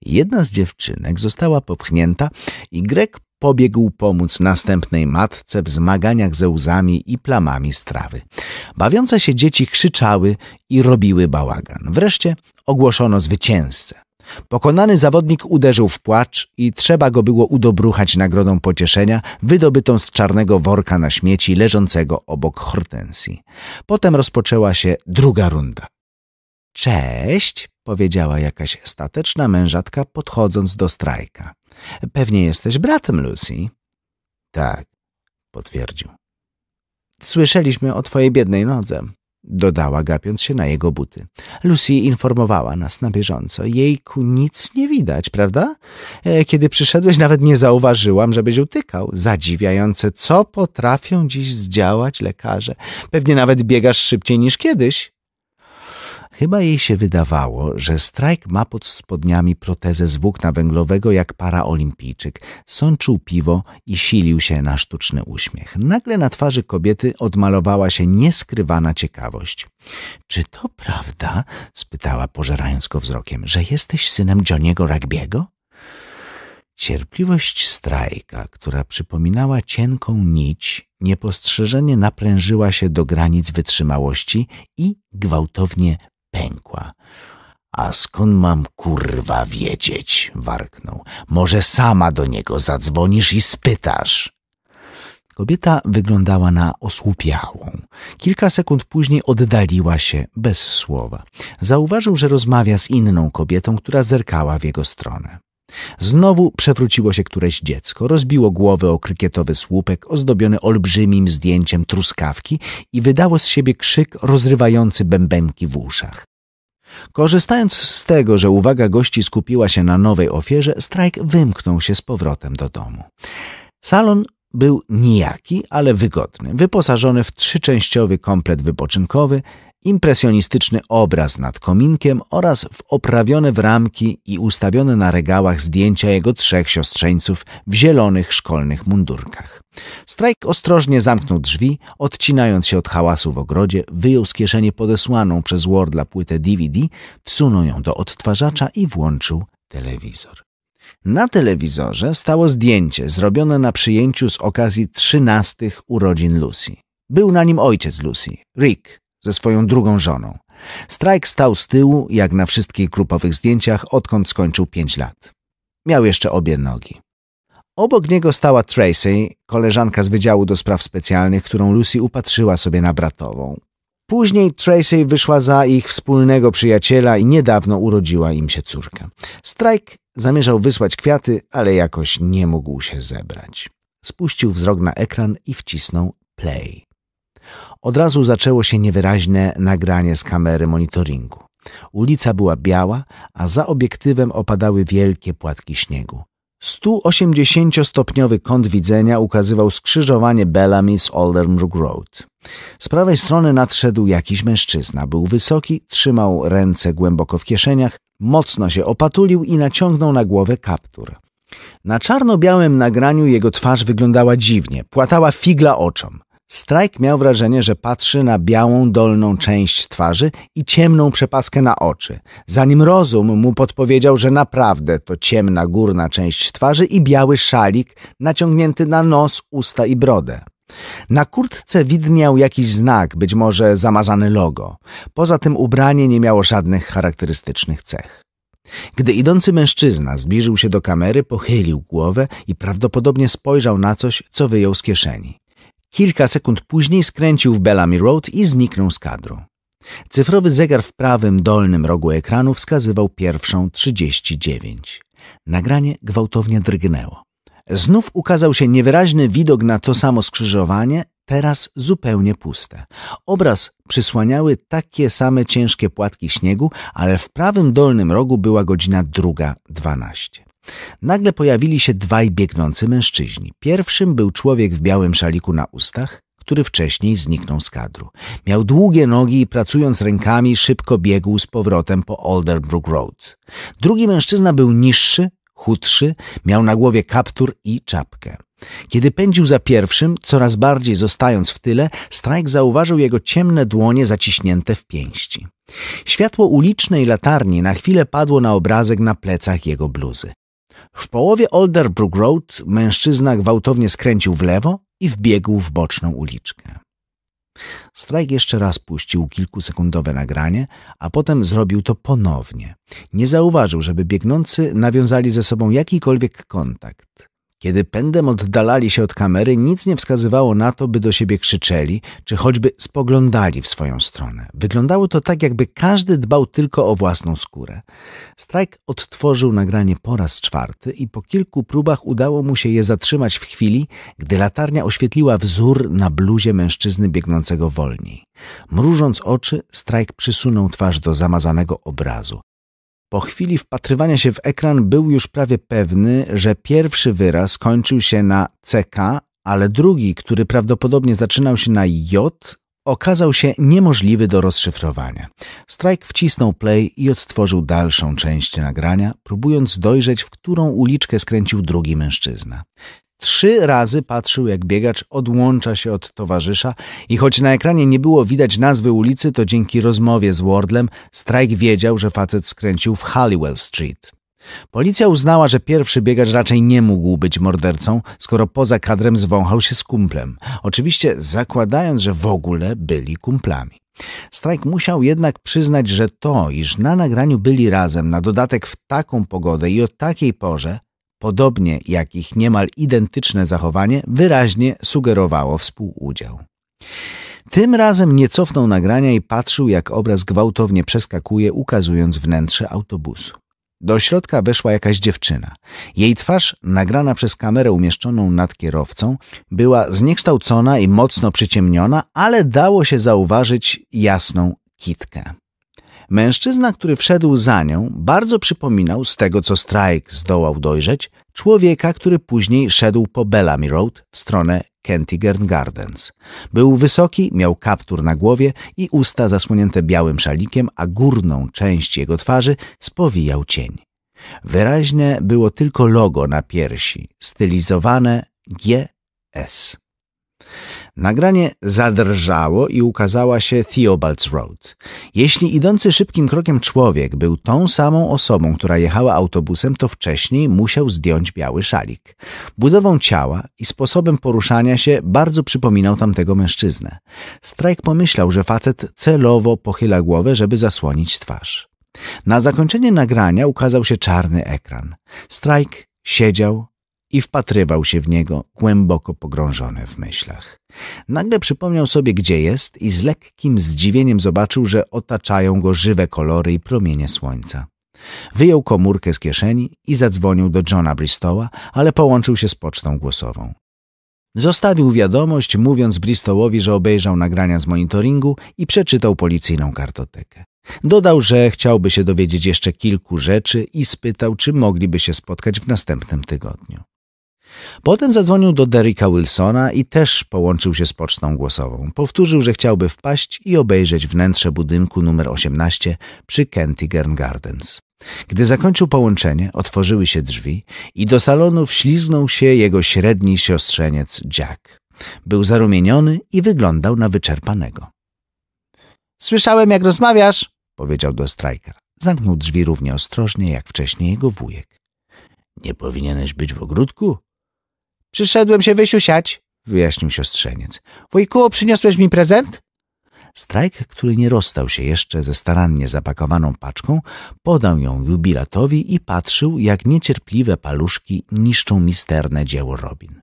Jedna z dziewczynek została popchnięta i Greg pobiegł pomóc następnej matce w zmaganiach ze łzami i plamami strawy. Bawiące się dzieci krzyczały i robiły bałagan. Wreszcie ogłoszono zwycięzcę. Pokonany zawodnik uderzył w płacz i trzeba go było udobruchać nagrodą pocieszenia, wydobytą z czarnego worka na śmieci leżącego obok hortensji. Potem rozpoczęła się druga runda. Cześć, powiedziała jakaś stateczna mężatka podchodząc do strajka. Pewnie jesteś bratem Lucy. Tak, potwierdził. Słyszeliśmy o twojej biednej nodze, dodała, gapiąc się na jego buty. Lucy informowała nas na bieżąco. Jejku, nic nie widać, prawda? E, kiedy przyszedłeś, nawet nie zauważyłam, żebyś utykał. Zadziwiające, co potrafią dziś zdziałać lekarze. Pewnie nawet biegasz szybciej niż kiedyś. Chyba jej się wydawało, że Strajk ma pod spodniami protezę z włókna węglowego jak paraolimpijczyk. Sączył piwo i silił się na sztuczny uśmiech. Nagle na twarzy kobiety odmalowała się nieskrywana ciekawość. – Czy to prawda? – spytała, pożerając go wzrokiem, – że jesteś synem Johniego Rugby'ego? Cierpliwość strajka, która przypominała cienką nić, niepostrzeżenie naprężyła się do granic wytrzymałości i gwałtownie pękła. A skąd mam kurwa wiedzieć? warknął. Może sama do niego zadzwonisz i spytasz. Kobieta wyglądała na osłupiałą. Kilka sekund później oddaliła się bez słowa. Zauważył, że rozmawia z inną kobietą, która zerkała w jego stronę. Znowu przewróciło się któreś dziecko, rozbiło głowę o krykietowy słupek ozdobiony olbrzymim zdjęciem truskawki i wydało z siebie krzyk rozrywający bębenki w uszach. Korzystając z tego, że uwaga gości skupiła się na nowej ofierze, Strajk wymknął się z powrotem do domu. Salon był nijaki, ale wygodny, wyposażony w trzyczęściowy komplet wypoczynkowy, impresjonistyczny obraz nad kominkiem oraz w oprawione w ramki i ustawione na regałach zdjęcia jego trzech siostrzeńców w zielonych szkolnych mundurkach. Strajk ostrożnie zamknął drzwi, odcinając się od hałasu w ogrodzie, wyjął z kieszeni podesłaną przez Wardla płytę DVD, wsunął ją do odtwarzacza i włączył telewizor. Na telewizorze stało zdjęcie zrobione na przyjęciu z okazji trzynastych urodzin Lucy. Był na nim ojciec Lucy, Rick, ze swoją drugą żoną. Strajk stał z tyłu, jak na wszystkich grupowych zdjęciach, odkąd skończył pięć lat. Miał jeszcze obie nogi. Obok niego stała Tracy, koleżanka z Wydziału do Spraw Specjalnych, którą Lucy upatrzyła sobie na bratową. Później Tracy wyszła za ich wspólnego przyjaciela i niedawno urodziła im się córka. Strajk zamierzał wysłać kwiaty, ale jakoś nie mógł się zebrać. Spuścił wzrok na ekran i wcisnął play. Od razu zaczęło się niewyraźne nagranie z kamery monitoringu. Ulica była biała, a za obiektywem opadały wielkie płatki śniegu. 180-stopniowy kąt widzenia ukazywał skrzyżowanie Bellamy z Alderbrook Road. Z prawej strony nadszedł jakiś mężczyzna. Był wysoki, trzymał ręce głęboko w kieszeniach, mocno się opatulił i naciągnął na głowę kaptur. Na czarno-białym nagraniu jego twarz wyglądała dziwnie, płatała figla oczom. Strajk miał wrażenie, że patrzy na białą dolną część twarzy i ciemną przepaskę na oczy, zanim rozum mu podpowiedział, że naprawdę to ciemna górna część twarzy i biały szalik naciągnięty na nos, usta i brodę. Na kurtce widniał jakiś znak, być może zamazany logo. Poza tym ubranie nie miało żadnych charakterystycznych cech. Gdy idący mężczyzna zbliżył się do kamery, pochylił głowę i prawdopodobnie spojrzał na coś, co wyjął z kieszeni. Kilka sekund później skręcił w Bellamy Road i zniknął z kadru. Cyfrowy zegar w prawym dolnym rogu ekranu wskazywał pierwszą 39. Nagranie gwałtownie drgnęło. Znów ukazał się niewyraźny widok na to samo skrzyżowanie, teraz zupełnie puste. Obraz przysłaniały takie same ciężkie płatki śniegu, ale w prawym dolnym rogu była godzina druga dwanaście. Nagle pojawili się dwaj biegnący mężczyźni. Pierwszym był człowiek w białym szaliku na ustach, który wcześniej zniknął z kadru. Miał długie nogi i pracując rękami szybko biegł z powrotem po Alderbrook Road. Drugi mężczyzna był niższy, chudszy, miał na głowie kaptur i czapkę. Kiedy pędził za pierwszym, coraz bardziej zostając w tyle, Strajk zauważył jego ciemne dłonie zaciśnięte w pięści. Światło ulicznej latarni na chwilę padło na obrazek na plecach jego bluzy. W połowie Olderbrook Road mężczyzna gwałtownie skręcił w lewo i wbiegł w boczną uliczkę. Strajk jeszcze raz puścił kilkusekundowe nagranie, a potem zrobił to ponownie. Nie zauważył, żeby biegnący nawiązali ze sobą jakikolwiek kontakt. Kiedy pędem oddalali się od kamery, nic nie wskazywało na to, by do siebie krzyczeli, czy choćby spoglądali w swoją stronę. Wyglądało to tak, jakby każdy dbał tylko o własną skórę. Strajk odtworzył nagranie po raz czwarty i po kilku próbach udało mu się je zatrzymać w chwili, gdy latarnia oświetliła wzór na bluzie mężczyzny biegnącego wolniej. Mrużąc oczy, Strajk przysunął twarz do zamazanego obrazu. Po chwili wpatrywania się w ekran był już prawie pewny, że pierwszy wyraz kończył się na CK, ale drugi, który prawdopodobnie zaczynał się na J, okazał się niemożliwy do rozszyfrowania. Strike wcisnął play i odtworzył dalszą część nagrania, próbując dojrzeć, w którą uliczkę skręcił drugi mężczyzna. Trzy razy patrzył, jak biegacz odłącza się od towarzysza i choć na ekranie nie było widać nazwy ulicy, to dzięki rozmowie z Wardlem Strike wiedział, że facet skręcił w Halliwell Street. Policja uznała, że pierwszy biegacz raczej nie mógł być mordercą, skoro poza kadrem zwąchał się z kumplem. Oczywiście zakładając, że w ogóle byli kumplami. Strajk musiał jednak przyznać, że to, iż na nagraniu byli razem, na dodatek w taką pogodę i o takiej porze, podobnie jak ich niemal identyczne zachowanie, wyraźnie sugerowało współudział. Tym razem nie cofnął nagrania i patrzył, jak obraz gwałtownie przeskakuje, ukazując wnętrze autobusu. Do środka weszła jakaś dziewczyna. Jej twarz, nagrana przez kamerę umieszczoną nad kierowcą, była zniekształcona i mocno przyciemniona, ale dało się zauważyć jasną kitkę. Mężczyzna, który wszedł za nią, bardzo przypominał, z tego co Strike zdołał dojrzeć, człowieka, który później szedł po Bellamy Road w stronę Kentigern Gardens. Był wysoki, miał kaptur na głowie i usta zasłonięte białym szalikiem, a górną część jego twarzy spowijał cień. Wyraźne było tylko logo na piersi, stylizowane GS. Nagranie zadrżało i ukazała się Theobald's Road. Jeśli idący szybkim krokiem człowiek był tą samą osobą, która jechała autobusem, to wcześniej musiał zdjąć biały szalik. Budową ciała i sposobem poruszania się bardzo przypominał tamtego mężczyznę. Strajk pomyślał, że facet celowo pochyla głowę, żeby zasłonić twarz. Na zakończenie nagrania ukazał się czarny ekran. Strajk siedział i wpatrywał się w niego, głęboko pogrążony w myślach. Nagle przypomniał sobie, gdzie jest i z lekkim zdziwieniem zobaczył, że otaczają go żywe kolory i promienie słońca. Wyjął komórkę z kieszeni i zadzwonił do Johna Bristowa, ale połączył się z pocztą głosową. Zostawił wiadomość, mówiąc Bristowowi, że obejrzał nagrania z monitoringu i przeczytał policyjną kartotekę. Dodał, że chciałby się dowiedzieć jeszcze kilku rzeczy i spytał, czy mogliby się spotkać w następnym tygodniu. Potem zadzwonił do Derricka Wilsona i też połączył się z pocztą głosową. Powtórzył, że chciałby wpaść i obejrzeć wnętrze budynku numer 18 przy Kentigern Gardens. Gdy zakończył połączenie, otworzyły się drzwi i do salonu wśliznął się jego średni siostrzeniec Jack. Był zarumieniony i wyglądał na wyczerpanego. Słyszałem, jak rozmawiasz, powiedział do strajka. Zamknął drzwi równie ostrożnie, jak wcześniej jego wujek. Nie powinieneś być w ogródku? Przyszedłem się wysiusiać, wyjaśnił siostrzeniec. Wujku, przyniosłeś mi prezent? Strajk, który nie rozstał się jeszcze ze starannie zapakowaną paczką, podał ją jubilatowi i patrzył, jak niecierpliwe paluszki niszczą misterne dzieło Robin.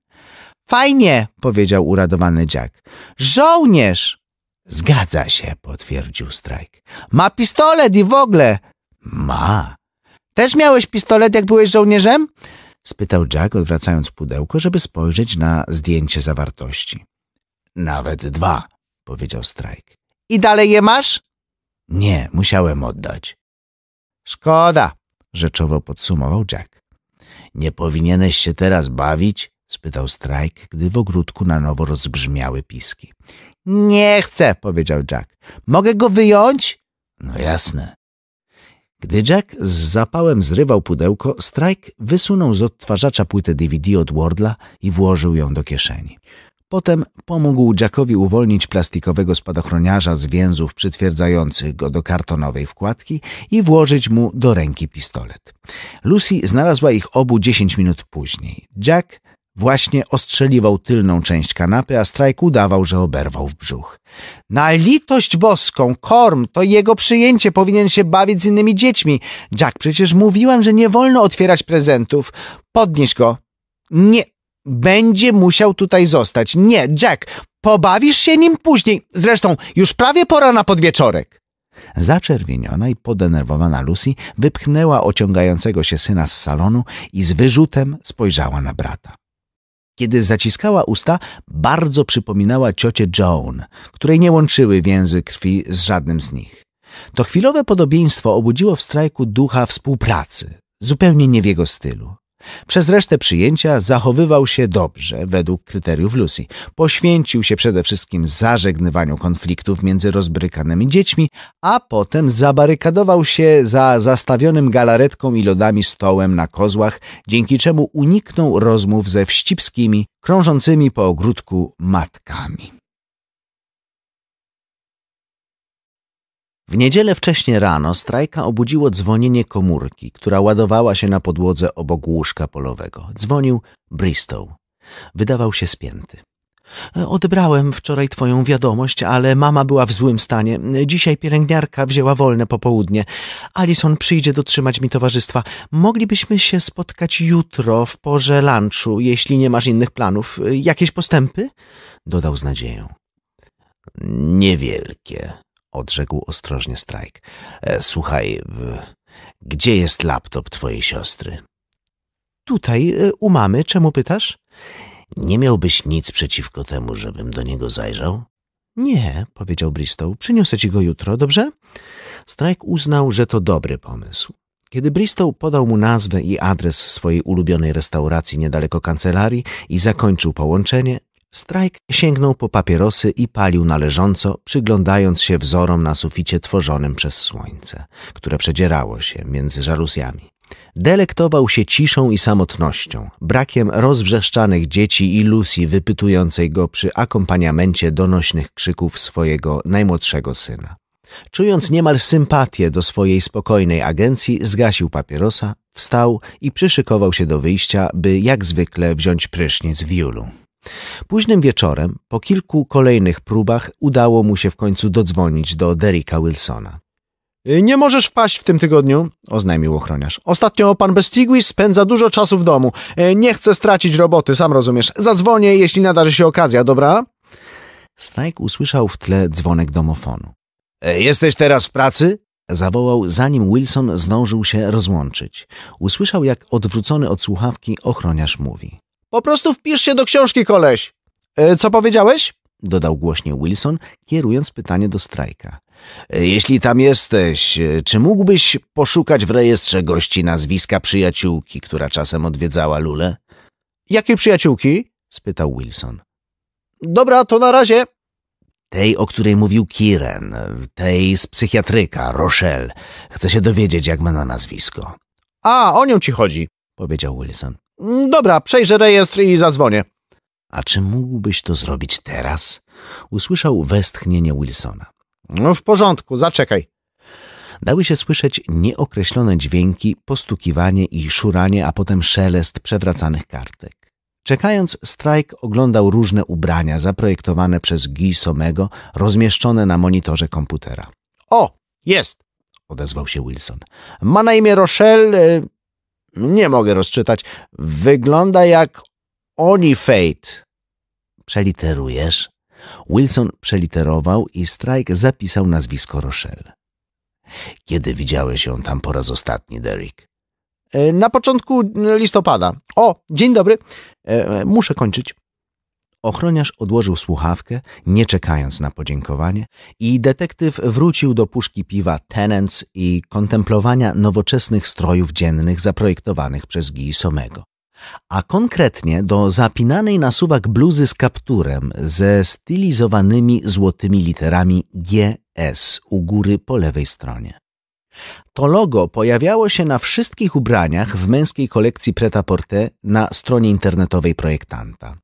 Fajnie, powiedział uradowany dziak. Żołnierz! Zgadza się, potwierdził Strajk. Ma pistolet i w ogóle! Ma! Też miałeś pistolet, jak byłeś żołnierzem? spytał Jack, odwracając pudełko, żeby spojrzeć na zdjęcie zawartości. Nawet dwa, powiedział Strajk. I dalej je masz? Nie, musiałem oddać. Szkoda, rzeczowo podsumował Jack. Nie powinieneś się teraz bawić? spytał Strajk, gdy w ogródku na nowo rozbrzmiały piski. Nie chcę, powiedział Jack. Mogę go wyjąć? No jasne. Gdy Jack z zapałem zrywał pudełko, Strike wysunął z odtwarzacza płytę DVD od Wardla i włożył ją do kieszeni. Potem pomógł Jackowi uwolnić plastikowego spadochroniarza z więzów przytwierdzających go do kartonowej wkładki i włożyć mu do ręki pistolet. Lucy znalazła ich obu dziesięć minut później. Jack Właśnie ostrzeliwał tylną część kanapy, a Strajk udawał, że oberwał w brzuch. Na litość boską, Korm, to jego przyjęcie, powinien się bawić z innymi dziećmi. Jack, przecież mówiłem, że nie wolno otwierać prezentów. Podnieś go. Nie, będzie musiał tutaj zostać. Nie, Jack, pobawisz się nim później. Zresztą już prawie pora na podwieczorek. Zaczerwieniona i podenerwowana Lucy wypchnęła ociągającego się syna z salonu i z wyrzutem spojrzała na brata. Kiedy zaciskała usta, bardzo przypominała ciocie Joan, której nie łączyły więzy krwi z żadnym z nich. To chwilowe podobieństwo obudziło w strajku ducha współpracy, zupełnie nie w jego stylu. Przez resztę przyjęcia zachowywał się dobrze według kryteriów Lucy. Poświęcił się przede wszystkim zażegnywaniu konfliktów między rozbrykanymi dziećmi, a potem zabarykadował się za zastawionym galaretką i lodami stołem na kozłach, dzięki czemu uniknął rozmów ze wścibskimi, krążącymi po ogródku matkami. W niedzielę wcześnie rano strajka obudziło dzwonienie komórki, która ładowała się na podłodze obok łóżka polowego. Dzwonił Bristow. Wydawał się spięty. E, odebrałem wczoraj twoją wiadomość, ale mama była w złym stanie. Dzisiaj pielęgniarka wzięła wolne popołudnie. Alison przyjdzie dotrzymać mi towarzystwa. Moglibyśmy się spotkać jutro w porze lunchu, jeśli nie masz innych planów. E, jakieś postępy? Dodał z nadzieją. Niewielkie, odrzekł ostrożnie Strajk. E, słuchaj, gdzie jest laptop twojej siostry? Tutaj, e, u mamy, czemu pytasz? Nie miałbyś nic przeciwko temu, żebym do niego zajrzał? Nie, powiedział Bristow, przyniosę ci go jutro, dobrze? Strajk uznał, że to dobry pomysł. Kiedy Bristow podał mu nazwę i adres swojej ulubionej restauracji niedaleko kancelarii i zakończył połączenie, Strajk sięgnął po papierosy i palił należąco, przyglądając się wzorom na suficie tworzonym przez słońce, które przedzierało się między żaluzjami. Delektował się ciszą i samotnością, brakiem rozwrzeszczanych dzieci i Lucy wypytującej go przy akompaniamencie donośnych krzyków swojego najmłodszego syna. Czując niemal sympatię do swojej spokojnej agencji, zgasił papierosa, wstał i przyszykował się do wyjścia, by jak zwykle wziąć prysznic w Julu. Późnym wieczorem, po kilku kolejnych próbach, udało mu się w końcu dodzwonić do Derricka Wilsona. Nie możesz wpaść w tym tygodniu, oznajmił ochroniarz. Ostatnio pan Bestigui spędza dużo czasu w domu. E, nie chcę stracić roboty, sam rozumiesz. Zadzwonię, jeśli nadarzy się okazja, dobra? Strajk usłyszał w tle dzwonek domofonu. E, jesteś teraz w pracy? Zawołał, zanim Wilson zdążył się rozłączyć. Usłyszał, jak odwrócony od słuchawki ochroniarz mówi. Po prostu wpisz się do książki, koleś. E, co powiedziałeś? Dodał głośnie Wilson, kierując pytanie do strajka. E, jeśli tam jesteś, e, czy mógłbyś poszukać w rejestrze gości nazwiska przyjaciółki, która czasem odwiedzała Lulę? Jakiej przyjaciółki? spytał Wilson. Dobra, to na razie. Tej, o której mówił Kiren, tej z psychiatryka, Rochelle. Chcę się dowiedzieć, jak ma na nazwisko. A, o nią ci chodzi, powiedział Wilson. Mm, dobra, przejrzę rejestr i zadzwonię. A czy mógłbyś to zrobić teraz? Usłyszał westchnienie Wilsona. No w porządku, zaczekaj. Dały się słyszeć nieokreślone dźwięki, postukiwanie i szuranie, a potem szelest przewracanych kartek. Czekając, Strajk oglądał różne ubrania zaprojektowane przez Guy Somego, rozmieszczone na monitorze komputera. O, jest! odezwał się Wilson. Ma na imię Rochelle, y, nie mogę rozczytać. Wygląda jak Oni Fate. Przeliterujesz? Wilson przeliterował i Strike zapisał nazwisko Rochelle. Kiedy widziałeś ją tam po raz ostatni, Derek? E, na początku listopada. O, dzień dobry. E, e, muszę kończyć. Ochroniarz odłożył słuchawkę, nie czekając na podziękowanie, i detektyw wrócił do puszki piwa Tenens i kontemplowania nowoczesnych strojów dziennych zaprojektowanych przez Guy Somego a konkretnie do zapinanej na suwak bluzy z kapturem ze stylizowanymi złotymi literami GS u góry po lewej stronie. To logo pojawiało się na wszystkich ubraniach w męskiej kolekcji Preta-Porter na stronie internetowej projektanta.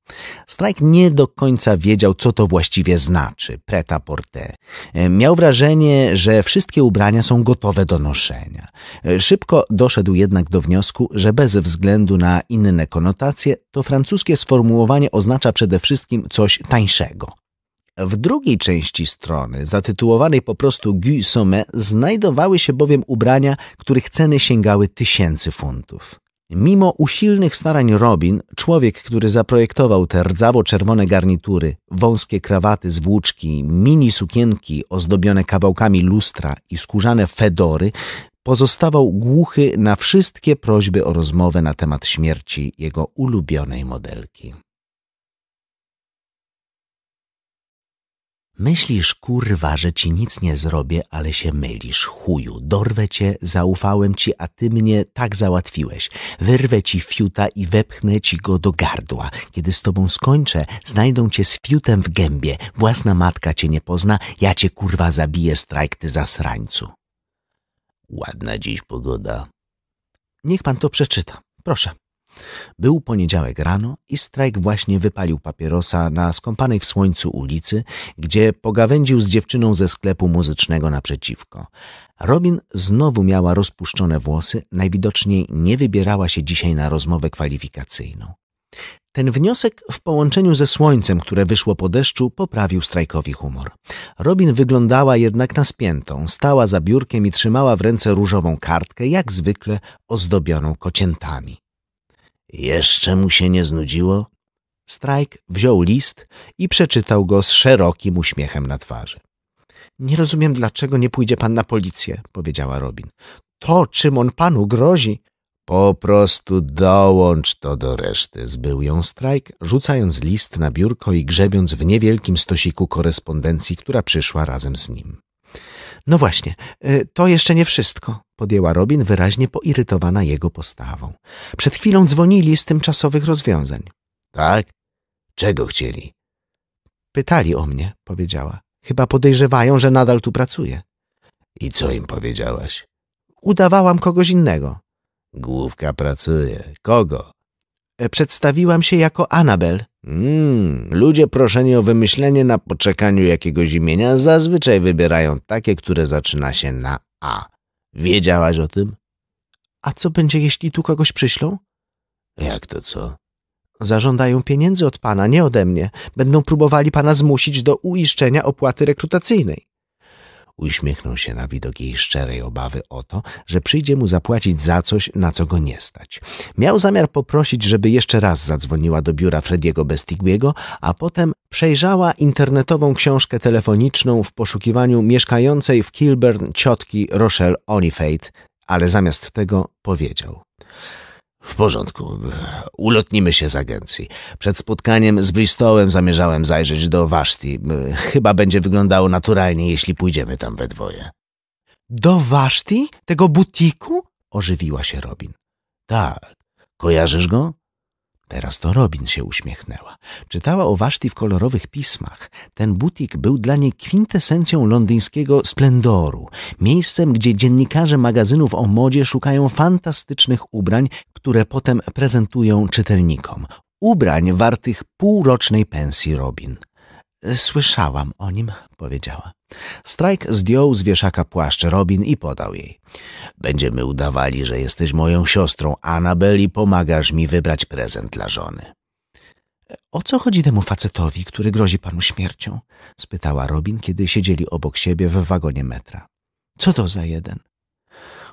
Strike nie do końca wiedział, co to właściwie znaczy Preta-Porter. E, miał wrażenie, że wszystkie ubrania są gotowe do noszenia. E, szybko doszedł jednak do wniosku, że bez względu na inne konotacje, to francuskie sformułowanie oznacza przede wszystkim coś tańszego – w drugiej części strony, zatytułowanej po prostu Guy Somme, znajdowały się bowiem ubrania, których ceny sięgały tysięcy funtów. Mimo usilnych starań Robin, człowiek, który zaprojektował te rdzawo-czerwone garnitury, wąskie krawaty z włóczki, mini sukienki ozdobione kawałkami lustra i skórzane fedory, pozostawał głuchy na wszystkie prośby o rozmowę na temat śmierci jego ulubionej modelki. Myślisz, kurwa, że ci nic nie zrobię, ale się mylisz, chuju. Dorwę cię, zaufałem ci, a ty mnie tak załatwiłeś. Wyrwę ci fiuta i wepchnę ci go do gardła. Kiedy z tobą skończę, znajdą cię z fiutem w gębie. Własna matka cię nie pozna, ja cię, kurwa, zabiję, strajk, ty zasrańcu. Ładna dziś pogoda. Niech pan to przeczyta, proszę. Był poniedziałek rano i Strajk właśnie wypalił papierosa na skąpanej w słońcu ulicy, gdzie pogawędził z dziewczyną ze sklepu muzycznego naprzeciwko. Robin znowu miała rozpuszczone włosy, najwidoczniej nie wybierała się dzisiaj na rozmowę kwalifikacyjną. Ten wniosek w połączeniu ze słońcem, które wyszło po deszczu, poprawił strajkowi humor. Robin wyglądała jednak na spiętą, stała za biurkiem i trzymała w ręce różową kartkę, jak zwykle ozdobioną kociętami. Jeszcze mu się nie znudziło? Strajk wziął list i przeczytał go z szerokim uśmiechem na twarzy. Nie rozumiem, dlaczego nie pójdzie pan na policję, powiedziała Robin. To, czym on panu grozi. Po prostu dołącz to do reszty, zbył ją strajk, rzucając list na biurko i grzebiąc w niewielkim stosiku korespondencji, która przyszła razem z nim. No właśnie, y, to jeszcze nie wszystko, podjęła Robin wyraźnie poirytowana jego postawą. Przed chwilą dzwonili z tymczasowych rozwiązań. Tak? Czego chcieli? Pytali o mnie, powiedziała. Chyba podejrzewają, że nadal tu pracuję. I co im powiedziałaś? Udawałam kogoś innego. Główka pracuje. Kogo? E, przedstawiłam się jako Anabel. Mm, ludzie proszeni o wymyślenie na poczekaniu jakiegoś imienia zazwyczaj wybierają takie, które zaczyna się na A. Wiedziałaś o tym? A co będzie, jeśli tu kogoś przyślą? Jak to co? Zażądają pieniędzy od pana, nie ode mnie. Będą próbowali pana zmusić do uiszczenia opłaty rekrutacyjnej. Uśmiechnął się na widok jej szczerej obawy o to, że przyjdzie mu zapłacić za coś, na co go nie stać. Miał zamiar poprosić, żeby jeszcze raz zadzwoniła do biura Frediego Bestigbiego, a potem przejrzała internetową książkę telefoniczną w poszukiwaniu mieszkającej w Kilburn ciotki Rochelle Onifate, ale zamiast tego powiedział – w porządku, ulotnimy się z agencji. Przed spotkaniem z Bristolem zamierzałem zajrzeć do Waszti. Chyba będzie wyglądało naturalnie, jeśli pójdziemy tam we dwoje. Do Waszti? Tego butiku? Ożywiła się Robin. Tak. Kojarzysz go? Teraz to Robin się uśmiechnęła. Czytała o Waszti w kolorowych pismach. Ten butik był dla niej kwintesencją londyńskiego splendoru, miejscem, gdzie dziennikarze magazynów o modzie szukają fantastycznych ubrań, które potem prezentują czytelnikom. Ubrań wartych półrocznej pensji Robin. Słyszałam o nim, powiedziała. Strajk zdjął z wieszaka płaszcz Robin i podał jej. Będziemy udawali, że jesteś moją siostrą, Anabel, i pomagasz mi wybrać prezent dla żony. O co chodzi temu facetowi, który grozi panu śmiercią? spytała Robin, kiedy siedzieli obok siebie w wagonie metra. Co to za jeden?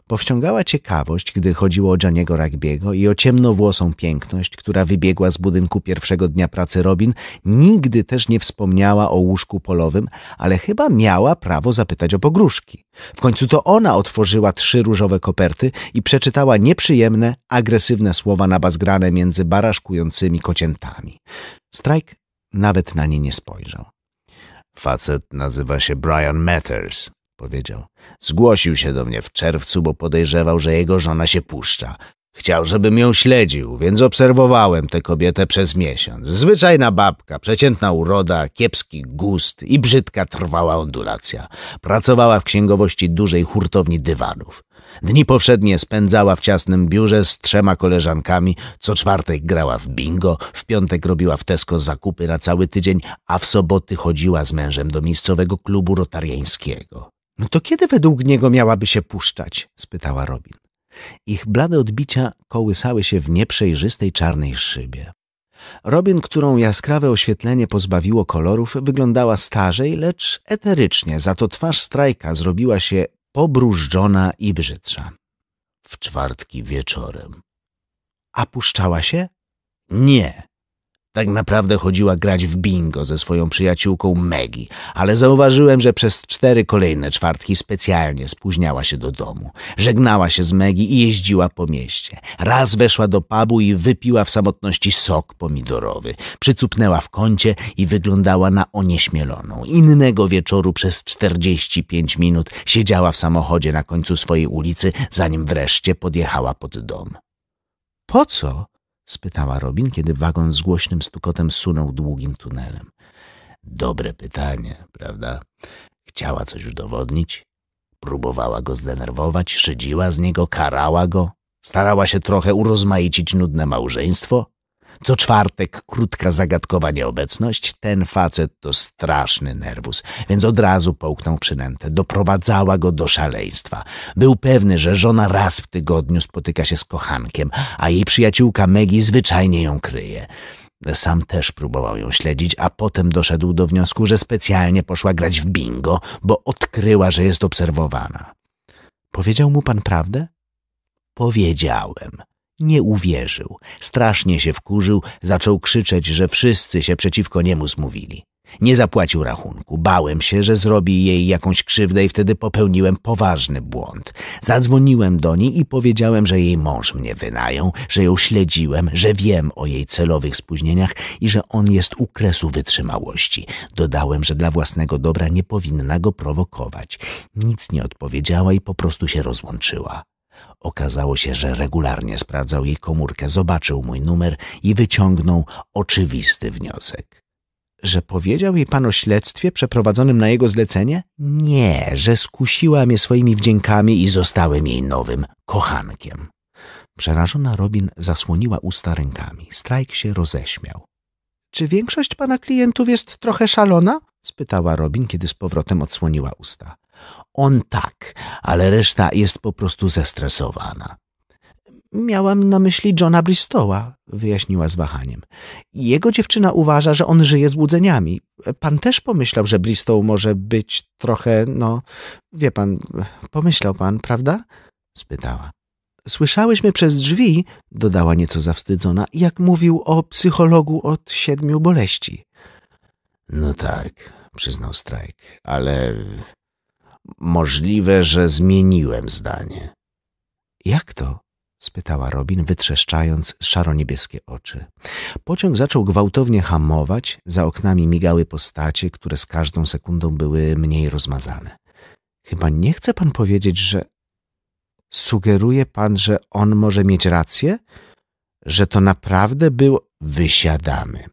powściągała ciekawość, gdy chodziło o Janiego Rugby'ego i o ciemnowłosą piękność, która wybiegła z budynku pierwszego dnia pracy Robin, nigdy też nie wspomniała o łóżku polowym, ale chyba miała prawo zapytać o pogróżki. W końcu to ona otworzyła trzy różowe koperty i przeczytała nieprzyjemne, agresywne słowa nabazgrane między baraszkującymi kociętami. Strajk nawet na nie nie spojrzał. Facet nazywa się Brian Matters, powiedział. Zgłosił się do mnie w czerwcu, bo podejrzewał, że jego żona się puszcza. Chciał, żebym ją śledził, więc obserwowałem tę kobietę przez miesiąc. Zwyczajna babka, przeciętna uroda, kiepski gust i brzydka trwała ondulacja. Pracowała w księgowości dużej hurtowni dywanów. Dni powszednie spędzała w ciasnym biurze z trzema koleżankami, co czwartek grała w bingo, w piątek robiła w Tesco zakupy na cały tydzień, a w soboty chodziła z mężem do miejscowego klubu rotariańskiego. No to kiedy według niego miałaby się puszczać? spytała Robin. Ich blade odbicia kołysały się w nieprzejrzystej czarnej szybie. Robin, którą jaskrawe oświetlenie pozbawiło kolorów, wyglądała starzej, lecz eterycznie, za to twarz strajka zrobiła się pobrużdżona i brzydsza. W czwartki wieczorem. A puszczała się? Nie, tak naprawdę chodziła grać w bingo ze swoją przyjaciółką Megi, ale zauważyłem, że przez cztery kolejne czwartki specjalnie spóźniała się do domu. Żegnała się z Megi i jeździła po mieście. Raz weszła do pubu i wypiła w samotności sok pomidorowy. Przycupnęła w kącie i wyglądała na onieśmieloną. Innego wieczoru przez 45 minut siedziała w samochodzie na końcu swojej ulicy, zanim wreszcie podjechała pod dom. Po co? spytała Robin, kiedy wagon z głośnym stukotem sunął długim tunelem. Dobre pytanie, prawda? Chciała coś udowodnić? Próbowała go zdenerwować, szydziła z niego, karała go? Starała się trochę urozmaicić nudne małżeństwo? Co czwartek krótka zagadkowa nieobecność. Ten facet to straszny nerwus, więc od razu połknął przynętę. Doprowadzała go do szaleństwa. Był pewny, że żona raz w tygodniu spotyka się z kochankiem, a jej przyjaciółka Megi zwyczajnie ją kryje. Sam też próbował ją śledzić, a potem doszedł do wniosku, że specjalnie poszła grać w bingo, bo odkryła, że jest obserwowana. Powiedział mu pan prawdę? Powiedziałem. Nie uwierzył, strasznie się wkurzył, zaczął krzyczeć, że wszyscy się przeciwko niemu zmówili. Nie zapłacił rachunku. Bałem się, że zrobi jej jakąś krzywdę i wtedy popełniłem poważny błąd. Zadzwoniłem do niej i powiedziałem, że jej mąż mnie wynają, że ją śledziłem, że wiem o jej celowych spóźnieniach i że on jest u kresu wytrzymałości. Dodałem, że dla własnego dobra nie powinna go prowokować. Nic nie odpowiedziała i po prostu się rozłączyła. Okazało się, że regularnie sprawdzał jej komórkę, zobaczył mój numer i wyciągnął oczywisty wniosek. Że powiedział jej pan o śledztwie przeprowadzonym na jego zlecenie? Nie, że skusiła mnie swoimi wdziękami i zostałem jej nowym kochankiem. Przerażona Robin zasłoniła usta rękami. Strajk się roześmiał. Czy większość pana klientów jest trochę szalona? spytała Robin, kiedy z powrotem odsłoniła usta. On tak, ale reszta jest po prostu zestresowana. Miałam na myśli Johna Bristol'a, wyjaśniła z wahaniem. Jego dziewczyna uważa, że on żyje złudzeniami. Pan też pomyślał, że Bristol może być trochę, no, wie pan, pomyślał pan, prawda? spytała. Słyszałyśmy przez drzwi, dodała nieco zawstydzona, jak mówił o psychologu od siedmiu boleści. No tak, przyznał Strajk, ale Możliwe, że zmieniłem zdanie. Jak to? spytała Robin, wytrzeszczając szaro-niebieskie oczy. Pociąg zaczął gwałtownie hamować, za oknami migały postacie, które z każdą sekundą były mniej rozmazane. Chyba nie chce pan powiedzieć, że... Sugeruje pan, że on może mieć rację? Że to naprawdę było... Wysiadamy.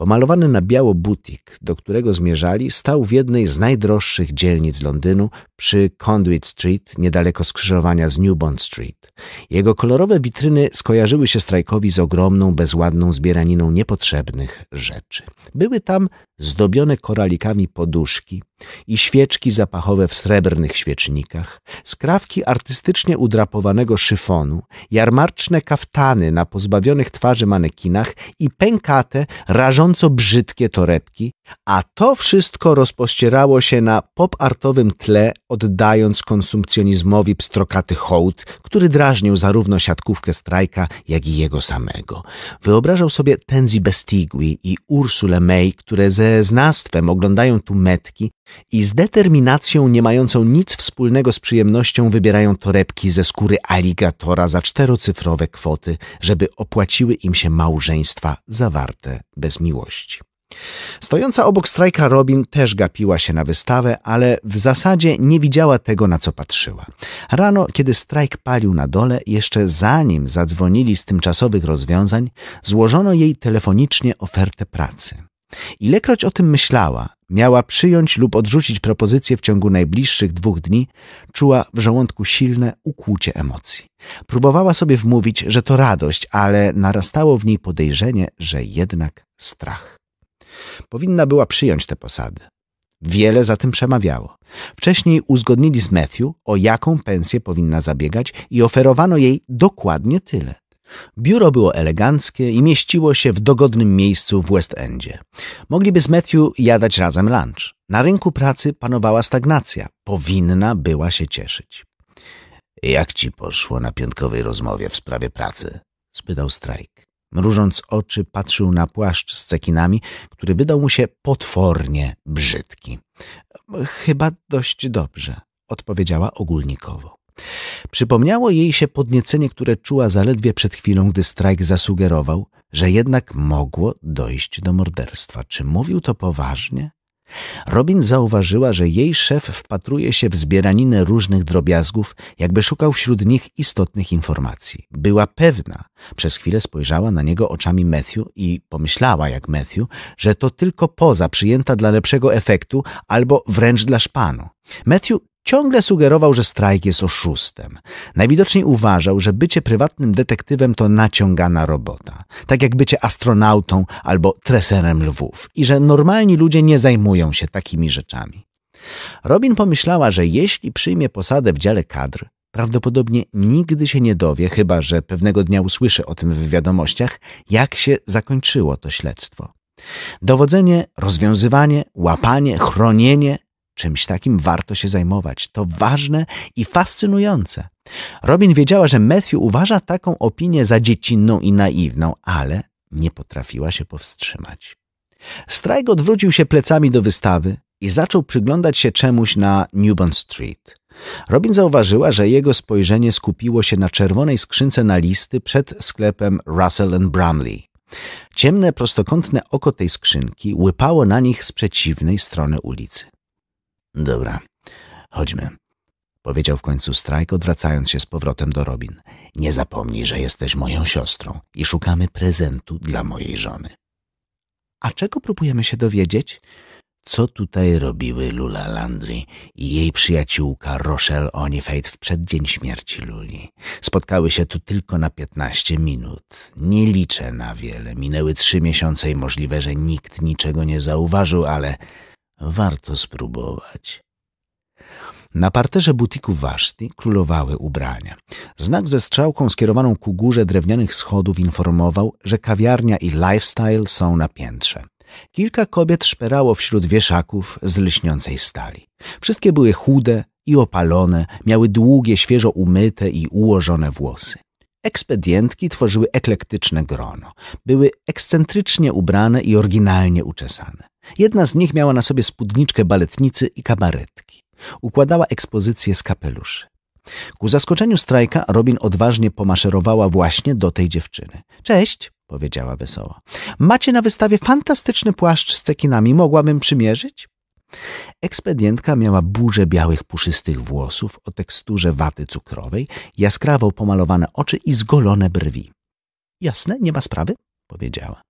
Pomalowany na biało butik, do którego zmierzali, stał w jednej z najdroższych dzielnic Londynu, przy Conduit Street, niedaleko skrzyżowania z New Bond Street. Jego kolorowe witryny skojarzyły się strajkowi z ogromną, bezładną zbieraniną niepotrzebnych rzeczy. Były tam zdobione koralikami poduszki i świeczki zapachowe w srebrnych świecznikach, skrawki artystycznie udrapowanego szyfonu, jarmarczne kaftany na pozbawionych twarzy manekinach i pękate, rażąco brzydkie torebki a to wszystko rozpościerało się na pop-artowym tle, oddając konsumpcjonizmowi pstrokaty hołd, który drażnił zarówno siatkówkę Strajka, jak i jego samego. Wyobrażał sobie Tenzi Bestigui i Ursule May, które ze znastwem oglądają tu metki i z determinacją nie mającą nic wspólnego z przyjemnością wybierają torebki ze skóry aligatora za czterocyfrowe kwoty, żeby opłaciły im się małżeństwa zawarte bez miłości. Stojąca obok strajka Robin też gapiła się na wystawę, ale w zasadzie nie widziała tego, na co patrzyła. Rano, kiedy strajk palił na dole, jeszcze zanim zadzwonili z tymczasowych rozwiązań, złożono jej telefonicznie ofertę pracy. Ilekroć o tym myślała, miała przyjąć lub odrzucić propozycję w ciągu najbliższych dwóch dni, czuła w żołądku silne ukłucie emocji. Próbowała sobie wmówić, że to radość, ale narastało w niej podejrzenie, że jednak strach powinna była przyjąć te posady. Wiele za tym przemawiało. Wcześniej uzgodnili z Matthew, o jaką pensję powinna zabiegać i oferowano jej dokładnie tyle. Biuro było eleganckie i mieściło się w dogodnym miejscu w West Endzie. Mogliby z Matthew jadać razem lunch. Na rynku pracy panowała stagnacja. Powinna była się cieszyć. Jak ci poszło na piątkowej rozmowie w sprawie pracy? spytał Strajk. Mrużąc oczy, patrzył na płaszcz z cekinami, który wydał mu się potwornie brzydki. Chyba dość dobrze, odpowiedziała ogólnikowo. Przypomniało jej się podniecenie, które czuła zaledwie przed chwilą, gdy strajk zasugerował, że jednak mogło dojść do morderstwa. Czy mówił to poważnie? Robin zauważyła, że jej szef wpatruje się w zbieraninę różnych drobiazgów, jakby szukał wśród nich istotnych informacji. Była pewna, przez chwilę spojrzała na niego oczami Matthew i pomyślała jak Matthew, że to tylko poza przyjęta dla lepszego efektu albo wręcz dla szpanu. Matthew ciągle sugerował, że Strajk jest oszustem. Najwidoczniej uważał, że bycie prywatnym detektywem to naciągana robota, tak jak bycie astronautą albo treserem lwów i że normalni ludzie nie zajmują się takimi rzeczami. Robin pomyślała, że jeśli przyjmie posadę w dziale kadr, prawdopodobnie nigdy się nie dowie, chyba że pewnego dnia usłyszy o tym w wiadomościach, jak się zakończyło to śledztwo. Dowodzenie, rozwiązywanie, łapanie, chronienie Czymś takim warto się zajmować. To ważne i fascynujące. Robin wiedziała, że Matthew uważa taką opinię za dziecinną i naiwną, ale nie potrafiła się powstrzymać. Strajk odwrócił się plecami do wystawy i zaczął przyglądać się czemuś na Newbond Street. Robin zauważyła, że jego spojrzenie skupiło się na czerwonej skrzynce na listy przed sklepem Russell and Bramley. Ciemne, prostokątne oko tej skrzynki łypało na nich z przeciwnej strony ulicy. Dobra, chodźmy. Powiedział w końcu Strajk, odwracając się z powrotem do Robin. Nie zapomnij, że jesteś moją siostrą i szukamy prezentu dla mojej żony. A czego próbujemy się dowiedzieć? Co tutaj robiły Lula Landry i jej przyjaciółka Rochelle Onifate w przeddzień śmierci Luli? Spotkały się tu tylko na piętnaście minut. Nie liczę na wiele. Minęły trzy miesiące i możliwe, że nikt niczego nie zauważył, ale warto spróbować. Na parterze butiku Waszti królowały ubrania. Znak ze strzałką skierowaną ku górze drewnianych schodów informował, że kawiarnia i lifestyle są na piętrze. Kilka kobiet szperało wśród wieszaków z lśniącej stali. Wszystkie były chude i opalone, miały długie, świeżo umyte i ułożone włosy. Ekspedientki tworzyły eklektyczne grono. Były ekscentrycznie ubrane i oryginalnie uczesane. Jedna z nich miała na sobie spódniczkę baletnicy i kabaretki. Układała ekspozycję z kapeluszy. Ku zaskoczeniu strajka Robin odważnie pomaszerowała właśnie do tej dziewczyny. Cześć, powiedziała wesoło. Macie na wystawie fantastyczny płaszcz z cekinami, mogłabym przymierzyć? Ekspedientka miała burzę białych, puszystych włosów o teksturze waty cukrowej, jaskrawo pomalowane oczy i zgolone brwi. Jasne, nie ma sprawy, powiedziała.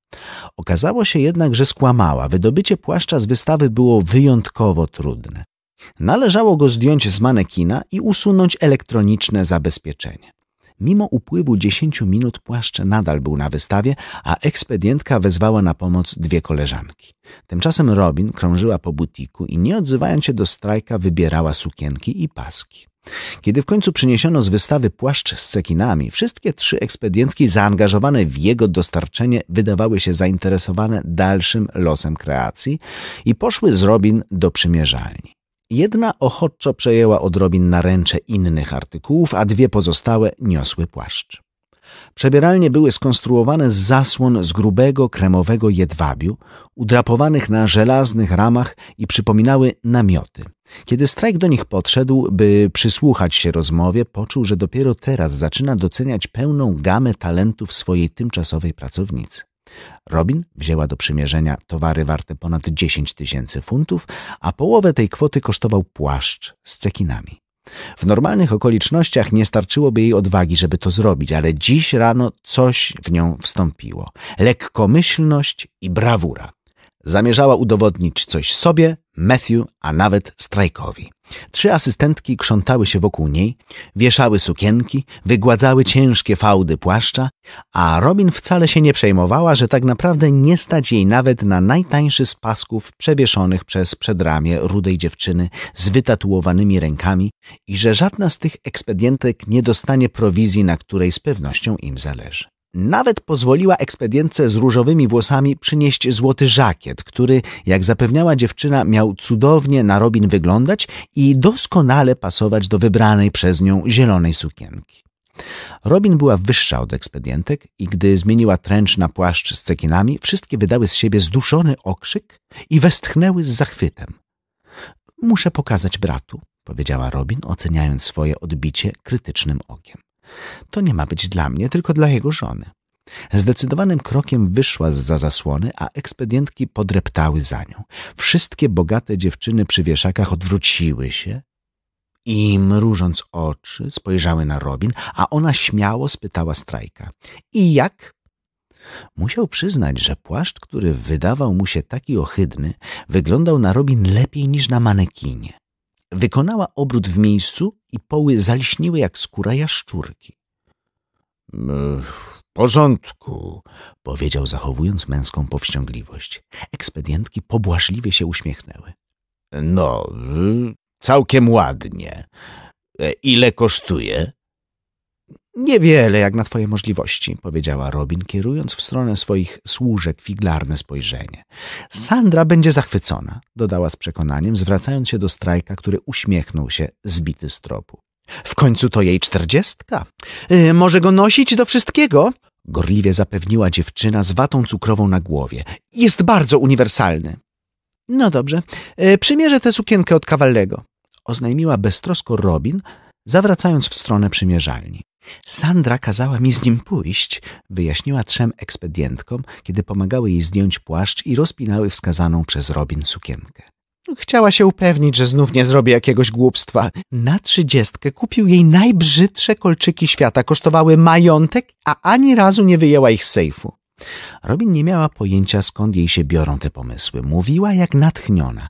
Okazało się jednak, że skłamała. Wydobycie płaszcza z wystawy było wyjątkowo trudne. Należało go zdjąć z manekina i usunąć elektroniczne zabezpieczenie. Mimo upływu 10 minut płaszcz nadal był na wystawie, a ekspedientka wezwała na pomoc dwie koleżanki. Tymczasem Robin krążyła po butiku i nie odzywając się do strajka wybierała sukienki i paski. Kiedy w końcu przyniesiono z wystawy płaszcz z cekinami, wszystkie trzy ekspedientki zaangażowane w jego dostarczenie wydawały się zainteresowane dalszym losem kreacji i poszły z Robin do przymierzalni. Jedna ochoczo przejęła od Robin naręcze innych artykułów, a dwie pozostałe niosły płaszcz. Przebieralnie były skonstruowane z zasłon z grubego, kremowego jedwabiu, udrapowanych na żelaznych ramach i przypominały namioty. Kiedy Strajk do nich podszedł, by przysłuchać się rozmowie, poczuł, że dopiero teraz zaczyna doceniać pełną gamę talentów swojej tymczasowej pracownicy. Robin wzięła do przymierzenia towary warte ponad 10 tysięcy funtów, a połowę tej kwoty kosztował płaszcz z cekinami. W normalnych okolicznościach nie starczyłoby jej odwagi, żeby to zrobić, ale dziś rano coś w nią wstąpiło. Lekkomyślność i brawura. Zamierzała udowodnić coś sobie, Matthew, a nawet Strajkowi. Trzy asystentki krzątały się wokół niej, wieszały sukienki, wygładzały ciężkie fałdy płaszcza, a Robin wcale się nie przejmowała, że tak naprawdę nie stać jej nawet na najtańszy z pasków przewieszonych przez przedramię rudej dziewczyny z wytatuowanymi rękami i że żadna z tych ekspedientek nie dostanie prowizji, na której z pewnością im zależy. Nawet pozwoliła ekspedientce z różowymi włosami przynieść złoty żakiet, który, jak zapewniała dziewczyna, miał cudownie na Robin wyglądać i doskonale pasować do wybranej przez nią zielonej sukienki. Robin była wyższa od ekspedientek i gdy zmieniła tręcz na płaszcz z cekinami, wszystkie wydały z siebie zduszony okrzyk i westchnęły z zachwytem. Muszę pokazać bratu, powiedziała Robin, oceniając swoje odbicie krytycznym okiem. To nie ma być dla mnie, tylko dla jego żony. Zdecydowanym krokiem wyszła z za zasłony, a ekspedientki podreptały za nią. Wszystkie bogate dziewczyny przy wieszakach odwróciły się i mrużąc oczy spojrzały na Robin, a ona śmiało spytała strajka. I jak? Musiał przyznać, że płaszcz, który wydawał mu się taki ohydny, wyglądał na Robin lepiej niż na manekinie. Wykonała obrót w miejscu i poły zaliśniły jak skóra jaszczurki. E, w porządku, powiedział zachowując męską powściągliwość. Ekspedientki pobłażliwie się uśmiechnęły. No, y, całkiem ładnie. E, ile kosztuje? Niewiele jak na twoje możliwości, powiedziała Robin, kierując w stronę swoich służek figlarne spojrzenie. Sandra będzie zachwycona, dodała z przekonaniem, zwracając się do strajka, który uśmiechnął się zbity z tropu. W końcu to jej czterdziestka. Yy, może go nosić do wszystkiego? Gorliwie zapewniła dziewczyna z watą cukrową na głowie. Jest bardzo uniwersalny. No dobrze, yy, przymierzę tę sukienkę od kawalnego. Oznajmiła beztrosko Robin, zawracając w stronę przymierzalni. Sandra kazała mi z nim pójść, wyjaśniła trzem ekspedientkom, kiedy pomagały jej zdjąć płaszcz i rozpinały wskazaną przez Robin sukienkę. Chciała się upewnić, że znów nie zrobi jakiegoś głupstwa. Na trzydziestkę kupił jej najbrzydsze kolczyki świata, kosztowały majątek, a ani razu nie wyjęła ich z sejfu. Robin nie miała pojęcia, skąd jej się biorą te pomysły. Mówiła jak natchniona.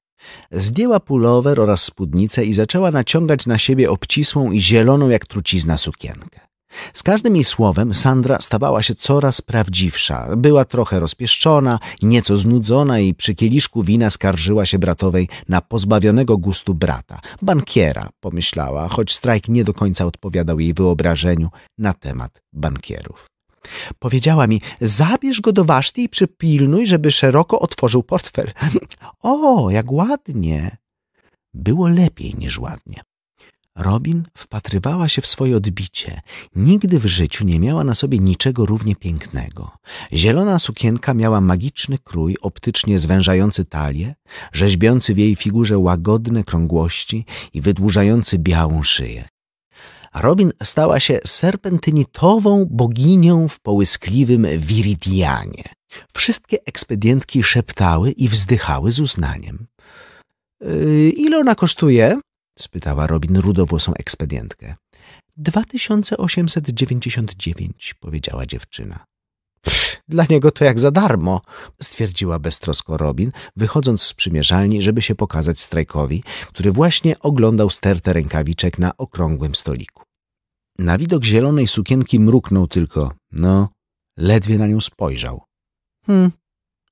Zdjęła pulower oraz spódnicę i zaczęła naciągać na siebie obcisłą i zieloną jak trucizna sukienkę. Z każdym jej słowem Sandra stawała się coraz prawdziwsza. Była trochę rozpieszczona, nieco znudzona i przy kieliszku wina skarżyła się bratowej na pozbawionego gustu brata. Bankiera, pomyślała, choć strajk nie do końca odpowiadał jej wyobrażeniu na temat bankierów. Powiedziała mi, zabierz go do waszty i przypilnuj, żeby szeroko otworzył portfel. o, jak ładnie! Było lepiej niż ładnie. Robin wpatrywała się w swoje odbicie. Nigdy w życiu nie miała na sobie niczego równie pięknego. Zielona sukienka miała magiczny krój optycznie zwężający talię, rzeźbiący w jej figurze łagodne krągłości i wydłużający białą szyję. Robin stała się serpentynitową boginią w połyskliwym Viridianie. Wszystkie ekspedientki szeptały i wzdychały z uznaniem. Yy, ile ona kosztuje? spytała Robin rudowłosą ekspedientkę. 2899, powiedziała dziewczyna. Pff, dla niego to jak za darmo, stwierdziła beztrosko Robin, wychodząc z przymierzalni, żeby się pokazać strajkowi, który właśnie oglądał stertę rękawiczek na okrągłym stoliku. Na widok zielonej sukienki mruknął tylko, no, ledwie na nią spojrzał. Hmm,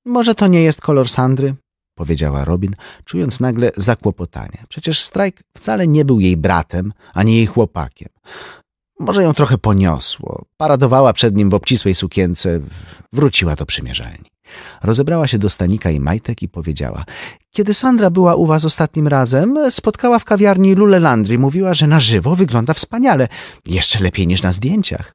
może to nie jest kolor Sandry? powiedziała Robin, czując nagle zakłopotanie. Przecież Strajk wcale nie był jej bratem, ani jej chłopakiem. Może ją trochę poniosło. Paradowała przed nim w obcisłej sukience. Wróciła do przymierzalni. Rozebrała się do Stanika i Majtek i powiedziała Kiedy Sandra była u was ostatnim razem, spotkała w kawiarni Lule Landry. Mówiła, że na żywo wygląda wspaniale. Jeszcze lepiej niż na zdjęciach.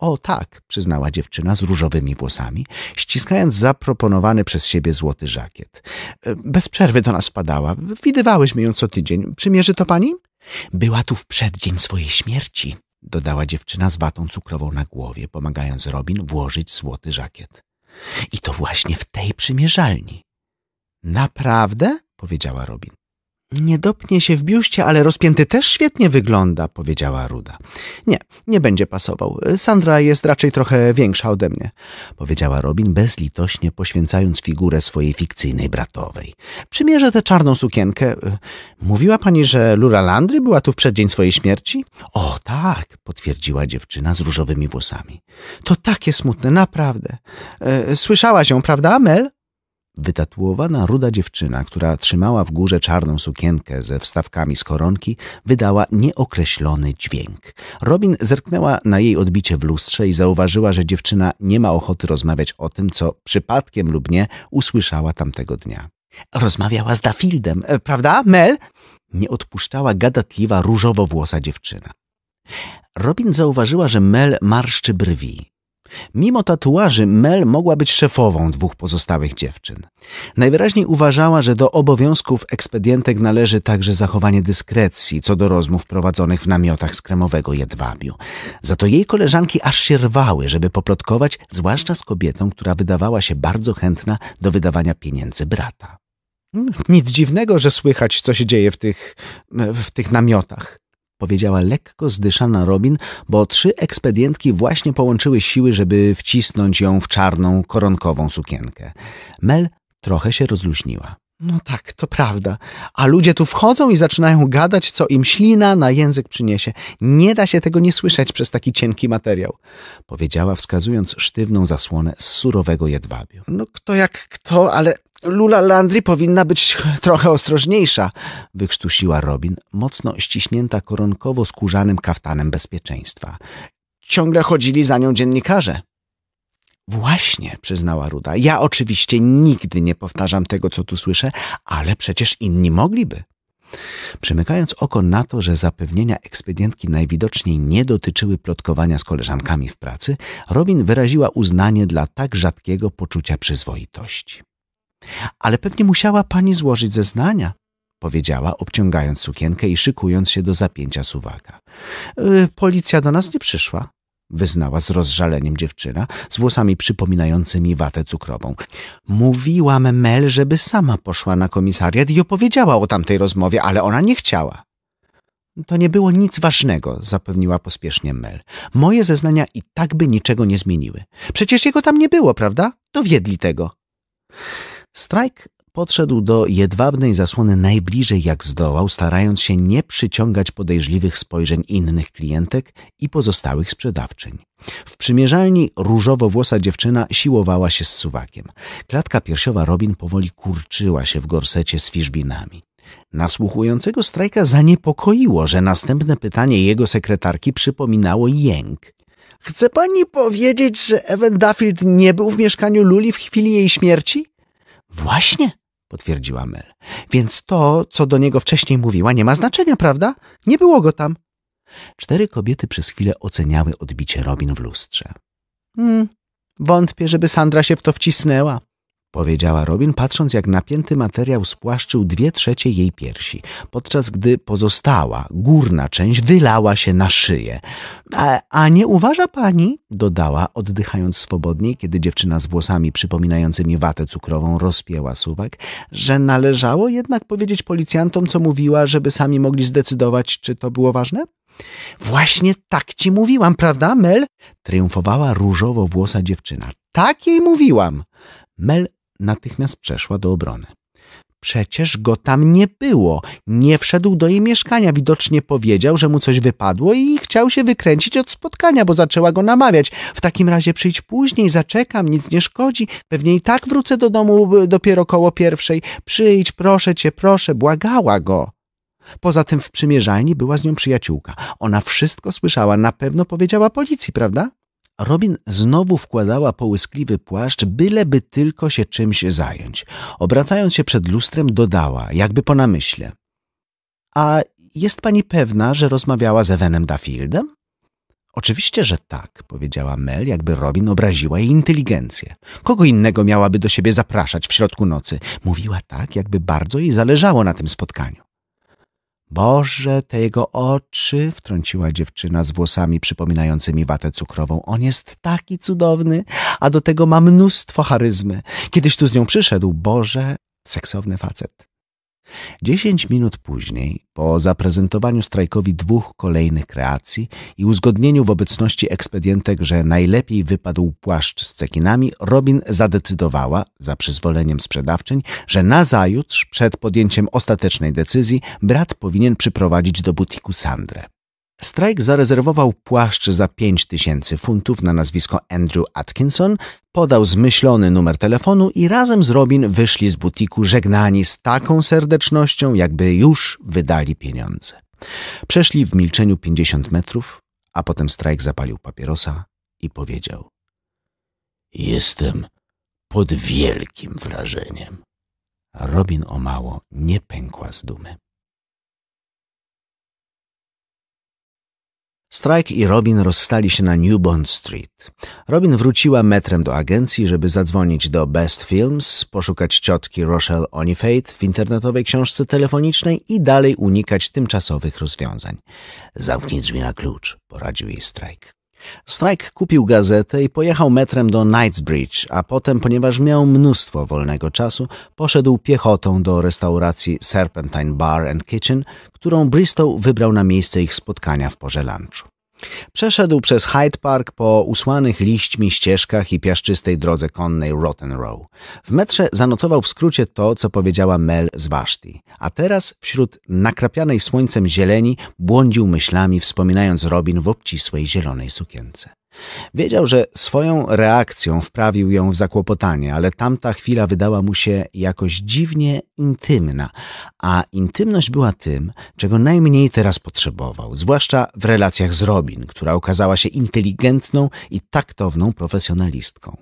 O tak, przyznała dziewczyna z różowymi włosami, ściskając zaproponowany przez siebie złoty żakiet. E, bez przerwy do nas padała. Widywałyśmy ją co tydzień. Przymierzy to pani? Była tu w przeddzień swojej śmierci, dodała dziewczyna z watą cukrową na głowie, pomagając Robin włożyć złoty żakiet. I to właśnie w tej przymierzalni. Naprawdę? powiedziała Robin. Nie dopnie się w biuście, ale rozpięty też świetnie wygląda, powiedziała Ruda. Nie, nie będzie pasował. Sandra jest raczej trochę większa ode mnie, powiedziała Robin bezlitośnie poświęcając figurę swojej fikcyjnej bratowej. Przymierzę tę czarną sukienkę. Mówiła pani, że Lura Landry była tu w przeddzień swojej śmierci? O tak, potwierdziła dziewczyna z różowymi włosami. To takie smutne, naprawdę. E, słyszałaś ją, prawda, Mel? Wytatuowana ruda dziewczyna, która trzymała w górze czarną sukienkę ze wstawkami z koronki, wydała nieokreślony dźwięk. Robin zerknęła na jej odbicie w lustrze i zauważyła, że dziewczyna nie ma ochoty rozmawiać o tym, co przypadkiem lub nie usłyszała tamtego dnia. Rozmawiała z Dafildem, e, prawda, Mel? Nie odpuszczała gadatliwa, różowo-włosa dziewczyna. Robin zauważyła, że Mel marszczy brwi. Mimo tatuaży Mel mogła być szefową dwóch pozostałych dziewczyn. Najwyraźniej uważała, że do obowiązków ekspedientek należy także zachowanie dyskrecji co do rozmów prowadzonych w namiotach z kremowego jedwabiu. Za to jej koleżanki aż się rwały, żeby poplotkować, zwłaszcza z kobietą, która wydawała się bardzo chętna do wydawania pieniędzy brata. Hmm, nic dziwnego, że słychać, co się dzieje w tych, w tych namiotach powiedziała lekko zdyszana Robin, bo trzy ekspedientki właśnie połączyły siły, żeby wcisnąć ją w czarną, koronkową sukienkę. Mel trochę się rozluźniła. No tak, to prawda. A ludzie tu wchodzą i zaczynają gadać, co im ślina na język przyniesie. Nie da się tego nie słyszeć przez taki cienki materiał, powiedziała, wskazując sztywną zasłonę z surowego jedwabiu. No kto jak kto, ale Lula Landry powinna być trochę ostrożniejsza, wykrztusiła Robin, mocno ściśnięta koronkowo skórzanym kaftanem bezpieczeństwa. Ciągle chodzili za nią dziennikarze. Właśnie, przyznała Ruda. Ja oczywiście nigdy nie powtarzam tego, co tu słyszę, ale przecież inni mogliby. Przymykając oko na to, że zapewnienia ekspedientki najwidoczniej nie dotyczyły plotkowania z koleżankami w pracy, Robin wyraziła uznanie dla tak rzadkiego poczucia przyzwoitości. Ale pewnie musiała pani złożyć zeznania, powiedziała, obciągając sukienkę i szykując się do zapięcia suwaka. E, policja do nas nie przyszła, wyznała z rozżaleniem dziewczyna, z włosami przypominającymi watę cukrową. Mówiłam Mel, żeby sama poszła na komisariat i opowiedziała o tamtej rozmowie, ale ona nie chciała. To nie było nic ważnego, zapewniła pospiesznie Mel. Moje zeznania i tak by niczego nie zmieniły. Przecież jego tam nie było, prawda? Dowiedli tego. Strajk podszedł do jedwabnej zasłony najbliżej jak zdołał, starając się nie przyciągać podejrzliwych spojrzeń innych klientek i pozostałych sprzedawczyń. W przymierzalni różowo-włosa dziewczyna siłowała się z suwakiem. Klatka piersiowa Robin powoli kurczyła się w gorsecie z fiszbinami. Nasłuchującego strajka zaniepokoiło, że następne pytanie jego sekretarki przypominało jęk. Chce pani powiedzieć, że Evan Duffield nie był w mieszkaniu Luli w chwili jej śmierci? Właśnie, potwierdziła Mel. Więc to, co do niego wcześniej mówiła, nie ma znaczenia, prawda? Nie było go tam. Cztery kobiety przez chwilę oceniały odbicie Robin w lustrze. Hmm, wątpię, żeby Sandra się w to wcisnęła, powiedziała Robin, patrząc jak napięty materiał spłaszczył dwie trzecie jej piersi, podczas gdy pozostała, górna część wylała się na szyję. A, a nie uważa pani, dodała, oddychając swobodniej, kiedy dziewczyna z włosami przypominającymi watę cukrową rozpięła suwak, że należało jednak powiedzieć policjantom, co mówiła, żeby sami mogli zdecydować, czy to było ważne? Właśnie tak ci mówiłam, prawda, Mel? Triumfowała różowo włosa dziewczyna. Tak jej mówiłam. Mel natychmiast przeszła do obrony. Przecież go tam nie było. Nie wszedł do jej mieszkania. Widocznie powiedział, że mu coś wypadło i chciał się wykręcić od spotkania, bo zaczęła go namawiać. W takim razie przyjdź później, zaczekam, nic nie szkodzi. Pewnie i tak wrócę do domu e, dopiero koło pierwszej. Przyjdź, proszę cię, proszę, błagała go. Poza tym w przymierzalni była z nią przyjaciółka. Ona wszystko słyszała, na pewno powiedziała policji, prawda? Robin znowu wkładała połyskliwy płaszcz, byleby tylko się czymś zająć. Obracając się przed lustrem, dodała, jakby po namyśle. A jest pani pewna, że rozmawiała z Ewenem Dafieldem? Oczywiście, że tak, powiedziała Mel, jakby Robin obraziła jej inteligencję. Kogo innego miałaby do siebie zapraszać w środku nocy? Mówiła tak, jakby bardzo jej zależało na tym spotkaniu. Boże, te jego oczy, wtrąciła dziewczyna z włosami przypominającymi watę cukrową. On jest taki cudowny, a do tego ma mnóstwo charyzmy. Kiedyś tu z nią przyszedł, Boże, seksowny facet. Dziesięć minut później, po zaprezentowaniu strajkowi dwóch kolejnych kreacji i uzgodnieniu w obecności ekspedientek, że najlepiej wypadł płaszcz z cekinami, Robin zadecydowała, za przyzwoleniem sprzedawczyń, że nazajutrz, przed podjęciem ostatecznej decyzji, brat powinien przyprowadzić do butiku Sandrę. Strajk zarezerwował płaszcz za 5 tysięcy funtów na nazwisko Andrew Atkinson, podał zmyślony numer telefonu i razem z Robin wyszli z butiku żegnani z taką serdecznością, jakby już wydali pieniądze. Przeszli w milczeniu 50 metrów, a potem Strajk zapalił papierosa i powiedział: Jestem pod wielkim wrażeniem. Robin o mało nie pękła z dumy. Strike i Robin rozstali się na New Bond Street. Robin wróciła metrem do agencji, żeby zadzwonić do Best Films, poszukać ciotki Rochelle Onifate w internetowej książce telefonicznej i dalej unikać tymczasowych rozwiązań. Zamknij drzwi na klucz, poradził jej Strike. Strike kupił gazetę i pojechał metrem do Knightsbridge, a potem, ponieważ miał mnóstwo wolnego czasu, poszedł piechotą do restauracji Serpentine Bar and Kitchen, którą Bristol wybrał na miejsce ich spotkania w porze lunchu. Przeszedł przez Hyde Park po usłanych liśćmi ścieżkach i piaszczystej drodze konnej Rotten Row. W metrze zanotował w skrócie to, co powiedziała Mel z Vashti. A teraz wśród nakrapianej słońcem zieleni błądził myślami, wspominając Robin w obcisłej zielonej sukience. Wiedział, że swoją reakcją wprawił ją w zakłopotanie, ale tamta chwila wydała mu się jakoś dziwnie intymna, a intymność była tym, czego najmniej teraz potrzebował, zwłaszcza w relacjach z Robin, która okazała się inteligentną i taktowną profesjonalistką.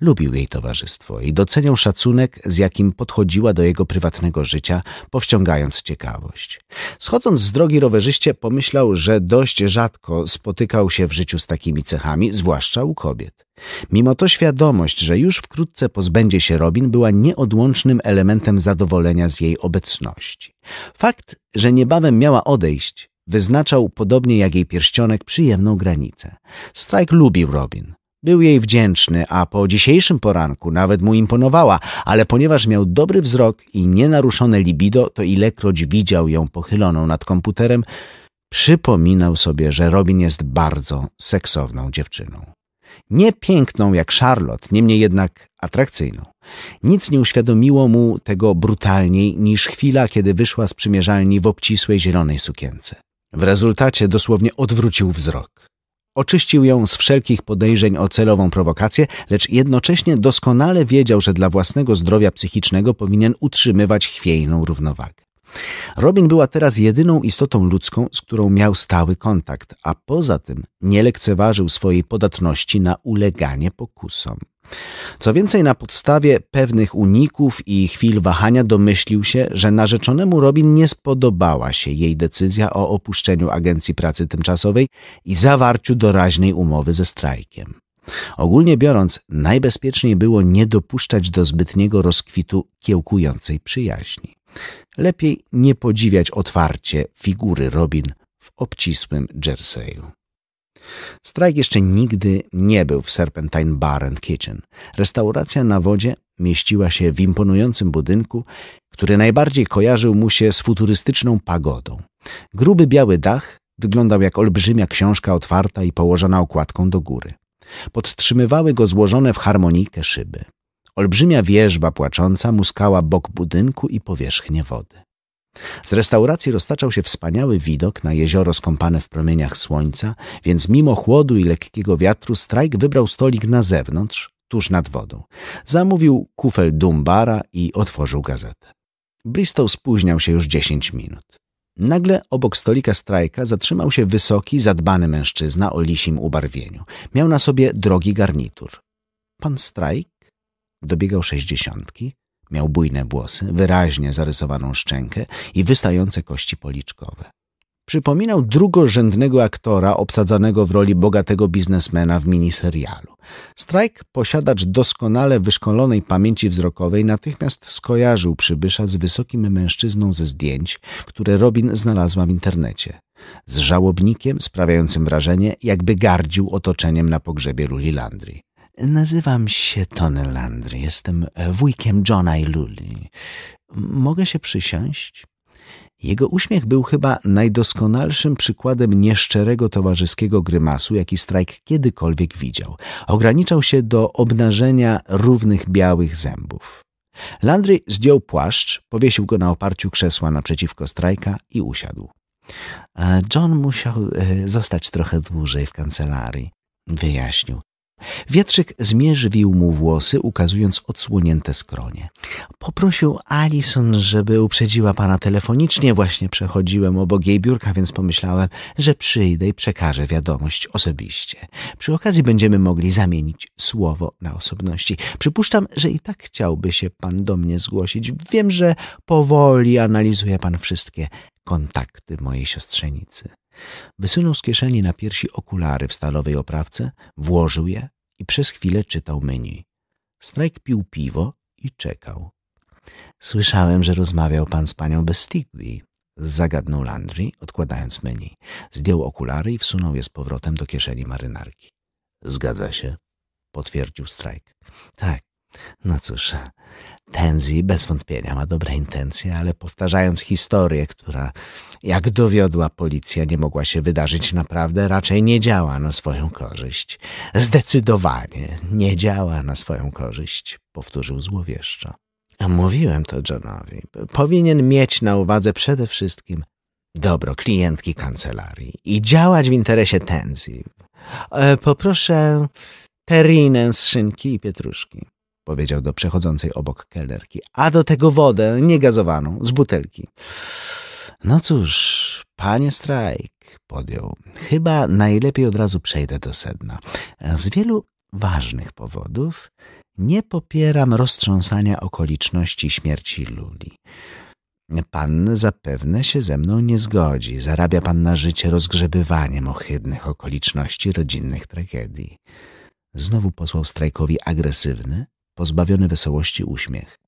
Lubił jej towarzystwo i doceniał szacunek, z jakim podchodziła do jego prywatnego życia, powściągając ciekawość. Schodząc z drogi rowerzyście pomyślał, że dość rzadko spotykał się w życiu z takimi cechami, zwłaszcza u kobiet. Mimo to świadomość, że już wkrótce pozbędzie się Robin, była nieodłącznym elementem zadowolenia z jej obecności. Fakt, że niebawem miała odejść, wyznaczał, podobnie jak jej pierścionek, przyjemną granicę. Strajk lubił Robin. Był jej wdzięczny, a po dzisiejszym poranku nawet mu imponowała, ale ponieważ miał dobry wzrok i nienaruszone libido, to ilekroć widział ją pochyloną nad komputerem, przypominał sobie, że Robin jest bardzo seksowną dziewczyną. Nie piękną jak Charlotte, niemniej jednak atrakcyjną. Nic nie uświadomiło mu tego brutalniej niż chwila, kiedy wyszła z przymierzalni w obcisłej zielonej sukience. W rezultacie dosłownie odwrócił wzrok. Oczyścił ją z wszelkich podejrzeń o celową prowokację, lecz jednocześnie doskonale wiedział, że dla własnego zdrowia psychicznego powinien utrzymywać chwiejną równowagę. Robin była teraz jedyną istotą ludzką, z którą miał stały kontakt, a poza tym nie lekceważył swojej podatności na uleganie pokusom. Co więcej, na podstawie pewnych uników i chwil wahania domyślił się, że narzeczonemu Robin nie spodobała się jej decyzja o opuszczeniu agencji pracy tymczasowej i zawarciu doraźnej umowy ze strajkiem. Ogólnie biorąc, najbezpieczniej było nie dopuszczać do zbytniego rozkwitu kiełkującej przyjaźni. Lepiej nie podziwiać otwarcie figury Robin w obcisłym jerseyu. Strajk jeszcze nigdy nie był w Serpentine Bar and Kitchen. Restauracja na wodzie mieściła się w imponującym budynku, który najbardziej kojarzył mu się z futurystyczną pagodą. Gruby biały dach wyglądał jak olbrzymia książka otwarta i położona okładką do góry. Podtrzymywały go złożone w harmonikę szyby. Olbrzymia wieżba płacząca muskała bok budynku i powierzchnię wody. Z restauracji roztaczał się wspaniały widok na jezioro skąpane w promieniach słońca, więc mimo chłodu i lekkiego wiatru Strajk wybrał stolik na zewnątrz, tuż nad wodą. Zamówił kufel dumbara i otworzył gazetę. Bristow spóźniał się już dziesięć minut. Nagle obok stolika strajka zatrzymał się wysoki, zadbany mężczyzna o lisim ubarwieniu. Miał na sobie drogi garnitur. Pan strajk dobiegał sześćdziesiątki, Miał bujne włosy, wyraźnie zarysowaną szczękę i wystające kości policzkowe. Przypominał drugorzędnego aktora obsadzanego w roli bogatego biznesmena w miniserialu. Strajk, posiadacz doskonale wyszkolonej pamięci wzrokowej, natychmiast skojarzył przybysza z wysokim mężczyzną ze zdjęć, które Robin znalazła w internecie. Z żałobnikiem sprawiającym wrażenie, jakby gardził otoczeniem na pogrzebie Luli Landry. Nazywam się Tony Landry, jestem wujkiem Johna i Luli. Mogę się przysiąść? Jego uśmiech był chyba najdoskonalszym przykładem nieszczerego towarzyskiego grymasu, jaki strajk kiedykolwiek widział. Ograniczał się do obnażenia równych białych zębów. Landry zdjął płaszcz, powiesił go na oparciu krzesła naprzeciwko strajka i usiadł. E, John musiał e, zostać trochę dłużej w kancelarii, wyjaśnił. Wietrzyk zmierzwił mu włosy, ukazując odsłonięte skronie. Poprosił Alison, żeby uprzedziła pana telefonicznie. Właśnie przechodziłem obok jej biurka, więc pomyślałem, że przyjdę i przekażę wiadomość osobiście. Przy okazji będziemy mogli zamienić słowo na osobności. Przypuszczam, że i tak chciałby się pan do mnie zgłosić. Wiem, że powoli analizuje pan wszystkie kontakty mojej siostrzenicy. Wysunął z kieszeni na piersi okulary w stalowej oprawce, włożył je i przez chwilę czytał menu. Strajk pił piwo i czekał. Słyszałem, że rozmawiał pan z panią Bestigby. Zagadnął Landry, odkładając menu. Zdjął okulary i wsunął je z powrotem do kieszeni marynarki. Zgadza się, potwierdził Strajk. Tak, no cóż, Tenzi bez wątpienia ma dobre intencje, ale powtarzając historię, która, jak dowiodła policja, nie mogła się wydarzyć naprawdę, raczej nie działa na swoją korzyść. Zdecydowanie nie działa na swoją korzyść, powtórzył złowieszczo. mówiłem to Johnowi. Powinien mieć na uwadze przede wszystkim dobro klientki kancelarii i działać w interesie Tenzi. E, poproszę terinę z szynki i pietruszki powiedział do przechodzącej obok kelnerki, a do tego wodę niegazowaną z butelki. No cóż, panie Strajk, podjął, chyba najlepiej od razu przejdę do sedna. Z wielu ważnych powodów nie popieram roztrząsania okoliczności śmierci Luli. Pan zapewne się ze mną nie zgodzi. Zarabia pan na życie rozgrzebywaniem ohydnych okoliczności rodzinnych tragedii. Znowu posłał strajkowi agresywny, pozbawiony wesołości uśmiech.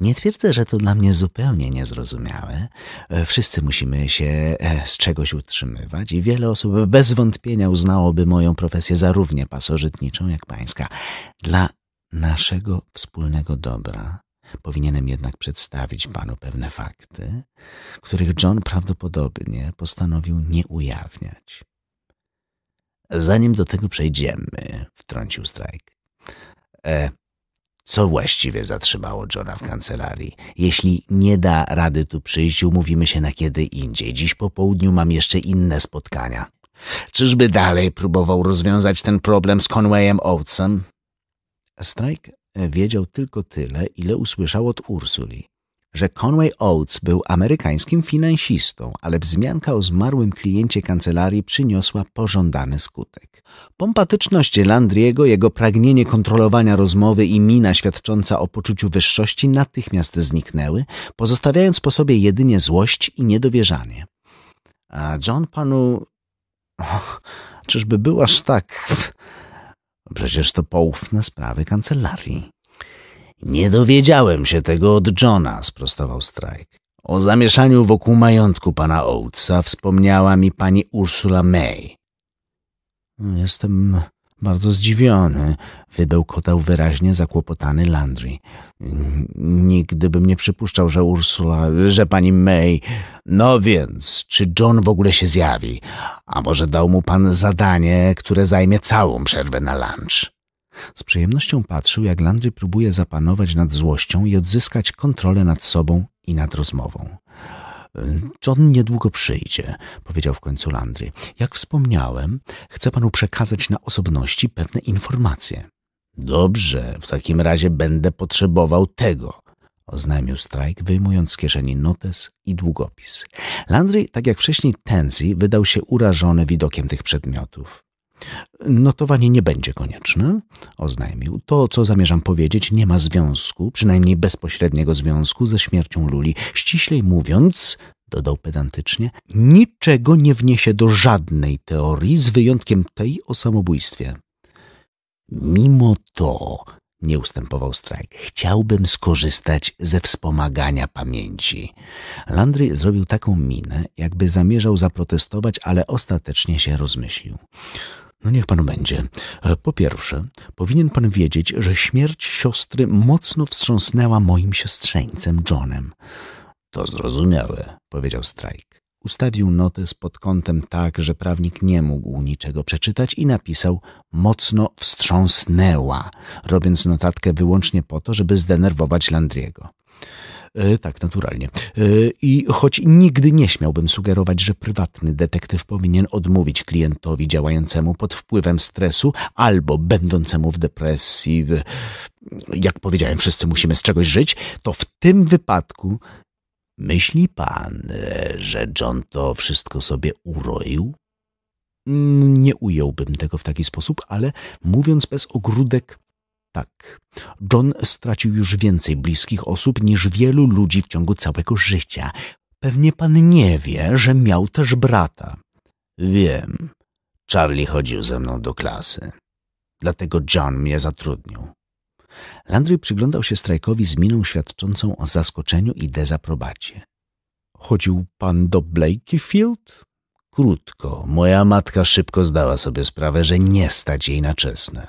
Nie twierdzę, że to dla mnie zupełnie niezrozumiałe. E, wszyscy musimy się e, z czegoś utrzymywać i wiele osób bez wątpienia uznałoby moją profesję za równie pasożytniczą jak pańska. Dla naszego wspólnego dobra powinienem jednak przedstawić panu pewne fakty, których John prawdopodobnie postanowił nie ujawniać. Zanim do tego przejdziemy, wtrącił Strajk. E, co właściwie zatrzymało Johna w kancelarii? Jeśli nie da rady tu przyjść, umówimy się na kiedy indziej. Dziś po południu mam jeszcze inne spotkania. Czyżby dalej próbował rozwiązać ten problem z Conwayem Oatesem? Strike e, wiedział tylko tyle, ile usłyszał od Ursuli że Conway Oates był amerykańskim finansistą, ale wzmianka o zmarłym kliencie kancelarii przyniosła pożądany skutek. Pompatyczność Landriego, jego pragnienie kontrolowania rozmowy i mina świadcząca o poczuciu wyższości natychmiast zniknęły, pozostawiając po sobie jedynie złość i niedowierzanie. A John panu... czyżby był aż tak... Przecież to poufne sprawy kancelarii. Nie dowiedziałem się tego od Johna, sprostował Strajk. O zamieszaniu wokół majątku pana Oatesa wspomniała mi pani Ursula May. Jestem bardzo zdziwiony, wybełkotał wyraźnie zakłopotany Landry. Nigdy bym nie przypuszczał, że Ursula, że pani May. No więc, czy John w ogóle się zjawi? A może dał mu pan zadanie, które zajmie całą przerwę na lunch? Z przyjemnością patrzył, jak Landry próbuje zapanować nad złością i odzyskać kontrolę nad sobą i nad rozmową. John y, niedługo przyjdzie, powiedział w końcu Landry. Jak wspomniałem, chcę panu przekazać na osobności pewne informacje. Dobrze, w takim razie będę potrzebował tego, oznajmił Strajk, wyjmując z kieszeni notes i długopis. Landry, tak jak wcześniej Tenzi, wydał się urażony widokiem tych przedmiotów. Notowanie nie będzie konieczne, oznajmił. To, co zamierzam powiedzieć, nie ma związku, przynajmniej bezpośredniego związku ze śmiercią Luli. Ściślej mówiąc, dodał pedantycznie, niczego nie wniesie do żadnej teorii, z wyjątkiem tej o samobójstwie. Mimo to, nie ustępował Strajk, chciałbym skorzystać ze wspomagania pamięci. Landry zrobił taką minę, jakby zamierzał zaprotestować, ale ostatecznie się rozmyślił. No niech pan będzie. E, po pierwsze, powinien pan wiedzieć, że śmierć siostry mocno wstrząsnęła moim siostrzeńcem Johnem. To zrozumiałe, powiedział Strajk. Ustawił notes pod kątem tak, że prawnik nie mógł niczego przeczytać i napisał mocno wstrząsnęła, robiąc notatkę wyłącznie po to, żeby zdenerwować Landriego. E, tak, naturalnie. E, I choć nigdy nie śmiałbym sugerować, że prywatny detektyw powinien odmówić klientowi działającemu pod wpływem stresu albo będącemu w depresji, jak powiedziałem, wszyscy musimy z czegoś żyć, to w tym wypadku myśli pan, e, że John to wszystko sobie uroił? Mm, nie ująłbym tego w taki sposób, ale mówiąc bez ogródek, tak. John stracił już więcej bliskich osób niż wielu ludzi w ciągu całego życia. Pewnie pan nie wie, że miał też brata. Wiem. Charlie chodził ze mną do klasy. Dlatego John mnie zatrudnił. Landry przyglądał się strajkowi z miną świadczącą o zaskoczeniu i dezaprobacie. Chodził pan do Blakefield? Krótko. Moja matka szybko zdała sobie sprawę, że nie stać jej na czesne.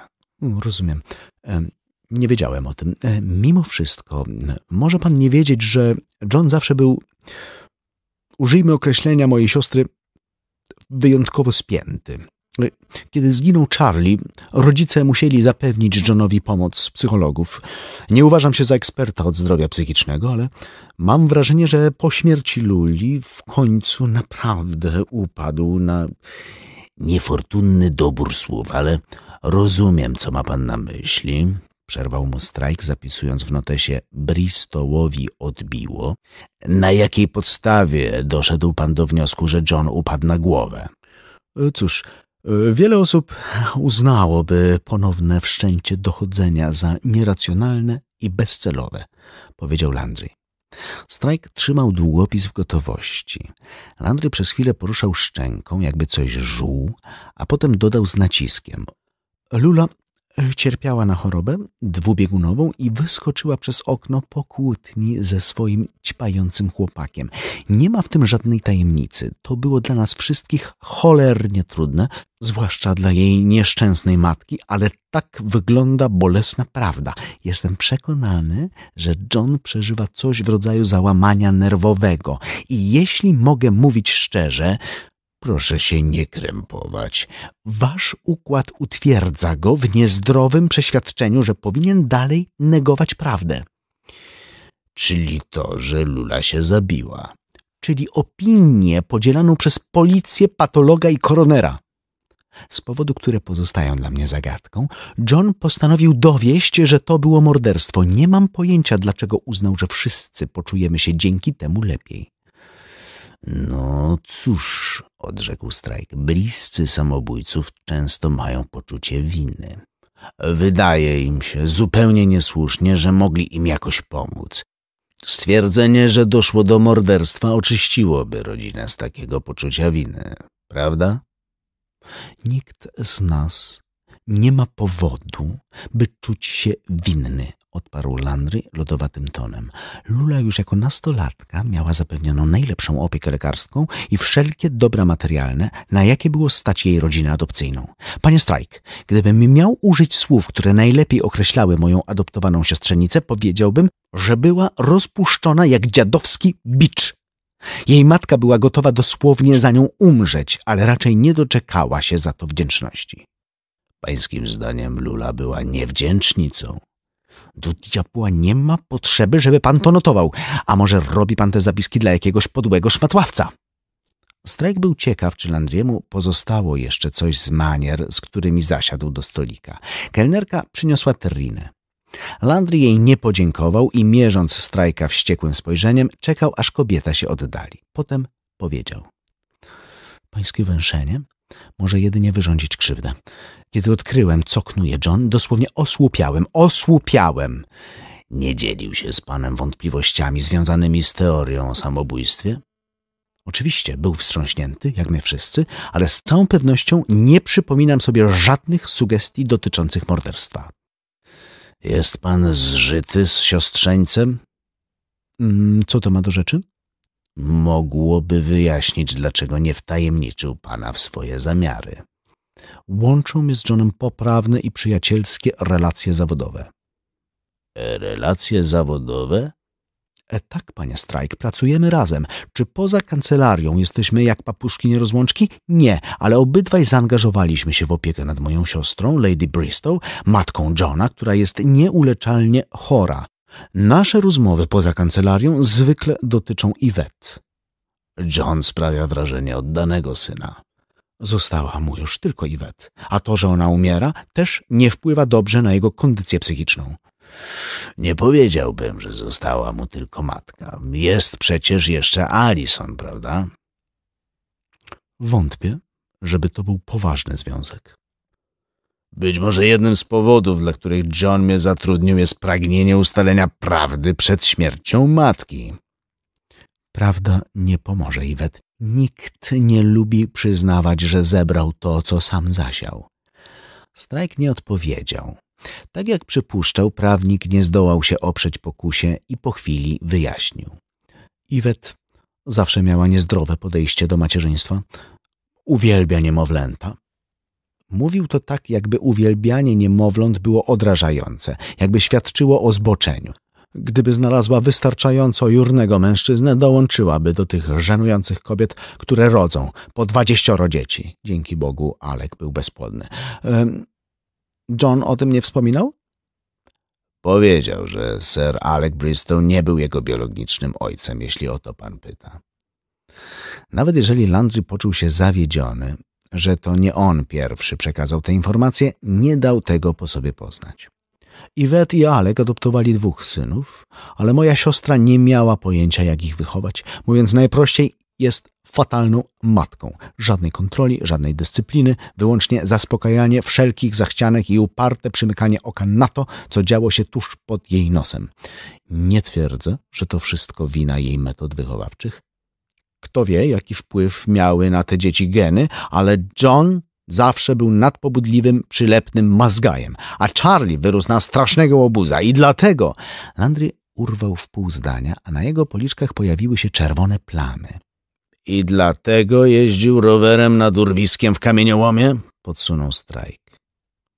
Rozumiem. Nie wiedziałem o tym. E, mimo wszystko, może pan nie wiedzieć, że John zawsze był, użyjmy określenia mojej siostry, wyjątkowo spięty. E, kiedy zginął Charlie, rodzice musieli zapewnić Johnowi pomoc psychologów. Nie uważam się za eksperta od zdrowia psychicznego, ale mam wrażenie, że po śmierci Luli w końcu naprawdę upadł na niefortunny dobór słów, ale Rozumiem, co ma pan na myśli, przerwał mu strajk, zapisując w notesie „Bristolowi odbiło. Na jakiej podstawie doszedł pan do wniosku, że John upadł na głowę? E, cóż, e, wiele osób uznałoby ponowne wszczęcie dochodzenia za nieracjonalne i bezcelowe, powiedział Landry. Strajk trzymał długopis w gotowości. Landry przez chwilę poruszał szczęką, jakby coś żuł, a potem dodał z naciskiem. Lula e, cierpiała na chorobę dwubiegunową i wyskoczyła przez okno po kłótni ze swoim ćpającym chłopakiem. Nie ma w tym żadnej tajemnicy. To było dla nas wszystkich cholernie trudne, zwłaszcza dla jej nieszczęsnej matki, ale tak wygląda bolesna prawda. Jestem przekonany, że John przeżywa coś w rodzaju załamania nerwowego i jeśli mogę mówić szczerze, Proszę się nie krępować. Wasz układ utwierdza go w niezdrowym przeświadczeniu, że powinien dalej negować prawdę. Czyli to, że Lula się zabiła. Czyli opinię podzielaną przez policję, patologa i koronera. Z powodu, które pozostają dla mnie zagadką, John postanowił dowieść, że to było morderstwo. Nie mam pojęcia, dlaczego uznał, że wszyscy poczujemy się dzięki temu lepiej. No cóż, odrzekł Strajk, bliscy samobójców często mają poczucie winy. Wydaje im się, zupełnie niesłusznie, że mogli im jakoś pomóc. Stwierdzenie, że doszło do morderstwa, oczyściłoby rodzinę z takiego poczucia winy, prawda? Nikt z nas nie ma powodu, by czuć się winny odparł Landry lodowatym tonem. Lula już jako nastolatka miała zapewnioną najlepszą opiekę lekarską i wszelkie dobra materialne, na jakie było stać jej rodzinę adopcyjną. Panie Strajk, gdybym miał użyć słów, które najlepiej określały moją adoptowaną siostrzenicę, powiedziałbym, że była rozpuszczona jak dziadowski bicz. Jej matka była gotowa dosłownie za nią umrzeć, ale raczej nie doczekała się za to wdzięczności. Pańskim zdaniem Lula była niewdzięcznicą, do diabła nie ma potrzeby, żeby pan to notował. A może robi pan te zapiski dla jakiegoś podłego szmatławca? Strajk był ciekaw, czy Landriemu pozostało jeszcze coś z manier, z którymi zasiadł do stolika. Kelnerka przyniosła terrinę. Landry jej nie podziękował i mierząc Strajka wściekłym spojrzeniem, czekał, aż kobieta się oddali. Potem powiedział. Pańskie węszenie może jedynie wyrządzić krzywdę. Kiedy odkryłem, co knuje John, dosłownie osłupiałem, osłupiałem. Nie dzielił się z panem wątpliwościami związanymi z teorią o samobójstwie? Oczywiście był wstrząśnięty, jak my wszyscy, ale z całą pewnością nie przypominam sobie żadnych sugestii dotyczących morderstwa. Jest pan zżyty z siostrzeńcem? Mm, co to ma do rzeczy? mogłoby wyjaśnić, dlaczego nie wtajemniczył pana w swoje zamiary. Łączą mnie z Johnem poprawne i przyjacielskie relacje zawodowe. E, relacje zawodowe? E, tak, panie Strajk, pracujemy razem. Czy poza kancelarią jesteśmy jak papuszki nierozłączki? Nie, ale obydwaj zaangażowaliśmy się w opiekę nad moją siostrą, Lady Bristow, matką Johna, która jest nieuleczalnie chora. Nasze rozmowy poza kancelarią zwykle dotyczą Iwet. John sprawia wrażenie oddanego syna. Została mu już tylko Iwet, a to, że ona umiera, też nie wpływa dobrze na jego kondycję psychiczną. Nie powiedziałbym, że została mu tylko matka. Jest przecież jeszcze Alison, prawda? Wątpię, żeby to był poważny związek. Być może jednym z powodów, dla których John mnie zatrudnił, jest pragnienie ustalenia prawdy przed śmiercią matki. Prawda nie pomoże, Iwet. Nikt nie lubi przyznawać, że zebrał to, co sam zasiał. Strajk nie odpowiedział. Tak jak przypuszczał, prawnik nie zdołał się oprzeć pokusie i po chwili wyjaśnił. Iwet zawsze miała niezdrowe podejście do macierzyństwa. Uwielbia niemowlęta. Mówił to tak, jakby uwielbianie niemowląt było odrażające, jakby świadczyło o zboczeniu. Gdyby znalazła wystarczająco jurnego mężczyznę, dołączyłaby do tych żenujących kobiet, które rodzą po dwadzieścioro dzieci. Dzięki Bogu Alek był bezpłodny. John o tym nie wspominał? Powiedział, że Sir Alec Bristow nie był jego biologicznym ojcem, jeśli o to pan pyta. Nawet jeżeli Landry poczuł się zawiedziony, że to nie on pierwszy przekazał te informacje, nie dał tego po sobie poznać. Iwet i Alek adoptowali dwóch synów, ale moja siostra nie miała pojęcia, jak ich wychować. Mówiąc najprościej, jest fatalną matką. Żadnej kontroli, żadnej dyscypliny, wyłącznie zaspokajanie wszelkich zachcianek i uparte przymykanie oka na to, co działo się tuż pod jej nosem. Nie twierdzę, że to wszystko wina jej metod wychowawczych. Kto wie, jaki wpływ miały na te dzieci geny, ale John zawsze był nadpobudliwym, przylepnym mazgajem, a Charlie wyrósł na strasznego łobuza i dlatego Landry urwał w pół zdania, a na jego policzkach pojawiły się czerwone plamy. I dlatego jeździł rowerem nad urwiskiem w kamieniołomie? Podsunął strajk.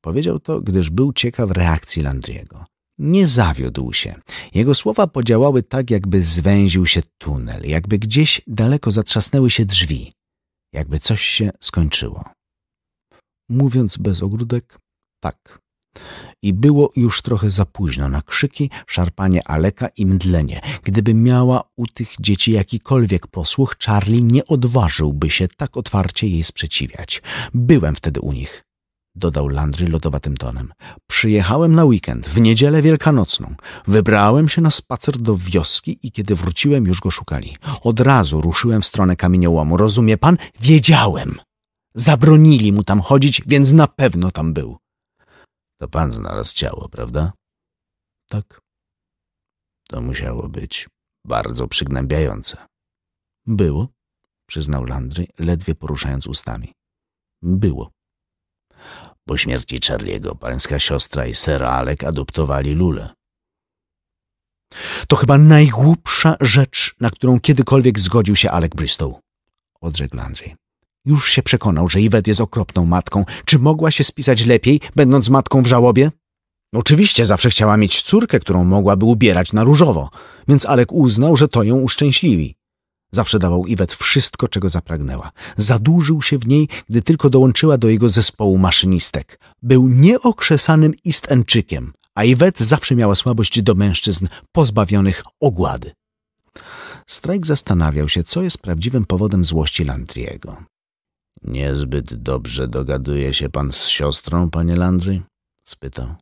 Powiedział to, gdyż był ciekaw reakcji Landriego nie zawiódł się. Jego słowa podziałały tak, jakby zwęził się tunel, jakby gdzieś daleko zatrzasnęły się drzwi, jakby coś się skończyło. Mówiąc bez ogródek, tak. I było już trochę za późno na krzyki, szarpanie Aleka i mdlenie. Gdyby miała u tych dzieci jakikolwiek posłuch, Charlie nie odważyłby się tak otwarcie jej sprzeciwiać. Byłem wtedy u nich dodał Landry lodowatym tonem. Przyjechałem na weekend, w niedzielę wielkanocną. Wybrałem się na spacer do wioski i kiedy wróciłem, już go szukali. Od razu ruszyłem w stronę kamieniołomu. Rozumie pan? Wiedziałem. Zabronili mu tam chodzić, więc na pewno tam był. To pan znalazł ciało, prawda? Tak. To musiało być bardzo przygnębiające. Było, przyznał Landry, ledwie poruszając ustami. Było. Po śmierci Charlie'ego pańska siostra i ser Alek adoptowali Lulę. To chyba najgłupsza rzecz, na którą kiedykolwiek zgodził się Alec Bristow, odrzekł Andrzej. Już się przekonał, że Iwet jest okropną matką. Czy mogła się spisać lepiej, będąc matką w żałobie? Oczywiście zawsze chciała mieć córkę, którą mogłaby ubierać na różowo, więc Alek uznał, że to ją uszczęśliwi. Zawsze dawał Iwet wszystko, czego zapragnęła. Zadłużył się w niej, gdy tylko dołączyła do jego zespołu maszynistek. Był nieokrzesanym istenczykiem, a Iwet zawsze miała słabość do mężczyzn pozbawionych ogłady. Strajk zastanawiał się, co jest prawdziwym powodem złości Landriego. Niezbyt dobrze dogaduje się pan z siostrą, panie Landry? spytał.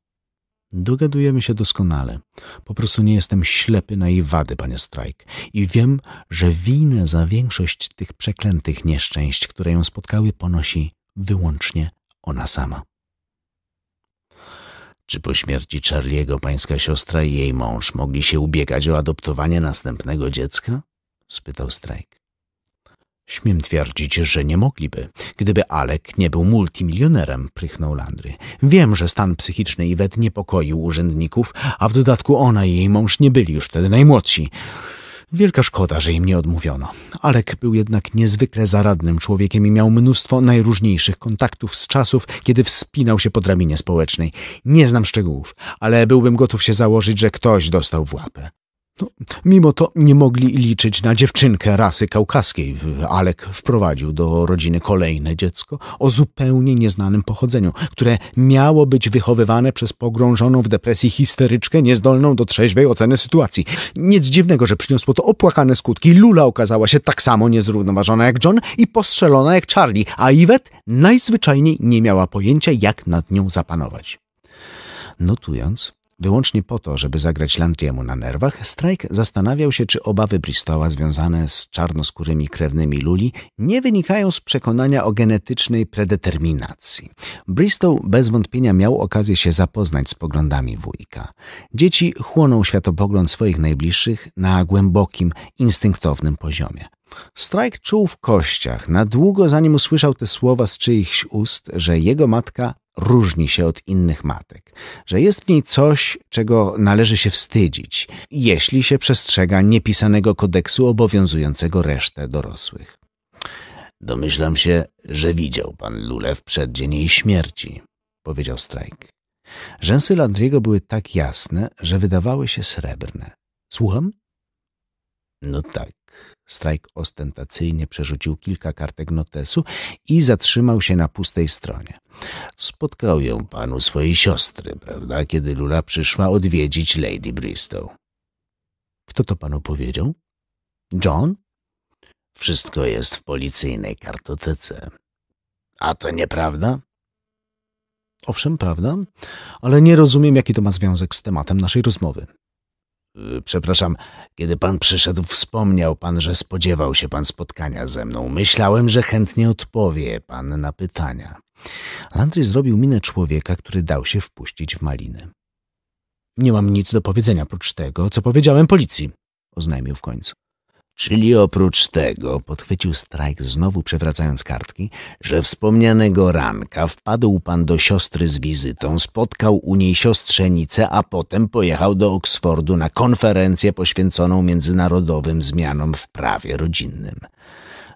Dogadujemy się doskonale. Po prostu nie jestem ślepy na jej wady, panie Strajk. I wiem, że winę za większość tych przeklętych nieszczęść, które ją spotkały, ponosi wyłącznie ona sama. Czy po śmierci Charliego pańska siostra i jej mąż mogli się ubiegać o adoptowanie następnego dziecka? spytał Strajk. Śmiem twierdzić, że nie mogliby, gdyby Alek nie był multimilionerem, prychnął Landry. Wiem, że stan psychiczny Iwet niepokoił urzędników, a w dodatku ona i jej mąż nie byli już wtedy najmłodsi. Wielka szkoda, że im nie odmówiono. Alek był jednak niezwykle zaradnym człowiekiem i miał mnóstwo najróżniejszych kontaktów z czasów, kiedy wspinał się po drabinie społecznej. Nie znam szczegółów, ale byłbym gotów się założyć, że ktoś dostał w łapę. No, mimo to nie mogli liczyć na dziewczynkę rasy kaukaskiej. Alek wprowadził do rodziny kolejne dziecko o zupełnie nieznanym pochodzeniu, które miało być wychowywane przez pogrążoną w depresji histeryczkę niezdolną do trzeźwej oceny sytuacji. Nic dziwnego, że przyniosło to opłakane skutki. Lula okazała się tak samo niezrównoważona jak John i postrzelona jak Charlie, a Iwet najzwyczajniej nie miała pojęcia, jak nad nią zapanować. Notując, Wyłącznie po to, żeby zagrać Lantiemu na nerwach, Strajk zastanawiał się, czy obawy Bristol'a związane z czarnoskórymi krewnymi Luli nie wynikają z przekonania o genetycznej predeterminacji. Bristow bez wątpienia miał okazję się zapoznać z poglądami wujka. Dzieci chłoną światopogląd swoich najbliższych na głębokim, instynktownym poziomie. Strajk czuł w kościach, na długo zanim usłyszał te słowa z czyichś ust, że jego matka różni się od innych matek, że jest w niej coś, czego należy się wstydzić, jeśli się przestrzega niepisanego kodeksu obowiązującego resztę dorosłych. Domyślam się, że widział pan Lule w przeddzień jej śmierci, powiedział Strajk. Rzęsy Landriego były tak jasne, że wydawały się srebrne. Słucham? No tak, Strajk ostentacyjnie przerzucił kilka kartek notesu i zatrzymał się na pustej stronie. Spotkał ją panu swojej siostry, prawda, kiedy Lula przyszła odwiedzić Lady Bristow. Kto to panu powiedział? John? Wszystko jest w policyjnej kartotece. A to nieprawda? Owszem, prawda, ale nie rozumiem, jaki to ma związek z tematem naszej rozmowy. Y, przepraszam, kiedy pan przyszedł, wspomniał pan, że spodziewał się pan spotkania ze mną. Myślałem, że chętnie odpowie pan na pytania. Landry zrobił minę człowieka, który dał się wpuścić w maliny. Nie mam nic do powiedzenia, prócz tego, co powiedziałem policji, oznajmił w końcu. Czyli oprócz tego, podchwycił Strajk znowu przewracając kartki, że wspomnianego ranka wpadł pan do siostry z wizytą, spotkał u niej siostrzenicę, a potem pojechał do Oksfordu na konferencję poświęconą międzynarodowym zmianom w prawie rodzinnym.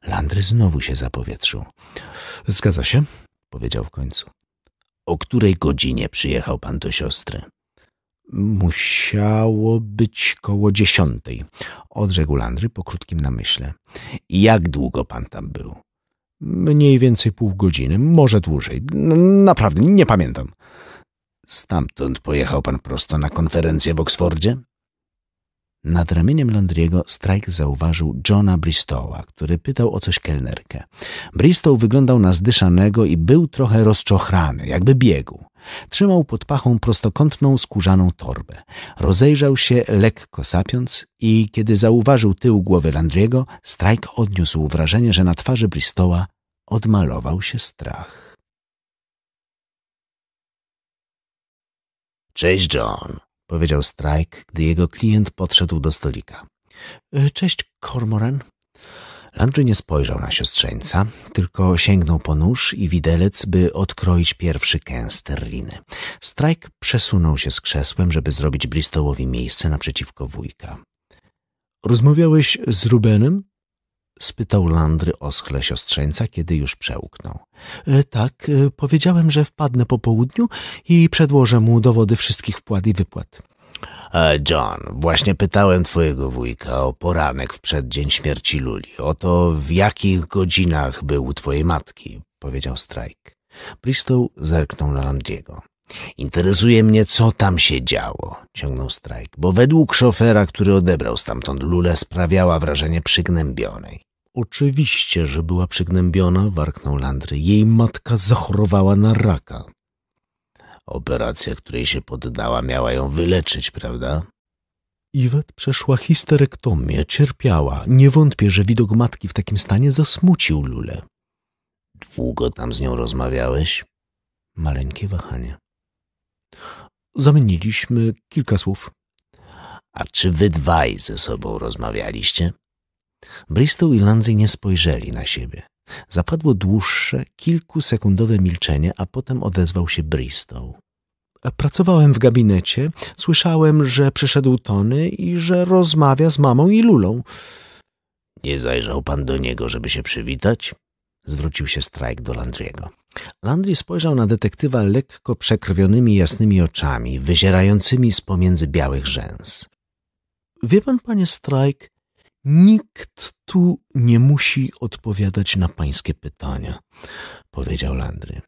Landry znowu się zapowietrzył. Zgadza się, powiedział w końcu. O której godzinie przyjechał pan do siostry? Musiało być koło dziesiątej, odrzekł Landry po krótkim namyśle. Jak długo pan tam był? Mniej więcej pół godziny, może dłużej. N naprawdę, nie pamiętam. Stamtąd pojechał pan prosto na konferencję w Oksfordzie? Nad ramieniem Landriego Strike zauważył Johna Bristowa, który pytał o coś kelnerkę. Bristow wyglądał na zdyszanego i był trochę rozczochrany, jakby biegł. Trzymał pod pachą prostokątną, skórzaną torbę. Rozejrzał się, lekko sapiąc i kiedy zauważył tył głowy Landriego, Strike odniósł wrażenie, że na twarzy Bristowa odmalował się strach. Cześć, John powiedział Strajk, gdy jego klient podszedł do stolika. E, cześć, Kormoran. Landry nie spojrzał na siostrzeńca, tylko sięgnął po nóż i widelec, by odkroić pierwszy kęs liny. Strajk przesunął się z krzesłem, żeby zrobić Bristolowi miejsce naprzeciwko wujka. Rozmawiałeś z Rubenem? spytał Landry oschle siostrzeńca, kiedy już przełknął. E, tak, e, powiedziałem, że wpadnę po południu i przedłożę mu dowody wszystkich wpłat i wypłat. E, John, właśnie pytałem twojego wujka o poranek w przeddzień śmierci Luli, o to w jakich godzinach był u twojej matki, powiedział Strajk. Bristol zerknął na Landriego. Interesuje mnie, co tam się działo, ciągnął Strajk, bo według szofera, który odebrał stamtąd lulę, sprawiała wrażenie przygnębionej. Oczywiście, że była przygnębiona, warknął Landry. Jej matka zachorowała na raka. Operacja, której się poddała, miała ją wyleczyć, prawda? Iwet przeszła histerektomię, cierpiała. Nie wątpię, że widok matki w takim stanie zasmucił Lulę. Długo tam z nią rozmawiałeś? Maleńkie wahanie. Zamieniliśmy kilka słów. A czy wy dwaj ze sobą rozmawialiście? Bristow i Landry nie spojrzeli na siebie. Zapadło dłuższe, kilkusekundowe milczenie, a potem odezwał się Bristow. Pracowałem w gabinecie, słyszałem, że przyszedł Tony i że rozmawia z mamą i Lulą. Nie zajrzał pan do niego, żeby się przywitać? Zwrócił się Strajk do Landry'ego. Landry spojrzał na detektywa lekko przekrwionymi jasnymi oczami, wyzierającymi z pomiędzy białych rzęs. Wie pan, panie Strajk, Nikt tu nie musi odpowiadać na pańskie pytania, powiedział Landry.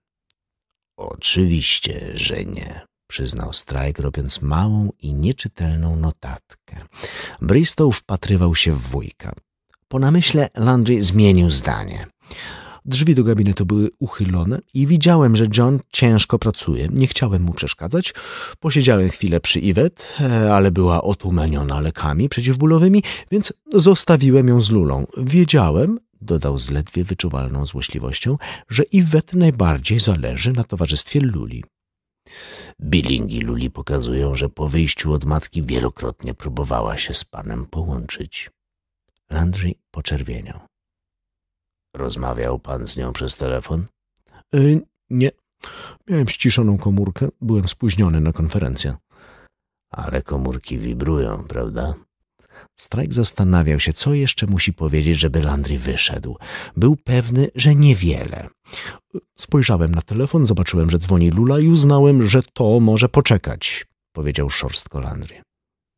Oczywiście, że nie, przyznał Strajk, robiąc małą i nieczytelną notatkę. Bristow wpatrywał się w wujka. Po namyśle Landry zmienił zdanie. Drzwi do gabinetu były uchylone i widziałem, że John ciężko pracuje. Nie chciałem mu przeszkadzać. Posiedziałem chwilę przy Iwet, e, ale była otumeniona lekami przeciwbólowymi, więc zostawiłem ją z Lulą. Wiedziałem, dodał z ledwie wyczuwalną złośliwością, że Iwet najbardziej zależy na towarzystwie Luli. Bilingi Luli pokazują, że po wyjściu od matki wielokrotnie próbowała się z panem połączyć. Landry poczerwieniał. Rozmawiał pan z nią przez telefon? Y nie. Miałem ściszoną komórkę, byłem spóźniony na konferencję. Ale komórki wibrują, prawda? Strajk zastanawiał się, co jeszcze musi powiedzieć, żeby Landry wyszedł. Był pewny, że niewiele. Spojrzałem na telefon, zobaczyłem, że dzwoni Lula i uznałem, że to może poczekać, powiedział szorstko Landry.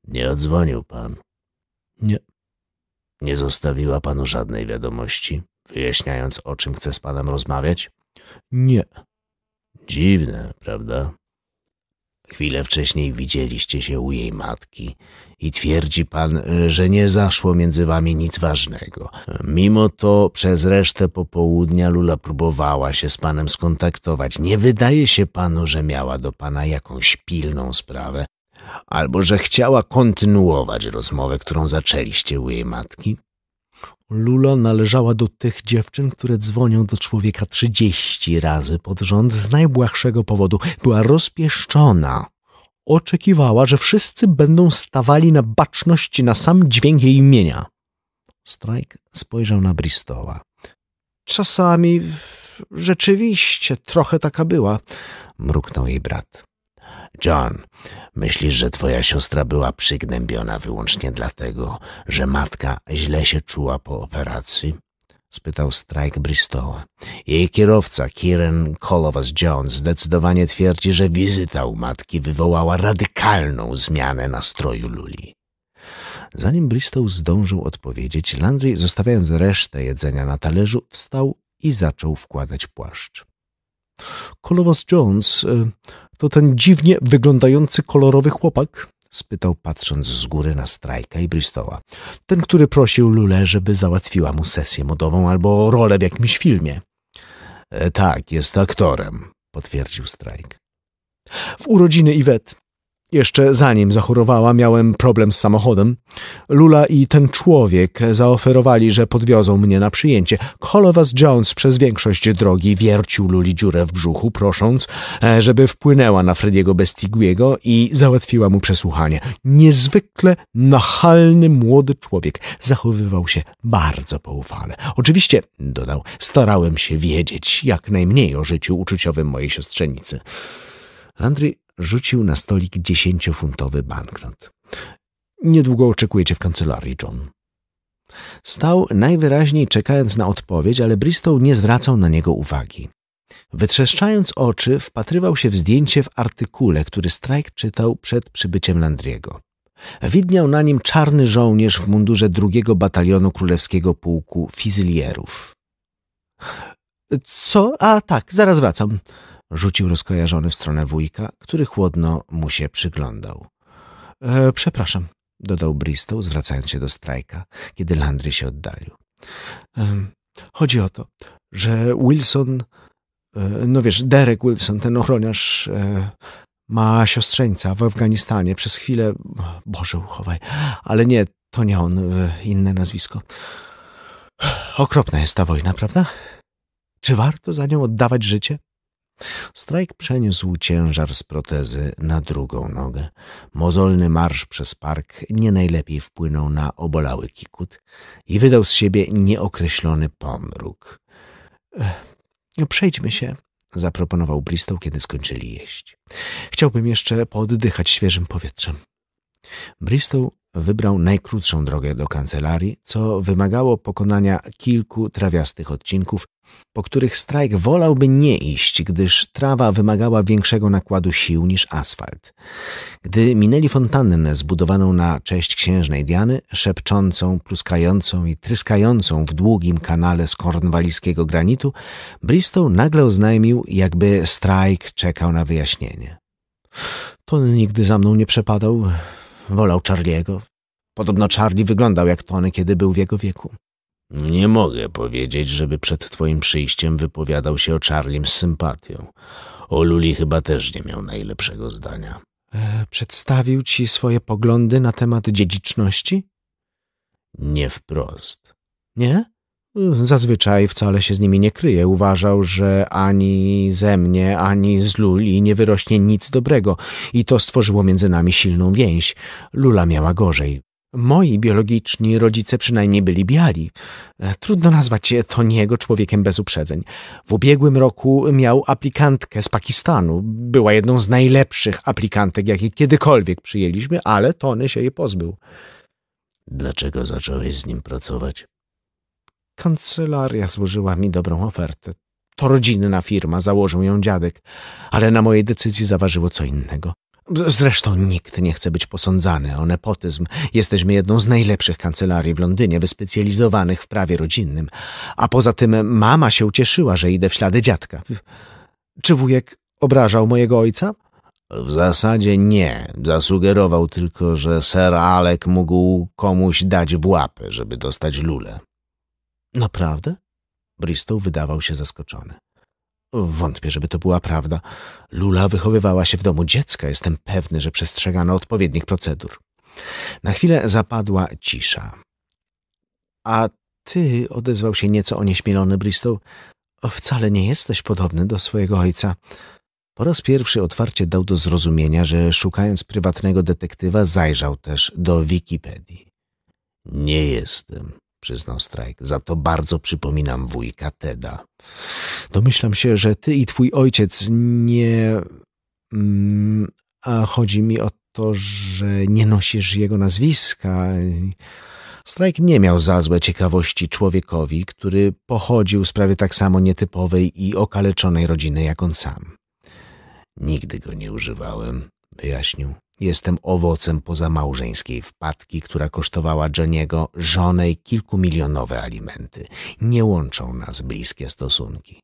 Nie odzwonił pan. Nie. Nie zostawiła panu żadnej wiadomości wyjaśniając, o czym chce z panem rozmawiać? Nie. Dziwne, prawda? Chwilę wcześniej widzieliście się u jej matki i twierdzi pan, że nie zaszło między wami nic ważnego. Mimo to przez resztę popołudnia Lula próbowała się z panem skontaktować. Nie wydaje się panu, że miała do pana jakąś pilną sprawę albo że chciała kontynuować rozmowę, którą zaczęliście u jej matki? Lulo należała do tych dziewczyn, które dzwonią do człowieka trzydzieści razy pod rząd z najbłahszego powodu. Była rozpieszczona. Oczekiwała, że wszyscy będą stawali na baczności na sam dźwięk jej imienia. Strajk spojrzał na Bristol'a. Czasami rzeczywiście trochę taka była, mruknął jej brat. John, myślisz, że twoja siostra była przygnębiona wyłącznie dlatego, że matka źle się czuła po operacji? spytał Strike Bristol. Jej kierowca, Kieran Colovas Jones, zdecydowanie twierdzi, że wizyta u matki wywołała radykalną zmianę nastroju Luli. Zanim Bristow zdążył odpowiedzieć, Landry, zostawiając resztę jedzenia na talerzu, wstał i zaczął wkładać płaszcz. Colovas Jones y, to ten dziwnie wyglądający kolorowy chłopak? spytał patrząc z góry na Strajka i Bristoła. Ten, który prosił Lulę, żeby załatwiła mu sesję modową albo rolę w jakimś filmie. E, tak, jest aktorem, potwierdził Strajk. W urodziny Iwet jeszcze zanim zachorowała, miałem problem z samochodem. Lula i ten człowiek zaoferowali, że podwiozą mnie na przyjęcie. Colowas Jones przez większość drogi wiercił Luli dziurę w brzuchu, prosząc, e, żeby wpłynęła na Frediego Bestiguiego i załatwiła mu przesłuchanie. Niezwykle nachalny młody człowiek zachowywał się bardzo poufale. Oczywiście, dodał, starałem się wiedzieć jak najmniej o życiu uczuciowym mojej siostrzenicy. Landry Rzucił na stolik dziesięciofuntowy banknot. Niedługo oczekujecie w kancelarii, John. Stał najwyraźniej czekając na odpowiedź, ale Bristow nie zwracał na niego uwagi. Wytrzeszczając oczy, wpatrywał się w zdjęcie w artykule, który Strike czytał przed przybyciem Landriego. Widniał na nim czarny żołnierz w mundurze drugiego batalionu królewskiego pułku fizylierów. Co? A tak, zaraz wracam rzucił rozkojarzony w stronę wujka, który chłodno mu się przyglądał. E, przepraszam, dodał Bristow, zwracając się do strajka, kiedy Landry się oddalił. E, chodzi o to, że Wilson, e, no wiesz, Derek Wilson, ten ochroniarz, e, ma siostrzeńca w Afganistanie przez chwilę. Boże, uchowaj, ale nie, to nie on, e, inne nazwisko. Okropna jest ta wojna, prawda? Czy warto za nią oddawać życie? Strajk przeniósł ciężar z protezy na drugą nogę. Mozolny marsz przez park nie najlepiej wpłynął na obolały kikut i wydał z siebie nieokreślony pomruk. Przejdźmy się, zaproponował Bristol, kiedy skończyli jeść. Chciałbym jeszcze pooddychać świeżym powietrzem. Bristol wybrał najkrótszą drogę do kancelarii, co wymagało pokonania kilku trawiastych odcinków po których strajk wolałby nie iść, gdyż trawa wymagała większego nakładu sił niż asfalt. Gdy minęli fontannę zbudowaną na cześć księżnej Diany, szepczącą, pluskającą i tryskającą w długim kanale z kornwalijskiego granitu, Bristow nagle oznajmił, jakby strajk czekał na wyjaśnienie. To nigdy za mną nie przepadał, wolał Charliego. Podobno Charlie wyglądał jak Tony, kiedy był w jego wieku. Nie mogę powiedzieć, żeby przed twoim przyjściem wypowiadał się o Charlim z sympatią. O Luli chyba też nie miał najlepszego zdania. E, przedstawił ci swoje poglądy na temat dziedziczności? Nie wprost. Nie? Zazwyczaj wcale się z nimi nie kryje. Uważał, że ani ze mnie, ani z Luli nie wyrośnie nic dobrego i to stworzyło między nami silną więź. Lula miała gorzej. Moi biologiczni rodzice przynajmniej byli biali. E, trudno nazwać niego człowiekiem bez uprzedzeń. W ubiegłym roku miał aplikantkę z Pakistanu. Była jedną z najlepszych aplikantek, jakie kiedykolwiek przyjęliśmy, ale Tony się jej pozbył. Dlaczego zacząłeś z nim pracować? Kancelaria złożyła mi dobrą ofertę. To rodzinna firma, założył ją dziadek, ale na mojej decyzji zaważyło co innego. Zresztą nikt nie chce być posądzany o nepotyzm. Jesteśmy jedną z najlepszych kancelarii w Londynie, wyspecjalizowanych w prawie rodzinnym. A poza tym mama się ucieszyła, że idę w ślady dziadka. Czy wujek obrażał mojego ojca? W zasadzie nie. Zasugerował tylko, że ser Alek mógł komuś dać w łapę, żeby dostać lulę. Naprawdę? Bristol wydawał się zaskoczony. Wątpię, żeby to była prawda. Lula wychowywała się w domu dziecka. Jestem pewny, że przestrzegano odpowiednich procedur. Na chwilę zapadła cisza. A ty, odezwał się nieco onieśmielony Bristow, wcale nie jesteś podobny do swojego ojca. Po raz pierwszy otwarcie dał do zrozumienia, że szukając prywatnego detektywa zajrzał też do Wikipedii. Nie jestem, przyznał Strajk. Za to bardzo przypominam wujka Teda. Domyślam się, że ty i twój ojciec nie... Mm, a chodzi mi o to, że nie nosisz jego nazwiska. Strajk nie miał za złe ciekawości człowiekowi, który pochodził z prawie tak samo nietypowej i okaleczonej rodziny jak on sam. Nigdy go nie używałem, wyjaśnił. Jestem owocem pozamałżeńskiej wpadki, która kosztowała Johniego żonę i kilkumilionowe alimenty. Nie łączą nas bliskie stosunki.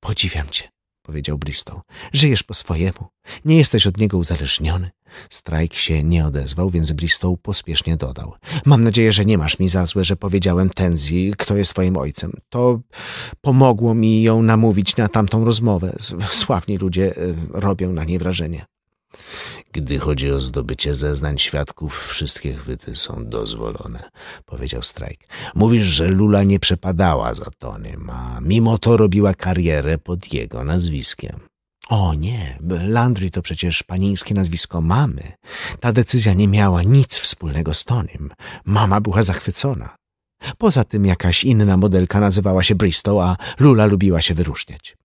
Podziwiam cię, powiedział Bristow. Żyjesz po swojemu. Nie jesteś od niego uzależniony. Strajk się nie odezwał, więc Bristow pospiesznie dodał. Mam nadzieję, że nie masz mi za złe, że powiedziałem Tenzi, kto jest twoim ojcem. To pomogło mi ją namówić na tamtą rozmowę. Sławni ludzie e, robią na niej wrażenie. Gdy chodzi o zdobycie zeznań świadków, wszystkie chwyty są dozwolone, powiedział Strajk. Mówisz, że Lula nie przepadała za Tonym, a mimo to robiła karierę pod jego nazwiskiem. O nie, Landry to przecież panińskie nazwisko mamy. Ta decyzja nie miała nic wspólnego z Tonym. Mama była zachwycona. Poza tym jakaś inna modelka nazywała się Bristol, a Lula lubiła się wyróżniać.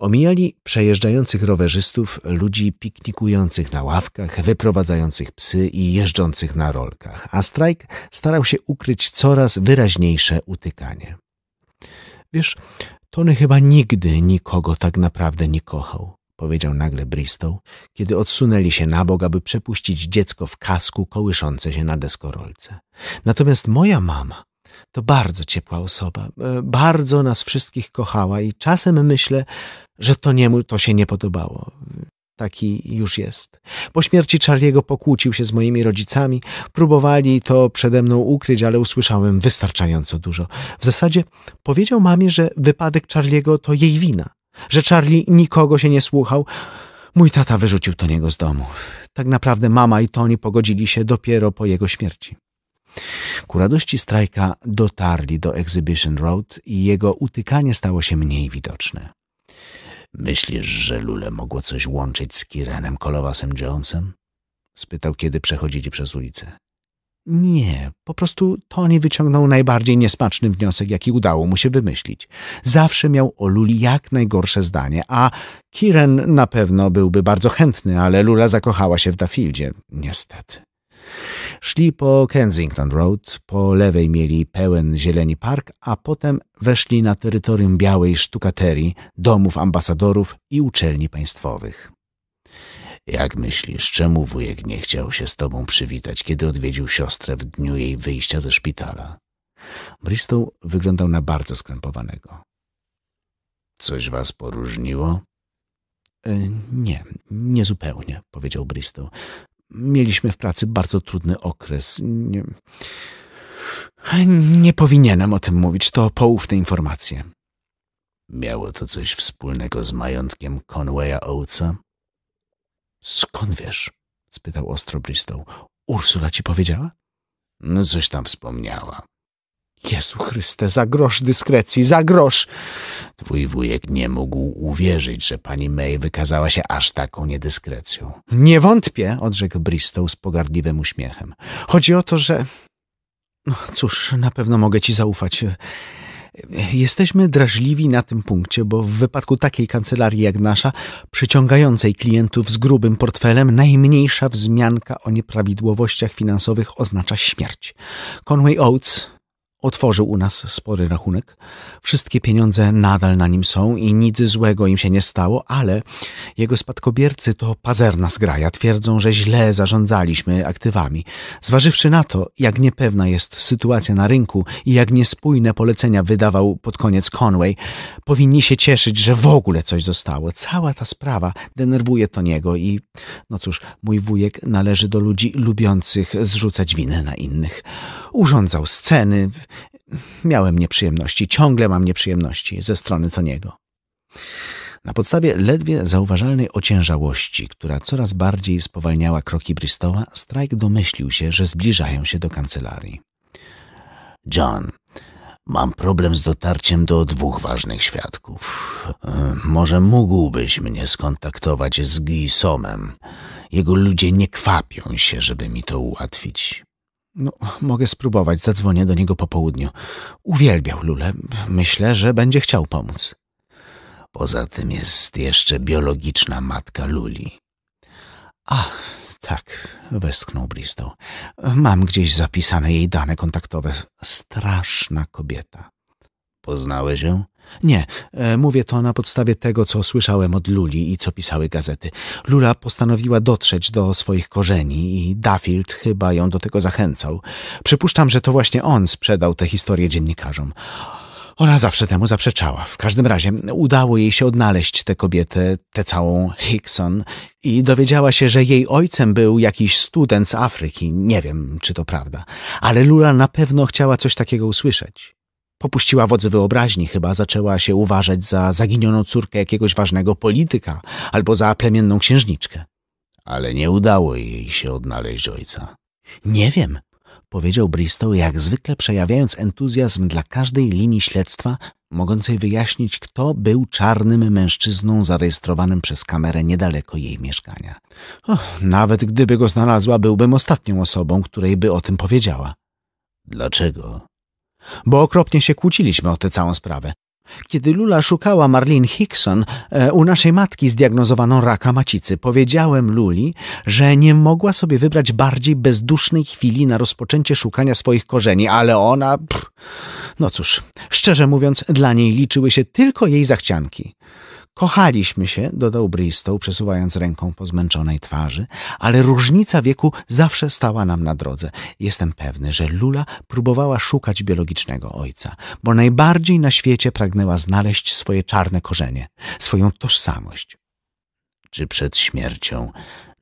Omijali przejeżdżających rowerzystów, ludzi piknikujących na ławkach, wyprowadzających psy i jeżdżących na rolkach, a strajk starał się ukryć coraz wyraźniejsze utykanie. Wiesz, Tony chyba nigdy nikogo tak naprawdę nie kochał, powiedział nagle Bristow, kiedy odsunęli się na bok, aby przepuścić dziecko w kasku kołyszące się na deskorolce. Natomiast moja mama to bardzo ciepła osoba, e, bardzo nas wszystkich kochała i czasem myślę, że to niemu to się nie podobało. Taki już jest. Po śmierci Charliego pokłócił się z moimi rodzicami. Próbowali to przede mną ukryć, ale usłyszałem wystarczająco dużo. W zasadzie powiedział mamie, że wypadek Charliego to jej wina, że Charlie nikogo się nie słuchał. Mój tata wyrzucił to niego z domu. Tak naprawdę mama i Tony pogodzili się dopiero po jego śmierci. Ku radości strajka dotarli do Exhibition Road i jego utykanie stało się mniej widoczne. Myślisz, że Lule mogło coś łączyć z Kirenem Kolowasem Jonesem? spytał, kiedy przechodzili przez ulicę. Nie, po prostu Tony wyciągnął najbardziej niesmaczny wniosek, jaki udało mu się wymyślić. Zawsze miał o Luli jak najgorsze zdanie, a Kiren na pewno byłby bardzo chętny, ale Lula zakochała się w Dafildzie, niestety. Szli po Kensington Road, po lewej mieli pełen zieleni park, a potem weszli na terytorium białej sztukaterii, domów ambasadorów i uczelni państwowych. Jak myślisz, czemu wujek nie chciał się z tobą przywitać, kiedy odwiedził siostrę w dniu jej wyjścia ze szpitala? Bristol wyglądał na bardzo skrępowanego. Coś was poróżniło? E, nie, nie zupełnie, powiedział Bristol. Mieliśmy w pracy bardzo trudny okres. Nie, nie powinienem o tym mówić, to poufne informacje. Miało to coś wspólnego z majątkiem Conwaya Oatesa? Skąd wiesz? spytał ostro Bristol. Ursula ci powiedziała? No, coś tam wspomniała. Jezu Chryste, za grosz dyskrecji, za grosz! Twój wujek nie mógł uwierzyć, że pani May wykazała się aż taką niedyskrecją. Nie wątpię, odrzekł Bristow z pogardliwym uśmiechem. Chodzi o to, że... No cóż, na pewno mogę ci zaufać. Jesteśmy drażliwi na tym punkcie, bo w wypadku takiej kancelarii jak nasza, przyciągającej klientów z grubym portfelem, najmniejsza wzmianka o nieprawidłowościach finansowych oznacza śmierć. Conway Oates Otworzył u nas spory rachunek. Wszystkie pieniądze nadal na nim są i nic złego im się nie stało, ale jego spadkobiercy to pazerna zgraja. Twierdzą, że źle zarządzaliśmy aktywami. Zważywszy na to, jak niepewna jest sytuacja na rynku i jak niespójne polecenia wydawał pod koniec Conway, powinni się cieszyć, że w ogóle coś zostało. Cała ta sprawa denerwuje to niego i, no cóż, mój wujek należy do ludzi lubiących zrzucać winę na innych. Urządzał sceny, Miałem nieprzyjemności, ciągle mam nieprzyjemności ze strony Toniego. Na podstawie ledwie zauważalnej ociężałości, która coraz bardziej spowalniała kroki Bristowa, Strike domyślił się, że zbliżają się do kancelarii. John, mam problem z dotarciem do dwóch ważnych świadków. Może mógłbyś mnie skontaktować z Gisomem? Jego ludzie nie kwapią się, żeby mi to ułatwić. No, mogę spróbować, zadzwonię do niego po południu. Uwielbiał Lule, myślę, że będzie chciał pomóc. Poza tym jest jeszcze biologiczna matka Luli. A, tak, westchnął Bristow. Mam gdzieś zapisane jej dane kontaktowe. Straszna kobieta. Poznałeś ją? Nie, e, mówię to na podstawie tego, co słyszałem od Luli i co pisały gazety. Lula postanowiła dotrzeć do swoich korzeni i Dafield chyba ją do tego zachęcał. Przypuszczam, że to właśnie on sprzedał tę historię dziennikarzom. Ona zawsze temu zaprzeczała. W każdym razie udało jej się odnaleźć tę kobietę, tę całą Hickson i dowiedziała się, że jej ojcem był jakiś student z Afryki. Nie wiem, czy to prawda, ale Lula na pewno chciała coś takiego usłyszeć. Popuściła wodze wyobraźni, chyba zaczęła się uważać za zaginioną córkę jakiegoś ważnego polityka albo za plemienną księżniczkę. Ale nie udało jej się odnaleźć ojca. Nie wiem, powiedział Bristow, jak zwykle przejawiając entuzjazm dla każdej linii śledztwa, mogącej wyjaśnić, kto był czarnym mężczyzną zarejestrowanym przez kamerę niedaleko jej mieszkania. Och, nawet gdyby go znalazła, byłbym ostatnią osobą, której by o tym powiedziała. Dlaczego? bo okropnie się kłóciliśmy o tę całą sprawę. Kiedy Lula szukała Marlene Hickson, e, u naszej matki zdiagnozowano raka macicy. Powiedziałem Luli, że nie mogła sobie wybrać bardziej bezdusznej chwili na rozpoczęcie szukania swoich korzeni, ale ona... Pff, no cóż, szczerze mówiąc, dla niej liczyły się tylko jej zachcianki. Kochaliśmy się, dodał Bristow, przesuwając ręką po zmęczonej twarzy, ale różnica wieku zawsze stała nam na drodze. Jestem pewny, że Lula próbowała szukać biologicznego ojca, bo najbardziej na świecie pragnęła znaleźć swoje czarne korzenie, swoją tożsamość. Czy przed śmiercią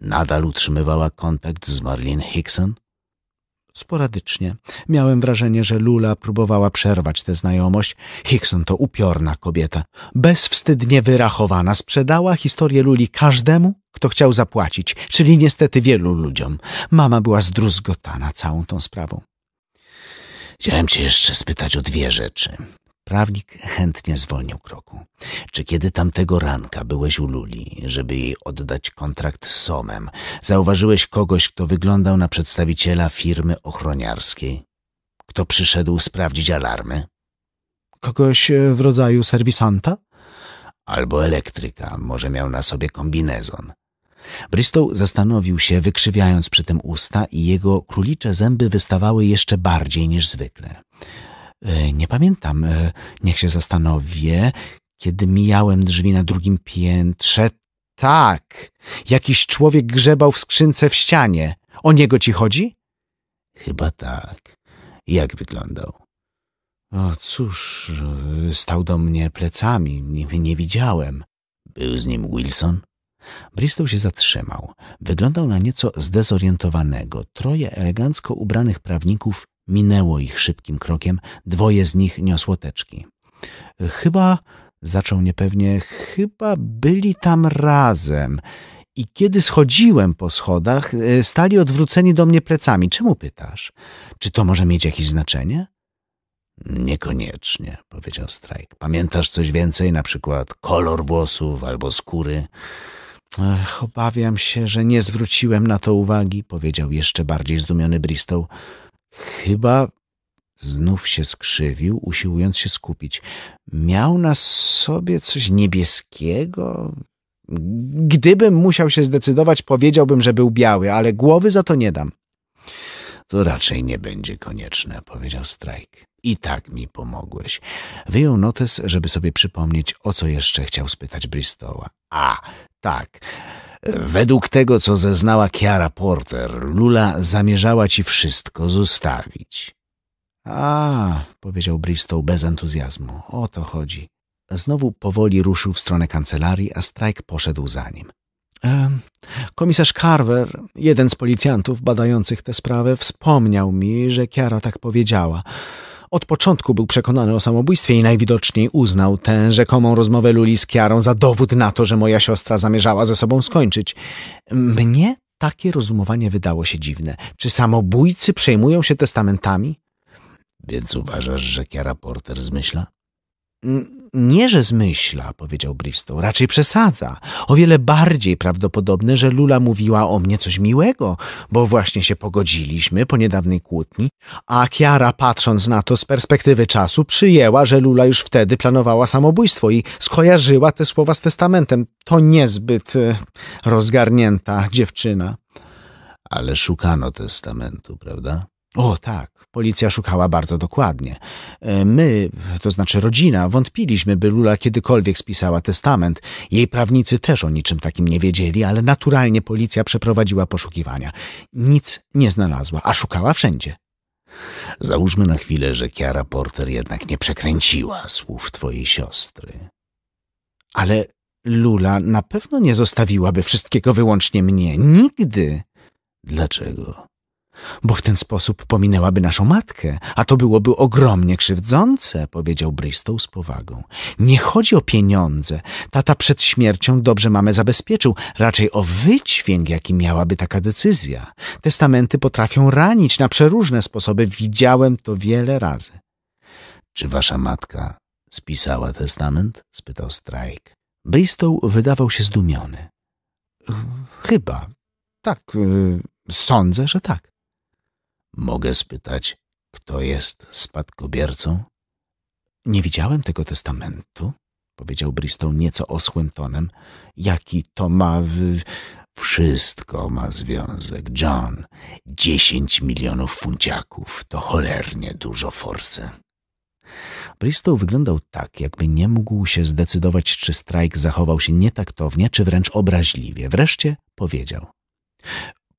nadal utrzymywała kontakt z Marlene Hickson? sporadycznie. Miałem wrażenie, że Lula próbowała przerwać tę znajomość. Hickson to upiorna kobieta. Bezwstydnie wyrachowana. Sprzedała historię Luli każdemu, kto chciał zapłacić, czyli niestety wielu ludziom. Mama była zdruzgotana całą tą sprawą. Chciałem cię jeszcze spytać o dwie rzeczy. Prawnik chętnie zwolnił kroku. Czy kiedy tamtego ranka byłeś u Luli, żeby jej oddać kontrakt z Somem, zauważyłeś kogoś, kto wyglądał na przedstawiciela firmy ochroniarskiej? Kto przyszedł sprawdzić alarmy? Kogoś e, w rodzaju serwisanta? Albo elektryka, może miał na sobie kombinezon. Bristow zastanowił się, wykrzywiając przy tym usta i jego królicze zęby wystawały jeszcze bardziej niż zwykle. E, nie pamiętam. E, niech się zastanowię. Kiedy mijałem drzwi na drugim piętrze, tak, jakiś człowiek grzebał w skrzynce w ścianie. O niego ci chodzi? Chyba tak. Jak wyglądał? O cóż, e, stał do mnie plecami, nie, nie widziałem. Był z nim Wilson? Bristol się zatrzymał. Wyglądał na nieco zdezorientowanego. Troje elegancko ubranych prawników Minęło ich szybkim krokiem, dwoje z nich niosło teczki. Chyba, zaczął niepewnie, chyba byli tam razem. I kiedy schodziłem po schodach, e, stali odwróceni do mnie plecami. Czemu pytasz? Czy to może mieć jakieś znaczenie? Niekoniecznie, powiedział Strajk. Pamiętasz coś więcej, na przykład kolor włosów albo skóry? obawiam się, że nie zwróciłem na to uwagi, powiedział jeszcze bardziej zdumiony Bristol. Chyba znów się skrzywił, usiłując się skupić. Miał na sobie coś niebieskiego? Gdybym musiał się zdecydować, powiedziałbym, że był biały, ale głowy za to nie dam. To raczej nie będzie konieczne, powiedział Strajk. I tak mi pomogłeś. Wyjął notes, żeby sobie przypomnieć, o co jeszcze chciał spytać Bristoła. A, tak. Według tego, co zeznała Chiara Porter, Lula zamierzała ci wszystko zostawić. A, powiedział Bristow bez entuzjazmu, o to chodzi. Znowu powoli ruszył w stronę kancelarii, a Strajk poszedł za nim. E, komisarz Carver, jeden z policjantów badających tę sprawę, wspomniał mi, że Chiara tak powiedziała. Od początku był przekonany o samobójstwie i najwidoczniej uznał tę rzekomą rozmowę Luli z Kiarą za dowód na to, że moja siostra zamierzała ze sobą skończyć. Mnie takie rozumowanie wydało się dziwne. Czy samobójcy przejmują się testamentami? Więc uważasz, że Kiara Porter zmyśla? Nie, że zmyśla, powiedział Bristow, raczej przesadza. O wiele bardziej prawdopodobne, że Lula mówiła o mnie coś miłego, bo właśnie się pogodziliśmy po niedawnej kłótni, a Kiara, patrząc na to z perspektywy czasu, przyjęła, że Lula już wtedy planowała samobójstwo i skojarzyła te słowa z testamentem. To niezbyt e, rozgarnięta dziewczyna. Ale szukano testamentu, prawda? O tak, Policja szukała bardzo dokładnie. E, my, to znaczy rodzina, wątpiliśmy, by Lula kiedykolwiek spisała testament. Jej prawnicy też o niczym takim nie wiedzieli, ale naturalnie policja przeprowadziła poszukiwania. Nic nie znalazła, a szukała wszędzie. Załóżmy na chwilę, że Kiara Porter jednak nie przekręciła słów twojej siostry. Ale Lula na pewno nie zostawiłaby wszystkiego wyłącznie mnie. Nigdy. Dlaczego? bo w ten sposób pominęłaby naszą matkę, a to byłoby ogromnie krzywdzące, powiedział Bristow z powagą. Nie chodzi o pieniądze. Tata przed śmiercią dobrze mamę zabezpieczył, raczej o wydźwięk, jaki miałaby taka decyzja. Testamenty potrafią ranić na przeróżne sposoby, widziałem to wiele razy. Czy wasza matka spisała testament? spytał Strajk. Bristow wydawał się zdumiony. Chyba. Tak, yy, sądzę, że tak. Mogę spytać, kto jest spadkobiercą? Nie widziałem tego testamentu, powiedział Bristow nieco osłym tonem. Jaki to ma w... Wszystko ma związek, John. Dziesięć milionów funciaków to cholernie dużo forsy. Bristow wyglądał tak, jakby nie mógł się zdecydować, czy strajk zachował się nietaktownie, czy wręcz obraźliwie. Wreszcie powiedział.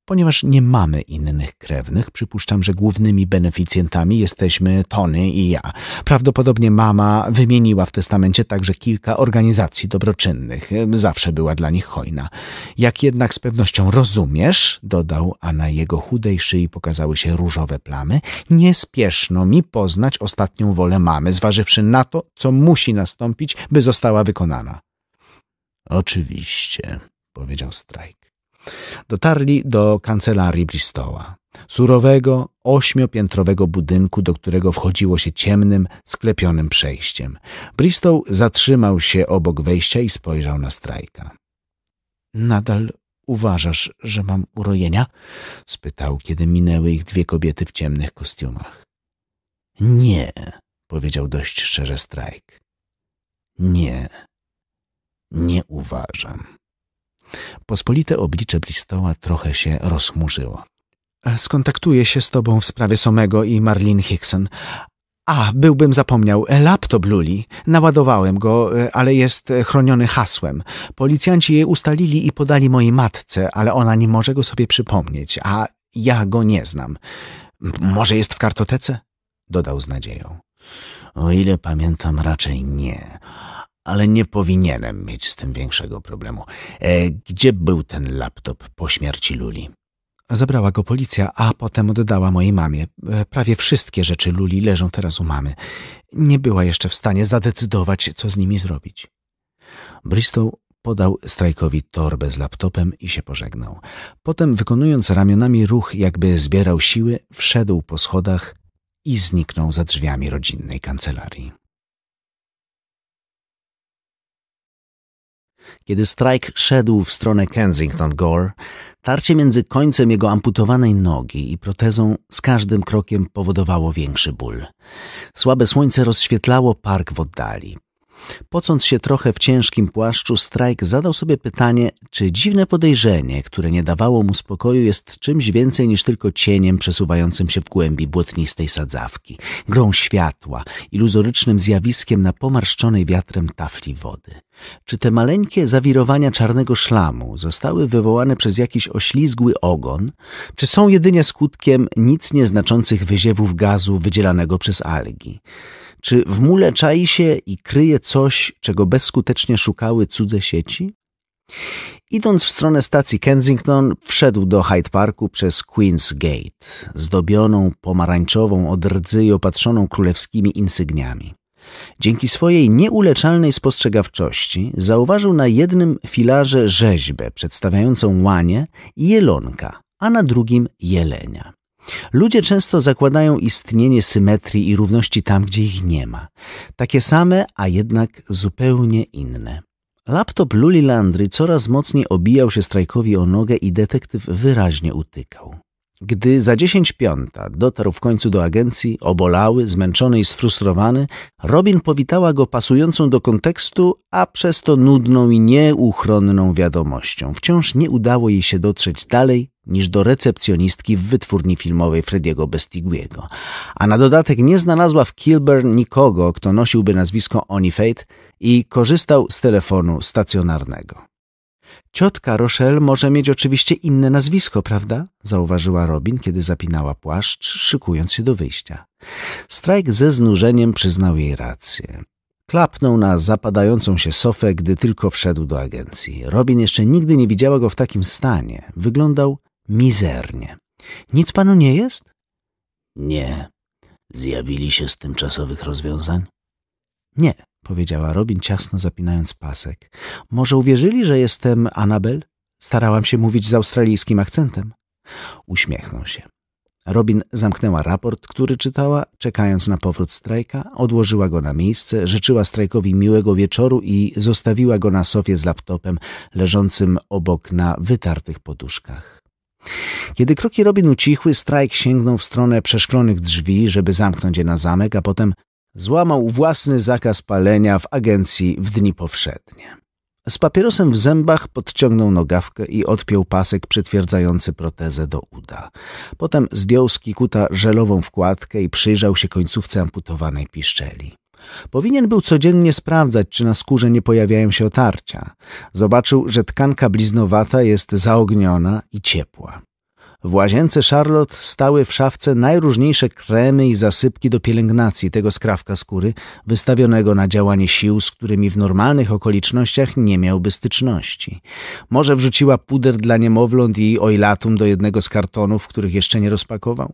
Ponieważ nie mamy innych krewnych, przypuszczam, że głównymi beneficjentami jesteśmy Tony i ja. Prawdopodobnie mama wymieniła w testamencie także kilka organizacji dobroczynnych. Zawsze była dla nich hojna. Jak jednak z pewnością rozumiesz, dodał, a na jego chudej szyi pokazały się różowe plamy, nie spieszno mi poznać ostatnią wolę mamy, zważywszy na to, co musi nastąpić, by została wykonana. Oczywiście, powiedział Strajk. Dotarli do kancelarii Bristoła, surowego, ośmiopiętrowego budynku, do którego wchodziło się ciemnym, sklepionym przejściem. Bristol zatrzymał się obok wejścia i spojrzał na strajka. Nadal uważasz, że mam urojenia? spytał, kiedy minęły ich dwie kobiety w ciemnych kostiumach. Nie, powiedział dość szczerze strajk. Nie, nie uważam. Pospolite oblicze Bristoła trochę się rozchmurzyło. E, skontaktuję się z tobą w sprawie Somego i Marlin Hickson. A, byłbym zapomniał. E, laptop Luli. Naładowałem go, e, ale jest chroniony hasłem. Policjanci je ustalili i podali mojej matce, ale ona nie może go sobie przypomnieć, a ja go nie znam. Może jest w kartotece? Dodał z nadzieją. O ile pamiętam, raczej nie ale nie powinienem mieć z tym większego problemu. E, gdzie był ten laptop po śmierci Luli? Zabrała go policja, a potem oddała mojej mamie. E, prawie wszystkie rzeczy Luli leżą teraz u mamy. Nie była jeszcze w stanie zadecydować, co z nimi zrobić. Bristow podał Strajkowi torbę z laptopem i się pożegnał. Potem, wykonując ramionami ruch, jakby zbierał siły, wszedł po schodach i zniknął za drzwiami rodzinnej kancelarii. Kiedy strajk szedł w stronę Kensington Gore, tarcie między końcem jego amputowanej nogi i protezą z każdym krokiem powodowało większy ból. Słabe słońce rozświetlało park w oddali. Pocąc się trochę w ciężkim płaszczu, Strajk zadał sobie pytanie, czy dziwne podejrzenie, które nie dawało mu spokoju, jest czymś więcej niż tylko cieniem przesuwającym się w głębi błotnistej sadzawki, grą światła, iluzorycznym zjawiskiem na pomarszczonej wiatrem tafli wody. Czy te maleńkie zawirowania czarnego szlamu zostały wywołane przez jakiś oślizgły ogon, czy są jedynie skutkiem nic nieznaczących wyziewów gazu wydzielanego przez algi? Czy w mule czai się i kryje coś, czego bezskutecznie szukały cudze sieci? Idąc w stronę stacji Kensington, wszedł do Hyde Parku przez Queen's Gate, zdobioną pomarańczową od rdzy i opatrzoną królewskimi insygniami. Dzięki swojej nieuleczalnej spostrzegawczości zauważył na jednym filarze rzeźbę przedstawiającą łanie i jelonka, a na drugim jelenia. Ludzie często zakładają istnienie symetrii i równości tam, gdzie ich nie ma. Takie same, a jednak zupełnie inne. Laptop Luli Landry coraz mocniej obijał się strajkowi o nogę i detektyw wyraźnie utykał. Gdy za dziesięć piąta dotarł w końcu do agencji, obolały, zmęczony i sfrustrowany, Robin powitała go pasującą do kontekstu, a przez to nudną i nieuchronną wiadomością. Wciąż nie udało jej się dotrzeć dalej niż do recepcjonistki w wytwórni filmowej Frediego Bestiguiego. A na dodatek nie znalazła w Kilburn nikogo, kto nosiłby nazwisko Onifate i korzystał z telefonu stacjonarnego. Ciotka Rochelle może mieć oczywiście inne nazwisko, prawda? Zauważyła Robin, kiedy zapinała płaszcz, szykując się do wyjścia. Strajk ze znużeniem przyznał jej rację. Klapnął na zapadającą się sofę, gdy tylko wszedł do agencji. Robin jeszcze nigdy nie widziała go w takim stanie. Wyglądał mizernie. Nic panu nie jest? Nie. Zjawili się z tymczasowych rozwiązań? Nie powiedziała Robin ciasno zapinając pasek. Może uwierzyli, że jestem Anabel? Starałam się mówić z australijskim akcentem. Uśmiechnął się. Robin zamknęła raport, który czytała, czekając na powrót strajka, odłożyła go na miejsce, życzyła strajkowi miłego wieczoru i zostawiła go na sofie z laptopem leżącym obok na wytartych poduszkach. Kiedy kroki Robin ucichły, strajk sięgnął w stronę przeszklonych drzwi, żeby zamknąć je na zamek, a potem złamał własny zakaz palenia w agencji w dni powszednie. Z papierosem w zębach podciągnął nogawkę i odpiął pasek przytwierdzający protezę do uda. Potem zdjął z kikuta żelową wkładkę i przyjrzał się końcówce amputowanej piszczeli. Powinien był codziennie sprawdzać, czy na skórze nie pojawiają się otarcia. Zobaczył, że tkanka bliznowata jest zaogniona i ciepła. W łazience Charlotte stały w szafce najróżniejsze kremy i zasypki do pielęgnacji tego skrawka skóry, wystawionego na działanie sił, z którymi w normalnych okolicznościach nie miałby styczności. Może wrzuciła puder dla niemowląt i oilatum do jednego z kartonów, których jeszcze nie rozpakował?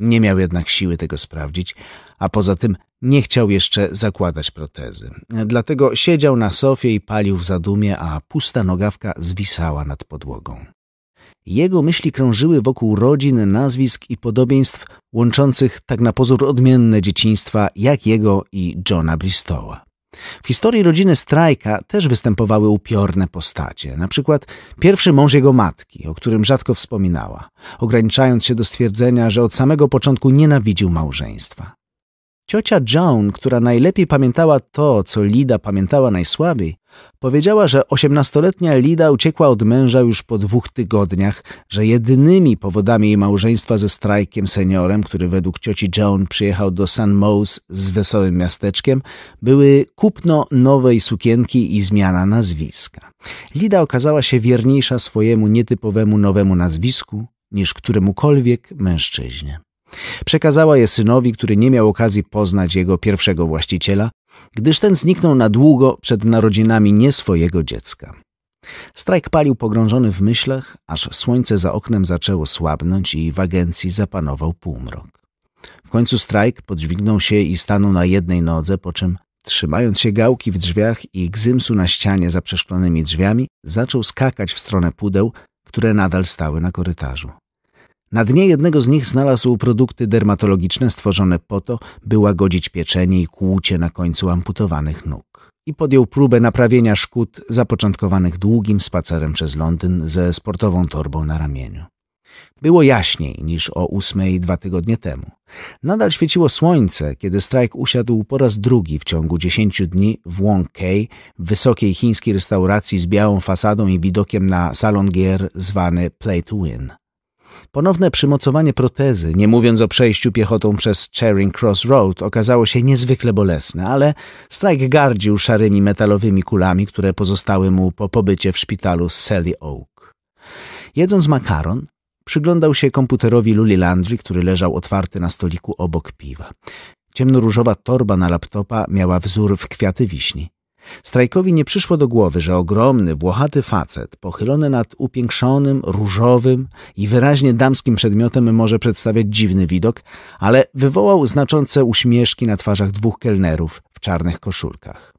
Nie miał jednak siły tego sprawdzić, a poza tym nie chciał jeszcze zakładać protezy. Dlatego siedział na sofie i palił w zadumie, a pusta nogawka zwisała nad podłogą. Jego myśli krążyły wokół rodzin, nazwisk i podobieństw łączących tak na pozór odmienne dzieciństwa jak jego i Johna Bristowa. W historii rodziny Strajka też występowały upiorne postacie, na przykład pierwszy mąż jego matki, o którym rzadko wspominała, ograniczając się do stwierdzenia, że od samego początku nienawidził małżeństwa. Ciocia Joan, która najlepiej pamiętała to, co Lida pamiętała najsłabiej, powiedziała, że osiemnastoletnia Lida uciekła od męża już po dwóch tygodniach, że jedynymi powodami jej małżeństwa ze strajkiem seniorem, który według cioci Joan przyjechał do San Mose z wesołym miasteczkiem, były kupno nowej sukienki i zmiana nazwiska. Lida okazała się wierniejsza swojemu nietypowemu nowemu nazwisku niż któremukolwiek mężczyźnie. Przekazała je synowi, który nie miał okazji poznać jego pierwszego właściciela, gdyż ten zniknął na długo przed narodzinami nie swojego dziecka. Strajk palił pogrążony w myślach, aż słońce za oknem zaczęło słabnąć i w agencji zapanował półmrok. W końcu Strajk podźwignął się i stanął na jednej nodze, po czym, trzymając się gałki w drzwiach i gzymsu na ścianie za przeszklonymi drzwiami, zaczął skakać w stronę pudeł, które nadal stały na korytarzu. Na dnie jednego z nich znalazł produkty dermatologiczne stworzone po to, by łagodzić pieczenie i kłucie na końcu amputowanych nóg. I podjął próbę naprawienia szkód zapoczątkowanych długim spacerem przez Londyn ze sportową torbą na ramieniu. Było jaśniej niż o ósmej dwa tygodnie temu. Nadal świeciło słońce, kiedy strajk usiadł po raz drugi w ciągu dziesięciu dni w Wong Kei, wysokiej chińskiej restauracji z białą fasadą i widokiem na salon gier zwany Play to Win. Ponowne przymocowanie protezy, nie mówiąc o przejściu piechotą przez Charing Cross Road, okazało się niezwykle bolesne, ale Strike gardził szarymi metalowymi kulami, które pozostały mu po pobycie w szpitalu Sally Oak. Jedząc makaron, przyglądał się komputerowi Luli Landry, który leżał otwarty na stoliku obok piwa. Ciemnoróżowa torba na laptopa miała wzór w kwiaty wiśni. Strajkowi nie przyszło do głowy, że ogromny, włochaty facet, pochylony nad upiększonym, różowym i wyraźnie damskim przedmiotem może przedstawiać dziwny widok, ale wywołał znaczące uśmieszki na twarzach dwóch kelnerów w czarnych koszulkach.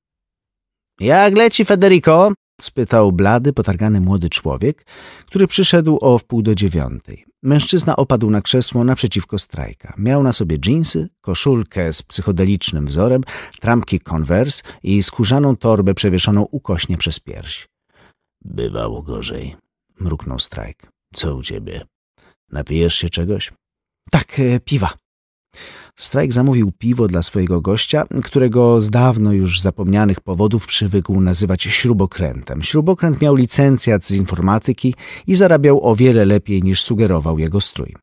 Jak leci, Federico? spytał blady, potargany młody człowiek, który przyszedł o wpół do dziewiątej. Mężczyzna opadł na krzesło naprzeciwko strajka. Miał na sobie dżinsy, koszulkę z psychodelicznym wzorem, trampki Converse i skórzaną torbę przewieszoną ukośnie przez pierś. Bywało gorzej, mruknął strajk. Co u ciebie? Napijesz się czegoś? Tak, e, piwa. Strajk zamówił piwo dla swojego gościa, którego z dawno już zapomnianych powodów przywykł nazywać śrubokrętem. Śrubokręt miał licencjat z informatyki i zarabiał o wiele lepiej niż sugerował jego strój.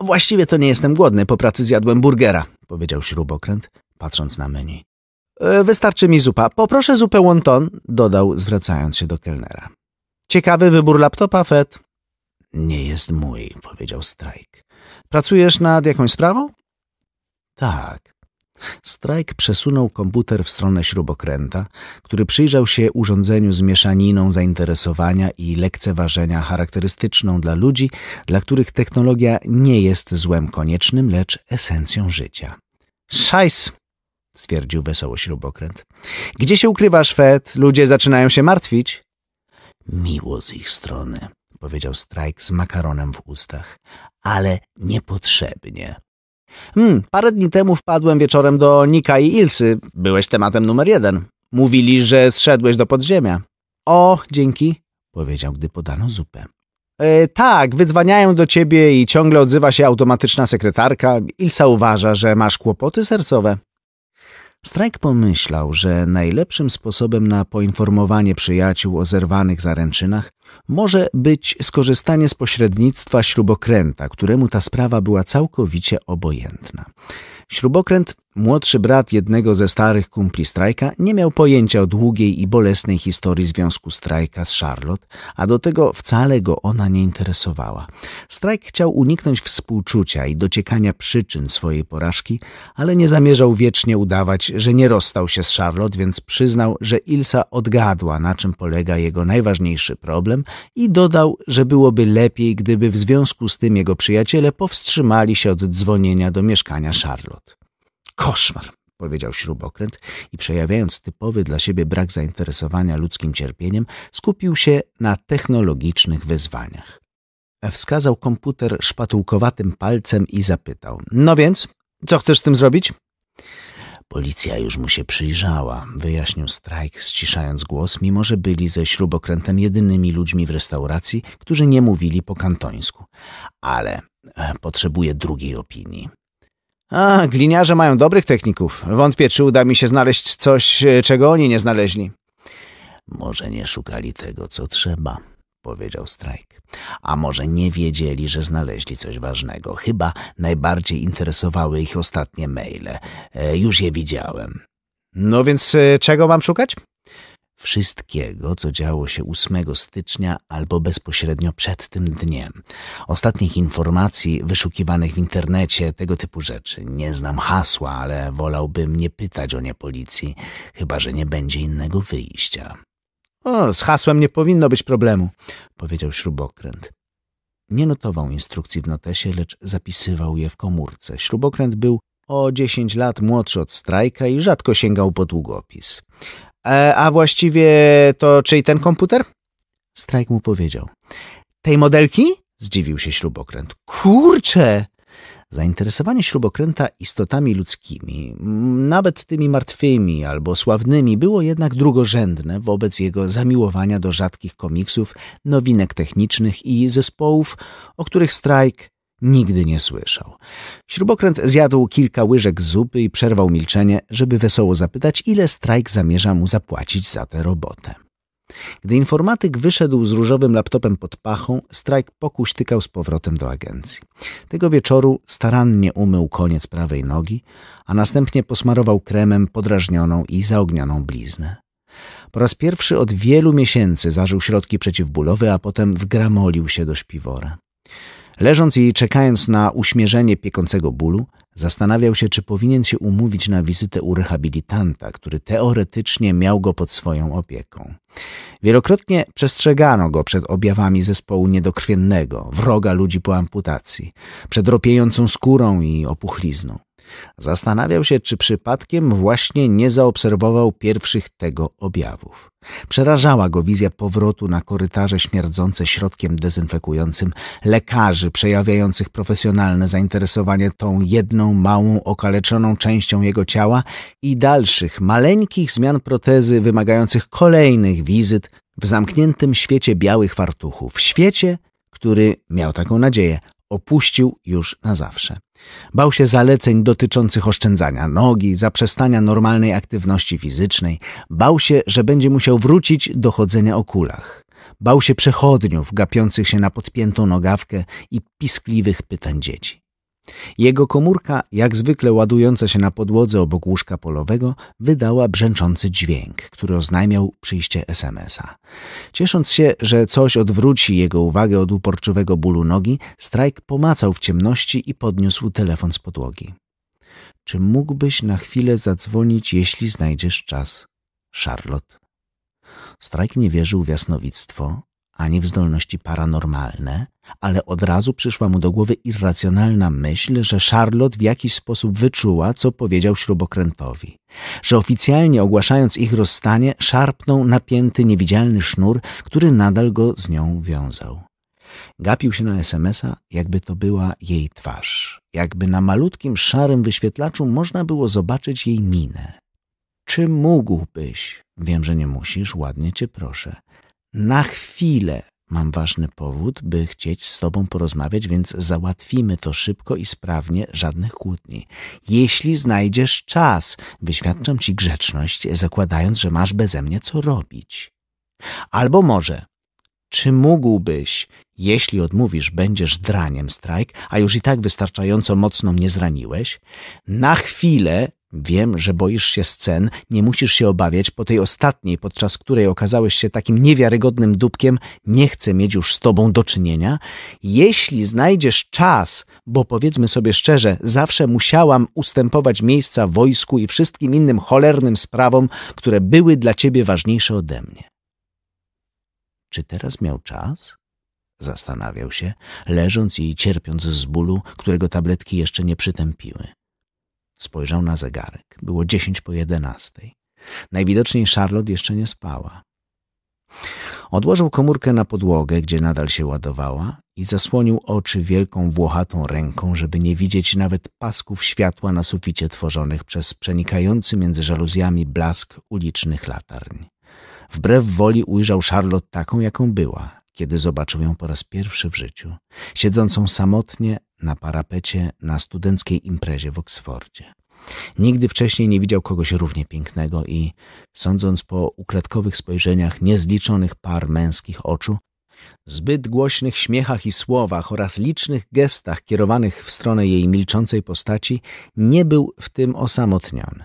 Właściwie to nie jestem głodny, po pracy zjadłem burgera, powiedział śrubokręt, patrząc na menu. E, wystarczy mi zupa, poproszę zupę wonton, dodał, zwracając się do kelnera. Ciekawy wybór laptopa, Fed. Nie jest mój, powiedział Strajk. Pracujesz nad jakąś sprawą? Tak. Strajk przesunął komputer w stronę śrubokręta, który przyjrzał się urządzeniu z mieszaniną zainteresowania i lekceważenia charakterystyczną dla ludzi, dla których technologia nie jest złem koniecznym, lecz esencją życia. Szajs! stwierdził wesoło śrubokręt. Gdzie się ukrywasz, Fed? Ludzie zaczynają się martwić. Miło z ich strony, powiedział Strajk z makaronem w ustach, ale niepotrzebnie. Hmm, parę dni temu wpadłem wieczorem do Nika i Ilsy. Byłeś tematem numer jeden. Mówili, że zszedłeś do podziemia. O, dzięki, powiedział, gdy podano zupę. E, tak, wydzwaniają do ciebie i ciągle odzywa się automatyczna sekretarka. Ilsa uważa, że masz kłopoty sercowe. Strajk pomyślał, że najlepszym sposobem na poinformowanie przyjaciół o zerwanych zaręczynach może być skorzystanie z pośrednictwa śrubokręta, któremu ta sprawa była całkowicie obojętna. Śrubokręt Młodszy brat jednego ze starych kumpli Strajka nie miał pojęcia o długiej i bolesnej historii związku Strajka z Charlotte, a do tego wcale go ona nie interesowała. Strajk chciał uniknąć współczucia i dociekania przyczyn swojej porażki, ale nie zamierzał wiecznie udawać, że nie rozstał się z Charlotte, więc przyznał, że Ilsa odgadła, na czym polega jego najważniejszy problem i dodał, że byłoby lepiej, gdyby w związku z tym jego przyjaciele powstrzymali się od dzwonienia do mieszkania Charlotte. Koszmar, powiedział śrubokręt i przejawiając typowy dla siebie brak zainteresowania ludzkim cierpieniem, skupił się na technologicznych wyzwaniach. Wskazał komputer szpatułkowatym palcem i zapytał: No więc, co chcesz z tym zrobić? Policja już mu się przyjrzała, wyjaśnił Strajk, ściszając głos, mimo że byli ze śrubokrętem jedynymi ludźmi w restauracji, którzy nie mówili po kantońsku. Ale e, potrzebuje drugiej opinii. A, gliniarze mają dobrych techników. Wątpię, czy uda mi się znaleźć coś, e, czego oni nie znaleźli. Może nie szukali tego, co trzeba, powiedział Strajk. A może nie wiedzieli, że znaleźli coś ważnego. Chyba najbardziej interesowały ich ostatnie maile. E, już je widziałem. No więc e, czego mam szukać? wszystkiego, co działo się 8 stycznia albo bezpośrednio przed tym dniem. Ostatnich informacji wyszukiwanych w internecie, tego typu rzeczy. Nie znam hasła, ale wolałbym nie pytać o nie policji, chyba że nie będzie innego wyjścia. O, z hasłem nie powinno być problemu, powiedział śrubokręt. Nie notował instrukcji w notesie, lecz zapisywał je w komórce. Śrubokręt był o 10 lat młodszy od strajka i rzadko sięgał po długopis. E, a właściwie to czyj ten komputer? Strajk mu powiedział. Tej modelki? Zdziwił się śrubokręt. Kurczę! Zainteresowanie śrubokręta istotami ludzkimi, nawet tymi martwymi albo sławnymi, było jednak drugorzędne wobec jego zamiłowania do rzadkich komiksów, nowinek technicznych i zespołów, o których strajk nigdy nie słyszał. Śrubokręt zjadł kilka łyżek zupy i przerwał milczenie, żeby wesoło zapytać, ile strajk zamierza mu zapłacić za tę robotę. Gdy informatyk wyszedł z różowym laptopem pod pachą, strajk pokuśtykał z powrotem do agencji. Tego wieczoru starannie umył koniec prawej nogi, a następnie posmarował kremem podrażnioną i zaognioną bliznę. Po raz pierwszy od wielu miesięcy zażył środki przeciwbólowe, a potem wgramolił się do śpiwora. Leżąc i czekając na uśmierzenie piekącego bólu, zastanawiał się, czy powinien się umówić na wizytę u rehabilitanta, który teoretycznie miał go pod swoją opieką. Wielokrotnie przestrzegano go przed objawami zespołu niedokrwiennego, wroga ludzi po amputacji, przed ropiejącą skórą i opuchlizną. Zastanawiał się, czy przypadkiem właśnie nie zaobserwował pierwszych tego objawów. Przerażała go wizja powrotu na korytarze śmierdzące środkiem dezynfekującym, lekarzy przejawiających profesjonalne zainteresowanie tą jedną małą, okaleczoną częścią jego ciała i dalszych, maleńkich zmian protezy wymagających kolejnych wizyt w zamkniętym świecie białych fartuchów, świecie, który, miał taką nadzieję, opuścił już na zawsze. Bał się zaleceń dotyczących oszczędzania nogi, zaprzestania normalnej aktywności fizycznej. Bał się, że będzie musiał wrócić do chodzenia o kulach. Bał się przechodniów gapiących się na podpiętą nogawkę i piskliwych pytań dzieci. Jego komórka, jak zwykle ładująca się na podłodze obok łóżka polowego, wydała brzęczący dźwięk, który oznajmiał przyjście SMS-a. Ciesząc się, że coś odwróci jego uwagę od uporczywego bólu nogi, Strajk pomacał w ciemności i podniósł telefon z podłogi. Czy mógłbyś na chwilę zadzwonić, jeśli znajdziesz czas? Charlotte. Strajk nie wierzył w jasnowictwo, ani w zdolności paranormalne, ale od razu przyszła mu do głowy irracjonalna myśl, że Charlotte w jakiś sposób wyczuła, co powiedział śrubokrętowi. Że oficjalnie ogłaszając ich rozstanie, szarpnął napięty, niewidzialny sznur, który nadal go z nią wiązał. Gapił się na SMS-a, jakby to była jej twarz. Jakby na malutkim, szarym wyświetlaczu można było zobaczyć jej minę. Czy mógłbyś? Wiem, że nie musisz, ładnie cię proszę na chwilę mam ważny powód, by chcieć z tobą porozmawiać, więc załatwimy to szybko i sprawnie, żadnych kłótni. Jeśli znajdziesz czas, wyświadczam ci grzeczność, zakładając, że masz beze mnie co robić. Albo może, czy mógłbyś, jeśli odmówisz, będziesz draniem strajk, a już i tak wystarczająco mocno mnie zraniłeś, na chwilę Wiem, że boisz się scen, nie musisz się obawiać, po tej ostatniej, podczas której okazałeś się takim niewiarygodnym dupkiem, nie chcę mieć już z tobą do czynienia. Jeśli znajdziesz czas, bo powiedzmy sobie szczerze, zawsze musiałam ustępować miejsca wojsku i wszystkim innym cholernym sprawom, które były dla ciebie ważniejsze ode mnie. Czy teraz miał czas? Zastanawiał się, leżąc i cierpiąc z bólu, którego tabletki jeszcze nie przytępiły. Spojrzał na zegarek. Było dziesięć po jedenastej. Najwidoczniej Charlotte jeszcze nie spała. Odłożył komórkę na podłogę, gdzie nadal się ładowała i zasłonił oczy wielką włochatą ręką, żeby nie widzieć nawet pasków światła na suficie tworzonych przez przenikający między żaluzjami blask ulicznych latarń. Wbrew woli ujrzał Charlotte taką, jaką była, kiedy zobaczył ją po raz pierwszy w życiu, siedzącą samotnie na parapecie na studenckiej imprezie w Oksfordzie. Nigdy wcześniej nie widział kogoś równie pięknego i, sądząc po ukradkowych spojrzeniach niezliczonych par męskich oczu, zbyt głośnych śmiechach i słowach oraz licznych gestach kierowanych w stronę jej milczącej postaci, nie był w tym osamotniony.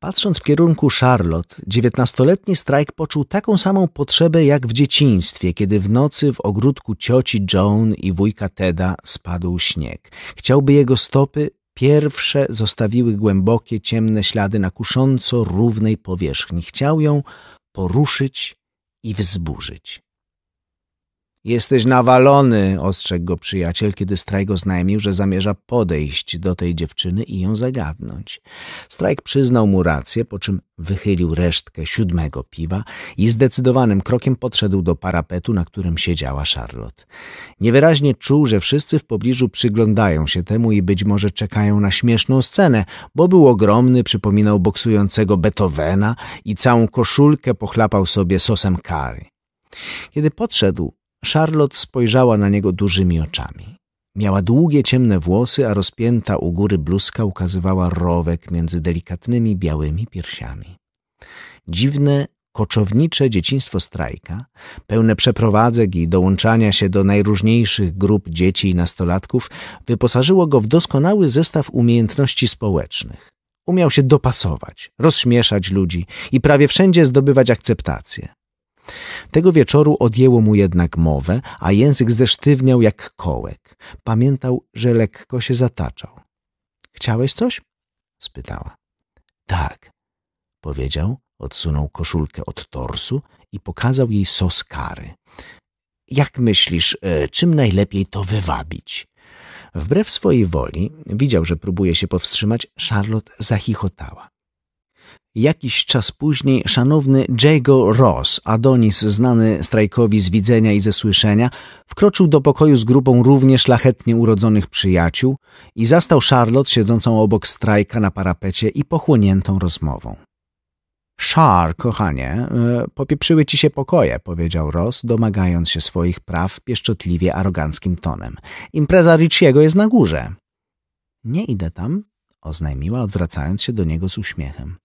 Patrząc w kierunku Charlotte, dziewiętnastoletni Strajk poczuł taką samą potrzebę jak w dzieciństwie, kiedy w nocy w ogródku cioci Joan i wujka Teda spadł śnieg. Chciałby jego stopy pierwsze zostawiły głębokie, ciemne ślady na kusząco równej powierzchni. Chciał ją poruszyć i wzburzyć. Jesteś nawalony, ostrzegł go przyjaciel, kiedy Strajk oznajmił, że zamierza podejść do tej dziewczyny i ją zagadnąć. Strajk przyznał mu rację, po czym wychylił resztkę siódmego piwa i zdecydowanym krokiem podszedł do parapetu, na którym siedziała Charlotte. Niewyraźnie czuł, że wszyscy w pobliżu przyglądają się temu i być może czekają na śmieszną scenę, bo był ogromny, przypominał boksującego Beethovena i całą koszulkę pochlapał sobie sosem kary. Kiedy podszedł, Charlotte spojrzała na niego dużymi oczami. Miała długie, ciemne włosy, a rozpięta u góry bluzka ukazywała rowek między delikatnymi, białymi piersiami. Dziwne, koczownicze dzieciństwo strajka, pełne przeprowadzek i dołączania się do najróżniejszych grup dzieci i nastolatków, wyposażyło go w doskonały zestaw umiejętności społecznych. Umiał się dopasować, rozśmieszać ludzi i prawie wszędzie zdobywać akceptację. Tego wieczoru odjęło mu jednak mowę, a język zesztywniał jak kołek. Pamiętał, że lekko się zataczał. Chciałeś coś? spytała. Tak, powiedział, odsunął koszulkę od torsu i pokazał jej sos kary. Jak myślisz, e, czym najlepiej to wywabić? Wbrew swojej woli, widział, że próbuje się powstrzymać, Charlotte zachichotała. Jakiś czas później szanowny Jago Ross, Adonis znany strajkowi z widzenia i ze słyszenia, wkroczył do pokoju z grupą równie szlachetnie urodzonych przyjaciół i zastał Charlotte siedzącą obok strajka na parapecie i pochłoniętą rozmową. Szar, kochanie, e, popieprzyły ci się pokoje, powiedział Ross, domagając się swoich praw pieszczotliwie aroganckim tonem. Impreza Richiego jest na górze. Nie idę tam, oznajmiła, odwracając się do niego z uśmiechem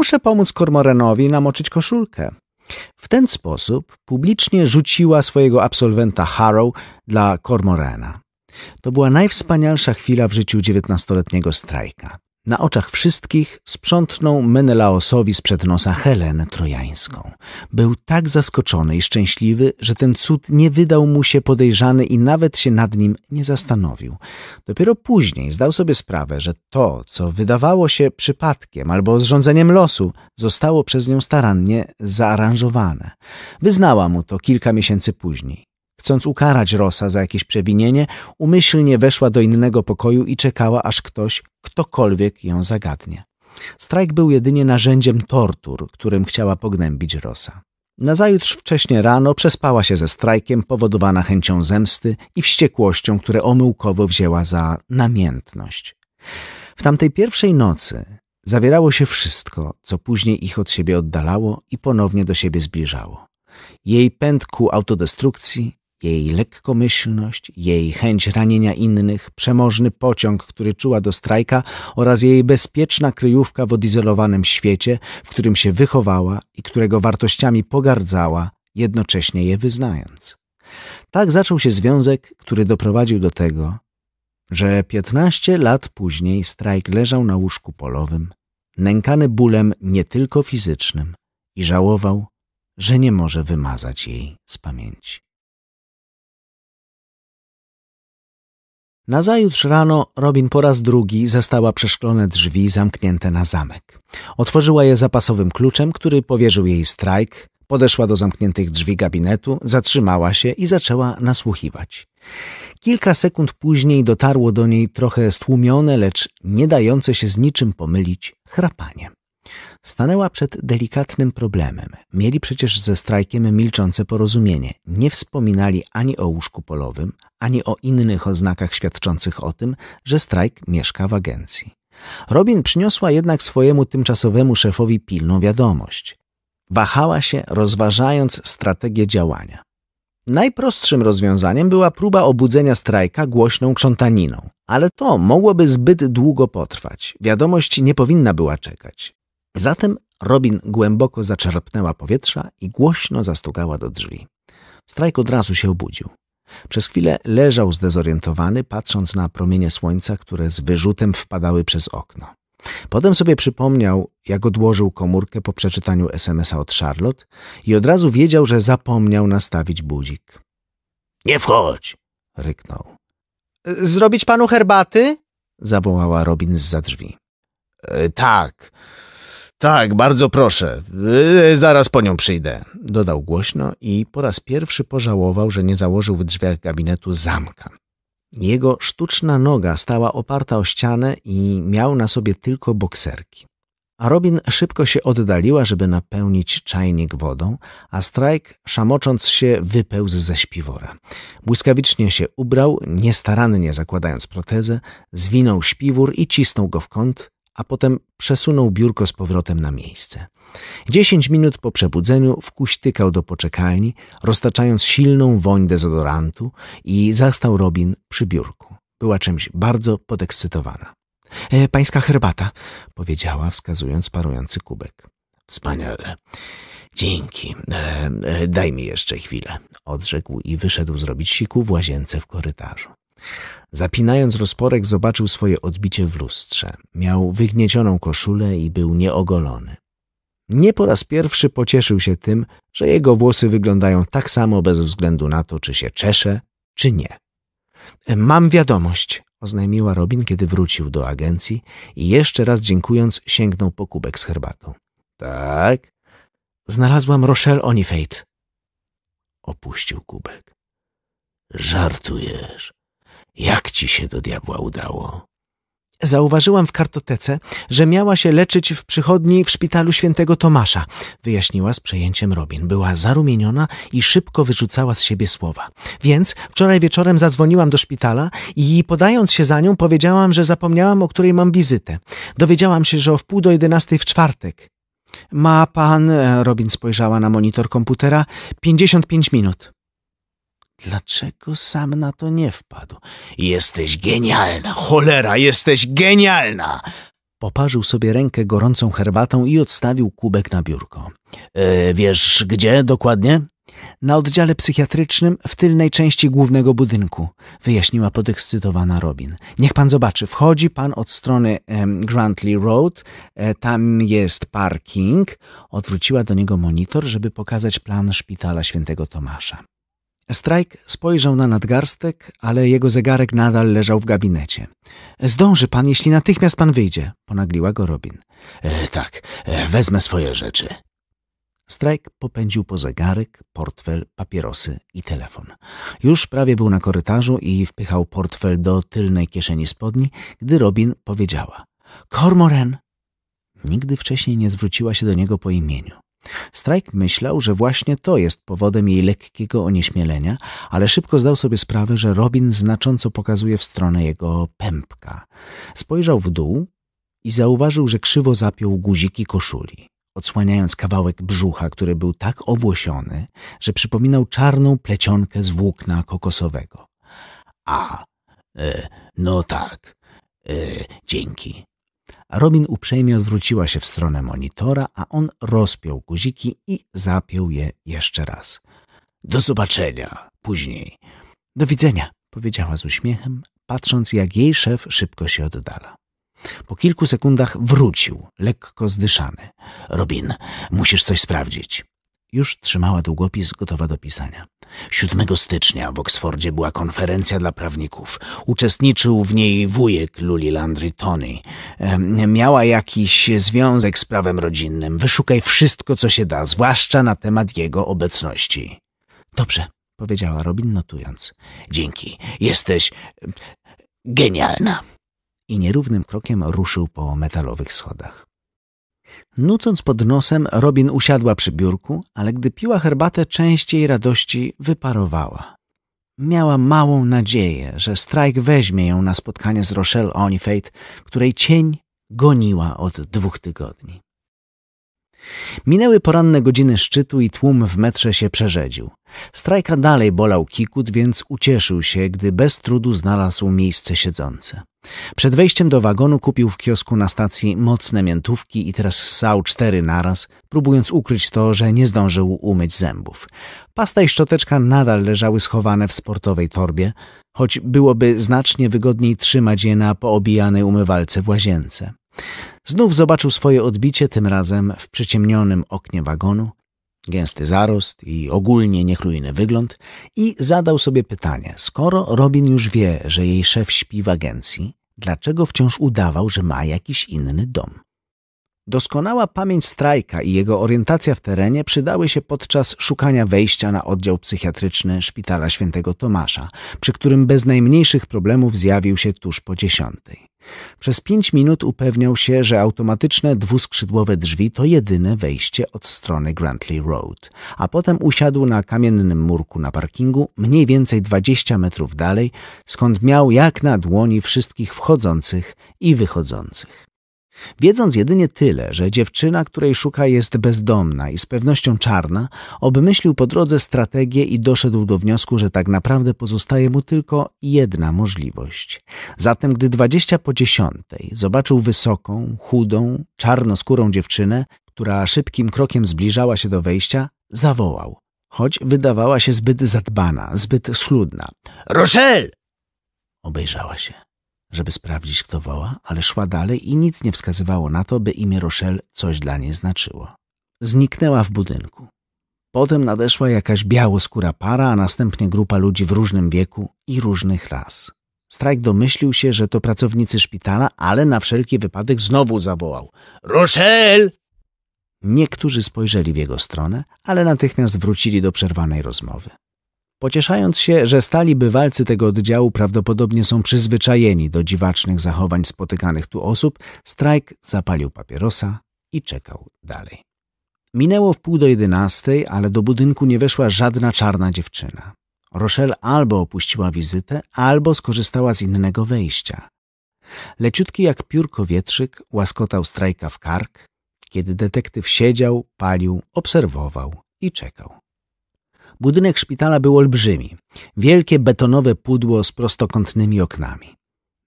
muszę pomóc kormoranowi namoczyć koszulkę. W ten sposób publicznie rzuciła swojego absolwenta Harrow dla kormorena. To była najwspanialsza chwila w życiu dziewiętnastoletniego strajka na oczach wszystkich sprzątnął Menelaosowi sprzed nosa Helenę trojańską. Był tak zaskoczony i szczęśliwy, że ten cud nie wydał mu się podejrzany i nawet się nad nim nie zastanowił. Dopiero później zdał sobie sprawę, że to, co wydawało się przypadkiem albo zrządzeniem losu, zostało przez nią starannie zaaranżowane. Wyznała mu to kilka miesięcy później chcąc ukarać Rosa za jakieś przewinienie, umyślnie weszła do innego pokoju i czekała, aż ktoś, ktokolwiek ją zagadnie. Strajk był jedynie narzędziem tortur, którym chciała pognębić Rosa. Nazajutrz wcześnie rano przespała się ze strajkiem, powodowana chęcią zemsty i wściekłością, które omyłkowo wzięła za namiętność. W tamtej pierwszej nocy zawierało się wszystko, co później ich od siebie oddalało i ponownie do siebie zbliżało. Jej pęd ku autodestrukcji jej lekkomyślność, jej chęć ranienia innych, przemożny pociąg, który czuła do strajka oraz jej bezpieczna kryjówka w odizolowanym świecie, w którym się wychowała i którego wartościami pogardzała, jednocześnie je wyznając. Tak zaczął się związek, który doprowadził do tego, że 15 lat później strajk leżał na łóżku polowym, nękany bólem nie tylko fizycznym i żałował, że nie może wymazać jej z pamięci. Nazajutrz rano Robin po raz drugi zastała przeszklone drzwi zamknięte na zamek. Otworzyła je zapasowym kluczem, który powierzył jej strajk, podeszła do zamkniętych drzwi gabinetu, zatrzymała się i zaczęła nasłuchiwać. Kilka sekund później dotarło do niej trochę stłumione, lecz nie dające się z niczym pomylić chrapanie stanęła przed delikatnym problemem. Mieli przecież ze strajkiem milczące porozumienie. Nie wspominali ani o łóżku polowym, ani o innych oznakach świadczących o tym, że strajk mieszka w agencji. Robin przyniosła jednak swojemu tymczasowemu szefowi pilną wiadomość. Wahała się, rozważając strategię działania. Najprostszym rozwiązaniem była próba obudzenia strajka głośną krzątaniną, ale to mogłoby zbyt długo potrwać. Wiadomość nie powinna była czekać. Zatem Robin głęboko zaczerpnęła powietrza i głośno zastukała do drzwi. Strajk od razu się obudził. Przez chwilę leżał zdezorientowany, patrząc na promienie słońca, które z wyrzutem wpadały przez okno. Potem sobie przypomniał, jak odłożył komórkę po przeczytaniu SMS-a od Charlotte i od razu wiedział, że zapomniał nastawić budzik. Nie wchodź! ryknął. Zrobić panu herbaty? zawołała Robin z za drzwi. E, tak, tak, bardzo proszę. E, zaraz po nią przyjdę. Dodał głośno i po raz pierwszy pożałował, że nie założył w drzwiach gabinetu zamka. Jego sztuczna noga stała oparta o ścianę i miał na sobie tylko bokserki. A Robin szybko się oddaliła, żeby napełnić czajnik wodą, a Strajk, szamocząc się, wypełzł ze śpiwora. Błyskawicznie się ubrał, niestarannie zakładając protezę, zwinął śpiwór i cisnął go w kąt, a potem przesunął biurko z powrotem na miejsce. Dziesięć minut po przebudzeniu wkuśtykał do poczekalni, roztaczając silną woń dezodorantu i zastał Robin przy biurku. Była czymś bardzo podekscytowana. E, pańska herbata, powiedziała, wskazując parujący kubek. Wspaniale. Dzięki. E, e, daj mi jeszcze chwilę, odrzekł i wyszedł zrobić siku w łazience w korytarzu. Zapinając rozporek, zobaczył swoje odbicie w lustrze. Miał wygniecioną koszulę i był nieogolony. Nie po raz pierwszy pocieszył się tym, że jego włosy wyglądają tak samo bez względu na to, czy się czesze, czy nie. Mam wiadomość, oznajmiła Robin, kiedy wrócił do agencji i jeszcze raz dziękując sięgnął po kubek z herbatą. Tak? Znalazłam Rochelle Onifate. Opuścił kubek. Żartujesz. Jak ci się do diabła udało? Zauważyłam w kartotece, że miała się leczyć w przychodni w szpitalu świętego Tomasza, wyjaśniła z przejęciem Robin. Była zarumieniona i szybko wyrzucała z siebie słowa. Więc wczoraj wieczorem zadzwoniłam do szpitala i podając się za nią powiedziałam, że zapomniałam, o której mam wizytę. Dowiedziałam się, że o wpół do jedenastej w czwartek. Ma pan, e, Robin spojrzała na monitor komputera, pięćdziesiąt pięć minut. Dlaczego sam na to nie wpadł? Jesteś genialna, cholera, jesteś genialna! Poparzył sobie rękę gorącą herbatą i odstawił kubek na biurko. E, wiesz, gdzie dokładnie? Na oddziale psychiatrycznym w tylnej części głównego budynku, wyjaśniła podekscytowana Robin. Niech pan zobaczy, wchodzi pan od strony em, Grantley Road, e, tam jest parking. Odwróciła do niego monitor, żeby pokazać plan szpitala świętego Tomasza. Strajk spojrzał na nadgarstek, ale jego zegarek nadal leżał w gabinecie. Zdąży pan, jeśli natychmiast pan wyjdzie, ponagliła go Robin. E, tak, e, wezmę swoje rzeczy. Strajk popędził po zegarek, portfel, papierosy i telefon. Już prawie był na korytarzu i wpychał portfel do tylnej kieszeni spodni, gdy Robin powiedziała: Kormoren! Nigdy wcześniej nie zwróciła się do niego po imieniu. Strajk myślał, że właśnie to jest powodem jej lekkiego onieśmielenia, ale szybko zdał sobie sprawę, że Robin znacząco pokazuje w stronę jego pępka. Spojrzał w dół i zauważył, że krzywo zapiął guziki koszuli, odsłaniając kawałek brzucha, który był tak owłosiony, że przypominał czarną plecionkę z włókna kokosowego. A, e, no tak, e, dzięki. Robin uprzejmie odwróciła się w stronę monitora, a on rozpiął guziki i zapiął je jeszcze raz. Do zobaczenia później. Do widzenia, powiedziała z uśmiechem, patrząc jak jej szef szybko się oddala. Po kilku sekundach wrócił, lekko zdyszany. Robin, musisz coś sprawdzić. Już trzymała długopis gotowa do pisania. 7 stycznia w Oksfordzie była konferencja dla prawników. Uczestniczył w niej wujek Luli Landry Tony. E, miała jakiś związek z prawem rodzinnym. Wyszukaj wszystko, co się da, zwłaszcza na temat jego obecności. Dobrze, powiedziała Robin notując. Dzięki, jesteś genialna. I nierównym krokiem ruszył po metalowych schodach. Nucąc pod nosem, Robin usiadła przy biurku, ale gdy piła herbatę, część jej radości wyparowała. Miała małą nadzieję, że strajk weźmie ją na spotkanie z Rochelle Onifate, której cień goniła od dwóch tygodni. Minęły poranne godziny szczytu i tłum w metrze się przerzedził. Strajka dalej bolał kikut, więc ucieszył się, gdy bez trudu znalazł miejsce siedzące. Przed wejściem do wagonu kupił w kiosku na stacji mocne miętówki i teraz ssał cztery naraz, próbując ukryć to, że nie zdążył umyć zębów. Pasta i szczoteczka nadal leżały schowane w sportowej torbie, choć byłoby znacznie wygodniej trzymać je na poobijanej umywalce w łazience. Znów zobaczył swoje odbicie, tym razem w przyciemnionym oknie wagonu, gęsty zarost i ogólnie niechlujny wygląd i zadał sobie pytanie, skoro Robin już wie, że jej szef śpi w agencji, dlaczego wciąż udawał, że ma jakiś inny dom. Doskonała pamięć strajka i jego orientacja w terenie przydały się podczas szukania wejścia na oddział psychiatryczny Szpitala Świętego Tomasza, przy którym bez najmniejszych problemów zjawił się tuż po dziesiątej. Przez pięć minut upewniał się, że automatyczne dwuskrzydłowe drzwi to jedyne wejście od strony Grantley Road, a potem usiadł na kamiennym murku na parkingu mniej więcej 20 metrów dalej, skąd miał jak na dłoni wszystkich wchodzących i wychodzących. Wiedząc jedynie tyle, że dziewczyna, której szuka jest bezdomna i z pewnością czarna, obmyślił po drodze strategię i doszedł do wniosku, że tak naprawdę pozostaje mu tylko jedna możliwość. Zatem, gdy dwadzieścia po dziesiątej zobaczył wysoką, chudą, czarnoskórą dziewczynę, która szybkim krokiem zbliżała się do wejścia, zawołał, choć wydawała się zbyt zadbana, zbyt schludna. – Rochelle! Obejrzała się żeby sprawdzić, kto woła, ale szła dalej i nic nie wskazywało na to, by imię Rochelle coś dla niej znaczyło. Zniknęła w budynku. Potem nadeszła jakaś białoskóra para, a następnie grupa ludzi w różnym wieku i różnych ras. Strajk domyślił się, że to pracownicy szpitala, ale na wszelki wypadek znowu zawołał – Rochelle! Niektórzy spojrzeli w jego stronę, ale natychmiast wrócili do przerwanej rozmowy pocieszając się, że stali bywalcy tego oddziału prawdopodobnie są przyzwyczajeni do dziwacznych zachowań spotykanych tu osób, Strajk zapalił papierosa i czekał dalej. Minęło w pół do jedenastej, ale do budynku nie weszła żadna czarna dziewczyna. Rochelle albo opuściła wizytę, albo skorzystała z innego wejścia. Leciutki jak piórko wietrzyk łaskotał Strajka w kark, kiedy detektyw siedział, palił, obserwował i czekał. Budynek szpitala był olbrzymi. Wielkie betonowe pudło z prostokątnymi oknami.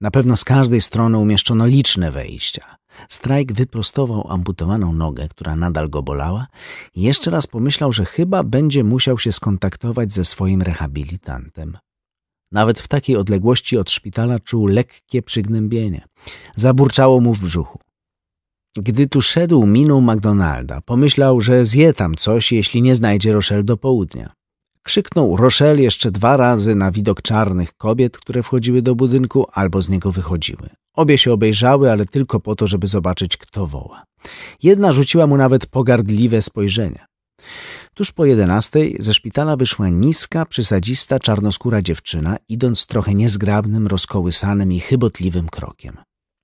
Na pewno z każdej strony umieszczono liczne wejścia. Strajk wyprostował amputowaną nogę, która nadal go bolała, i jeszcze raz pomyślał, że chyba będzie musiał się skontaktować ze swoim rehabilitantem. Nawet w takiej odległości od szpitala czuł lekkie przygnębienie. Zaburczało mu w brzuchu. Gdy tu szedł, minął McDonalda. Pomyślał, że zje tam coś, jeśli nie znajdzie Rochelle do południa. Krzyknął Rochelle jeszcze dwa razy na widok czarnych kobiet, które wchodziły do budynku albo z niego wychodziły. Obie się obejrzały, ale tylko po to, żeby zobaczyć, kto woła. Jedna rzuciła mu nawet pogardliwe spojrzenie. Tuż po jedenastej ze szpitala wyszła niska, przysadzista, czarnoskóra dziewczyna, idąc trochę niezgrabnym, rozkołysanym i chybotliwym krokiem.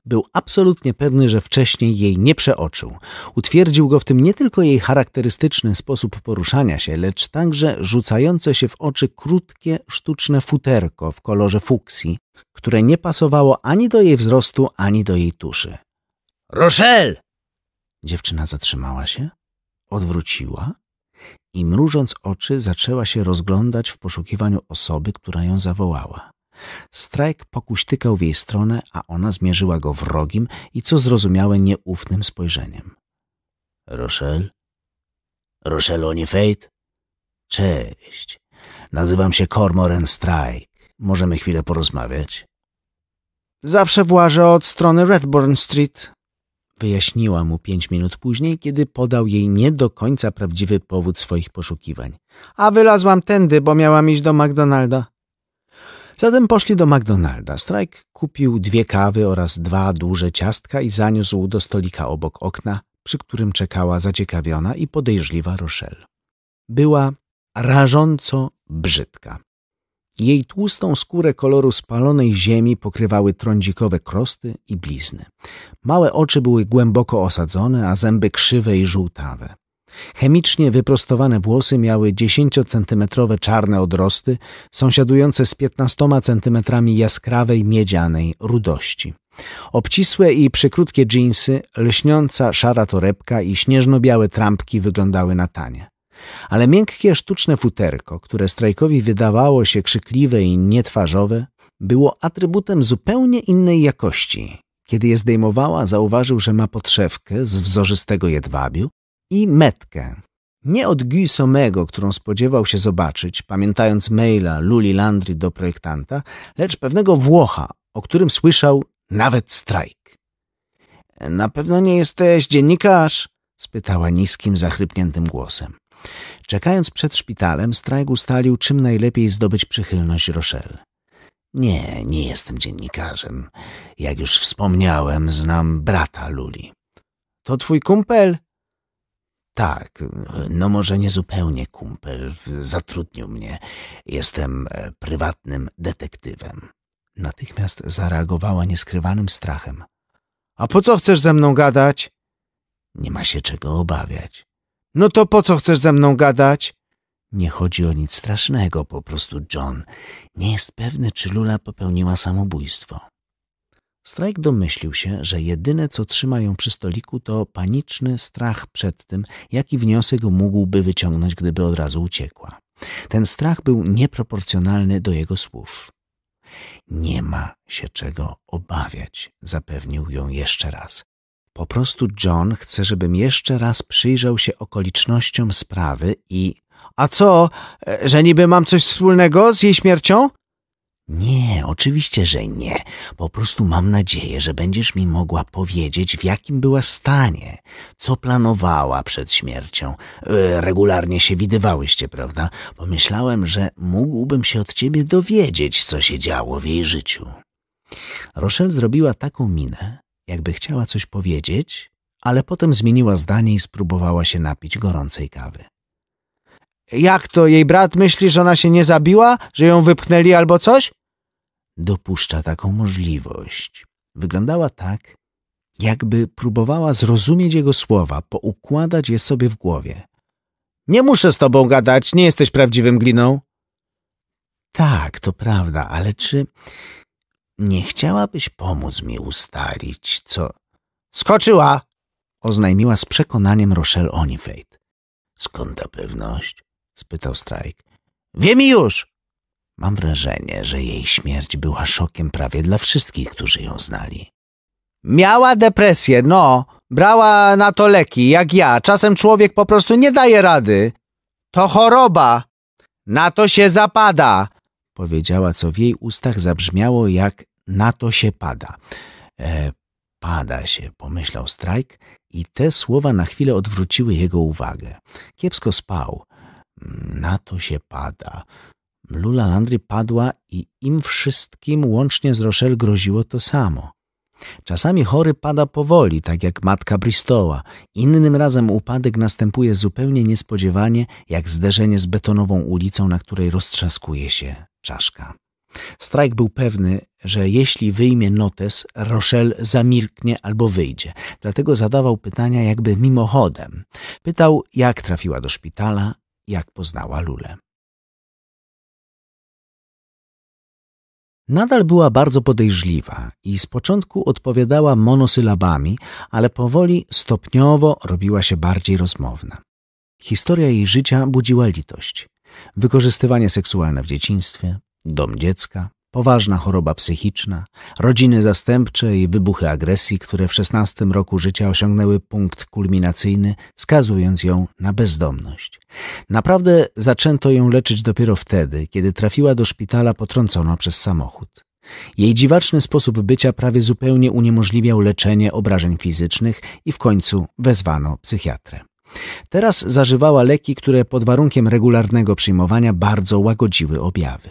Był absolutnie pewny, że wcześniej jej nie przeoczył. Utwierdził go w tym nie tylko jej charakterystyczny sposób poruszania się, lecz także rzucające się w oczy krótkie, sztuczne futerko w kolorze fuksji, które nie pasowało ani do jej wzrostu, ani do jej tuszy. Rochelle! Dziewczyna zatrzymała się, odwróciła i mrużąc oczy zaczęła się rozglądać w poszukiwaniu osoby, która ją zawołała. Strajk pokuśtykał w jej stronę, a ona zmierzyła go wrogim i co zrozumiałe nieufnym spojrzeniem. Rochelle? Rochelle Onifate? Cześć. Nazywam się Cormoran Strike. Możemy chwilę porozmawiać? Zawsze włażę od strony Redburn Street. Wyjaśniła mu pięć minut później, kiedy podał jej nie do końca prawdziwy powód swoich poszukiwań. A wylazłam tędy, bo miałam iść do McDonalda. Zatem poszli do McDonalda. Strajk kupił dwie kawy oraz dwa duże ciastka i zaniósł do stolika obok okna, przy którym czekała zaciekawiona i podejrzliwa Rochelle. Była rażąco brzydka. Jej tłustą skórę koloru spalonej ziemi pokrywały trądzikowe krosty i blizny. Małe oczy były głęboko osadzone, a zęby krzywe i żółtawe. Chemicznie wyprostowane włosy miały 10 czarne odrosty, sąsiadujące z 15 centymetrami jaskrawej, miedzianej rudości. Obcisłe i przykrótkie dżinsy, lśniąca szara torebka i śnieżno-białe trampki wyglądały na tanie. Ale miękkie, sztuczne futerko, które strajkowi wydawało się krzykliwe i nietwarzowe, było atrybutem zupełnie innej jakości. Kiedy je zdejmowała, zauważył, że ma podszewkę z wzorzystego jedwabiu, i metkę. Nie od Guy Somego, którą spodziewał się zobaczyć, pamiętając maila Luli Landry do projektanta, lecz pewnego Włocha, o którym słyszał nawet strajk. Na pewno nie jesteś dziennikarz? spytała niskim, zachrypniętym głosem. Czekając przed szpitalem, strajk ustalił, czym najlepiej zdobyć przychylność Rochelle. Nie, nie jestem dziennikarzem. Jak już wspomniałem, znam brata Luli. To twój kumpel? Tak, no może nie zupełnie kumpel. Zatrudnił mnie. Jestem e, prywatnym detektywem. Natychmiast zareagowała nieskrywanym strachem. A po co chcesz ze mną gadać? Nie ma się czego obawiać. No to po co chcesz ze mną gadać? Nie chodzi o nic strasznego, po prostu John nie jest pewny, czy Lula popełniła samobójstwo. Strajk domyślił się, że jedyne co trzyma ją przy stoliku to paniczny strach przed tym, jaki wniosek mógłby wyciągnąć, gdyby od razu uciekła. Ten strach był nieproporcjonalny do jego słów. Nie ma się czego obawiać, zapewnił ją jeszcze raz. Po prostu John chce, żebym jeszcze raz przyjrzał się okolicznościom sprawy i. A co, e, że niby mam coś wspólnego z jej śmiercią? Nie, oczywiście, że nie. Po prostu mam nadzieję, że będziesz mi mogła powiedzieć, w jakim była stanie, co planowała przed śmiercią. E, regularnie się widywałyście, prawda? Pomyślałem, że mógłbym się od ciebie dowiedzieć, co się działo w jej życiu. Rochelle zrobiła taką minę, jakby chciała coś powiedzieć, ale potem zmieniła zdanie i spróbowała się napić gorącej kawy. Jak to, jej brat myśli, że ona się nie zabiła? Że ją wypchnęli albo coś? dopuszcza taką możliwość. Wyglądała tak, jakby próbowała zrozumieć jego słowa, poukładać je sobie w głowie. Nie muszę z tobą gadać, nie jesteś prawdziwym gliną. Tak, to prawda, ale czy nie chciałabyś pomóc mi ustalić, co... Skoczyła! Oznajmiła z przekonaniem Rochelle Onifate. Skąd ta pewność? spytał Strajk. Wiem już! Mam wrażenie, że jej śmierć była szokiem prawie dla wszystkich, którzy ją znali. Miała depresję, no. Brała na to leki, jak ja. Czasem człowiek po prostu nie daje rady. To choroba. Na to się zapada. Powiedziała, co w jej ustach zabrzmiało jak na to się pada. E, pada się, pomyślał Strajk i te słowa na chwilę odwróciły jego uwagę. Kiepsko spał. Mm, na to się pada. Lula Landry padła i im wszystkim łącznie z Rochelle groziło to samo. Czasami chory pada powoli, tak jak matka Bristoła. Innym razem upadek następuje zupełnie niespodziewanie, jak zderzenie z betonową ulicą, na której roztrzaskuje się czaszka. Strajk był pewny, że jeśli wyjmie notes, Rochelle zamilknie albo wyjdzie. Dlatego zadawał pytania jakby mimochodem. Pytał, jak trafiła do szpitala, jak poznała Lulę. Nadal była bardzo podejrzliwa i z początku odpowiadała monosylabami, ale powoli, stopniowo robiła się bardziej rozmowna. Historia jej życia budziła litość. Wykorzystywanie seksualne w dzieciństwie, dom dziecka, poważna choroba psychiczna, rodziny zastępcze i wybuchy agresji, które w szesnastym roku życia osiągnęły punkt kulminacyjny, skazując ją na bezdomność. Naprawdę zaczęto ją leczyć dopiero wtedy, kiedy trafiła do szpitala potrącona przez samochód. Jej dziwaczny sposób bycia prawie zupełnie uniemożliwiał leczenie obrażeń fizycznych i w końcu wezwano psychiatrę. Teraz zażywała leki, które pod warunkiem regularnego przyjmowania bardzo łagodziły objawy.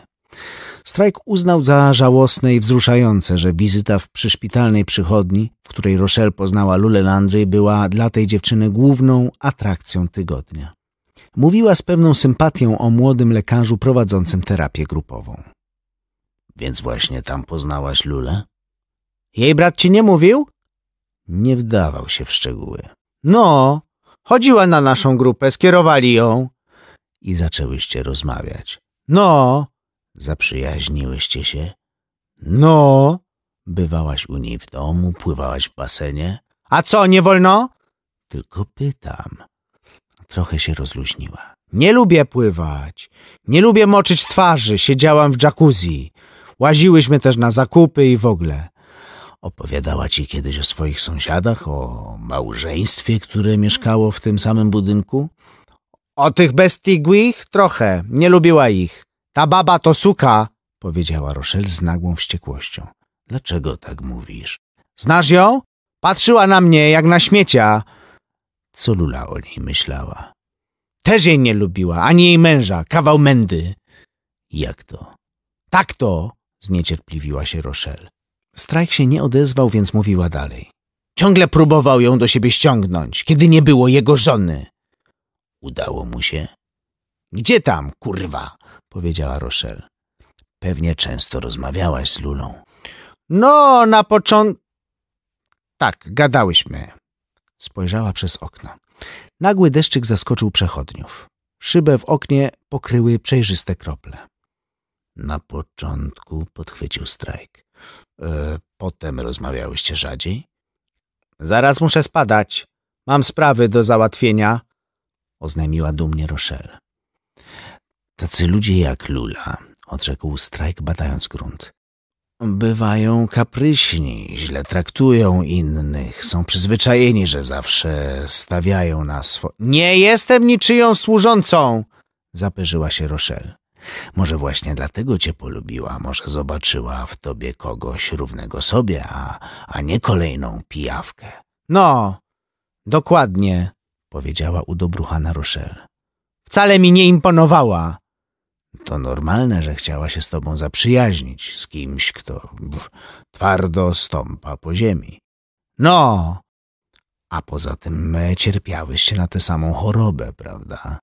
Strajk uznał za żałosne i wzruszające, że wizyta w przyszpitalnej przychodni, w której Rochelle poznała Lule Landry, była dla tej dziewczyny główną atrakcją tygodnia. Mówiła z pewną sympatią o młodym lekarzu prowadzącym terapię grupową. Więc właśnie tam poznałaś Lulę? Jej brat ci nie mówił? Nie wdawał się w szczegóły. No, chodziła na naszą grupę, skierowali ją. I zaczęłyście rozmawiać. No, Zaprzyjaźniłyście się? No! Bywałaś u niej w domu, pływałaś w basenie. A co, nie wolno? Tylko pytam. Trochę się rozluźniła. Nie lubię pływać. Nie lubię moczyć twarzy. Siedziałam w jacuzzi. Łaziłyśmy też na zakupy i w ogóle. Opowiadała ci kiedyś o swoich sąsiadach, o małżeństwie, które mieszkało w tym samym budynku? O tych bestigłich? Trochę. Nie lubiła ich. Ta baba to suka, powiedziała Roszel z nagłą wściekłością. Dlaczego tak mówisz? Znasz ją? Patrzyła na mnie jak na śmiecia. Co Lula o niej myślała? Też jej nie lubiła, ani jej męża, kawał mędy. Jak to? Tak to, zniecierpliwiła się Roszel. Strajk się nie odezwał, więc mówiła dalej. Ciągle próbował ją do siebie ściągnąć, kiedy nie było jego żony. Udało mu się? Gdzie tam, kurwa? powiedziała Rochelle. Pewnie często rozmawiałaś z Lulą. No, na początku... Tak, gadałyśmy. Spojrzała przez okno. Nagły deszczyk zaskoczył przechodniów. Szybę w oknie pokryły przejrzyste krople. Na początku podchwycił strajk. E, potem rozmawiałyście rzadziej? Zaraz muszę spadać. Mam sprawy do załatwienia, oznajmiła dumnie Rochelle. Tacy ludzie jak Lula, odrzekł Strajk badając grunt. Bywają kapryśni, źle traktują innych, są przyzwyczajeni, że zawsze stawiają na swo... Nie jestem niczyją służącą! Zaperzyła się Rochelle. Może właśnie dlatego cię polubiła, może zobaczyła w tobie kogoś równego sobie, a, a nie kolejną pijawkę. No, dokładnie, powiedziała udobruchana Rochelle. Wcale mi nie imponowała. To normalne, że chciała się z tobą zaprzyjaźnić, z kimś, kto brz, twardo stąpa po ziemi. No! A poza tym e, cierpiałyście na tę samą chorobę, prawda?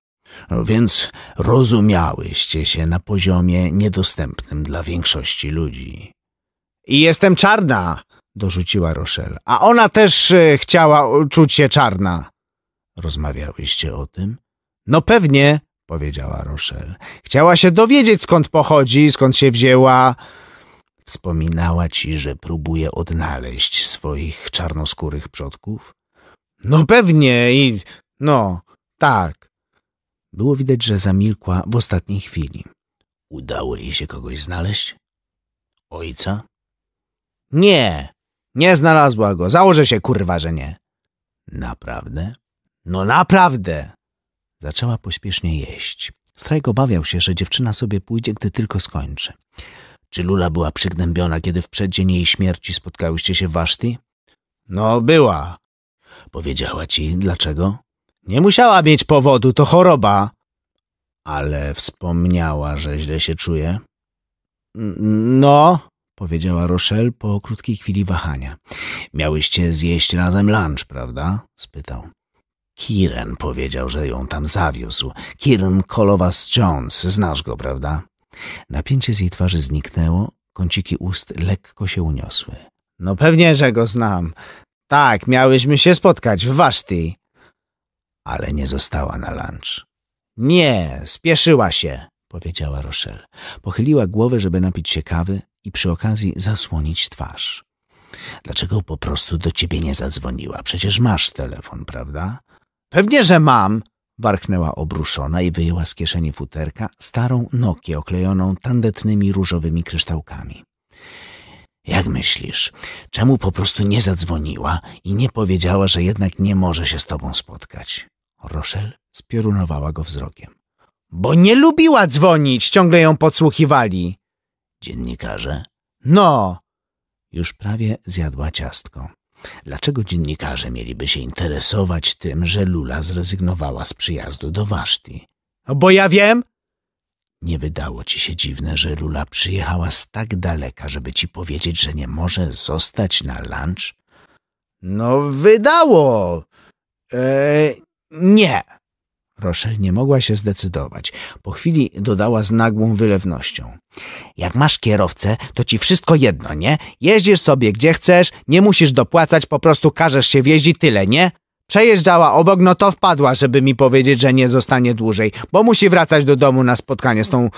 Więc rozumiałyście się na poziomie niedostępnym dla większości ludzi. I jestem czarna, dorzuciła Rochelle. A ona też e, chciała e, czuć się czarna. Rozmawiałyście o tym? No pewnie, powiedziała Rochelle. Chciała się dowiedzieć, skąd pochodzi, skąd się wzięła. Wspominała ci, że próbuje odnaleźć swoich czarnoskórych przodków? No pewnie i... no, tak. Było widać, że zamilkła w ostatniej chwili. Udało jej się kogoś znaleźć? Ojca? Nie, nie znalazła go. Założę się, kurwa, że nie. Naprawdę? No naprawdę! Zaczęła pośpiesznie jeść. Strajk obawiał się, że dziewczyna sobie pójdzie, gdy tylko skończy. Czy Lula była przygnębiona, kiedy w przeddzień jej śmierci spotkałyście się w Aszti? No, była. Powiedziała ci dlaczego? Nie musiała mieć powodu, to choroba. Ale wspomniała, że źle się czuje. No, powiedziała Rochelle po krótkiej chwili wahania. Miałyście zjeść razem lunch, prawda? spytał. Kiren powiedział, że ją tam zawiózł. Kieran Kolowas-Jones, znasz go, prawda? Napięcie z jej twarzy zniknęło, kąciki ust lekko się uniosły. No pewnie, że go znam. Tak, miałyśmy się spotkać w Waszty. Ale nie została na lunch. Nie, spieszyła się, powiedziała Rochelle. Pochyliła głowę, żeby napić się kawy i przy okazji zasłonić twarz. Dlaczego po prostu do ciebie nie zadzwoniła? Przecież masz telefon, prawda? Pewnie, że mam, warknęła obruszona i wyjęła z kieszeni futerka starą nokię oklejoną tandetnymi różowymi kryształkami. Jak myślisz, czemu po prostu nie zadzwoniła i nie powiedziała, że jednak nie może się z tobą spotkać? Rochelle spiorunowała go wzrokiem. Bo nie lubiła dzwonić, ciągle ją podsłuchiwali. Dziennikarze? No! Już prawie zjadła ciastko. Dlaczego dziennikarze mieliby się interesować tym, że Lula zrezygnowała z przyjazdu do Waszti? No bo ja wiem! Nie wydało ci się dziwne, że Lula przyjechała z tak daleka, żeby ci powiedzieć, że nie może zostać na lunch? No, wydało. Eee, nie. Rochelle nie mogła się zdecydować. Po chwili dodała z nagłą wylewnością. Jak masz kierowcę, to ci wszystko jedno, nie? Jeździsz sobie gdzie chcesz, nie musisz dopłacać, po prostu każesz się wjeździć, tyle, nie? Przejeżdżała obok, no to wpadła, żeby mi powiedzieć, że nie zostanie dłużej, bo musi wracać do domu na spotkanie z tą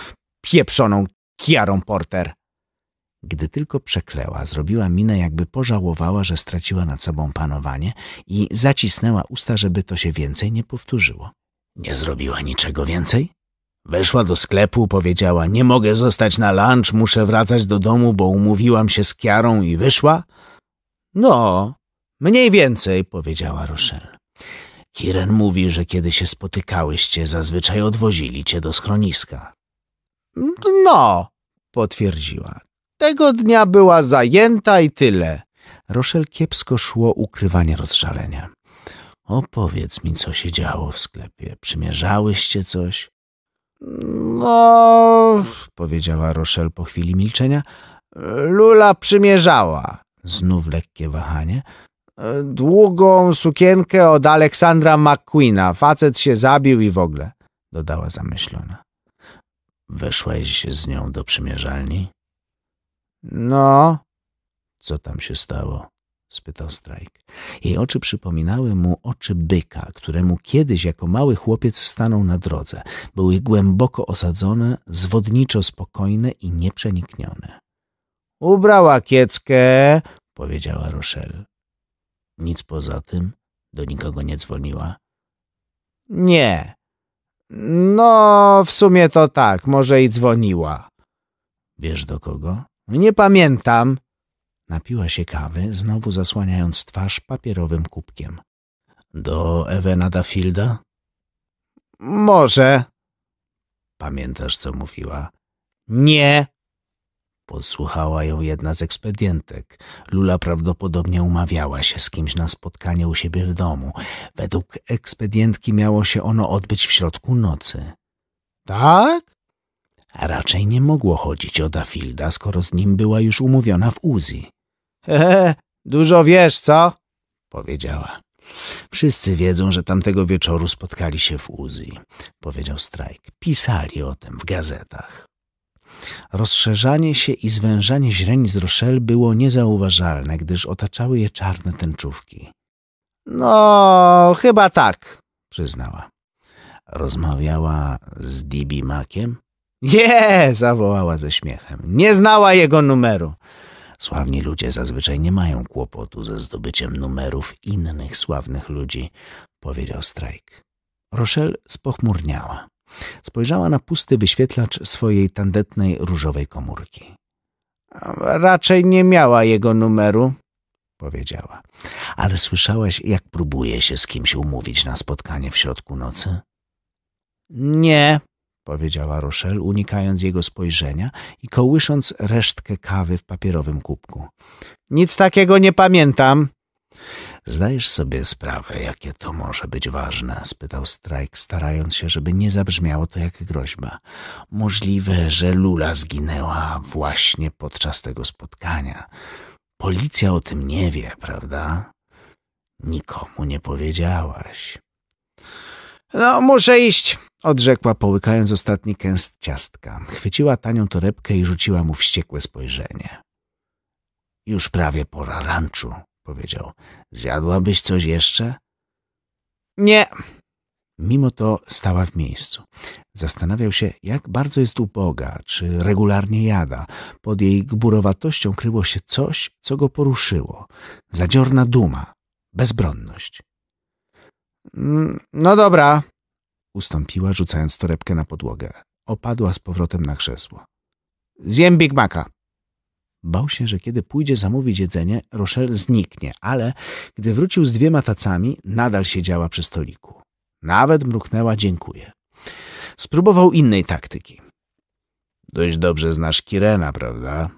pieprzoną Kiarą Porter. Gdy tylko przekleła, zrobiła minę, jakby pożałowała, że straciła nad sobą panowanie i zacisnęła usta, żeby to się więcej nie powtórzyło. Nie zrobiła niczego więcej? Weszła do sklepu, powiedziała, nie mogę zostać na lunch, muszę wracać do domu, bo umówiłam się z Kiarą i wyszła? No, mniej więcej, powiedziała Rochelle. Kiren mówi, że kiedy się spotykałyście, zazwyczaj odwozili cię do schroniska. No, potwierdziła. Tego dnia była zajęta i tyle. Rochelle kiepsko szło ukrywanie rozżalenia. Opowiedz mi, co się działo w sklepie. Przymierzałyście coś? No, powiedziała Rochelle po chwili milczenia. Lula przymierzała. Znów lekkie wahanie. Długą sukienkę od Aleksandra McQueena. Facet się zabił i w ogóle, dodała zamyślona. Weszłeś z nią do przymierzalni? No. Co tam się stało? spytał Strajk. Jej oczy przypominały mu oczy byka, któremu kiedyś jako mały chłopiec stanął na drodze. Były głęboko osadzone, zwodniczo spokojne i nieprzeniknione. Ubrała kieckę, powiedziała Rochelle. Nic poza tym? Do nikogo nie dzwoniła? Nie. No, w sumie to tak, może i dzwoniła. Wiesz do kogo? Nie pamiętam. Napiła się kawy, znowu zasłaniając twarz papierowym kubkiem. Do Ewena Dafilda? Może. Pamiętasz, co mówiła? Nie. Podsłuchała ją jedna z ekspedientek. Lula prawdopodobnie umawiała się z kimś na spotkanie u siebie w domu. Według ekspedientki miało się ono odbyć w środku nocy. Tak? A raczej nie mogło chodzić o Dafilda, skoro z nim była już umówiona w Uzi. Ehe, dużo wiesz, co? Powiedziała. Wszyscy wiedzą, że tamtego wieczoru spotkali się w Uzji, powiedział Strajk. Pisali o tym w gazetach. Rozszerzanie się i zwężanie z Rochelle było niezauważalne, gdyż otaczały je czarne tęczówki. No, chyba tak, przyznała. Rozmawiała z Dibi Makiem? Nie, zawołała ze śmiechem. Nie znała jego numeru. Sławni ludzie zazwyczaj nie mają kłopotu ze zdobyciem numerów innych sławnych ludzi, powiedział Strajk. Rochelle spochmurniała. Spojrzała na pusty wyświetlacz swojej tandetnej różowej komórki. Raczej nie miała jego numeru, powiedziała. Ale słyszałaś, jak próbuje się z kimś umówić na spotkanie w środku nocy? Nie, powiedziała Rochelle, unikając jego spojrzenia i kołysząc resztkę kawy w papierowym kubku. Nic takiego nie pamiętam. Zdajesz sobie sprawę, jakie to może być ważne? spytał Strajk, starając się, żeby nie zabrzmiało to jak groźba. Możliwe, że Lula zginęła właśnie podczas tego spotkania. Policja o tym nie wie, prawda? Nikomu nie powiedziałaś. No, muszę iść. Odrzekła, połykając ostatni kęst ciastka. Chwyciła tanią torebkę i rzuciła mu wściekłe spojrzenie. Już prawie pora ranczu, powiedział. Zjadłabyś coś jeszcze? Nie. Mimo to stała w miejscu. Zastanawiał się, jak bardzo jest uboga, czy regularnie jada. Pod jej gburowatością kryło się coś, co go poruszyło. Zadziorna duma, bezbronność. Mm, no dobra, Ustąpiła, rzucając torebkę na podłogę. Opadła z powrotem na krzesło. Zjem Big Maca. Bał się, że kiedy pójdzie zamówić jedzenie, Rochelle zniknie, ale gdy wrócił z dwiema tacami, nadal siedziała przy stoliku. Nawet mruknęła dziękuję. Spróbował innej taktyki. Dość dobrze znasz Kirena, prawda?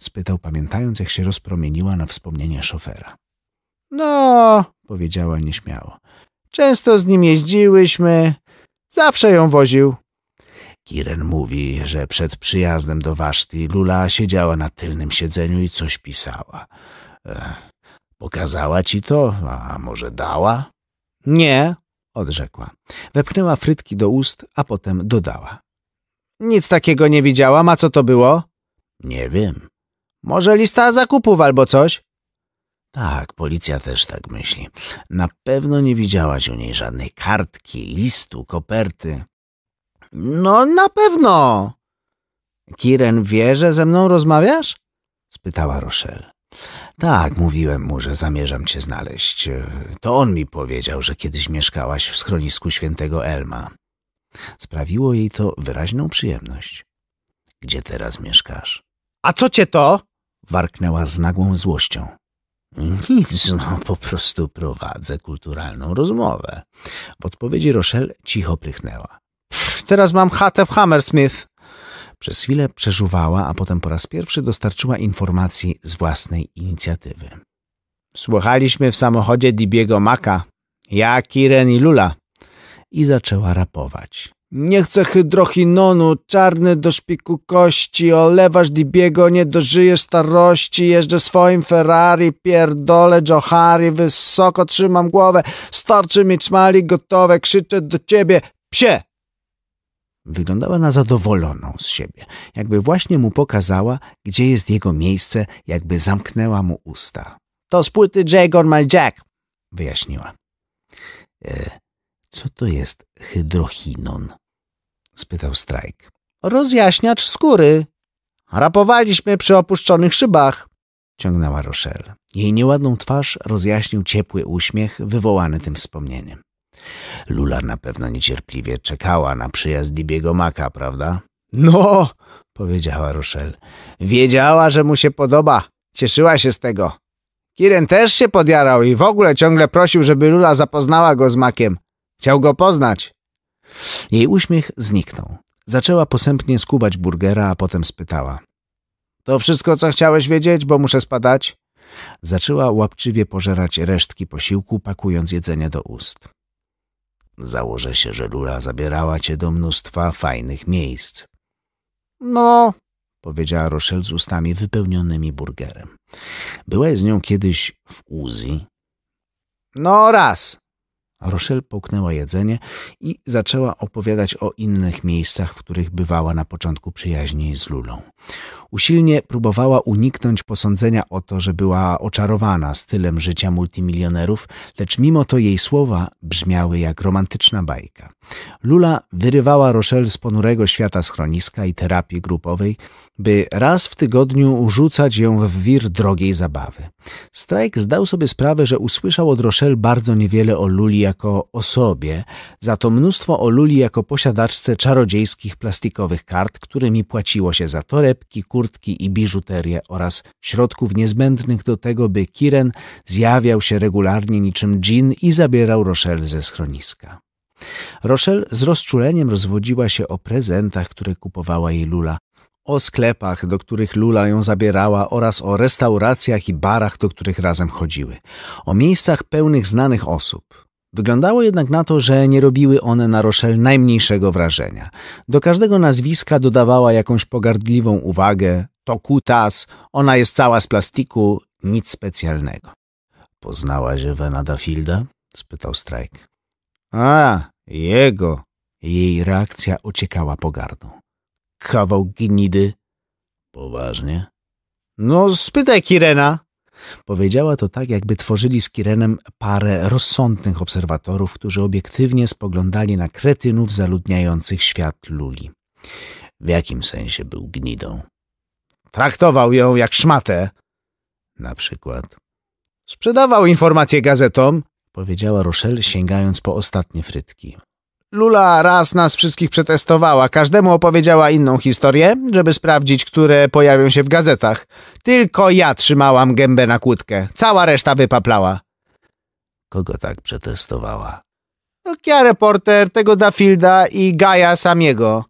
spytał, pamiętając, jak się rozpromieniła na wspomnienie szofera. No, powiedziała nieśmiało. Często z nim jeździłyśmy, Zawsze ją woził. Kiren mówi, że przed przyjazdem do Waszty Lula siedziała na tylnym siedzeniu i coś pisała. pokazała ci to? A może dała? Nie, odrzekła. Wepchnęła frytki do ust, a potem dodała. Nic takiego nie widziałam, a co to było? Nie wiem. Może lista zakupów albo coś? Tak, policja też tak myśli. Na pewno nie widziałaś u niej żadnej kartki, listu, koperty. No, na pewno. Kiren wie, że ze mną rozmawiasz? spytała Rochelle. Tak, mówiłem mu, że zamierzam cię znaleźć. To on mi powiedział, że kiedyś mieszkałaś w schronisku świętego Elma. Sprawiło jej to wyraźną przyjemność. Gdzie teraz mieszkasz? A co cię to? warknęła z nagłą złością. Nic, no po prostu prowadzę kulturalną rozmowę. W odpowiedzi Rochelle cicho prychnęła. Teraz mam chatę w Hammersmith. Przez chwilę przeżuwała, a potem po raz pierwszy dostarczyła informacji z własnej inicjatywy. Słuchaliśmy w samochodzie Dibiego Maka, ja, Kiren i Lula. I zaczęła rapować. Nie chcę hydrochinonu, czarny do szpiku kości, olewasz Dibiego, nie dożyjesz starości, jeżdżę swoim Ferrari, pierdolę Johari, wysoko trzymam głowę, starczy mi czmali gotowe, krzyczę do ciebie, psie! Wyglądała na zadowoloną z siebie, jakby właśnie mu pokazała, gdzie jest jego miejsce, jakby zamknęła mu usta. To z płyty Jagon My Jack, wyjaśniła. E, co to jest hydrochinon? spytał Strajk. Rozjaśniacz skóry. Rapowaliśmy przy opuszczonych szybach, ciągnęła Rochelle. Jej nieładną twarz rozjaśnił ciepły uśmiech wywołany tym wspomnieniem. Lula na pewno niecierpliwie czekała na przyjazd Dibiego Maka, prawda? No, powiedziała Rochelle. Wiedziała, że mu się podoba. Cieszyła się z tego. Kiren też się podjarał i w ogóle ciągle prosił, żeby Lula zapoznała go z Makiem. Chciał go poznać. Jej uśmiech zniknął. Zaczęła posępnie skubać burgera, a potem spytała. To wszystko, co chciałeś wiedzieć, bo muszę spadać? Zaczęła łapczywie pożerać resztki posiłku, pakując jedzenie do ust. Założę się, że Lula zabierała cię do mnóstwa fajnych miejsc. No, powiedziała Rochelle z ustami wypełnionymi burgerem. "Byłeś z nią kiedyś w Uzi? No raz, Rochelle połknęła jedzenie i zaczęła opowiadać o innych miejscach, w których bywała na początku przyjaźni z Lulą. Usilnie próbowała uniknąć posądzenia o to, że była oczarowana stylem życia multimilionerów, lecz mimo to jej słowa brzmiały jak romantyczna bajka. Lula wyrywała Rochelle z ponurego świata schroniska i terapii grupowej, by raz w tygodniu rzucać ją w wir drogiej zabawy. Strajk zdał sobie sprawę, że usłyszał od Rochelle bardzo niewiele o Luli jako osobie, za to mnóstwo o Luli jako posiadaczce czarodziejskich plastikowych kart, którymi płaciło się za torebki, kurtki i biżuterię oraz środków niezbędnych do tego, by Kiren zjawiał się regularnie niczym dżin i zabierał Rochelle ze schroniska. Rochelle z rozczuleniem rozwodziła się o prezentach, które kupowała jej Lula, o sklepach, do których Lula ją zabierała oraz o restauracjach i barach, do których razem chodziły, o miejscach pełnych znanych osób. Wyglądało jednak na to, że nie robiły one na Rochelle najmniejszego wrażenia. Do każdego nazwiska dodawała jakąś pogardliwą uwagę. To kutas, ona jest cała z plastiku, nic specjalnego. Poznałaś Venada Dafilda? spytał Strajk. A, jego. Jej reakcja ociekała pogardą. Kawał gnidy. Poważnie? No, spytaj Kirena. Powiedziała to tak, jakby tworzyli z Kirenem parę rozsądnych obserwatorów, którzy obiektywnie spoglądali na kretynów zaludniających świat luli. W jakim sensie był gnidą? Traktował ją jak szmatę. Na przykład. Sprzedawał informacje gazetom, powiedziała Rochelle, sięgając po ostatnie frytki. Lula raz nas wszystkich przetestowała, każdemu opowiedziała inną historię, żeby sprawdzić, które pojawią się w gazetach. Tylko ja trzymałam gębę na kłódkę, cała reszta wypaplała. Kogo tak przetestowała? Ja no, reporter, tego Dafilda i Gaja samiego.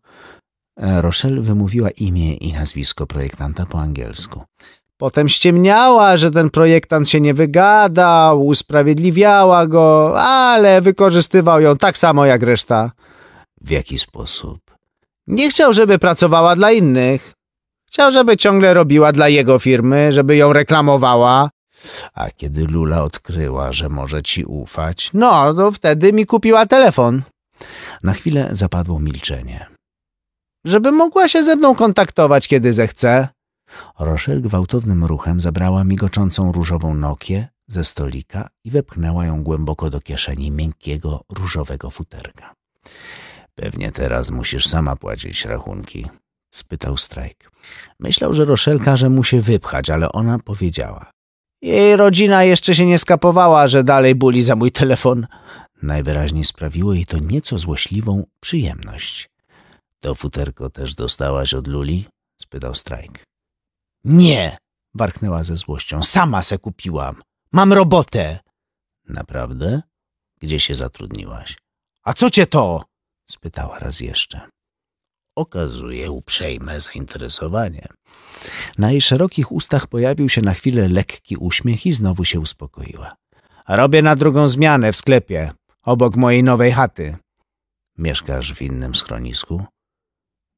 E, Rochelle wymówiła imię i nazwisko projektanta po angielsku. Potem ściemniała, że ten projektant się nie wygadał, usprawiedliwiała go, ale wykorzystywał ją tak samo jak reszta. W jaki sposób? Nie chciał, żeby pracowała dla innych. Chciał, żeby ciągle robiła dla jego firmy, żeby ją reklamowała. A kiedy Lula odkryła, że może ci ufać, no to wtedy mi kupiła telefon. Na chwilę zapadło milczenie. Żeby mogła się ze mną kontaktować, kiedy zechce. Rochelle gwałtownym ruchem zabrała migoczącą różową nokię ze stolika i wepchnęła ją głęboko do kieszeni miękkiego, różowego futerka. Pewnie teraz musisz sama płacić rachunki, spytał Strajk. Myślał, że Rochelle każe mu się wypchać, ale ona powiedziała. Jej rodzina jeszcze się nie skapowała, że dalej buli za mój telefon. Najwyraźniej sprawiło jej to nieco złośliwą przyjemność. To futerko też dostałaś od Luli? spytał Strajk. Nie! warknęła ze złością. Sama se kupiłam. Mam robotę. Naprawdę? Gdzie się zatrudniłaś? A co cię to? spytała raz jeszcze. Okazuje uprzejme zainteresowanie. Na jej szerokich ustach pojawił się na chwilę lekki uśmiech i znowu się uspokoiła. Robię na drugą zmianę w sklepie, obok mojej nowej chaty. Mieszkasz w innym schronisku?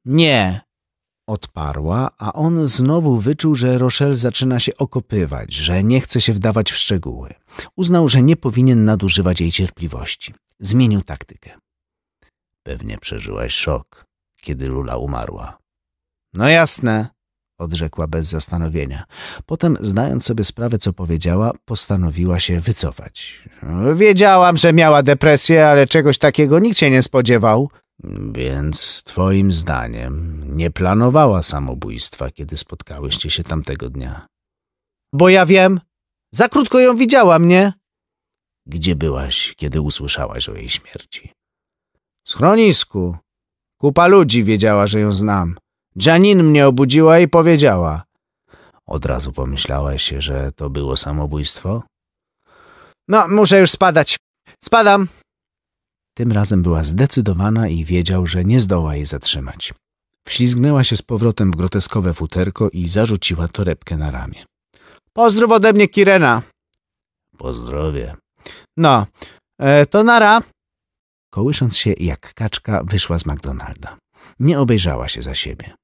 Nie, Odparła, a on znowu wyczuł, że Rochelle zaczyna się okopywać, że nie chce się wdawać w szczegóły. Uznał, że nie powinien nadużywać jej cierpliwości. Zmienił taktykę. Pewnie przeżyłaś szok, kiedy Lula umarła. No jasne, odrzekła bez zastanowienia. Potem, zdając sobie sprawę, co powiedziała, postanowiła się wycofać. Wiedziałam, że miała depresję, ale czegoś takiego nikt się nie spodziewał. Więc twoim zdaniem nie planowała samobójstwa, kiedy spotkałyście się tamtego dnia? Bo ja wiem. Za krótko ją widziała, mnie. Gdzie byłaś, kiedy usłyszałaś o jej śmierci? W schronisku. Kupa ludzi wiedziała, że ją znam. Janin mnie obudziła i powiedziała. Od razu pomyślałaś się, że to było samobójstwo? No, muszę już spadać. Spadam. Tym razem była zdecydowana i wiedział, że nie zdoła jej zatrzymać. Wślizgnęła się z powrotem w groteskowe futerko i zarzuciła torebkę na ramię. Pozdrow ode mnie Kirena. Pozdrowie. No, e, to nara. Kołysząc się jak kaczka, wyszła z McDonalda. Nie obejrzała się za siebie.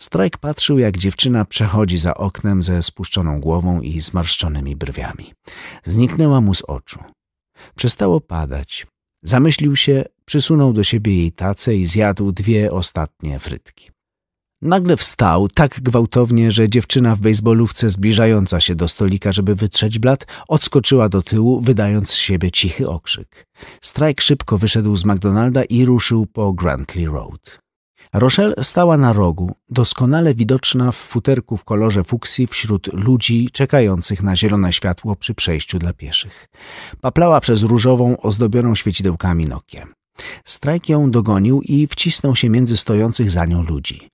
Strajk patrzył, jak dziewczyna przechodzi za oknem ze spuszczoną głową i zmarszczonymi brwiami. Zniknęła mu z oczu. Przestało padać. Zamyślił się, przysunął do siebie jej tacę i zjadł dwie ostatnie frytki. Nagle wstał tak gwałtownie, że dziewczyna w bejsbolówce zbliżająca się do stolika, żeby wytrzeć blat, odskoczyła do tyłu, wydając z siebie cichy okrzyk. Strajk szybko wyszedł z McDonalda i ruszył po Grantley Road. Rochelle stała na rogu, doskonale widoczna w futerku w kolorze fuksji wśród ludzi czekających na zielone światło przy przejściu dla pieszych. Paplała przez różową, ozdobioną świecidełkami Nokię. Strajk ją dogonił i wcisnął się między stojących za nią ludzi.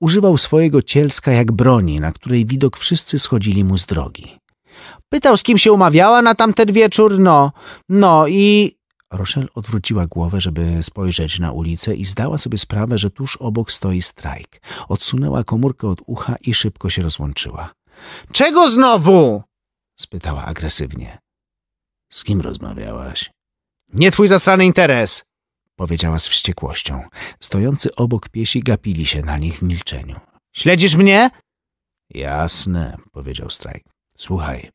Używał swojego cielska jak broni, na której widok wszyscy schodzili mu z drogi. Pytał, z kim się umawiała na tamten wieczór, no, no i Rochelle odwróciła głowę, żeby spojrzeć na ulicę i zdała sobie sprawę, że tuż obok stoi strajk. Odsunęła komórkę od ucha i szybko się rozłączyła. — Czego znowu? — spytała agresywnie. — Z kim rozmawiałaś? — Nie twój zasrany interes! — powiedziała z wściekłością. Stojący obok piesi gapili się na nich w milczeniu. — Śledzisz mnie? — Jasne — powiedział strajk. — Słuchaj,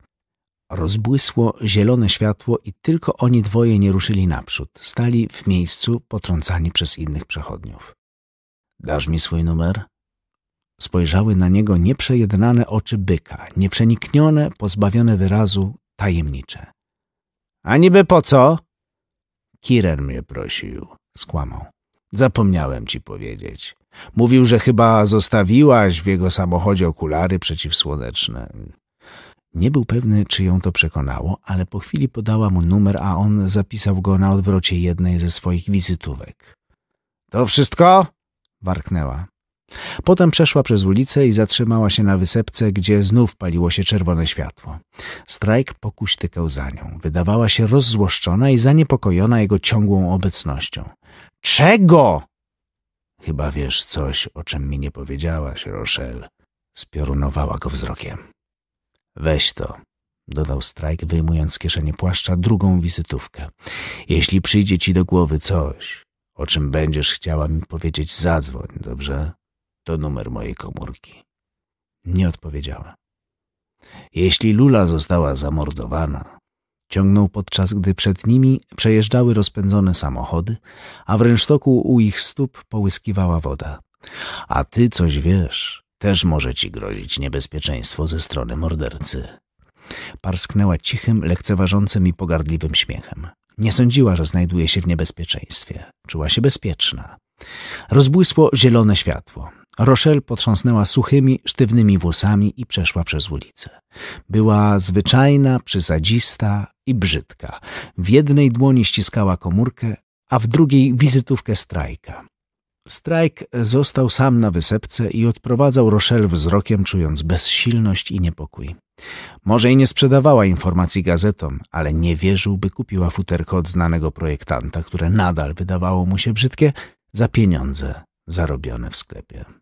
Rozbłysło zielone światło i tylko oni dwoje nie ruszyli naprzód. Stali w miejscu, potrącani przez innych przechodniów. Dasz mi swój numer? Spojrzały na niego nieprzejednane oczy byka, nieprzeniknione, pozbawione wyrazu, tajemnicze. A niby po co? Kiren mnie prosił, skłamał. Zapomniałem ci powiedzieć. Mówił, że chyba zostawiłaś w jego samochodzie okulary przeciwsłoneczne. Nie był pewny, czy ją to przekonało, ale po chwili podała mu numer, a on zapisał go na odwrocie jednej ze swoich wizytówek. To wszystko? warknęła. Potem przeszła przez ulicę i zatrzymała się na wysepce, gdzie znów paliło się czerwone światło. Strajk tykał za nią. Wydawała się rozzłoszczona i zaniepokojona jego ciągłą obecnością. Czego? Chyba wiesz coś, o czym mi nie powiedziałaś, Rochelle. Spiorunowała go wzrokiem. Weź to, dodał Strajk, wyjmując z kieszeni płaszcza drugą wizytówkę. Jeśli przyjdzie ci do głowy coś, o czym będziesz chciała mi powiedzieć, zadzwoń, dobrze? To numer mojej komórki. Nie odpowiedziała. Jeśli Lula została zamordowana, ciągnął podczas gdy przed nimi przejeżdżały rozpędzone samochody, a w rynsztoku u ich stóp połyskiwała woda. A ty coś wiesz też może ci grozić niebezpieczeństwo ze strony mordercy. Parsknęła cichym, lekceważącym i pogardliwym śmiechem. Nie sądziła, że znajduje się w niebezpieczeństwie. Czuła się bezpieczna. Rozbłysło zielone światło. Rochelle potrząsnęła suchymi, sztywnymi włosami i przeszła przez ulicę. Była zwyczajna, przysadzista i brzydka. W jednej dłoni ściskała komórkę, a w drugiej wizytówkę strajka. Strajk został sam na wysepce i odprowadzał Rochelle wzrokiem, czując bezsilność i niepokój. Może i nie sprzedawała informacji gazetom, ale nie wierzył, by kupiła futerko od znanego projektanta, które nadal wydawało mu się brzydkie, za pieniądze zarobione w sklepie.